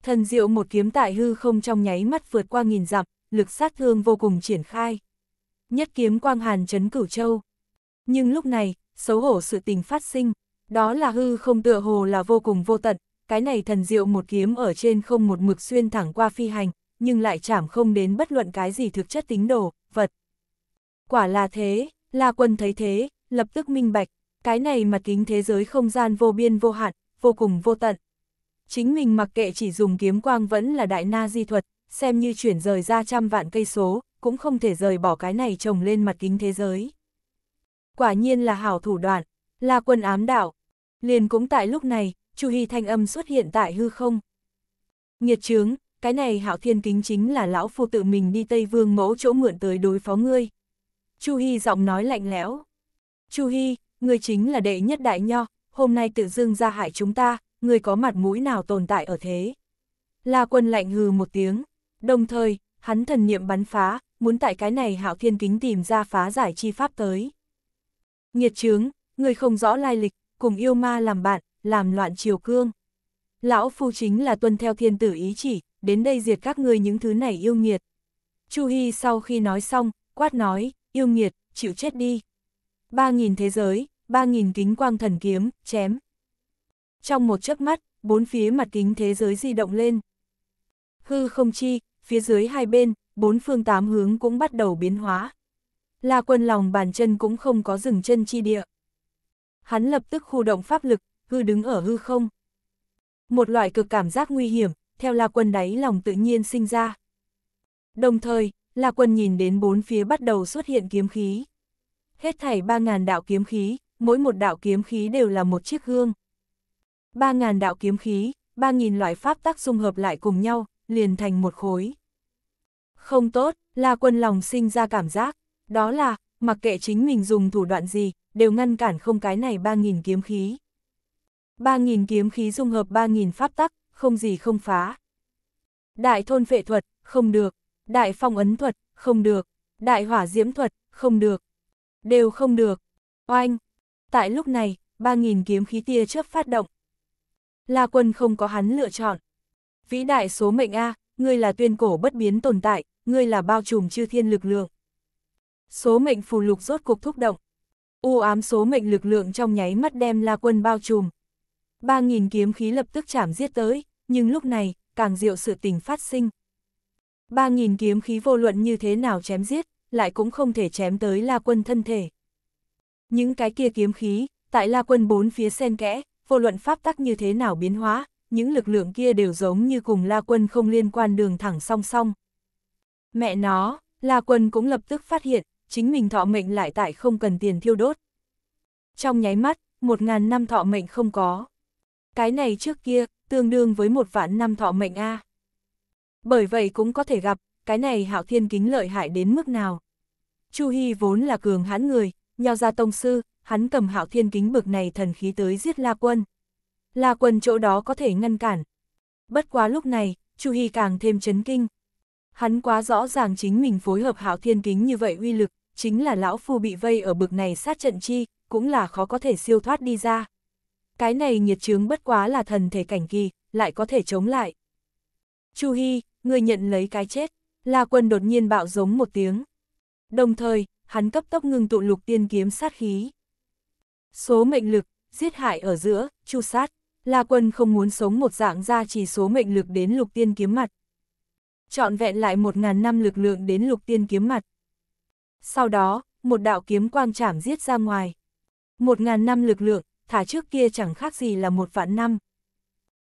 A: Thần diệu một kiếm tại hư không trong nháy mắt vượt qua nghìn dặm, lực sát thương vô cùng triển khai. Nhất kiếm quang hàn chấn cửu châu. Nhưng lúc này, xấu hổ sự tình phát sinh, đó là hư không tựa hồ là vô cùng vô tận, cái này thần diệu một kiếm ở trên không một mực xuyên thẳng qua phi hành, nhưng lại chảm không đến bất luận cái gì thực chất tính đồ, vật. Quả là thế, La Quân thấy thế, lập tức minh bạch, cái này mặt kính thế giới không gian vô biên vô hạn, vô cùng vô tận. Chính mình mặc kệ chỉ dùng kiếm quang vẫn là đại na di thuật, xem như chuyển rời ra trăm vạn cây số, cũng không thể rời bỏ cái này trồng lên mặt kính thế giới. Quả nhiên là hảo thủ đoạn, là quân ám đạo. Liền cũng tại lúc này, Chu Hy thanh âm xuất hiện tại hư không. nhiệt chướng, cái này hảo thiên kính chính là lão phu tự mình đi Tây Vương mẫu chỗ mượn tới đối phó ngươi. Chu Hy giọng nói lạnh lẽo. Chu Hy, ngươi chính là đệ nhất đại nho, hôm nay tự dưng ra hại chúng ta, ngươi có mặt mũi nào tồn tại ở thế. La quân lạnh hừ một tiếng, đồng thời, hắn thần niệm bắn phá, muốn tại cái này hạo thiên kính tìm ra phá giải chi pháp tới. Nghiệt chướng, người không rõ lai lịch, cùng yêu ma làm bạn, làm loạn triều cương. Lão phu chính là tuân theo thiên tử ý chỉ, đến đây diệt các ngươi những thứ này yêu nghiệt. Chu Hy sau khi nói xong, quát nói, yêu nghiệt, chịu chết đi ba nghìn thế giới, ba nghìn kính quang thần kiếm, chém. Trong một chớp mắt, bốn phía mặt kính thế giới di động lên. Hư không chi, phía dưới hai bên, bốn phương tám hướng cũng bắt đầu biến hóa. La quân lòng bàn chân cũng không có dừng chân chi địa. Hắn lập tức khu động pháp lực, hư đứng ở hư không. Một loại cực cảm giác nguy hiểm, theo la quân đáy lòng tự nhiên sinh ra. Đồng thời, la quân nhìn đến bốn phía bắt đầu xuất hiện kiếm khí hết thảy 3.000 đạo kiếm khí, mỗi một đạo kiếm khí đều là một chiếc gương. 3.000 đạo kiếm khí, 3.000 loại pháp tác dung hợp lại cùng nhau, liền thành một khối. Không tốt, là quân lòng sinh ra cảm giác, đó là, mặc kệ chính mình dùng thủ đoạn gì, đều ngăn cản không cái này 3.000 kiếm khí. 3.000 kiếm khí dung hợp 3.000 pháp tắc, không gì không phá. Đại thôn vệ thuật, không được. Đại phong ấn thuật, không được. Đại hỏa diễm thuật, không được. Đều không được. Oanh! Tại lúc này, 3.000 kiếm khí tia chớp phát động. La quân không có hắn lựa chọn. Vĩ đại số mệnh A, ngươi là tuyên cổ bất biến tồn tại, ngươi là bao trùm chư thiên lực lượng. Số mệnh phù lục rốt cuộc thúc động. U ám số mệnh lực lượng trong nháy mắt đem La Quân bao trùm. 3.000 kiếm khí lập tức chảm giết tới, nhưng lúc này, càng diệu sự tình phát sinh. 3.000 kiếm khí vô luận như thế nào chém giết, lại cũng không thể chém tới La Quân thân thể. Những cái kia kiếm khí, tại La Quân bốn phía sen kẽ, vô luận pháp tắc như thế nào biến hóa, những lực lượng kia đều giống như cùng La Quân không liên quan đường thẳng song song. Mẹ nó, La Quân cũng lập tức phát hiện, chính mình thọ mệnh lại tại không cần tiền thiêu đốt. Trong nháy mắt, một ngàn năm thọ mệnh không có. Cái này trước kia, tương đương với một vạn năm thọ mệnh A. Bởi vậy cũng có thể gặp, cái này hạo thiên kính lợi hại đến mức nào. Chu Hy vốn là cường hãn người, nho ra tông sư, hắn cầm hạo thiên kính bực này thần khí tới giết La Quân. La Quân chỗ đó có thể ngăn cản. Bất quá lúc này, Chu Hy càng thêm chấn kinh. Hắn quá rõ ràng chính mình phối hợp hạo thiên kính như vậy uy lực, chính là lão phu bị vây ở bực này sát trận chi, cũng là khó có thể siêu thoát đi ra. Cái này nhiệt chướng bất quá là thần thể cảnh kỳ, lại có thể chống lại. Chu Hy, người nhận lấy cái chết. La Quân đột nhiên bạo giống một tiếng. Đồng thời, hắn cấp tốc ngưng tụ lục tiên kiếm sát khí. Số mệnh lực, giết hại ở giữa, chu sát. La Quân không muốn sống một dạng ra chỉ số mệnh lực đến lục tiên kiếm mặt. Chọn vẹn lại một ngàn năm lực lượng đến lục tiên kiếm mặt. Sau đó, một đạo kiếm quang chảm giết ra ngoài. Một ngàn năm lực lượng, thả trước kia chẳng khác gì là một vạn năm.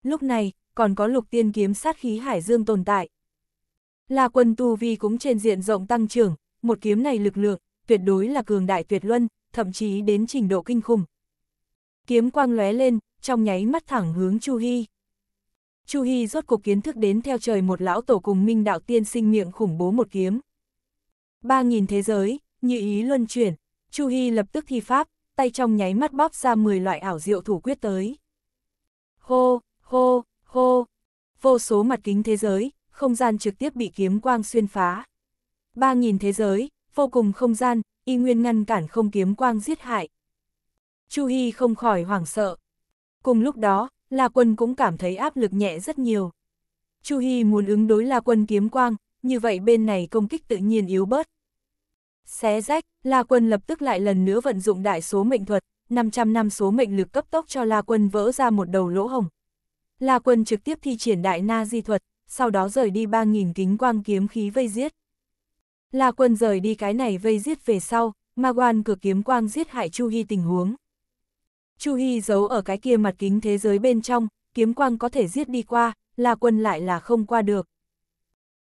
A: Lúc này, còn có lục tiên kiếm sát khí hải dương tồn tại, La quân tu vi cũng trên diện rộng tăng trưởng, một kiếm này lực lượng, tuyệt đối là cường đại tuyệt luân, thậm chí đến trình độ kinh khủng. Kiếm quang lóe lên, trong nháy mắt thẳng hướng Chu Hy. Chu Hy rốt cuộc kiến thức đến theo trời một lão tổ cùng minh đạo tiên sinh miệng khủng bố một kiếm. Ba nghìn thế giới, như ý luân chuyển, Chu Hy lập tức thi pháp, tay trong nháy mắt bóp ra 10 loại ảo diệu thủ quyết tới. Hô, hô, hô, vô số mặt kính thế giới, không gian trực tiếp bị kiếm quang xuyên phá. 3.000 thế giới, vô cùng không gian, y nguyên ngăn cản không kiếm quang giết hại. Chu Hy không khỏi hoảng sợ. Cùng lúc đó, La Quân cũng cảm thấy áp lực nhẹ rất nhiều. Chu Hy muốn ứng đối La Quân kiếm quang, như vậy bên này công kích tự nhiên yếu bớt. Xé rách, La Quân lập tức lại lần nữa vận dụng đại số mệnh thuật, 500 năm số mệnh lực cấp tốc cho La Quân vỡ ra một đầu lỗ hồng. La Quân trực tiếp thi triển đại na di thuật, sau đó rời đi 3.000 kính quang kiếm khí vây giết. La quân rời đi cái này vây giết về sau, ma quan cửa kiếm quang giết hại Chu Hy tình huống. Chu Hy giấu ở cái kia mặt kính thế giới bên trong, kiếm quang có thể giết đi qua, La quân lại là không qua được.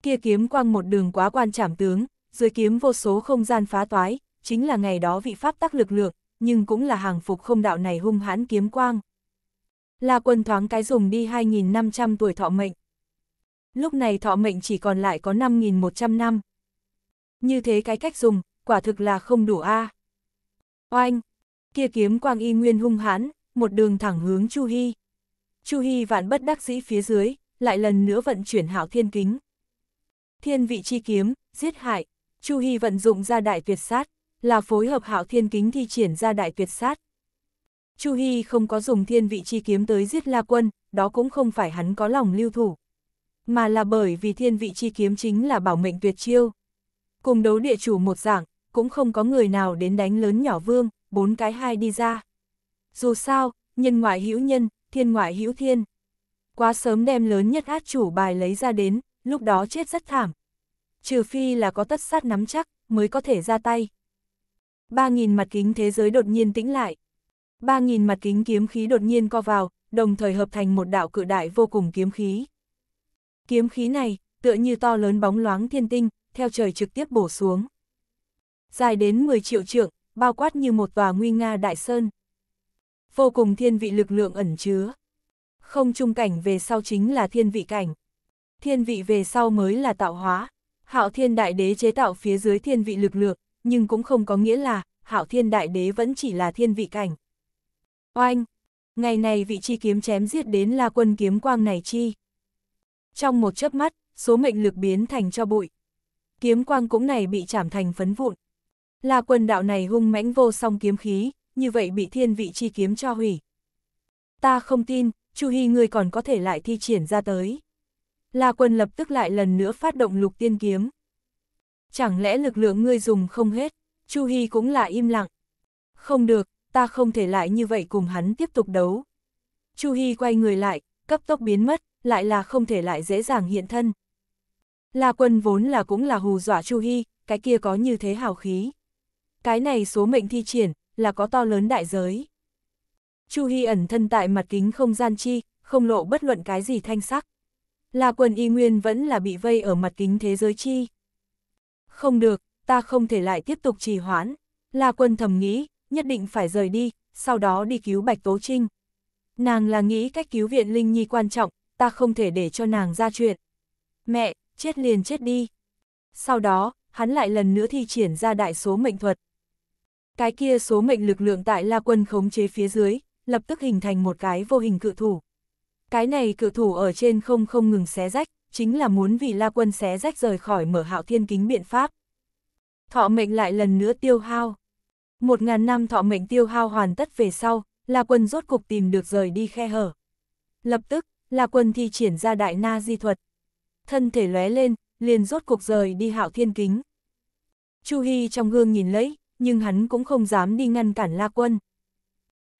A: Kia kiếm quang một đường quá quan trảm tướng, dưới kiếm vô số không gian phá toái, chính là ngày đó vị pháp tắc lực lượng, nhưng cũng là hàng phục không đạo này hung hãn kiếm quang. La quân thoáng cái dùng đi 2.500 tuổi thọ mệnh lúc này thọ mệnh chỉ còn lại có 5.100 năm. Như thế cái cách dùng, quả thực là không đủ a. À. Oanh! Kia kiếm quang y nguyên hung hãn, một đường thẳng hướng Chu Hy. Chu Hy vạn bất đắc dĩ phía dưới, lại lần nữa vận chuyển hảo thiên kính. Thiên vị chi kiếm, giết hại, Chu Hy vận dụng ra đại tuyệt sát, là phối hợp hảo thiên kính thi triển ra đại tuyệt sát. Chu Hy không có dùng thiên vị chi kiếm tới giết La Quân, đó cũng không phải hắn có lòng lưu thủ mà là bởi vì thiên vị chi kiếm chính là bảo mệnh tuyệt chiêu. Cùng đấu địa chủ một dạng, cũng không có người nào đến đánh lớn nhỏ vương, bốn cái hai đi ra. Dù sao, nhân ngoại hữu nhân, thiên ngoại hữu thiên. Quá sớm đem lớn nhất át chủ bài lấy ra đến, lúc đó chết rất thảm. Trừ phi là có tất sát nắm chắc, mới có thể ra tay. 3.000 mặt kính thế giới đột nhiên tĩnh lại. 3.000 mặt kính kiếm khí đột nhiên co vào, đồng thời hợp thành một đạo cự đại vô cùng kiếm khí. Kiếm khí này, tựa như to lớn bóng loáng thiên tinh, theo trời trực tiếp bổ xuống. Dài đến 10 triệu trượng, bao quát như một tòa nguy nga đại sơn. Vô cùng thiên vị lực lượng ẩn chứa. Không trung cảnh về sau chính là thiên vị cảnh. Thiên vị về sau mới là tạo hóa. Hạo thiên đại đế chế tạo phía dưới thiên vị lực lượng, nhưng cũng không có nghĩa là hạo thiên đại đế vẫn chỉ là thiên vị cảnh. Oanh! Ngày này vị chi kiếm chém giết đến là quân kiếm quang này chi. Trong một chớp mắt, số mệnh lực biến thành cho bụi. Kiếm quang cũng này bị chảm thành phấn vụn. Là quần đạo này hung mãnh vô song kiếm khí, như vậy bị thiên vị chi kiếm cho hủy. Ta không tin, Chu Hy người còn có thể lại thi triển ra tới. là quân lập tức lại lần nữa phát động lục tiên kiếm. Chẳng lẽ lực lượng ngươi dùng không hết, Chu Hy cũng là im lặng. Không được, ta không thể lại như vậy cùng hắn tiếp tục đấu. Chu Hy quay người lại, cấp tốc biến mất lại là không thể lại dễ dàng hiện thân. La quân vốn là cũng là hù dọa Chu Hy, cái kia có như thế hào khí. Cái này số mệnh thi triển, là có to lớn đại giới. Chu Hy ẩn thân tại mặt kính không gian chi, không lộ bất luận cái gì thanh sắc. La quân y nguyên vẫn là bị vây ở mặt kính thế giới chi. Không được, ta không thể lại tiếp tục trì hoãn. La quân thầm nghĩ, nhất định phải rời đi, sau đó đi cứu Bạch Tố Trinh. Nàng là nghĩ cách cứu viện Linh Nhi quan trọng, ta không thể để cho nàng ra chuyện. Mẹ, chết liền chết đi. Sau đó, hắn lại lần nữa thi triển ra đại số mệnh thuật. Cái kia số mệnh lực lượng tại La Quân khống chế phía dưới, lập tức hình thành một cái vô hình cự thủ. Cái này cự thủ ở trên không không ngừng xé rách, chính là muốn vì La Quân xé rách rời khỏi mở hạo thiên kính biện pháp. Thọ mệnh lại lần nữa tiêu hao. Một ngàn năm thọ mệnh tiêu hao hoàn tất về sau, La Quân rốt cục tìm được rời đi khe hở. Lập tức, La Quân thi triển ra đại na di thuật. Thân thể lóe lên, liền rốt cuộc rời đi hạo thiên kính. Chu Hy trong gương nhìn lấy, nhưng hắn cũng không dám đi ngăn cản La Quân.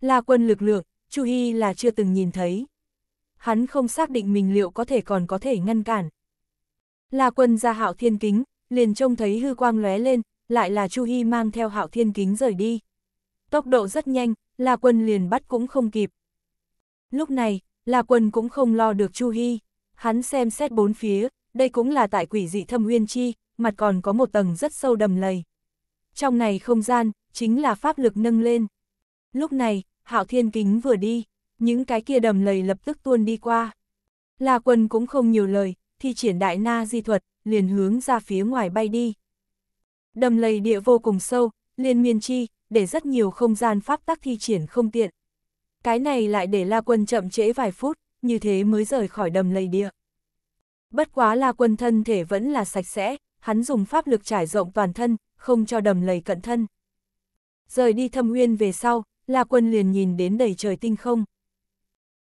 A: La Quân lực lượng, Chu Hy là chưa từng nhìn thấy. Hắn không xác định mình liệu có thể còn có thể ngăn cản. La Quân ra hạo thiên kính, liền trông thấy hư quang lóe lên, lại là Chu Hy mang theo hạo thiên kính rời đi. Tốc độ rất nhanh, La Quân liền bắt cũng không kịp. Lúc này, La Quân cũng không lo được Chu Hy, hắn xem xét bốn phía, đây cũng là tại quỷ dị thâm uyên chi, mặt còn có một tầng rất sâu đầm lầy. Trong này không gian, chính là pháp lực nâng lên. Lúc này, Hạo Thiên Kính vừa đi, những cái kia đầm lầy lập tức tuôn đi qua. La Quân cũng không nhiều lời, thi triển đại na di thuật, liền hướng ra phía ngoài bay đi. Đầm lầy địa vô cùng sâu, liên miên chi, để rất nhiều không gian pháp tắc thi triển không tiện. Cái này lại để La Quân chậm trễ vài phút, như thế mới rời khỏi đầm lầy địa. Bất quá La Quân thân thể vẫn là sạch sẽ, hắn dùng pháp lực trải rộng toàn thân, không cho đầm lầy cận thân. Rời đi thâm uyên về sau, La Quân liền nhìn đến đầy trời tinh không.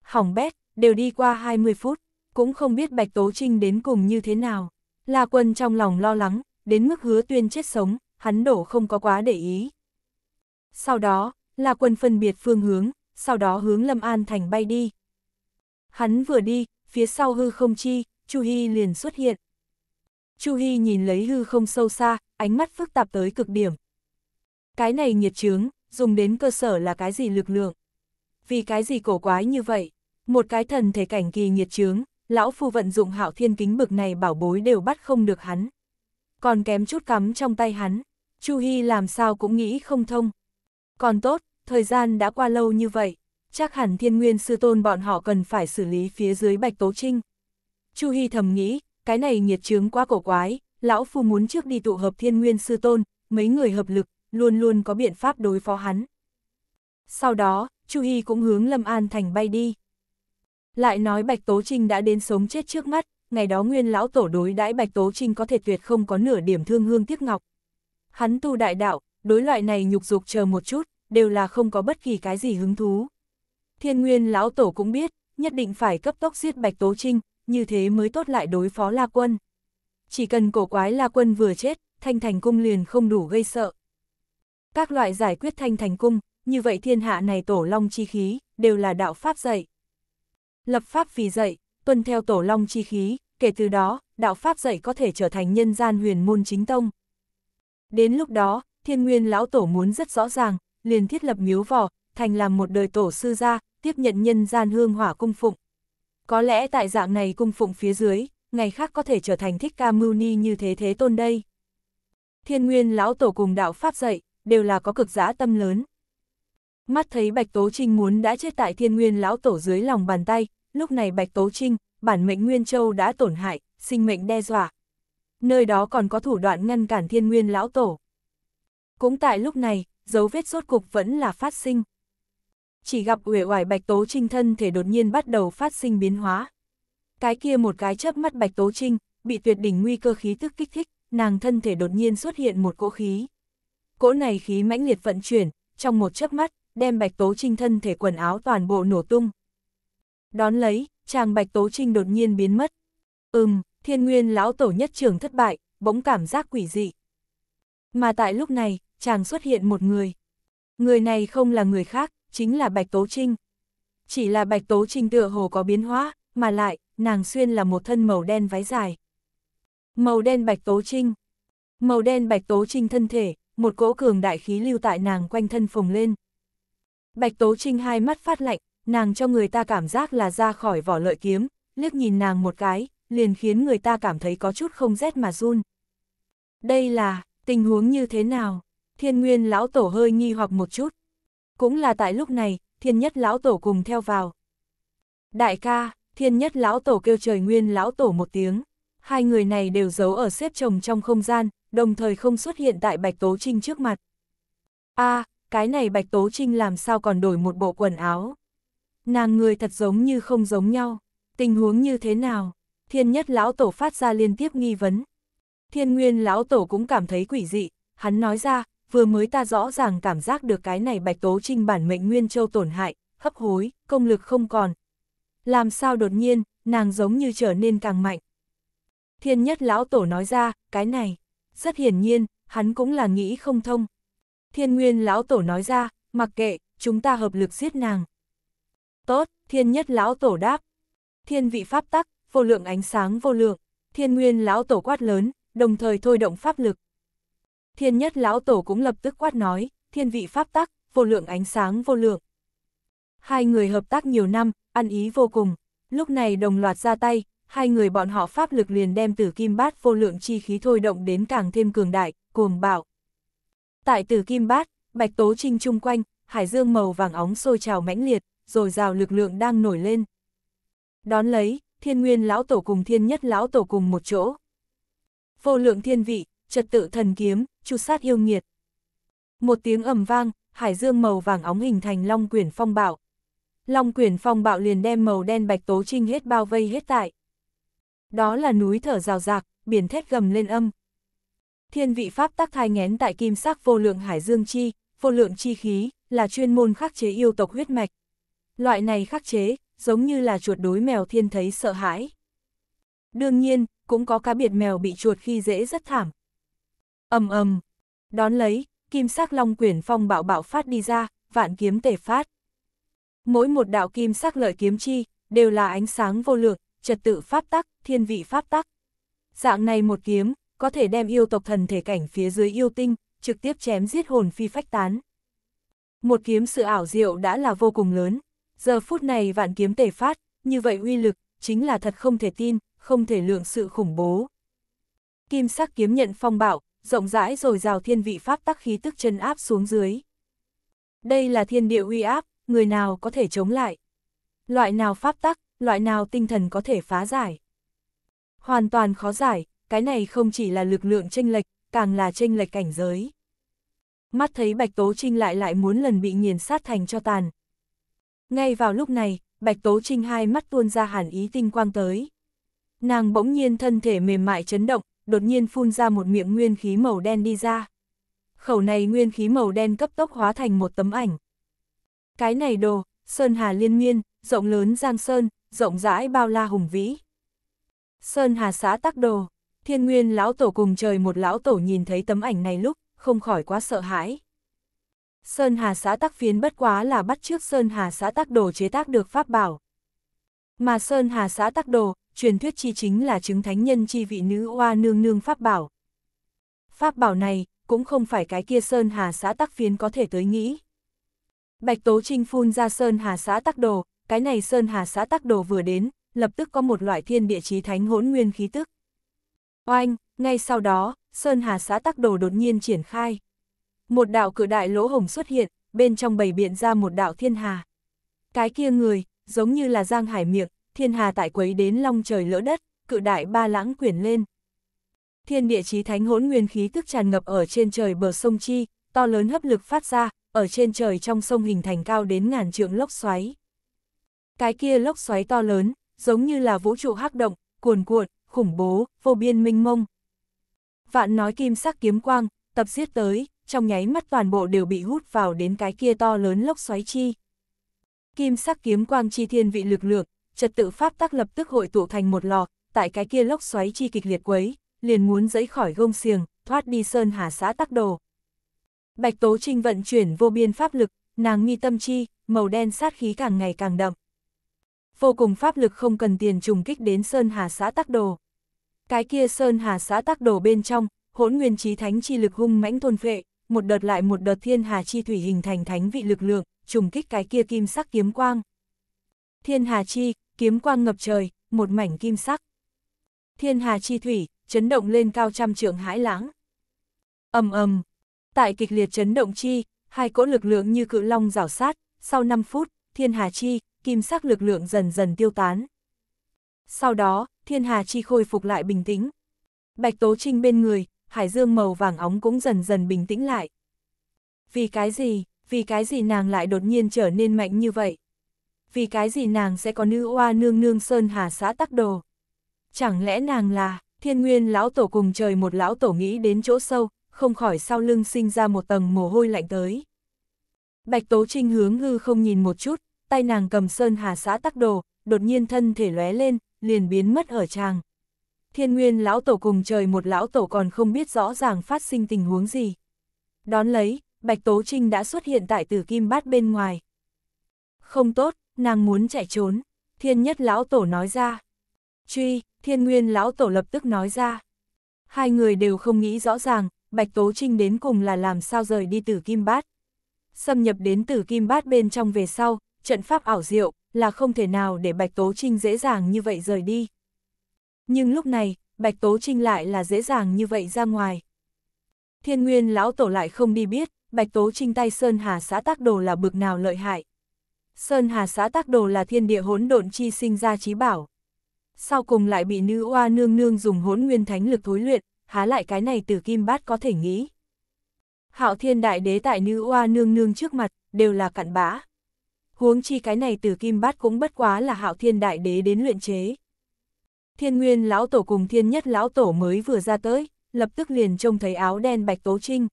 A: Hỏng bét, đều đi qua 20 phút, cũng không biết Bạch Tố Trinh đến cùng như thế nào. La Quân trong lòng lo lắng, đến mức hứa tuyên chết sống, hắn đổ không có quá để ý. Sau đó, La Quân phân biệt phương hướng, sau đó hướng Lâm An Thành bay đi. Hắn vừa đi, phía sau hư không chi, Chu Hy liền xuất hiện. Chu Hy nhìn lấy hư không sâu xa, ánh mắt phức tạp tới cực điểm. Cái này nhiệt chướng, dùng đến cơ sở là cái gì lực lượng? Vì cái gì cổ quái như vậy? Một cái thần thể cảnh kỳ nhiệt chướng, lão phu vận dụng hạo thiên kính bực này bảo bối đều bắt không được hắn. Còn kém chút cắm trong tay hắn, Chu Hy làm sao cũng nghĩ không thông. Còn tốt, thời gian đã qua lâu như vậy, chắc hẳn thiên nguyên sư tôn bọn họ cần phải xử lý phía dưới Bạch Tố Trinh. Chu Hy thầm nghĩ, cái này nghiệt chướng quá cổ quái, lão phu muốn trước đi tụ hợp thiên nguyên sư tôn, mấy người hợp lực, luôn luôn có biện pháp đối phó hắn. Sau đó, Chu Hy cũng hướng Lâm An Thành bay đi. Lại nói Bạch Tố Trinh đã đến sống chết trước mắt, ngày đó nguyên lão tổ đối đãi Bạch Tố Trinh có thể tuyệt không có nửa điểm thương hương tiếc ngọc. Hắn tu đại đạo, đối loại này nhục dục chờ một chút, đều là không có bất kỳ cái gì hứng thú. Thiên Nguyên lão tổ cũng biết, nhất định phải cấp tốc giết Bạch Tố Trinh, như thế mới tốt lại đối phó La Quân. Chỉ cần cổ quái La Quân vừa chết, Thanh Thành Cung liền không đủ gây sợ. Các loại giải quyết Thanh Thành Cung, như vậy thiên hạ này tổ long chi khí, đều là đạo pháp dạy. Lập pháp vì dạy, tuân theo tổ long chi khí, kể từ đó, đạo pháp dạy có thể trở thành nhân gian huyền môn chính tông. Đến lúc đó, thiên nguyên lão tổ muốn rất rõ ràng, liền thiết lập miếu vỏ, thành làm một đời tổ sư gia, tiếp nhận nhân gian hương hỏa cung phụng. Có lẽ tại dạng này cung phụng phía dưới, ngày khác có thể trở thành thích ca mưu ni như thế thế tôn đây. Thiên nguyên lão tổ cùng đạo Pháp dạy, đều là có cực giã tâm lớn. Mắt thấy Bạch Tố Trinh muốn đã chết tại thiên nguyên lão tổ dưới lòng bàn tay, lúc này Bạch Tố Trinh, bản mệnh Nguyên Châu đã tổn hại, sinh mệnh đe dọa. Nơi đó còn có thủ đoạn ngăn cản thiên nguyên lão tổ. Cũng tại lúc này, dấu vết rốt cục vẫn là phát sinh. Chỉ gặp uể oải Bạch Tố Trinh thân thể đột nhiên bắt đầu phát sinh biến hóa. Cái kia một cái chớp mắt Bạch Tố Trinh, bị tuyệt đỉnh nguy cơ khí tức kích thích, nàng thân thể đột nhiên xuất hiện một cỗ khí. Cỗ này khí mãnh liệt vận chuyển, trong một chớp mắt, đem Bạch Tố Trinh thân thể quần áo toàn bộ nổ tung. Đón lấy, chàng Bạch Tố Trinh đột nhiên biến mất. Ừm, thiên nguyên lão tổ nhất trường thất bại, bỗng cảm giác quỷ dị. Mà tại lúc này, chàng xuất hiện một người. Người này không là người khác, chính là Bạch Tố Trinh. Chỉ là Bạch Tố Trinh tựa hồ có biến hóa, mà lại, nàng xuyên là một thân màu đen váy dài. Màu đen Bạch Tố Trinh Màu đen Bạch Tố Trinh thân thể, một cỗ cường đại khí lưu tại nàng quanh thân phồng lên. Bạch Tố Trinh hai mắt phát lạnh, nàng cho người ta cảm giác là ra khỏi vỏ lợi kiếm, liếc nhìn nàng một cái, liền khiến người ta cảm thấy có chút không rét mà run. Đây là, tình huống như thế nào? Thiên Nguyên lão tổ hơi nghi hoặc một chút. Cũng là tại lúc này, Thiên Nhất lão tổ cùng theo vào. Đại ca, Thiên Nhất lão tổ kêu trời Nguyên lão tổ một tiếng. Hai người này đều giấu ở xếp chồng trong không gian, đồng thời không xuất hiện tại Bạch Tố Trinh trước mặt. a cái này Bạch Tố Trinh làm sao còn đổi một bộ quần áo. Nàng người thật giống như không giống nhau, tình huống như thế nào? Thiên nhất lão tổ phát ra liên tiếp nghi vấn. Thiên nguyên lão tổ cũng cảm thấy quỷ dị, hắn nói ra, vừa mới ta rõ ràng cảm giác được cái này bạch tố trinh bản mệnh nguyên châu tổn hại, hấp hối, công lực không còn. Làm sao đột nhiên, nàng giống như trở nên càng mạnh. Thiên nhất lão tổ nói ra, cái này, rất hiển nhiên, hắn cũng là nghĩ không thông. Thiên nguyên lão tổ nói ra, mặc kệ, chúng ta hợp lực giết nàng. Tốt, thiên nhất lão tổ đáp. Thiên vị pháp tắc, vô lượng ánh sáng vô lượng, thiên nguyên lão tổ quát lớn, đồng thời thôi động pháp lực thiên nhất lão tổ cũng lập tức quát nói, thiên vị pháp tắc, vô lượng ánh sáng vô lượng. Hai người hợp tác nhiều năm, ăn ý vô cùng, lúc này đồng loạt ra tay, hai người bọn họ pháp lực liền đem tử kim bát vô lượng chi khí thôi động đến càng thêm cường đại, cuồng bạo. Tại tử kim bát, bạch tố trinh chung quanh, hải dương màu vàng óng sôi trào mãnh liệt, rồi rào lực lượng đang nổi lên. Đón lấy, thiên nguyên lão tổ cùng thiên nhất lão tổ cùng một chỗ. Vô lượng thiên vị, trật tự thần kiếm, chu sát yêu nghiệt. Một tiếng ầm vang, hải dương màu vàng óng hình thành long quyển phong bạo. Long quyển phong bạo liền đem màu đen bạch tố trinh hết bao vây hết tại. Đó là núi thở rào rạc, biển thét gầm lên âm. Thiên vị pháp tác thai ngén tại kim sắc vô lượng hải dương chi, vô lượng chi khí, là chuyên môn khắc chế yêu tộc huyết mạch. Loại này khắc chế, giống như là chuột đối mèo thiên thấy sợ hãi. Đương nhiên, cũng có cá biệt mèo bị chuột khi dễ rất thảm, ầm ầm Đón lấy, kim sắc long quyển phong bạo bạo phát đi ra, vạn kiếm tể phát. Mỗi một đạo kim sắc lợi kiếm chi, đều là ánh sáng vô lượng, trật tự pháp tắc, thiên vị pháp tắc. Dạng này một kiếm, có thể đem yêu tộc thần thể cảnh phía dưới yêu tinh, trực tiếp chém giết hồn phi phách tán. Một kiếm sự ảo diệu đã là vô cùng lớn, giờ phút này vạn kiếm tề phát, như vậy uy lực, chính là thật không thể tin, không thể lượng sự khủng bố. Kim sắc kiếm nhận phong bạo, rộng rãi rồi rào thiên vị pháp tắc khí tức chân áp xuống dưới. Đây là thiên địa uy áp, người nào có thể chống lại? Loại nào pháp tắc, loại nào tinh thần có thể phá giải? Hoàn toàn khó giải, cái này không chỉ là lực lượng tranh lệch, càng là tranh lệch cảnh giới. Mắt thấy Bạch Tố Trinh lại lại muốn lần bị nghiền sát thành cho tàn. Ngay vào lúc này, Bạch Tố Trinh hai mắt tuôn ra hàn ý tinh quang tới. Nàng bỗng nhiên thân thể mềm mại chấn động, đột nhiên phun ra một miệng nguyên khí màu đen đi ra. Khẩu này nguyên khí màu đen cấp tốc hóa thành một tấm ảnh. Cái này đồ, Sơn Hà liên nguyên rộng lớn giang sơn, rộng rãi bao la hùng vĩ. Sơn Hà xã tắc đồ, thiên nguyên lão tổ cùng trời một lão tổ nhìn thấy tấm ảnh này lúc, không khỏi quá sợ hãi. Sơn Hà xã tắc phiến bất quá là bắt trước Sơn Hà xã tắc đồ chế tác được pháp bảo. Mà Sơn Hà xã tắc đồ, truyền thuyết chi chính là chứng thánh nhân chi vị nữ oa nương nương pháp bảo. Pháp bảo này, cũng không phải cái kia Sơn Hà xã tắc phiến có thể tới nghĩ. Bạch Tố Trinh phun ra Sơn Hà xã tắc đồ, cái này Sơn Hà xã tắc đồ vừa đến, lập tức có một loại thiên địa chí thánh hỗn nguyên khí tức. Oanh, ngay sau đó, Sơn Hà xã tắc đồ đột nhiên triển khai. Một đạo cửa đại lỗ hồng xuất hiện, bên trong bầy biện ra một đạo thiên hà. Cái kia người, giống như là Giang Hải miệng, thiên hà tại quấy đến long trời lỡ đất, cự đại ba lãng quyển lên. Thiên địa chí thánh hỗn nguyên khí tức tràn ngập ở trên trời bờ sông Chi, to lớn hấp lực phát ra, ở trên trời trong sông hình thành cao đến ngàn trượng lốc xoáy. Cái kia lốc xoáy to lớn, giống như là vũ trụ hắc động, cuồn cuộn, khủng bố, vô biên minh mông. Vạn nói kim sắc kiếm quang, tập giết tới, trong nháy mắt toàn bộ đều bị hút vào đến cái kia to lớn lốc xoáy chi. Kim sắc kiếm quang chi thiên vị lực lượng, trật tự pháp tắc lập tức hội tụ thành một lò, tại cái kia lốc xoáy chi kịch liệt quấy, liền muốn dẫy khỏi gông xiềng, thoát đi sơn hà xã tắc đồ. Bạch Tố Trinh vận chuyển vô biên pháp lực, nàng nghi tâm chi, màu đen sát khí càng ngày càng đậm. Vô cùng pháp lực không cần tiền trùng kích đến sơn hà xã tắc đồ. Cái kia sơn hà xã tắc đồ bên trong, hỗn nguyên trí thánh chi lực hung mãnh thôn phệ, một đợt lại một đợt thiên hà chi thủy hình thành thánh vị lực lượng, trùng kích cái kia kim sắc kiếm quang. Thiên hà chi, kiếm quang ngập trời, một mảnh kim sắc. Thiên hà chi thủy, chấn động lên cao trăm trượng hãi lãng. ầm ầm, tại kịch liệt chấn động chi, hai cỗ lực lượng như cự long rào sát, sau 5 phút, thiên hà chi, kim sắc lực lượng dần dần tiêu tán. Sau đó, thiên hà chi khôi phục lại bình tĩnh. Bạch Tố Trinh bên người, hải dương màu vàng óng cũng dần dần bình tĩnh lại. Vì cái gì, vì cái gì nàng lại đột nhiên trở nên mạnh như vậy? vì cái gì nàng sẽ có nữ oa nương nương sơn hà xã tắc đồ. Chẳng lẽ nàng là, thiên nguyên lão tổ cùng trời một lão tổ nghĩ đến chỗ sâu, không khỏi sau lưng sinh ra một tầng mồ hôi lạnh tới. Bạch Tố Trinh hướng hư không nhìn một chút, tay nàng cầm sơn hà xã tắc đồ, đột nhiên thân thể lóe lên, liền biến mất ở tràng Thiên nguyên lão tổ cùng trời một lão tổ còn không biết rõ ràng phát sinh tình huống gì. Đón lấy, Bạch Tố Trinh đã xuất hiện tại tử kim bát bên ngoài. Không tốt, nàng muốn chạy trốn, thiên nhất lão tổ nói ra. Truy, thiên nguyên lão tổ lập tức nói ra. Hai người đều không nghĩ rõ ràng, Bạch Tố Trinh đến cùng là làm sao rời đi tử kim bát. Xâm nhập đến tử kim bát bên trong về sau, trận pháp ảo diệu, là không thể nào để Bạch Tố Trinh dễ dàng như vậy rời đi. Nhưng lúc này, Bạch Tố Trinh lại là dễ dàng như vậy ra ngoài. Thiên Nguyên lão tổ lại không đi biết, Bạch Tố Trinh tay Sơn Hà xã tác đồ là bực nào lợi hại. Sơn Hà xã tác đồ là thiên địa hỗn độn chi sinh ra trí bảo. Sau cùng lại bị nữ oa nương nương dùng hỗn nguyên thánh lực thối luyện, há lại cái này từ kim bát có thể nghĩ. Hạo thiên đại đế tại nữ oa nương nương trước mặt, đều là cặn bã. Huống chi cái này từ kim bát cũng bất quá là hạo thiên đại đế đến luyện chế. Thiên nguyên lão tổ cùng thiên nhất lão tổ mới vừa ra tới, lập tức liền trông thấy áo đen bạch tố trinh.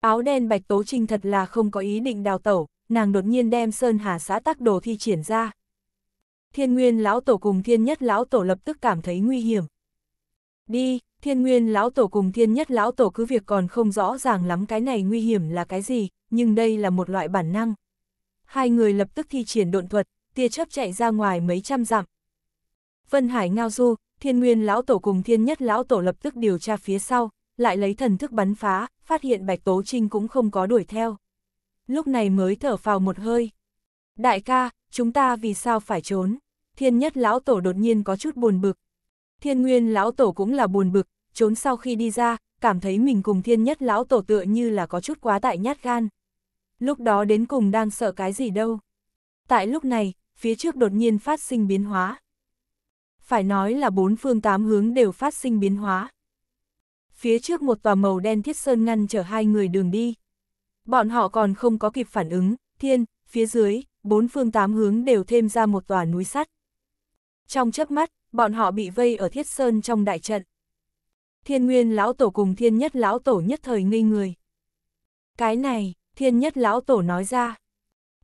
A: Áo đen bạch tố trinh thật là không có ý định đào tẩu, nàng đột nhiên đem Sơn Hà xã tắc đồ thi triển ra. Thiên Nguyên Lão Tổ cùng Thiên Nhất Lão Tổ lập tức cảm thấy nguy hiểm. Đi, Thiên Nguyên Lão Tổ cùng Thiên Nhất Lão Tổ cứ việc còn không rõ ràng lắm cái này nguy hiểm là cái gì, nhưng đây là một loại bản năng. Hai người lập tức thi triển độn thuật, tia chớp chạy ra ngoài mấy trăm dặm. Vân Hải ngao du, Thiên Nguyên Lão Tổ cùng Thiên Nhất Lão Tổ lập tức điều tra phía sau, lại lấy thần thức bắn phá, phát hiện Bạch Tố Trinh cũng không có đuổi theo lúc này mới thở phào một hơi. Đại ca, chúng ta vì sao phải trốn? Thiên nhất lão tổ đột nhiên có chút buồn bực. Thiên nguyên lão tổ cũng là buồn bực, trốn sau khi đi ra, cảm thấy mình cùng thiên nhất lão tổ tựa như là có chút quá tại nhát gan. Lúc đó đến cùng đang sợ cái gì đâu. Tại lúc này, phía trước đột nhiên phát sinh biến hóa. Phải nói là bốn phương tám hướng đều phát sinh biến hóa. Phía trước một tòa màu đen thiết sơn ngăn chở hai người đường đi. Bọn họ còn không có kịp phản ứng, thiên, phía dưới, bốn phương tám hướng đều thêm ra một tòa núi sắt. Trong chớp mắt, bọn họ bị vây ở thiết sơn trong đại trận. Thiên nguyên lão tổ cùng thiên nhất lão tổ nhất thời ngây người. Cái này, thiên nhất lão tổ nói ra.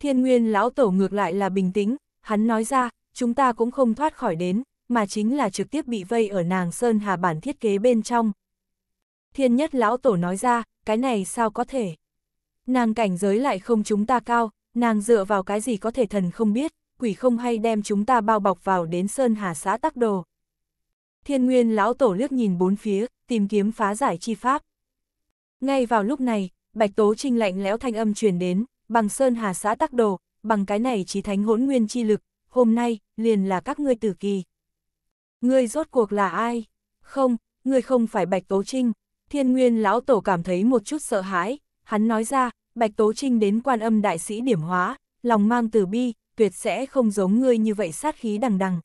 A: Thiên nguyên lão tổ ngược lại là bình tĩnh, hắn nói ra, chúng ta cũng không thoát khỏi đến, mà chính là trực tiếp bị vây ở nàng sơn hà bản thiết kế bên trong. Thiên nhất lão tổ nói ra, cái này sao có thể nàng cảnh giới lại không chúng ta cao, nàng dựa vào cái gì có thể thần không biết, quỷ không hay đem chúng ta bao bọc vào đến Sơn Hà xã tắc đồ. Thiên Nguyên lão tổ liếc nhìn bốn phía, tìm kiếm phá giải chi pháp. Ngay vào lúc này, Bạch Tố Trinh lạnh lẽo thanh âm truyền đến, bằng Sơn Hà xã tắc đồ, bằng cái này chí thánh hỗn nguyên chi lực, hôm nay, liền là các ngươi tử kỳ. Ngươi rốt cuộc là ai? Không, ngươi không phải Bạch Tố Trinh. Thiên Nguyên lão tổ cảm thấy một chút sợ hãi, hắn nói ra, Bạch Tố Trinh đến quan âm đại sĩ điểm hóa, lòng mang từ bi, tuyệt sẽ không giống ngươi như vậy sát khí đằng đằng.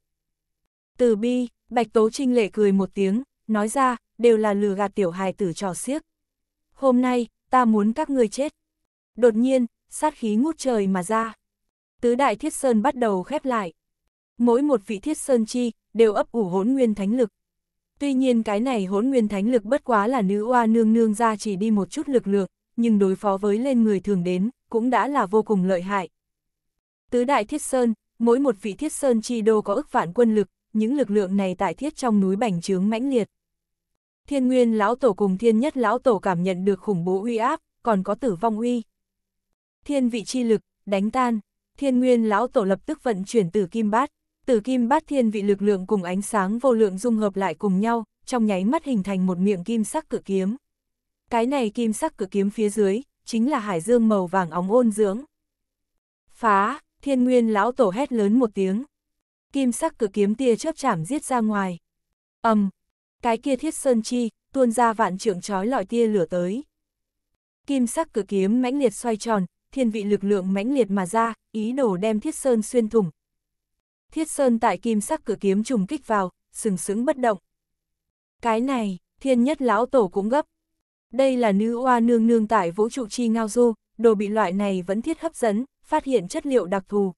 A: Từ bi, Bạch Tố Trinh lệ cười một tiếng, nói ra, đều là lừa gạt tiểu hài tử trò xiếc. Hôm nay, ta muốn các ngươi chết. Đột nhiên, sát khí ngút trời mà ra. Tứ đại thiết sơn bắt đầu khép lại. Mỗi một vị thiết sơn chi, đều ấp ủ hỗn nguyên thánh lực. Tuy nhiên cái này hỗn nguyên thánh lực bất quá là nữ oa nương nương ra chỉ đi một chút lực lượng, nhưng đối phó với lên người thường đến, cũng đã là vô cùng lợi hại. Tứ đại thiết sơn, mỗi một vị thiết sơn chi đô có ức vạn quân lực, những lực lượng này tại thiết trong núi bành trướng mãnh liệt. Thiên nguyên lão tổ cùng thiên nhất lão tổ cảm nhận được khủng bố uy áp, còn có tử vong uy. Thiên vị chi lực, đánh tan, thiên nguyên lão tổ lập tức vận chuyển tử kim bát, tử kim bát thiên vị lực lượng cùng ánh sáng vô lượng dung hợp lại cùng nhau, trong nháy mắt hình thành một miệng kim sắc cự kiếm cái này kim sắc cự kiếm phía dưới, chính là hải dương màu vàng óng ôn dưỡng. Phá, thiên nguyên lão tổ hét lớn một tiếng. Kim sắc cự kiếm tia chớp chảm giết ra ngoài. ầm, cái kia thiết sơn chi, tuôn ra vạn trượng trói lọi tia lửa tới. Kim sắc cự kiếm mãnh liệt xoay tròn, thiên vị lực lượng mãnh liệt mà ra, ý đồ đem thiết sơn xuyên thủng. Thiết sơn tại kim sắc cự kiếm trùng kích vào, sừng sững bất động. Cái này, thiên nhất lão tổ cũng gấp. Đây là nữ oa nương nương tại vũ trụ chi ngao du, đồ bị loại này vẫn thiết hấp dẫn, phát hiện chất liệu đặc thù.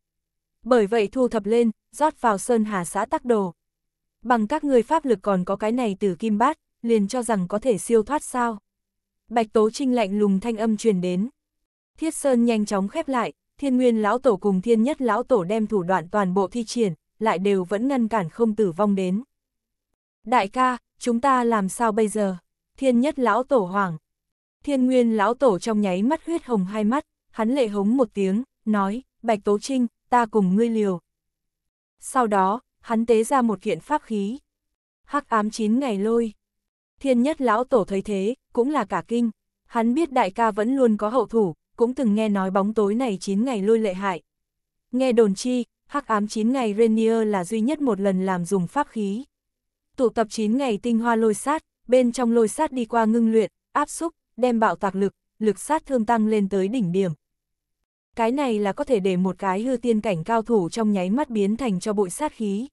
A: Bởi vậy thu thập lên, rót vào sơn hà xã tắc đồ. Bằng các người pháp lực còn có cái này từ kim bát, liền cho rằng có thể siêu thoát sao. Bạch Tố Trinh lạnh lùng thanh âm truyền đến. Thiết Sơn nhanh chóng khép lại, thiên nguyên lão tổ cùng thiên nhất lão tổ đem thủ đoạn toàn bộ thi triển, lại đều vẫn ngăn cản không tử vong đến. Đại ca, chúng ta làm sao bây giờ? thiên nhất lão tổ hoàng. Thiên nguyên lão tổ trong nháy mắt huyết hồng hai mắt, hắn lệ hống một tiếng, nói, Bạch Tố Trinh, ta cùng ngươi liều. Sau đó, hắn tế ra một kiện pháp khí. hắc ám chín ngày lôi. Thiên nhất lão tổ thấy thế, cũng là cả kinh. Hắn biết đại ca vẫn luôn có hậu thủ, cũng từng nghe nói bóng tối này chín ngày lôi lệ hại. Nghe đồn chi, hắc ám chín ngày renier là duy nhất một lần làm dùng pháp khí. Tụ tập 9 ngày tinh hoa lôi sát, bên trong lôi sát đi qua ngưng luyện, áp xúc, đem bạo tạc lực, lực sát thương tăng lên tới đỉnh điểm. Cái này là có thể để một cái hư tiên cảnh cao thủ trong nháy mắt biến thành cho bụi sát khí.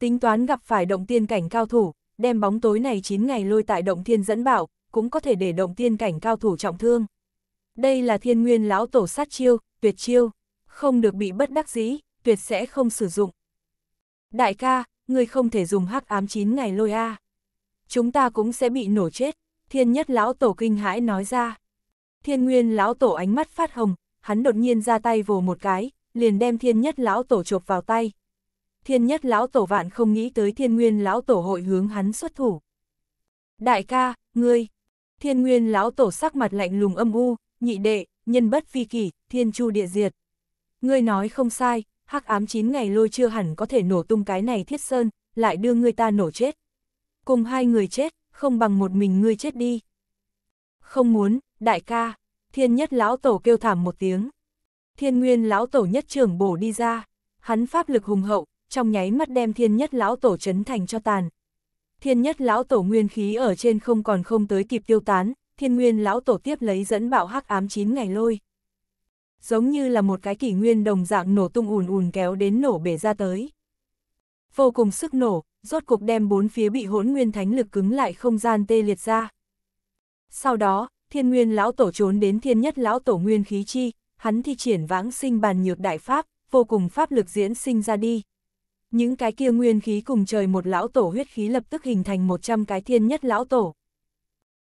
A: Tính toán gặp phải động tiên cảnh cao thủ, đem bóng tối này 9 ngày lôi tại động thiên dẫn bảo, cũng có thể để động tiên cảnh cao thủ trọng thương. Đây là thiên nguyên lão tổ sát chiêu, tuyệt chiêu, không được bị bất đắc dĩ, tuyệt sẽ không sử dụng. Đại ca, ngươi không thể dùng hắc ám 9 ngày lôi a. À chúng ta cũng sẽ bị nổ chết, thiên nhất lão tổ kinh hãi nói ra. Thiên nguyên lão tổ ánh mắt phát hồng, hắn đột nhiên ra tay vồ một cái, liền đem thiên nhất lão tổ chộp vào tay. Thiên nhất lão tổ vạn không nghĩ tới thiên nguyên lão tổ hội hướng hắn xuất thủ. Đại ca, ngươi, thiên nguyên lão tổ sắc mặt lạnh lùng âm u, nhị đệ, nhân bất phi kỷ, thiên chu địa diệt. Ngươi nói không sai, hắc ám 9 ngày lôi chưa hẳn có thể nổ tung cái này thiết sơn, lại đưa ngươi ta nổ chết cùng hai người chết, không bằng một mình ngươi chết đi. Không muốn, đại ca, thiên nhất lão tổ kêu thảm một tiếng. Thiên nguyên lão tổ nhất trưởng bổ đi ra, hắn pháp lực hùng hậu, trong nháy mắt đem thiên nhất lão tổ chấn thành cho tàn. Thiên nhất lão tổ nguyên khí ở trên không còn không tới kịp tiêu tán, thiên nguyên lão tổ tiếp lấy dẫn bạo hắc ám chín ngày lôi. Giống như là một cái kỷ nguyên đồng dạng nổ tung ùn ùn kéo đến nổ bể ra tới. Vô cùng sức nổ, rốt cuộc đem bốn phía bị hỗn nguyên thánh lực cứng lại không gian tê liệt ra. Sau đó, thiên nguyên lão tổ trốn đến thiên nhất lão tổ nguyên khí chi, hắn thi triển vãng sinh bàn nhược đại pháp, vô cùng pháp lực diễn sinh ra đi. Những cái kia nguyên khí cùng trời một lão tổ huyết khí lập tức hình thành 100 cái thiên nhất lão tổ.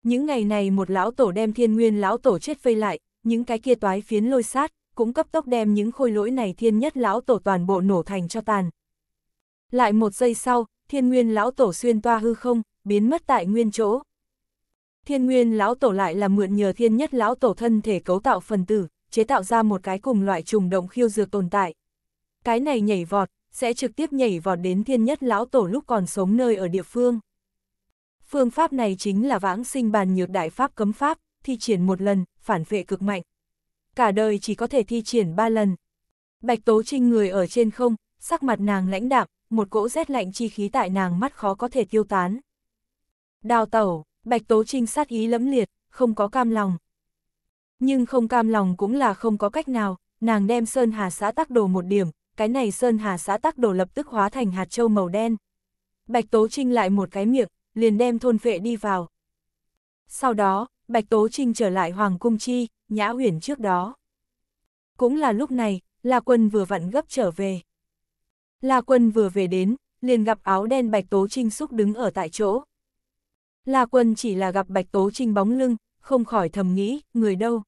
A: Những ngày này một lão tổ đem thiên nguyên lão tổ chết vây lại, những cái kia toái phiến lôi sát, cũng cấp tốc đem những khôi lỗi này thiên nhất lão tổ toàn bộ nổ thành cho tàn. Lại một giây sau, thiên nguyên lão tổ xuyên toa hư không, biến mất tại nguyên chỗ. Thiên nguyên lão tổ lại là mượn nhờ thiên nhất lão tổ thân thể cấu tạo phần tử, chế tạo ra một cái cùng loại trùng động khiêu dược tồn tại. Cái này nhảy vọt, sẽ trực tiếp nhảy vọt đến thiên nhất lão tổ lúc còn sống nơi ở địa phương. Phương pháp này chính là vãng sinh bàn nhược đại pháp cấm pháp, thi triển một lần, phản vệ cực mạnh. Cả đời chỉ có thể thi triển ba lần. Bạch Tố Trinh người ở trên không, sắc mặt nàng lãnh đạm, một cỗ rét lạnh chi khí tại nàng mắt khó có thể tiêu tán. Đào tẩu, bạch tố trinh sát ý lẫm liệt, không có cam lòng. Nhưng không cam lòng cũng là không có cách nào, nàng đem Sơn Hà xã tắc đồ một điểm, cái này Sơn Hà xã tắc đồ lập tức hóa thành hạt châu màu đen. Bạch Tố Trinh lại một cái miệng, liền đem thôn vệ đi vào. Sau đó, Bạch Tố Trinh trở lại Hoàng Cung Chi, Nhã Huyền trước đó. Cũng là lúc này, La Quân vừa vặn gấp trở về. La Quân vừa về đến, liền gặp áo đen Bạch Tố Trinh xúc đứng ở tại chỗ. La Quân chỉ là gặp Bạch Tố Trinh bóng lưng, không khỏi thầm nghĩ, người đâu?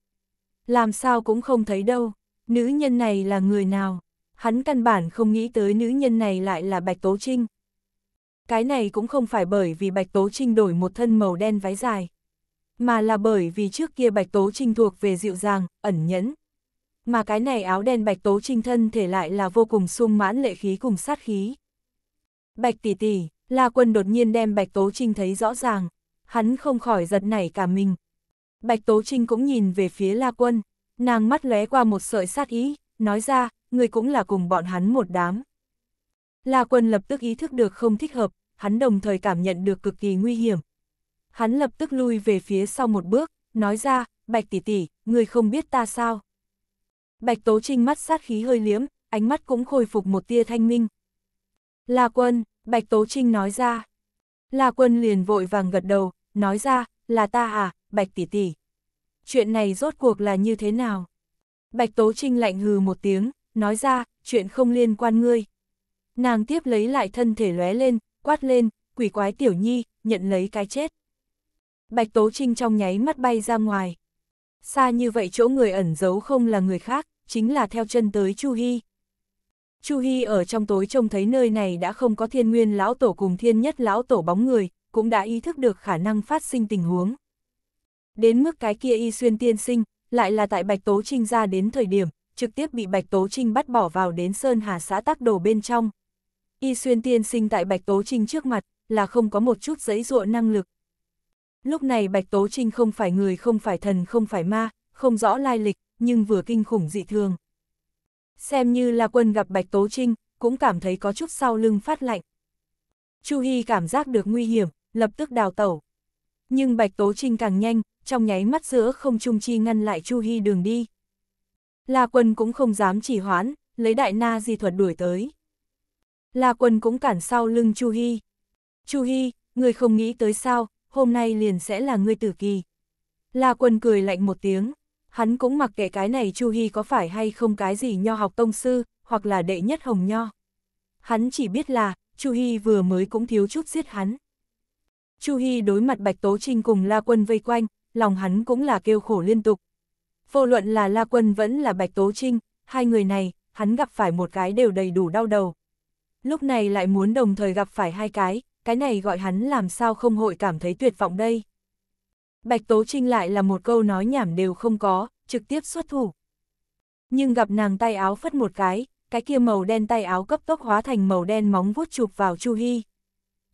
A: Làm sao cũng không thấy đâu, nữ nhân này là người nào? Hắn căn bản không nghĩ tới nữ nhân này lại là Bạch Tố Trinh. Cái này cũng không phải bởi vì Bạch Tố Trinh đổi một thân màu đen váy dài, mà là bởi vì trước kia Bạch Tố Trinh thuộc về dịu dàng, ẩn nhẫn, mà cái này áo đen bạch tố trinh thân thể lại là vô cùng sung mãn lệ khí cùng sát khí. Bạch tỷ tỷ, La Quân đột nhiên đem Bạch Tố Trinh thấy rõ ràng, hắn không khỏi giật nảy cả mình. Bạch Tố Trinh cũng nhìn về phía La Quân, nàng mắt lóe qua một sợi sát ý, nói ra, người cũng là cùng bọn hắn một đám. La Quân lập tức ý thức được không thích hợp, hắn đồng thời cảm nhận được cực kỳ nguy hiểm. Hắn lập tức lui về phía sau một bước, nói ra, Bạch tỷ tỷ, người không biết ta sao. Bạch Tố Trinh mắt sát khí hơi liếm, ánh mắt cũng khôi phục một tia thanh minh. La quân, Bạch Tố Trinh nói ra. La quân liền vội vàng gật đầu, nói ra, là ta à, Bạch tỷ tỷ. Chuyện này rốt cuộc là như thế nào? Bạch Tố Trinh lạnh hừ một tiếng, nói ra, chuyện không liên quan ngươi. Nàng tiếp lấy lại thân thể lóe lên, quát lên, quỷ quái tiểu nhi, nhận lấy cái chết. Bạch Tố Trinh trong nháy mắt bay ra ngoài xa như vậy chỗ người ẩn giấu không là người khác, chính là theo chân tới Chu Hy. Chu Hy ở trong tối trông thấy nơi này đã không có thiên nguyên lão tổ cùng thiên nhất lão tổ bóng người, cũng đã ý thức được khả năng phát sinh tình huống. Đến mức cái kia y xuyên tiên sinh, lại là tại Bạch Tố Trinh ra đến thời điểm, trực tiếp bị Bạch Tố Trinh bắt bỏ vào đến Sơn Hà xã tác đồ bên trong. Y xuyên tiên sinh tại Bạch Tố Trinh trước mặt, là không có một chút giấy ruộng năng lực. Lúc này Bạch Tố Trinh không phải người không phải thần không phải ma, không rõ lai lịch, nhưng vừa kinh khủng dị thường. Xem như là quân gặp Bạch Tố Trinh, cũng cảm thấy có chút sau lưng phát lạnh. Chu Hy cảm giác được nguy hiểm, lập tức đào tẩu. Nhưng Bạch Tố Trinh càng nhanh, trong nháy mắt giữa không trung chi ngăn lại Chu Hy đường đi. La quân cũng không dám chỉ hoãn, lấy đại na di thuật đuổi tới. La quân cũng cản sau lưng Chu Hy. Chu Hy, người không nghĩ tới sao, hôm nay liền sẽ là ngươi tử kỳ. La quân cười lạnh một tiếng, hắn cũng mặc kệ cái này Chu Hy có phải hay không cái gì nho học tông sư, hoặc là đệ nhất hồng nho. Hắn chỉ biết là, Chu Hy vừa mới cũng thiếu chút giết hắn. Chu Hy đối mặt Bạch Tố Trinh cùng La Quân vây quanh, lòng hắn cũng là kêu khổ liên tục. Vô luận là La Quân vẫn là Bạch Tố Trinh, hai người này, hắn gặp phải một cái đều đầy đủ đau đầu. Lúc này lại muốn đồng thời gặp phải hai cái, cái này gọi hắn làm sao không hội cảm thấy tuyệt vọng đây. Bạch Tố Trinh lại là một câu nói nhảm đều không có, trực tiếp xuất thủ. Nhưng gặp nàng tay áo phất một cái, cái kia màu đen tay áo cấp tốc hóa thành màu đen móng vuốt chụp vào Chu Hy.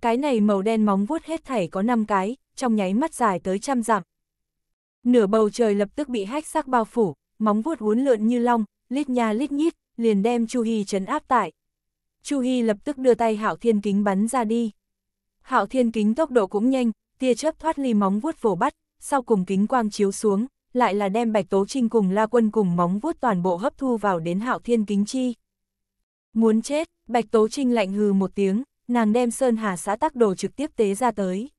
A: Cái này màu đen móng vuốt hết thảy có 5 cái, trong nháy mắt dài tới trăm dặm. Nửa bầu trời lập tức bị hách sắc bao phủ, móng vuốt uốn lượn như long, lít nha lít nhít, liền đem Chu Hy trấn áp tại. Chu Hy lập tức đưa tay hạo thiên kính bắn ra đi. Hạo Thiên kính tốc độ cũng nhanh, tia chớp thoát ly móng vuốt vồ bắt, sau cùng kính quang chiếu xuống, lại là đem Bạch Tố Trinh cùng La Quân cùng móng vuốt toàn bộ hấp thu vào đến Hạo Thiên kính chi. Muốn chết, Bạch Tố Trinh lạnh hừ một tiếng, nàng đem Sơn Hà xã tác đồ trực tiếp tế ra tới.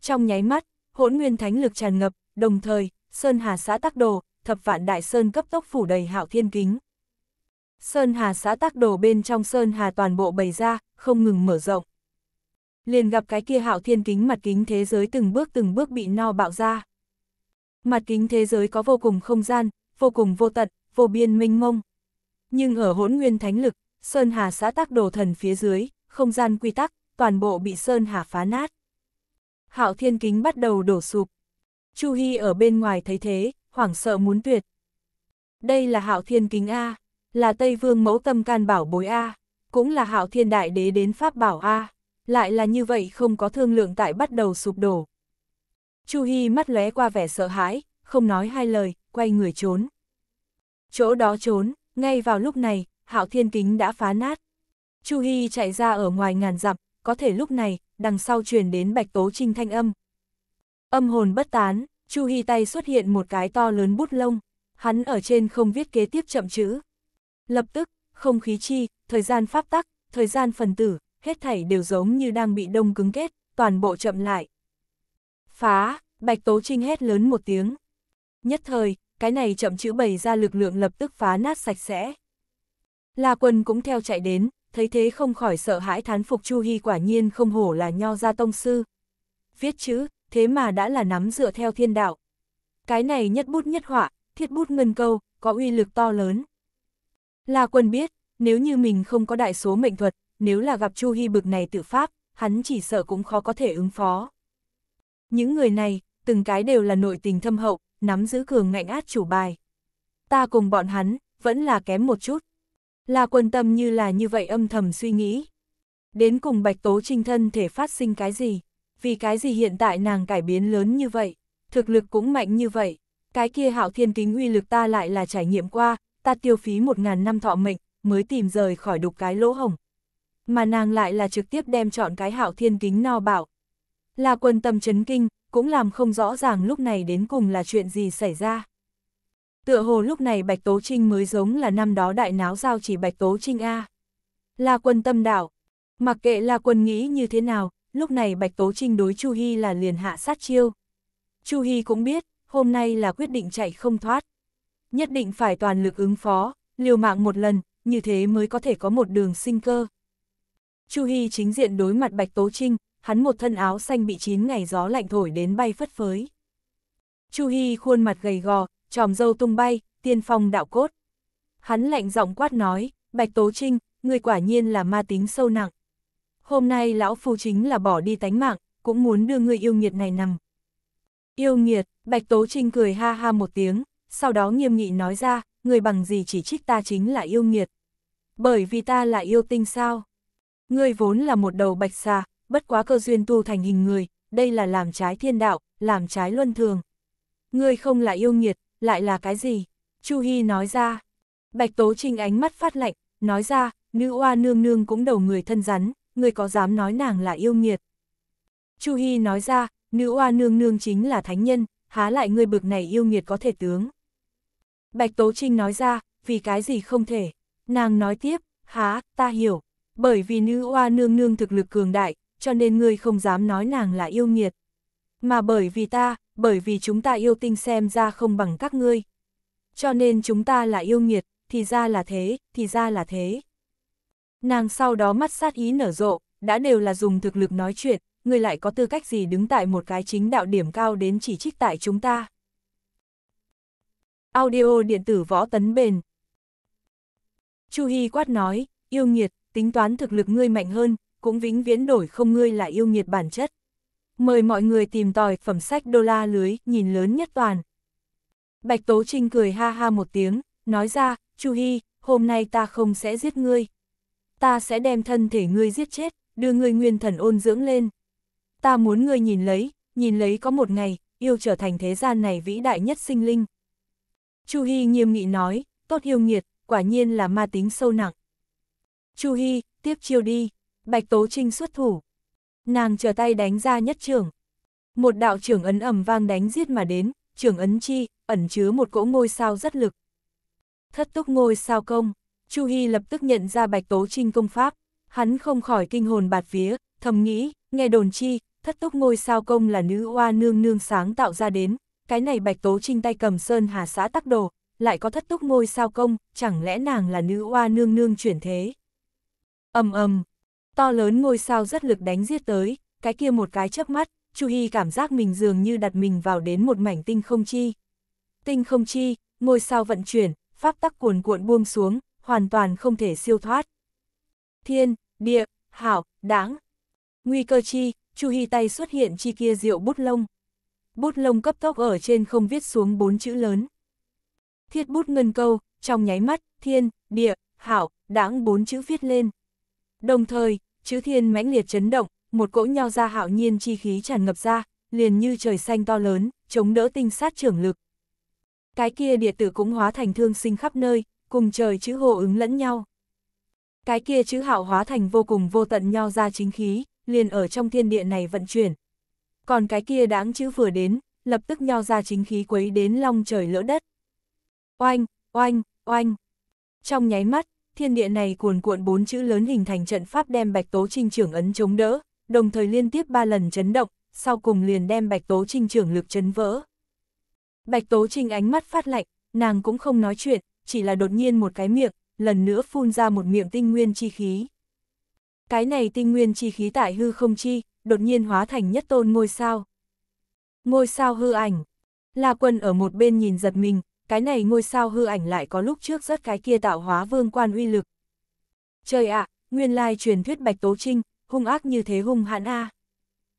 A: Trong nháy mắt, hỗn nguyên thánh lực tràn ngập, đồng thời, Sơn Hà xã tác đồ, thập vạn đại sơn cấp tốc phủ đầy Hạo Thiên kính. Sơn Hà xã tác đồ bên trong Sơn Hà toàn bộ bày ra, không ngừng mở rộng liền gặp cái kia hạo thiên kính mặt kính thế giới từng bước từng bước bị no bạo ra. Mặt kính thế giới có vô cùng không gian, vô cùng vô tận, vô biên minh mông. Nhưng ở hỗn nguyên thánh lực, Sơn Hà xã tác đồ thần phía dưới, không gian quy tắc, toàn bộ bị Sơn Hà phá nát. Hạo thiên kính bắt đầu đổ sụp. Chu Hy ở bên ngoài thấy thế, hoảng sợ muốn tuyệt. Đây là hạo thiên kính A, là Tây Vương mẫu tâm can bảo bối A, cũng là hạo thiên đại đế đến Pháp bảo A. Lại là như vậy không có thương lượng tại bắt đầu sụp đổ. Chu Hy mắt lóe qua vẻ sợ hãi, không nói hai lời, quay người trốn. Chỗ đó trốn, ngay vào lúc này, hạo thiên kính đã phá nát. Chu Hy chạy ra ở ngoài ngàn dặm, có thể lúc này, đằng sau truyền đến bạch tố trinh thanh âm. Âm hồn bất tán, Chu Hy tay xuất hiện một cái to lớn bút lông, hắn ở trên không viết kế tiếp chậm chữ. Lập tức, không khí chi, thời gian pháp tắc, thời gian phần tử, hết thảy đều giống như đang bị đông cứng kết, toàn bộ chậm lại. Phá, Bạch Tố Trinh hét lớn một tiếng. Nhất thời, cái này chậm chữ bày ra lực lượng lập tức phá nát sạch sẽ. La Quân cũng theo chạy đến, thấy thế không khỏi sợ hãi thán phục Chu Hy quả nhiên không hổ là nho gia tông sư. Viết chữ, thế mà đã là nắm dựa theo thiên đạo. Cái này nhất bút nhất họa, thiết bút ngân câu, có uy lực to lớn. La Quân biết, nếu như mình không có đại số mệnh thuật, nếu là gặp Chu Hy bực này tự pháp, hắn chỉ sợ cũng khó có thể ứng phó. Những người này, từng cái đều là nội tình thâm hậu, nắm giữ cường ngạnh át chủ bài. Ta cùng bọn hắn, vẫn là kém một chút. Là quân tâm như là như vậy âm thầm suy nghĩ. Đến cùng Bạch Tố Trinh thân thể phát sinh cái gì? Vì cái gì hiện tại nàng cải biến lớn như vậy? Thực lực cũng mạnh như vậy. Cái kia hạo thiên kính uy lực ta lại là trải nghiệm qua, ta tiêu phí một ngàn năm thọ mệnh, mới tìm rời khỏi đục cái lỗ hồng mà nàng lại là trực tiếp đem chọn cái hạo thiên kính no bảo. Là quân tâm chấn kinh, cũng làm không rõ ràng lúc này đến cùng là chuyện gì xảy ra. Tựa hồ lúc này Bạch Tố Trinh mới giống là năm đó đại náo giao chỉ Bạch Tố Trinh A. Là quân tâm đảo. Mặc kệ là quân nghĩ như thế nào, lúc này Bạch Tố Trinh đối Chu Hy là liền hạ sát chiêu. Chu Hy cũng biết, hôm nay là quyết định chạy không thoát. Nhất định phải toàn lực ứng phó, liều mạng một lần, như thế mới có thể có một đường sinh cơ. Chu Hy chính diện đối mặt Bạch Tố Trinh, hắn một thân áo xanh bị chín ngày gió lạnh thổi đến bay phất phới. Chu Hy khuôn mặt gầy gò, tròm dâu tung bay, tiên phong đạo cốt. Hắn lạnh giọng quát nói, Bạch Tố Trinh, người quả nhiên là ma tính sâu nặng. Hôm nay lão phu chính là bỏ đi tánh mạng, cũng muốn đưa người yêu nghiệt này nằm. Yêu nghiệt, Bạch Tố Trinh cười ha ha một tiếng, sau đó nghiêm nghị nói ra, người bằng gì chỉ trích ta chính là yêu nghiệt. Bởi vì ta là yêu tinh sao? Ngươi vốn là một đầu bạch xa, bất quá cơ duyên tu thành hình người, đây là làm trái thiên đạo, làm trái luân thường. Ngươi không là yêu nghiệt, lại là cái gì? Chu Hi nói ra. Bạch Tố Trinh ánh mắt phát lạnh, nói ra, nữ oa nương nương cũng đầu người thân rắn, ngươi có dám nói nàng là yêu nghiệt? Chu Hi nói ra, nữ oa nương nương chính là thánh nhân, há lại ngươi bực này yêu nghiệt có thể tướng. Bạch Tố Trinh nói ra, vì cái gì không thể? Nàng nói tiếp, há, ta hiểu, bởi vì nữ oa nương nương thực lực cường đại, cho nên ngươi không dám nói nàng là yêu nghiệt. Mà bởi vì ta, bởi vì chúng ta yêu tinh xem ra không bằng các ngươi. Cho nên chúng ta là yêu nghiệt, thì ra là thế, thì ra là thế. Nàng sau đó mắt sát ý nở rộ, đã đều là dùng thực lực nói chuyện, ngươi lại có tư cách gì đứng tại một cái chính đạo điểm cao đến chỉ trích tại chúng ta. Audio điện tử võ tấn bền. Chu Hy quát nói, yêu nghiệt, tính toán thực lực ngươi mạnh hơn, cũng vĩnh viễn đổi không ngươi là yêu nghiệt bản chất. Mời mọi người tìm tòi phẩm sách đô la lưới, nhìn lớn nhất toàn. Bạch Tố Trinh cười ha ha một tiếng, nói ra, Chu Hy, hôm nay ta không sẽ giết ngươi. Ta sẽ đem thân thể ngươi giết chết, đưa ngươi nguyên thần ôn dưỡng lên. Ta muốn ngươi nhìn lấy, nhìn lấy có một ngày, yêu trở thành thế gian này vĩ đại nhất sinh linh. Chu Hy nghiêm nghị nói, tốt yêu nghiệt, quả nhiên là ma tính sâu nặng. Chu Hi, tiếp chiêu đi, Bạch Tố Trinh xuất thủ. Nàng trở tay đánh ra nhất trưởng. Một đạo trưởng ấn ẩm vang đánh giết mà đến, trưởng ấn chi, ẩn chứa một cỗ ngôi sao rất lực. Thất túc ngôi sao công, Chu Hi lập tức nhận ra Bạch Tố Trinh công pháp, hắn không khỏi kinh hồn bạt vía, thầm nghĩ, nghe đồn chi, thất túc ngôi sao công là nữ oa nương nương sáng tạo ra đến, cái này Bạch Tố Trinh tay cầm sơn hà xã tắc đồ, lại có thất túc ngôi sao công, chẳng lẽ nàng là nữ oa nương nương chuyển thế ầm ầm, to lớn ngôi sao rất lực đánh giết tới, cái kia một cái chớp mắt, Chu Hi cảm giác mình dường như đặt mình vào đến một mảnh tinh không chi. Tinh không chi, ngôi sao vận chuyển, pháp tắc cuồn cuộn buông xuống, hoàn toàn không thể siêu thoát. Thiên, địa, hảo, đáng. Nguy cơ chi, Chu Hi tay xuất hiện chi kia rượu bút lông. Bút lông cấp tốc ở trên không viết xuống bốn chữ lớn. Thiết bút ngân câu, trong nháy mắt, thiên, địa, hảo, đáng bốn chữ viết lên đồng thời, chữ thiên mãnh liệt chấn động, một cỗ nho ra hạo nhiên chi khí tràn ngập ra, liền như trời xanh to lớn, chống đỡ tinh sát trưởng lực. Cái kia địa tử cũng hóa thành thương sinh khắp nơi, cùng trời chữ hộ ứng lẫn nhau. Cái kia chữ hạo hóa thành vô cùng vô tận nho ra chính khí, liền ở trong thiên địa này vận chuyển. Còn cái kia đáng chữ vừa đến, lập tức nho ra chính khí quấy đến long trời lỡ đất. Oanh, oanh, oanh. Trong nháy mắt, thiên địa này cuồn cuộn bốn chữ lớn hình thành trận pháp đem Bạch Tố Trinh trưởng ấn chống đỡ, đồng thời liên tiếp ba lần chấn động, sau cùng liền đem Bạch Tố Trinh trưởng lực chấn vỡ. Bạch Tố Trinh ánh mắt phát lạnh, nàng cũng không nói chuyện, chỉ là đột nhiên một cái miệng, lần nữa phun ra một miệng tinh nguyên chi khí. Cái này tinh nguyên chi khí tại hư không chi, đột nhiên hóa thành nhất tôn ngôi sao. Ngôi sao hư ảnh. La Quân ở một bên nhìn giật mình, cái này ngôi sao hư ảnh lại có lúc trước rất cái kia tạo hóa vương quan uy lực. Trời ạ, nguyên lai truyền thuyết Bạch Tố Trinh, hung ác như thế hung hãn a. À.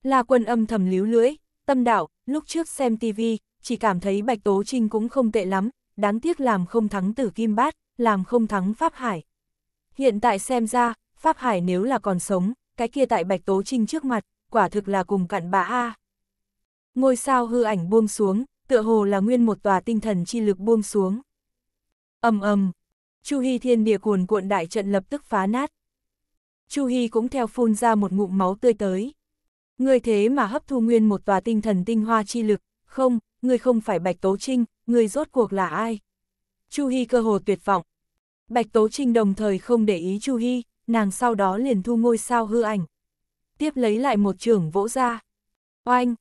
A: La Quân âm thầm líu lưỡi, tâm đạo, lúc trước xem tivi, chỉ cảm thấy Bạch Tố Trinh cũng không tệ lắm, đáng tiếc làm không thắng Tử Kim Bát, làm không thắng Pháp Hải. Hiện tại xem ra, Pháp Hải nếu là còn sống, cái kia tại Bạch Tố Trinh trước mặt, quả thực là cùng cặn bã a. Ngôi sao hư ảnh buông xuống, tựa hồ là nguyên một tòa tinh thần chi lực buông xuống. ầm ầm, Chu Hy thiên địa cuồn cuộn đại trận lập tức phá nát. Chu Hy cũng theo phun ra một ngụm máu tươi tới. Ngươi thế mà hấp thu nguyên một tòa tinh thần tinh hoa chi lực, không, ngươi không phải Bạch Tố Trinh, ngươi rốt cuộc là ai? Chu Hy cơ hồ tuyệt vọng. Bạch Tố Trinh đồng thời không để ý Chu Hy, nàng sau đó liền thu ngôi sao hư ảnh. Tiếp lấy lại một trưởng vỗ ra. Oanh!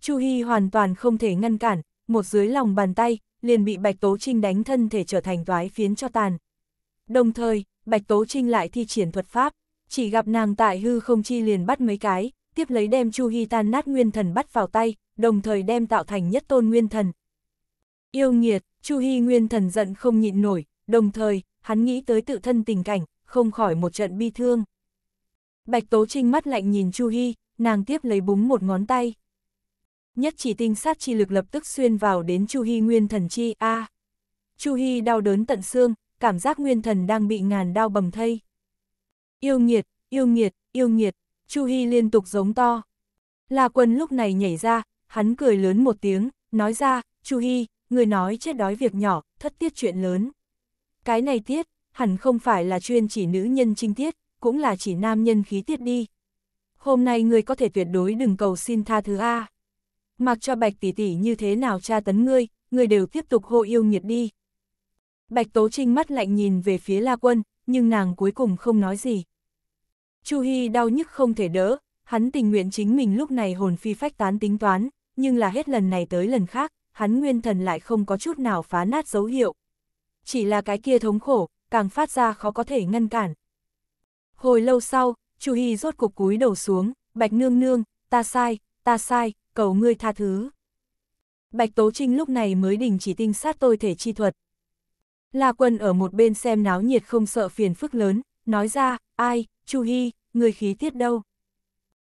A: Chu Hy hoàn toàn không thể ngăn cản, một dưới lòng bàn tay, liền bị Bạch Tố Trinh đánh thân thể trở thành toái phiến cho tàn. Đồng thời, Bạch Tố Trinh lại thi triển thuật pháp, chỉ gặp nàng tại hư không chi liền bắt mấy cái, tiếp lấy đem Chu Hy tan nát nguyên thần bắt vào tay, đồng thời đem tạo thành nhất tôn nguyên thần. Yêu nghiệt, Chu Hy nguyên thần giận không nhịn nổi, đồng thời, hắn nghĩ tới tự thân tình cảnh, không khỏi một trận bi thương. Bạch Tố Trinh mắt lạnh nhìn Chu Hy, nàng tiếp lấy búng một ngón tay nhất chỉ tinh sát chi lực lập tức xuyên vào đến Chu Hy nguyên thần chi a. À, Chu Hy đau đớn tận xương, cảm giác nguyên thần đang bị ngàn đao bầm thây. Yêu nghiệt, yêu nghiệt, yêu nghiệt, Chu Hy liên tục giống to. La Quân lúc này nhảy ra, hắn cười lớn một tiếng, nói ra, Chu Hy, người nói chết đói việc nhỏ, thất tiết chuyện lớn. Cái này tiết, hẳn không phải là chuyên chỉ nữ nhân trinh tiết, cũng là chỉ nam nhân khí tiết đi. Hôm nay người có thể tuyệt đối đừng cầu xin tha thứ A mặc cho bạch tỷ tỷ như thế nào tra tấn ngươi, ngươi đều tiếp tục hô yêu nghiệt đi. Bạch Tố Trinh mắt lạnh nhìn về phía La Quân, nhưng nàng cuối cùng không nói gì. Chu Hy đau nhức không thể đỡ, hắn tình nguyện chính mình lúc này hồn phi phách tán tính toán, nhưng là hết lần này tới lần khác, hắn nguyên thần lại không có chút nào phá nát dấu hiệu. Chỉ là cái kia thống khổ, càng phát ra khó có thể ngăn cản. Hồi lâu sau, Chu Hy rốt cục cúi đầu xuống, Bạch Nương Nương, ta sai, ta sai, cầu ngươi tha thứ. Bạch Tố Trinh lúc này mới đình chỉ tinh sát tôi thể chi thuật. La Quân ở một bên xem náo nhiệt không sợ phiền phức lớn, nói ra, ai, Chu Hy, người khí tiết đâu.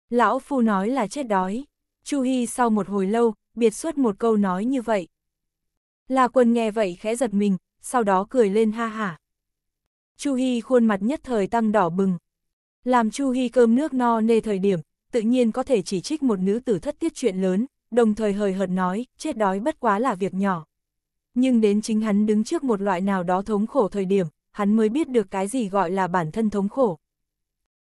A: Lão Phu nói là chết đói. Chu Hy sau một hồi lâu, biệt xuất một câu nói như vậy. La Quân nghe vậy khẽ giật mình, sau đó cười lên ha hả. Chu Hy khuôn mặt nhất thời tăng đỏ bừng. Làm Chu Hy cơm nước no nê thời điểm, tự nhiên có thể chỉ trích một nữ tử thất tiết chuyện lớn, đồng thời hời hợt nói, chết đói bất quá là việc nhỏ. Nhưng đến chính hắn đứng trước một loại nào đó thống khổ thời điểm, hắn mới biết được cái gì gọi là bản thân thống khổ.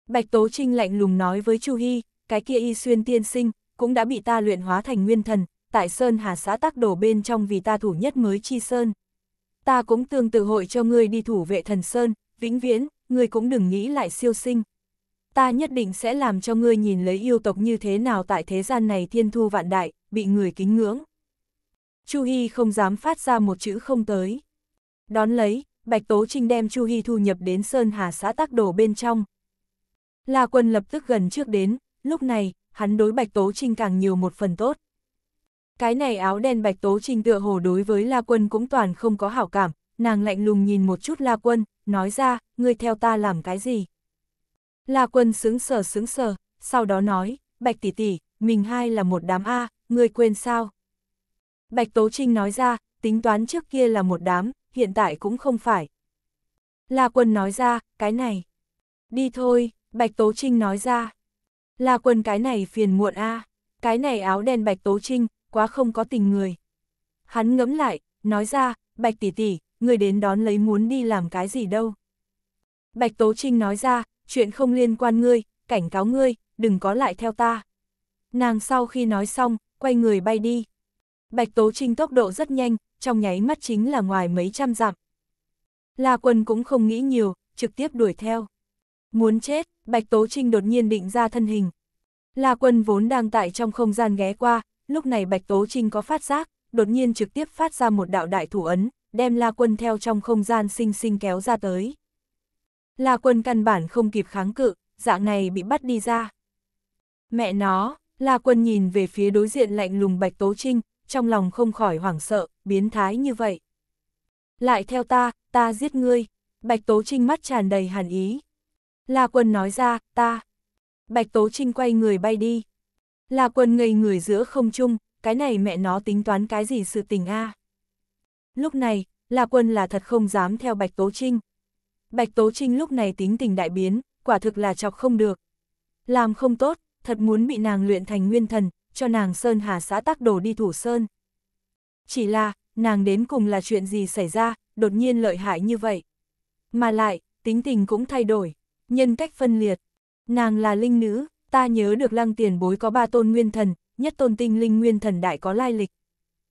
A: Bạch Tố Trinh lạnh lùng nói với Chu Hy, cái kia y xuyên tiên sinh, cũng đã bị ta luyện hóa thành nguyên thần, tại Sơn Hà xã tác đổ bên trong vì ta thủ nhất mới chi Sơn. Ta cũng tương tự hội cho ngươi đi thủ vệ thần Sơn, vĩnh viễn, ngươi cũng đừng nghĩ lại siêu sinh ta nhất định sẽ làm cho ngươi nhìn lấy yêu tộc như thế nào tại thế gian này thiên thu vạn đại, bị người kính ngưỡng. Chu Hy không dám phát ra một chữ không tới. Đón lấy, Bạch Tố Trinh đem Chu Hy thu nhập đến Sơn Hà xã tác đồ bên trong. La Quân lập tức gần trước đến, lúc này, hắn đối Bạch Tố Trinh càng nhiều một phần tốt. Cái này áo đen Bạch Tố Trinh tựa hồ đối với La Quân cũng toàn không có hảo cảm, nàng lạnh lùng nhìn một chút La Quân, nói ra, ngươi theo ta làm cái gì? La quân sướng sờ sướng sờ, sau đó nói, Bạch tỷ tỷ, mình hai là một đám A, ngươi quên sao? Bạch Tố Trinh nói ra, tính toán trước kia là một đám, hiện tại cũng không phải. La quân nói ra, cái này. Đi thôi, Bạch Tố Trinh nói ra. La quân cái này phiền muộn A, cái này áo đen Bạch Tố Trinh, quá không có tình người. Hắn ngẫm lại, nói ra, Bạch tỷ tỷ, người đến đón lấy muốn đi làm cái gì đâu. Bạch Tố Trinh nói ra, chuyện không liên quan ngươi, cảnh cáo ngươi, đừng có lại theo ta. Nàng sau khi nói xong, quay người bay đi. Bạch Tố Trinh tốc độ rất nhanh, trong nháy mắt chính là ngoài mấy trăm dặm. La Quân cũng không nghĩ nhiều, trực tiếp đuổi theo. Muốn chết, Bạch Tố Trinh đột nhiên định ra thân hình. La Quân vốn đang tại trong không gian ghé qua, lúc này Bạch Tố Trinh có phát giác, đột nhiên trực tiếp phát ra một đạo đại thủ ấn, đem La Quân theo trong không gian sinh sinh kéo ra tới. La Quân căn bản không kịp kháng cự, dạng này bị bắt đi ra. Mẹ nó, La Quân nhìn về phía đối diện lạnh lùng Bạch Tố Trinh, trong lòng không khỏi hoảng sợ, biến thái như vậy. Lại theo ta, ta giết ngươi. Bạch Tố Trinh mắt tràn đầy hàn ý. La Quân nói ra, ta. Bạch Tố Trinh quay người bay đi. La Quân ngây người giữa không trung, cái này mẹ nó tính toán cái gì sự tình a. À. Lúc này, La Quân là thật không dám theo Bạch Tố Trinh, Bạch Tố Trinh lúc này tính tình đại biến, quả thực là chọc không được. Làm không tốt, thật muốn bị nàng luyện thành nguyên thần, cho nàng Sơn Hà xã tác đồ đi thủ Sơn. Chỉ là, nàng đến cùng là chuyện gì xảy ra, đột nhiên lợi hại như vậy. Mà lại, tính tình cũng thay đổi, nhân cách phân liệt. Nàng là linh nữ, ta nhớ được lăng tiền bối có ba tôn nguyên thần, nhất tôn tinh linh nguyên thần đại có lai lịch.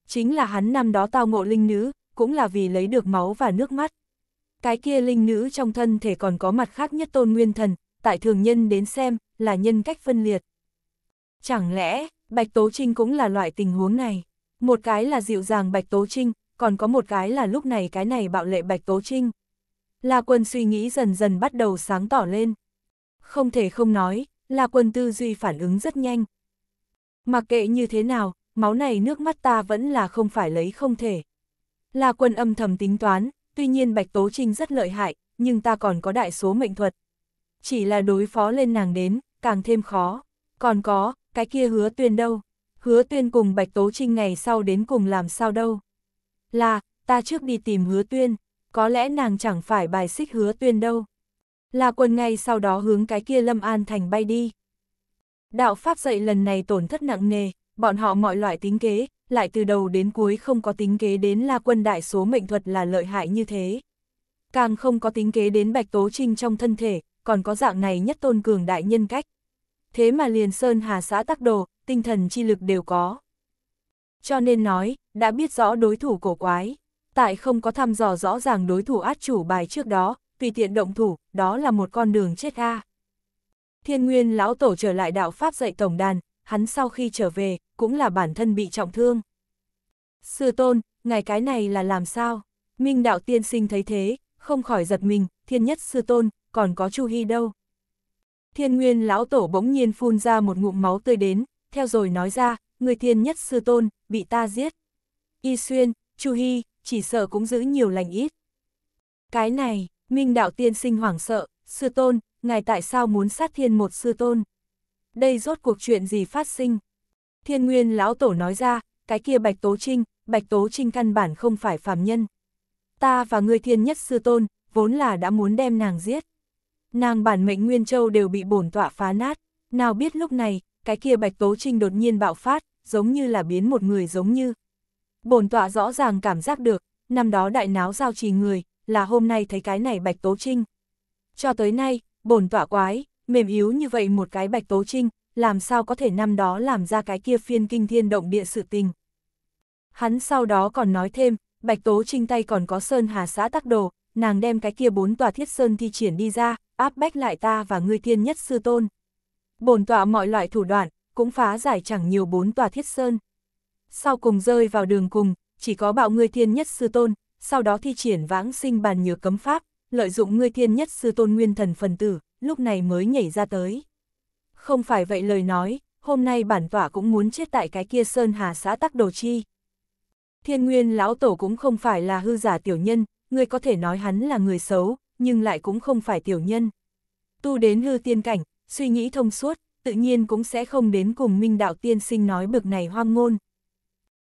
A: Chính là hắn năm đó tao ngộ linh nữ, cũng là vì lấy được máu và nước mắt cái kia linh nữ trong thân thể còn có mặt khác nhất tôn nguyên thần, tại thường nhân đến xem, là nhân cách phân liệt. Chẳng lẽ, Bạch Tố Trinh cũng là loại tình huống này? Một cái là dịu dàng Bạch Tố Trinh, còn có một cái là lúc này cái này bạo lệ Bạch Tố Trinh. La Quân suy nghĩ dần dần bắt đầu sáng tỏ lên. Không thể không nói, La Quân tư duy phản ứng rất nhanh. Mặc kệ như thế nào, máu này nước mắt ta vẫn là không phải lấy không thể. La Quân âm thầm tính toán, Tuy nhiên Bạch Tố Trinh rất lợi hại, nhưng ta còn có đại số mệnh thuật. Chỉ là đối phó lên nàng đến, càng thêm khó. Còn có, cái kia hứa tuyên đâu? Hứa tuyên cùng Bạch Tố Trinh ngày sau đến cùng làm sao đâu? Là, ta trước đi tìm hứa tuyên, có lẽ nàng chẳng phải bài xích hứa tuyên đâu. Là quần ngay sau đó hướng cái kia Lâm An Thành bay đi. Đạo Pháp dạy lần này tổn thất nặng nề, bọn họ mọi loại tính kế, lại từ đầu đến cuối không có tính kế đến La Quân Đại số mệnh thuật là lợi hại như thế. Càng không có tính kế đến Bạch Tố Trinh trong thân thể, còn có dạng này nhất tôn cường đại nhân cách. Thế mà liền Sơn Hà xã tắc đồ, tinh thần chi lực đều có. Cho nên nói, đã biết rõ đối thủ cổ quái, tại không có thăm dò rõ ràng đối thủ át chủ bài trước đó, tùy tiện động thủ, đó là một con đường chết a. Thiên Nguyên lão tổ trở lại đạo pháp dạy tổng đàn, hắn sau khi trở về, cũng là bản thân bị trọng thương. Sư tôn, ngài cái này là làm sao? Minh đạo tiên sinh thấy thế, không khỏi giật mình, thiên nhất sư tôn, còn có Chu Hy đâu. Thiên nguyên lão tổ bỗng nhiên phun ra một ngụm máu tươi đến, theo rồi nói ra, người thiên nhất sư tôn, bị ta giết. Y xuyên, Chu Hy, chỉ sợ cũng giữ nhiều lành ít. Cái này, Minh đạo tiên sinh hoảng sợ, sư tôn, ngài tại sao muốn sát thiên một sư tôn? Đây rốt cuộc chuyện gì phát sinh? Thiên Nguyên lão tổ nói ra, cái kia Bạch Tố Trinh, Bạch Tố Trinh căn bản không phải phàm nhân. Ta và ngươi thiên nhất sư tôn, vốn là đã muốn đem nàng giết. Nàng bản mệnh Nguyên Châu đều bị bổn tọa phá nát, nào biết lúc này, cái kia Bạch Tố Trinh đột nhiên bạo phát, giống như là biến một người giống như. Bổn tọa rõ ràng cảm giác được, năm đó đại náo giao trì người, là hôm nay thấy cái này Bạch Tố Trinh. Cho tới nay, bổn tọa quái, mềm yếu như vậy một cái Bạch Tố Trinh, làm sao có thể năm đó làm ra cái kia phiên kinh thiên động địa sự tình. Hắn sau đó còn nói thêm, Bạch Tố Trinh tay còn có Sơn Hà xã tác đồ, nàng đem cái kia bốn tòa thiết sơn thi triển đi ra, áp bách lại ta và ngươi thiên nhất sư tôn. Bồn tọa mọi loại thủ đoạn, cũng phá giải chẳng nhiều bốn tòa thiết sơn. Sau cùng rơi vào đường cùng, chỉ có bạo ngươi thiên nhất sư tôn, sau đó thi triển vãng sinh bàn nhược cấm pháp, lợi dụng ngươi thiên nhất sư tôn nguyên thần phần tử, lúc này mới nhảy ra tới không phải vậy lời nói, hôm nay bản tỏa cũng muốn chết tại cái kia Sơn Hà xã Tắc Đồ Chi. Thiên Nguyên lão tổ cũng không phải là hư giả tiểu nhân, người có thể nói hắn là người xấu, nhưng lại cũng không phải tiểu nhân. Tu đến hư tiên cảnh, suy nghĩ thông suốt, tự nhiên cũng sẽ không đến cùng Minh Đạo Tiên Sinh nói bực này hoang ngôn.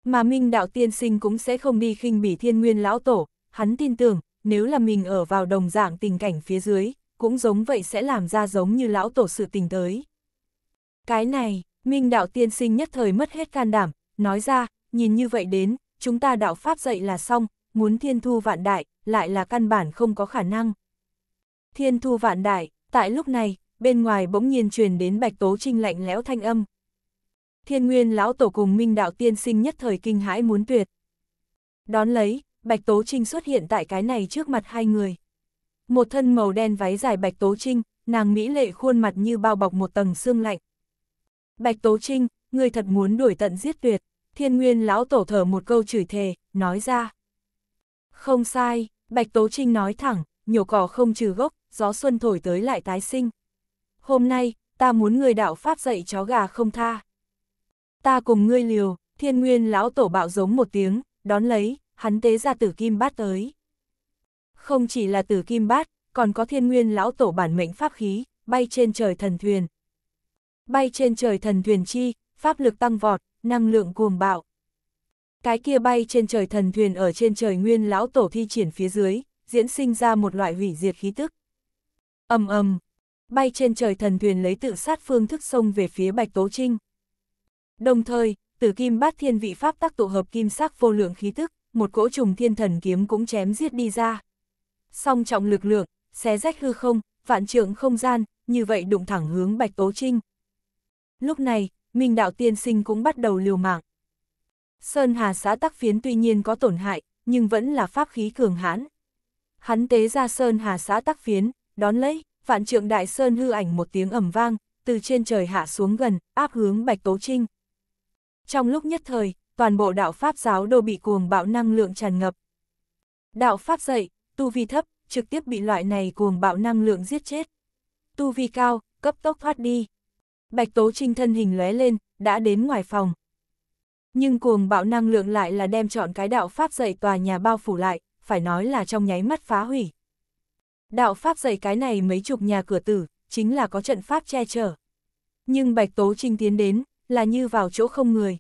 A: Mà Minh Đạo Tiên Sinh cũng sẽ không đi khinh bỉ Thiên Nguyên lão tổ, hắn tin tưởng, nếu là mình ở vào đồng dạng tình cảnh phía dưới, cũng giống vậy sẽ làm ra giống như lão tổ sự tình tới. Cái này, Minh đạo tiên sinh nhất thời mất hết can đảm, nói ra, nhìn như vậy đến, chúng ta đạo Pháp dạy là xong, muốn thiên thu vạn đại, lại là căn bản không có khả năng. Thiên thu vạn đại, tại lúc này, bên ngoài bỗng nhiên truyền đến Bạch Tố Trinh lạnh lẽo thanh âm. Thiên Nguyên lão tổ cùng Minh đạo tiên sinh nhất thời kinh hãi muốn tuyệt. Đón lấy, Bạch Tố Trinh xuất hiện tại cái này trước mặt hai người. Một thân màu đen váy dài Bạch Tố Trinh, nàng mỹ lệ khuôn mặt như bao bọc một tầng xương lạnh. Bạch Tố Trinh, người thật muốn đuổi tận giết tuyệt, thiên nguyên lão tổ thở một câu chửi thề, nói ra. Không sai, Bạch Tố Trinh nói thẳng, nhổ cỏ không trừ gốc, gió xuân thổi tới lại tái sinh. Hôm nay, ta muốn người đạo Pháp dạy chó gà không tha. Ta cùng ngươi liều, thiên nguyên lão tổ bạo giống một tiếng, đón lấy, hắn tế ra tử kim bát tới. Không chỉ là tử kim bát, còn có thiên nguyên lão tổ bản mệnh pháp khí, bay trên trời thần thuyền, bay trên trời thần thuyền chi, pháp lực tăng vọt, năng lượng cuồng bạo. Cái kia bay trên trời thần thuyền ở trên trời nguyên lão tổ thi triển phía dưới, diễn sinh ra một loại hủy diệt khí tức. ầm ầm, bay trên trời thần thuyền lấy tự sát phương thức xông về phía Bạch Tố Trinh. Đồng thời, tử kim bát thiên vị pháp tác tụ hợp kim sắc vô lượng khí tức, một cỗ trùng thiên thần kiếm cũng chém giết đi ra. Song trọng lực lượng, xé rách hư không, vạn trượng không gian, như vậy đụng thẳng hướng Bạch Tố Trinh. Lúc này, Minh Đạo Tiên Sinh cũng bắt đầu liều mạng. Sơn Hà xã tắc phiến tuy nhiên có tổn hại, nhưng vẫn là pháp khí cường hãn. Hắn tế ra Sơn Hà xã tắc phiến, đón lấy, vạn trượng đại Sơn hư ảnh một tiếng ẩm vang, từ trên trời hạ xuống gần, áp hướng Bạch Tố Trinh. Trong lúc nhất thời, toàn bộ đạo Pháp giáo đô bị cuồng bạo năng lượng tràn ngập. Đạo Pháp dậy, tu vi thấp, trực tiếp bị loại này cuồng bạo năng lượng giết chết. Tu vi cao, cấp tốc thoát đi. Bạch Tố Trinh thân hình lóe lên, đã đến ngoài phòng. Nhưng cuồng bạo năng lượng lại là đem chọn cái đạo pháp dạy tòa nhà bao phủ lại, phải nói là trong nháy mắt phá hủy. Đạo pháp dạy cái này mấy chục nhà cửa tử, chính là có trận pháp che chở. Nhưng Bạch Tố Trinh tiến đến, là như vào chỗ không người.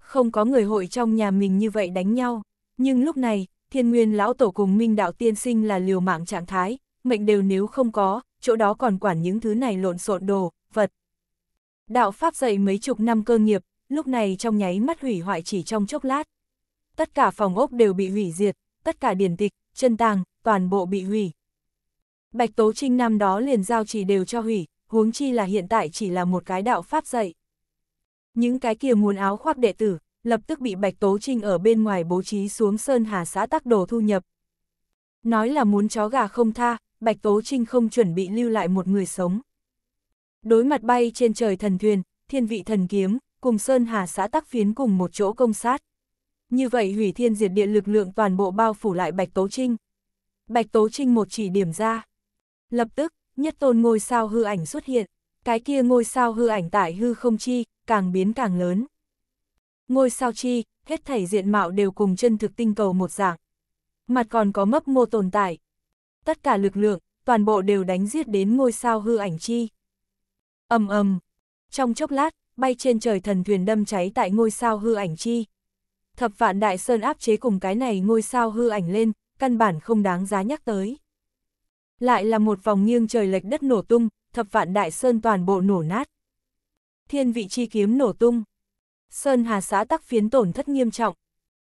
A: Không có người hội trong nhà mình như vậy đánh nhau. Nhưng lúc này, thiên nguyên lão tổ cùng minh đạo tiên sinh là liều mạng trạng thái, mệnh đều nếu không có, chỗ đó còn quản những thứ này lộn xộn đồ, vật. Đạo Pháp dạy mấy chục năm cơ nghiệp, lúc này trong nháy mắt hủy hoại chỉ trong chốc lát. Tất cả phòng ốc đều bị hủy diệt, tất cả điển tịch, chân tàng, toàn bộ bị hủy. Bạch Tố Trinh năm đó liền giao chỉ đều cho hủy, huống chi là hiện tại chỉ là một cái đạo Pháp dạy. Những cái kia muốn áo khoác đệ tử, lập tức bị Bạch Tố Trinh ở bên ngoài bố trí xuống Sơn Hà xã tắc đồ thu nhập. Nói là muốn chó gà không tha, Bạch Tố Trinh không chuẩn bị lưu lại một người sống. Đối mặt bay trên trời thần thuyền, thiên vị thần kiếm, cùng Sơn Hà xã tắc phiến cùng một chỗ công sát. Như vậy hủy thiên diệt địa lực lượng toàn bộ bao phủ lại Bạch Tố Trinh. Bạch Tố Trinh một chỉ điểm ra. Lập tức, nhất tôn ngôi sao hư ảnh xuất hiện, cái kia ngôi sao hư ảnh tại hư không chi, càng biến càng lớn. Ngôi sao chi, hết thảy diện mạo đều cùng chân thực tinh cầu một dạng. Mặt còn có mấp mô tồn tại. Tất cả lực lượng, toàn bộ đều đánh giết đến ngôi sao hư ảnh chi ầm ầm, trong chốc lát, bay trên trời thần thuyền đâm cháy tại ngôi sao hư ảnh chi. Thập vạn đại sơn áp chế cùng cái này ngôi sao hư ảnh lên, căn bản không đáng giá nhắc tới. Lại là một vòng nghiêng trời lệch đất nổ tung, thập vạn đại sơn toàn bộ nổ nát. Thiên vị chi kiếm nổ tung. Sơn Hà xã tắc phiến tổn thất nghiêm trọng.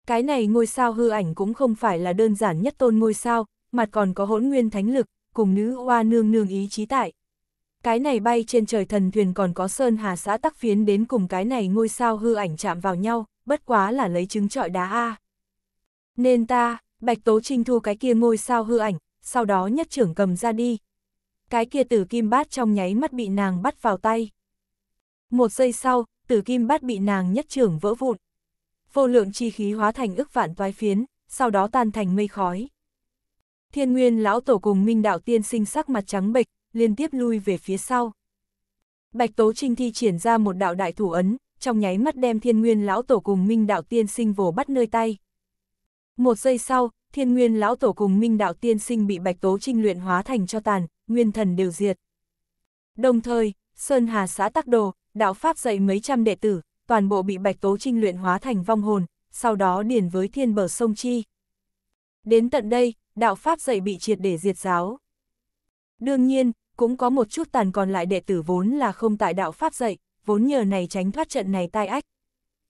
A: Cái này ngôi sao hư ảnh cũng không phải là đơn giản nhất tôn ngôi sao, mà còn có hỗn nguyên thánh lực, cùng nữ oa nương nương ý chí tại cái này bay trên trời thần thuyền còn có sơn hà xã tắc phiến đến cùng cái này ngôi sao hư ảnh chạm vào nhau, bất quá là lấy trứng trọi đá A. Nên ta, Bạch Tố Trinh thu cái kia ngôi sao hư ảnh, sau đó nhất trưởng cầm ra đi. Cái kia tử kim bát trong nháy mắt bị nàng bắt vào tay. Một giây sau, tử kim bát bị nàng nhất trưởng vỡ vụn. Vô lượng chi khí hóa thành ức vạn toái phiến, sau đó tan thành mây khói. Thiên Nguyên lão tổ cùng Minh đạo tiên sinh sắc mặt trắng bệch, liên tiếp lui về phía sau. Bạch Tố Trinh thi triển ra một đạo đại thủ ấn, trong nháy mắt đem thiên nguyên lão tổ cùng minh đạo tiên sinh vồ bắt nơi tay. Một giây sau, thiên nguyên lão tổ cùng minh đạo tiên sinh bị Bạch Tố Trinh luyện hóa thành cho tàn, nguyên thần đều diệt. Đồng thời, Sơn Hà xã Tắc Đồ, đạo Pháp dạy mấy trăm đệ tử, toàn bộ bị Bạch Tố Trinh luyện hóa thành vong hồn, sau đó điền với thiên bờ sông Chi. Đến tận đây, đạo Pháp dạy bị triệt để diệt giáo. Đương nhiên, cũng có một chút tàn còn lại đệ tử vốn là không tại đạo Pháp dạy, vốn nhờ này tránh thoát trận này tai ách.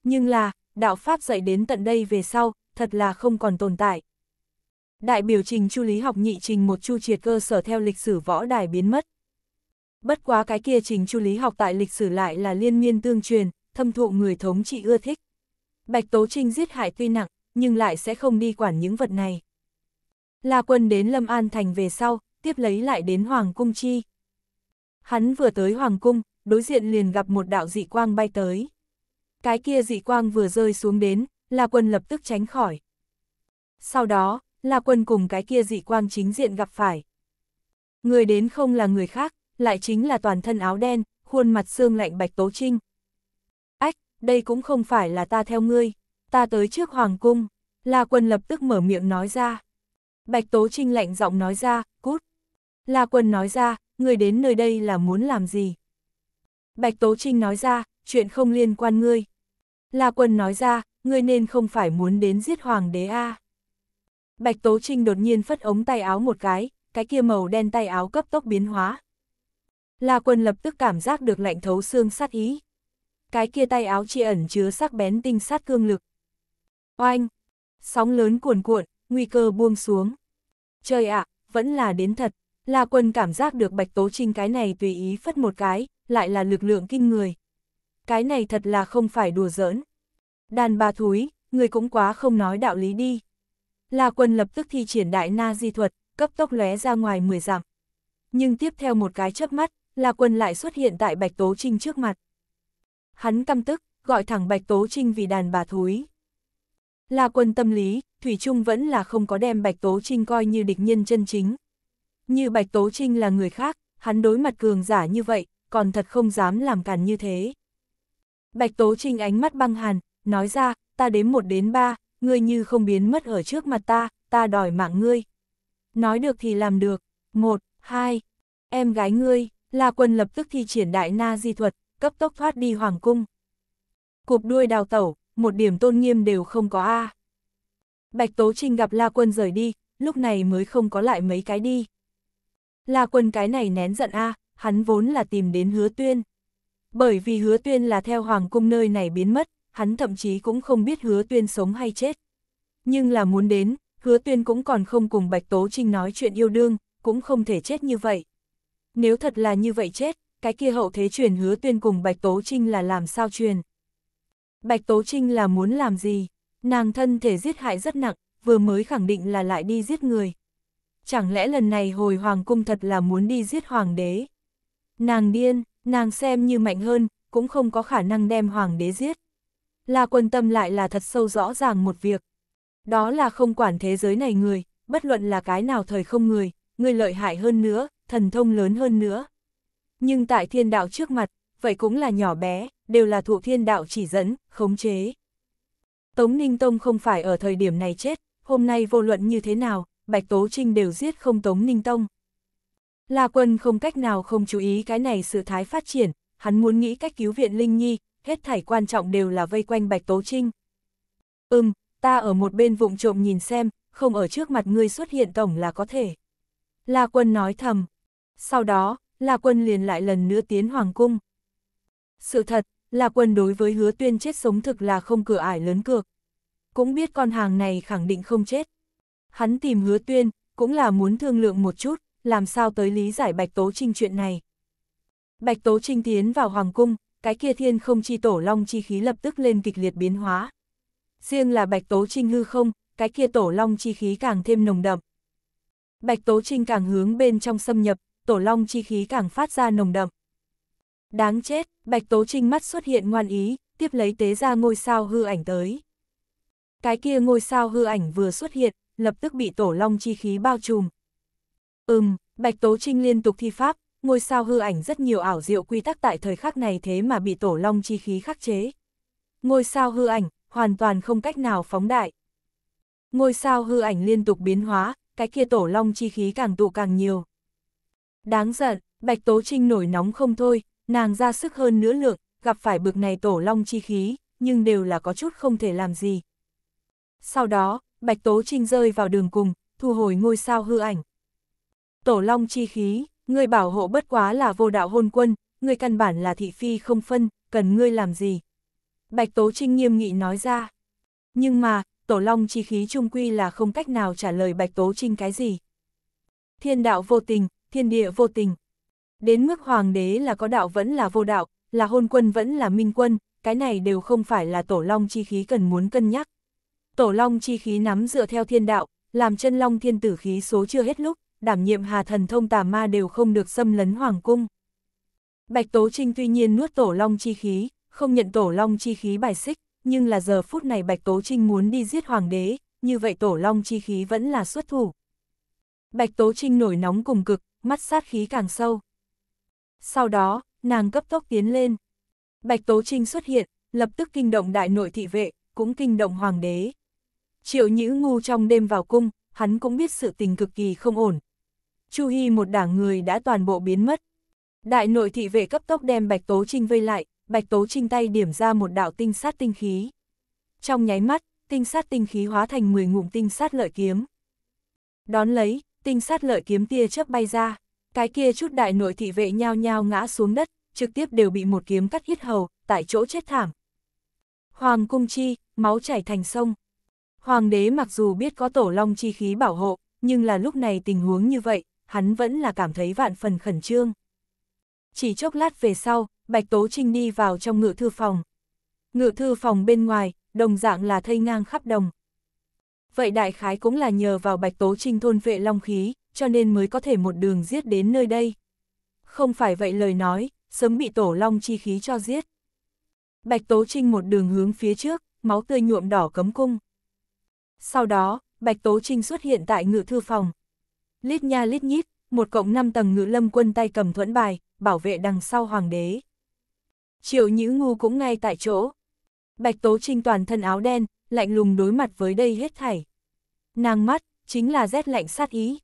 A: Nhưng là, đạo Pháp dạy đến tận đây về sau, thật là không còn tồn tại. Đại biểu trình chu lý học nhị trình một chu triệt cơ sở theo lịch sử võ đài biến mất. Bất quá cái kia trình chu lý học tại lịch sử lại là liên miên tương truyền, thâm thụ người thống trị ưa thích. Bạch Tố Trinh giết hại tuy nặng, nhưng lại sẽ không đi quản những vật này. La quân đến Lâm An Thành về sau, tiếp lấy lại đến Hoàng Cung Chi. Hắn vừa tới Hoàng Cung, đối diện liền gặp một đạo dị quang bay tới. Cái kia dị quang vừa rơi xuống đến, La Quân lập tức tránh khỏi. Sau đó, La Quân cùng cái kia dị quang chính diện gặp phải. Người đến không là người khác, lại chính là toàn thân áo đen, khuôn mặt xương lạnh Bạch Tố Trinh. Ách, đây cũng không phải là ta theo ngươi, ta tới trước Hoàng Cung. La Quân lập tức mở miệng nói ra. Bạch Tố Trinh lạnh giọng nói ra, cút. La Quân nói ra, ngươi đến nơi đây là muốn làm gì? Bạch Tố Trinh nói ra, chuyện không liên quan ngươi. La Quân nói ra, ngươi nên không phải muốn đến giết hoàng đế a. Bạch Tố Trinh đột nhiên phất ống tay áo một cái, cái kia màu đen tay áo cấp tốc biến hóa. La Quân lập tức cảm giác được lạnh thấu xương sát ý. Cái kia tay áo chỉ ẩn chứa sắc bén tinh sát cương lực. Oanh! Sóng lớn cuồn cuộn, nguy cơ buông xuống. Trời ạ, vẫn là đến thật. La Quân cảm giác được Bạch Tố Trinh cái này tùy ý phất một cái, lại là lực lượng kinh người. Cái này thật là không phải đùa giỡn. Đàn bà thúi, người cũng quá không nói đạo lý đi. La Quân lập tức thi triển đại na di thuật, cấp tốc lóe ra ngoài 10 dặm. Nhưng tiếp theo một cái chớp mắt, La Quân lại xuất hiện tại Bạch Tố Trinh trước mặt. Hắn căm tức, gọi thẳng Bạch Tố Trinh vì đàn bà thúi. La Quân tâm lý, Thủy Trung vẫn là không có đem Bạch Tố Trinh coi như địch nhân chân chính, như Bạch Tố Trinh là người khác, hắn đối mặt cường giả như vậy, còn thật không dám làm càn như thế. Bạch Tố Trinh ánh mắt băng hàn, nói ra, ta đếm một đến ba, ngươi như không biến mất ở trước mặt ta, ta đòi mạng ngươi. Nói được thì làm được, một, hai, em gái ngươi, là Quân lập tức thi triển đại na di thuật, cấp tốc thoát đi hoàng cung. Cụp đuôi đào tẩu, một điểm tôn nghiêm đều không có A. Bạch Tố Trinh gặp La Quân rời đi, lúc này mới không có lại mấy cái đi. La Quân cái này nén giận a, hắn vốn là tìm đến hứa tuyên. Bởi vì hứa tuyên là theo hoàng cung nơi này biến mất, hắn thậm chí cũng không biết hứa tuyên sống hay chết. Nhưng là muốn đến, hứa tuyên cũng còn không cùng Bạch Tố Trinh nói chuyện yêu đương, cũng không thể chết như vậy. Nếu thật là như vậy chết, cái kia hậu thế truyền hứa tuyên cùng Bạch Tố Trinh là làm sao truyền. Bạch Tố Trinh là muốn làm gì? Nàng thân thể giết hại rất nặng, vừa mới khẳng định là lại đi giết người, chẳng lẽ lần này hồi hoàng cung thật là muốn đi giết hoàng đế. Nàng điên, nàng xem như mạnh hơn, cũng không có khả năng đem hoàng đế giết. La quân tâm lại là thật sâu rõ ràng một việc. Đó là không quản thế giới này người, bất luận là cái nào thời không người, người lợi hại hơn nữa, thần thông lớn hơn nữa. Nhưng tại thiên đạo trước mặt, vậy cũng là nhỏ bé, đều là thụ thiên đạo chỉ dẫn, khống chế. Tống Ninh Tông không phải ở thời điểm này chết, hôm nay vô luận như thế nào, Bạch Tố Trinh đều giết không Tống Ninh Tông. La Quân không cách nào không chú ý cái này sự thái phát triển, hắn muốn nghĩ cách cứu viện Linh Nhi, hết thảy quan trọng đều là vây quanh Bạch Tố Trinh. Ừm, ta ở một bên vụng trộm nhìn xem, không ở trước mặt ngươi xuất hiện tổng là có thể. La Quân nói thầm. Sau đó, La Quân liền lại lần nữa tiến Hoàng Cung. Sự thật, La Quân đối với hứa tuyên chết sống thực là không cửa ải lớn cược. Cũng biết con hàng này khẳng định không chết. Hắn tìm hứa tuyên, cũng là muốn thương lượng một chút, làm sao tới lý giải Bạch Tố Trinh chuyện này. Bạch Tố Trinh tiến vào Hoàng Cung, cái kia thiên không chi tổ long chi khí lập tức lên kịch liệt biến hóa. Riêng là Bạch Tố Trinh hư không, cái kia tổ long chi khí càng thêm nồng đậm. Bạch Tố Trinh càng hướng bên trong xâm nhập, tổ long chi khí càng phát ra nồng đậm. Đáng chết, Bạch Tố Trinh mắt xuất hiện ngoan ý, tiếp lấy tế ra ngôi sao hư ảnh tới. Cái kia ngôi sao hư ảnh vừa xuất hiện, lập tức bị tổ long chi khí bao trùm. Ừm, Bạch Tố Trinh liên tục thi pháp, ngôi sao hư ảnh rất nhiều ảo diệu quy tắc tại thời khắc này thế mà bị tổ long chi khí khắc chế. Ngôi sao hư ảnh, hoàn toàn không cách nào phóng đại. Ngôi sao hư ảnh liên tục biến hóa, cái kia tổ long chi khí càng tụ càng nhiều. Đáng giận, Bạch Tố Trinh nổi nóng không thôi, nàng ra sức hơn nửa lượng, gặp phải bực này tổ long chi khí, nhưng đều là có chút không thể làm gì. Sau đó, Bạch Tố Trinh rơi vào đường cùng, thu hồi ngôi sao hư ảnh. Tổ Long chi khí, ngươi bảo hộ bất quá là vô đạo hôn quân, ngươi căn bản là thị phi không phân, cần ngươi làm gì? Bạch Tố Trinh nghiêm nghị nói ra. Nhưng mà, Tổ Long chi khí trung quy là không cách nào trả lời Bạch Tố Trinh cái gì. Thiên đạo vô tình, thiên địa vô tình. Đến mức hoàng đế là có đạo vẫn là vô đạo, là hôn quân vẫn là minh quân, cái này đều không phải là Tổ Long chi khí cần muốn cân nhắc. Tổ long chi khí nắm dựa theo thiên đạo, làm chân long thiên tử khí số chưa hết lúc, đảm nhiệm hà thần thông tà ma đều không được xâm lấn hoàng cung. Bạch Tố Trinh tuy nhiên nuốt tổ long chi khí, không nhận tổ long chi khí bài xích, nhưng là giờ phút này Bạch Tố Trinh muốn đi giết hoàng đế, như vậy tổ long chi khí vẫn là xuất thủ. Bạch Tố Trinh nổi nóng cùng cực, mắt sát khí càng sâu. Sau đó, nàng cấp tốc tiến lên. Bạch Tố Trinh xuất hiện, lập tức kinh động đại nội thị vệ, cũng kinh động hoàng đế. Triệu Nhữ Ngu trong đêm vào cung, hắn cũng biết sự tình cực kỳ không ổn. Chu Hy một đảng người đã toàn bộ biến mất. Đại nội thị vệ cấp tốc đem Bạch Tố Trinh vây lại, Bạch Tố Trinh tay điểm ra một đạo tinh sát tinh khí. Trong nháy mắt, tinh sát tinh khí hóa thành 10 ngụm tinh sát lợi kiếm. Đón lấy, tinh sát lợi kiếm tia chớp bay ra, cái kia chút đại nội thị vệ nhao nhao ngã xuống đất, trực tiếp đều bị một kiếm cắt hít hầu, tại chỗ chết thảm. Hoàng cung chi, máu chảy thành sông. Hoàng đế mặc dù biết có tổ long chi khí bảo hộ, nhưng là lúc này tình huống như vậy, hắn vẫn là cảm thấy vạn phần khẩn trương. Chỉ chốc lát về sau, Bạch Tố Trinh đi vào trong ngự thư phòng. Ngự thư phòng bên ngoài, đồng dạng là thây ngang khắp đồng. Vậy đại khái cũng là nhờ vào Bạch Tố Trinh thôn vệ long khí, cho nên mới có thể một đường giết đến nơi đây. Không phải vậy lời nói, sớm bị tổ long chi khí cho giết. Bạch Tố Trinh một đường hướng phía trước, máu tươi nhuộm đỏ cấm cung. Sau đó, Bạch Tố Trinh xuất hiện tại ngự thư phòng. Lít nha lít nhít, một cộng năm tầng ngự lâm quân tay cầm thuẫn bài, bảo vệ đằng sau hoàng đế. Triệu Nhữ Ngu cũng ngay tại chỗ. Bạch Tố Trinh toàn thân áo đen, lạnh lùng đối mặt với đây hết thảy. Nàng mắt, chính là rét lạnh sát ý.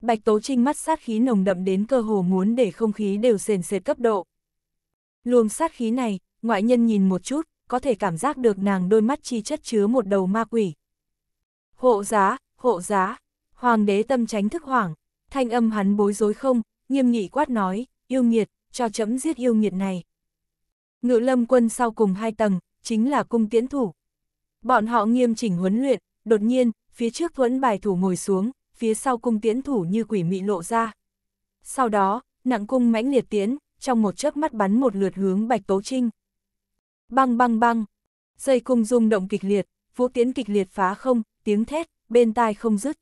A: Bạch Tố Trinh mắt sát khí nồng đậm đến cơ hồ muốn để không khí đều sền sệt cấp độ. Luồng sát khí này, ngoại nhân nhìn một chút, có thể cảm giác được nàng đôi mắt chi chất chứa một đầu ma quỷ. Hộ giá, hộ giá, hoàng đế tâm tránh thức hoảng, thanh âm hắn bối rối không, nghiêm nghị quát nói, yêu nghiệt, cho chấm giết yêu nghiệt này. Ngự lâm quân sau cùng hai tầng, chính là cung tiễn thủ. Bọn họ nghiêm chỉnh huấn luyện, đột nhiên, phía trước thuẫn bài thủ ngồi xuống, phía sau cung tiễn thủ như quỷ mị lộ ra. Sau đó, nặng cung mãnh liệt tiến, trong một chớp mắt bắn một lượt hướng Bạch Tố Trinh. Băng băng băng, dây cung rung động kịch liệt, vũ tiễn kịch liệt phá không, tiếng thét, bên tai không dứt.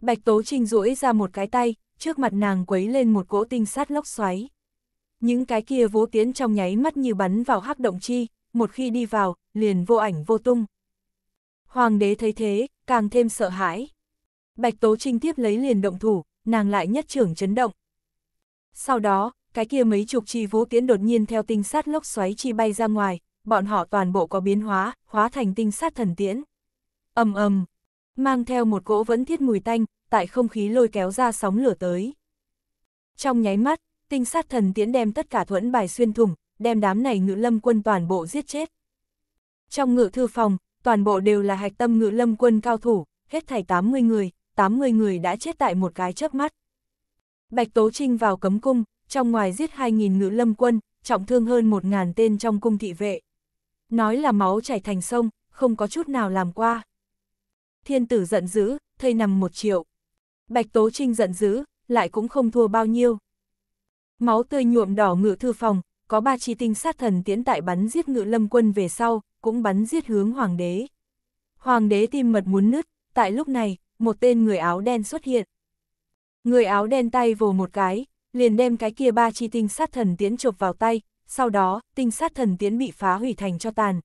A: Bạch Tố Trinh duỗi ra một cái tay, trước mặt nàng quấy lên một cỗ tinh sát lốc xoáy. Những cái kia vố tiến trong nháy mắt như bắn vào hắc động chi, một khi đi vào, liền vô ảnh vô tung. Hoàng đế thấy thế, càng thêm sợ hãi. Bạch Tố Trinh tiếp lấy liền động thủ, nàng lại nhất trưởng chấn động. Sau đó, cái kia mấy chục chi vũ tiễn đột nhiên theo tinh sát lốc xoáy chi bay ra ngoài, bọn họ toàn bộ có biến hóa, hóa thành tinh sát thần tiễn ầm ầm, mang theo một cỗ vẫn thiết mùi tanh, tại không khí lôi kéo ra sóng lửa tới. Trong nháy mắt, tinh sát thần tiễn đem tất cả thuẫn bài xuyên thủng, đem đám này ngự lâm quân toàn bộ giết chết. Trong ngự thư phòng, toàn bộ đều là hạch tâm ngự lâm quân cao thủ, hết thảy 80 người, 80 người đã chết tại một cái chớp mắt. Bạch Tố Trinh vào cấm cung, trong ngoài giết 2.000 ngự lâm quân, trọng thương hơn 1.000 tên trong cung thị vệ. Nói là máu chảy thành sông, không có chút nào làm qua thiên tử giận dữ, thây nằm một triệu. Bạch Tố Trinh giận dữ, lại cũng không thua bao nhiêu. Máu tươi nhuộm đỏ ngự thư phòng, có ba chi tinh sát thần tiến tại bắn giết ngự lâm quân về sau, cũng bắn giết hướng hoàng đế. Hoàng đế tim mật muốn nứt, tại lúc này, một tên người áo đen xuất hiện. Người áo đen tay vồ một cái, liền đem cái kia ba chi tinh sát thần tiến chộp vào tay, sau đó, tinh sát thần tiến bị phá hủy thành cho tàn.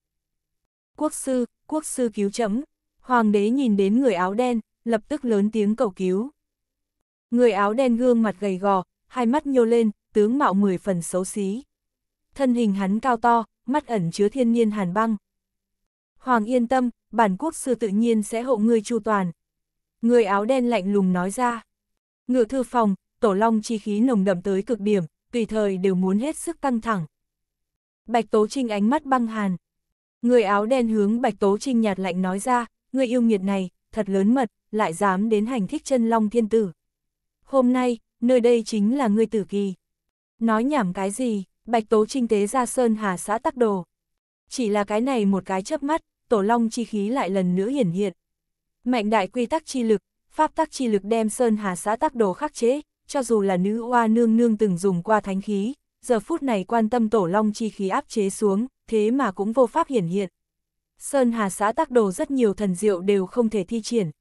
A: Quốc sư, quốc sư cứu chấm. Hoàng đế nhìn đến người áo đen, lập tức lớn tiếng cầu cứu. Người áo đen gương mặt gầy gò, hai mắt nhô lên, tướng mạo mười phần xấu xí. Thân hình hắn cao to, mắt ẩn chứa thiên nhiên hàn băng. Hoàng yên tâm, bản quốc sư tự nhiên sẽ hộ ngươi chu toàn. Người áo đen lạnh lùng nói ra. Ngự thư phòng, tổ long chi khí nồng đậm tới cực điểm, tùy thời đều muốn hết sức căng thẳng. Bạch Tố Trinh ánh mắt băng hàn. Người áo đen hướng Bạch Tố Trinh nhạt lạnh nói ra, ngươi yêu nghiệt này, thật lớn mật, lại dám đến hành thích chân long thiên tử. Hôm nay, nơi đây chính là ngươi tử kỳ. Nói nhảm cái gì, bạch tố trinh tế ra sơn hà xã tắc đồ. Chỉ là cái này một cái chớp mắt, tổ long chi khí lại lần nữa hiển hiện. Mạnh đại quy tắc chi lực, pháp tắc chi lực đem sơn hà xã tắc đồ khắc chế, cho dù là nữ oa nương nương từng dùng qua thánh khí, giờ phút này quan tâm tổ long chi khí áp chế xuống, thế mà cũng vô pháp hiển hiện. Sơn Hà xã tác đồ rất nhiều thần diệu đều không thể thi triển.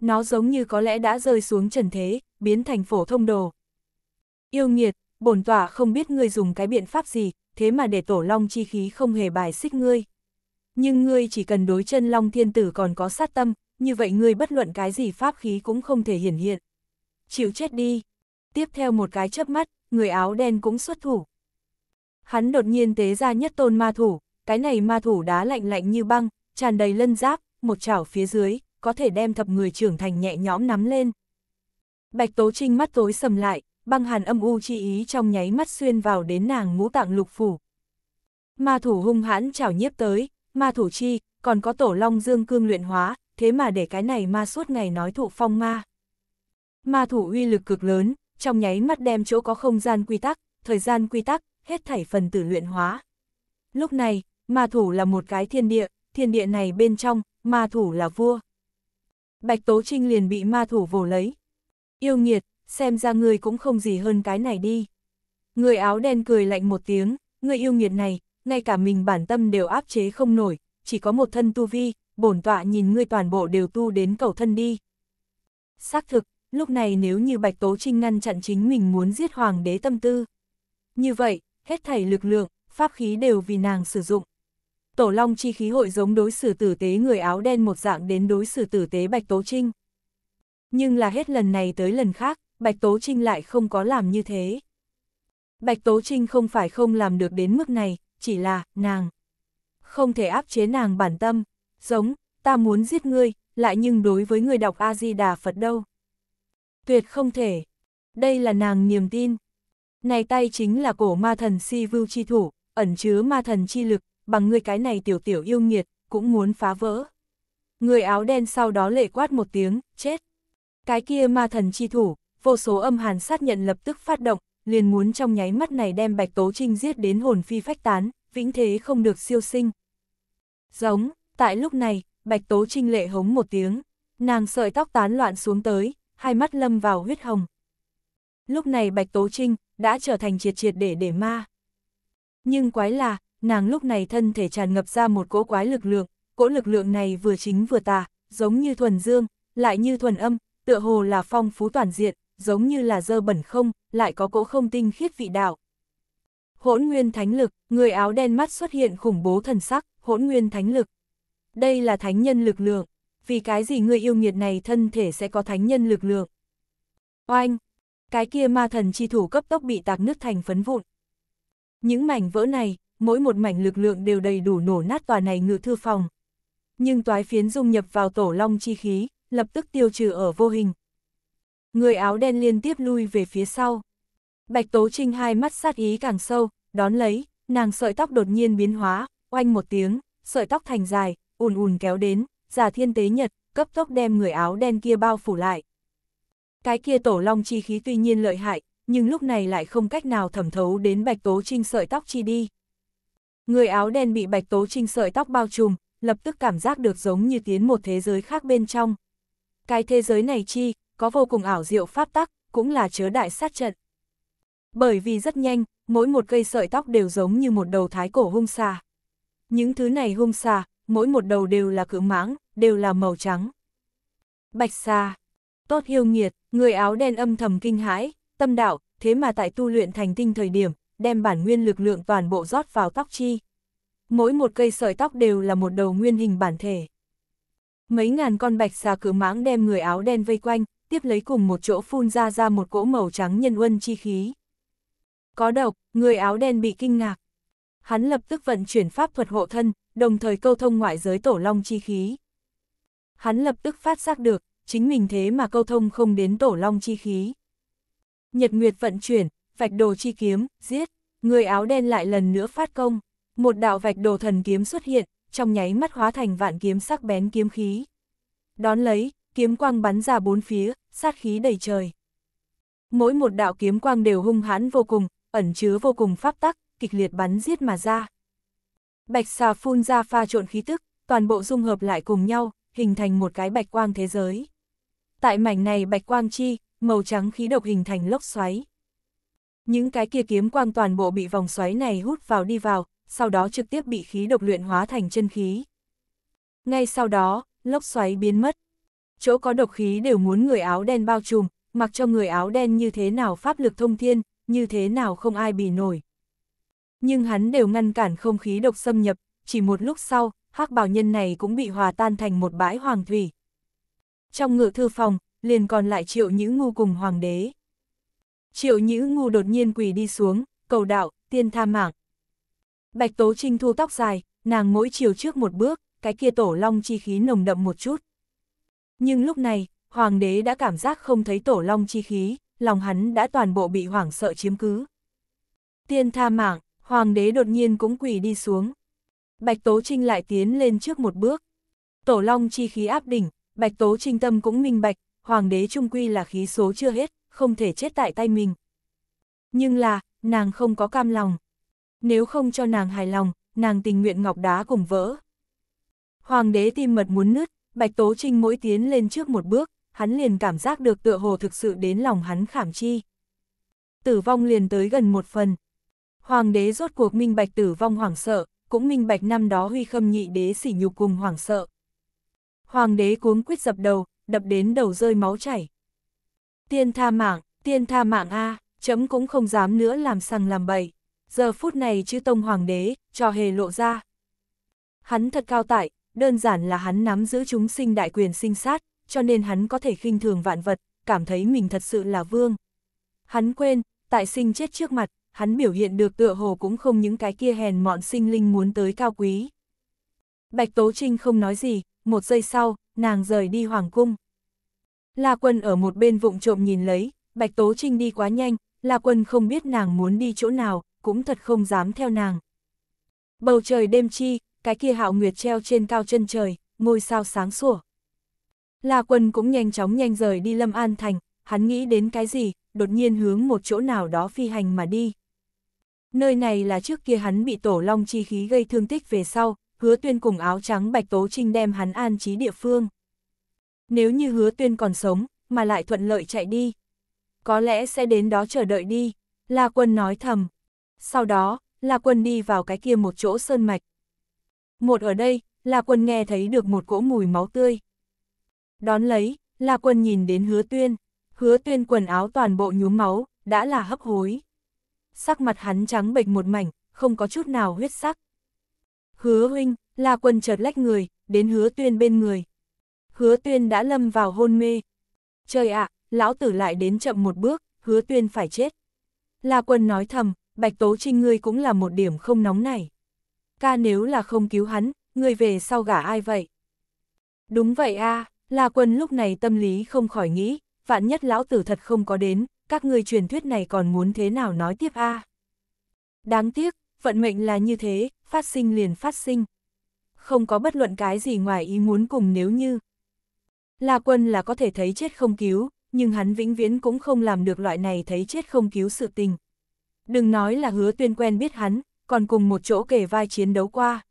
A: Nó giống như có lẽ đã rơi xuống trần thế, biến thành phổ thông đồ. Yêu nghiệt, bổn tỏa không biết ngươi dùng cái biện pháp gì, thế mà để tổ long chi khí không hề bài xích ngươi. Nhưng ngươi chỉ cần đối chân long thiên tử còn có sát tâm, như vậy ngươi bất luận cái gì pháp khí cũng không thể hiển hiện. Chịu chết đi. Tiếp theo một cái chớp mắt, người áo đen cũng xuất thủ. Hắn đột nhiên tế ra nhất tôn ma thủ, cái này ma thủ đá lạnh lạnh như băng, tràn đầy lân giáp, một chảo phía dưới, có thể đem thập người trưởng thành nhẹ nhõm nắm lên. Bạch Tố Trinh mắt tối sầm lại, băng hàn âm u chi ý trong nháy mắt xuyên vào đến nàng ngũ tạng lục phủ. Ma thủ hung hãn chảo nhiếp tới, ma thủ chi, còn có tổ long dương cương luyện hóa, thế mà để cái này ma suốt ngày nói thụ phong ma. Ma thủ uy lực cực lớn, trong nháy mắt đem chỗ có không gian quy tắc, thời gian quy tắc, hết thảy phần tử luyện hóa. Lúc này, ma thủ là một cái thiên địa, thiên địa này bên trong, ma thủ là vua. Bạch Tố Trinh liền bị ma thủ vồ lấy. Yêu nghiệt, xem ra ngươi cũng không gì hơn cái này đi. Người áo đen cười lạnh một tiếng, người yêu nghiệt này, ngay cả mình bản tâm đều áp chế không nổi, chỉ có một thân tu vi, bổn tọa nhìn ngươi toàn bộ đều tu đến cầu thân đi. Xác thực, lúc này nếu như Bạch Tố Trinh ngăn chặn chính mình muốn giết hoàng đế tâm tư. Như vậy, hết thảy lực lượng, pháp khí đều vì nàng sử dụng. Tổ long chi khí hội giống đối xử tử tế người áo đen một dạng đến đối xử tử tế Bạch Tố Trinh. Nhưng là hết lần này tới lần khác, Bạch Tố Trinh lại không có làm như thế. Bạch Tố Trinh không phải không làm được đến mức này, chỉ là, nàng. Không thể áp chế nàng bản tâm, giống, ta muốn giết ngươi, lại nhưng đối với người đọc A-di-đà Phật đâu. Tuyệt không thể. Đây là nàng niềm tin. Này tay chính là cổ ma thần si vưu chi thủ, ẩn chứa ma thần chi lực, bằng ngươi cái này tiểu tiểu yêu nghiệt, cũng muốn phá vỡ. Người áo đen sau đó lệ quát một tiếng, chết. Cái kia ma thần chi thủ, vô số âm hàn sát nhận lập tức phát động, liền muốn trong nháy mắt này đem Bạch Tố Trinh giết đến hồn phi phách tán, vĩnh thế không được siêu sinh. Giống, tại lúc này, Bạch Tố Trinh lệ hống một tiếng, nàng sợi tóc tán loạn xuống tới, hai mắt lâm vào huyết hồng. Lúc này Bạch Tố Trinh đã trở thành triệt triệt để để ma. Nhưng quái là, nàng lúc này thân thể tràn ngập ra một cỗ quái lực lượng, cỗ lực lượng này vừa chính vừa tà, giống như thuần dương, lại như thuần âm, tựa hồ là phong phú toàn diện, giống như là dơ bẩn không, lại có cỗ không tinh khiết vị đạo. Hỗn nguyên thánh lực, người áo đen mắt xuất hiện khủng bố thần sắc, hỗn nguyên thánh lực. Đây là thánh nhân lực lượng, vì cái gì người yêu nghiệt này thân thể sẽ có thánh nhân lực lượng. Oanh, cái kia ma thần chi thủ cấp tốc bị tạc nứt thành phấn vụn. Những mảnh vỡ này, mỗi một mảnh lực lượng đều đầy đủ nổ nát tòa này ngự thư phòng. Nhưng toái phiến dung nhập vào tổ long chi khí, lập tức tiêu trừ ở vô hình. Người áo đen liên tiếp lui về phía sau. Bạch Tố Trinh hai mắt sát ý càng sâu, đón lấy, nàng sợi tóc đột nhiên biến hóa, oanh một tiếng, sợi tóc thành dài, ùn ùn kéo đến, giả thiên tế nhật, cấp tốc đem người áo đen kia bao phủ lại. Cái kia tổ long chi khí tuy nhiên lợi hại, nhưng lúc này lại không cách nào thẩm thấu đến Bạch Tố Trinh sợi tóc chi đi. Người áo đen bị bạch tố trinh sợi tóc bao trùm, lập tức cảm giác được giống như tiến một thế giới khác bên trong. Cái thế giới này chi, có vô cùng ảo diệu pháp tắc, cũng là chứa đại sát trận. Bởi vì rất nhanh, mỗi một cây sợi tóc đều giống như một đầu thái cổ hung xà. Những thứ này hung xà, mỗi một đầu đều là cự mãng, đều là màu trắng. Bạch xà, tốt hiêu nghiệt, người áo đen âm thầm kinh hãi, tâm đạo, thế mà tại tu luyện thành tinh thời điểm, đem bản nguyên lực lượng toàn bộ rót vào tóc chi. Mỗi một cây sợi tóc đều là một đầu nguyên hình bản thể. Mấy ngàn con bạch xà cử mãng đem người áo đen vây quanh, tiếp lấy cùng một chỗ phun ra ra một cỗ màu trắng nhân uân chi khí. Có độc, người áo đen bị kinh ngạc. Hắn lập tức vận chuyển pháp thuật hộ thân, đồng thời câu thông ngoại giới tổ long chi khí. Hắn lập tức phát giác được, chính mình thế mà câu thông không đến tổ long chi khí. Nhật Nguyệt vận chuyển, vạch đồ chi kiếm, giết, người áo đen lại lần nữa phát công, một đạo vạch đồ thần kiếm xuất hiện, trong nháy mắt hóa thành vạn kiếm sắc bén kiếm khí. Đón lấy, kiếm quang bắn ra bốn phía, sát khí đầy trời. Mỗi một đạo kiếm quang đều hung hãn vô cùng, ẩn chứa vô cùng pháp tắc, kịch liệt bắn giết mà ra. Bạch xà phun ra pha trộn khí tức, toàn bộ dung hợp lại cùng nhau, hình thành một cái bạch quang thế giới. Tại mảnh này bạch quang chi, màu trắng khí độc hình thành lốc xoáy. Những cái kia kiếm quang toàn bộ bị vòng xoáy này hút vào đi vào, sau đó trực tiếp bị khí độc luyện hóa thành chân khí. Ngay sau đó, lốc xoáy biến mất. Chỗ có độc khí đều muốn người áo đen bao trùm, mặc cho người áo đen như thế nào pháp lực thông thiên, như thế nào không ai bị nổi. Nhưng hắn đều ngăn cản không khí độc xâm nhập, chỉ một lúc sau, hắc bảo nhân này cũng bị hòa tan thành một bãi hoàng thủy. Trong ngự thư phòng, liền còn lại triệu những ngu cùng hoàng đế. Triệu Nhữ Ngu đột nhiên quỳ đi xuống, cầu đạo, tiên tha mạng. Bạch Tố Trinh thu tóc dài, nàng mỗi chiều trước một bước, cái kia tổ long chi khí nồng đậm một chút. Nhưng lúc này, hoàng đế đã cảm giác không thấy tổ long chi khí, lòng hắn đã toàn bộ bị hoảng sợ chiếm cứ. Tiên tha mạng, hoàng đế đột nhiên cũng quỳ đi xuống. Bạch Tố Trinh lại tiến lên trước một bước. Tổ long chi khí áp đỉnh, Bạch Tố Trinh tâm cũng minh bạch, hoàng đế trung quy là khí số chưa hết, không thể chết tại tay mình. Nhưng là, nàng không có cam lòng. Nếu không cho nàng hài lòng, nàng tình nguyện ngọc đá cùng vỡ. Hoàng đế tim mật muốn nứt, Bạch Tố Trinh mỗi tiến lên trước một bước, hắn liền cảm giác được tựa hồ thực sự đến lòng hắn khảm chi. Tử vong liền tới gần một phần. Hoàng đế rốt cuộc minh bạch tử vong hoảng sợ, cũng minh bạch năm đó huy khâm nhị đế sỉ nhục cùng hoảng sợ. Hoàng đế cuống quýt dập đầu, đập đến đầu rơi máu chảy. Tiên tha mạng, tiên tha mạng A, chấm cũng không dám nữa làm sằng làm bậy. Giờ phút này chứ tông hoàng đế, cho hề lộ ra. Hắn thật cao tại, đơn giản là hắn nắm giữ chúng sinh đại quyền sinh sát, cho nên hắn có thể khinh thường vạn vật, cảm thấy mình thật sự là vương. Hắn quên, tại sinh chết trước mặt, hắn biểu hiện được tựa hồ cũng không những cái kia hèn mọn sinh linh muốn tới cao quý. Bạch Tố Trinh không nói gì, một giây sau, nàng rời đi hoàng cung. La Quân ở một bên vụng trộm nhìn lấy, Bạch Tố Trinh đi quá nhanh, La Quân không biết nàng muốn đi chỗ nào, cũng thật không dám theo nàng. Bầu trời đêm chi, cái kia hạo nguyệt treo trên cao chân trời, ngôi sao sáng sủa. La Quân cũng nhanh chóng nhanh rời đi Lâm An Thành, hắn nghĩ đến cái gì, đột nhiên hướng một chỗ nào đó phi hành mà đi. Nơi này là trước kia hắn bị tổ long chi khí gây thương tích về sau, hứa tuyên cùng áo trắng Bạch Tố Trinh đem hắn an trí địa phương. Nếu như hứa tuyên còn sống, mà lại thuận lợi chạy đi. Có lẽ sẽ đến đó chờ đợi đi, La Quân nói thầm. Sau đó, La Quân đi vào cái kia một chỗ sơn mạch. Một ở đây, La Quân nghe thấy được một cỗ mùi máu tươi. Đón lấy, La Quân nhìn đến hứa tuyên. Hứa tuyên quần áo toàn bộ nhúm máu, đã là hấp hối. Sắc mặt hắn trắng bệch một mảnh, không có chút nào huyết sắc. Hứa huynh, La Quân chợt lách người, đến hứa tuyên bên người hứa tuyên đã lâm vào hôn mê. Trời ạ, lão tử lại đến chậm một bước, hứa tuyên phải chết. La quân nói thầm, bạch tố trinh ngươi cũng là một điểm không nóng này. Ca nếu là không cứu hắn, ngươi về sau gả ai vậy? Đúng vậy a La quân lúc này tâm lý không khỏi nghĩ, vạn nhất lão tử thật không có đến, các ngươi truyền thuyết này còn muốn thế nào nói tiếp a Đáng tiếc, vận mệnh là như thế, phát sinh liền phát sinh. Không có bất luận cái gì ngoài ý muốn cùng nếu như, La Quân là có thể thấy chết không cứu, nhưng hắn vĩnh viễn cũng không làm được loại này thấy chết không cứu sự tình. Đừng nói là hứa tuyên quen biết hắn, còn cùng một chỗ kể vai chiến đấu qua.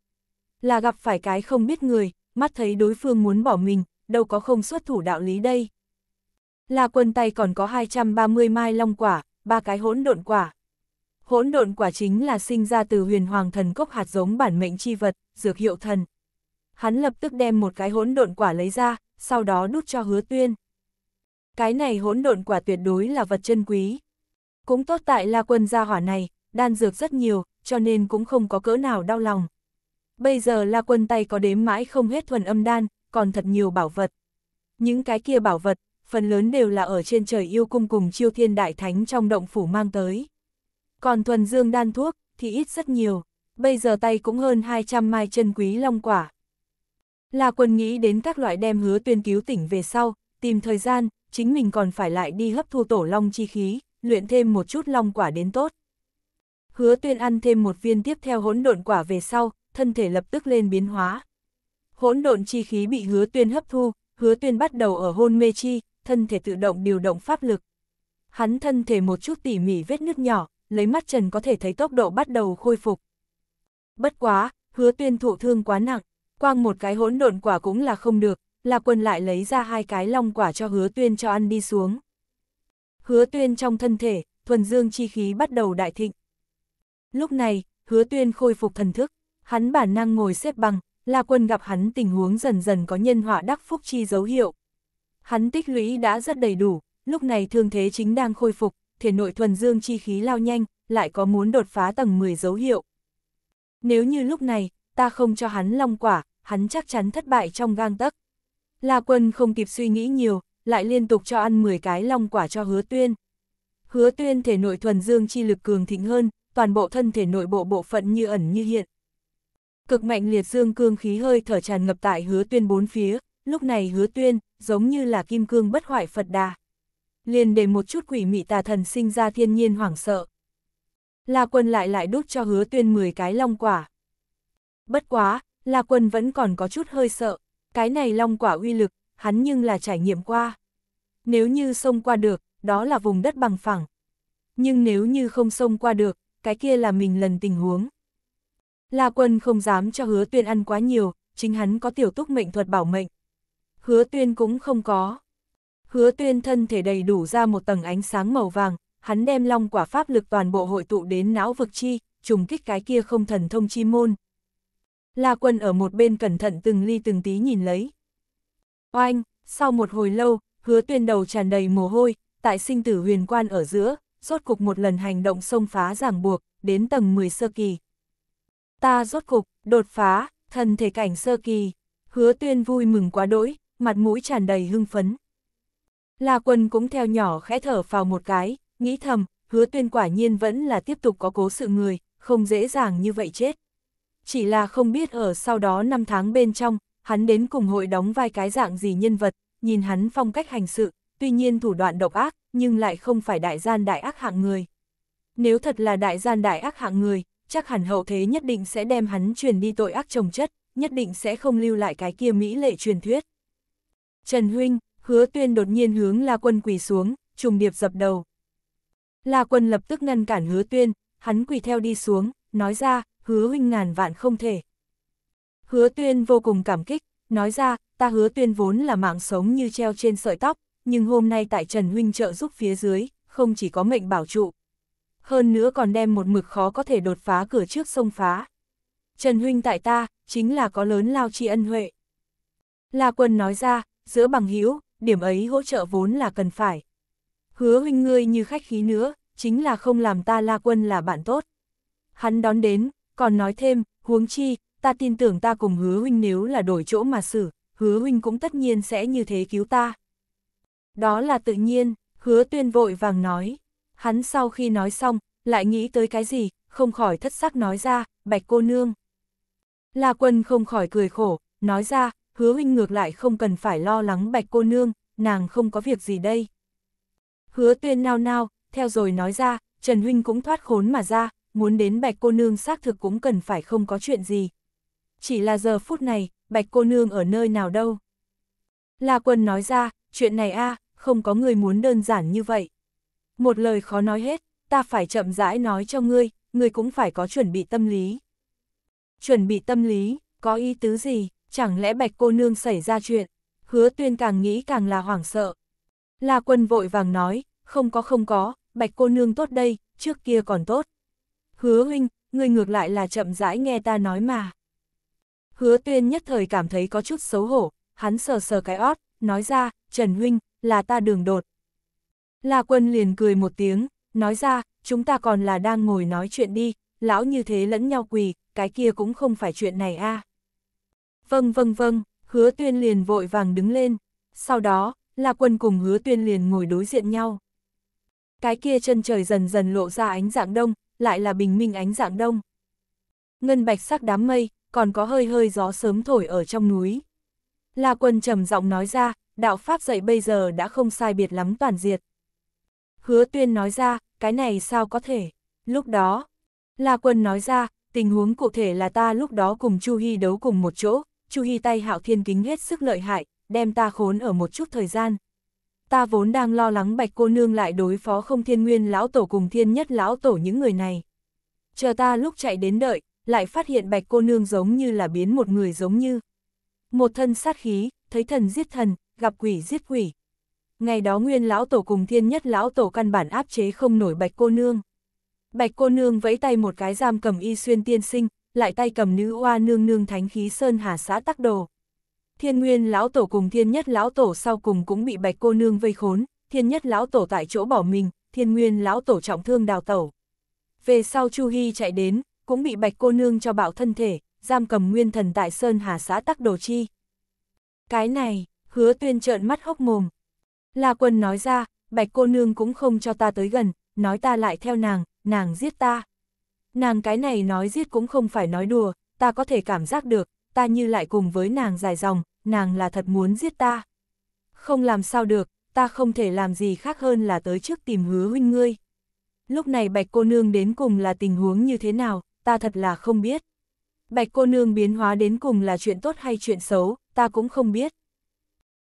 A: Là gặp phải cái không biết người, mắt thấy đối phương muốn bỏ mình, đâu có không xuất thủ đạo lý đây. La Quân tay còn có 230 mai long quả, ba cái hỗn độn quả. Hỗn độn quả chính là sinh ra từ huyền hoàng thần cốc hạt giống bản mệnh chi vật, dược hiệu thần. Hắn lập tức đem một cái hỗn độn quả lấy ra, sau đó đút cho hứa tuyên. Cái này hỗn độn quả tuyệt đối là vật chân quý. Cũng tốt tại La Quân gia hỏa này, đan dược rất nhiều, cho nên cũng không có cỡ nào đau lòng. Bây giờ La Quân tay có đếm mãi không hết thuần âm đan, còn thật nhiều bảo vật. Những cái kia bảo vật, phần lớn đều là ở trên trời yêu cung cùng chiêu thiên đại thánh trong động phủ mang tới. Còn thuần dương đan thuốc, thì ít rất nhiều. Bây giờ tay cũng hơn 200 mai chân quý long quả. La Quân nghĩ đến các loại đem hứa tuyên cứu tỉnh về sau, tìm thời gian, chính mình còn phải lại đi hấp thu tổ long chi khí, luyện thêm một chút long quả đến tốt. Hứa tuyên ăn thêm một viên tiếp theo hỗn độn quả về sau, thân thể lập tức lên biến hóa. Hỗn độn chi khí bị hứa tuyên hấp thu, hứa tuyên bắt đầu ở hôn mê chi, thân thể tự động điều động pháp lực. Hắn thân thể một chút tỉ mỉ vết nứt nhỏ, lấy mắt trần có thể thấy tốc độ bắt đầu khôi phục. Bất quá, hứa tuyên thụ thương quá nặng, quang một cái hỗn độn quả cũng là không được, la quân lại lấy ra hai cái long quả cho hứa tuyên cho ăn đi xuống. Hứa tuyên trong thân thể, thuần dương chi khí bắt đầu đại thịnh. Lúc này, hứa tuyên khôi phục thần thức, hắn bản năng ngồi xếp bằng, la quân gặp hắn tình huống dần dần có nhân họa đắc phúc chi dấu hiệu. Hắn tích lũy đã rất đầy đủ, lúc này thương thế chính đang khôi phục, thể nội thuần dương chi khí lao nhanh, lại có muốn đột phá tầng 10 dấu hiệu. Nếu như lúc này, ta không cho hắn long quả, hắn chắc chắn thất bại trong gang tấc. La Quân không kịp suy nghĩ nhiều, lại liên tục cho ăn 10 cái long quả cho hứa tuyên. Hứa tuyên thể nội thuần dương chi lực cường thịnh hơn, toàn bộ thân thể nội bộ bộ phận như ẩn như hiện. Cực mạnh liệt dương cương khí hơi thở tràn ngập tại hứa tuyên bốn phía, lúc này hứa tuyên, giống như là kim cương bất hoại Phật đà. Liền để một chút quỷ mị tà thần sinh ra thiên nhiên hoảng sợ. La quân lại lại đút cho hứa tuyên 10 cái long quả. Bất quá, La Quân vẫn còn có chút hơi sợ, cái này long quả uy lực, hắn nhưng là trải nghiệm qua. Nếu như xông qua được, đó là vùng đất bằng phẳng. Nhưng nếu như không xông qua được, cái kia là mình lần tình huống. La Quân không dám cho hứa tuyên ăn quá nhiều, chính hắn có tiểu túc mệnh thuật bảo mệnh. Hứa tuyên cũng không có. Hứa tuyên thân thể đầy đủ ra một tầng ánh sáng màu vàng, hắn đem long quả pháp lực toàn bộ hội tụ đến não vực chi, trùng kích cái kia không thần thông chi môn, La Quân ở một bên cẩn thận từng ly từng tí nhìn lấy. Oanh, sau một hồi lâu, hứa tuyên đầu tràn đầy mồ hôi, tại sinh tử huyền quan ở giữa, rốt cục một lần hành động xông phá ràng buộc, đến tầng 10 sơ kỳ. Ta rốt cục, đột phá, thần thể cảnh sơ kỳ, hứa tuyên vui mừng quá đỗi, mặt mũi tràn đầy hưng phấn. La quân cũng theo nhỏ khẽ thở vào một cái, nghĩ thầm, hứa tuyên quả nhiên vẫn là tiếp tục có cố sự người, không dễ dàng như vậy chết chỉ là không biết ở sau đó 5 tháng bên trong, hắn đến cùng hội đóng vai cái dạng gì nhân vật, nhìn hắn phong cách hành sự, tuy nhiên thủ đoạn độc ác, nhưng lại không phải đại gian đại ác hạng người. Nếu thật là đại gian đại ác hạng người, chắc hẳn hậu thế nhất định sẽ đem hắn truyền đi tội ác trồng chất, nhất định sẽ không lưu lại cái kia mỹ lệ truyền thuyết. Trần Huynh, hứa tuyên đột nhiên hướng La Quân quỳ xuống, trùng điệp dập đầu. La Quân lập tức ngăn cản hứa tuyên, hắn quỳ theo đi xuống, nói ra, hứa huynh ngàn vạn không thể. Hứa tuyên vô cùng cảm kích, nói ra, ta hứa tuyên vốn là mạng sống như treo trên sợi tóc, nhưng hôm nay tại Trần Huynh trợ giúp phía dưới, không chỉ có mệnh bảo trụ. Hơn nữa còn đem một mực khó có thể đột phá cửa trước sông phá. Trần Huynh tại ta, chính là có lớn lao tri ân huệ. La quân nói ra, giữa bằng hữu điểm ấy hỗ trợ vốn là cần phải. Hứa huynh ngươi như khách khí nữa, chính là không làm ta la quân là bạn tốt. Hắn đón đến, còn nói thêm, huống chi, ta tin tưởng ta cùng hứa huynh nếu là đổi chỗ mà xử, hứa huynh cũng tất nhiên sẽ như thế cứu ta. Đó là tự nhiên, hứa tuyên vội vàng nói. Hắn sau khi nói xong, lại nghĩ tới cái gì, không khỏi thất sắc nói ra, bạch cô nương. La quân không khỏi cười khổ, nói ra, hứa huynh ngược lại không cần phải lo lắng bạch cô nương, nàng không có việc gì đây. Hứa tuyên nao nao, theo rồi nói ra, Trần huynh cũng thoát khốn mà ra, muốn đến bạch cô nương xác thực cũng cần phải không có chuyện gì. Chỉ là giờ phút này, bạch cô nương ở nơi nào đâu. La quân nói ra, chuyện này a không có người muốn đơn giản như vậy. Một lời khó nói hết, ta phải chậm rãi nói cho ngươi, ngươi cũng phải có chuẩn bị tâm lý. Chuẩn bị tâm lý, có ý tứ gì, chẳng lẽ bạch cô nương xảy ra chuyện, hứa tuyên càng nghĩ càng là hoảng sợ. La quân vội vàng nói, không có không có, bạch cô nương tốt đây, trước kia còn tốt hứa huynh, người ngược lại là chậm rãi nghe ta nói mà. Hứa tuyên nhất thời cảm thấy có chút xấu hổ, hắn sờ sờ cái ót, nói ra, Trần huynh, là ta đường đột. La quân liền cười một tiếng, nói ra, chúng ta còn là đang ngồi nói chuyện đi, lão như thế lẫn nhau quỳ, cái kia cũng không phải chuyện này a. Vâng vâng vâng, hứa tuyên liền vội vàng đứng lên, sau đó, La Quân cùng hứa tuyên liền ngồi đối diện nhau. Cái kia chân trời dần dần lộ ra ánh dạng đông, lại là bình minh ánh dạng đông. Ngân bạch sắc đám mây, còn có hơi hơi gió sớm thổi ở trong núi. La quân trầm giọng nói ra, đạo Pháp dạy bây giờ đã không sai biệt lắm toàn diệt. Hứa tuyên nói ra, cái này sao có thể, lúc đó. La quân nói ra, tình huống cụ thể là ta lúc đó cùng Chu Hy đấu cùng một chỗ, Chu Hy tay hạo thiên kính hết sức lợi hại, đem ta khốn ở một chút thời gian, ta vốn đang lo lắng bạch cô nương lại đối phó không thiên nguyên lão tổ cùng thiên nhất lão tổ những người này. Chờ ta lúc chạy đến đợi, lại phát hiện bạch cô nương giống như là biến một người giống như. Một thân sát khí, thấy thần giết thần, gặp quỷ giết quỷ. Ngày đó nguyên lão tổ cùng thiên nhất lão tổ căn bản áp chế không nổi bạch cô nương. Bạch cô nương vẫy tay một cái giam cầm y xuyên tiên sinh, lại tay cầm nữ oa nương nương thánh khí sơn hà xã tắc đồ. Thiên Nguyên lão tổ cùng Thiên Nhất lão tổ sau cùng cũng bị Bạch cô nương vây khốn, Thiên Nhất lão tổ tại chỗ bỏ mình, Thiên Nguyên lão tổ trọng thương đào tẩu. Về sau Chu Hi chạy đến, cũng bị Bạch cô nương cho bạo thân thể, giam cầm nguyên thần tại Sơn Hà xã Tắc Đồ Chi. Cái này, hứa tuyên trợn mắt hốc mồm. La quân nói ra, Bạch cô nương cũng không cho ta tới gần, nói ta lại theo nàng, nàng giết ta. Nàng cái này nói giết cũng không phải nói đùa, ta có thể cảm giác được, ta như lại cùng với nàng dài dòng, nàng là thật muốn giết ta. Không làm sao được, ta không thể làm gì khác hơn là tới trước tìm hứa huynh ngươi. Lúc này bạch cô nương đến cùng là tình huống như thế nào, ta thật là không biết. Bạch cô nương biến hóa đến cùng là chuyện tốt hay chuyện xấu, ta cũng không biết.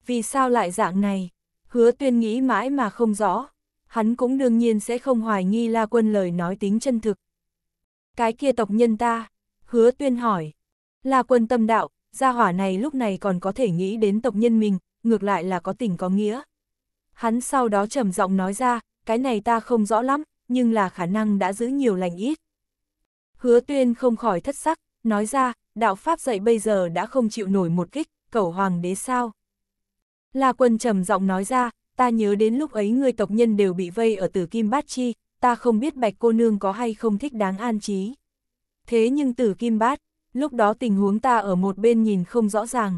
A: Vì sao lại dạng này? Hứa tuyên nghĩ mãi mà không rõ. Hắn cũng đương nhiên sẽ không hoài nghi la quân lời nói tính chân thực. Cái kia tộc nhân ta? Hứa tuyên hỏi. La quân tâm đạo, gia hỏa này lúc này còn có thể nghĩ đến tộc nhân mình, ngược lại là có tình có nghĩa. Hắn sau đó trầm giọng nói ra, cái này ta không rõ lắm, nhưng là khả năng đã giữ nhiều lành ít. Hứa tuyên không khỏi thất sắc, nói ra, đạo Pháp dạy bây giờ đã không chịu nổi một kích, cẩu hoàng đế sao. La quân trầm giọng nói ra, ta nhớ đến lúc ấy người tộc nhân đều bị vây ở tử kim bát chi, ta không biết bạch cô nương có hay không thích đáng an trí. Thế nhưng tử kim bát, lúc đó tình huống ta ở một bên nhìn không rõ ràng.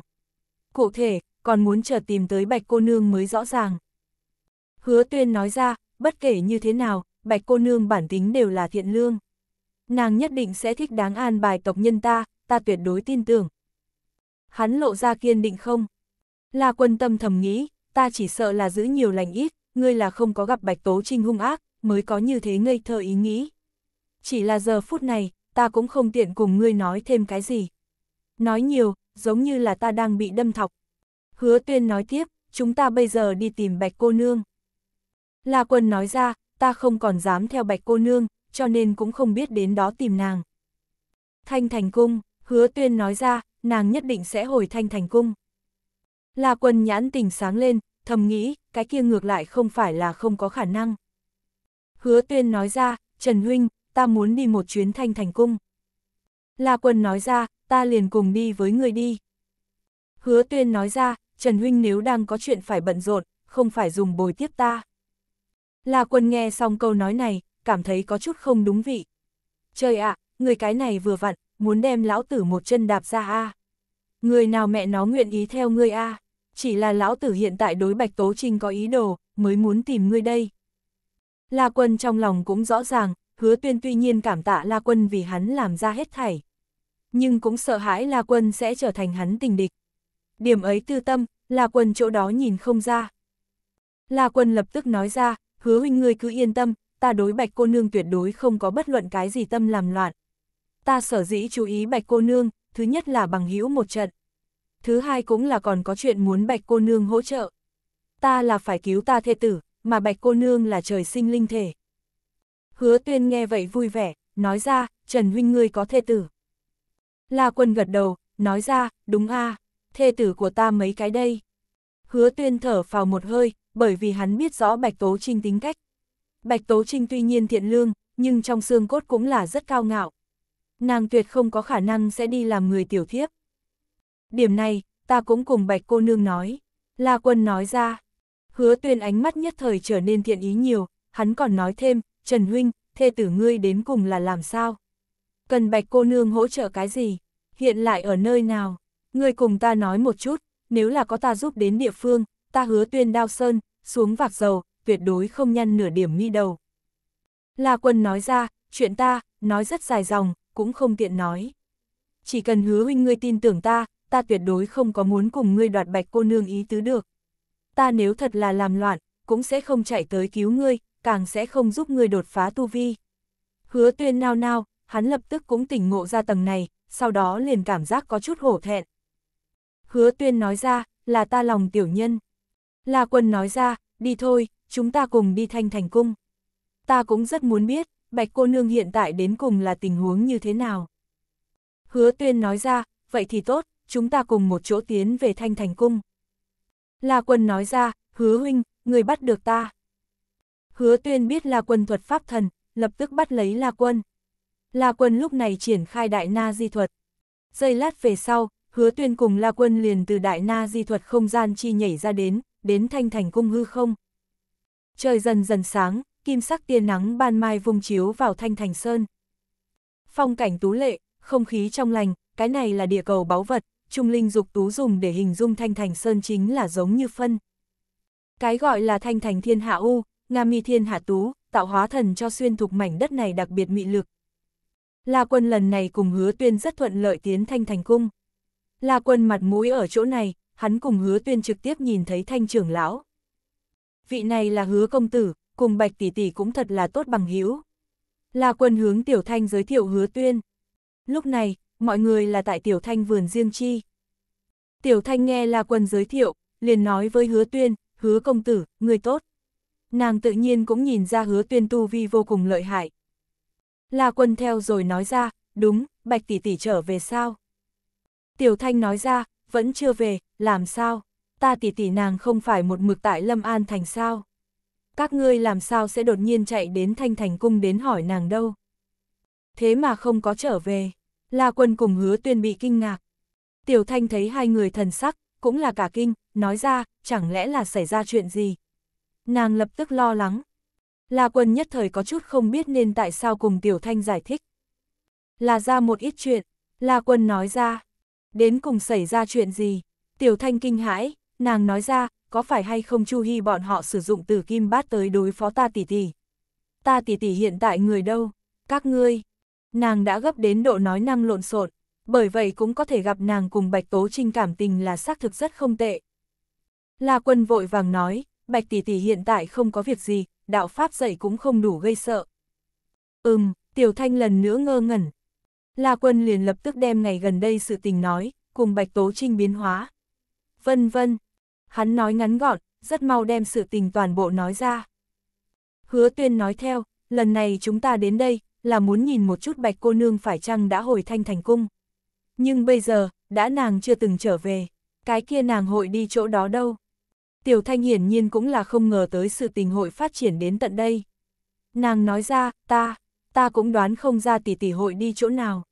A: Cụ thể, còn muốn chờ tìm tới bạch cô nương mới rõ ràng. Hứa tuyên nói ra, bất kể như thế nào, bạch cô nương bản tính đều là thiện lương. Nàng nhất định sẽ thích đáng an bài tộc nhân ta, ta tuyệt đối tin tưởng. Hắn lộ ra kiên định không? là quân tâm thầm nghĩ, ta chỉ sợ là giữ nhiều lành ít, ngươi là không có gặp bạch tố trinh hung ác, mới có như thế ngây thơ ý nghĩ. Chỉ là giờ phút này, ta cũng không tiện cùng ngươi nói thêm cái gì. Nói nhiều, giống như là ta đang bị đâm thọc. Hứa tuyên nói tiếp, chúng ta bây giờ đi tìm bạch cô nương. La quân nói ra, ta không còn dám theo bạch cô nương, cho nên cũng không biết đến đó tìm nàng. Thanh thành cung, hứa tuyên nói ra, nàng nhất định sẽ hồi thanh thành cung. La quân nhãn tình sáng lên, thầm nghĩ, cái kia ngược lại không phải là không có khả năng. Hứa tuyên nói ra, Trần Huynh, ta muốn đi một chuyến thanh thành cung. La Quân nói ra, ta liền cùng đi với người đi. Hứa tuyên nói ra, Trần Huynh nếu đang có chuyện phải bận rộn, không phải dùng bồi tiếp ta. La Quân nghe xong câu nói này, cảm thấy có chút không đúng vị. Trời ạ, người cái này vừa vặn, muốn đem lão tử một chân đạp ra a. Người nào mẹ nó nguyện ý theo ngươi a? Chỉ là lão tử hiện tại đối Bạch Tố Trinh có ý đồ, mới muốn tìm ngươi đây. La Quân trong lòng cũng rõ ràng, hứa tuyên tuy nhiên cảm tạ La Quân vì hắn làm ra hết thảy. Nhưng cũng sợ hãi La Quân sẽ trở thành hắn tình địch. Điểm ấy tư tâm, La Quân chỗ đó nhìn không ra. La Quân lập tức nói ra, hứa huynh ngươi cứ yên tâm, ta đối bạch cô nương tuyệt đối không có bất luận cái gì tâm làm loạn. Ta sở dĩ chú ý bạch cô nương, thứ nhất là bằng hữu một trận. Thứ hai cũng là còn có chuyện muốn bạch cô nương hỗ trợ. Ta là phải cứu ta thê tử, mà bạch cô nương là trời sinh linh thể hứa tuyên nghe vậy vui vẻ, nói ra, Trần huynh ngươi có thê tử. La quân gật đầu, nói ra, đúng a, thê tử của ta mấy cái đây. Hứa tuyên thở vào một hơi, bởi vì hắn biết rõ Bạch Tố Trinh tính cách. Bạch Tố Trinh tuy nhiên thiện lương, nhưng trong xương cốt cũng là rất cao ngạo. Nàng tuyệt không có khả năng sẽ đi làm người tiểu thiếp. Điểm này, ta cũng cùng Bạch cô nương nói. La quân nói ra. Hứa tuyên ánh mắt nhất thời trở nên thiện ý nhiều, hắn còn nói thêm, Trần Huynh, thê tử ngươi đến cùng là làm sao? Cần bạch cô nương hỗ trợ cái gì? Hiện lại ở nơi nào? Ngươi cùng ta nói một chút, nếu là có ta giúp đến địa phương, ta hứa tuyên đao sơn, xuống vạc dầu, tuyệt đối không nhăn nửa điểm nghi đầu. La quân nói ra, chuyện ta, nói rất dài dòng, cũng không tiện nói. Chỉ cần hứa huynh ngươi tin tưởng ta, ta tuyệt đối không có muốn cùng ngươi đoạt bạch cô nương ý tứ được. Ta nếu thật là làm loạn, cũng sẽ không chạy tới cứu ngươi, càng sẽ không giúp người đột phá tu vi. Hứa tuyên nao nao, hắn lập tức cũng tỉnh ngộ ra tầng này, sau đó liền cảm giác có chút hổ thẹn. Hứa tuyên nói ra, là ta lòng tiểu nhân. La quân nói ra, đi thôi, chúng ta cùng đi thanh thành cung. Ta cũng rất muốn biết, bạch cô nương hiện tại đến cùng là tình huống như thế nào. Hứa tuyên nói ra, vậy thì tốt, chúng ta cùng một chỗ tiến về thanh thành cung. La quân nói ra, hứa huynh, người bắt được ta. Hứa tuyên biết La Quân thuật pháp thần, lập tức bắt lấy La Quân. La Quân lúc này triển khai đại na di thuật. Giây lát về sau, hứa tuyên cùng La Quân liền từ đại na di thuật không gian chi nhảy ra đến, đến thanh thành cung hư không. Trời dần dần sáng, kim sắc tia nắng ban mai vùng chiếu vào thanh thành sơn. Phong cảnh tú lệ, không khí trong lành, cái này là địa cầu báu vật, trung linh dục tú dùng để hình dung thanh thành sơn chính là giống như phân. Cái gọi là thanh thành thiên hạ u, Nga mi thiên hạ tú, tạo hóa thần cho xuyên thuộc mảnh đất này đặc biệt mị lực. La quân lần này cùng hứa tuyên rất thuận lợi tiến thanh thành cung. La quân mặt mũi ở chỗ này, hắn cùng hứa tuyên trực tiếp nhìn thấy thanh trưởng lão. Vị này là hứa công tử, cùng bạch tỷ tỷ cũng thật là tốt bằng hữu. La quân hướng tiểu thanh giới thiệu hứa tuyên. Lúc này, mọi người là tại tiểu thanh vườn riêng chi. Tiểu thanh nghe La quân giới thiệu, liền nói với hứa tuyên, hứa công tử, người tốt. Nàng tự nhiên cũng nhìn ra hứa tuyên tu vi vô cùng lợi hại. La quân theo rồi nói ra, đúng, bạch tỷ tỷ trở về sao? Tiểu thanh nói ra, vẫn chưa về, làm sao? Ta tỷ tỷ nàng không phải một mực tại Lâm An thành sao? Các ngươi làm sao sẽ đột nhiên chạy đến thanh thành cung đến hỏi nàng đâu? Thế mà không có trở về, La quân cùng hứa tuyên bị kinh ngạc. Tiểu thanh thấy hai người thần sắc, cũng là cả kinh, nói ra, chẳng lẽ là xảy ra chuyện gì? Nàng lập tức lo lắng. La Quân nhất thời có chút không biết nên tại sao cùng Tiểu Thanh giải thích. Là ra một ít chuyện, La Quân nói ra. Đến cùng xảy ra chuyện gì? Tiểu Thanh kinh hãi, nàng nói ra, có phải hay không Chu Hi bọn họ sử dụng từ kim bát tới đối phó ta tỷ tỷ? Ta tỷ tỷ hiện tại người đâu? Các ngươi? Nàng đã gấp đến độ nói năng lộn xộn, bởi vậy cũng có thể gặp nàng cùng Bạch Tố Trinh cảm tình là xác thực rất không tệ. La Quân vội vàng nói, Bạch Tỷ Tỷ hiện tại không có việc gì, đạo Pháp dạy cũng không đủ gây sợ. Ừm, Tiểu Thanh lần nữa ngơ ngẩn. La Quân liền lập tức đem ngày gần đây sự tình nói, cùng Bạch Tố Trinh biến hóa. Vân vân, hắn nói ngắn gọn, rất mau đem sự tình toàn bộ nói ra. Hứa Tuyên nói theo, lần này chúng ta đến đây, là muốn nhìn một chút Bạch cô nương phải chăng đã hồi thanh thành cung. Nhưng bây giờ, đã nàng chưa từng trở về, cái kia nàng hội đi chỗ đó đâu. Tiểu Thanh hiển nhiên cũng là không ngờ tới sự tình hội phát triển đến tận đây. Nàng nói ra, ta, ta cũng đoán không ra tỷ tỷ hội đi chỗ nào.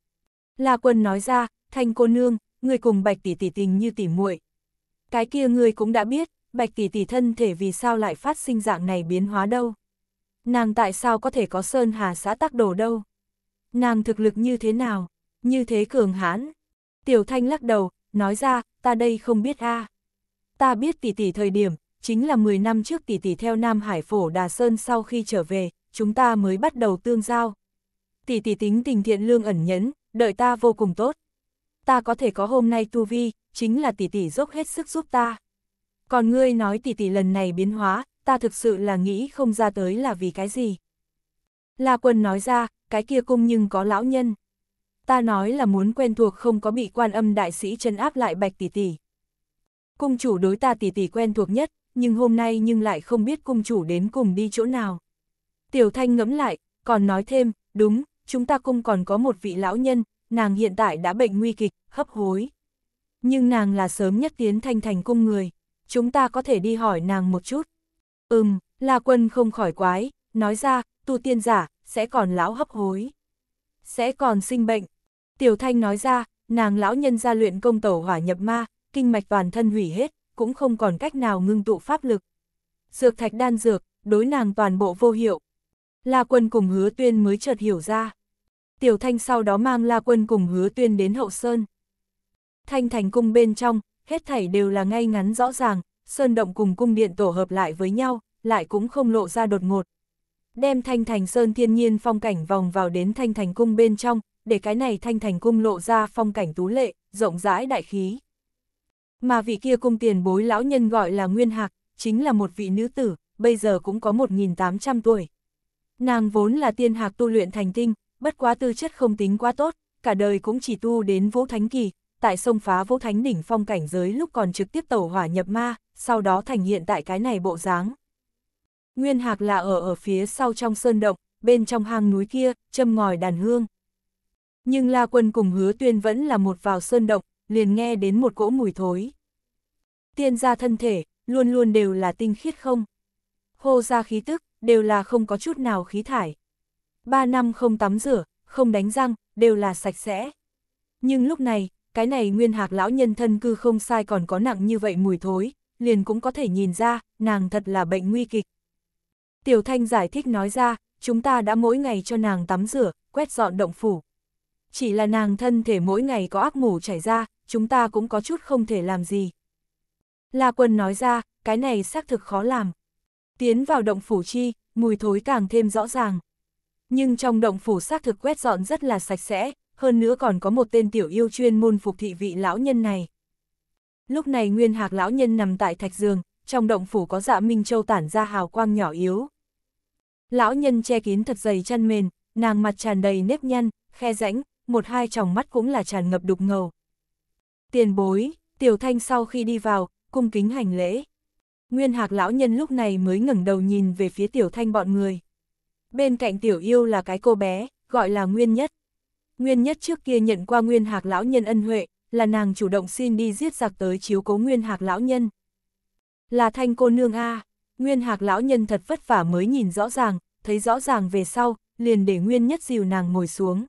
A: La Quân nói ra, Thanh cô nương, người cùng Bạch tỷ tỷ tình như tỷ muội. Cái kia người cũng đã biết, Bạch tỷ tỷ thân thể vì sao lại phát sinh dạng này biến hóa đâu. Nàng tại sao có thể có sơn hà xã tác đồ đâu. Nàng thực lực như thế nào, như thế cường hãn. Tiểu Thanh lắc đầu, nói ra, ta đây không biết a. À ta biết tỷ tỷ thời điểm, chính là 10 năm trước tỷ tỷ theo Nam Hải Phổ Đà Sơn sau khi trở về, chúng ta mới bắt đầu tương giao. Tỷ tỷ tính tình thiện lương ẩn nhẫn, đợi ta vô cùng tốt. Ta có thể có hôm nay tu vi, chính là tỷ tỷ dốc hết sức giúp ta. Còn ngươi nói tỷ tỷ lần này biến hóa, ta thực sự là nghĩ không ra tới là vì cái gì. La quân nói ra, cái kia cung nhưng có lão nhân. Ta nói là muốn quen thuộc không có bị quan âm đại sĩ chân áp lại bạch tỷ tỷ. Cung chủ đối ta tỷ tỷ quen thuộc nhất, nhưng hôm nay nhưng lại không biết cung chủ đến cùng đi chỗ nào. Tiểu Thanh ngẫm lại, còn nói thêm, đúng, chúng ta cung còn có một vị lão nhân, nàng hiện tại đã bệnh nguy kịch, hấp hối. Nhưng nàng là sớm nhất tiến thanh thành cung người, chúng ta có thể đi hỏi nàng một chút. Ừm, La Quân không khỏi quái, nói ra, tu tiên giả, sẽ còn lão hấp hối. Sẽ còn sinh bệnh. Tiểu Thanh nói ra, nàng lão nhân gia luyện công tẩu hỏa nhập ma, kinh mạch toàn thân hủy hết, cũng không còn cách nào ngưng tụ pháp lực. Dược thạch đan dược, đối nàng toàn bộ vô hiệu. La quân cùng hứa tuyên mới chợt hiểu ra. Tiểu thanh sau đó mang la quân cùng hứa tuyên đến hậu sơn. Thanh thành cung bên trong, hết thảy đều là ngay ngắn rõ ràng, sơn động cùng cung điện tổ hợp lại với nhau, lại cũng không lộ ra đột ngột. Đem thanh thành sơn thiên nhiên phong cảnh vòng vào đến thanh thành cung bên trong, để cái này thanh thành cung lộ ra phong cảnh tú lệ, rộng rãi đại khí. Mà vị kia cung tiền bối lão nhân gọi là Nguyên Hạc, chính là một vị nữ tử, bây giờ cũng có 1.800 tuổi. Nàng vốn là tiên hạc tu luyện thành tinh, bất quá tư chất không tính quá tốt, cả đời cũng chỉ tu đến vũ thánh kỳ, tại sông phá vũ thánh đỉnh phong cảnh giới lúc còn trực tiếp tẩu hỏa nhập ma, sau đó thành hiện tại cái này bộ dáng. Nguyên hạc là ở ở phía sau trong sơn động, bên trong hang núi kia, châm ngòi đàn hương. Nhưng La Quân cùng hứa tuyên vẫn là một vào sơn động, liền nghe đến một cỗ mùi thối. Tiên gia thân thể, luôn luôn đều là tinh khiết không. Hô ra khí tức, đều là không có chút nào khí thải. Ba năm không tắm rửa, không đánh răng, đều là sạch sẽ. Nhưng lúc này, cái này nguyên hạc lão nhân thân cư không sai còn có nặng như vậy mùi thối, liền cũng có thể nhìn ra, nàng thật là bệnh nguy kịch. Tiểu Thanh giải thích nói ra, chúng ta đã mỗi ngày cho nàng tắm rửa, quét dọn động phủ. Chỉ là nàng thân thể mỗi ngày có ác mủ chảy ra, chúng ta cũng có chút không thể làm gì. La Quân nói ra, cái này xác thực khó làm. Tiến vào động phủ chi, mùi thối càng thêm rõ ràng. Nhưng trong động phủ xác thực quét dọn rất là sạch sẽ, hơn nữa còn có một tên tiểu yêu chuyên môn phục thị vị lão nhân này. Lúc này Nguyên Hạc lão nhân nằm tại thạch giường, trong động phủ có dạ Minh Châu tản ra hào quang nhỏ yếu. Lão nhân che kín thật dày chăn mền, nàng mặt tràn đầy nếp nhăn, khe rãnh, một hai tròng mắt cũng là tràn ngập đục ngầu, Tiền bối, Tiểu Thanh sau khi đi vào, cung kính hành lễ. Nguyên Hạc lão nhân lúc này mới ngẩng đầu nhìn về phía Tiểu Thanh bọn người. Bên cạnh Tiểu Yêu là cái cô bé, gọi là Nguyên Nhất. Nguyên Nhất trước kia nhận qua Nguyên Hạc lão nhân ân huệ, là nàng chủ động xin đi giết giặc tới chiếu cố Nguyên Hạc lão nhân. Là Thanh cô nương a, Nguyên Hạc lão nhân thật vất vả mới nhìn rõ ràng, thấy rõ ràng về sau, liền để Nguyên Nhất dìu nàng ngồi xuống.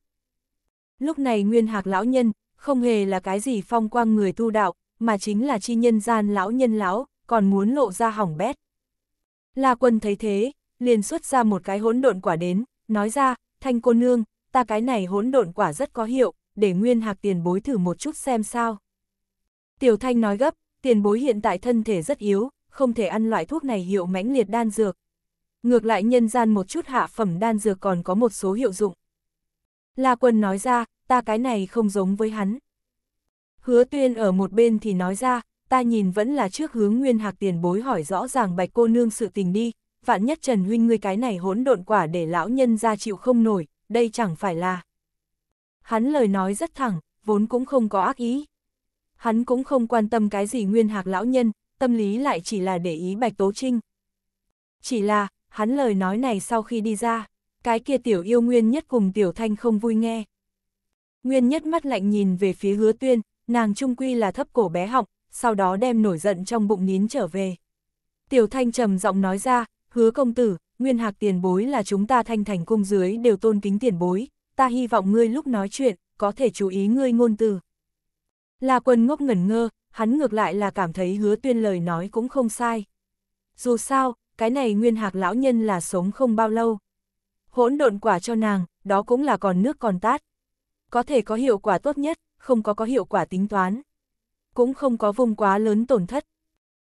A: Lúc này Nguyên Hạc lão nhân không hề là cái gì phong quang người tu đạo, mà chính là chi nhân gian lão nhân lão, còn muốn lộ ra hỏng bét. La quân thấy thế, liền xuất ra một cái hỗn độn quả đến, nói ra, thanh cô nương, ta cái này hỗn độn quả rất có hiệu, để nguyên hạc tiền bối thử một chút xem sao. Tiểu thanh nói gấp, tiền bối hiện tại thân thể rất yếu, không thể ăn loại thuốc này hiệu mãnh liệt đan dược. Ngược lại nhân gian một chút hạ phẩm đan dược còn có một số hiệu dụng. La Quân nói ra, ta cái này không giống với hắn. Hứa tuyên ở một bên thì nói ra, ta nhìn vẫn là trước hướng nguyên hạc tiền bối hỏi rõ ràng bạch cô nương sự tình đi, vạn nhất Trần Huynh ngươi cái này hỗn độn quả để lão nhân ra chịu không nổi, đây chẳng phải là. Hắn lời nói rất thẳng, vốn cũng không có ác ý. Hắn cũng không quan tâm cái gì nguyên hạc lão nhân, tâm lý lại chỉ là để ý bạch tố trinh. Chỉ là, hắn lời nói này sau khi đi ra, cái kia tiểu yêu Nguyên Nhất cùng tiểu thanh không vui nghe. Nguyên Nhất mắt lạnh nhìn về phía hứa tuyên, nàng trung quy là thấp cổ bé họng, sau đó đem nổi giận trong bụng nín trở về. Tiểu thanh trầm giọng nói ra, hứa công tử, nguyên hạc tiền bối là chúng ta thanh thành cung dưới đều tôn kính tiền bối, ta hy vọng ngươi lúc nói chuyện, có thể chú ý ngươi ngôn từ. Là quân ngốc ngẩn ngơ, hắn ngược lại là cảm thấy hứa tuyên lời nói cũng không sai. Dù sao, cái này nguyên hạc lão nhân là sống không bao lâu hỗn độn quả cho nàng, đó cũng là còn nước còn tát. Có thể có hiệu quả tốt nhất, không có có hiệu quả tính toán. Cũng không có vùng quá lớn tổn thất.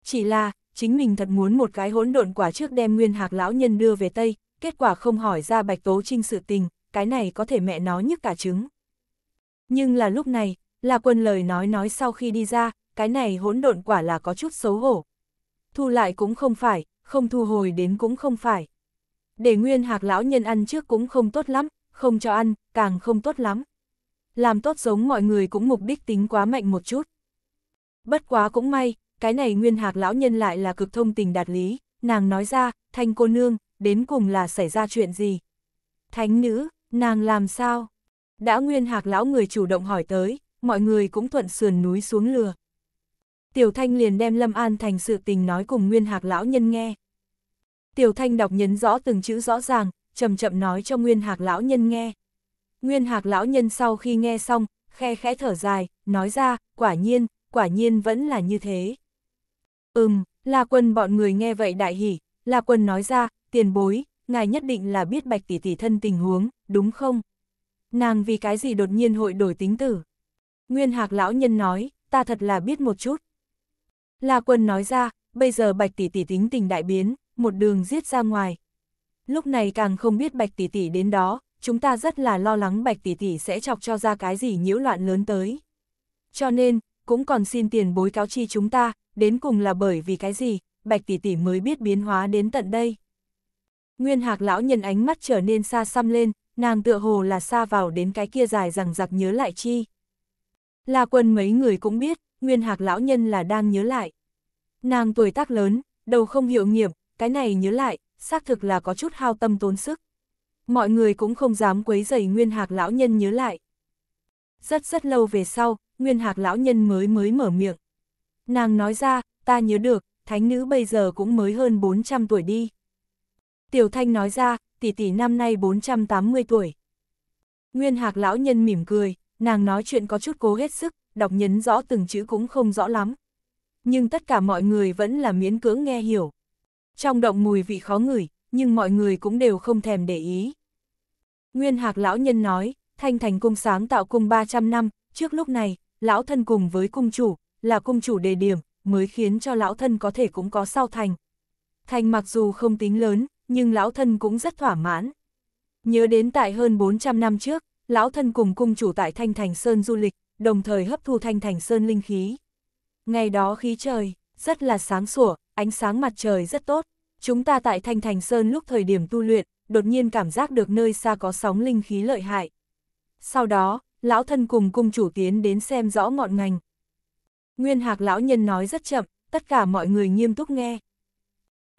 A: Chỉ là, chính mình thật muốn một cái hỗn độn quả trước đem nguyên hạc lão nhân đưa về Tây, kết quả không hỏi ra bạch tố trinh sự tình, cái này có thể mẹ nó nhức cả trứng. Nhưng là lúc này, là quân lời nói nói sau khi đi ra, cái này hỗn độn quả là có chút xấu hổ. Thu lại cũng không phải, không thu hồi đến cũng không phải để nguyên hạc lão nhân ăn trước cũng không tốt lắm, không cho ăn, càng không tốt lắm. Làm tốt giống mọi người cũng mục đích tính quá mạnh một chút. Bất quá cũng may, cái này nguyên hạc lão nhân lại là cực thông tình đạt lý, nàng nói ra, thanh cô nương, đến cùng là xảy ra chuyện gì? Thánh nữ, nàng làm sao? Đã nguyên hạc lão người chủ động hỏi tới, mọi người cũng thuận sườn núi xuống lừa. Tiểu thanh liền đem Lâm An thành sự tình nói cùng nguyên hạc lão nhân nghe. Tiểu Thanh đọc nhấn rõ từng chữ rõ ràng, chậm chậm nói cho Nguyên Hạc lão nhân nghe. Nguyên Hạc lão nhân sau khi nghe xong, khe khẽ thở dài, nói ra, quả nhiên, quả nhiên vẫn là như thế. Ừm, La Quân bọn người nghe vậy đại hỉ, La Quân nói ra, tiền bối, ngài nhất định là biết Bạch tỷ tỷ thân tình huống, đúng không? Nàng vì cái gì đột nhiên hội đổi tính tử? Nguyên Hạc lão nhân nói, ta thật là biết một chút. La Quân nói ra, bây giờ Bạch tỷ tỷ tính tình đại biến, một đường giết ra ngoài. Lúc này càng không biết Bạch Tỷ Tỷ đến đó, chúng ta rất là lo lắng Bạch Tỷ Tỷ sẽ chọc cho ra cái gì nhiễu loạn lớn tới. Cho nên, cũng còn xin tiền bối cáo chi chúng ta, đến cùng là bởi vì cái gì, Bạch Tỷ Tỷ mới biết biến hóa đến tận đây. Nguyên Hạc Lão nhân ánh mắt trở nên xa xăm lên, nàng tựa hồ là xa vào đến cái kia dài rằng giặc nhớ lại chi. Là quần mấy người cũng biết, Nguyên Hạc Lão nhân là đang nhớ lại. Nàng tuổi tác lớn, đầu không hiệu nghiệm, cái này nhớ lại, xác thực là có chút hao tâm tốn sức. Mọi người cũng không dám quấy rầy Nguyên Hạc lão nhân nhớ lại. Rất rất lâu về sau, Nguyên Hạc lão nhân mới mới mở miệng. Nàng nói ra, ta nhớ được, thánh nữ bây giờ cũng mới hơn 400 tuổi đi. Tiểu Thanh nói ra, tỷ tỷ năm nay 480 tuổi. Nguyên Hạc lão nhân mỉm cười, nàng nói chuyện có chút cố hết sức, đọc nhấn rõ từng chữ cũng không rõ lắm. Nhưng tất cả mọi người vẫn là miễn cưỡng nghe hiểu. Trong động mùi vị khó ngửi, nhưng mọi người cũng đều không thèm để ý. Nguyên Hạc Lão Nhân nói, Thanh Thành Cung sáng tạo cung 300 năm, trước lúc này, Lão Thân cùng với cung chủ, là cung chủ đề điểm, mới khiến cho Lão Thân có thể cũng có sau thành. Thành mặc dù không tính lớn, nhưng Lão Thân cũng rất thỏa mãn. Nhớ đến tại hơn 400 năm trước, Lão Thân cùng cung chủ tại Thanh Thành Sơn du lịch, đồng thời hấp thu Thanh Thành Sơn linh khí. Ngày đó khí trời, rất là sáng sủa, ánh sáng mặt trời rất tốt. Chúng ta tại Thanh Thành Sơn lúc thời điểm tu luyện, đột nhiên cảm giác được nơi xa có sóng linh khí lợi hại. Sau đó, lão thân cùng cung chủ tiến đến xem rõ ngọn ngành. Nguyên hạc lão nhân nói rất chậm, tất cả mọi người nghiêm túc nghe.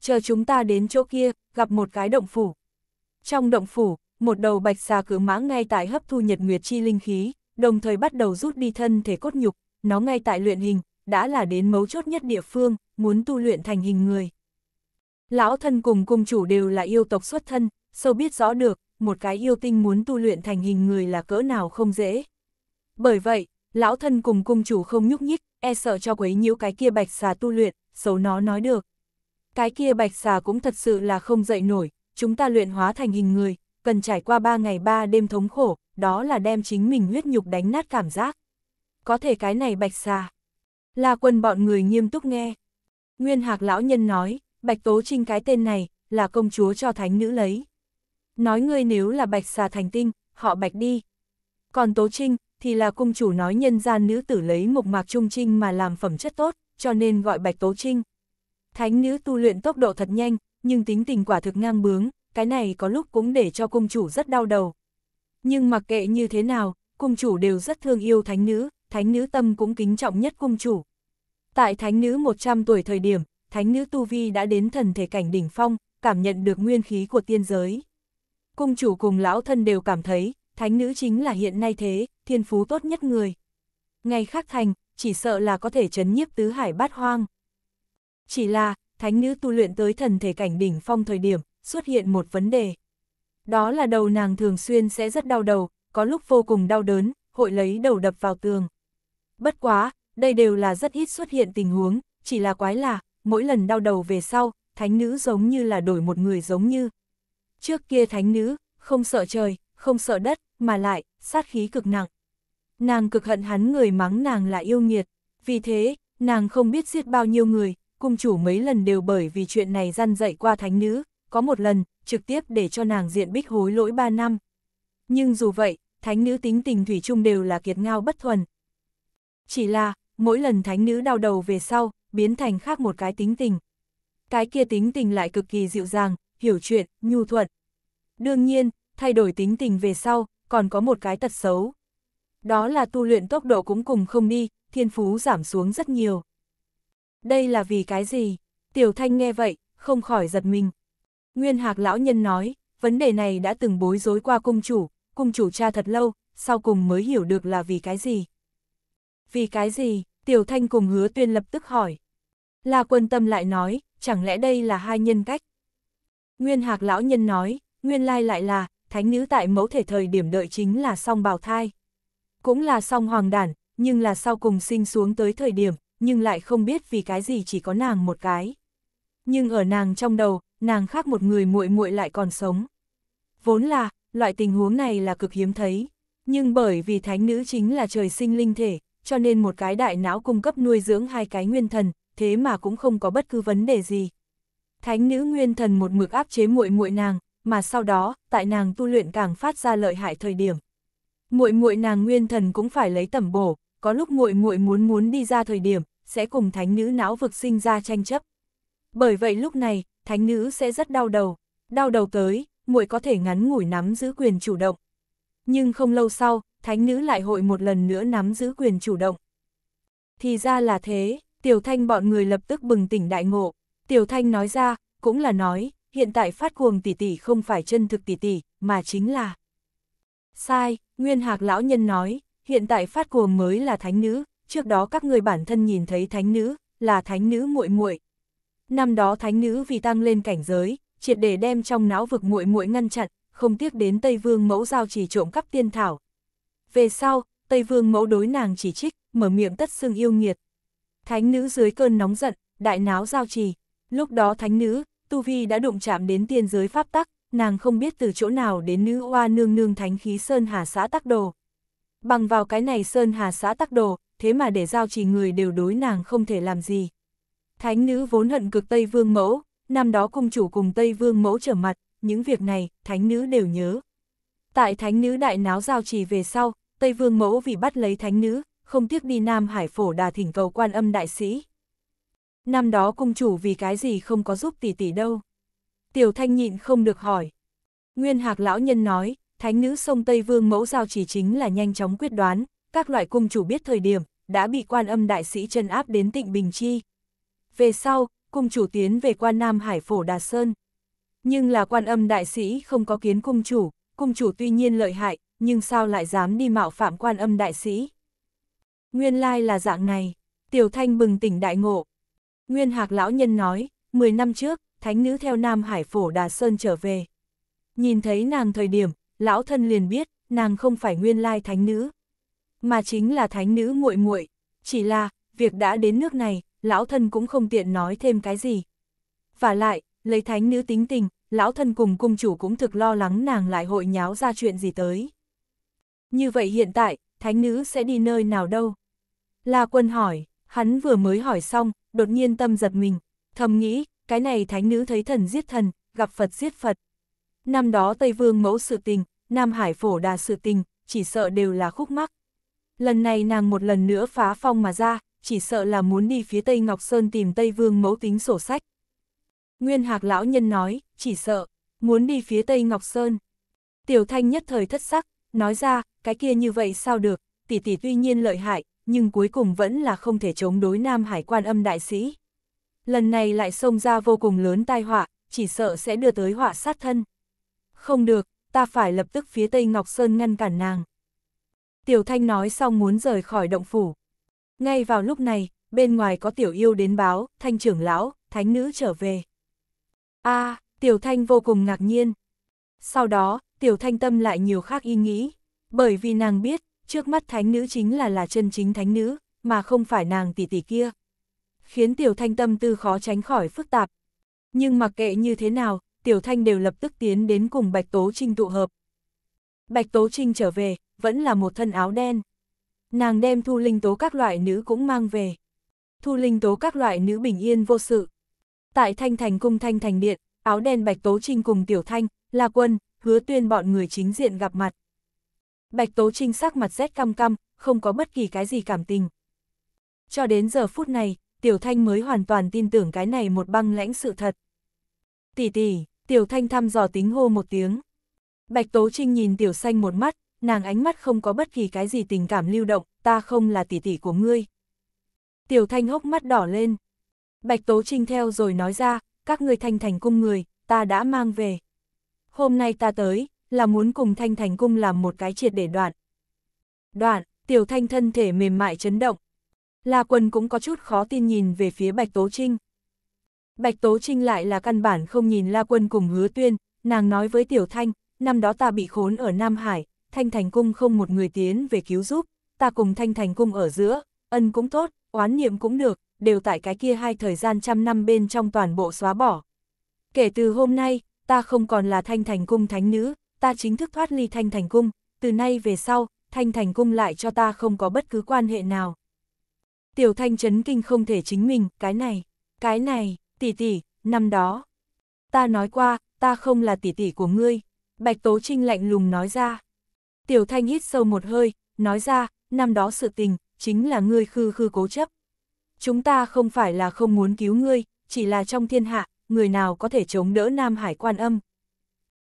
A: Chờ chúng ta đến chỗ kia, gặp một cái động phủ. Trong động phủ, một đầu bạch xà cử mã ngay tại hấp thu nhật nguyệt chi linh khí, đồng thời bắt đầu rút đi thân thể cốt nhục, nó ngay tại luyện hình, đã là đến mấu chốt nhất địa phương, muốn tu luyện thành hình người. Lão thân cùng cung chủ đều là yêu tộc xuất thân, sâu biết rõ được, một cái yêu tinh muốn tu luyện thành hình người là cỡ nào không dễ. Bởi vậy, lão thân cùng cung chủ không nhúc nhích, e sợ cho quấy nhiễu cái kia bạch xà tu luyện, xấu nó nói được. Cái kia bạch xà cũng thật sự là không dậy nổi, chúng ta luyện hóa thành hình người, cần trải qua ba ngày ba đêm thống khổ, đó là đem chính mình huyết nhục đánh nát cảm giác. Có thể cái này bạch xà. La quân bọn người nghiêm túc nghe. Nguyên hạc lão nhân nói, Bạch Tố Trinh cái tên này, là công chúa cho thánh nữ lấy. Nói ngươi nếu là Bạch xà thành tinh, họ Bạch đi. Còn Tố Trinh, thì là cung chủ nói nhân gian nữ tử lấy mục mạc trung trinh mà làm phẩm chất tốt, cho nên gọi Bạch Tố Trinh. Thánh nữ tu luyện tốc độ thật nhanh, nhưng tính tình quả thực ngang bướng, cái này có lúc cũng để cho cung chủ rất đau đầu. Nhưng mặc kệ như thế nào, cung chủ đều rất thương yêu thánh nữ, thánh nữ tâm cũng kính trọng nhất cung chủ. Tại thánh nữ 100 tuổi thời điểm, thánh nữ Tu Vi đã đến thần thể cảnh đỉnh phong, cảm nhận được nguyên khí của tiên giới. Cung chủ cùng lão thân đều cảm thấy, thánh nữ chính là hiện nay thế, thiên phú tốt nhất người. Ngày khác thành, chỉ sợ là có thể chấn nhiếp tứ hải bát hoang. Chỉ là, thánh nữ tu luyện tới thần thể cảnh đỉnh phong thời điểm, xuất hiện một vấn đề. Đó là đầu nàng thường xuyên sẽ rất đau đầu, có lúc vô cùng đau đớn, hội lấy đầu đập vào tường. Bất quá, đây đều là rất ít xuất hiện tình huống, chỉ là quái là, mỗi lần đau đầu về sau, thánh nữ giống như là đổi một người giống như. Trước kia thánh nữ, không sợ trời, không sợ đất, mà lại, sát khí cực nặng. Nàng cực hận hắn người mắng nàng là yêu nghiệt, vì thế, nàng không biết giết bao nhiêu người, cung chủ mấy lần đều bởi vì chuyện này gian dậy qua thánh nữ, có một lần, trực tiếp để cho nàng diện bích hối lỗi 3 năm. Nhưng dù vậy, thánh nữ tính tình thủy chung đều là kiệt ngao bất thuần. Chỉ là, mỗi lần thánh nữ đau đầu về sau, biến thành khác một cái tính tình. Cái kia tính tình lại cực kỳ dịu dàng, hiểu chuyện, nhu thuận. Đương nhiên, thay đổi tính tình về sau, còn có một cái tật xấu. Đó là tu luyện tốc độ cũng cùng không đi, thiên phú giảm xuống rất nhiều. Đây là vì cái gì? Tiểu Thanh nghe vậy, không khỏi giật mình. Nguyên Hạc Lão Nhân nói, vấn đề này đã từng bối rối qua cung chủ, cung chủ cha thật lâu, sau cùng mới hiểu được là vì cái gì. Vì cái gì, Tiểu Thanh cùng hứa tuyên lập tức hỏi. La quân tâm lại nói, chẳng lẽ đây là hai nhân cách? Nguyên hạc lão nhân nói, nguyên lai lại là, thánh nữ tại mẫu thể thời điểm đợi chính là song bào thai. Cũng là song hoàng đản, nhưng là sau cùng sinh xuống tới thời điểm, nhưng lại không biết vì cái gì chỉ có nàng một cái. Nhưng ở nàng trong đầu, nàng khác một người muội muội lại còn sống. Vốn là, loại tình huống này là cực hiếm thấy, nhưng bởi vì thánh nữ chính là trời sinh linh thể, cho nên một cái đại não cung cấp nuôi dưỡng hai cái nguyên thần, thế mà cũng không có bất cứ vấn đề gì. Thánh nữ nguyên thần một mực áp chế muội muội nàng, mà sau đó, tại nàng tu luyện càng phát ra lợi hại thời điểm. Muội muội nàng nguyên thần cũng phải lấy tẩm bổ, có lúc muội muội muốn muốn đi ra thời điểm, sẽ cùng thánh nữ não vực sinh ra tranh chấp. Bởi vậy lúc này, thánh nữ sẽ rất đau đầu, đau đầu tới, muội có thể ngắn ngủi nắm giữ quyền chủ động. Nhưng không lâu sau, thánh nữ lại hội một lần nữa nắm giữ quyền chủ động. Thì ra là thế, Tiểu Thanh bọn người lập tức bừng tỉnh đại ngộ. Tiểu Thanh nói ra, cũng là nói, hiện tại phát cuồng tỷ tỷ không phải chân thực tỷ tỷ, mà chính là... Sai, Nguyên Hạc Lão Nhân nói, hiện tại phát cuồng mới là thánh nữ, trước đó các người bản thân nhìn thấy thánh nữ, là thánh nữ muội muội. Năm đó thánh nữ vì tăng lên cảnh giới, triệt để đem trong não vực muội muội ngăn chặn, không tiếc đến Tây Vương mẫu giao chỉ trộm cắp tiên thảo, về sau, Tây Vương mẫu đối nàng chỉ trích, mở miệng tất xương yêu nghiệt. Thánh nữ dưới cơn nóng giận, đại náo giao trì. Lúc đó thánh nữ, Tu Vi đã đụng chạm đến tiên giới pháp tắc, nàng không biết từ chỗ nào đến nữ oa nương nương thánh khí Sơn Hà xã tắc đồ. Bằng vào cái này Sơn Hà xã tắc đồ, thế mà để giao trì người đều đối nàng không thể làm gì. Thánh nữ vốn hận cực Tây Vương Mẫu, năm đó cung chủ cùng Tây Vương Mẫu trở mặt, những việc này, thánh nữ đều nhớ. Tại thánh nữ đại náo giao trì về sau, Tây Vương Mẫu vì bắt lấy thánh nữ, không tiếc đi Nam Hải phổ đà thỉnh cầu quan âm đại sĩ. Năm đó cung chủ vì cái gì không có giúp tỷ tỷ đâu. Tiểu Thanh nhịn không được hỏi. Nguyên Hạc Lão Nhân nói, thánh nữ sông Tây Vương Mẫu giao chỉ chính là nhanh chóng quyết đoán, các loại cung chủ biết thời điểm, đã bị quan âm đại sĩ chân áp đến tịnh Bình Chi. Về sau, cung chủ tiến về quan Nam Hải Phổ Đà Sơn. Nhưng là quan âm đại sĩ không có kiến cung chủ, cung chủ tuy nhiên lợi hại, nhưng sao lại dám đi mạo phạm quan âm đại sĩ. Nguyên lai là dạng này, Tiểu Thanh bừng tỉnh đại ngộ. Nguyên Hạc lão nhân nói, 10 năm trước, thánh nữ theo Nam Hải Phổ Đà Sơn trở về. Nhìn thấy nàng thời điểm, lão thân liền biết, nàng không phải nguyên lai thánh nữ, mà chính là thánh nữ muội muội, chỉ là việc đã đến nước này, lão thân cũng không tiện nói thêm cái gì. Và lại, lấy thánh nữ tính tình, lão thân cùng cung chủ cũng thực lo lắng nàng lại hội nháo ra chuyện gì tới. Như vậy hiện tại, thánh nữ sẽ đi nơi nào đâu? La quân hỏi, hắn vừa mới hỏi xong, đột nhiên tâm giật mình, thầm nghĩ, cái này thánh nữ thấy thần giết thần, gặp Phật giết Phật. Năm đó Tây Vương mẫu sự tình, Nam Hải phổ đà sự tình, chỉ sợ đều là khúc mắc. Lần này nàng một lần nữa phá phong mà ra, chỉ sợ là muốn đi phía Tây Ngọc Sơn tìm Tây Vương mẫu tính sổ sách. Nguyên Hạc lão nhân nói, chỉ sợ, muốn đi phía Tây Ngọc Sơn. Tiểu Thanh nhất thời thất sắc, nói ra, cái kia như vậy sao được, tỷ tỷ tuy nhiên lợi hại, nhưng cuối cùng vẫn là không thể chống đối Nam Hải quan âm đại sĩ. Lần này lại xông ra vô cùng lớn tai họa, chỉ sợ sẽ đưa tới họa sát thân. Không được, ta phải lập tức phía Tây Ngọc Sơn ngăn cản nàng. Tiểu Thanh nói xong muốn rời khỏi động phủ. Ngay vào lúc này, bên ngoài có tiểu yêu đến báo, thanh trưởng lão, thánh nữ trở về. a Tiểu Thanh vô cùng ngạc nhiên. Sau đó, tiểu thanh tâm lại nhiều khác ý nghĩ, bởi vì nàng biết, trước mắt thánh nữ chính là là chân chính thánh nữ, mà không phải nàng tỷ tỷ kia. Khiến tiểu thanh tâm tư khó tránh khỏi phức tạp. Nhưng mặc kệ như thế nào, tiểu thanh đều lập tức tiến đến cùng Bạch Tố Trinh tụ hợp. Bạch Tố Trinh trở về, vẫn là một thân áo đen. Nàng đem thu linh tố các loại nữ cũng mang về. Thu linh tố các loại nữ bình yên vô sự. Tại Thanh Thành Cung Thanh Thành Điện, áo đen Bạch Tố Trinh cùng Tiểu Thanh, La Quân, hứa tuyên bọn người chính diện gặp mặt. Bạch Tố Trinh sắc mặt rét căm căm, không có bất kỳ cái gì cảm tình. Cho đến giờ phút này, Tiểu Thanh mới hoàn toàn tin tưởng cái này một băng lãnh sự thật. Tỷ tỷ, Tiểu Thanh thăm dò tính hô một tiếng. Bạch Tố Trinh nhìn Tiểu Xanh một mắt, nàng ánh mắt không có bất kỳ cái gì tình cảm lưu động, ta không là tỷ tỷ của ngươi. Tiểu Thanh hốc mắt đỏ lên. Bạch Tố Trinh theo rồi nói ra, các ngươi thanh thành cung người, ta đã mang về hôm nay ta tới, là muốn cùng Thanh Thành Cung làm một cái triệt để đoạn. Đoạn, Tiểu Thanh thân thể mềm mại chấn động. La Quân cũng có chút khó tin nhìn về phía Bạch Tố Trinh. Bạch Tố Trinh lại là căn bản không nhìn La Quân cùng hứa tuyên, nàng nói với Tiểu Thanh, năm đó ta bị khốn ở Nam Hải, Thanh Thành Cung không một người tiến về cứu giúp, ta cùng Thanh Thành Cung ở giữa, ân cũng tốt, oán niệm cũng được, đều tại cái kia hai thời gian trăm năm bên trong toàn bộ xóa bỏ. Kể từ hôm nay, ta không còn là thanh thành cung thánh nữ, ta chính thức thoát ly thanh thành cung, từ nay về sau, thanh thành cung lại cho ta không có bất cứ quan hệ nào. Tiểu thanh chấn kinh không thể chính mình, cái này, cái này, tỷ tỷ, năm đó. Ta nói qua, ta không là tỷ tỷ của ngươi, Bạch Tố Trinh lạnh lùng nói ra. Tiểu thanh hít sâu một hơi, nói ra, năm đó sự tình, chính là ngươi khư khư cố chấp. Chúng ta không phải là không muốn cứu ngươi, chỉ là trong thiên hạ, người nào có thể chống đỡ Nam Hải quan âm.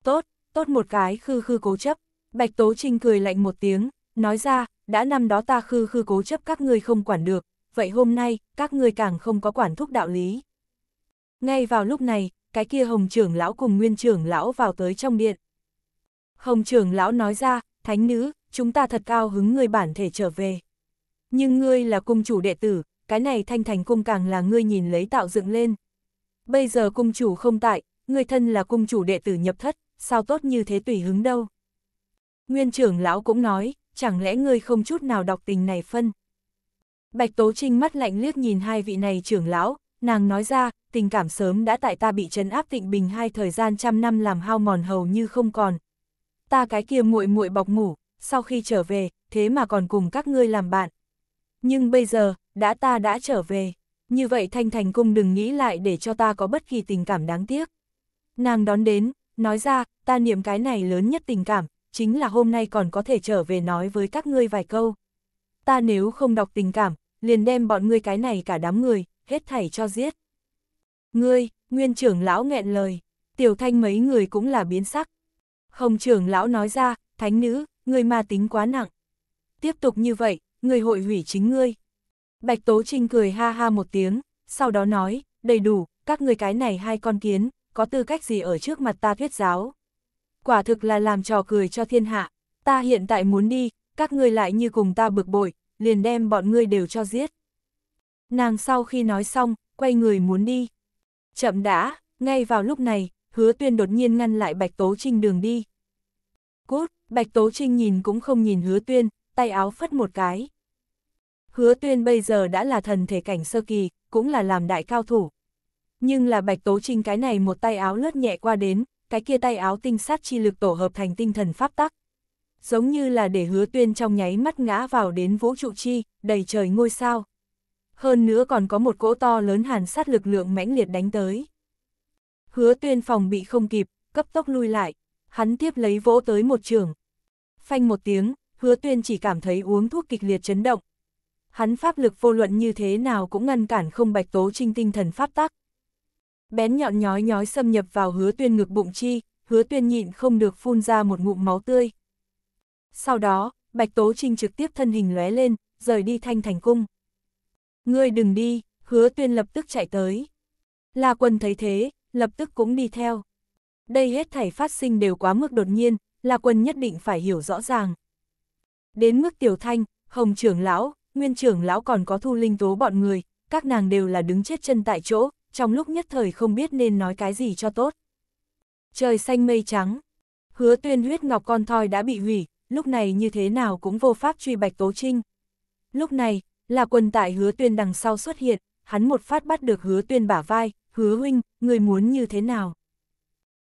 A: Tốt, tốt một cái khư khư cố chấp, Bạch Tố Trinh cười lạnh một tiếng, nói ra, đã năm đó ta khư khư cố chấp các ngươi không quản được, vậy hôm nay, các ngươi càng không có quản thúc đạo lý. Ngay vào lúc này, cái kia hồng trưởng lão cùng nguyên trưởng lão vào tới trong điện. Hồng trưởng lão nói ra, thánh nữ, chúng ta thật cao hứng ngươi bản thể trở về. Nhưng ngươi là cung chủ đệ tử, cái này thanh thành cung càng là ngươi nhìn lấy tạo dựng lên, bây giờ cung chủ không tại, người thân là cung chủ đệ tử nhập thất, sao tốt như thế tùy hứng đâu. Nguyên trưởng lão cũng nói, chẳng lẽ ngươi không chút nào đọc tình này phân. Bạch Tố Trinh mắt lạnh liếc nhìn hai vị này trưởng lão, nàng nói ra, tình cảm sớm đã tại ta bị trấn áp tịnh bình hai thời gian trăm năm làm hao mòn hầu như không còn. Ta cái kia muội muội bọc ngủ, sau khi trở về, thế mà còn cùng các ngươi làm bạn. Nhưng bây giờ, đã ta đã trở về như vậy Thanh Thành Cung đừng nghĩ lại để cho ta có bất kỳ tình cảm đáng tiếc. Nàng đón đến, nói ra, ta niệm cái này lớn nhất tình cảm, chính là hôm nay còn có thể trở về nói với các ngươi vài câu. Ta nếu không đọc tình cảm, liền đem bọn ngươi cái này cả đám người, hết thảy cho giết. Ngươi, nguyên trưởng lão nghẹn lời, tiểu thanh mấy người cũng là biến sắc. Hồng trưởng lão nói ra, thánh nữ, ngươi ma tính quá nặng. Tiếp tục như vậy, ngươi hội hủy chính ngươi. Bạch Tố Trinh cười ha ha một tiếng, sau đó nói, đầy đủ, các người cái này hai con kiến, có tư cách gì ở trước mặt ta thuyết giáo. Quả thực là làm trò cười cho thiên hạ, ta hiện tại muốn đi, các người lại như cùng ta bực bội, liền đem bọn ngươi đều cho giết. Nàng sau khi nói xong, quay người muốn đi. Chậm đã, ngay vào lúc này, hứa tuyên đột nhiên ngăn lại Bạch Tố Trinh đường đi. Cút, Bạch Tố Trinh nhìn cũng không nhìn hứa tuyên, tay áo phất một cái, hứa tuyên bây giờ đã là thần thể cảnh sơ kỳ, cũng là làm đại cao thủ. Nhưng là Bạch Tố Trinh cái này một tay áo lướt nhẹ qua đến, cái kia tay áo tinh sát chi lực tổ hợp thành tinh thần pháp tắc. Giống như là để hứa tuyên trong nháy mắt ngã vào đến vũ trụ chi, đầy trời ngôi sao. Hơn nữa còn có một cỗ to lớn hàn sát lực lượng mãnh liệt đánh tới. Hứa tuyên phòng bị không kịp, cấp tốc lui lại, hắn tiếp lấy vỗ tới một trường. Phanh một tiếng, hứa tuyên chỉ cảm thấy uống thuốc kịch liệt chấn động, hắn pháp lực vô luận như thế nào cũng ngăn cản không bạch tố trinh tinh thần pháp tắc. Bén nhọn nhói nhói xâm nhập vào hứa tuyên ngực bụng chi, hứa tuyên nhịn không được phun ra một ngụm máu tươi. Sau đó, bạch tố trinh trực tiếp thân hình lóe lên, rời đi thanh thành cung. Ngươi đừng đi, hứa tuyên lập tức chạy tới. La quân thấy thế, lập tức cũng đi theo. Đây hết thảy phát sinh đều quá mức đột nhiên, La quân nhất định phải hiểu rõ ràng. Đến mức tiểu thanh, hồng trưởng lão, nguyên trưởng lão còn có thu linh tố bọn người, các nàng đều là đứng chết chân tại chỗ, trong lúc nhất thời không biết nên nói cái gì cho tốt. Trời xanh mây trắng, hứa tuyên huyết ngọc con thoi đã bị hủy, lúc này như thế nào cũng vô pháp truy bạch tố trinh. Lúc này, là quần tại hứa tuyên đằng sau xuất hiện, hắn một phát bắt được hứa tuyên bả vai, hứa huynh, người muốn như thế nào.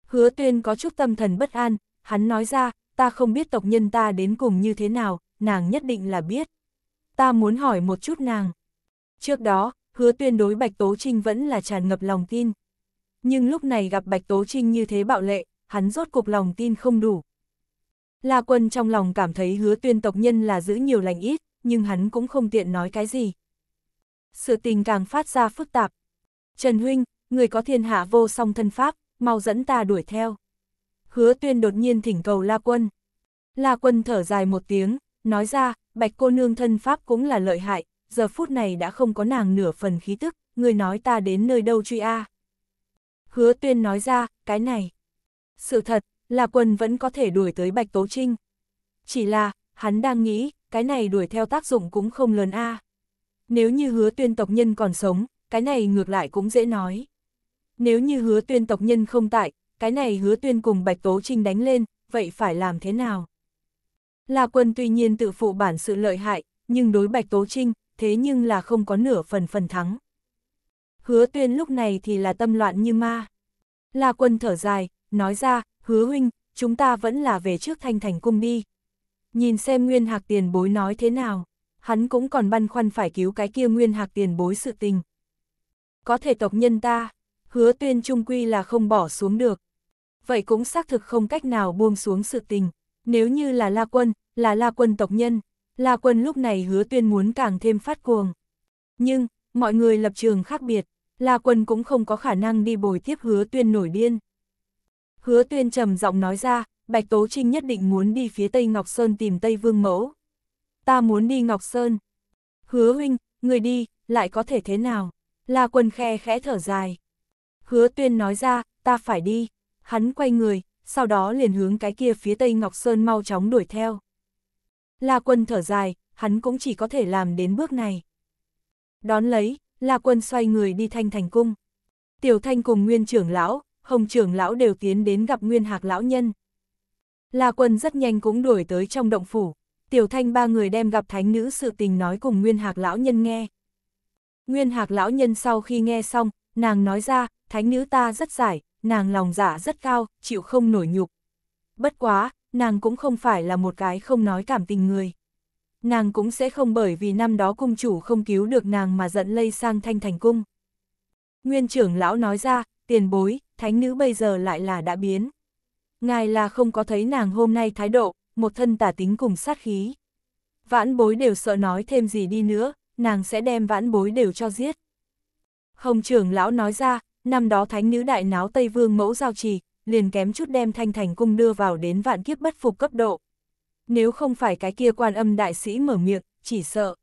A: Hứa tuyên có chút tâm thần bất an, hắn nói ra, ta không biết tộc nhân ta đến cùng như thế nào, nàng nhất định là biết ta muốn hỏi một chút nàng. Trước đó, hứa tuyên đối Bạch Tố Trinh vẫn là tràn ngập lòng tin. Nhưng lúc này gặp Bạch Tố Trinh như thế bạo lệ, hắn rốt cục lòng tin không đủ. La quân trong lòng cảm thấy hứa tuyên tộc nhân là giữ nhiều lành ít, nhưng hắn cũng không tiện nói cái gì. Sự tình càng phát ra phức tạp. Trần Huynh, người có thiên hạ vô song thân pháp, mau dẫn ta đuổi theo. Hứa tuyên đột nhiên thỉnh cầu La quân. La quân thở dài một tiếng, nói ra, bạch cô nương thân pháp cũng là lợi hại, giờ phút này đã không có nàng nửa phần khí tức, người nói ta đến nơi đâu truy a à. Hứa tuyên nói ra, cái này. Sự thật, là quần vẫn có thể đuổi tới bạch tố trinh. Chỉ là, hắn đang nghĩ, cái này đuổi theo tác dụng cũng không lớn a à. Nếu như hứa tuyên tộc nhân còn sống, cái này ngược lại cũng dễ nói. Nếu như hứa tuyên tộc nhân không tại, cái này hứa tuyên cùng Bạch Tố Trinh đánh lên, vậy phải làm thế nào? La Quân tuy nhiên tự phụ bản sự lợi hại, nhưng đối Bạch Tố Trinh, thế nhưng là không có nửa phần phần thắng. Hứa tuyên lúc này thì là tâm loạn như ma. La Quân thở dài, nói ra, hứa huynh, chúng ta vẫn là về trước thanh thành cung đi. Nhìn xem Nguyên Hạc tiền bối nói thế nào, hắn cũng còn băn khoăn phải cứu cái kia Nguyên Hạc tiền bối sự tình. Có thể tộc nhân ta, hứa tuyên trung quy là không bỏ xuống được. Vậy cũng xác thực không cách nào buông xuống sự tình. Nếu như là La Quân, là La Quân tộc nhân, La Quân lúc này hứa tuyên muốn càng thêm phát cuồng. Nhưng, mọi người lập trường khác biệt, La Quân cũng không có khả năng đi bồi tiếp hứa tuyên nổi điên. Hứa tuyên trầm giọng nói ra, Bạch Tố Trinh nhất định muốn đi phía Tây Ngọc Sơn tìm Tây Vương Mẫu. Ta muốn đi Ngọc Sơn. Hứa huynh, người đi, lại có thể thế nào? La Quân khe khẽ thở dài. Hứa tuyên nói ra, ta phải đi. Hắn quay người, sau đó liền hướng cái kia phía tây Ngọc Sơn mau chóng đuổi theo. La quân thở dài, hắn cũng chỉ có thể làm đến bước này. Đón lấy, La quân xoay người đi thanh thành cung. Tiểu thanh cùng nguyên trưởng lão, hồng trưởng lão đều tiến đến gặp nguyên hạc lão nhân. La quân rất nhanh cũng đuổi tới trong động phủ, tiểu thanh ba người đem gặp thánh nữ sự tình nói cùng nguyên hạc lão nhân nghe. Nguyên hạc lão nhân sau khi nghe xong, nàng nói ra, thánh nữ ta rất giải, nàng lòng dạ rất cao, chịu không nổi nhục. Bất quá, nàng cũng không phải là một cái không nói cảm tình người. Nàng cũng sẽ không bởi vì năm đó cung chủ không cứu được nàng mà giận lây sang thanh thành cung. Nguyên trưởng lão nói ra, tiền bối, thánh nữ bây giờ lại là đã biến. Ngài là không có thấy nàng hôm nay thái độ, một thân tả tính cùng sát khí. Vãn bối đều sợ nói thêm gì đi nữa, nàng sẽ đem vãn bối đều cho giết. Hồng trưởng lão nói ra, năm đó thánh nữ đại náo Tây Vương mẫu giao trì, liền kém chút đem thanh thành cung đưa vào đến vạn kiếp bất phục cấp độ. Nếu không phải cái kia quan âm đại sĩ mở miệng, chỉ sợ.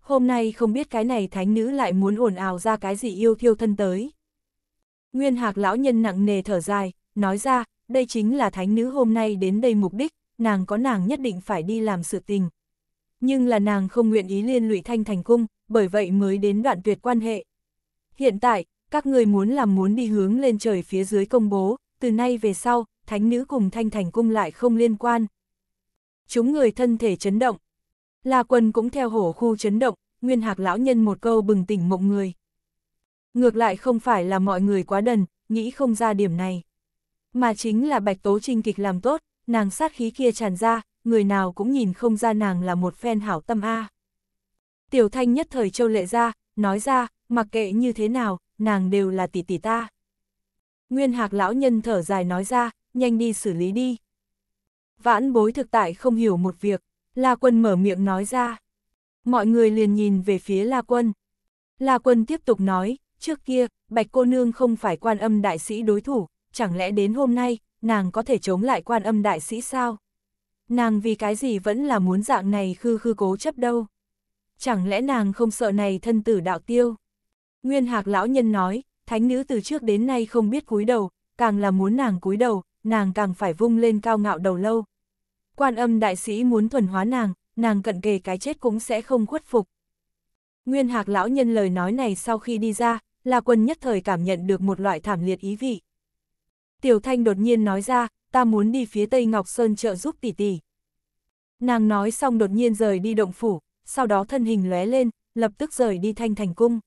A: Hôm nay không biết cái này thánh nữ lại muốn ồn ào ra cái gì yêu thiêu thân tới. Nguyên hạc lão nhân nặng nề thở dài, nói ra, đây chính là thánh nữ hôm nay đến đây mục đích, nàng có nàng nhất định phải đi làm sự tình. Nhưng là nàng không nguyện ý liên lụy thanh thành cung, bởi vậy mới đến đoạn tuyệt quan hệ. Hiện tại, các người muốn làm muốn đi hướng lên trời phía dưới công bố, từ nay về sau, thánh nữ cùng thanh thành cung lại không liên quan. Chúng người thân thể chấn động. La quân cũng theo hổ khu chấn động, nguyên hạc lão nhân một câu bừng tỉnh mộng người. Ngược lại không phải là mọi người quá đần, nghĩ không ra điểm này. Mà chính là bạch tố trinh kịch làm tốt, nàng sát khí kia tràn ra, người nào cũng nhìn không ra nàng là một phen hảo tâm A. Tiểu thanh nhất thời châu lệ ra, nói ra, mặc kệ như thế nào, nàng đều là tỷ tỷ ta. Nguyên hạc lão nhân thở dài nói ra, nhanh đi xử lý đi. Vãn bối thực tại không hiểu một việc, La Quân mở miệng nói ra. Mọi người liền nhìn về phía La Quân. La Quân tiếp tục nói, trước kia, Bạch Cô Nương không phải quan âm đại sĩ đối thủ, chẳng lẽ đến hôm nay, nàng có thể chống lại quan âm đại sĩ sao? Nàng vì cái gì vẫn là muốn dạng này khư khư cố chấp đâu? Chẳng lẽ nàng không sợ này thân tử đạo tiêu? Nguyên hạc lão nhân nói, thánh nữ từ trước đến nay không biết cúi đầu, càng là muốn nàng cúi đầu, nàng càng phải vung lên cao ngạo đầu lâu. Quan âm đại sĩ muốn thuần hóa nàng, nàng cận kề cái chết cũng sẽ không khuất phục. Nguyên hạc lão nhân lời nói này sau khi đi ra, là quân nhất thời cảm nhận được một loại thảm liệt ý vị. Tiểu thanh đột nhiên nói ra, ta muốn đi phía tây Ngọc Sơn trợ giúp tỷ tỷ. Nàng nói xong đột nhiên rời đi động phủ, sau đó thân hình lóe lên, lập tức rời đi thanh thành cung.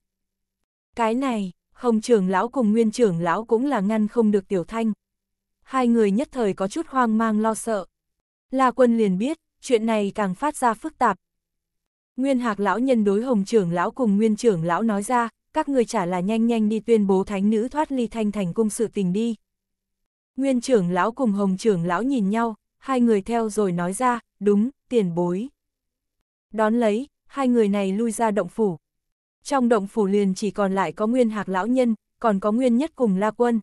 A: Cái này, Hồng trưởng lão cùng Nguyên trưởng lão cũng là ngăn không được Tiểu Thanh. Hai người nhất thời có chút hoang mang lo sợ. La Quân liền biết, chuyện này càng phát ra phức tạp. Nguyên Hạc lão nhân đối Hồng trưởng lão cùng Nguyên trưởng lão nói ra, các người trả là nhanh nhanh đi tuyên bố thánh nữ thoát ly thanh thành cung sự tình đi. Nguyên trưởng lão cùng Hồng trưởng lão nhìn nhau, hai người theo rồi nói ra, đúng, tiền bối. Đón lấy, hai người này lui ra động phủ, trong động phủ liền chỉ còn lại có nguyên hạc lão nhân, còn có nguyên nhất cùng La Quân.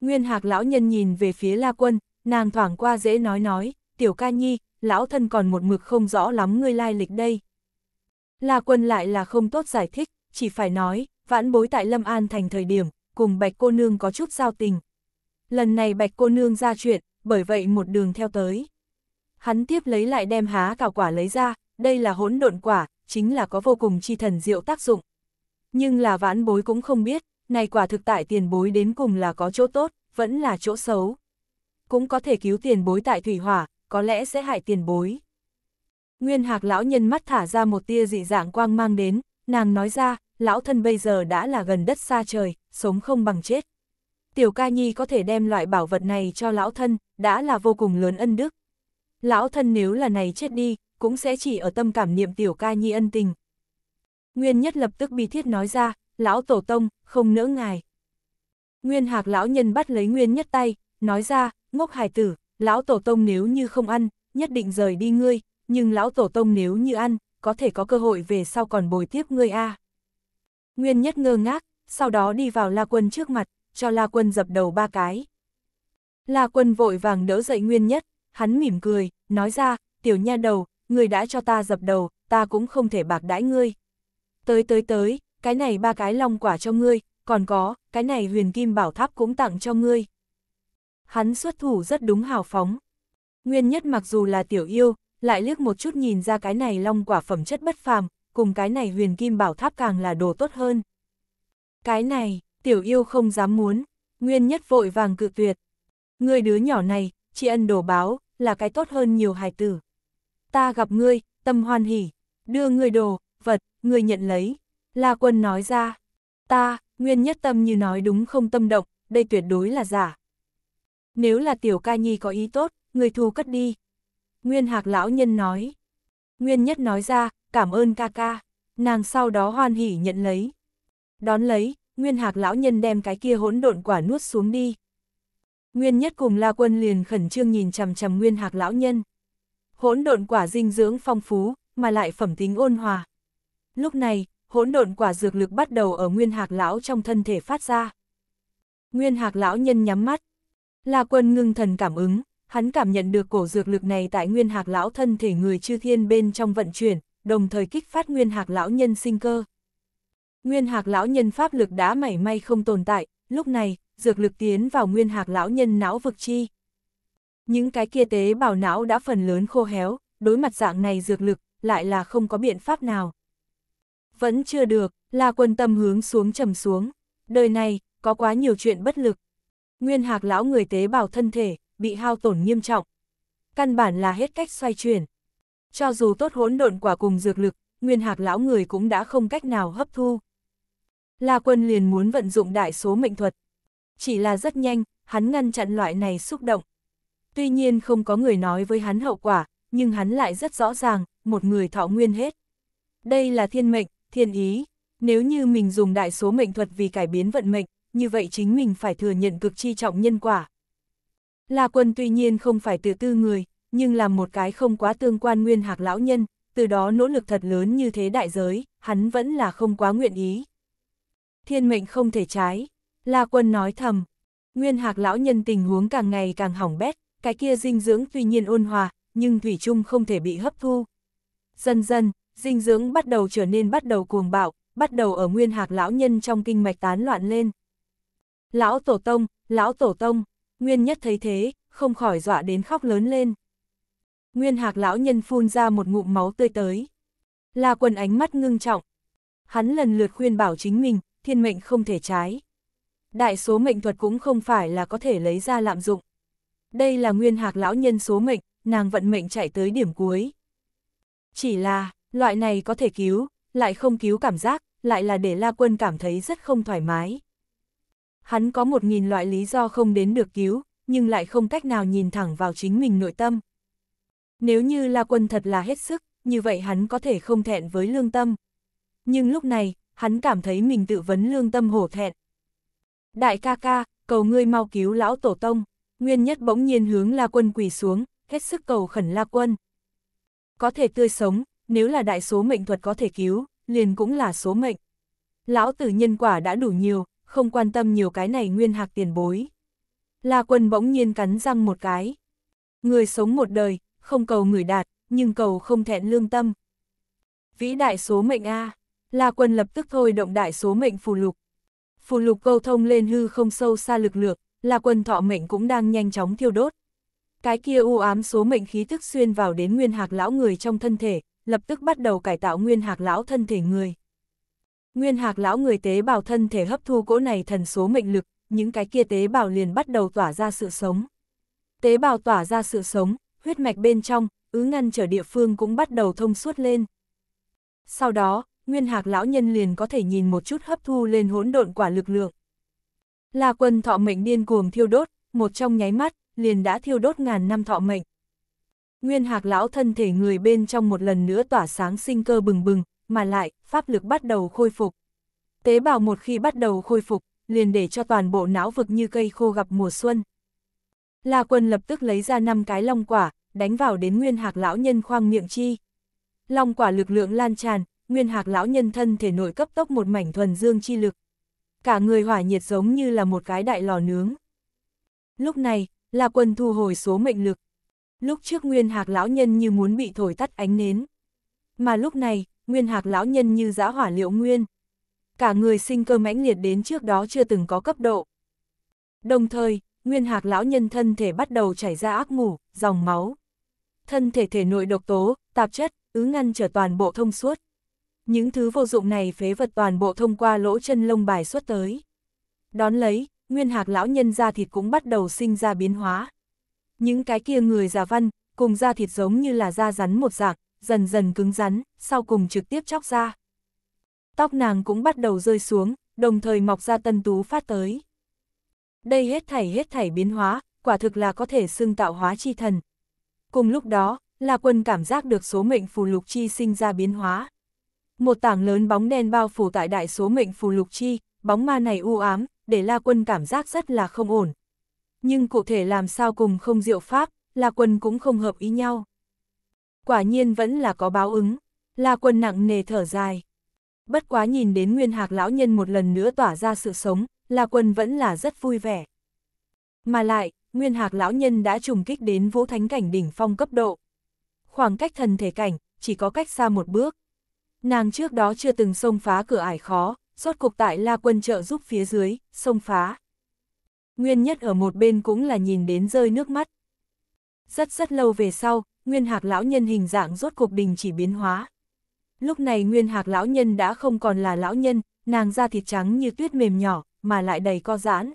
A: Nguyên hạc lão nhân nhìn về phía La Quân, nàng thoảng qua dễ nói nói, tiểu ca nhi, lão thân còn một mực không rõ lắm ngươi lai lịch đây. La Quân lại là không tốt giải thích, chỉ phải nói, vãn bối tại Lâm An thành thời điểm, cùng bạch cô nương có chút giao tình. Lần này bạch cô nương ra chuyện, bởi vậy một đường theo tới. Hắn tiếp lấy lại đem há cào quả lấy ra, đây là hỗn độn quả, chính là có vô cùng chi thần diệu tác dụng. Nhưng là vãn bối cũng không biết, này quả thực tại tiền bối đến cùng là có chỗ tốt, vẫn là chỗ xấu. Cũng có thể cứu tiền bối tại thủy hỏa, có lẽ sẽ hại tiền bối. Nguyên hạc lão nhân mắt thả ra một tia dị dạng quang mang đến, nàng nói ra, lão thân bây giờ đã là gần đất xa trời, sống không bằng chết. Tiểu ca nhi có thể đem loại bảo vật này cho lão thân, đã là vô cùng lớn ân đức. Lão thân nếu là này chết đi, cũng sẽ chỉ ở tâm cảm niệm tiểu ca nhi ân tình. Nguyên nhất lập tức bi thiết nói ra, lão tổ tông, không nỡ ngài. Nguyên hạc lão nhân bắt lấy nguyên nhất tay, nói ra, ngốc hải tử, lão tổ tông nếu như không ăn, nhất định rời đi ngươi, nhưng lão tổ tông nếu như ăn, có thể có cơ hội về sau còn bồi tiếp ngươi a. Nguyên nhất ngơ ngác, sau đó đi vào La Quân trước mặt, cho La Quân dập đầu ba cái. La Quân vội vàng đỡ dậy Nguyên nhất, hắn mỉm cười, nói ra, tiểu nha đầu, người đã cho ta dập đầu, ta cũng không thể bạc đãi ngươi. Tới tới tới, cái này ba cái long quả cho ngươi, còn có, cái này huyền kim bảo tháp cũng tặng cho ngươi. Hắn xuất thủ rất đúng hào phóng. Nguyên nhất mặc dù là tiểu yêu, lại liếc một chút nhìn ra cái này long quả phẩm chất bất phàm, cùng cái này huyền kim bảo tháp càng là đồ tốt hơn. Cái này, tiểu yêu không dám muốn, nguyên nhất vội vàng cự tuyệt. Người đứa nhỏ này, chị ân đồ báo, là cái tốt hơn nhiều hài tử ta gặp ngươi, tâm hoan hỉ, đưa ngươi đồ, vật, ngươi nhận lấy. La quân nói ra, ta, nguyên nhất tâm như nói đúng không tâm động, đây tuyệt đối là giả. Nếu là tiểu ca nhi có ý tốt, người thu cất đi. Nguyên hạc lão nhân nói. Nguyên nhất nói ra, cảm ơn ca ca, nàng sau đó hoan hỉ nhận lấy. Đón lấy, nguyên hạc lão nhân đem cái kia hỗn độn quả nuốt xuống đi. Nguyên nhất cùng la quân liền khẩn trương nhìn chằm chằm nguyên hạc lão nhân hỗn độn quả dinh dưỡng phong phú, mà lại phẩm tính ôn hòa. Lúc này, hỗn độn quả dược lực bắt đầu ở nguyên hạc lão trong thân thể phát ra. Nguyên hạc lão nhân nhắm mắt. La quân ngưng thần cảm ứng, hắn cảm nhận được cổ dược lực này tại nguyên hạc lão thân thể người chư thiên bên trong vận chuyển, đồng thời kích phát nguyên hạc lão nhân sinh cơ. Nguyên hạc lão nhân pháp lực đã mảy may không tồn tại, lúc này, dược lực tiến vào nguyên hạc lão nhân não vực chi. Những cái kia tế bào não đã phần lớn khô héo, đối mặt dạng này dược lực, lại là không có biện pháp nào. Vẫn chưa được, là quân tâm hướng xuống trầm xuống. Đời này, có quá nhiều chuyện bất lực. Nguyên hạc lão người tế bào thân thể, bị hao tổn nghiêm trọng. Căn bản là hết cách xoay chuyển. Cho dù tốt hỗn độn quả cùng dược lực, nguyên hạc lão người cũng đã không cách nào hấp thu. La quân liền muốn vận dụng đại số mệnh thuật. Chỉ là rất nhanh, hắn ngăn chặn loại này xúc động, Tuy nhiên không có người nói với hắn hậu quả, nhưng hắn lại rất rõ ràng, một người thọ nguyên hết. Đây là thiên mệnh, thiên ý. Nếu như mình dùng đại số mệnh thuật vì cải biến vận mệnh, như vậy chính mình phải thừa nhận cực chi trọng nhân quả. La quân tuy nhiên không phải tự tư người, nhưng là một cái không quá tương quan nguyên hạc lão nhân, từ đó nỗ lực thật lớn như thế đại giới, hắn vẫn là không quá nguyện ý. Thiên mệnh không thể trái, La quân nói thầm, nguyên hạc lão nhân tình huống càng ngày càng hỏng bét, cái kia dinh dưỡng tuy nhiên ôn hòa, nhưng thủy chung không thể bị hấp thu. Dần dần, dinh dưỡng bắt đầu trở nên bắt đầu cuồng bạo, bắt đầu ở nguyên hạc lão nhân trong kinh mạch tán loạn lên. Lão tổ tông, lão tổ tông, nguyên nhất thấy thế, không khỏi dọa đến khóc lớn lên. Nguyên hạc lão nhân phun ra một ngụm máu tươi tới. là quần ánh mắt ngưng trọng. Hắn lần lượt khuyên bảo chính mình, thiên mệnh không thể trái. Đại số mệnh thuật cũng không phải là có thể lấy ra lạm dụng. Đây là nguyên hạc lão nhân số mệnh, nàng vận mệnh chạy tới điểm cuối. Chỉ là, loại này có thể cứu, lại không cứu cảm giác, lại là để La Quân cảm thấy rất không thoải mái. Hắn có một nghìn loại lý do không đến được cứu, nhưng lại không cách nào nhìn thẳng vào chính mình nội tâm. Nếu như La Quân thật là hết sức, như vậy hắn có thể không thẹn với lương tâm. Nhưng lúc này, hắn cảm thấy mình tự vấn lương tâm hổ thẹn. Đại ca ca, cầu ngươi mau cứu lão tổ tông. Nguyên Nhất bỗng nhiên hướng La Quân quỳ xuống, hết sức cầu khẩn La Quân. Có thể tươi sống, nếu là đại số mệnh thuật có thể cứu, liền cũng là số mệnh. Lão tử nhân quả đã đủ nhiều, không quan tâm nhiều cái này nguyên hạc tiền bối. La Quân bỗng nhiên cắn răng một cái. Người sống một đời, không cầu người đạt, nhưng cầu không thẹn lương tâm. Vĩ đại số mệnh A, La Quân lập tức thôi động đại số mệnh phù lục. Phù lục câu thông lên hư không sâu xa lực lược, là quần thọ mệnh cũng đang nhanh chóng thiêu đốt. Cái kia u ám số mệnh khí thức xuyên vào đến nguyên hạc lão người trong thân thể, lập tức bắt đầu cải tạo nguyên hạc lão thân thể người. Nguyên hạc lão người tế bào thân thể hấp thu cỗ này thần số mệnh lực, những cái kia tế bào liền bắt đầu tỏa ra sự sống. Tế bào tỏa ra sự sống, huyết mạch bên trong, ứ ngăn trở địa phương cũng bắt đầu thông suốt lên. Sau đó, nguyên hạc lão nhân liền có thể nhìn một chút hấp thu lên hỗn độn quả lực lượng. Là quân thọ mệnh điên cuồng thiêu đốt, một trong nháy mắt, liền đã thiêu đốt ngàn năm thọ mệnh. Nguyên hạc lão thân thể người bên trong một lần nữa tỏa sáng sinh cơ bừng bừng, mà lại, pháp lực bắt đầu khôi phục. Tế bào một khi bắt đầu khôi phục, liền để cho toàn bộ não vực như cây khô gặp mùa xuân. La quân lập tức lấy ra năm cái long quả, đánh vào đến nguyên hạc lão nhân khoang miệng chi. Long quả lực lượng lan tràn, nguyên hạc lão nhân thân thể nội cấp tốc một mảnh thuần dương chi lực, cả người hỏa nhiệt giống như là một cái đại lò nướng. Lúc này, là quần thu hồi số mệnh lực. Lúc trước Nguyên Hạc lão nhân như muốn bị thổi tắt ánh nến. Mà lúc này, Nguyên Hạc lão nhân như giã hỏa liệu nguyên. Cả người sinh cơ mãnh liệt đến trước đó chưa từng có cấp độ. Đồng thời, Nguyên Hạc lão nhân thân thể bắt đầu chảy ra ác ngủ dòng máu. Thân thể thể nội độc tố, tạp chất, ứ ngăn trở toàn bộ thông suốt những thứ vô dụng này phế vật toàn bộ thông qua lỗ chân lông bài xuất tới. Đón lấy, nguyên hạc lão nhân da thịt cũng bắt đầu sinh ra biến hóa. Những cái kia người già văn, cùng da thịt giống như là da rắn một dạng, dần dần cứng rắn, sau cùng trực tiếp chóc ra. Tóc nàng cũng bắt đầu rơi xuống, đồng thời mọc ra tân tú phát tới. Đây hết thảy hết thảy biến hóa, quả thực là có thể xưng tạo hóa chi thần. Cùng lúc đó, là Quân cảm giác được số mệnh phù lục chi sinh ra biến hóa. Một tảng lớn bóng đen bao phủ tại đại số mệnh phù lục chi, bóng ma này u ám, để La Quân cảm giác rất là không ổn. Nhưng cụ thể làm sao cùng không diệu pháp, La Quân cũng không hợp ý nhau. Quả nhiên vẫn là có báo ứng, La Quân nặng nề thở dài. Bất quá nhìn đến Nguyên Hạc lão nhân một lần nữa tỏa ra sự sống, La Quân vẫn là rất vui vẻ. Mà lại, Nguyên Hạc lão nhân đã trùng kích đến vũ thánh cảnh đỉnh phong cấp độ. Khoảng cách thần thể cảnh, chỉ có cách xa một bước. Nàng trước đó chưa từng xông phá cửa ải khó, rốt cục tại La Quân trợ giúp phía dưới, xông phá. Nguyên Nhất ở một bên cũng là nhìn đến rơi nước mắt. Rất rất lâu về sau, Nguyên Hạc lão nhân hình dạng rốt cục đình chỉ biến hóa. Lúc này Nguyên Hạc lão nhân đã không còn là lão nhân, nàng da thịt trắng như tuyết mềm nhỏ, mà lại đầy co giãn.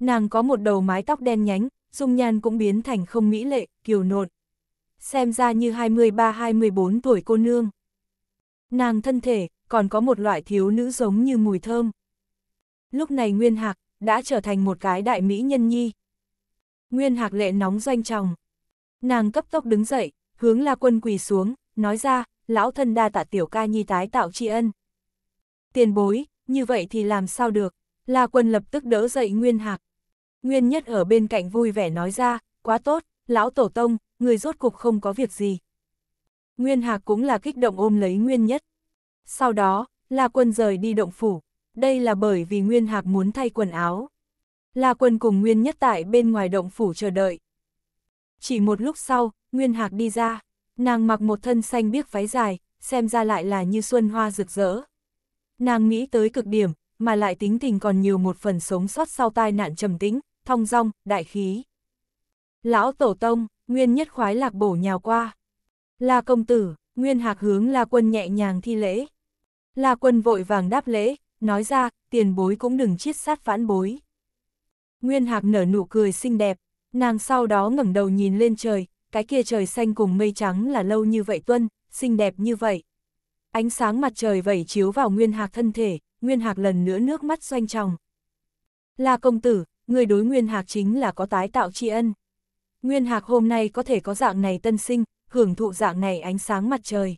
A: Nàng có một đầu mái tóc đen nhánh, dung nhan cũng biến thành không mỹ lệ, kiều nộn. Xem ra như 23-24 tuổi cô nương nàng thân thể, còn có một loại thiếu nữ giống như mùi thơm. Lúc này Nguyên Hạc đã trở thành một cái đại mỹ nhân nhi. Nguyên Hạc lệ nóng doanh tròng. Nàng cấp tốc đứng dậy, hướng La Quân quỳ xuống, nói ra, lão thân đa tạ tiểu ca nhi tái tạo tri ân. Tiền bối, như vậy thì làm sao được? La Quân lập tức đỡ dậy Nguyên Hạc. Nguyên Nhất ở bên cạnh vui vẻ nói ra, quá tốt, lão tổ tông, người rốt cục không có việc gì. Nguyên Hạc cũng là kích động ôm lấy Nguyên Nhất. Sau đó, La Quân rời đi động phủ, đây là bởi vì Nguyên Hạc muốn thay quần áo. La Quân cùng Nguyên Nhất tại bên ngoài động phủ chờ đợi. Chỉ một lúc sau, Nguyên Hạc đi ra, nàng mặc một thân xanh biếc váy dài, xem ra lại là như xuân hoa rực rỡ. Nàng nghĩ tới cực điểm, mà lại tính tình còn nhiều một phần sống sót sau tai nạn trầm tĩnh, thong dong, đại khí. Lão Tổ Tông, Nguyên Nhất khoái lạc bổ nhào qua. La công tử, Nguyên Hạc hướng La quân nhẹ nhàng thi lễ. La quân vội vàng đáp lễ, nói ra, tiền bối cũng đừng chiết sát phản bối. Nguyên Hạc nở nụ cười xinh đẹp, nàng sau đó ngẩng đầu nhìn lên trời, cái kia trời xanh cùng mây trắng là lâu như vậy tuân, xinh đẹp như vậy. Ánh sáng mặt trời vẩy chiếu vào Nguyên Hạc thân thể, Nguyên Hạc lần nữa nước mắt doanh tròng. La công tử, người đối Nguyên Hạc chính là có tái tạo tri ân. Nguyên Hạc hôm nay có thể có dạng này tân sinh, hưởng thụ dạng này ánh sáng mặt trời.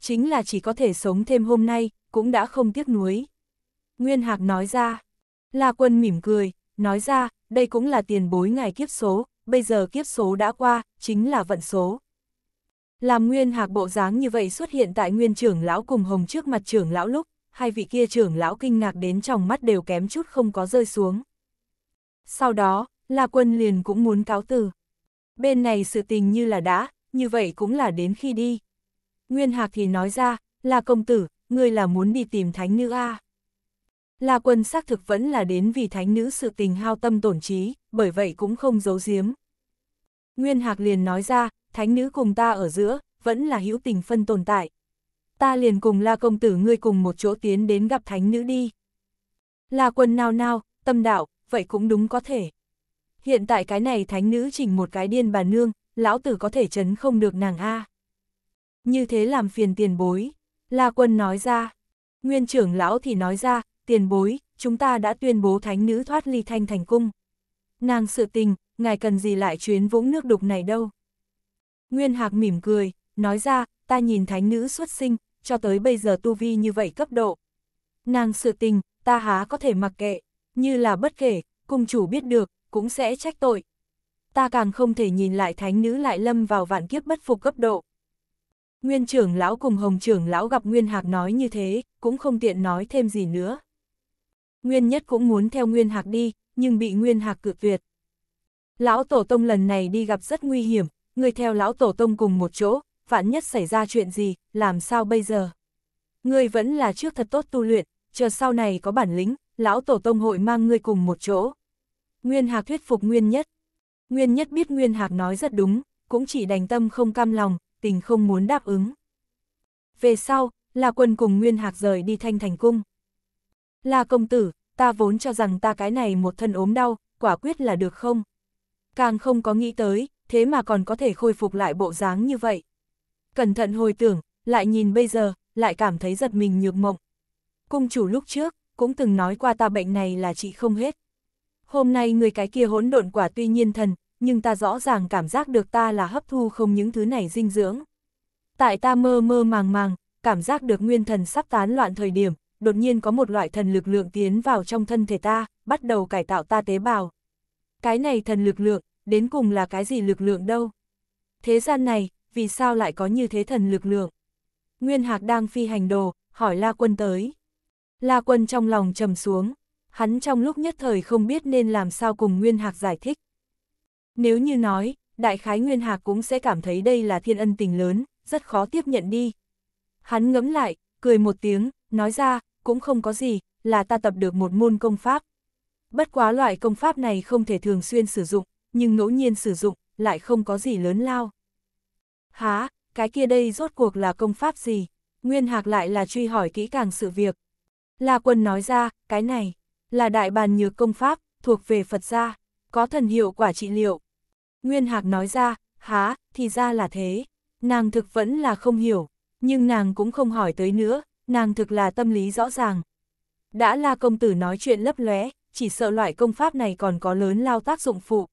A: Chính là chỉ có thể sống thêm hôm nay, cũng đã không tiếc nuối. Nguyên Hạc nói ra, La Quân mỉm cười, nói ra, đây cũng là tiền bối ngài kiếp số, bây giờ kiếp số đã qua, chính là vận số. Làm Nguyên Hạc bộ dáng như vậy xuất hiện tại Nguyên trưởng lão cùng Hồng trước mặt trưởng lão lúc, hai vị kia trưởng lão kinh ngạc đến trong mắt đều kém chút không có rơi xuống. Sau đó, La Quân liền cũng muốn cáo từ. Bên này sự tình như là đã, như vậy cũng là đến khi đi. Nguyên Hạc thì nói ra, là công tử, ngươi là muốn đi tìm thánh nữ a à? La quân xác thực vẫn là đến vì thánh nữ sự tình hao tâm tổn trí, bởi vậy cũng không giấu giếm. Nguyên Hạc liền nói ra, thánh nữ cùng ta ở giữa, vẫn là hữu tình phân tồn tại. Ta liền cùng La công tử ngươi cùng một chỗ tiến đến gặp thánh nữ đi. La quân nao nao, tâm đạo, vậy cũng đúng có thể. Hiện tại cái này thánh nữ chỉnh một cái điên bà nương, lão tử có thể chấn không được nàng A. Như thế làm phiền tiền bối, La Quân nói ra. Nguyên trưởng lão thì nói ra, tiền bối, chúng ta đã tuyên bố thánh nữ thoát ly thanh thành cung. Nàng sự tình, ngài cần gì lại chuyến vũng nước đục này đâu. Nguyên Hạc mỉm cười, nói ra, ta nhìn thánh nữ xuất sinh, cho tới bây giờ tu vi như vậy cấp độ. Nàng sự tình, ta há có thể mặc kệ, như là bất kể, cung chủ biết được, cũng sẽ trách tội, ta càng không thể nhìn lại thánh nữ lại lâm vào vạn kiếp bất phục cấp độ. Nguyên trưởng lão cùng hồng trưởng lão gặp Nguyên Hạc nói như thế, cũng không tiện nói thêm gì nữa. Nguyên nhất cũng muốn theo Nguyên Hạc đi, nhưng bị Nguyên Hạc cự tuyệt. Lão Tổ Tông lần này đi gặp rất nguy hiểm, người theo Lão Tổ Tông cùng một chỗ, vạn nhất xảy ra chuyện gì, làm sao bây giờ? người vẫn là trước thật tốt tu luyện, chờ sau này có bản lĩnh, Lão Tổ Tông hội mang người cùng một chỗ. Nguyên Hạc thuyết phục Nguyên nhất. Nguyên nhất biết Nguyên Hạc nói rất đúng, cũng chỉ đành tâm không cam lòng, tình không muốn đáp ứng. Về sau, La quân cùng Nguyên Hạc rời đi thanh thành cung. La công tử, ta vốn cho rằng ta cái này một thân ốm đau, quả quyết là được không? Càng không có nghĩ tới, thế mà còn có thể khôi phục lại bộ dáng như vậy. Cẩn thận hồi tưởng, lại nhìn bây giờ, lại cảm thấy giật mình nhược mộng. Cung chủ lúc trước, cũng từng nói qua ta bệnh này là chị không hết hôm nay người cái kia hỗn độn quả tuy nhiên thần, nhưng ta rõ ràng cảm giác được ta là hấp thu không những thứ này dinh dưỡng. Tại ta mơ mơ màng màng, cảm giác được nguyên thần sắp tán loạn thời điểm, đột nhiên có một loại thần lực lượng tiến vào trong thân thể ta, bắt đầu cải tạo ta tế bào. Cái này thần lực lượng, đến cùng là cái gì lực lượng đâu? Thế gian này, vì sao lại có như thế thần lực lượng? Nguyên Hạc đang phi hành đồ, hỏi La Quân tới. La Quân trong lòng trầm xuống, hắn trong lúc nhất thời không biết nên làm sao cùng Nguyên Hạc giải thích. Nếu như nói, đại khái Nguyên Hạc cũng sẽ cảm thấy đây là thiên ân tình lớn, rất khó tiếp nhận đi. Hắn ngẫm lại, cười một tiếng, nói ra, cũng không có gì, là ta tập được một môn công pháp. Bất quá loại công pháp này không thể thường xuyên sử dụng, nhưng ngẫu nhiên sử dụng, lại không có gì lớn lao. Há, cái kia đây rốt cuộc là công pháp gì? Nguyên Hạc lại là truy hỏi kỹ càng sự việc. La Quân nói ra, cái này, là đại bàn nhược công pháp, thuộc về Phật gia, có thần hiệu quả trị liệu. Nguyên Hạc nói ra, há, thì ra là thế, nàng thực vẫn là không hiểu, nhưng nàng cũng không hỏi tới nữa, nàng thực là tâm lý rõ ràng. Đã là công tử nói chuyện lấp lóe, chỉ sợ loại công pháp này còn có lớn lao tác dụng phụ.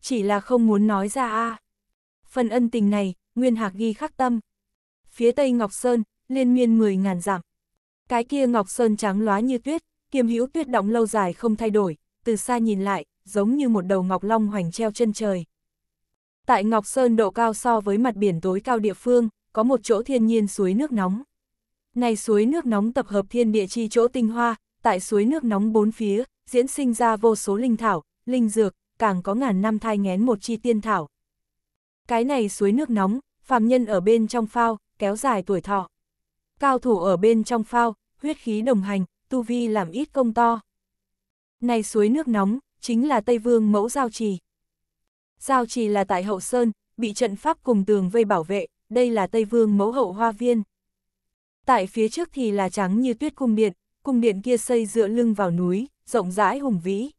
A: Chỉ là không muốn nói ra a. Phần ân tình này, Nguyên Hạc ghi khắc tâm. Phía Tây Ngọc Sơn, liên miên 10.000 dặm. Cái kia Ngọc Sơn trắng lóa như tuyết, kiềm hữu tuyết động lâu dài không thay đổi, từ xa nhìn lại, giống như một đầu ngọc long hoành treo chân trời. Tại Ngọc Sơn độ cao so với mặt biển tối cao địa phương, có một chỗ thiên nhiên suối nước nóng. Này suối nước nóng tập hợp thiên địa chi chỗ tinh hoa, tại suối nước nóng bốn phía, diễn sinh ra vô số linh thảo, linh dược, càng có ngàn năm thai ngén một chi tiên thảo. Cái này suối nước nóng, phàm nhân ở bên trong phao, kéo dài tuổi thọ. Cao thủ ở bên trong phao, huyết khí đồng hành, tu vi làm ít công to. Này suối nước nóng, chính là Tây Vương mẫu giao trì. Giao trì là tại Hậu Sơn, bị trận pháp cùng tường vây bảo vệ, đây là Tây Vương mẫu hậu hoa viên. Tại phía trước thì là trắng như tuyết cung điện, cung điện kia xây dựa lưng vào núi, rộng rãi hùng vĩ.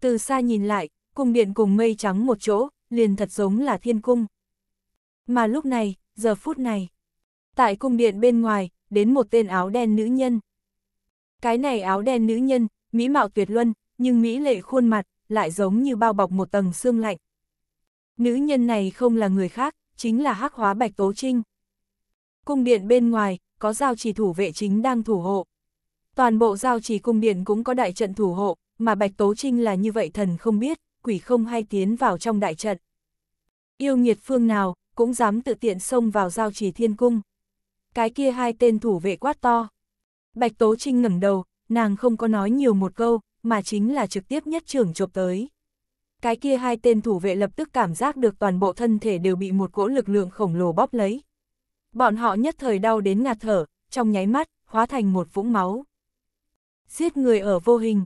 A: Từ xa nhìn lại, cung điện cùng mây trắng một chỗ, liền thật giống là thiên cung. Mà lúc này, giờ phút này, tại cung điện bên ngoài, đến một tên áo đen nữ nhân. Cái này áo đen nữ nhân, mỹ mạo tuyệt luân, nhưng mỹ lệ khuôn mặt, lại giống như bao bọc một tầng xương lạnh. Nữ nhân này không là người khác, chính là hắc hóa Bạch Tố Trinh. Cung điện bên ngoài, có giao trì thủ vệ chính đang thủ hộ. Toàn bộ giao trì cung điện cũng có đại trận thủ hộ, mà Bạch Tố Trinh là như vậy thần không biết, quỷ không hay tiến vào trong đại trận. Yêu nghiệt phương nào, cũng dám tự tiện xông vào giao trì thiên cung. Cái kia hai tên thủ vệ quát to. Bạch Tố Trinh ngẩng đầu, nàng không có nói nhiều một câu, mà chính là trực tiếp nhất trưởng chụp tới. Cái kia hai tên thủ vệ lập tức cảm giác được toàn bộ thân thể đều bị một cỗ lực lượng khổng lồ bóp lấy. Bọn họ nhất thời đau đến ngạt thở, trong nháy mắt, hóa thành một vũng máu. Giết người ở vô hình.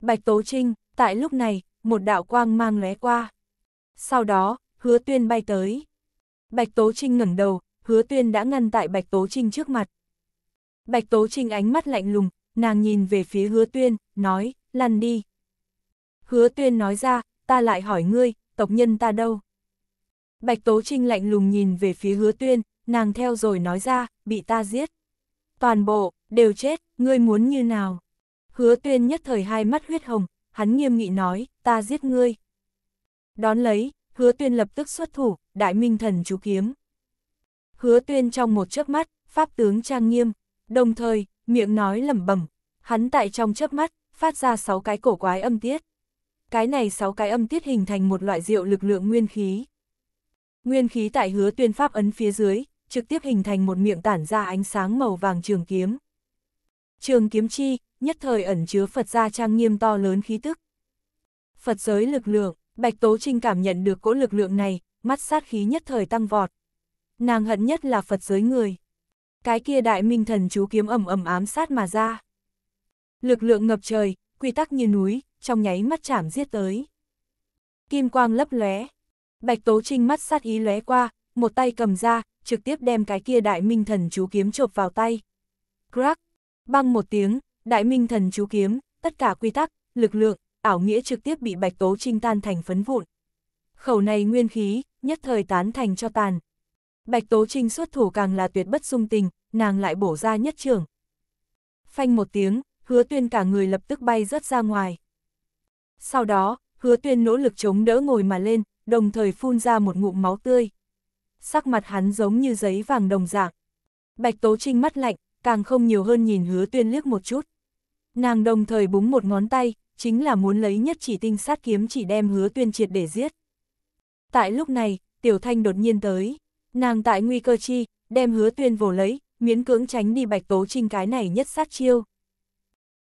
A: Bạch Tố Trinh, tại lúc này, một đạo quang mang lóe qua. Sau đó, hứa tuyên bay tới. Bạch Tố Trinh ngẩng đầu, hứa tuyên đã ngăn tại Bạch Tố Trinh trước mặt, Bạch Tố Trinh ánh mắt lạnh lùng, nàng nhìn về phía hứa tuyên, nói, lăn đi. Hứa tuyên nói ra, ta lại hỏi ngươi, tộc nhân ta đâu? Bạch Tố Trinh lạnh lùng nhìn về phía hứa tuyên, nàng theo rồi nói ra, bị ta giết. Toàn bộ, đều chết, ngươi muốn như nào? Hứa tuyên nhất thời hai mắt huyết hồng, hắn nghiêm nghị nói, ta giết ngươi. Đón lấy, hứa tuyên lập tức xuất thủ, đại minh thần chú kiếm. Hứa tuyên trong một chớp mắt, pháp tướng trang nghiêm, đồng thời, miệng nói lẩm bẩm, hắn tại trong chớp mắt, phát ra 6 cái cổ quái âm tiết. Cái này 6 cái âm tiết hình thành một loại rượu lực lượng nguyên khí. Nguyên khí tại hứa tuyên pháp ấn phía dưới, trực tiếp hình thành một miệng tản ra ánh sáng màu vàng trường kiếm. Trường kiếm chi, nhất thời ẩn chứa Phật gia trang nghiêm to lớn khí tức. Phật giới lực lượng, Bạch Tố Trinh cảm nhận được cỗ lực lượng này, mắt sát khí nhất thời tăng vọt. Nàng hận nhất là Phật giới người cái kia đại minh thần chú kiếm ầm ầm ám sát mà ra. Lực lượng ngập trời, quy tắc như núi, trong nháy mắt chảm giết tới. Kim quang lấp lóe, Bạch Tố Trinh mắt sát ý lóe qua, một tay cầm ra, trực tiếp đem cái kia đại minh thần chú kiếm chộp vào tay. Crack, băng một tiếng, đại minh thần chú kiếm, tất cả quy tắc, lực lượng, ảo nghĩa trực tiếp bị Bạch Tố Trinh tan thành phấn vụn. Khẩu này nguyên khí, nhất thời tán thành cho tàn, Bạch Tố Trinh xuất thủ càng là tuyệt bất dung tình, nàng lại bổ ra nhất trưởng. Phanh một tiếng, hứa tuyên cả người lập tức bay rớt ra ngoài. Sau đó, hứa tuyên nỗ lực chống đỡ ngồi mà lên, đồng thời phun ra một ngụm máu tươi. Sắc mặt hắn giống như giấy vàng đồng dạng. Bạch Tố Trinh mắt lạnh, càng không nhiều hơn nhìn hứa tuyên liếc một chút. Nàng đồng thời búng một ngón tay, chính là muốn lấy nhất chỉ tinh sát kiếm chỉ đem hứa tuyên triệt để giết. Tại lúc này, Tiểu Thanh đột nhiên tới. Nàng tại nguy cơ chi, đem hứa tuyên vồ lấy, miễn cưỡng tránh đi bạch tố trinh cái này nhất sát chiêu.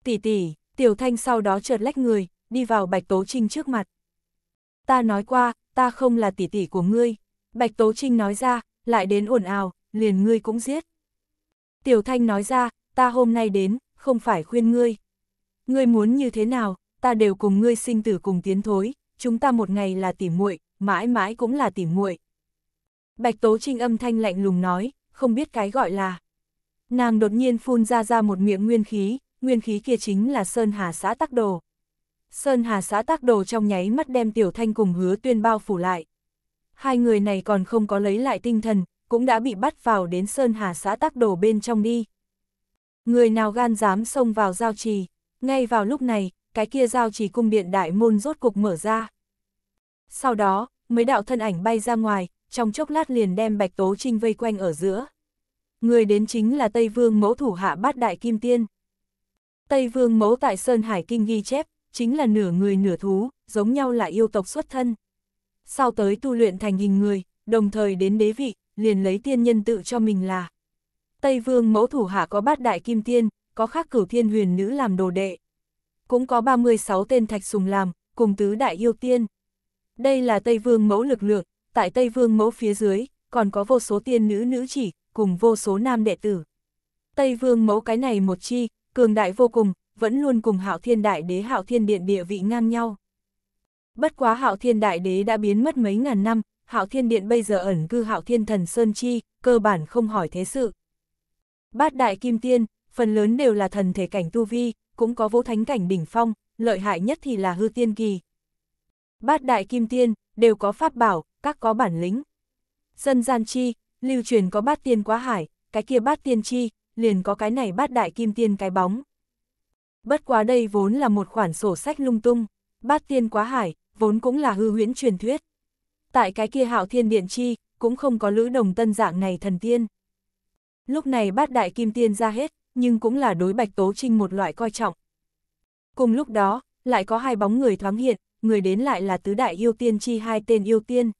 A: Tỷ tỷ, tiểu thanh sau đó chợt lách người, đi vào bạch tố trinh trước mặt. Ta nói qua, ta không là tỷ tỷ của ngươi. Bạch tố trinh nói ra, lại đến ồn ào, liền ngươi cũng giết. Tiểu thanh nói ra, ta hôm nay đến, không phải khuyên ngươi. Ngươi muốn như thế nào, ta đều cùng ngươi sinh tử cùng tiến thối, chúng ta một ngày là tỉ muội, mãi mãi cũng là tỉ muội. Bạch Tố Trinh âm thanh lạnh lùng nói, không biết cái gọi là. Nàng đột nhiên phun ra ra một miệng nguyên khí, nguyên khí kia chính là Sơn Hà xã tắc đồ. Sơn Hà xã tắc đồ trong nháy mắt đem Tiểu Thanh cùng hứa tuyên bao phủ lại. Hai người này còn không có lấy lại tinh thần, cũng đã bị bắt vào đến Sơn Hà xã tắc đồ bên trong đi. Người nào gan dám xông vào giao trì, ngay vào lúc này, cái kia giao trì cung điện đại môn rốt cục mở ra. Sau đó, mấy đạo thân ảnh bay ra ngoài, trong chốc lát liền đem Bạch Tố Trinh vây quanh ở giữa. Người đến chính là Tây Vương mẫu thủ hạ bát đại kim tiên. Tây Vương mẫu tại Sơn Hải Kinh ghi chép, chính là nửa người nửa thú, giống nhau là yêu tộc xuất thân. Sau tới tu luyện thành hình người, đồng thời đến đế vị, liền lấy tiên nhân tự cho mình là. Tây Vương mẫu thủ hạ có bát đại kim tiên, có khắc cửu thiên huyền nữ làm đồ đệ. Cũng có 36 tên thạch sùng làm, cùng tứ đại yêu tiên. Đây là Tây Vương mẫu lực lượng, tại Tây Vương mẫu phía dưới, còn có vô số tiên nữ nữ chỉ, cùng vô số nam đệ tử. Tây Vương mẫu cái này một chi, cường đại vô cùng, vẫn luôn cùng hạo thiên đại đế hạo thiên điện địa vị ngang nhau. Bất quá hạo thiên đại đế đã biến mất mấy ngàn năm, hạo thiên điện bây giờ ẩn cư hạo thiên thần Sơn Chi, cơ bản không hỏi thế sự. Bát đại kim tiên, phần lớn đều là thần thể cảnh tu vi, cũng có vũ thánh cảnh đỉnh phong, lợi hại nhất thì là hư tiên kỳ. Bát đại kim tiên, đều có pháp bảo, các có bản lĩnh. Dân gian chi, lưu truyền có bát tiên quá hải, cái kia bát tiên chi, liền có cái này bát đại kim tiên cái bóng. Bất quá đây vốn là một khoản sổ sách lung tung, bát tiên quá hải, vốn cũng là hư huyễn truyền thuyết. Tại cái kia hạo thiên điện chi, cũng không có lữ đồng tân dạng này thần tiên. Lúc này bát đại kim tiên ra hết, nhưng cũng là đối bạch tố trinh một loại coi trọng. Cùng lúc đó, lại có hai bóng người thoáng hiện, người đến lại là tứ đại yêu tiên chi hai tên yêu tiên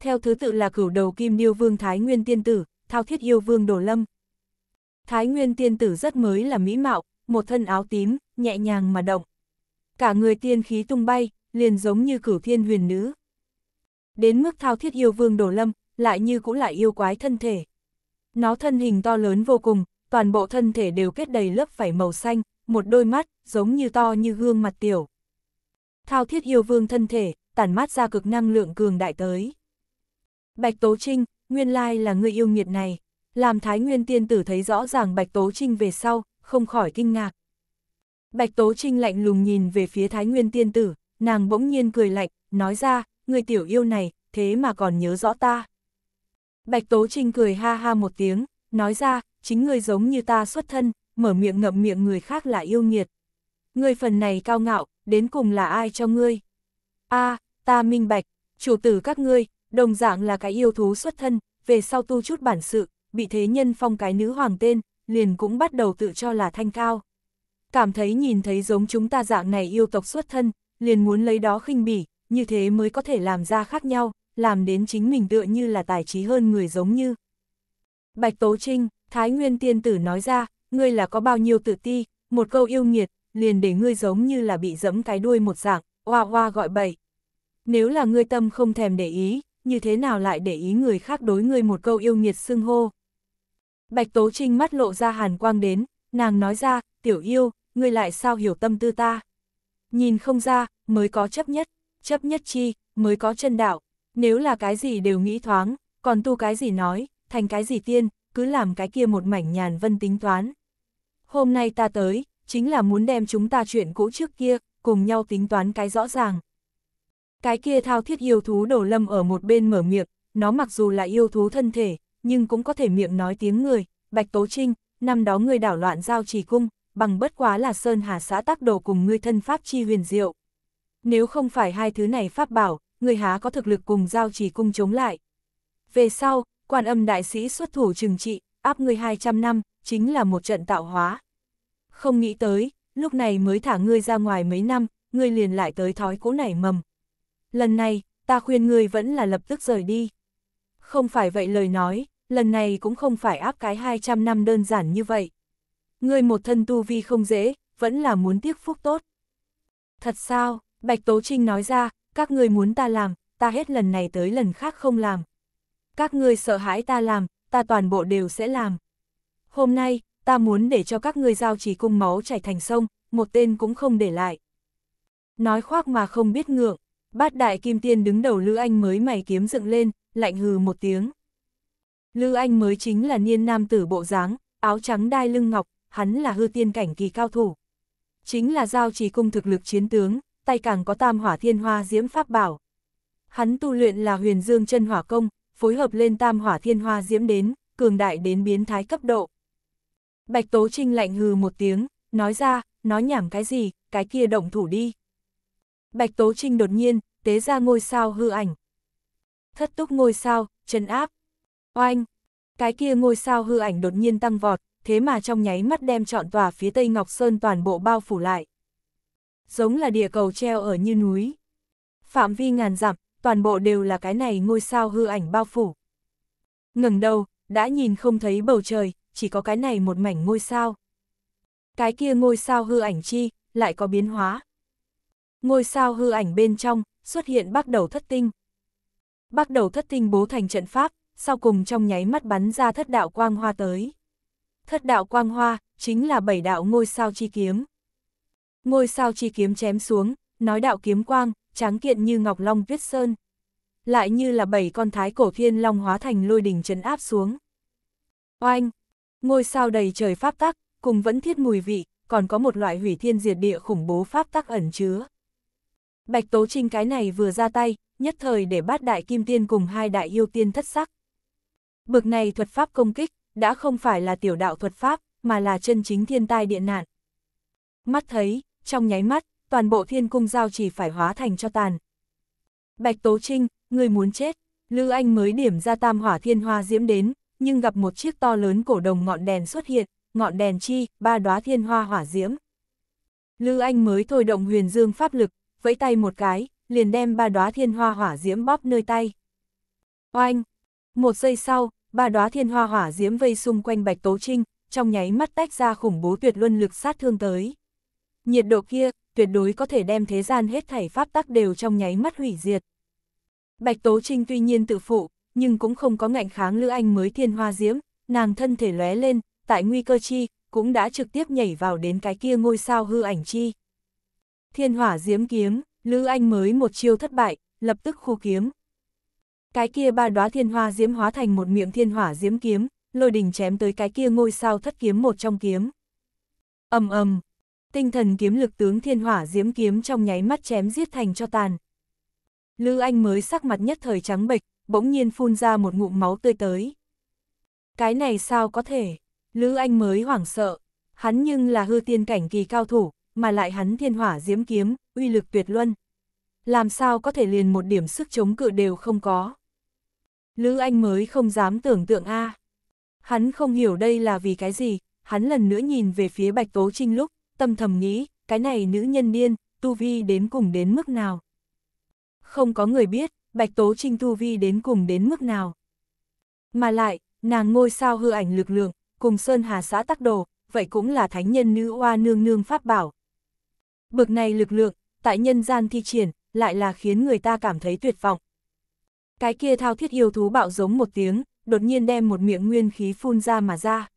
A: theo thứ tự là cửu đầu kim Niêu Vương Thái Nguyên Tiên Tử, Thao Thiết Yêu Vương Đồ Lâm. Thái Nguyên Tiên Tử rất mới là mỹ mạo, một thân áo tím, nhẹ nhàng mà động. Cả người tiên khí tung bay, liền giống như cửu thiên huyền nữ. Đến mức Thao Thiết Yêu Vương Đồ Lâm, lại như cũng lại yêu quái thân thể. Nó thân hình to lớn vô cùng, toàn bộ thân thể đều kết đầy lớp vảy màu xanh, một đôi mắt, giống như to như gương mặt tiểu. Thao thiết yêu vương thân thể, tản mát ra cực năng lượng cường đại tới. Bạch Tố Trinh, nguyên lai là người yêu nghiệt này. Làm Thái Nguyên tiên tử thấy rõ ràng Bạch Tố Trinh về sau, không khỏi kinh ngạc. Bạch Tố Trinh lạnh lùng nhìn về phía Thái Nguyên tiên tử, nàng bỗng nhiên cười lạnh, nói ra, người tiểu yêu này, thế mà còn nhớ rõ ta. Bạch Tố Trinh cười ha ha một tiếng, nói ra, chính người giống như ta xuất thân, mở miệng ngậm miệng người khác là yêu nghiệt. Người phần này cao ngạo, đến cùng là ai cho ngươi? a ta minh bạch, chủ tử các ngươi, đồng dạng là cái yêu thú xuất thân, về sau tu chút bản sự, bị thế nhân phong cái nữ hoàng tên, liền cũng bắt đầu tự cho là thanh cao. Cảm thấy nhìn thấy giống chúng ta dạng này yêu tộc xuất thân, liền muốn lấy đó khinh bỉ, như thế mới có thể làm ra khác nhau, làm đến chính mình tựa như là tài trí hơn người giống như. Bạch Tố Trinh, Thái Nguyên Tiên Tử nói ra, ngươi là có bao nhiêu tự ti, một câu yêu nghiệt, liền để ngươi giống như là bị dẫm cái đuôi một dạng, oa oa gọi bậy. Nếu là ngươi tâm không thèm để ý, như thế nào lại để ý người khác đối người một câu yêu nghiệt xưng hô. Bạch Tố Trinh mắt lộ ra hàn quang đến, nàng nói ra, tiểu yêu, ngươi lại sao hiểu tâm tư ta. Nhìn không ra, mới có chấp nhất, chấp nhất chi, mới có chân đạo, nếu là cái gì đều nghĩ thoáng, còn tu cái gì nói, thành cái gì tiên, cứ làm cái kia một mảnh nhàn vân tính toán. Hôm nay ta tới, chính là muốn đem chúng ta chuyện cũ trước kia, cùng nhau tính toán cái rõ ràng. Cái kia thao thiết yêu thú đổ lâm ở một bên mở miệng, nó mặc dù là yêu thú thân thể, nhưng cũng có thể miệng nói tiếng người, Bạch Tố Trinh, năm đó ngươi đảo loạn giao trì cung, bằng bất quá là Sơn Hà xã tác đồ cùng ngươi thân pháp chi huyền diệu. Nếu không phải hai thứ này pháp bảo, người há có thực lực cùng giao trì cung chống lại. Về sau, quan âm đại sĩ xuất thủ trừng trị, áp ngươi 200 năm, chính là một trận tạo hóa. Không nghĩ tới, lúc này mới thả ngươi ra ngoài mấy năm, ngươi liền lại tới thói cũ nảy mầm lần này, ta khuyên ngươi vẫn là lập tức rời đi. Không phải vậy lời nói, lần này cũng không phải áp cái 200 năm đơn giản như vậy. Ngươi một thân tu vi không dễ, vẫn là muốn tiếc phúc tốt. Thật sao, Bạch Tố Trinh nói ra, các ngươi muốn ta làm, ta hết lần này tới lần khác không làm. Các ngươi sợ hãi ta làm, ta toàn bộ đều sẽ làm. Hôm nay, ta muốn để cho các ngươi giao chỉ cung máu chảy thành sông, một tên cũng không để lại. Nói khoác mà không biết ngượng, Bát đại kim tiên đứng đầu Lữ Anh mới mày kiếm dựng lên, lạnh hừ một tiếng. Lữ Anh mới chính là niên nam tử bộ dáng, áo trắng đai lưng ngọc, hắn là hư tiên cảnh kỳ cao thủ. Chính là giao trì cung thực lực chiến tướng, tay càng có tam hỏa thiên hoa diễm pháp bảo. Hắn tu luyện là huyền dương chân hỏa công, phối hợp lên tam hỏa thiên hoa diễm đến, cường đại đến biến thái cấp độ. Bạch Tố Trinh lạnh hừ một tiếng, nói ra, nói nhảm cái gì, cái kia động thủ đi. Bạch Tố Trinh đột nhiên, tế ra ngôi sao hư ảnh. Thất túc ngôi sao, chân áp. Oanh! Cái kia ngôi sao hư ảnh đột nhiên tăng vọt, thế mà trong nháy mắt đem trọn tòa phía Tây Ngọc Sơn toàn bộ bao phủ lại. Giống là địa cầu treo ở như núi. Phạm vi ngàn dặm, toàn bộ đều là cái này ngôi sao hư ảnh bao phủ. ngừng đầu, đã nhìn không thấy bầu trời, chỉ có cái này một mảnh ngôi sao. Cái kia ngôi sao hư ảnh chi, lại có biến hóa. Ngôi sao hư ảnh bên trong, xuất hiện bắt đầu thất tinh. Bắt đầu thất tinh bố thành trận pháp, sau cùng trong nháy mắt bắn ra thất đạo quang hoa tới. Thất đạo quang hoa, chính là bảy đạo ngôi sao chi kiếm. Ngôi sao chi kiếm chém xuống, nói đạo kiếm quang, tráng kiện như ngọc long tuyết sơn. Lại như là bảy con thái cổ thiên long hóa thành lôi đỉnh trấn áp xuống. Oanh! Ngôi sao đầy trời pháp tắc, cùng vẫn thiết mùi vị, còn có một loại hủy thiên diệt địa khủng bố pháp tắc ẩn chứa. Bạch Tố Trinh cái này vừa ra tay, nhất thời để bát đại kim tiên cùng hai đại yêu tiên thất sắc. Bực này thuật pháp công kích, đã không phải là tiểu đạo thuật pháp, mà là chân chính thiên tai điện nạn. Mắt thấy, trong nháy mắt, toàn bộ thiên cung giao chỉ phải hóa thành cho tàn. Bạch Tố Trinh, người muốn chết, Lư Anh mới điểm ra tam hỏa thiên hoa diễm đến, nhưng gặp một chiếc to lớn cổ đồng ngọn đèn xuất hiện, ngọn đèn chi, ba đóa thiên hoa hỏa diễm. Lư Anh mới thôi động huyền dương pháp lực, vẫy tay một cái, liền đem ba đóa thiên hoa hỏa diễm bóp nơi tay. Oanh! Một giây sau, ba đóa thiên hoa hỏa diễm vây xung quanh Bạch Tố Trinh, trong nháy mắt tách ra khủng bố tuyệt luân lực sát thương tới. Nhiệt độ kia, tuyệt đối có thể đem thế gian hết thảy pháp tắc đều trong nháy mắt hủy diệt. Bạch Tố Trinh tuy nhiên tự phụ, nhưng cũng không có ngạnh kháng Lữ Anh mới thiên hoa diễm, nàng thân thể lóe lên, tại nguy cơ chi, cũng đã trực tiếp nhảy vào đến cái kia ngôi sao hư ảnh chi. Thiên hỏa diếm kiếm, Lữ Anh mới một chiêu thất bại, lập tức khu kiếm. Cái kia ba đóa thiên hoa diễm hóa thành một miệng thiên hỏa diễm kiếm, lôi đình chém tới cái kia ngôi sao thất kiếm một trong kiếm. ầm ầm, tinh thần kiếm lực tướng thiên hỏa diễm kiếm trong nháy mắt chém giết thành cho tàn. Lữ Anh mới sắc mặt nhất thời trắng bệch, bỗng nhiên phun ra một ngụm máu tươi tới. Cái này sao có thể? Lữ Anh mới hoảng sợ, hắn nhưng là hư tiên cảnh kỳ cao thủ, mà lại hắn thiên hỏa diễm kiếm, uy lực tuyệt luân. Làm sao có thể liền một điểm sức chống cự đều không có. Lữ Anh mới không dám tưởng tượng a. Hắn không hiểu đây là vì cái gì, hắn lần nữa nhìn về phía Bạch Tố Trinh lúc, tâm thầm nghĩ, cái này nữ nhân điên, tu vi đến cùng đến mức nào. Không có người biết, Bạch Tố Trinh tu vi đến cùng đến mức nào. Mà lại, nàng ngôi sao hư ảnh lực lượng, cùng Sơn Hà xã tác đồ, vậy cũng là thánh nhân nữ oa nương nương pháp bảo, Bực này lực lượng, tại nhân gian thi triển, lại là khiến người ta cảm thấy tuyệt vọng. Cái kia thao thiết yêu thú bạo giống một tiếng, đột nhiên đem một miệng nguyên khí phun ra mà ra.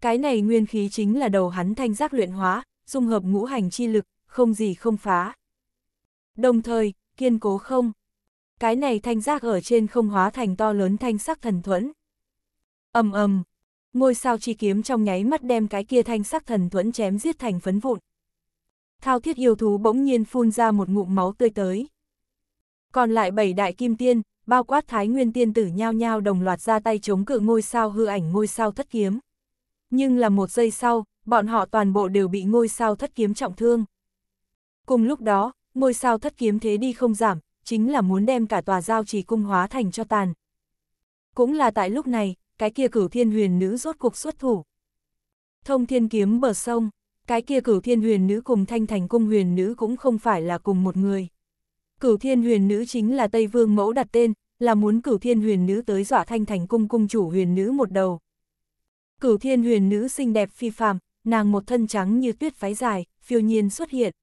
A: Cái này nguyên khí chính là đầu hắn thanh giác luyện hóa, dung hợp ngũ hành chi lực, không gì không phá. Đồng thời, kiên cố không. Cái này thanh giác ở trên không hóa thành to lớn thanh sắc thần thuẫn. ầm ầm, ngôi sao chi kiếm trong nháy mắt đem cái kia thanh sắc thần thuẫn chém giết thành phấn vụn thao thiết yêu thú bỗng nhiên phun ra một ngụm máu tươi tới. Còn lại bảy đại kim tiên, bao quát thái nguyên tiên tử nhao nhao đồng loạt ra tay chống cự ngôi sao hư ảnh ngôi sao thất kiếm. Nhưng là một giây sau, bọn họ toàn bộ đều bị ngôi sao thất kiếm trọng thương. Cùng lúc đó, ngôi sao thất kiếm thế đi không giảm, chính là muốn đem cả tòa giao trì cung hóa thành cho tàn. Cũng là tại lúc này, cái kia cửu thiên huyền nữ rốt cuộc xuất thủ. Thông thiên kiếm bờ sông cái kia cửu thiên huyền nữ cùng thanh thành cung huyền nữ cũng không phải là cùng một người. Cửu thiên huyền nữ chính là Tây Vương mẫu đặt tên, là muốn cửu thiên huyền nữ tới dọa thanh thành cung cung chủ huyền nữ một đầu. Cửu thiên huyền nữ xinh đẹp phi phàm, nàng một thân trắng như tuyết váy dài, phiêu nhiên xuất hiện.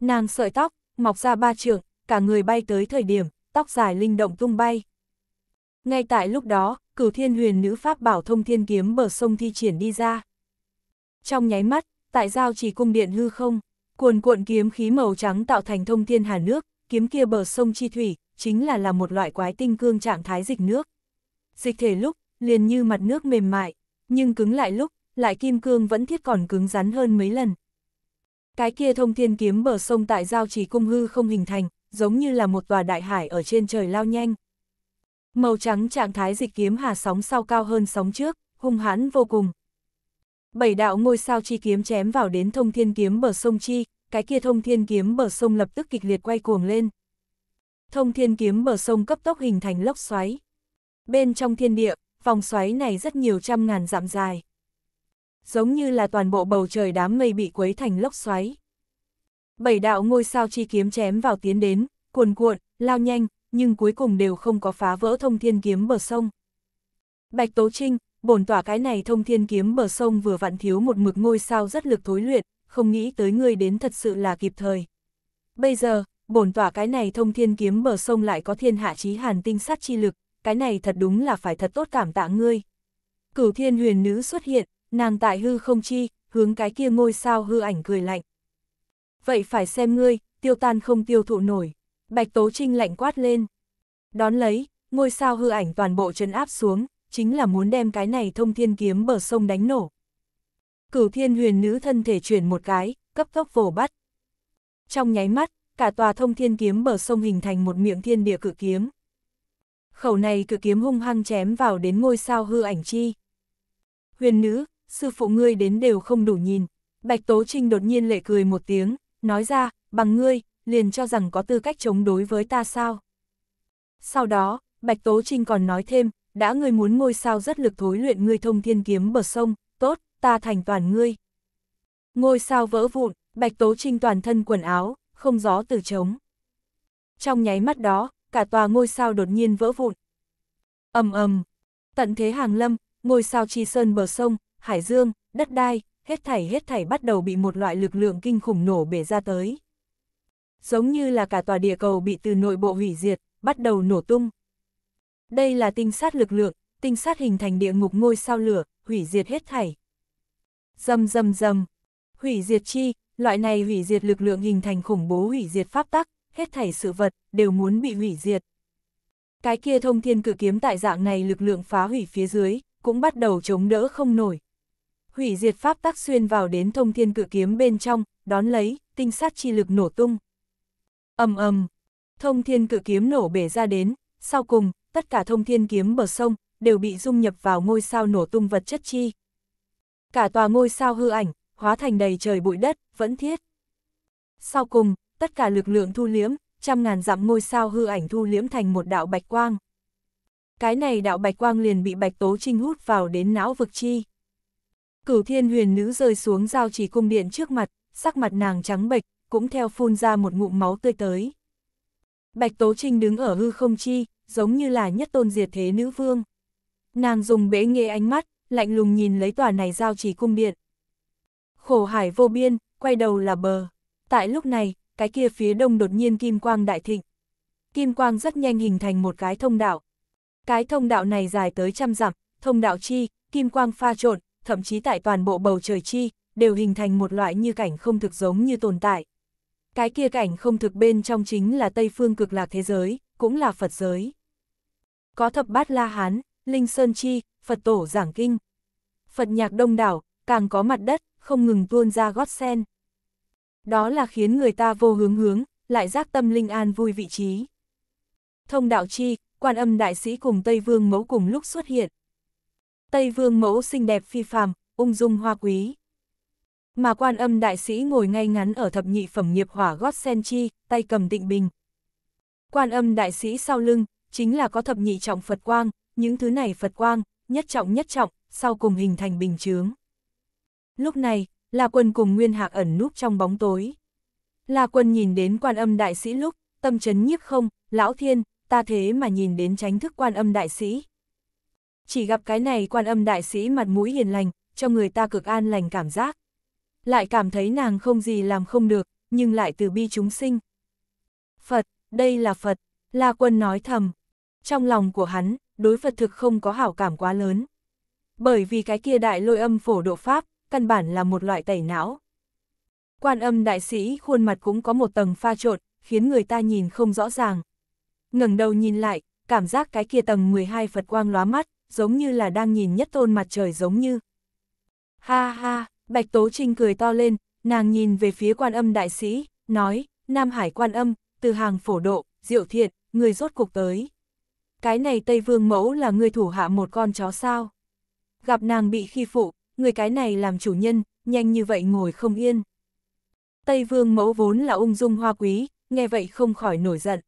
A: Nàng sợi tóc, mọc ra ba trượng, cả người bay tới thời điểm, tóc dài linh động tung bay. Ngay tại lúc đó, cửu thiên huyền nữ pháp bảo thông thiên kiếm bờ sông thi triển đi ra. Trong nháy mắt, tại giao chỉ cung điện hư không, cuồn cuộn kiếm khí màu trắng tạo thành thông thiên hà nước, kiếm kia bờ sông chi thủy, chính là là một loại quái tinh cương trạng thái dịch nước. Dịch thể lúc, liền như mặt nước mềm mại, nhưng cứng lại lúc, lại kim cương vẫn thiết còn cứng rắn hơn mấy lần. Cái kia thông thiên kiếm bờ sông tại giao chỉ cung hư không hình thành, giống như là một tòa đại hải ở trên trời lao nhanh. Màu trắng trạng thái dịch kiếm hà sóng sau cao hơn sóng trước, hung hãn vô cùng. Bảy đạo ngôi sao chi kiếm chém vào đến thông thiên kiếm bờ sông chi, cái kia thông thiên kiếm bờ sông lập tức kịch liệt quay cuồng lên. Thông thiên kiếm bờ sông cấp tốc hình thành lốc xoáy. Bên trong thiên địa, vòng xoáy này rất nhiều trăm ngàn dặm dài. Giống như là toàn bộ bầu trời đám mây bị quấy thành lốc xoáy. Bảy đạo ngôi sao chi kiếm chém vào tiến đến, cuồn cuộn, lao nhanh, nhưng cuối cùng đều không có phá vỡ thông thiên kiếm bờ sông. Bạch Tố Trinh, bổn tỏa cái này thông thiên kiếm bờ sông vừa vặn thiếu một mực ngôi sao rất lực thối luyện, không nghĩ tới ngươi đến thật sự là kịp thời. Bây giờ, bổn tỏa cái này thông thiên kiếm bờ sông lại có thiên hạ chí hàn tinh sát chi lực, cái này thật đúng là phải thật tốt cảm tạ ngươi. Cửu thiên huyền nữ xuất hiện, nàng tại hư không chi, hướng cái kia ngôi sao hư ảnh cười lạnh. Vậy phải xem ngươi, tiêu tan không tiêu thụ nổi. Bạch Tố Trinh lạnh quát lên. Đón lấy, ngôi sao hư ảnh toàn bộ trấn áp xuống, chính là muốn đem cái này thông thiên kiếm bờ sông đánh nổ. Cửu thiên huyền nữ thân thể chuyển một cái, cấp tốc vồ bắt. Trong nháy mắt, cả tòa thông thiên kiếm bờ sông hình thành một miệng thiên địa cự kiếm. Khẩu này cự kiếm hung hăng chém vào đến ngôi sao hư ảnh chi. Huyền nữ, sư phụ ngươi đến đều không đủ nhìn. Bạch Tố Trinh đột nhiên lệ cười một tiếng, nói ra, bằng ngươi, liền cho rằng có tư cách chống đối với ta sao. Sau đó, Bạch Tố Trinh còn nói thêm, đã ngươi muốn ngôi sao rất lực thối luyện ngươi thông thiên kiếm bờ sông, tốt, ta thành toàn ngươi. Ngôi sao vỡ vụn, bạch tố trinh toàn thân quần áo, không gió từ trống. Trong nháy mắt đó, cả tòa ngôi sao đột nhiên vỡ vụn. ầm ầm, tận thế hàng lâm, ngôi sao chi sơn bờ sông, hải dương, đất đai, hết thảy hết thảy bắt đầu bị một loại lực lượng kinh khủng nổ bể ra tới. Giống như là cả tòa địa cầu bị từ nội bộ hủy diệt, bắt đầu nổ tung. Đây là tinh sát lực lượng, tinh sát hình thành địa ngục ngôi sao lửa, hủy diệt hết thảy. Dầm dầm dầm, hủy diệt chi, loại này hủy diệt lực lượng hình thành khủng bố hủy diệt pháp tắc, hết thảy sự vật, đều muốn bị hủy diệt. Cái kia thông thiên cự kiếm tại dạng này lực lượng phá hủy phía dưới, cũng bắt đầu chống đỡ không nổi. Hủy diệt pháp tắc xuyên vào đến thông thiên cự kiếm bên trong, đón lấy, tinh sát chi lực nổ tung. ầm ầm, thông thiên cự kiếm nổ bể ra đến, sau cùng, tất cả thông thiên kiếm bờ sông, đều bị dung nhập vào ngôi sao nổ tung vật chất chi. Cả tòa ngôi sao hư ảnh, hóa thành đầy trời bụi đất, vẫn thiết. Sau cùng, tất cả lực lượng thu liếm, trăm ngàn dặm ngôi sao hư ảnh thu liếm thành một đạo bạch quang. Cái này đạo bạch quang liền bị bạch tố trinh hút vào đến não vực chi. Cửu thiên huyền nữ rơi xuống giao chỉ cung điện trước mặt, sắc mặt nàng trắng bệch, cũng theo phun ra một ngụm máu tươi tới. Bạch tố trinh đứng ở hư không chi, giống như là nhất tôn diệt thế nữ vương. Nàng dùng bế nghê ánh mắt, lạnh lùng nhìn lấy tòa này giao trì cung điện. Khổ hải vô biên, quay đầu là bờ. Tại lúc này, cái kia phía đông đột nhiên kim quang đại thịnh. Kim quang rất nhanh hình thành một cái thông đạo. Cái thông đạo này dài tới trăm dặm, thông đạo chi, kim quang pha trộn, thậm chí tại toàn bộ bầu trời chi, đều hình thành một loại như cảnh không thực giống như tồn tại. Cái kia cảnh không thực bên trong chính là Tây Phương cực lạc thế giới, cũng là Phật giới. Có thập bát La Hán, Linh Sơn Chi, Phật Tổ Giảng Kinh. Phật nhạc đông đảo, càng có mặt đất, không ngừng tuôn ra gót sen. Đó là khiến người ta vô hướng hướng, lại giác tâm linh an vui vị trí. Thông đạo chi, quan âm đại sĩ cùng Tây Vương Mẫu cùng lúc xuất hiện. Tây Vương Mẫu xinh đẹp phi phàm, ung dung hoa quý. Mà quan âm đại sĩ ngồi ngay ngắn ở thập nhị phẩm nghiệp hỏa gót sen chi, tay cầm tịnh bình. Quan âm đại sĩ sau lưng, chính là có thập nhị trọng Phật quang, những thứ này Phật quang, nhất trọng nhất trọng, sau cùng hình thành bình chướng. Lúc này, La Quân cùng Nguyên Hạc ẩn núp trong bóng tối. La Quân nhìn đến quan âm đại sĩ lúc, tâm chấn nhiếp không, lão thiên, ta thế mà nhìn đến tránh thức quan âm đại sĩ. Chỉ gặp cái này quan âm đại sĩ mặt mũi hiền lành, cho người ta cực an lành cảm giác. Lại cảm thấy nàng không gì làm không được, nhưng lại từ bi chúng sinh. Phật, đây là Phật, La Quân nói thầm. Trong lòng của hắn, đối Phật thực không có hảo cảm quá lớn. Bởi vì cái kia đại lôi âm phổ độ Pháp, căn bản là một loại tẩy não. Quan âm đại sĩ khuôn mặt cũng có một tầng pha trộn, khiến người ta nhìn không rõ ràng. ngẩng đầu nhìn lại, cảm giác cái kia tầng 12 Phật quang lóa mắt, giống như là đang nhìn nhất tôn mặt trời giống như. Ha ha, Bạch Tố Trinh cười to lên, nàng nhìn về phía quan âm đại sĩ, nói, Nam Hải quan âm, từ hàng phổ độ, diệu thiện, người rốt cuộc tới cái này Tây Vương mẫu là người thủ hạ một con chó sao. Gặp nàng bị khi phụ, người cái này làm chủ nhân, nhanh như vậy ngồi không yên. Tây Vương mẫu vốn là ung dung hoa quý, nghe vậy không khỏi nổi giận.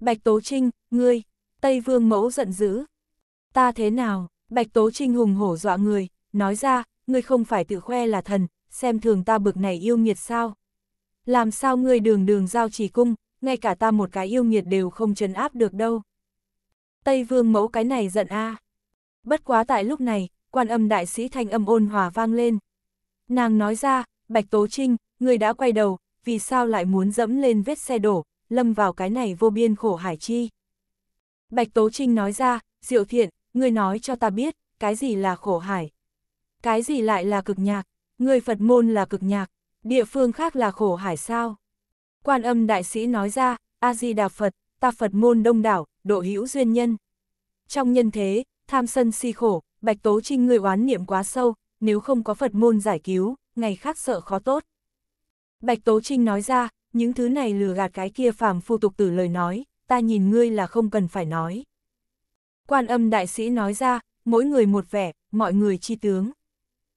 A: Bạch Tố Trinh, ngươi, Tây Vương mẫu giận dữ. Ta thế nào, Bạch Tố Trinh hùng hổ dọa người, nói ra, ngươi không phải tự khoe là thần, xem thường ta bực này yêu nghiệt sao. Làm sao ngươi đường đường giao chỉ cung, ngay cả ta một cái yêu nghiệt đều không trấn áp được đâu. Tây Vương mẫu cái này giận a. Bất quá tại lúc này, quan âm đại sĩ thanh âm ôn hòa vang lên. Nàng nói ra, Bạch Tố Trinh, người đã quay đầu, vì sao lại muốn dẫm lên vết xe đổ, lâm vào cái này vô biên khổ hải chi. Bạch Tố Trinh nói ra, Diệu Thiện, người nói cho ta biết, cái gì là khổ hải? Cái gì lại là cực nhạc? Người Phật môn là cực nhạc, địa phương khác là khổ hải sao? Quan âm đại sĩ nói ra, A-di-đà Phật, ta Phật môn đông đảo, độ hữu duyên nhân. Trong nhân thế, tham sân si khổ, Bạch Tố Trinh người oán niệm quá sâu, nếu không có Phật môn giải cứu, ngày khác sợ khó tốt. Bạch Tố Trinh nói ra, những thứ này lừa gạt cái kia phàm phu tục tử lời nói, ta nhìn ngươi là không cần phải nói. Quan âm đại sĩ nói ra, mỗi người một vẻ, mọi người chi tướng.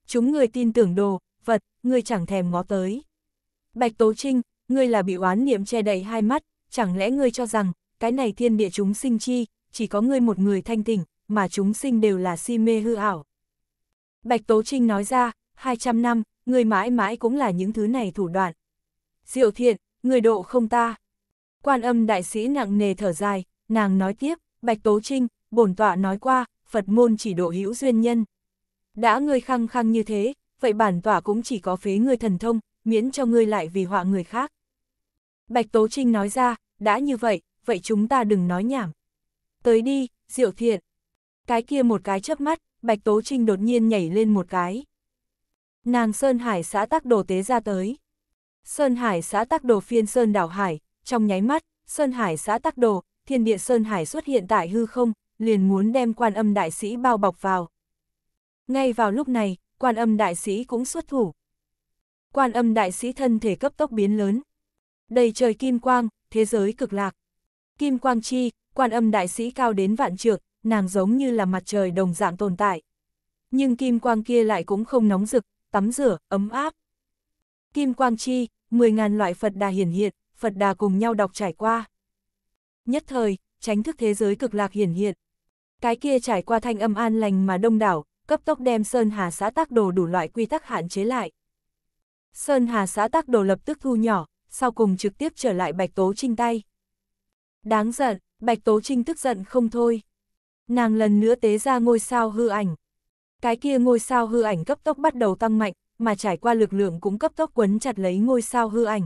A: Chúng người tin tưởng đồ, vật, ngươi chẳng thèm ngó tới. Bạch Tố Trinh, ngươi là bị oán niệm che đậy hai mắt, chẳng lẽ ngươi cho rằng, cái này thiên địa chúng sinh chi, chỉ có ngươi một người thanh tỉnh, mà chúng sinh đều là si mê hư ảo. Bạch Tố Trinh nói ra, 200 năm, ngươi mãi mãi cũng là những thứ này thủ đoạn. Diệu thiện, người độ không ta. Quan âm đại sĩ nặng nề thở dài, nàng nói tiếp, Bạch Tố Trinh, bổn tọa nói qua, Phật môn chỉ độ hữu duyên nhân. Đã ngươi khăng khăng như thế, vậy bản tọa cũng chỉ có phế ngươi thần thông, miễn cho ngươi lại vì họa người khác. Bạch Tố Trinh nói ra, đã như vậy, vậy chúng ta đừng nói nhảm. Tới đi, Diệu Thiện. Cái kia một cái chớp mắt, Bạch Tố Trinh đột nhiên nhảy lên một cái. Nàng Sơn Hải xã tắc đồ tế ra tới. Sơn Hải xã tắc đồ phiên Sơn đảo Hải, trong nháy mắt, Sơn Hải xã tắc đồ, thiên địa Sơn Hải xuất hiện tại hư không, liền muốn đem quan âm đại sĩ bao bọc vào. Ngay vào lúc này, quan âm đại sĩ cũng xuất thủ. Quan âm đại sĩ thân thể cấp tốc biến lớn. Đầy trời kim quang, thế giới cực lạc. Kim Quang Chi, quan âm đại sĩ cao đến vạn trượng, nàng giống như là mặt trời đồng dạng tồn tại. Nhưng kim quang kia lại cũng không nóng rực, tắm rửa, ấm áp. Kim Quang Chi, 10.000 loại Phật đà hiển hiện, Phật đà cùng nhau đọc trải qua. Nhất thời, tránh thức thế giới cực lạc hiển hiện. Cái kia trải qua thanh âm an lành mà đông đảo, cấp tốc đem Sơn Hà xã tác đồ đủ loại quy tắc hạn chế lại. Sơn Hà xã tác đồ lập tức thu nhỏ, sau cùng trực tiếp trở lại Bạch Tố Trinh tay. Đáng giận, Bạch Tố Trinh tức giận không thôi. Nàng lần nữa tế ra ngôi sao hư ảnh. Cái kia ngôi sao hư ảnh cấp tốc bắt đầu tăng mạnh, mà trải qua lực lượng cũng cấp tốc quấn chặt lấy ngôi sao hư ảnh.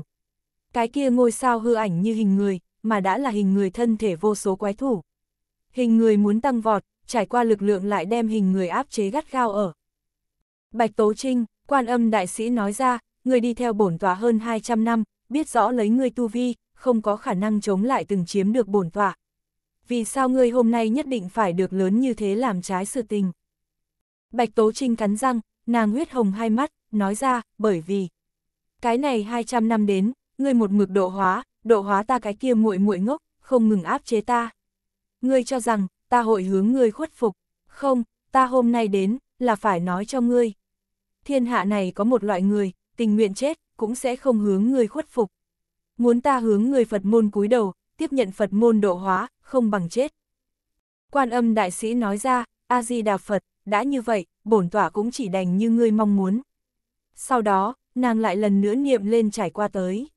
A: Cái kia ngôi sao hư ảnh như hình người, mà đã là hình người thân thể vô số quái thủ. Hình người muốn tăng vọt, trải qua lực lượng lại đem hình người áp chế gắt gao ở. Bạch Tố Trinh, quan âm đại sĩ nói ra, người đi theo bổn tòa hơn 200 năm, biết rõ lấy người tu vi, không có khả năng chống lại từng chiếm được bổn tọa. Vì sao ngươi hôm nay nhất định phải được lớn như thế làm trái sự tình? Bạch Tố Trinh cắn răng, nàng huyết hồng hai mắt, nói ra, bởi vì cái này 200 năm đến, ngươi một mực độ hóa, độ hóa ta cái kia muội muội ngốc, không ngừng áp chế ta. Ngươi cho rằng ta hội hướng ngươi khuất phục, không, ta hôm nay đến là phải nói cho ngươi. Thiên hạ này có một loại người, tình nguyện chết cũng sẽ không hướng ngươi khuất phục muốn ta hướng người Phật môn cúi đầu, tiếp nhận Phật môn độ hóa, không bằng chết. Quan âm đại sĩ nói ra, A-di-đà Phật, đã như vậy, bổn tỏa cũng chỉ đành như ngươi mong muốn. Sau đó, nàng lại lần nữa niệm lên trải qua tới.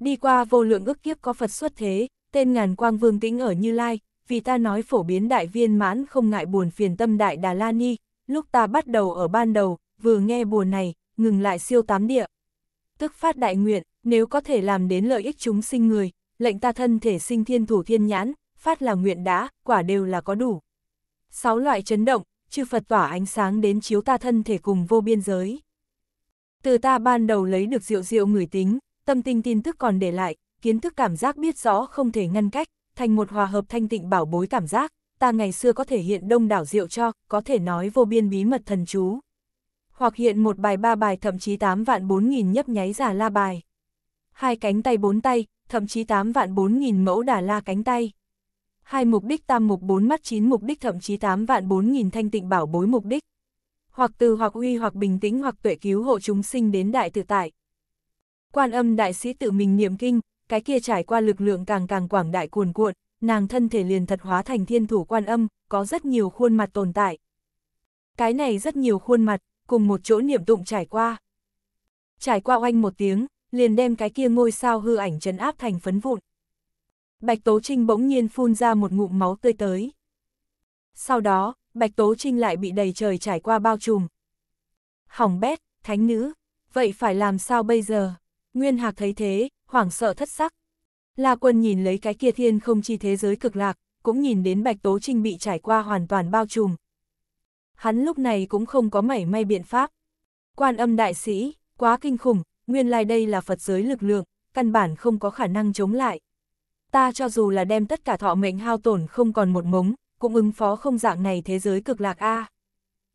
A: Đi qua vô lượng ức kiếp có Phật xuất thế, tên ngàn quang vương tĩnh ở Như Lai, vì ta nói phổ biến đại viên mãn không ngại buồn phiền tâm đại Đà La Ni, lúc ta bắt đầu ở ban đầu, vừa nghe buồn này, ngừng lại siêu tám địa. Tức phát đại nguyện, nếu có thể làm đến lợi ích chúng sinh người, lệnh ta thân thể sinh thiên thủ thiên nhãn, phát là nguyện đã, quả đều là có đủ. Sáu loại chấn động, chư Phật tỏa ánh sáng đến chiếu ta thân thể cùng vô biên giới. Từ ta ban đầu lấy được diệu diệu người tính, tâm tinh tin tức còn để lại, kiến thức cảm giác biết rõ không thể ngăn cách, thành một hòa hợp thanh tịnh bảo bối cảm giác, ta ngày xưa có thể hiện đông đảo diệu cho, có thể nói vô biên bí mật thần chú. Hoặc hiện một bài ba bài thậm chí tám vạn bốn nghìn nhấp nháy giả la bài hai cánh tay bốn tay, thậm chí tám vạn bốn nghìn mẫu đà la cánh tay. Hai mục đích tam mục bốn mắt chín mục đích thậm chí tám vạn bốn nghìn thanh tịnh bảo bối mục đích. Hoặc từ hoặc uy hoặc bình tĩnh hoặc tuệ cứu hộ chúng sinh đến đại tự tại. Quan âm đại sĩ tự mình niệm kinh, cái kia trải qua lực lượng càng càng quảng đại cuồn cuộn, nàng thân thể liền thật hóa thành thiên thủ quan âm, có rất nhiều khuôn mặt tồn tại. Cái này rất nhiều khuôn mặt, cùng một chỗ niệm tụng trải qua. Trải qua oanh một tiếng, liền đem cái kia ngôi sao hư ảnh trấn áp thành phấn vụn. Bạch Tố Trinh bỗng nhiên phun ra một ngụm máu tươi tới. Sau đó, Bạch Tố Trinh lại bị đầy trời trải qua bao trùm. Hỏng bét, thánh nữ, vậy phải làm sao bây giờ? Nguyên Hạc thấy thế, hoảng sợ thất sắc. La Quân nhìn lấy cái kia thiên không chi thế giới cực lạc, cũng nhìn đến Bạch Tố Trinh bị trải qua hoàn toàn bao trùm. Hắn lúc này cũng không có mảy may biện pháp. Quan âm đại sĩ, quá kinh khủng, nguyên lai like đây là Phật giới lực lượng, căn bản không có khả năng chống lại. Ta cho dù là đem tất cả thọ mệnh hao tổn không còn một mống, cũng ứng phó không dạng này thế giới cực lạc a.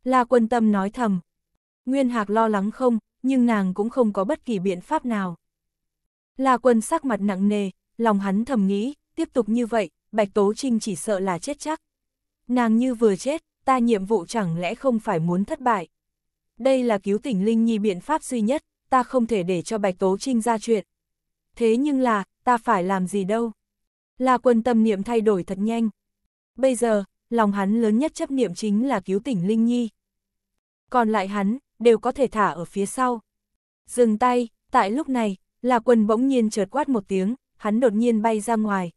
A: La quân tâm nói thầm. Nguyên Hạc lo lắng không, nhưng nàng cũng không có bất kỳ biện pháp nào. La quân sắc mặt nặng nề, lòng hắn thầm nghĩ, tiếp tục như vậy, Bạch Tố Trinh chỉ sợ là chết chắc. Nàng như vừa chết, ta nhiệm vụ chẳng lẽ không phải muốn thất bại. Đây là cứu tỉnh Linh Nhi biện pháp duy nhất, ta không thể để cho Bạch Tố Trinh ra chuyện. Thế nhưng là, ta phải làm gì đâu? La quân tâm niệm thay đổi thật nhanh. Bây giờ, lòng hắn lớn nhất chấp niệm chính là cứu tỉnh Linh Nhi. Còn lại hắn, đều có thể thả ở phía sau. Dừng tay, tại lúc này, La quân bỗng nhiên chợt quát một tiếng, hắn đột nhiên bay ra ngoài.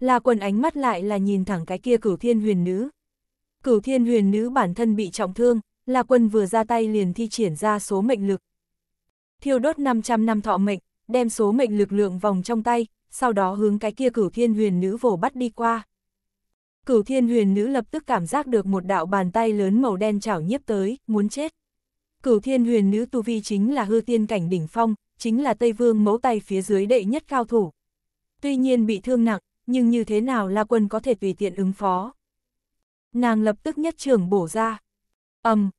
A: La quân ánh mắt lại là nhìn thẳng cái kia cửu thiên huyền nữ. Cửu thiên huyền nữ bản thân bị trọng thương, La quân vừa ra tay liền thi triển ra số mệnh lực, thiêu đốt 500 năm thọ mệnh, đem số mệnh lực lượng vòng trong tay, sau đó hướng cái kia cửu thiên huyền nữ vồ bắt đi qua. Cửu thiên huyền nữ lập tức cảm giác được một đạo bàn tay lớn màu đen chảo nhiếp tới, muốn chết. Cửu thiên huyền nữ tu vi chính là hư tiên cảnh đỉnh phong, chính là Tây Vương mẫu tay phía dưới đệ nhất cao thủ. Tuy nhiên bị thương nặng, nhưng như thế nào La Quân có thể tùy tiện ứng phó. Nàng lập tức nhất trường bổ ra. ầm um,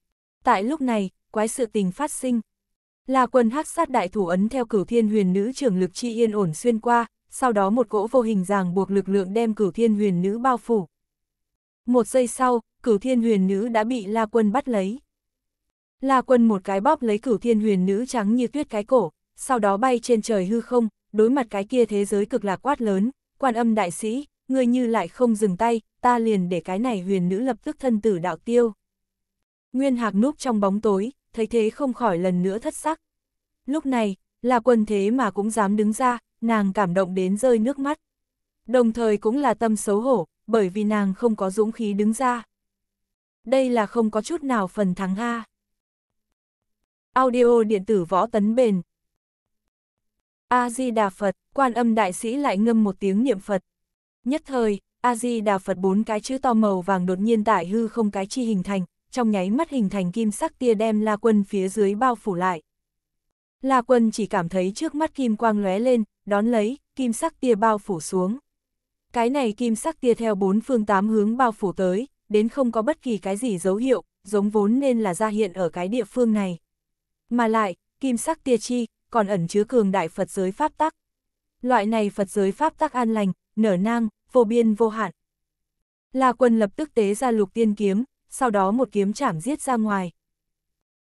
A: Tại lúc này, quái sự tình phát sinh, La quân hắc sát đại thủ ấn theo cửu thiên huyền nữ trưởng lực chi yên ổn xuyên qua, sau đó một cỗ vô hình ràng buộc lực lượng đem cửu thiên huyền nữ bao phủ. Một giây sau, cửu thiên huyền nữ đã bị La Quân bắt lấy. La Quân một cái bóp lấy cửu thiên huyền nữ trắng như tuyết cái cổ, sau đó bay trên trời hư không, đối mặt cái kia thế giới cực lạc quát lớn, quan âm đại sĩ, người như lại không dừng tay, ta liền để cái này huyền nữ lập tức thân tử đạo tiêu. Nguyên Hạc núp trong bóng tối, thấy thế không khỏi lần nữa thất sắc. Lúc này, là quần thế mà cũng dám đứng ra, nàng cảm động đến rơi nước mắt. Đồng thời cũng là tâm xấu hổ, bởi vì nàng không có dũng khí đứng ra. Đây là không có chút nào phần thắng A. Audio điện tử võ tấn bền. A-di-đà Phật, quan âm đại sĩ lại ngâm một tiếng niệm Phật. Nhất thời, A-di-đà Phật bốn cái chữ to màu vàng đột nhiên tại hư không cái chi hình thành, trong nháy mắt hình thành kim sắc tia đem La Quân phía dưới bao phủ lại. La Quân chỉ cảm thấy trước mắt kim quang lóe lên, đón lấy, kim sắc tia bao phủ xuống. Cái này kim sắc tia theo bốn phương tám hướng bao phủ tới, đến không có bất kỳ cái gì dấu hiệu, giống vốn nên là ra hiện ở cái địa phương này. Mà lại, kim sắc tia chi, còn ẩn chứa cường đại Phật giới pháp tắc. Loại này Phật giới pháp tắc an lành, nở nang, vô biên vô hạn. La quân lập tức tế ra lục tiên kiếm, sau đó một kiếm chảm giết ra ngoài.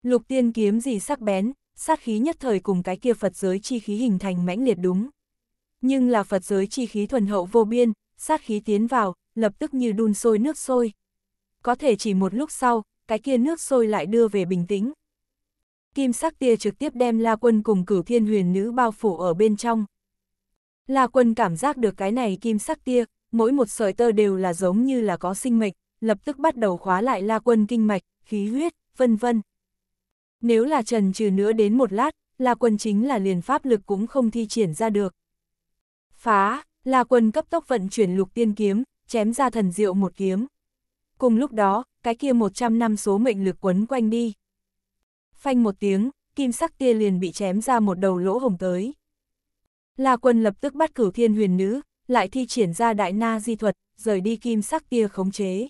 A: Lục tiên kiếm gì sắc bén, sát khí nhất thời cùng cái kia Phật giới chi khí hình thành mãnh liệt đúng. Nhưng là Phật giới chi khí thuần hậu vô biên, sát khí tiến vào, lập tức như đun sôi nước sôi. Có thể chỉ một lúc sau, cái kia nước sôi lại đưa về bình tĩnh. Kim sắc tia trực tiếp đem La Quân cùng cửu thiên huyền nữ bao phủ ở bên trong. La Quân cảm giác được cái này kim sắc tia, mỗi một sợi tơ đều là giống như là có sinh mệnh, lập tức bắt đầu khóa lại la quân kinh mạch, khí huyết, vân vân. Nếu là trần trừ nữa đến một lát, la quân chính là liền pháp lực cũng không thi triển ra được. Phá, la quân cấp tốc vận chuyển lục tiên kiếm, chém ra thần diệu một kiếm. Cùng lúc đó, cái kia 100 năm số mệnh lực quấn quanh đi. Phanh một tiếng, kim sắc tia liền bị chém ra một đầu lỗ hồng tới. La quân lập tức bắt cửu thiên huyền nữ, lại thi triển ra đại na di thuật, rời đi kim sắc tia khống chế.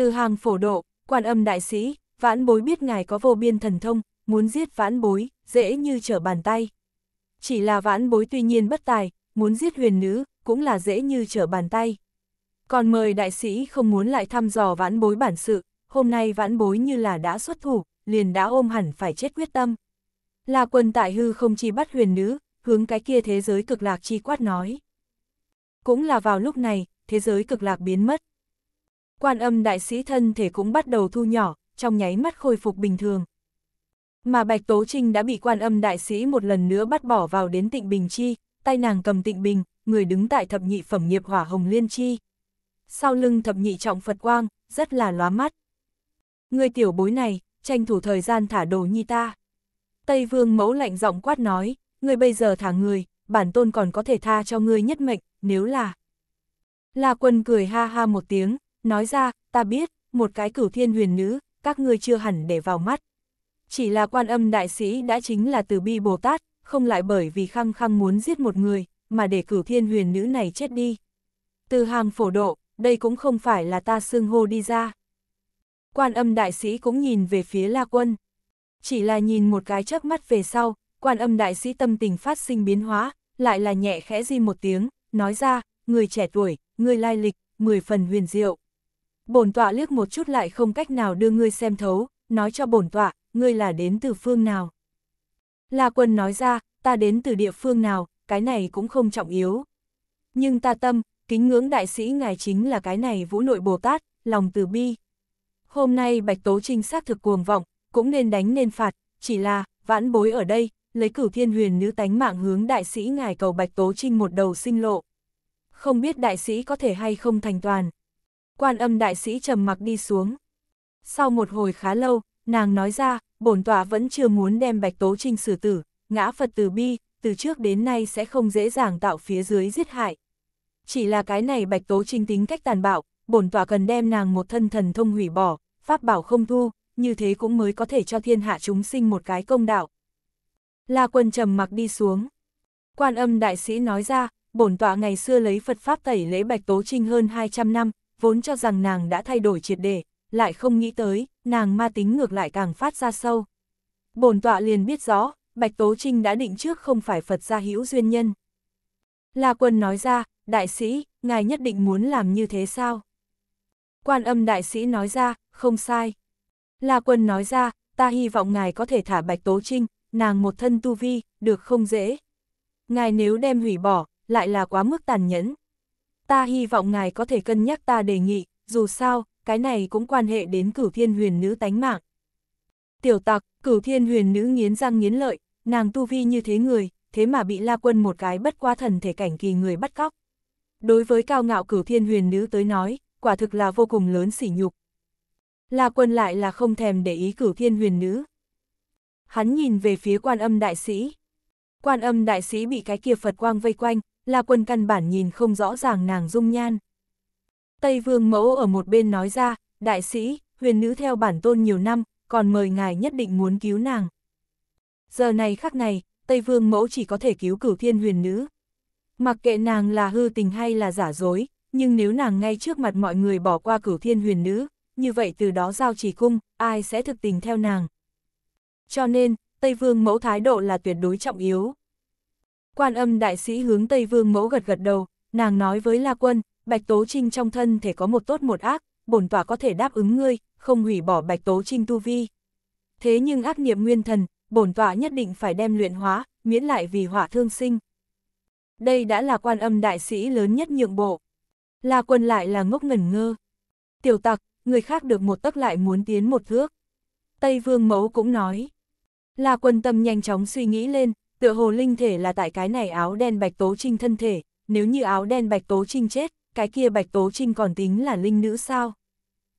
A: Từ hàng phổ độ, quan âm đại sĩ, vãn bối biết ngài có vô biên thần thông, muốn giết vãn bối, dễ như trở bàn tay. Chỉ là vãn bối tuy nhiên bất tài, muốn giết huyền nữ, cũng là dễ như trở bàn tay. Còn mời đại sĩ không muốn lại thăm dò vãn bối bản sự, hôm nay vãn bối như là đã xuất thủ, liền đã ôm hẳn phải chết quyết tâm. Là quân tại hư không chi bắt huyền nữ, hướng cái kia thế giới cực lạc chi quát nói. Cũng là vào lúc này, thế giới cực lạc biến mất quan âm đại sĩ thân thể cũng bắt đầu thu nhỏ, trong nháy mắt khôi phục bình thường. Mà Bạch Tố Trinh đã bị quan âm đại sĩ một lần nữa bắt bỏ vào đến tịnh bình chi, tay nàng cầm tịnh bình, người đứng tại thập nhị phẩm nghiệp hỏa hồng liên chi. Sau lưng thập nhị trọng Phật quang, rất là lóa mắt. Người tiểu bối này, tranh thủ thời gian thả đồ nhi ta. Tây Vương mẫu lạnh giọng quát nói, người bây giờ thả người, bản tôn còn có thể tha cho ngươi nhất mệnh, nếu là... La quân cười ha ha một tiếng, nói ra, ta biết, một cái cửu thiên huyền nữ, các ngươi chưa hẳn để vào mắt. Chỉ là quan âm đại sĩ đã chính là từ bi Bồ Tát, không lại bởi vì khăng khăng muốn giết một người, mà để cửu thiên huyền nữ này chết đi. Từ hàng phổ độ, đây cũng không phải là ta xưng hô đi ra. Quan âm đại sĩ cũng nhìn về phía La Quân. Chỉ là nhìn một cái chớp mắt về sau, quan âm đại sĩ tâm tình phát sinh biến hóa, lại là nhẹ khẽ di một tiếng, nói ra, người trẻ tuổi, người lai lịch, mười phần huyền diệu bổn tọa liếc một chút lại không cách nào đưa ngươi xem thấu, nói cho bổn tọa, ngươi là đến từ phương nào. La quân nói ra, ta đến từ địa phương nào, cái này cũng không trọng yếu. Nhưng ta tâm, kính ngưỡng đại sĩ ngài chính là cái này vũ nội Bồ Tát, lòng từ bi. Hôm nay Bạch Tố Trinh xác thực cuồng vọng, cũng nên đánh nên phạt, chỉ là, vãn bối ở đây, lấy cửu thiên huyền nữ tánh mạng hướng đại sĩ ngài cầu Bạch Tố Trinh một đầu sinh lộ. Không biết đại sĩ có thể hay không thành toàn quan âm đại sĩ trầm mặc đi xuống. Sau một hồi khá lâu, nàng nói ra, bổn tọa vẫn chưa muốn đem Bạch Tố Trinh xử tử, ngã Phật từ bi, từ trước đến nay sẽ không dễ dàng tạo phía dưới giết hại. Chỉ là cái này Bạch Tố Trinh tính cách tàn bạo, bổn tọa cần đem nàng một thân thần thông hủy bỏ, pháp bảo không thu, như thế cũng mới có thể cho thiên hạ chúng sinh một cái công đạo. La quân trầm mặc đi xuống. Quan âm đại sĩ nói ra, bổn tọa ngày xưa lấy Phật Pháp tẩy lễ Bạch Tố Trinh hơn 200 năm, vốn cho rằng nàng đã thay đổi triệt để, lại không nghĩ tới, nàng ma tính ngược lại càng phát ra sâu. Bổn tọa liền biết rõ, Bạch Tố Trinh đã định trước không phải Phật gia hữu duyên nhân. La quân nói ra, đại sĩ, ngài nhất định muốn làm như thế sao? Quan âm đại sĩ nói ra, không sai. La quân nói ra, ta hy vọng ngài có thể thả Bạch Tố Trinh, nàng một thân tu vi, được không dễ. Ngài nếu đem hủy bỏ, lại là quá mức tàn nhẫn, ta hy vọng ngài có thể cân nhắc ta đề nghị, dù sao, cái này cũng quan hệ đến cử thiên huyền nữ tánh mạng. Tiểu tặc, cử thiên huyền nữ nghiến răng nghiến lợi, nàng tu vi như thế người, thế mà bị la quân một cái bất qua thần thể cảnh kỳ người bắt cóc. Đối với cao ngạo cử thiên huyền nữ tới nói, quả thực là vô cùng lớn sỉ nhục. La quân lại là không thèm để ý cử thiên huyền nữ. Hắn nhìn về phía quan âm đại sĩ. Quan âm đại sĩ bị cái kia Phật quang vây quanh, La Quân căn bản nhìn không rõ ràng nàng dung nhan. Tây Vương Mẫu ở một bên nói ra, đại sĩ, huyền nữ theo bản tôn nhiều năm, còn mời ngài nhất định muốn cứu nàng. Giờ này khắc này, Tây Vương Mẫu chỉ có thể cứu cửu thiên huyền nữ. Mặc kệ nàng là hư tình hay là giả dối, nhưng nếu nàng ngay trước mặt mọi người bỏ qua cửu thiên huyền nữ, như vậy từ đó giao chỉ cung, ai sẽ thực tình theo nàng. Cho nên, Tây Vương Mẫu thái độ là tuyệt đối trọng yếu. Quan âm đại sĩ hướng Tây Vương mẫu gật gật đầu, nàng nói với La Quân, Bạch Tố Trinh trong thân thể có một tốt một ác, bổn tỏa có thể đáp ứng ngươi, không hủy bỏ Bạch Tố Trinh tu vi. Thế nhưng ác niệm nguyên thần, bổn tỏa nhất định phải đem luyện hóa, miễn lại vì hỏa thương sinh. Đây đã là quan âm đại sĩ lớn nhất nhượng bộ. La Quân lại là ngốc ngẩn ngơ. Tiểu tặc, người khác được một tấc lại muốn tiến một thước. Tây Vương Mẫu cũng nói. La Quân tâm nhanh chóng suy nghĩ lên, tựa hồ linh thể là tại cái này áo đen bạch tố trinh thân thể, nếu như áo đen bạch tố trinh chết, cái kia bạch tố trinh còn tính là linh nữ sao?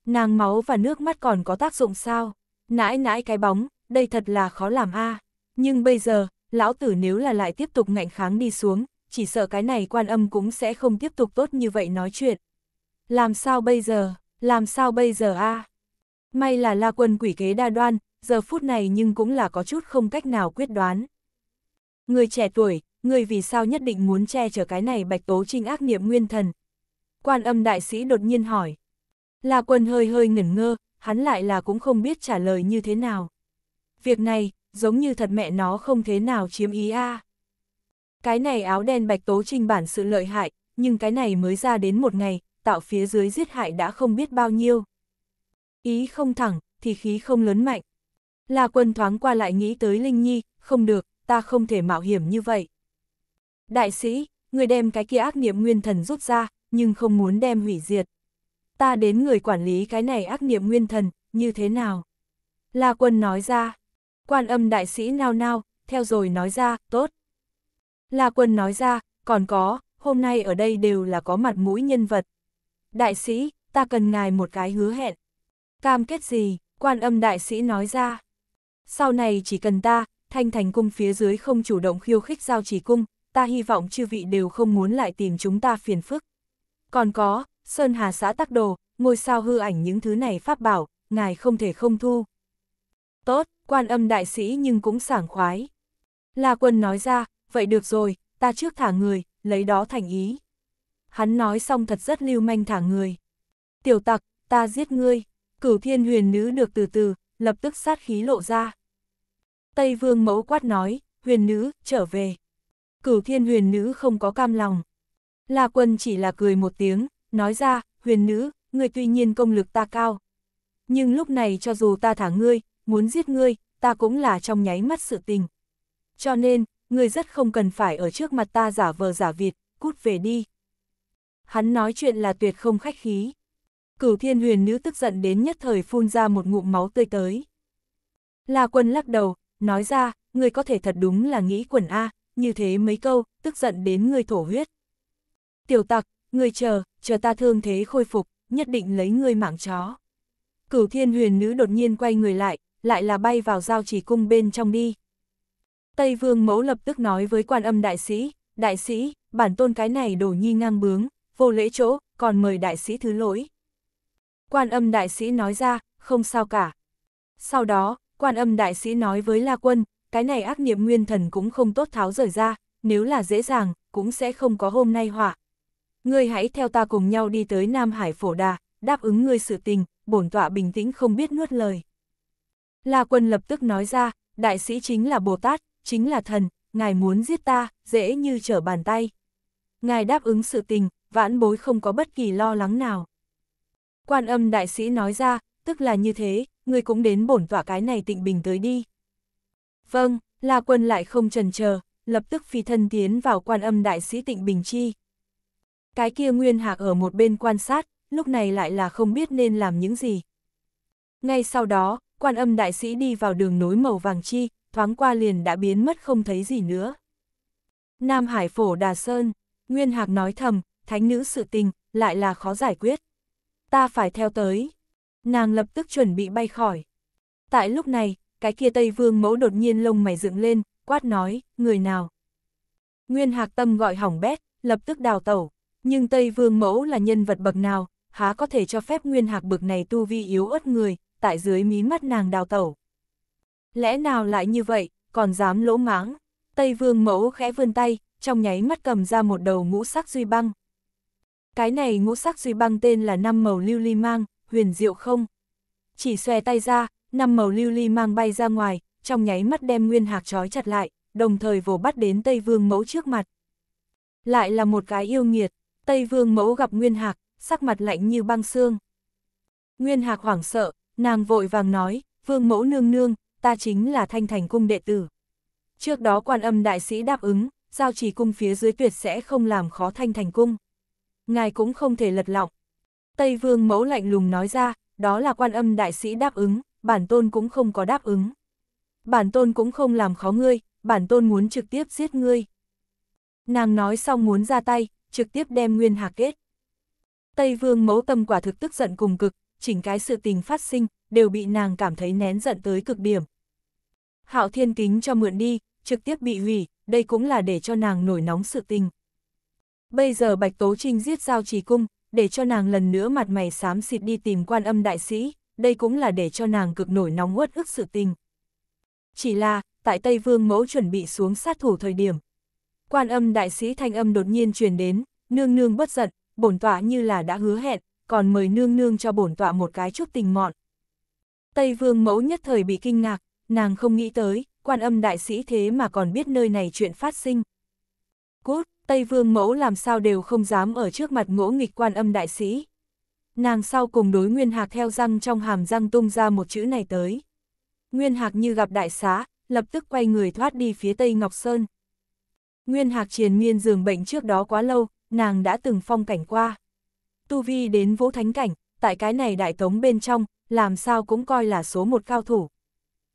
A: Nàng máu và nước mắt còn có tác dụng sao? Nãi nãi cái bóng, đây thật là khó làm a Nhưng bây giờ, lão tử nếu là lại tiếp tục ngạnh kháng đi xuống, chỉ sợ cái này quan âm cũng sẽ không tiếp tục tốt như vậy nói chuyện. Làm sao bây giờ, làm sao bây giờ a May là la quân quỷ kế đa đoan, giờ phút này nhưng cũng là có chút không cách nào quyết đoán. Người trẻ tuổi, người vì sao nhất định muốn che chở cái này bạch tố trinh ác niệm nguyên thần? Quan âm đại sĩ đột nhiên hỏi. La quân hơi hơi ngẩn ngơ, hắn lại là cũng không biết trả lời như thế nào. Việc này, giống như thật mẹ nó không thế nào chiếm ý a. Cái này áo đen bạch tố trinh bản sự lợi hại, nhưng cái này mới ra đến một ngày, tạo phía dưới giết hại đã không biết bao nhiêu. Ý không thẳng, thì khí không lớn mạnh. La quân thoáng qua lại nghĩ tới Linh Nhi, không được, ta không thể mạo hiểm như vậy. Đại sĩ, người đem cái kia ác niệm nguyên thần rút ra, nhưng không muốn đem hủy diệt. Ta đến người quản lý cái này ác niệm nguyên thần, như thế nào? La quân nói ra. Quan âm đại sĩ nao nao, theo rồi nói ra, tốt. La quân nói ra, còn có, hôm nay ở đây đều là có mặt mũi nhân vật. Đại sĩ, ta cần ngài một cái hứa hẹn. Cam kết gì, quan âm đại sĩ nói ra. Sau này chỉ cần ta, Thanh Thành Cung phía dưới không chủ động khiêu khích giao chỉ cung, ta hy vọng chư vị đều không muốn lại tìm chúng ta phiền phức. Còn có, Sơn Hà xã tắc đồ, ngôi sao hư ảnh những thứ này pháp bảo, ngài không thể không thu. Tốt, quan âm đại sĩ nhưng cũng sảng khoái. La quân nói ra, vậy được rồi, ta trước thả người, lấy đó thành ý. Hắn nói xong thật rất lưu manh thả người. Tiểu tặc, ta giết ngươi, cửu thiên huyền nữ được từ từ, lập tức sát khí lộ ra. Tây Vương mẫu quát nói, huyền nữ, trở về. Cửu thiên huyền nữ không có cam lòng. La quân chỉ là cười một tiếng, nói ra, huyền nữ, người tuy nhiên công lực ta cao. Nhưng lúc này cho dù ta thả ngươi, muốn giết ngươi, ta cũng là trong nháy mắt sự tình. Cho nên, ngươi rất không cần phải ở trước mặt ta giả vờ giả vịt, cút về đi. Hắn nói chuyện là tuyệt không khách khí. Cửu thiên huyền nữ tức giận đến nhất thời phun ra một ngụm máu tươi tới. La quân lắc đầu, nói ra, người có thể thật đúng là nghĩ quẩn A, như thế mấy câu, tức giận đến người thổ huyết. Tiểu tặc, người chờ, chờ ta thương thế khôi phục, nhất định lấy người mảng chó. Cửu thiên huyền nữ đột nhiên quay người lại, lại là bay vào giao chỉ cung bên trong đi. Tây vương mẫu lập tức nói với quan âm đại sĩ, đại sĩ, bản tôn cái này đổ nhi ngang bướng, vô lễ chỗ, còn mời đại sĩ thứ lỗi. Quan âm đại sĩ nói ra, không sao cả. Sau đó, Quan âm đại sĩ nói với La Quân, cái này ác niệm nguyên thần cũng không tốt tháo rời ra, nếu là dễ dàng, cũng sẽ không có hôm nay họa. Ngươi hãy theo ta cùng nhau đi tới Nam Hải Phổ Đà, đáp ứng ngươi sự tình, bổn tọa bình tĩnh không biết nuốt lời. La Quân lập tức nói ra, đại sĩ chính là Bồ Tát, chính là thần, ngài muốn giết ta, dễ như trở bàn tay. Ngài đáp ứng sự tình, vãn bối không có bất kỳ lo lắng nào. Quan âm đại sĩ nói ra, tức là như thế, ngươi cũng đến bổn tỏa cái này tịnh bình tới đi. Vâng, La Quân lại không trần chờ, lập tức phi thân tiến vào quan âm đại sĩ tịnh bình chi. Cái kia Nguyên Hạc ở một bên quan sát, lúc này lại là không biết nên làm những gì. Ngay sau đó, quan âm đại sĩ đi vào đường nối màu vàng chi, thoáng qua liền đã biến mất không thấy gì nữa. Nam Hải Phổ Đà Sơn, Nguyên Hạc nói thầm, thánh nữ sự tình, lại là khó giải quyết. Ta phải theo tới. Nàng lập tức chuẩn bị bay khỏi. Tại lúc này, cái kia Tây Vương mẫu đột nhiên lông mày dựng lên, quát nói, người nào? Nguyên Hạc Tâm gọi hỏng bét, lập tức đào tẩu, nhưng Tây Vương mẫu là nhân vật bậc nào, há có thể cho phép Nguyên Hạc bực này tu vi yếu ớt người, tại dưới mí mắt nàng đào tẩu. Lẽ nào lại như vậy, còn dám lỗ máng? Tây Vương mẫu khẽ vươn tay, trong nháy mắt cầm ra một đầu ngũ sắc duy băng. Cái này ngũ sắc duy băng tên là năm màu lưu ly mang, huyền diệu không? Chỉ xòe tay ra, năm màu lưu ly mang bay ra ngoài, trong nháy mắt đem nguyên hạc trói chặt lại, đồng thời vồ bắt đến Tây Vương Mẫu trước mặt. Lại là một cái yêu nghiệt, Tây Vương Mẫu gặp Nguyên Hạc, sắc mặt lạnh như băng xương. Nguyên Hạc hoảng sợ, nàng vội vàng nói, Vương Mẫu nương nương, ta chính là Thanh Thành Cung đệ tử. Trước đó quan âm đại sĩ đáp ứng, giao chỉ cung phía dưới tuyệt sẽ không làm khó Thanh Thành Cung. Ngài cũng không thể lật lọng, Tây Vương mẫu lạnh lùng nói ra, đó là quan âm đại sĩ đáp ứng, bản tôn cũng không có đáp ứng. Bản tôn cũng không làm khó ngươi, bản tôn muốn trực tiếp giết ngươi. Nàng nói xong muốn ra tay, trực tiếp đem nguyên hạc kết. Tây Vương mẫu tâm quả thực tức giận cùng cực, chỉnh cái sự tình phát sinh, đều bị nàng cảm thấy nén giận tới cực điểm. Hạo thiên kính cho mượn đi, trực tiếp bị hủy, đây cũng là để cho nàng nổi nóng sự tình. Bây giờ Bạch Tố Trinh giết giao trì cung, để cho nàng lần nữa mặt mày xám xịt đi tìm quan âm đại sĩ, đây cũng là để cho nàng cực nổi nóng uất ức sự tình. Chỉ là, tại Tây Vương mẫu chuẩn bị xuống sát thủ thời điểm. Quan âm đại sĩ thanh âm đột nhiên truyền đến, nương nương bất giận, bổn tọa như là đã hứa hẹn, còn mời nương nương cho bổn tọa một cái chút tình mọn. Tây Vương mẫu nhất thời bị kinh ngạc, nàng không nghĩ tới, quan âm đại sĩ thế mà còn biết nơi này chuyện phát sinh. Cút, Tây Vương Mẫu làm sao đều không dám ở trước mặt ngỗ nghịch quan âm đại sĩ. Nàng sau cùng đối Nguyên Hạc theo răng trong hàm răng tung ra một chữ này tới. Nguyên Hạc như gặp đại xá, lập tức quay người thoát đi phía Tây Ngọc Sơn. Nguyên Hạc triền miên giường bệnh trước đó quá lâu, nàng đã từng phong cảnh qua. Tu Vi đến vũ thánh cảnh, tại cái này đại tống bên trong, làm sao cũng coi là số một cao thủ.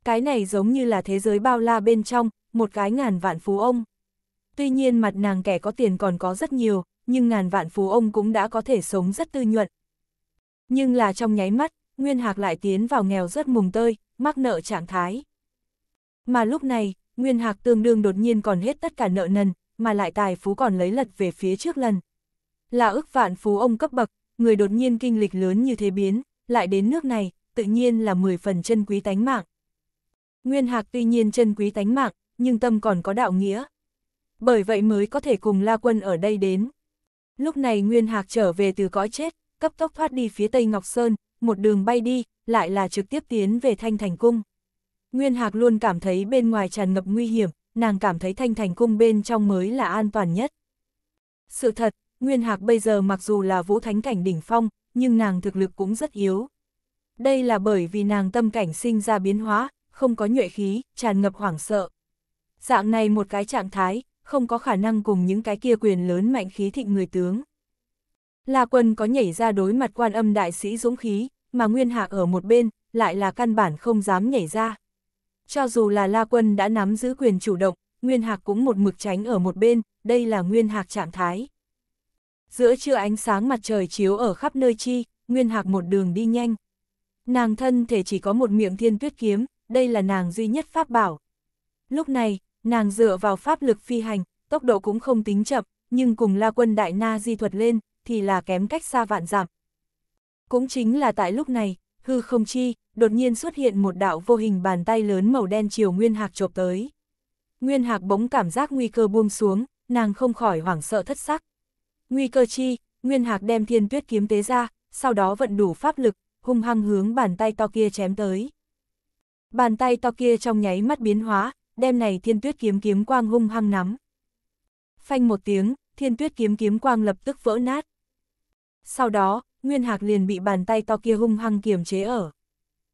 A: Cái này giống như là thế giới bao la bên trong, một cái ngàn vạn phú ông. Tuy nhiên mặt nàng kẻ có tiền còn có rất nhiều, nhưng ngàn vạn phú ông cũng đã có thể sống rất tư nhuận. Nhưng là trong nháy mắt, Nguyên Hạc lại tiến vào nghèo rất mùng tơi, mắc nợ trạng thái. Mà lúc này, Nguyên Hạc tương đương đột nhiên còn hết tất cả nợ nần, mà lại tài phú còn lấy lật về phía trước lần. Là ước vạn phú ông cấp bậc, người đột nhiên kinh lịch lớn như thế biến, lại đến nước này, tự nhiên là 10 phần chân quý tánh mạng. Nguyên Hạc tuy nhiên chân quý tánh mạng, nhưng tâm còn có đạo nghĩa, bởi vậy mới có thể cùng La Quân ở đây đến. Lúc này Nguyên Hạc trở về từ cõi chết, cấp tốc thoát đi phía Tây Ngọc Sơn, một đường bay đi, lại là trực tiếp tiến về Thanh Thành Cung. Nguyên Hạc luôn cảm thấy bên ngoài tràn ngập nguy hiểm, nàng cảm thấy Thanh Thành Cung bên trong mới là an toàn nhất. Sự thật, Nguyên Hạc bây giờ mặc dù là vũ thánh cảnh đỉnh phong, nhưng nàng thực lực cũng rất yếu. Đây là bởi vì nàng tâm cảnh sinh ra biến hóa, không có nhuệ khí, tràn ngập hoảng sợ. Dạng này một cái trạng thái, không có khả năng cùng những cái kia quyền lớn mạnh khí thịnh người tướng. La quân có nhảy ra đối mặt quan âm đại sĩ dũng khí, mà Nguyên Hạ ở một bên, lại là căn bản không dám nhảy ra. Cho dù là La quân đã nắm giữ quyền chủ động, Nguyên Hạc cũng một mực tránh ở một bên, đây là Nguyên Hạc trạng thái. Giữa trưa ánh sáng mặt trời chiếu ở khắp nơi chi, Nguyên Hạc một đường đi nhanh. Nàng thân thể chỉ có một miệng thiên tuyết kiếm, đây là nàng duy nhất pháp bảo. Lúc này, Nàng dựa vào pháp lực phi hành, tốc độ cũng không tính chậm, nhưng cùng La Quân Đại Na di thuật lên, thì là kém cách xa vạn giảm. Cũng chính là tại lúc này, hư không chi, đột nhiên xuất hiện một đạo vô hình bàn tay lớn màu đen chiều Nguyên Hạc chộp tới. Nguyên Hạc bỗng cảm giác nguy cơ buông xuống, nàng không khỏi hoảng sợ thất sắc. Nguy cơ chi, Nguyên Hạc đem thiên tuyết kiếm tế ra, sau đó vận đủ pháp lực, hung hăng hướng bàn tay to kia chém tới. Bàn tay to kia trong nháy mắt biến hóa, đem này thiên tuyết kiếm kiếm quang hung hăng nắm. Phanh một tiếng, thiên tuyết kiếm kiếm quang lập tức vỡ nát. Sau đó, Nguyên Hạc liền bị bàn tay to kia hung hăng kiềm chế ở.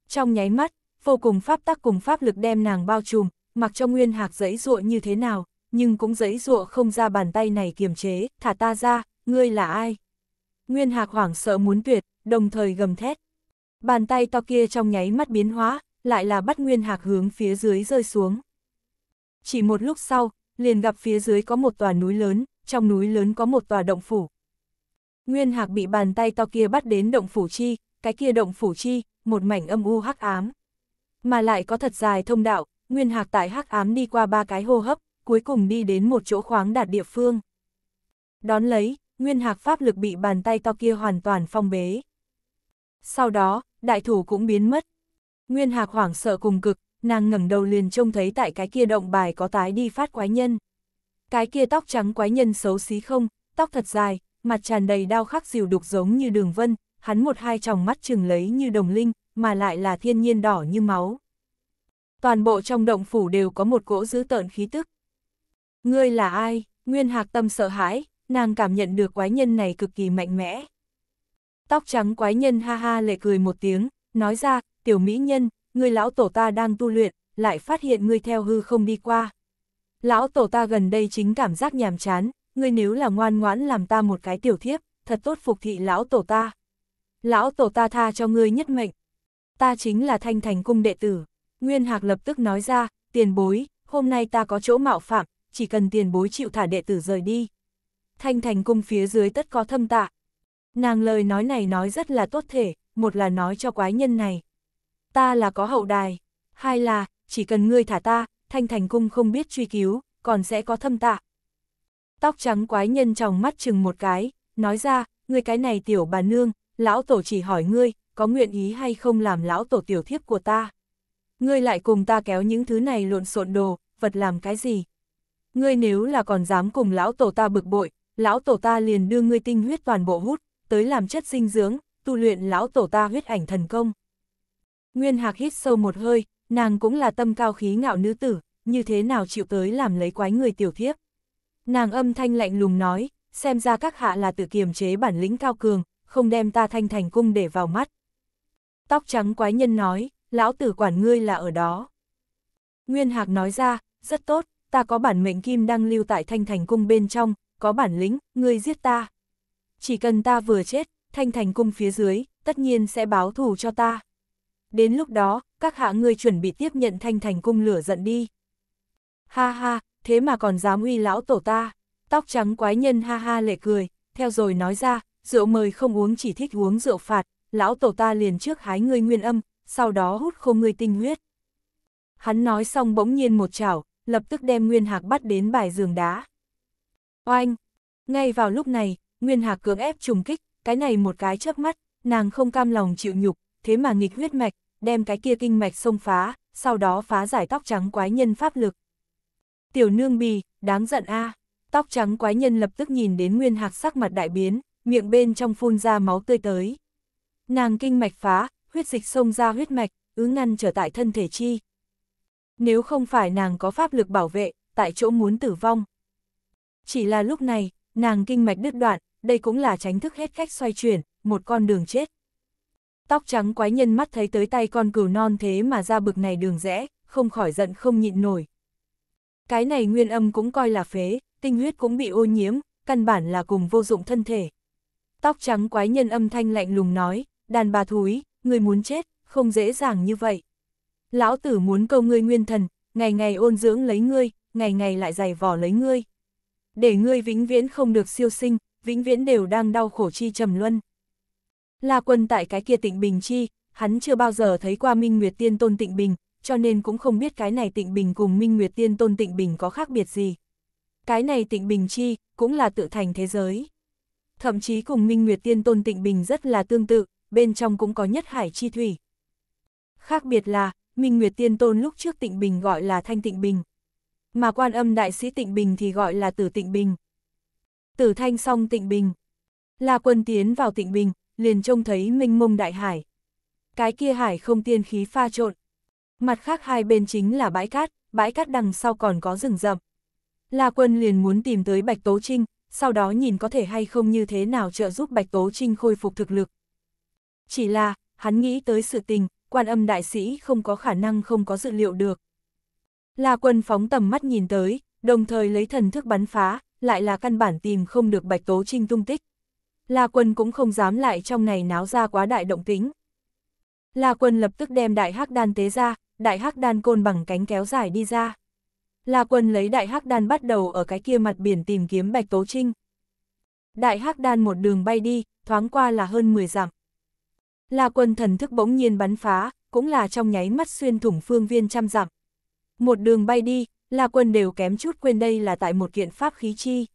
A: Trong nháy mắt, vô cùng pháp tắc cùng pháp lực đem nàng bao trùm, mặc cho Nguyên Hạc giấy dụa như thế nào, nhưng cũng giấy dụa không ra bàn tay này kiềm chế, thả ta ra, ngươi là ai? Nguyên Hạc hoảng sợ muốn tuyệt, đồng thời gầm thét. Bàn tay to kia trong nháy mắt biến hóa, lại là bắt Nguyên Hạc hướng phía dưới rơi xuống. Chỉ một lúc sau, liền gặp phía dưới có một tòa núi lớn, trong núi lớn có một tòa động phủ. Nguyên Hạc bị bàn tay to kia bắt đến động phủ chi, cái kia động phủ chi, một mảnh âm u hắc ám. Mà lại có thật dài thông đạo, Nguyên Hạc tại hắc ám đi qua ba cái hô hấp, cuối cùng đi đến một chỗ khoáng đạt địa phương. Đón lấy, Nguyên Hạc pháp lực bị bàn tay to kia hoàn toàn phong bế. Sau đó, đại thủ cũng biến mất. Nguyên Hạc hoảng sợ cùng cực, nàng ngẩng đầu liền trông thấy tại cái kia động bài có tái đi phát quái nhân. Cái kia tóc trắng quái nhân xấu xí không, tóc thật dài, mặt tràn đầy đau khắc dìu đục giống như đường vân, hắn một hai tròng mắt trừng lấy như đồng linh, mà lại là thiên nhiên đỏ như máu. Toàn bộ trong động phủ đều có một cỗ giữ tợn khí tức. Ngươi là ai? Nguyên Hạc Tâm sợ hãi, nàng cảm nhận được quái nhân này cực kỳ mạnh mẽ. Tóc trắng quái nhân ha ha lệ cười một tiếng, nói ra, tiểu mỹ nhân, người lão tổ ta đang tu luyện, lại phát hiện ngươi theo hư không đi qua. Lão tổ ta gần đây chính cảm giác nhàm chán, ngươi nếu là ngoan ngoãn làm ta một cái tiểu thiếp, thật tốt phục thị lão tổ ta. Lão tổ ta tha cho ngươi nhất mệnh. Ta chính là thanh thành cung đệ tử. Nguyên Hạc lập tức nói ra, tiền bối, hôm nay ta có chỗ mạo phạm, chỉ cần tiền bối chịu thả đệ tử rời đi. Thanh thành cung phía dưới tất có thâm tạ. Nàng lời nói này nói rất là tốt thể, một là nói cho quái nhân này, ta là có hậu đài, hai là, chỉ cần ngươi thả ta, thanh thành cung không biết truy cứu, còn sẽ có thâm tạ. Tóc trắng quái nhân trong mắt chừng một cái, nói ra, ngươi cái này tiểu bà nương, lão tổ chỉ hỏi ngươi, có nguyện ý hay không làm lão tổ tiểu thiếp của ta. Ngươi lại cùng ta kéo những thứ này lộn xộn đồ, vật làm cái gì? Ngươi nếu là còn dám cùng lão tổ ta bực bội, lão tổ ta liền đưa ngươi tinh huyết toàn bộ hút, tới làm chất dinh dưỡng, tu luyện lão tổ ta huyết ảnh thần công. Nguyên Hạc hít sâu một hơi, nàng cũng là tâm cao khí ngạo nữ tử, như thế nào chịu tới làm lấy quái người tiểu thiếp. Nàng âm thanh lạnh lùng nói, xem ra các hạ là tự kiềm chế bản lĩnh cao cường, không đem ta thanh thành cung để vào mắt. Tóc trắng quái nhân nói, lão tử quản ngươi là ở đó. Nguyên Hạc nói ra, rất tốt, ta có bản mệnh kim đang lưu tại thanh thành cung bên trong, có bản lĩnh, ngươi giết ta. Chỉ cần ta vừa chết, thanh thành cung phía dưới, tất nhiên sẽ báo thù cho ta đến lúc đó, các hạ ngươi chuẩn bị tiếp nhận thanh thành cung lửa giận đi. Ha ha, thế mà còn dám uy lão tổ ta, tóc trắng quái nhân ha ha lệ cười, theo rồi nói ra, rượu mời không uống chỉ thích uống rượu phạt, lão tổ ta liền trước hái ngươi nguyên âm, sau đó hút khô ngươi tinh huyết. Hắn nói xong bỗng nhiên một chảo, lập tức đem Nguyên Hạc bắt đến bài giường đá. Oanh! Ngay vào lúc này, Nguyên Hạc cưỡng ép trùng kích, cái này một cái chớp mắt, nàng không cam lòng chịu nhục, thế mà nghịch huyết mạch, đem cái kia kinh mạch xông phá, sau đó phá giải tóc trắng quái nhân pháp lực. Tiểu nương bì, đáng giận a Tóc trắng quái nhân lập tức nhìn đến nguyên hạc sắc mặt đại biến, miệng bên trong phun ra máu tươi tới. Nàng kinh mạch phá, huyết dịch xông ra huyết mạch, ứ ngăn trở tại thân thể chi. Nếu không phải nàng có pháp lực bảo vệ, tại chỗ muốn tử vong. Chỉ là lúc này, nàng kinh mạch đứt đoạn, đây cũng là tránh thức hết cách xoay chuyển, một con đường chết. Tóc trắng quái nhân mắt thấy tới tay con cừu non thế mà ra bực này đường rẽ, không khỏi giận không nhịn nổi. Cái này nguyên âm cũng coi là phế, tinh huyết cũng bị ô nhiễm, căn bản là cùng vô dụng thân thể. Tóc trắng quái nhân âm thanh lạnh lùng nói, đàn bà thúi, người muốn chết, không dễ dàng như vậy. Lão tử muốn câu ngươi nguyên thần, ngày ngày ôn dưỡng lấy ngươi, ngày ngày lại giày vò lấy ngươi. Để ngươi vĩnh viễn không được siêu sinh, vĩnh viễn đều đang đau khổ chi trầm luân. La Quân tại cái kia tịnh bình chi, hắn chưa bao giờ thấy qua Minh Nguyệt Tiên Tôn tịnh bình, cho nên cũng không biết cái này tịnh bình cùng Minh Nguyệt Tiên Tôn tịnh bình có khác biệt gì. Cái này tịnh bình chi, cũng là tự thành thế giới. Thậm chí cùng Minh Nguyệt Tiên Tôn tịnh bình rất là tương tự, bên trong cũng có nhất hải chi thủy. Khác biệt là, Minh Nguyệt Tiên Tôn lúc trước tịnh bình gọi là Thanh Tịnh Bình, mà quan âm đại sĩ tịnh bình thì gọi là Tử Tịnh Bình. Tử Thanh song Tịnh Bình. là Quân tiến vào Tịnh Bình, liền trông thấy minh mông đại hải. Cái kia hải không tiên khí pha trộn. Mặt khác hai bên chính là bãi cát, bãi cát đằng sau còn có rừng rậm. La Quân liền muốn tìm tới Bạch Tố Trinh, sau đó nhìn có thể hay không như thế nào trợ giúp Bạch Tố Trinh khôi phục thực lực. Chỉ là, hắn nghĩ tới sự tình, quan âm đại sĩ không có khả năng không có dự liệu được. La Quân phóng tầm mắt nhìn tới, đồng thời lấy thần thức bắn phá, lại là căn bản tìm không được Bạch Tố Trinh tung tích. La Quân cũng không dám lại trong này náo ra quá đại động tính. La Quân lập tức đem đại hắc đan tế ra, đại hắc đan côn bằng cánh kéo dài đi ra. La Quân lấy đại hắc đan bắt đầu ở cái kia mặt biển tìm kiếm Bạch Tố Trinh. Đại hắc đan một đường bay đi, thoáng qua là hơn 10 dặm. La Quân thần thức bỗng nhiên bắn phá, cũng là trong nháy mắt xuyên thủng phương viên trăm dặm. Một đường bay đi, La Quân đều kém chút quên đây là tại một kiện pháp khí chi.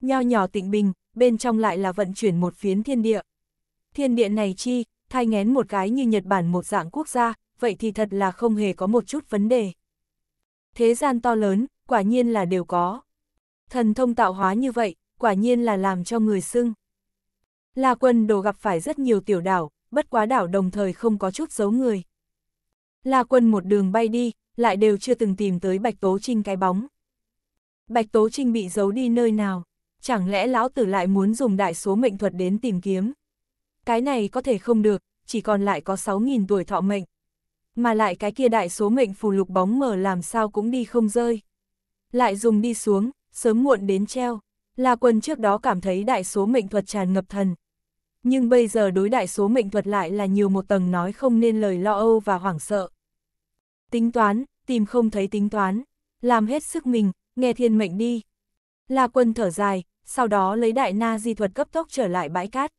A: Nho nhỏ tịnh bình, bên trong lại là vận chuyển một phiến thiên địa. Thiên địa này chi, thay ngén một cái như Nhật Bản một dạng quốc gia, vậy thì thật là không hề có một chút vấn đề. Thế gian to lớn, quả nhiên là đều có. Thần thông tạo hóa như vậy, quả nhiên là làm cho người sưng. La quân đồ gặp phải rất nhiều tiểu đảo, bất quá đảo đồng thời không có chút giấu người. La quân một đường bay đi, lại đều chưa từng tìm tới Bạch Tố Trinh cái bóng. Bạch Tố Trinh bị giấu đi nơi nào? Chẳng lẽ lão tử lại muốn dùng đại số mệnh thuật đến tìm kiếm? Cái này có thể không được, chỉ còn lại có 6.000 tuổi thọ mệnh. Mà lại cái kia đại số mệnh phù lục bóng mở làm sao cũng đi không rơi. Lại dùng đi xuống, sớm muộn đến treo. là quần trước đó cảm thấy đại số mệnh thuật tràn ngập thần. Nhưng bây giờ đối đại số mệnh thuật lại là nhiều một tầng nói không nên lời lo âu và hoảng sợ. Tính toán, tìm không thấy tính toán, làm hết sức mình, nghe thiên mệnh đi, La quân thở dài, sau đó lấy đại na di thuật cấp tốc trở lại bãi cát.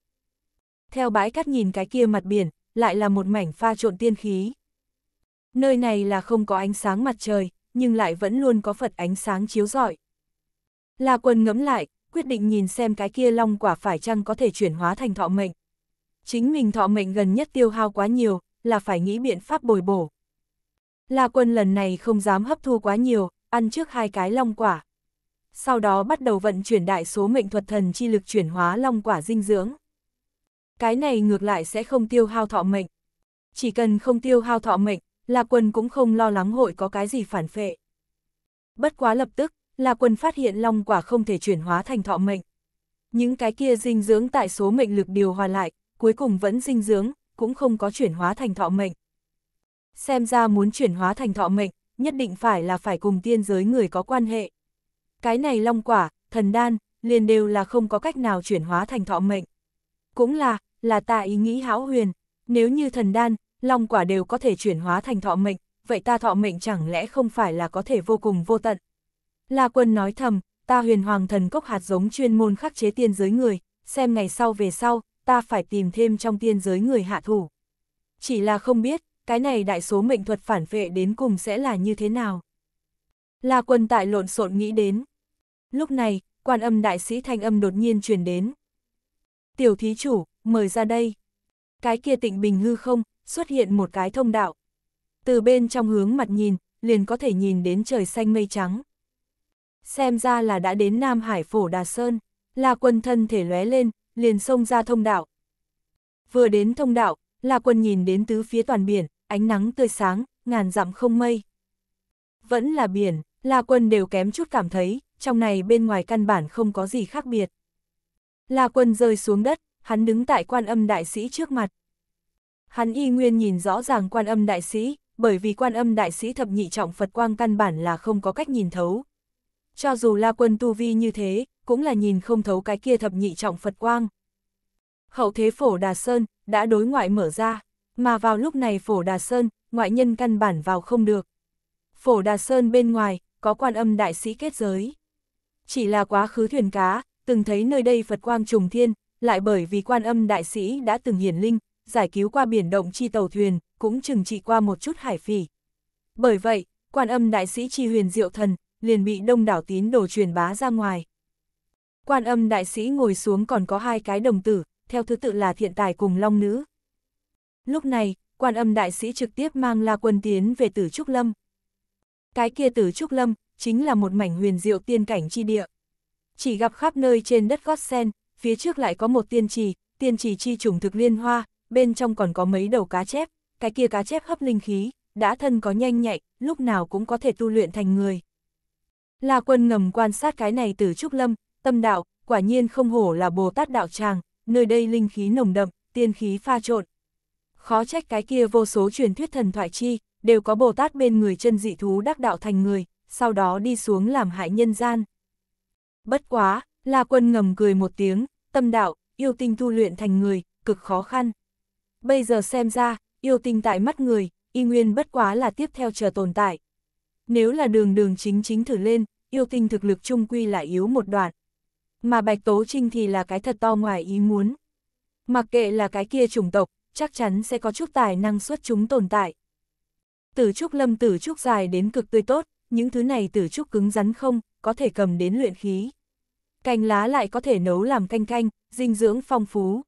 A: Theo bãi cát nhìn cái kia mặt biển, lại là một mảnh pha trộn tiên khí. Nơi này là không có ánh sáng mặt trời, nhưng lại vẫn luôn có Phật ánh sáng chiếu rọi. La quân ngẫm lại, quyết định nhìn xem cái kia long quả phải chăng có thể chuyển hóa thành thọ mệnh. Chính mình thọ mệnh gần nhất tiêu hao quá nhiều, là phải nghĩ biện pháp bồi bổ. La quân lần này không dám hấp thu quá nhiều, ăn trước hai cái long quả sau đó bắt đầu vận chuyển đại số mệnh thuật thần chi lực chuyển hóa long quả dinh dưỡng. Cái này ngược lại sẽ không tiêu hao thọ mệnh. Chỉ cần không tiêu hao thọ mệnh, là Quân cũng không lo lắng hội có cái gì phản phệ. Bất quá lập tức, là Quân phát hiện long quả không thể chuyển hóa thành thọ mệnh. Những cái kia dinh dưỡng tại số mệnh lực điều hòa lại, cuối cùng vẫn dinh dưỡng, cũng không có chuyển hóa thành thọ mệnh. Xem ra muốn chuyển hóa thành thọ mệnh, nhất định phải là phải cùng tiên giới người có quan hệ. Cái này long quả, thần đan, liền đều là không có cách nào chuyển hóa thành thọ mệnh. Cũng là, là ta ý nghĩ hão huyền, nếu như thần đan, long quả đều có thể chuyển hóa thành thọ mệnh, vậy ta thọ mệnh chẳng lẽ không phải là có thể vô cùng vô tận. La quân nói thầm, ta huyền hoàng thần cốc hạt giống chuyên môn khắc chế tiên giới người, xem ngày sau về sau, ta phải tìm thêm trong tiên giới người hạ thủ. Chỉ là không biết, cái này đại số mệnh thuật phản vệ đến cùng sẽ là như thế nào. La quân tại lộn xộn nghĩ đến. Lúc này, quan âm đại sĩ thanh âm đột nhiên truyền đến. Tiểu thí chủ, mời ra đây. Cái kia tịnh bình hư không, xuất hiện một cái thông đạo. Từ bên trong hướng mặt nhìn, liền có thể nhìn đến trời xanh mây trắng. Xem ra là đã đến Nam Hải Phổ Đà Sơn, La Quân thân thể lóe lên, liền xông ra thông đạo. Vừa đến thông đạo, La Quân nhìn đến tứ phía toàn biển, ánh nắng tươi sáng, ngàn dặm không mây vẫn là biển, La Quân đều kém chút cảm thấy, trong này bên ngoài căn bản không có gì khác biệt. La Quân rơi xuống đất, hắn đứng tại quan âm đại sĩ trước mặt. Hắn y nguyên nhìn rõ ràng quan âm đại sĩ, bởi vì quan âm đại sĩ thập nhị trọng Phật quang căn bản là không có cách nhìn thấu. Cho dù La Quân tu vi như thế, cũng là nhìn không thấu cái kia thập nhị trọng Phật quang. Hậu thế phổ Đà Sơn đã đối ngoại mở ra, mà vào lúc này phổ Đà Sơn, ngoại nhân căn bản vào không được phổ đà sơn bên ngoài, có quan âm đại sĩ kết giới. Chỉ là quá khứ thuyền cá, từng thấy nơi đây Phật quang trùng thiên, lại bởi vì quan âm đại sĩ đã từng hiển linh, giải cứu qua biển động chi tàu thuyền, cũng chừng trị qua một chút hải phỉ. Bởi vậy, quan âm đại sĩ chi huyền diệu thần, liền bị đông đảo tín đồ truyền bá ra ngoài. Quan âm đại sĩ ngồi xuống còn có hai cái đồng tử, theo thứ tự là thiện tài cùng long nữ. Lúc này, quan âm đại sĩ trực tiếp mang La Quân tiến về tử Trúc Lâm cái kia tử Trúc Lâm, chính là một mảnh huyền diệu tiên cảnh chi địa. Chỉ gặp khắp nơi trên đất gót sen, phía trước lại có một tiên trì, tiên trì chi trùng thực liên hoa, bên trong còn có mấy đầu cá chép, cái kia cá chép hấp linh khí, đã thân có nhanh nhạy, lúc nào cũng có thể tu luyện thành người. La quân ngầm quan sát cái này từ Trúc Lâm, tâm đạo, quả nhiên không hổ là Bồ Tát đạo tràng, nơi đây linh khí nồng đậm, tiên khí pha trộn. Khó trách cái kia vô số truyền thuyết thần thoại chi, đều có Bồ Tát bên người chân dị thú đắc đạo thành người, sau đó đi xuống làm hại nhân gian. Bất quá, La Quân ngầm cười một tiếng, tâm đạo, yêu tinh tu luyện thành người, cực khó khăn. Bây giờ xem ra, yêu tinh tại mắt người, y nguyên bất quá là tiếp theo chờ tồn tại. Nếu là đường đường chính chính thử lên, yêu tinh thực lực trung quy là yếu một đoạn. Mà Bạch Tố Trinh thì là cái thật to ngoài ý muốn. Mặc kệ là cái kia chủng tộc, chắc chắn sẽ có chút tài năng xuất chúng tồn tại tử trúc lâm tử trúc dài đến cực tươi tốt, những thứ này tử trúc cứng rắn không, có thể cầm đến luyện khí. Cành lá lại có thể nấu làm canh canh, dinh dưỡng phong phú.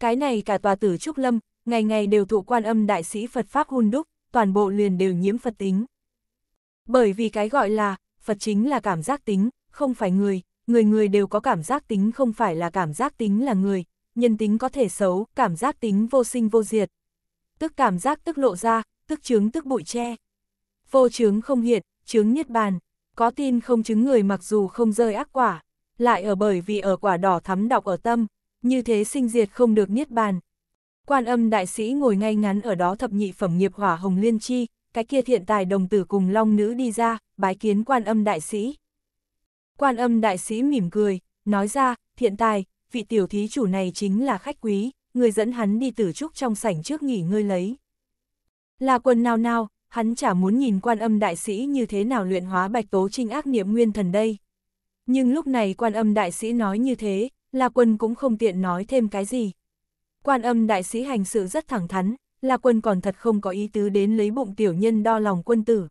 A: Cái này cả tòa tử trúc lâm, ngày ngày đều thụ quan âm đại sĩ Phật Pháp hun đúc, toàn bộ liền đều nhiễm Phật tính. Bởi vì cái gọi là, Phật chính là cảm giác tính, không phải người, người người đều có cảm giác tính không phải là cảm giác tính là người, nhân tính có thể xấu, cảm giác tính vô sinh vô diệt. Tức cảm giác tức lộ ra, tức chướng tức bụi tre. Vô chướng không hiện, chướng niết bàn, có tin không chứng người mặc dù không rơi ác quả, lại ở bởi vì ở quả đỏ thắm đọc ở tâm, như thế sinh diệt không được niết bàn. Quan âm đại sĩ ngồi ngay ngắn ở đó thập nhị phẩm nghiệp hỏa hồng liên chi, cái kia thiện tài đồng tử cùng long nữ đi ra, bái kiến quan âm đại sĩ. Quan âm đại sĩ mỉm cười, nói ra, thiện tài, vị tiểu thí chủ này chính là khách quý, người dẫn hắn đi tử trúc trong sảnh trước nghỉ ngơi lấy là quân nào nào hắn chả muốn nhìn quan âm đại sĩ như thế nào luyện hóa bạch tố trinh ác niệm nguyên thần đây. Nhưng lúc này quan âm đại sĩ nói như thế, là quân cũng không tiện nói thêm cái gì. Quan âm đại sĩ hành sự rất thẳng thắn, là quân còn thật không có ý tứ đến lấy bụng tiểu nhân đo lòng quân tử.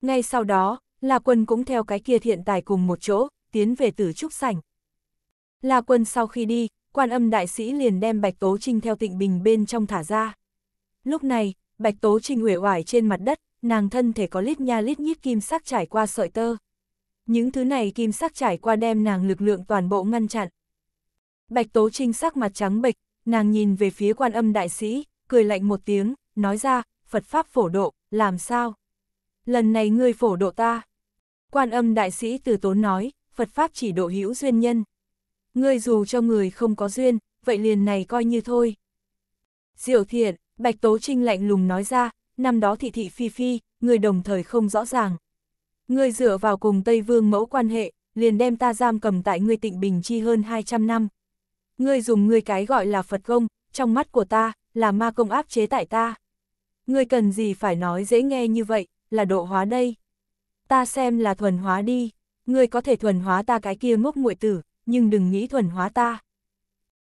A: Ngay sau đó, là quân cũng theo cái kia thiện tài cùng một chỗ, tiến về tử trúc sảnh. là quân sau khi đi, quan âm đại sĩ liền đem bạch tố trinh theo tịnh bình bên trong thả ra. Lúc này, Bạch Tố Trinh uể oải trên mặt đất, nàng thân thể có lít nha lít nhít kim sắc trải qua sợi tơ. Những thứ này kim sắc trải qua đem nàng lực lượng toàn bộ ngăn chặn. Bạch Tố Trinh sắc mặt trắng bệch, nàng nhìn về phía quan âm đại sĩ, cười lạnh một tiếng, nói ra, Phật Pháp phổ độ, làm sao? Lần này ngươi phổ độ ta. Quan âm đại sĩ từ tốn nói, Phật Pháp chỉ độ hữu duyên nhân. Ngươi dù cho người không có duyên, vậy liền này coi như thôi. Diệu thiện, Bạch Tố Trinh lạnh lùng nói ra, năm đó thị thị phi phi, người đồng thời không rõ ràng. Người dựa vào cùng Tây Vương mẫu quan hệ, liền đem ta giam cầm tại người tịnh Bình Chi hơn 200 năm. người dùng người cái gọi là Phật công, trong mắt của ta, là ma công áp chế tại ta. người cần gì phải nói dễ nghe như vậy, là độ hóa đây. Ta xem là thuần hóa đi, người có thể thuần hóa ta cái kia ngốc muội tử, nhưng đừng nghĩ thuần hóa ta.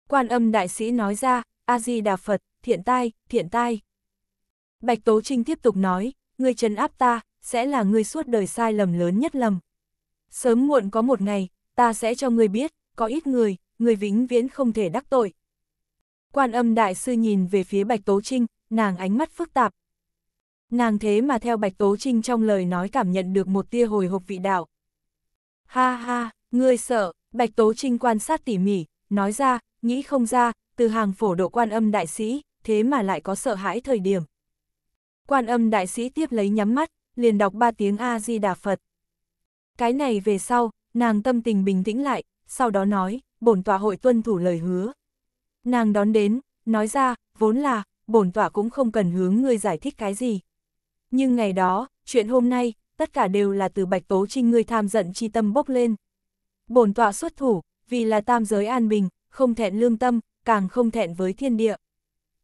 A: Quan âm đại sĩ nói ra, A-di-đà Phật thiện tai, thiện tai. Bạch Tố Trinh tiếp tục nói, ngươi trấn áp ta, sẽ là ngươi suốt đời sai lầm lớn nhất lầm. Sớm muộn có một ngày, ta sẽ cho ngươi biết, có ít người, người vĩnh viễn không thể đắc tội. Quan âm đại sư nhìn về phía Bạch Tố Trinh, nàng ánh mắt phức tạp. Nàng thế mà theo Bạch Tố Trinh trong lời nói cảm nhận được một tia hồi hộp vị đạo. Ha ha, ngươi sợ, Bạch Tố Trinh quan sát tỉ mỉ, nói ra, nghĩ không ra, từ hàng phổ độ quan âm đại sĩ, thế mà lại có sợ hãi thời điểm. Quan âm đại sĩ tiếp lấy nhắm mắt, liền đọc ba tiếng A-di-đà Phật. Cái này về sau, nàng tâm tình bình tĩnh lại, sau đó nói, bổn tọa hội tuân thủ lời hứa. Nàng đón đến, nói ra, vốn là, bổn tọa cũng không cần hướng ngươi giải thích cái gì. Nhưng ngày đó, chuyện hôm nay, tất cả đều là từ bạch tố trinh ngươi tham giận chi tâm bốc lên. Bổn tọa xuất thủ, vì là tam giới an bình, không thẹn lương tâm, càng không thẹn với thiên địa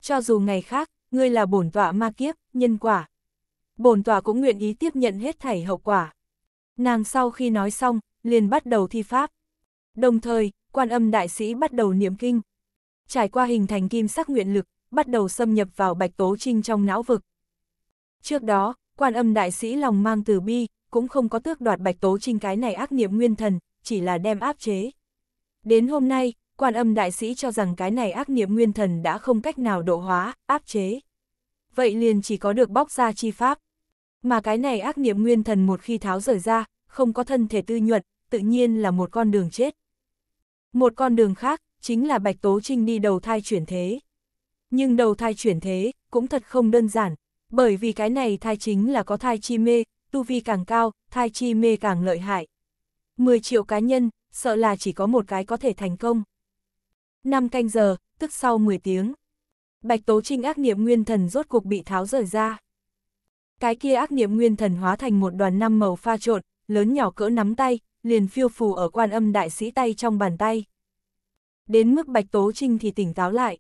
A: cho dù ngày khác, ngươi là bổn tọa ma kiếp, nhân quả. Bổn tọa cũng nguyện ý tiếp nhận hết thảy hậu quả. Nàng sau khi nói xong, liền bắt đầu thi pháp. Đồng thời, quan âm đại sĩ bắt đầu niệm kinh. Trải qua hình thành kim sắc nguyện lực, bắt đầu xâm nhập vào bạch tố trinh trong não vực. Trước đó, quan âm đại sĩ lòng mang từ bi, cũng không có tước đoạt bạch tố trinh cái này ác niệm nguyên thần, chỉ là đem áp chế. Đến hôm nay, quan âm đại sĩ cho rằng cái này ác niệm nguyên thần đã không cách nào độ hóa, áp chế. Vậy liền chỉ có được bóc ra chi pháp. Mà cái này ác niệm nguyên thần một khi tháo rời ra, không có thân thể tư nhuận, tự nhiên là một con đường chết. Một con đường khác, chính là Bạch Tố Trinh đi đầu thai chuyển thế. Nhưng đầu thai chuyển thế, cũng thật không đơn giản, bởi vì cái này thai chính là có thai chi mê, tu vi càng cao, thai chi mê càng lợi hại. 10 triệu cá nhân, sợ là chỉ có một cái có thể thành công. 5 canh giờ, tức sau 10 tiếng. Bạch Tố Trinh ác niệm nguyên thần rốt cuộc bị tháo rời ra. Cái kia ác niệm nguyên thần hóa thành một đoàn năm màu pha trộn, lớn nhỏ cỡ nắm tay, liền phiêu phù ở quan âm đại sĩ tay trong bàn tay. Đến mức Bạch Tố Trinh thì tỉnh táo lại.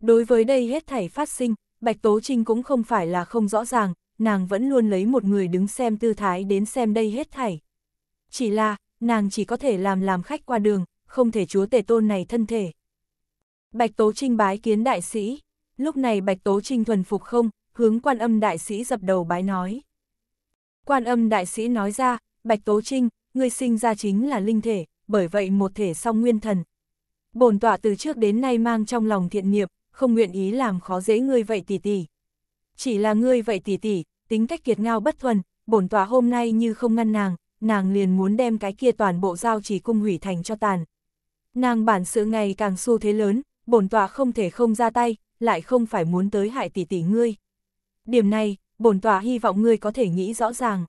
A: Đối với đây hết thảy phát sinh, Bạch Tố Trinh cũng không phải là không rõ ràng, nàng vẫn luôn lấy một người đứng xem tư thái đến xem đây hết thảy. Chỉ là, nàng chỉ có thể làm làm khách qua đường, không thể chúa tể tôn này thân thể. Bạch Tố Trinh bái kiến đại sĩ, lúc này Bạch Tố Trinh thuần phục không, hướng quan âm đại sĩ dập đầu bái nói. Quan âm đại sĩ nói ra, Bạch Tố Trinh, người sinh ra chính là linh thể, bởi vậy một thể song nguyên thần. Bồn tọa từ trước đến nay mang trong lòng thiện niệm, không nguyện ý làm khó dễ ngươi vậy tỷ tỷ. Chỉ là ngươi vậy tỷ tỷ, tính cách kiệt ngao bất thuần, bổn tọa hôm nay như không ngăn nàng, nàng liền muốn đem cái kia toàn bộ giao chỉ cung hủy thành cho tàn. Nàng bản sự ngày càng xu thế lớn, bổn tọa không thể không ra tay, lại không phải muốn tới hại tỷ tỷ ngươi. Điểm này, bổn tọa hy vọng ngươi có thể nghĩ rõ ràng.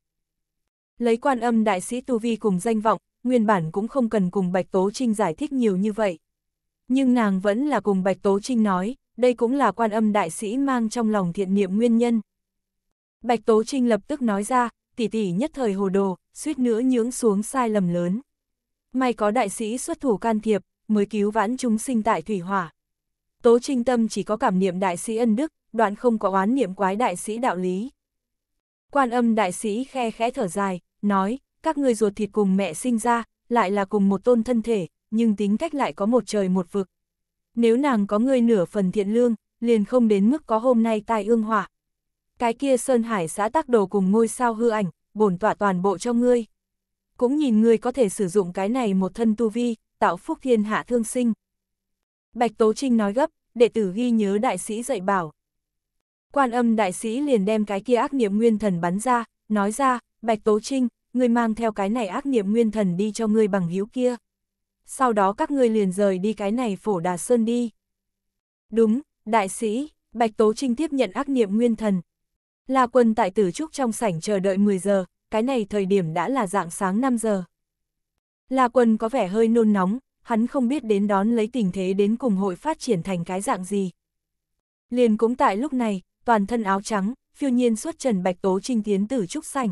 A: Lấy quan âm đại sĩ Tu Vi cùng danh vọng, nguyên bản cũng không cần cùng Bạch Tố Trinh giải thích nhiều như vậy. Nhưng nàng vẫn là cùng Bạch Tố Trinh nói, đây cũng là quan âm đại sĩ mang trong lòng thiện niệm nguyên nhân. Bạch Tố Trinh lập tức nói ra, tỷ tỷ nhất thời hồ đồ, suýt nữa nhưỡng xuống sai lầm lớn. May có đại sĩ xuất thủ can thiệp, mới cứu vãn chúng sinh tại thủy hỏa. Tố trinh tâm chỉ có cảm niệm đại sĩ ân đức, đoạn không có oán niệm quái đại sĩ đạo lý. Quan âm đại sĩ khe khẽ thở dài, nói, các người ruột thịt cùng mẹ sinh ra, lại là cùng một tôn thân thể, nhưng tính cách lại có một trời một vực. Nếu nàng có người nửa phần thiện lương, liền không đến mức có hôm nay tai ương hỏa. Cái kia Sơn Hải xã tác đồ cùng ngôi sao hư ảnh, bổn tỏa toàn bộ cho ngươi. Cũng nhìn ngươi có thể sử dụng cái này một thân tu vi, tạo phúc thiên hạ thương sinh. Bạch Tố Trinh nói gấp, đệ tử ghi nhớ đại sĩ dạy bảo. Quan âm đại sĩ liền đem cái kia ác niệm nguyên thần bắn ra, nói ra, Bạch Tố Trinh, người mang theo cái này ác niệm nguyên thần đi cho người bằng hiếu kia. Sau đó các ngươi liền rời đi cái này phổ đà sơn đi. Đúng, đại sĩ, Bạch Tố Trinh tiếp nhận ác niệm nguyên thần. La quân tại tử trúc trong sảnh chờ đợi 10 giờ, cái này thời điểm đã là dạng sáng 5 giờ. La Quân có vẻ hơi nôn nóng, hắn không biết đến đón lấy tình thế đến cùng hội phát triển thành cái dạng gì. Liền cũng tại lúc này, toàn thân áo trắng, phiêu nhiên xuất trần Bạch Tố Trinh tiến từ trúc sảnh.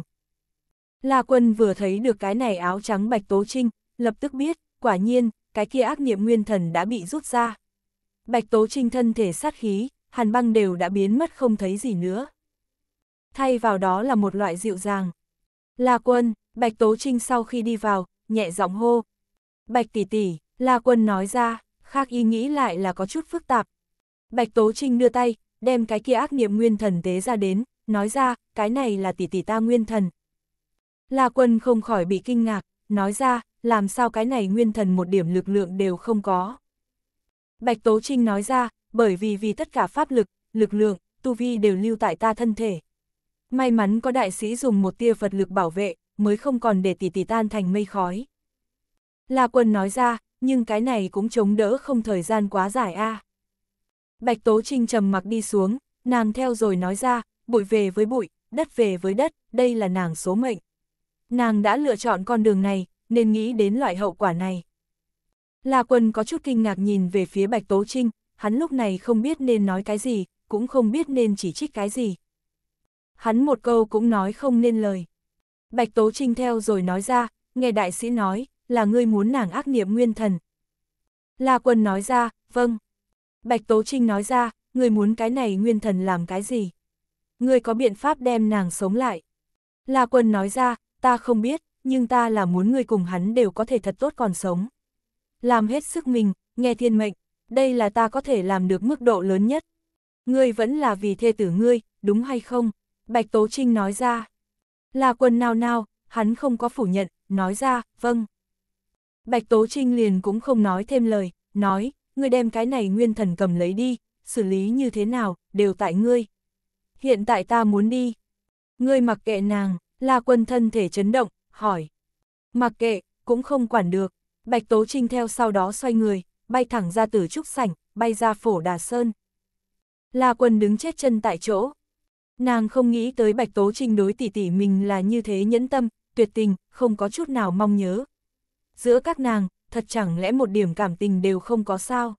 A: La Quân vừa thấy được cái này áo trắng Bạch Tố Trinh, lập tức biết, quả nhiên, cái kia ác niệm nguyên thần đã bị rút ra. Bạch Tố Trinh thân thể sát khí, hàn băng đều đã biến mất không thấy gì nữa. Thay vào đó là một loại dịu dàng. La Quân, Bạch Tố Trinh sau khi đi vào, nhẹ giọng hô. Bạch tỷ tỷ, La Quân nói ra, khác ý nghĩ lại là có chút phức tạp. Bạch Tố Trinh đưa tay, đem cái kia ác niệm nguyên thần tế ra đến, nói ra, cái này là tỷ tỷ ta nguyên thần. La Quân không khỏi bị kinh ngạc, nói ra, làm sao cái này nguyên thần một điểm lực lượng đều không có. Bạch Tố Trinh nói ra, bởi vì vì tất cả pháp lực, lực lượng, tu vi đều lưu tại ta thân thể. May mắn có đại sĩ dùng một tia Phật lực bảo vệ, mới không còn để tỷ tỷ tan thành mây khói. La Quân nói ra, nhưng cái này cũng chống đỡ không thời gian quá dài a. À. Bạch Tố Trinh trầm mặc đi xuống, nàng theo rồi nói ra, bụi về với bụi, đất về với đất, đây là nàng số mệnh. Nàng đã lựa chọn con đường này, nên nghĩ đến loại hậu quả này. La Quân có chút kinh ngạc nhìn về phía Bạch Tố Trinh, hắn lúc này không biết nên nói cái gì, cũng không biết nên chỉ trích cái gì. Hắn một câu cũng nói không nên lời. Bạch Tố Trinh theo rồi nói ra, nghe đại sĩ nói, là ngươi muốn nàng ác niệm nguyên thần. La Quân nói ra, vâng. Bạch Tố Trinh nói ra, ngươi muốn cái này nguyên thần làm cái gì? Ngươi có biện pháp đem nàng sống lại. La Quân nói ra, ta không biết, nhưng ta là muốn ngươi cùng hắn đều có thể thật tốt còn sống. Làm hết sức mình, nghe thiên mệnh, đây là ta có thể làm được mức độ lớn nhất. Ngươi vẫn là vì thê tử ngươi, đúng hay không? Bạch Tố Trinh nói ra. La Quân nao nao, hắn không có phủ nhận, nói ra, vâng. Bạch Tố Trinh liền cũng không nói thêm lời, nói, ngươi đem cái này nguyên thần cầm lấy đi, xử lý như thế nào, đều tại ngươi. Hiện tại ta muốn đi. Ngươi mặc kệ nàng, La Quân thân thể chấn động, hỏi. Mặc kệ, cũng không quản được. Bạch Tố Trinh theo sau đó xoay người, bay thẳng ra từ trúc sảnh, bay ra phổ đà sơn. La Quân đứng chết chân tại chỗ, Nàng không nghĩ tới Bạch Tố Trinh đối tỷ tỷ mình là như thế nhẫn tâm, tuyệt tình, không có chút nào mong nhớ. Giữa các nàng, thật chẳng lẽ một điểm cảm tình đều không có sao.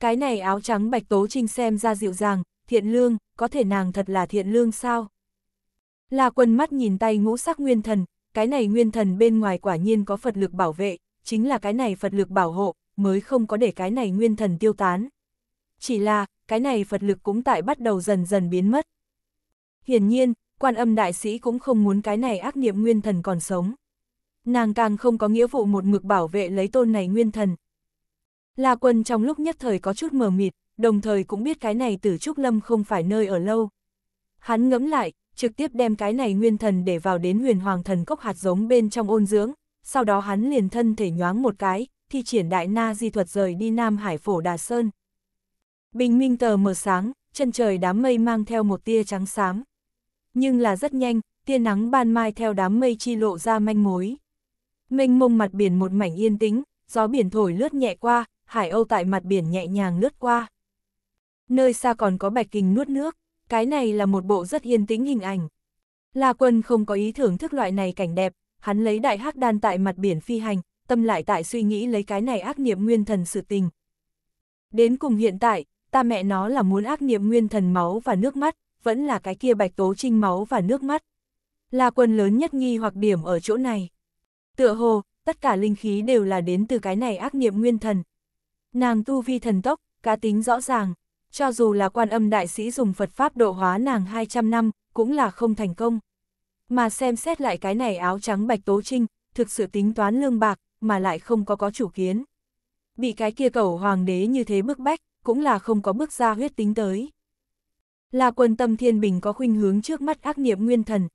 A: Cái này áo trắng Bạch Tố Trinh xem ra dịu dàng, thiện lương, có thể nàng thật là thiện lương sao? Là quần mắt nhìn tay ngũ sắc nguyên thần, cái này nguyên thần bên ngoài quả nhiên có Phật lực bảo vệ, chính là cái này Phật lực bảo hộ, mới không có để cái này nguyên thần tiêu tán. Chỉ là, cái này Phật lực cũng tại bắt đầu dần dần biến mất. Hiển nhiên, quan âm đại sĩ cũng không muốn cái này ác niệm nguyên thần còn sống. Nàng càng không có nghĩa vụ một mực bảo vệ lấy tôn này nguyên thần. La quân trong lúc nhất thời có chút mờ mịt, đồng thời cũng biết cái này tử trúc lâm không phải nơi ở lâu. Hắn ngẫm lại, trực tiếp đem cái này nguyên thần để vào đến huyền hoàng thần cốc hạt giống bên trong ôn dưỡng, sau đó hắn liền thân thể nhoáng một cái, thi triển đại na di thuật rời đi Nam Hải Phổ Đà Sơn. Bình minh tờ mờ sáng, chân trời đám mây mang theo một tia trắng xám. Nhưng là rất nhanh, tia nắng ban mai theo đám mây chi lộ ra manh mối. Mênh mông mặt biển một mảnh yên tĩnh, gió biển thổi lướt nhẹ qua, hải âu tại mặt biển nhẹ nhàng lướt qua. Nơi xa còn có bạch kình nuốt nước, cái này là một bộ rất yên tĩnh hình ảnh. La quân không có ý thưởng thức loại này cảnh đẹp, hắn lấy đại hắc đan tại mặt biển phi hành, tâm lại tại suy nghĩ lấy cái này ác niệm nguyên thần sự tình. Đến cùng hiện tại, ta mẹ nó là muốn ác niệm nguyên thần máu và nước mắt, vẫn là cái kia bạch tố trinh máu và nước mắt. Là quân lớn nhất nghi hoặc điểm ở chỗ này. Tựa hồ, tất cả linh khí đều là đến từ cái này ác niệm nguyên thần. Nàng tu vi thần tốc, cá tính rõ ràng, cho dù là quan âm đại sĩ dùng Phật Pháp độ hóa nàng 200 năm, cũng là không thành công. Mà xem xét lại cái này áo trắng bạch tố trinh, thực sự tính toán lương bạc, mà lại không có có chủ kiến. Bị cái kia cầu hoàng đế như thế bức bách, cũng là không có bước ra huyết tính tới. La quân tâm thiên bình có khuynh hướng trước mắt ác niệm nguyên thần.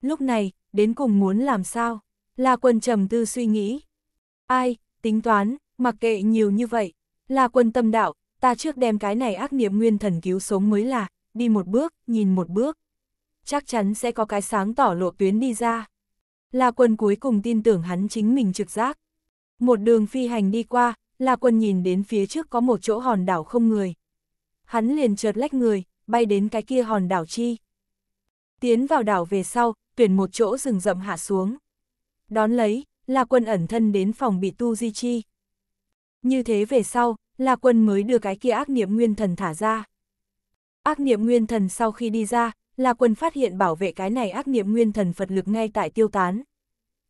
A: Lúc này, đến cùng muốn làm sao? La quân trầm tư suy nghĩ. Ai, tính toán, mặc kệ nhiều như vậy. La quân tâm đạo, ta trước đem cái này ác niệm nguyên thần cứu sống mới là, đi một bước, nhìn một bước. Chắc chắn sẽ có cái sáng tỏ lộ tuyến đi ra. La quân cuối cùng tin tưởng hắn chính mình trực giác. Một đường phi hành đi qua, La quân nhìn đến phía trước có một chỗ hòn đảo không người hắn liền chợt lách người, bay đến cái kia hòn đảo chi. Tiến vào đảo về sau, tuyển một chỗ rừng rậm hạ xuống. Đón lấy, La Quân ẩn thân đến phòng bị tu di chi. Như thế về sau, La Quân mới đưa cái kia ác niệm nguyên thần thả ra. Ác niệm nguyên thần sau khi đi ra, La Quân phát hiện bảo vệ cái này ác niệm nguyên thần Phật lực ngay tại tiêu tán.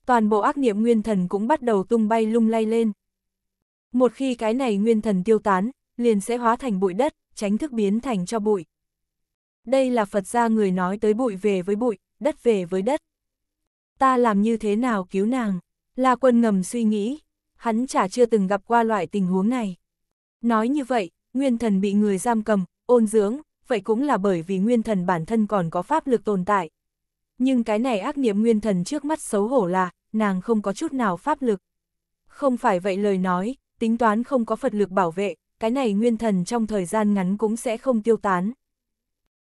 A: Toàn bộ ác niệm nguyên thần cũng bắt đầu tung bay lung lay lên. Một khi cái này nguyên thần tiêu tán, liền sẽ hóa thành bụi đất, tránh thức biến thành cho bụi. Đây là Phật gia người nói tới bụi về với bụi, đất về với đất. Ta làm như thế nào cứu nàng? La quân ngầm suy nghĩ, hắn chả chưa từng gặp qua loại tình huống này. Nói như vậy, nguyên thần bị người giam cầm, ôn dưỡng, vậy cũng là bởi vì nguyên thần bản thân còn có pháp lực tồn tại. Nhưng cái này ác niệm nguyên thần trước mắt xấu hổ là, nàng không có chút nào pháp lực. Không phải vậy lời nói, tính toán không có Phật lực bảo vệ, cái này nguyên thần trong thời gian ngắn cũng sẽ không tiêu tán.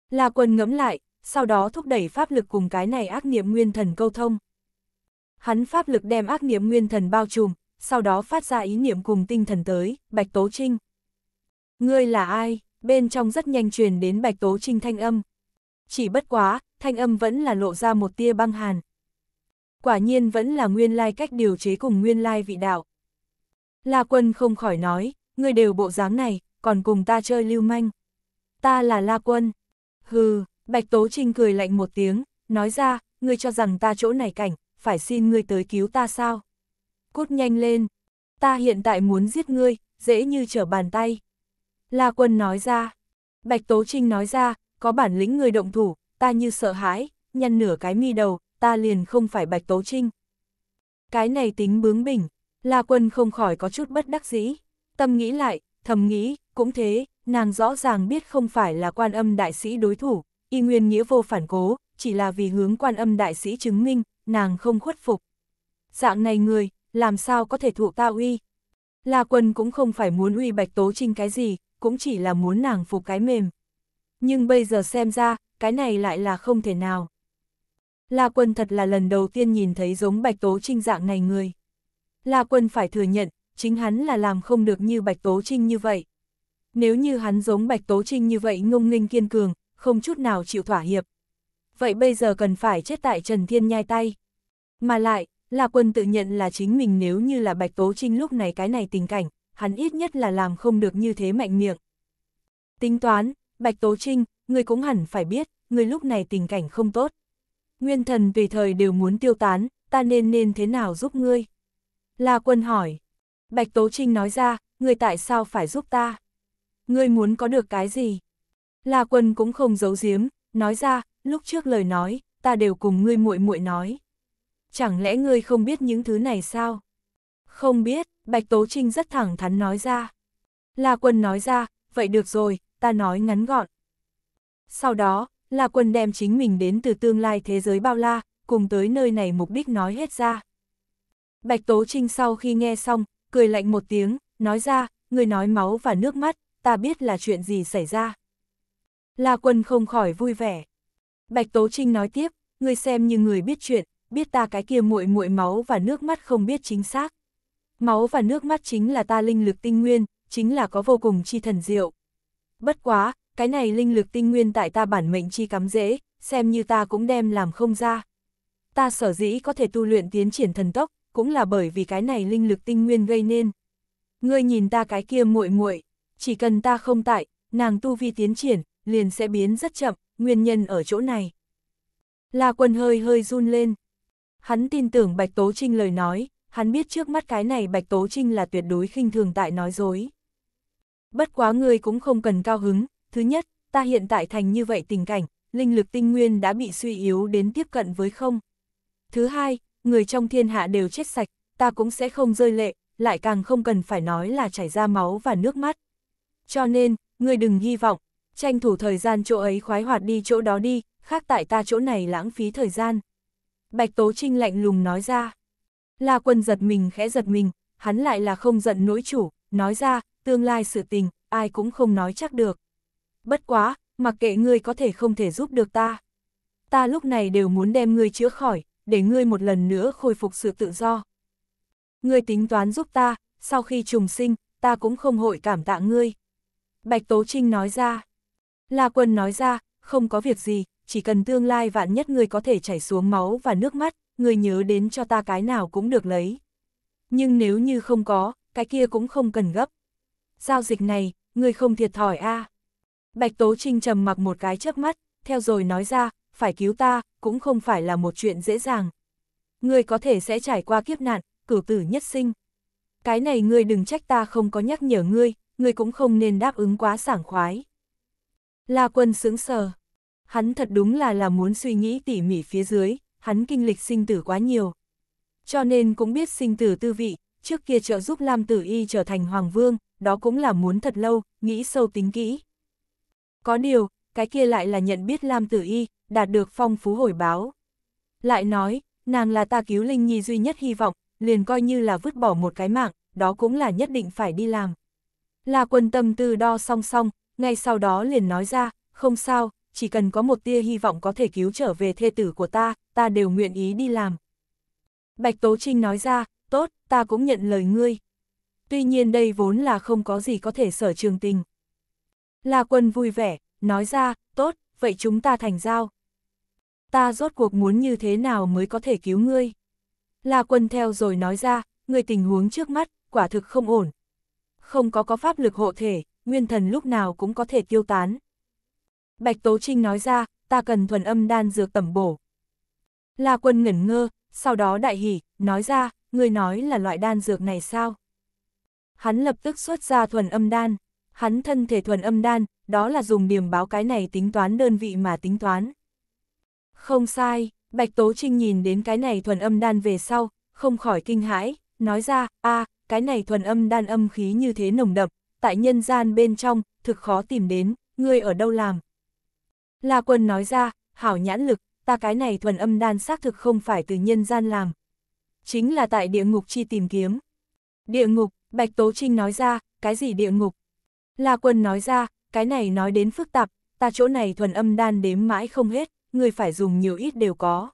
A: La Quân ngẫm lại, sau đó thúc đẩy pháp lực cùng cái này ác niệm nguyên thần câu thông. Hắn pháp lực đem ác niệm nguyên thần bao trùm, sau đó phát ra ý niệm cùng tinh thần tới, Bạch Tố Trinh. Ngươi là ai? Bên trong rất nhanh truyền đến Bạch Tố Trinh thanh âm. Chỉ bất quá, thanh âm vẫn là lộ ra một tia băng hàn. Quả nhiên vẫn là nguyên lai cách điều chế cùng nguyên lai vị đạo. La Quân không khỏi nói, ngươi đều bộ dáng này, còn cùng ta chơi lưu manh. Ta là La Quân. Hừ, Bạch Tố Trinh cười lạnh một tiếng, nói ra, ngươi cho rằng ta chỗ này cảnh, phải xin ngươi tới cứu ta sao? Cút nhanh lên, ta hiện tại muốn giết ngươi, dễ như trở bàn tay. La Quân nói ra, Bạch Tố Trinh nói ra, có bản lĩnh ngươi động thủ, ta như sợ hãi, nhăn nửa cái mi đầu, ta liền không phải Bạch Tố Trinh. Cái này tính bướng bỉnh, La Quân không khỏi có chút bất đắc dĩ. Tâm nghĩ lại, thầm nghĩ, cũng thế, nàng rõ ràng biết không phải là quan âm đại sĩ đối thủ, y nguyên nghĩa vô phản cố, chỉ là vì hướng quan âm đại sĩ chứng minh, nàng không khuất phục. Dạng này người, làm sao có thể thụ ta uy? La quân cũng không phải muốn uy bạch tố trinh cái gì, cũng chỉ là muốn nàng phục cái mềm. Nhưng bây giờ xem ra, cái này lại là không thể nào. La quân thật là lần đầu tiên nhìn thấy giống bạch tố trinh dạng này người. La quân phải thừa nhận, chính hắn là làm không được như Bạch Tố Trinh như vậy. Nếu như hắn giống Bạch Tố Trinh như vậy ngông nghênh kiên cường, không chút nào chịu thỏa hiệp. Vậy bây giờ cần phải chết tại Trần Thiên nhai tay. Mà lại, là quân tự nhận là chính mình nếu như là Bạch Tố Trinh lúc này cái này tình cảnh, hắn ít nhất là làm không được như thế mạnh miệng. Tính toán, Bạch Tố Trinh, người cũng hẳn phải biết, người lúc này tình cảnh không tốt. Nguyên thần tùy thời đều muốn tiêu tán, ta nên nên thế nào giúp ngươi? là quân hỏi, Bạch Tố Trinh nói ra, người tại sao phải giúp ta? Ngươi muốn có được cái gì? La Quân cũng không giấu giếm, nói ra, lúc trước lời nói, ta đều cùng ngươi muội muội nói. Chẳng lẽ ngươi không biết những thứ này sao? Không biết, Bạch Tố Trinh rất thẳng thắn nói ra. La Quân nói ra, vậy được rồi, ta nói ngắn gọn. Sau đó, La Quân đem chính mình đến từ tương lai thế giới bao la, cùng tới nơi này mục đích nói hết ra. Bạch Tố Trinh sau khi nghe xong, cười lạnh một tiếng, nói ra, người nói máu và nước mắt, ta biết là chuyện gì xảy ra. La quân không khỏi vui vẻ. Bạch Tố Trinh nói tiếp, người xem như người biết chuyện, biết ta cái kia muội muội máu và nước mắt không biết chính xác. Máu và nước mắt chính là ta linh lực tinh nguyên, chính là có vô cùng chi thần diệu. Bất quá, cái này linh lực tinh nguyên tại ta bản mệnh chi cắm dễ, xem như ta cũng đem làm không ra. Ta sở dĩ có thể tu luyện tiến triển thần tốc, cũng là bởi vì cái này linh lực tinh nguyên gây nên. Ngươi nhìn ta cái kia muội muội, chỉ cần ta không tại, nàng tu vi tiến triển, liền sẽ biến rất chậm, nguyên nhân ở chỗ này. La quân hơi hơi run lên. Hắn tin tưởng Bạch Tố Trinh lời nói, hắn biết trước mắt cái này Bạch Tố Trinh là tuyệt đối khinh thường tại nói dối. Bất quá ngươi cũng không cần cao hứng, thứ nhất, ta hiện tại thành như vậy tình cảnh, linh lực tinh nguyên đã bị suy yếu đến tiếp cận với không. Thứ hai, người trong thiên hạ đều chết sạch, ta cũng sẽ không rơi lệ, lại càng không cần phải nói là chảy ra máu và nước mắt. Cho nên, người đừng hy vọng, tranh thủ thời gian chỗ ấy khoái hoạt đi chỗ đó đi, khác tại ta chỗ này lãng phí thời gian. Bạch Tố Trinh lạnh lùng nói ra. La quân giật mình khẽ giật mình, hắn lại là không giận nỗi chủ, nói ra, tương lai sự tình, ai cũng không nói chắc được. Bất quá, mặc kệ ngươi có thể không thể giúp được ta. Ta lúc này đều muốn đem ngươi chữa khỏi, để ngươi một lần nữa khôi phục sự tự do. Ngươi tính toán giúp ta, sau khi trùng sinh, ta cũng không hội cảm tạ ngươi. Bạch Tố Trinh nói ra. La Quân nói ra, không có việc gì, chỉ cần tương lai vạn nhất ngươi có thể chảy xuống máu và nước mắt, ngươi nhớ đến cho ta cái nào cũng được lấy. Nhưng nếu như không có, cái kia cũng không cần gấp. Giao dịch này, ngươi không thiệt thòi a Bạch Tố Trinh trầm mặc một cái chớp mắt, theo rồi nói ra, phải cứu ta, cũng không phải là một chuyện dễ dàng. Ngươi có thể sẽ trải qua kiếp nạn, cử tử nhất sinh. Cái này ngươi đừng trách ta không có nhắc nhở ngươi, ngươi cũng không nên đáp ứng quá sảng khoái. La quân sướng sờ. Hắn thật đúng là là muốn suy nghĩ tỉ mỉ phía dưới, hắn kinh lịch sinh tử quá nhiều. Cho nên cũng biết sinh tử tư vị, trước kia trợ giúp Lam Tử Y trở thành Hoàng Vương, đó cũng là muốn thật lâu, nghĩ sâu tính kỹ. Có điều, cái kia lại là nhận biết Lam Tử Y, đạt được phong phú hồi báo. Lại nói, nàng là ta cứu Linh Nhi duy nhất hy vọng, liền coi như là vứt bỏ một cái mạng, đó cũng là nhất định phải đi làm. Là quân tâm tư đo song song, ngay sau đó liền nói ra, không sao, chỉ cần có một tia hy vọng có thể cứu trở về thê tử của ta, ta đều nguyện ý đi làm. Bạch Tố Trinh nói ra, tốt, ta cũng nhận lời ngươi. Tuy nhiên đây vốn là không có gì có thể sở trường tình. là quân vui vẻ, nói ra, tốt, vậy chúng ta thành giao ta rốt cuộc muốn như thế nào mới có thể cứu ngươi. La quân theo rồi nói ra, người tình huống trước mắt, quả thực không ổn. Không có có pháp lực hộ thể, nguyên thần lúc nào cũng có thể tiêu tán. Bạch Tố Trinh nói ra, ta cần thuần âm đan dược tẩm bổ. La quân ngẩn ngơ, sau đó đại hỉ, nói ra, người nói là loại đan dược này sao? Hắn lập tức xuất ra thuần âm đan, hắn thân thể thuần âm đan, đó là dùng điểm báo cái này tính toán đơn vị mà tính toán. Không sai, Bạch Tố Trinh nhìn đến cái này thuần âm đan về sau, không khỏi kinh hãi, nói ra, a cái này thuần âm đan âm khí như thế nồng đậm, tại nhân gian bên trong, thực khó tìm đến, ngươi ở đâu làm. La quân nói ra, hảo nhãn lực, ta cái này thuần âm đan xác thực không phải từ nhân gian làm. Chính là tại địa ngục chi tìm kiếm. Địa ngục, Bạch Tố Trinh nói ra, cái gì địa ngục? La quân nói ra, cái này nói đến phức tạp, ta chỗ này thuần âm đan đếm mãi không hết người phải dùng nhiều ít đều có.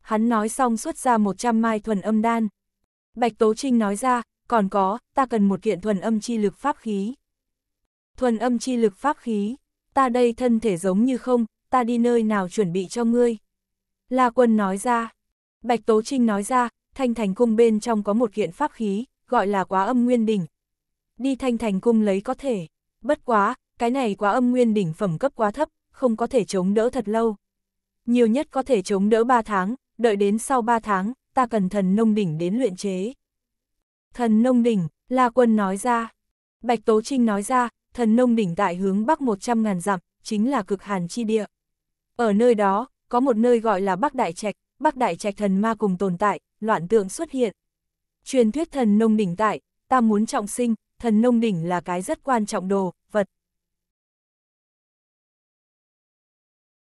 A: Hắn nói xong xuất ra 100 mai thuần âm đan. Bạch Tố Trinh nói ra, còn có, ta cần một kiện thuần âm chi lực pháp khí. Thuần âm chi lực pháp khí, ta đây thân thể giống như không, ta đi nơi nào chuẩn bị cho ngươi. La Quân nói ra, Bạch Tố Trinh nói ra, Thanh Thành Cung bên trong có một kiện pháp khí, gọi là quá âm nguyên đỉnh. Đi Thanh Thành Cung lấy có thể, bất quá, cái này quá âm nguyên đỉnh phẩm cấp quá thấp, không có thể chống đỡ thật lâu nhiều nhất có thể chống đỡ 3 tháng, đợi đến sau 3 tháng, ta cần thần nông đỉnh đến luyện chế. Thần nông đỉnh, La Quân nói ra. Bạch Tố Trinh nói ra, thần nông đỉnh tại hướng bắc 100.000 dặm, chính là cực hàn chi địa. Ở nơi đó, có một nơi gọi là Bắc Đại Trạch, Bắc Đại Trạch thần ma cùng tồn tại, loạn tượng xuất hiện. Truyền thuyết thần nông đỉnh tại, ta muốn trọng sinh, thần nông đỉnh là cái rất quan trọng đồ,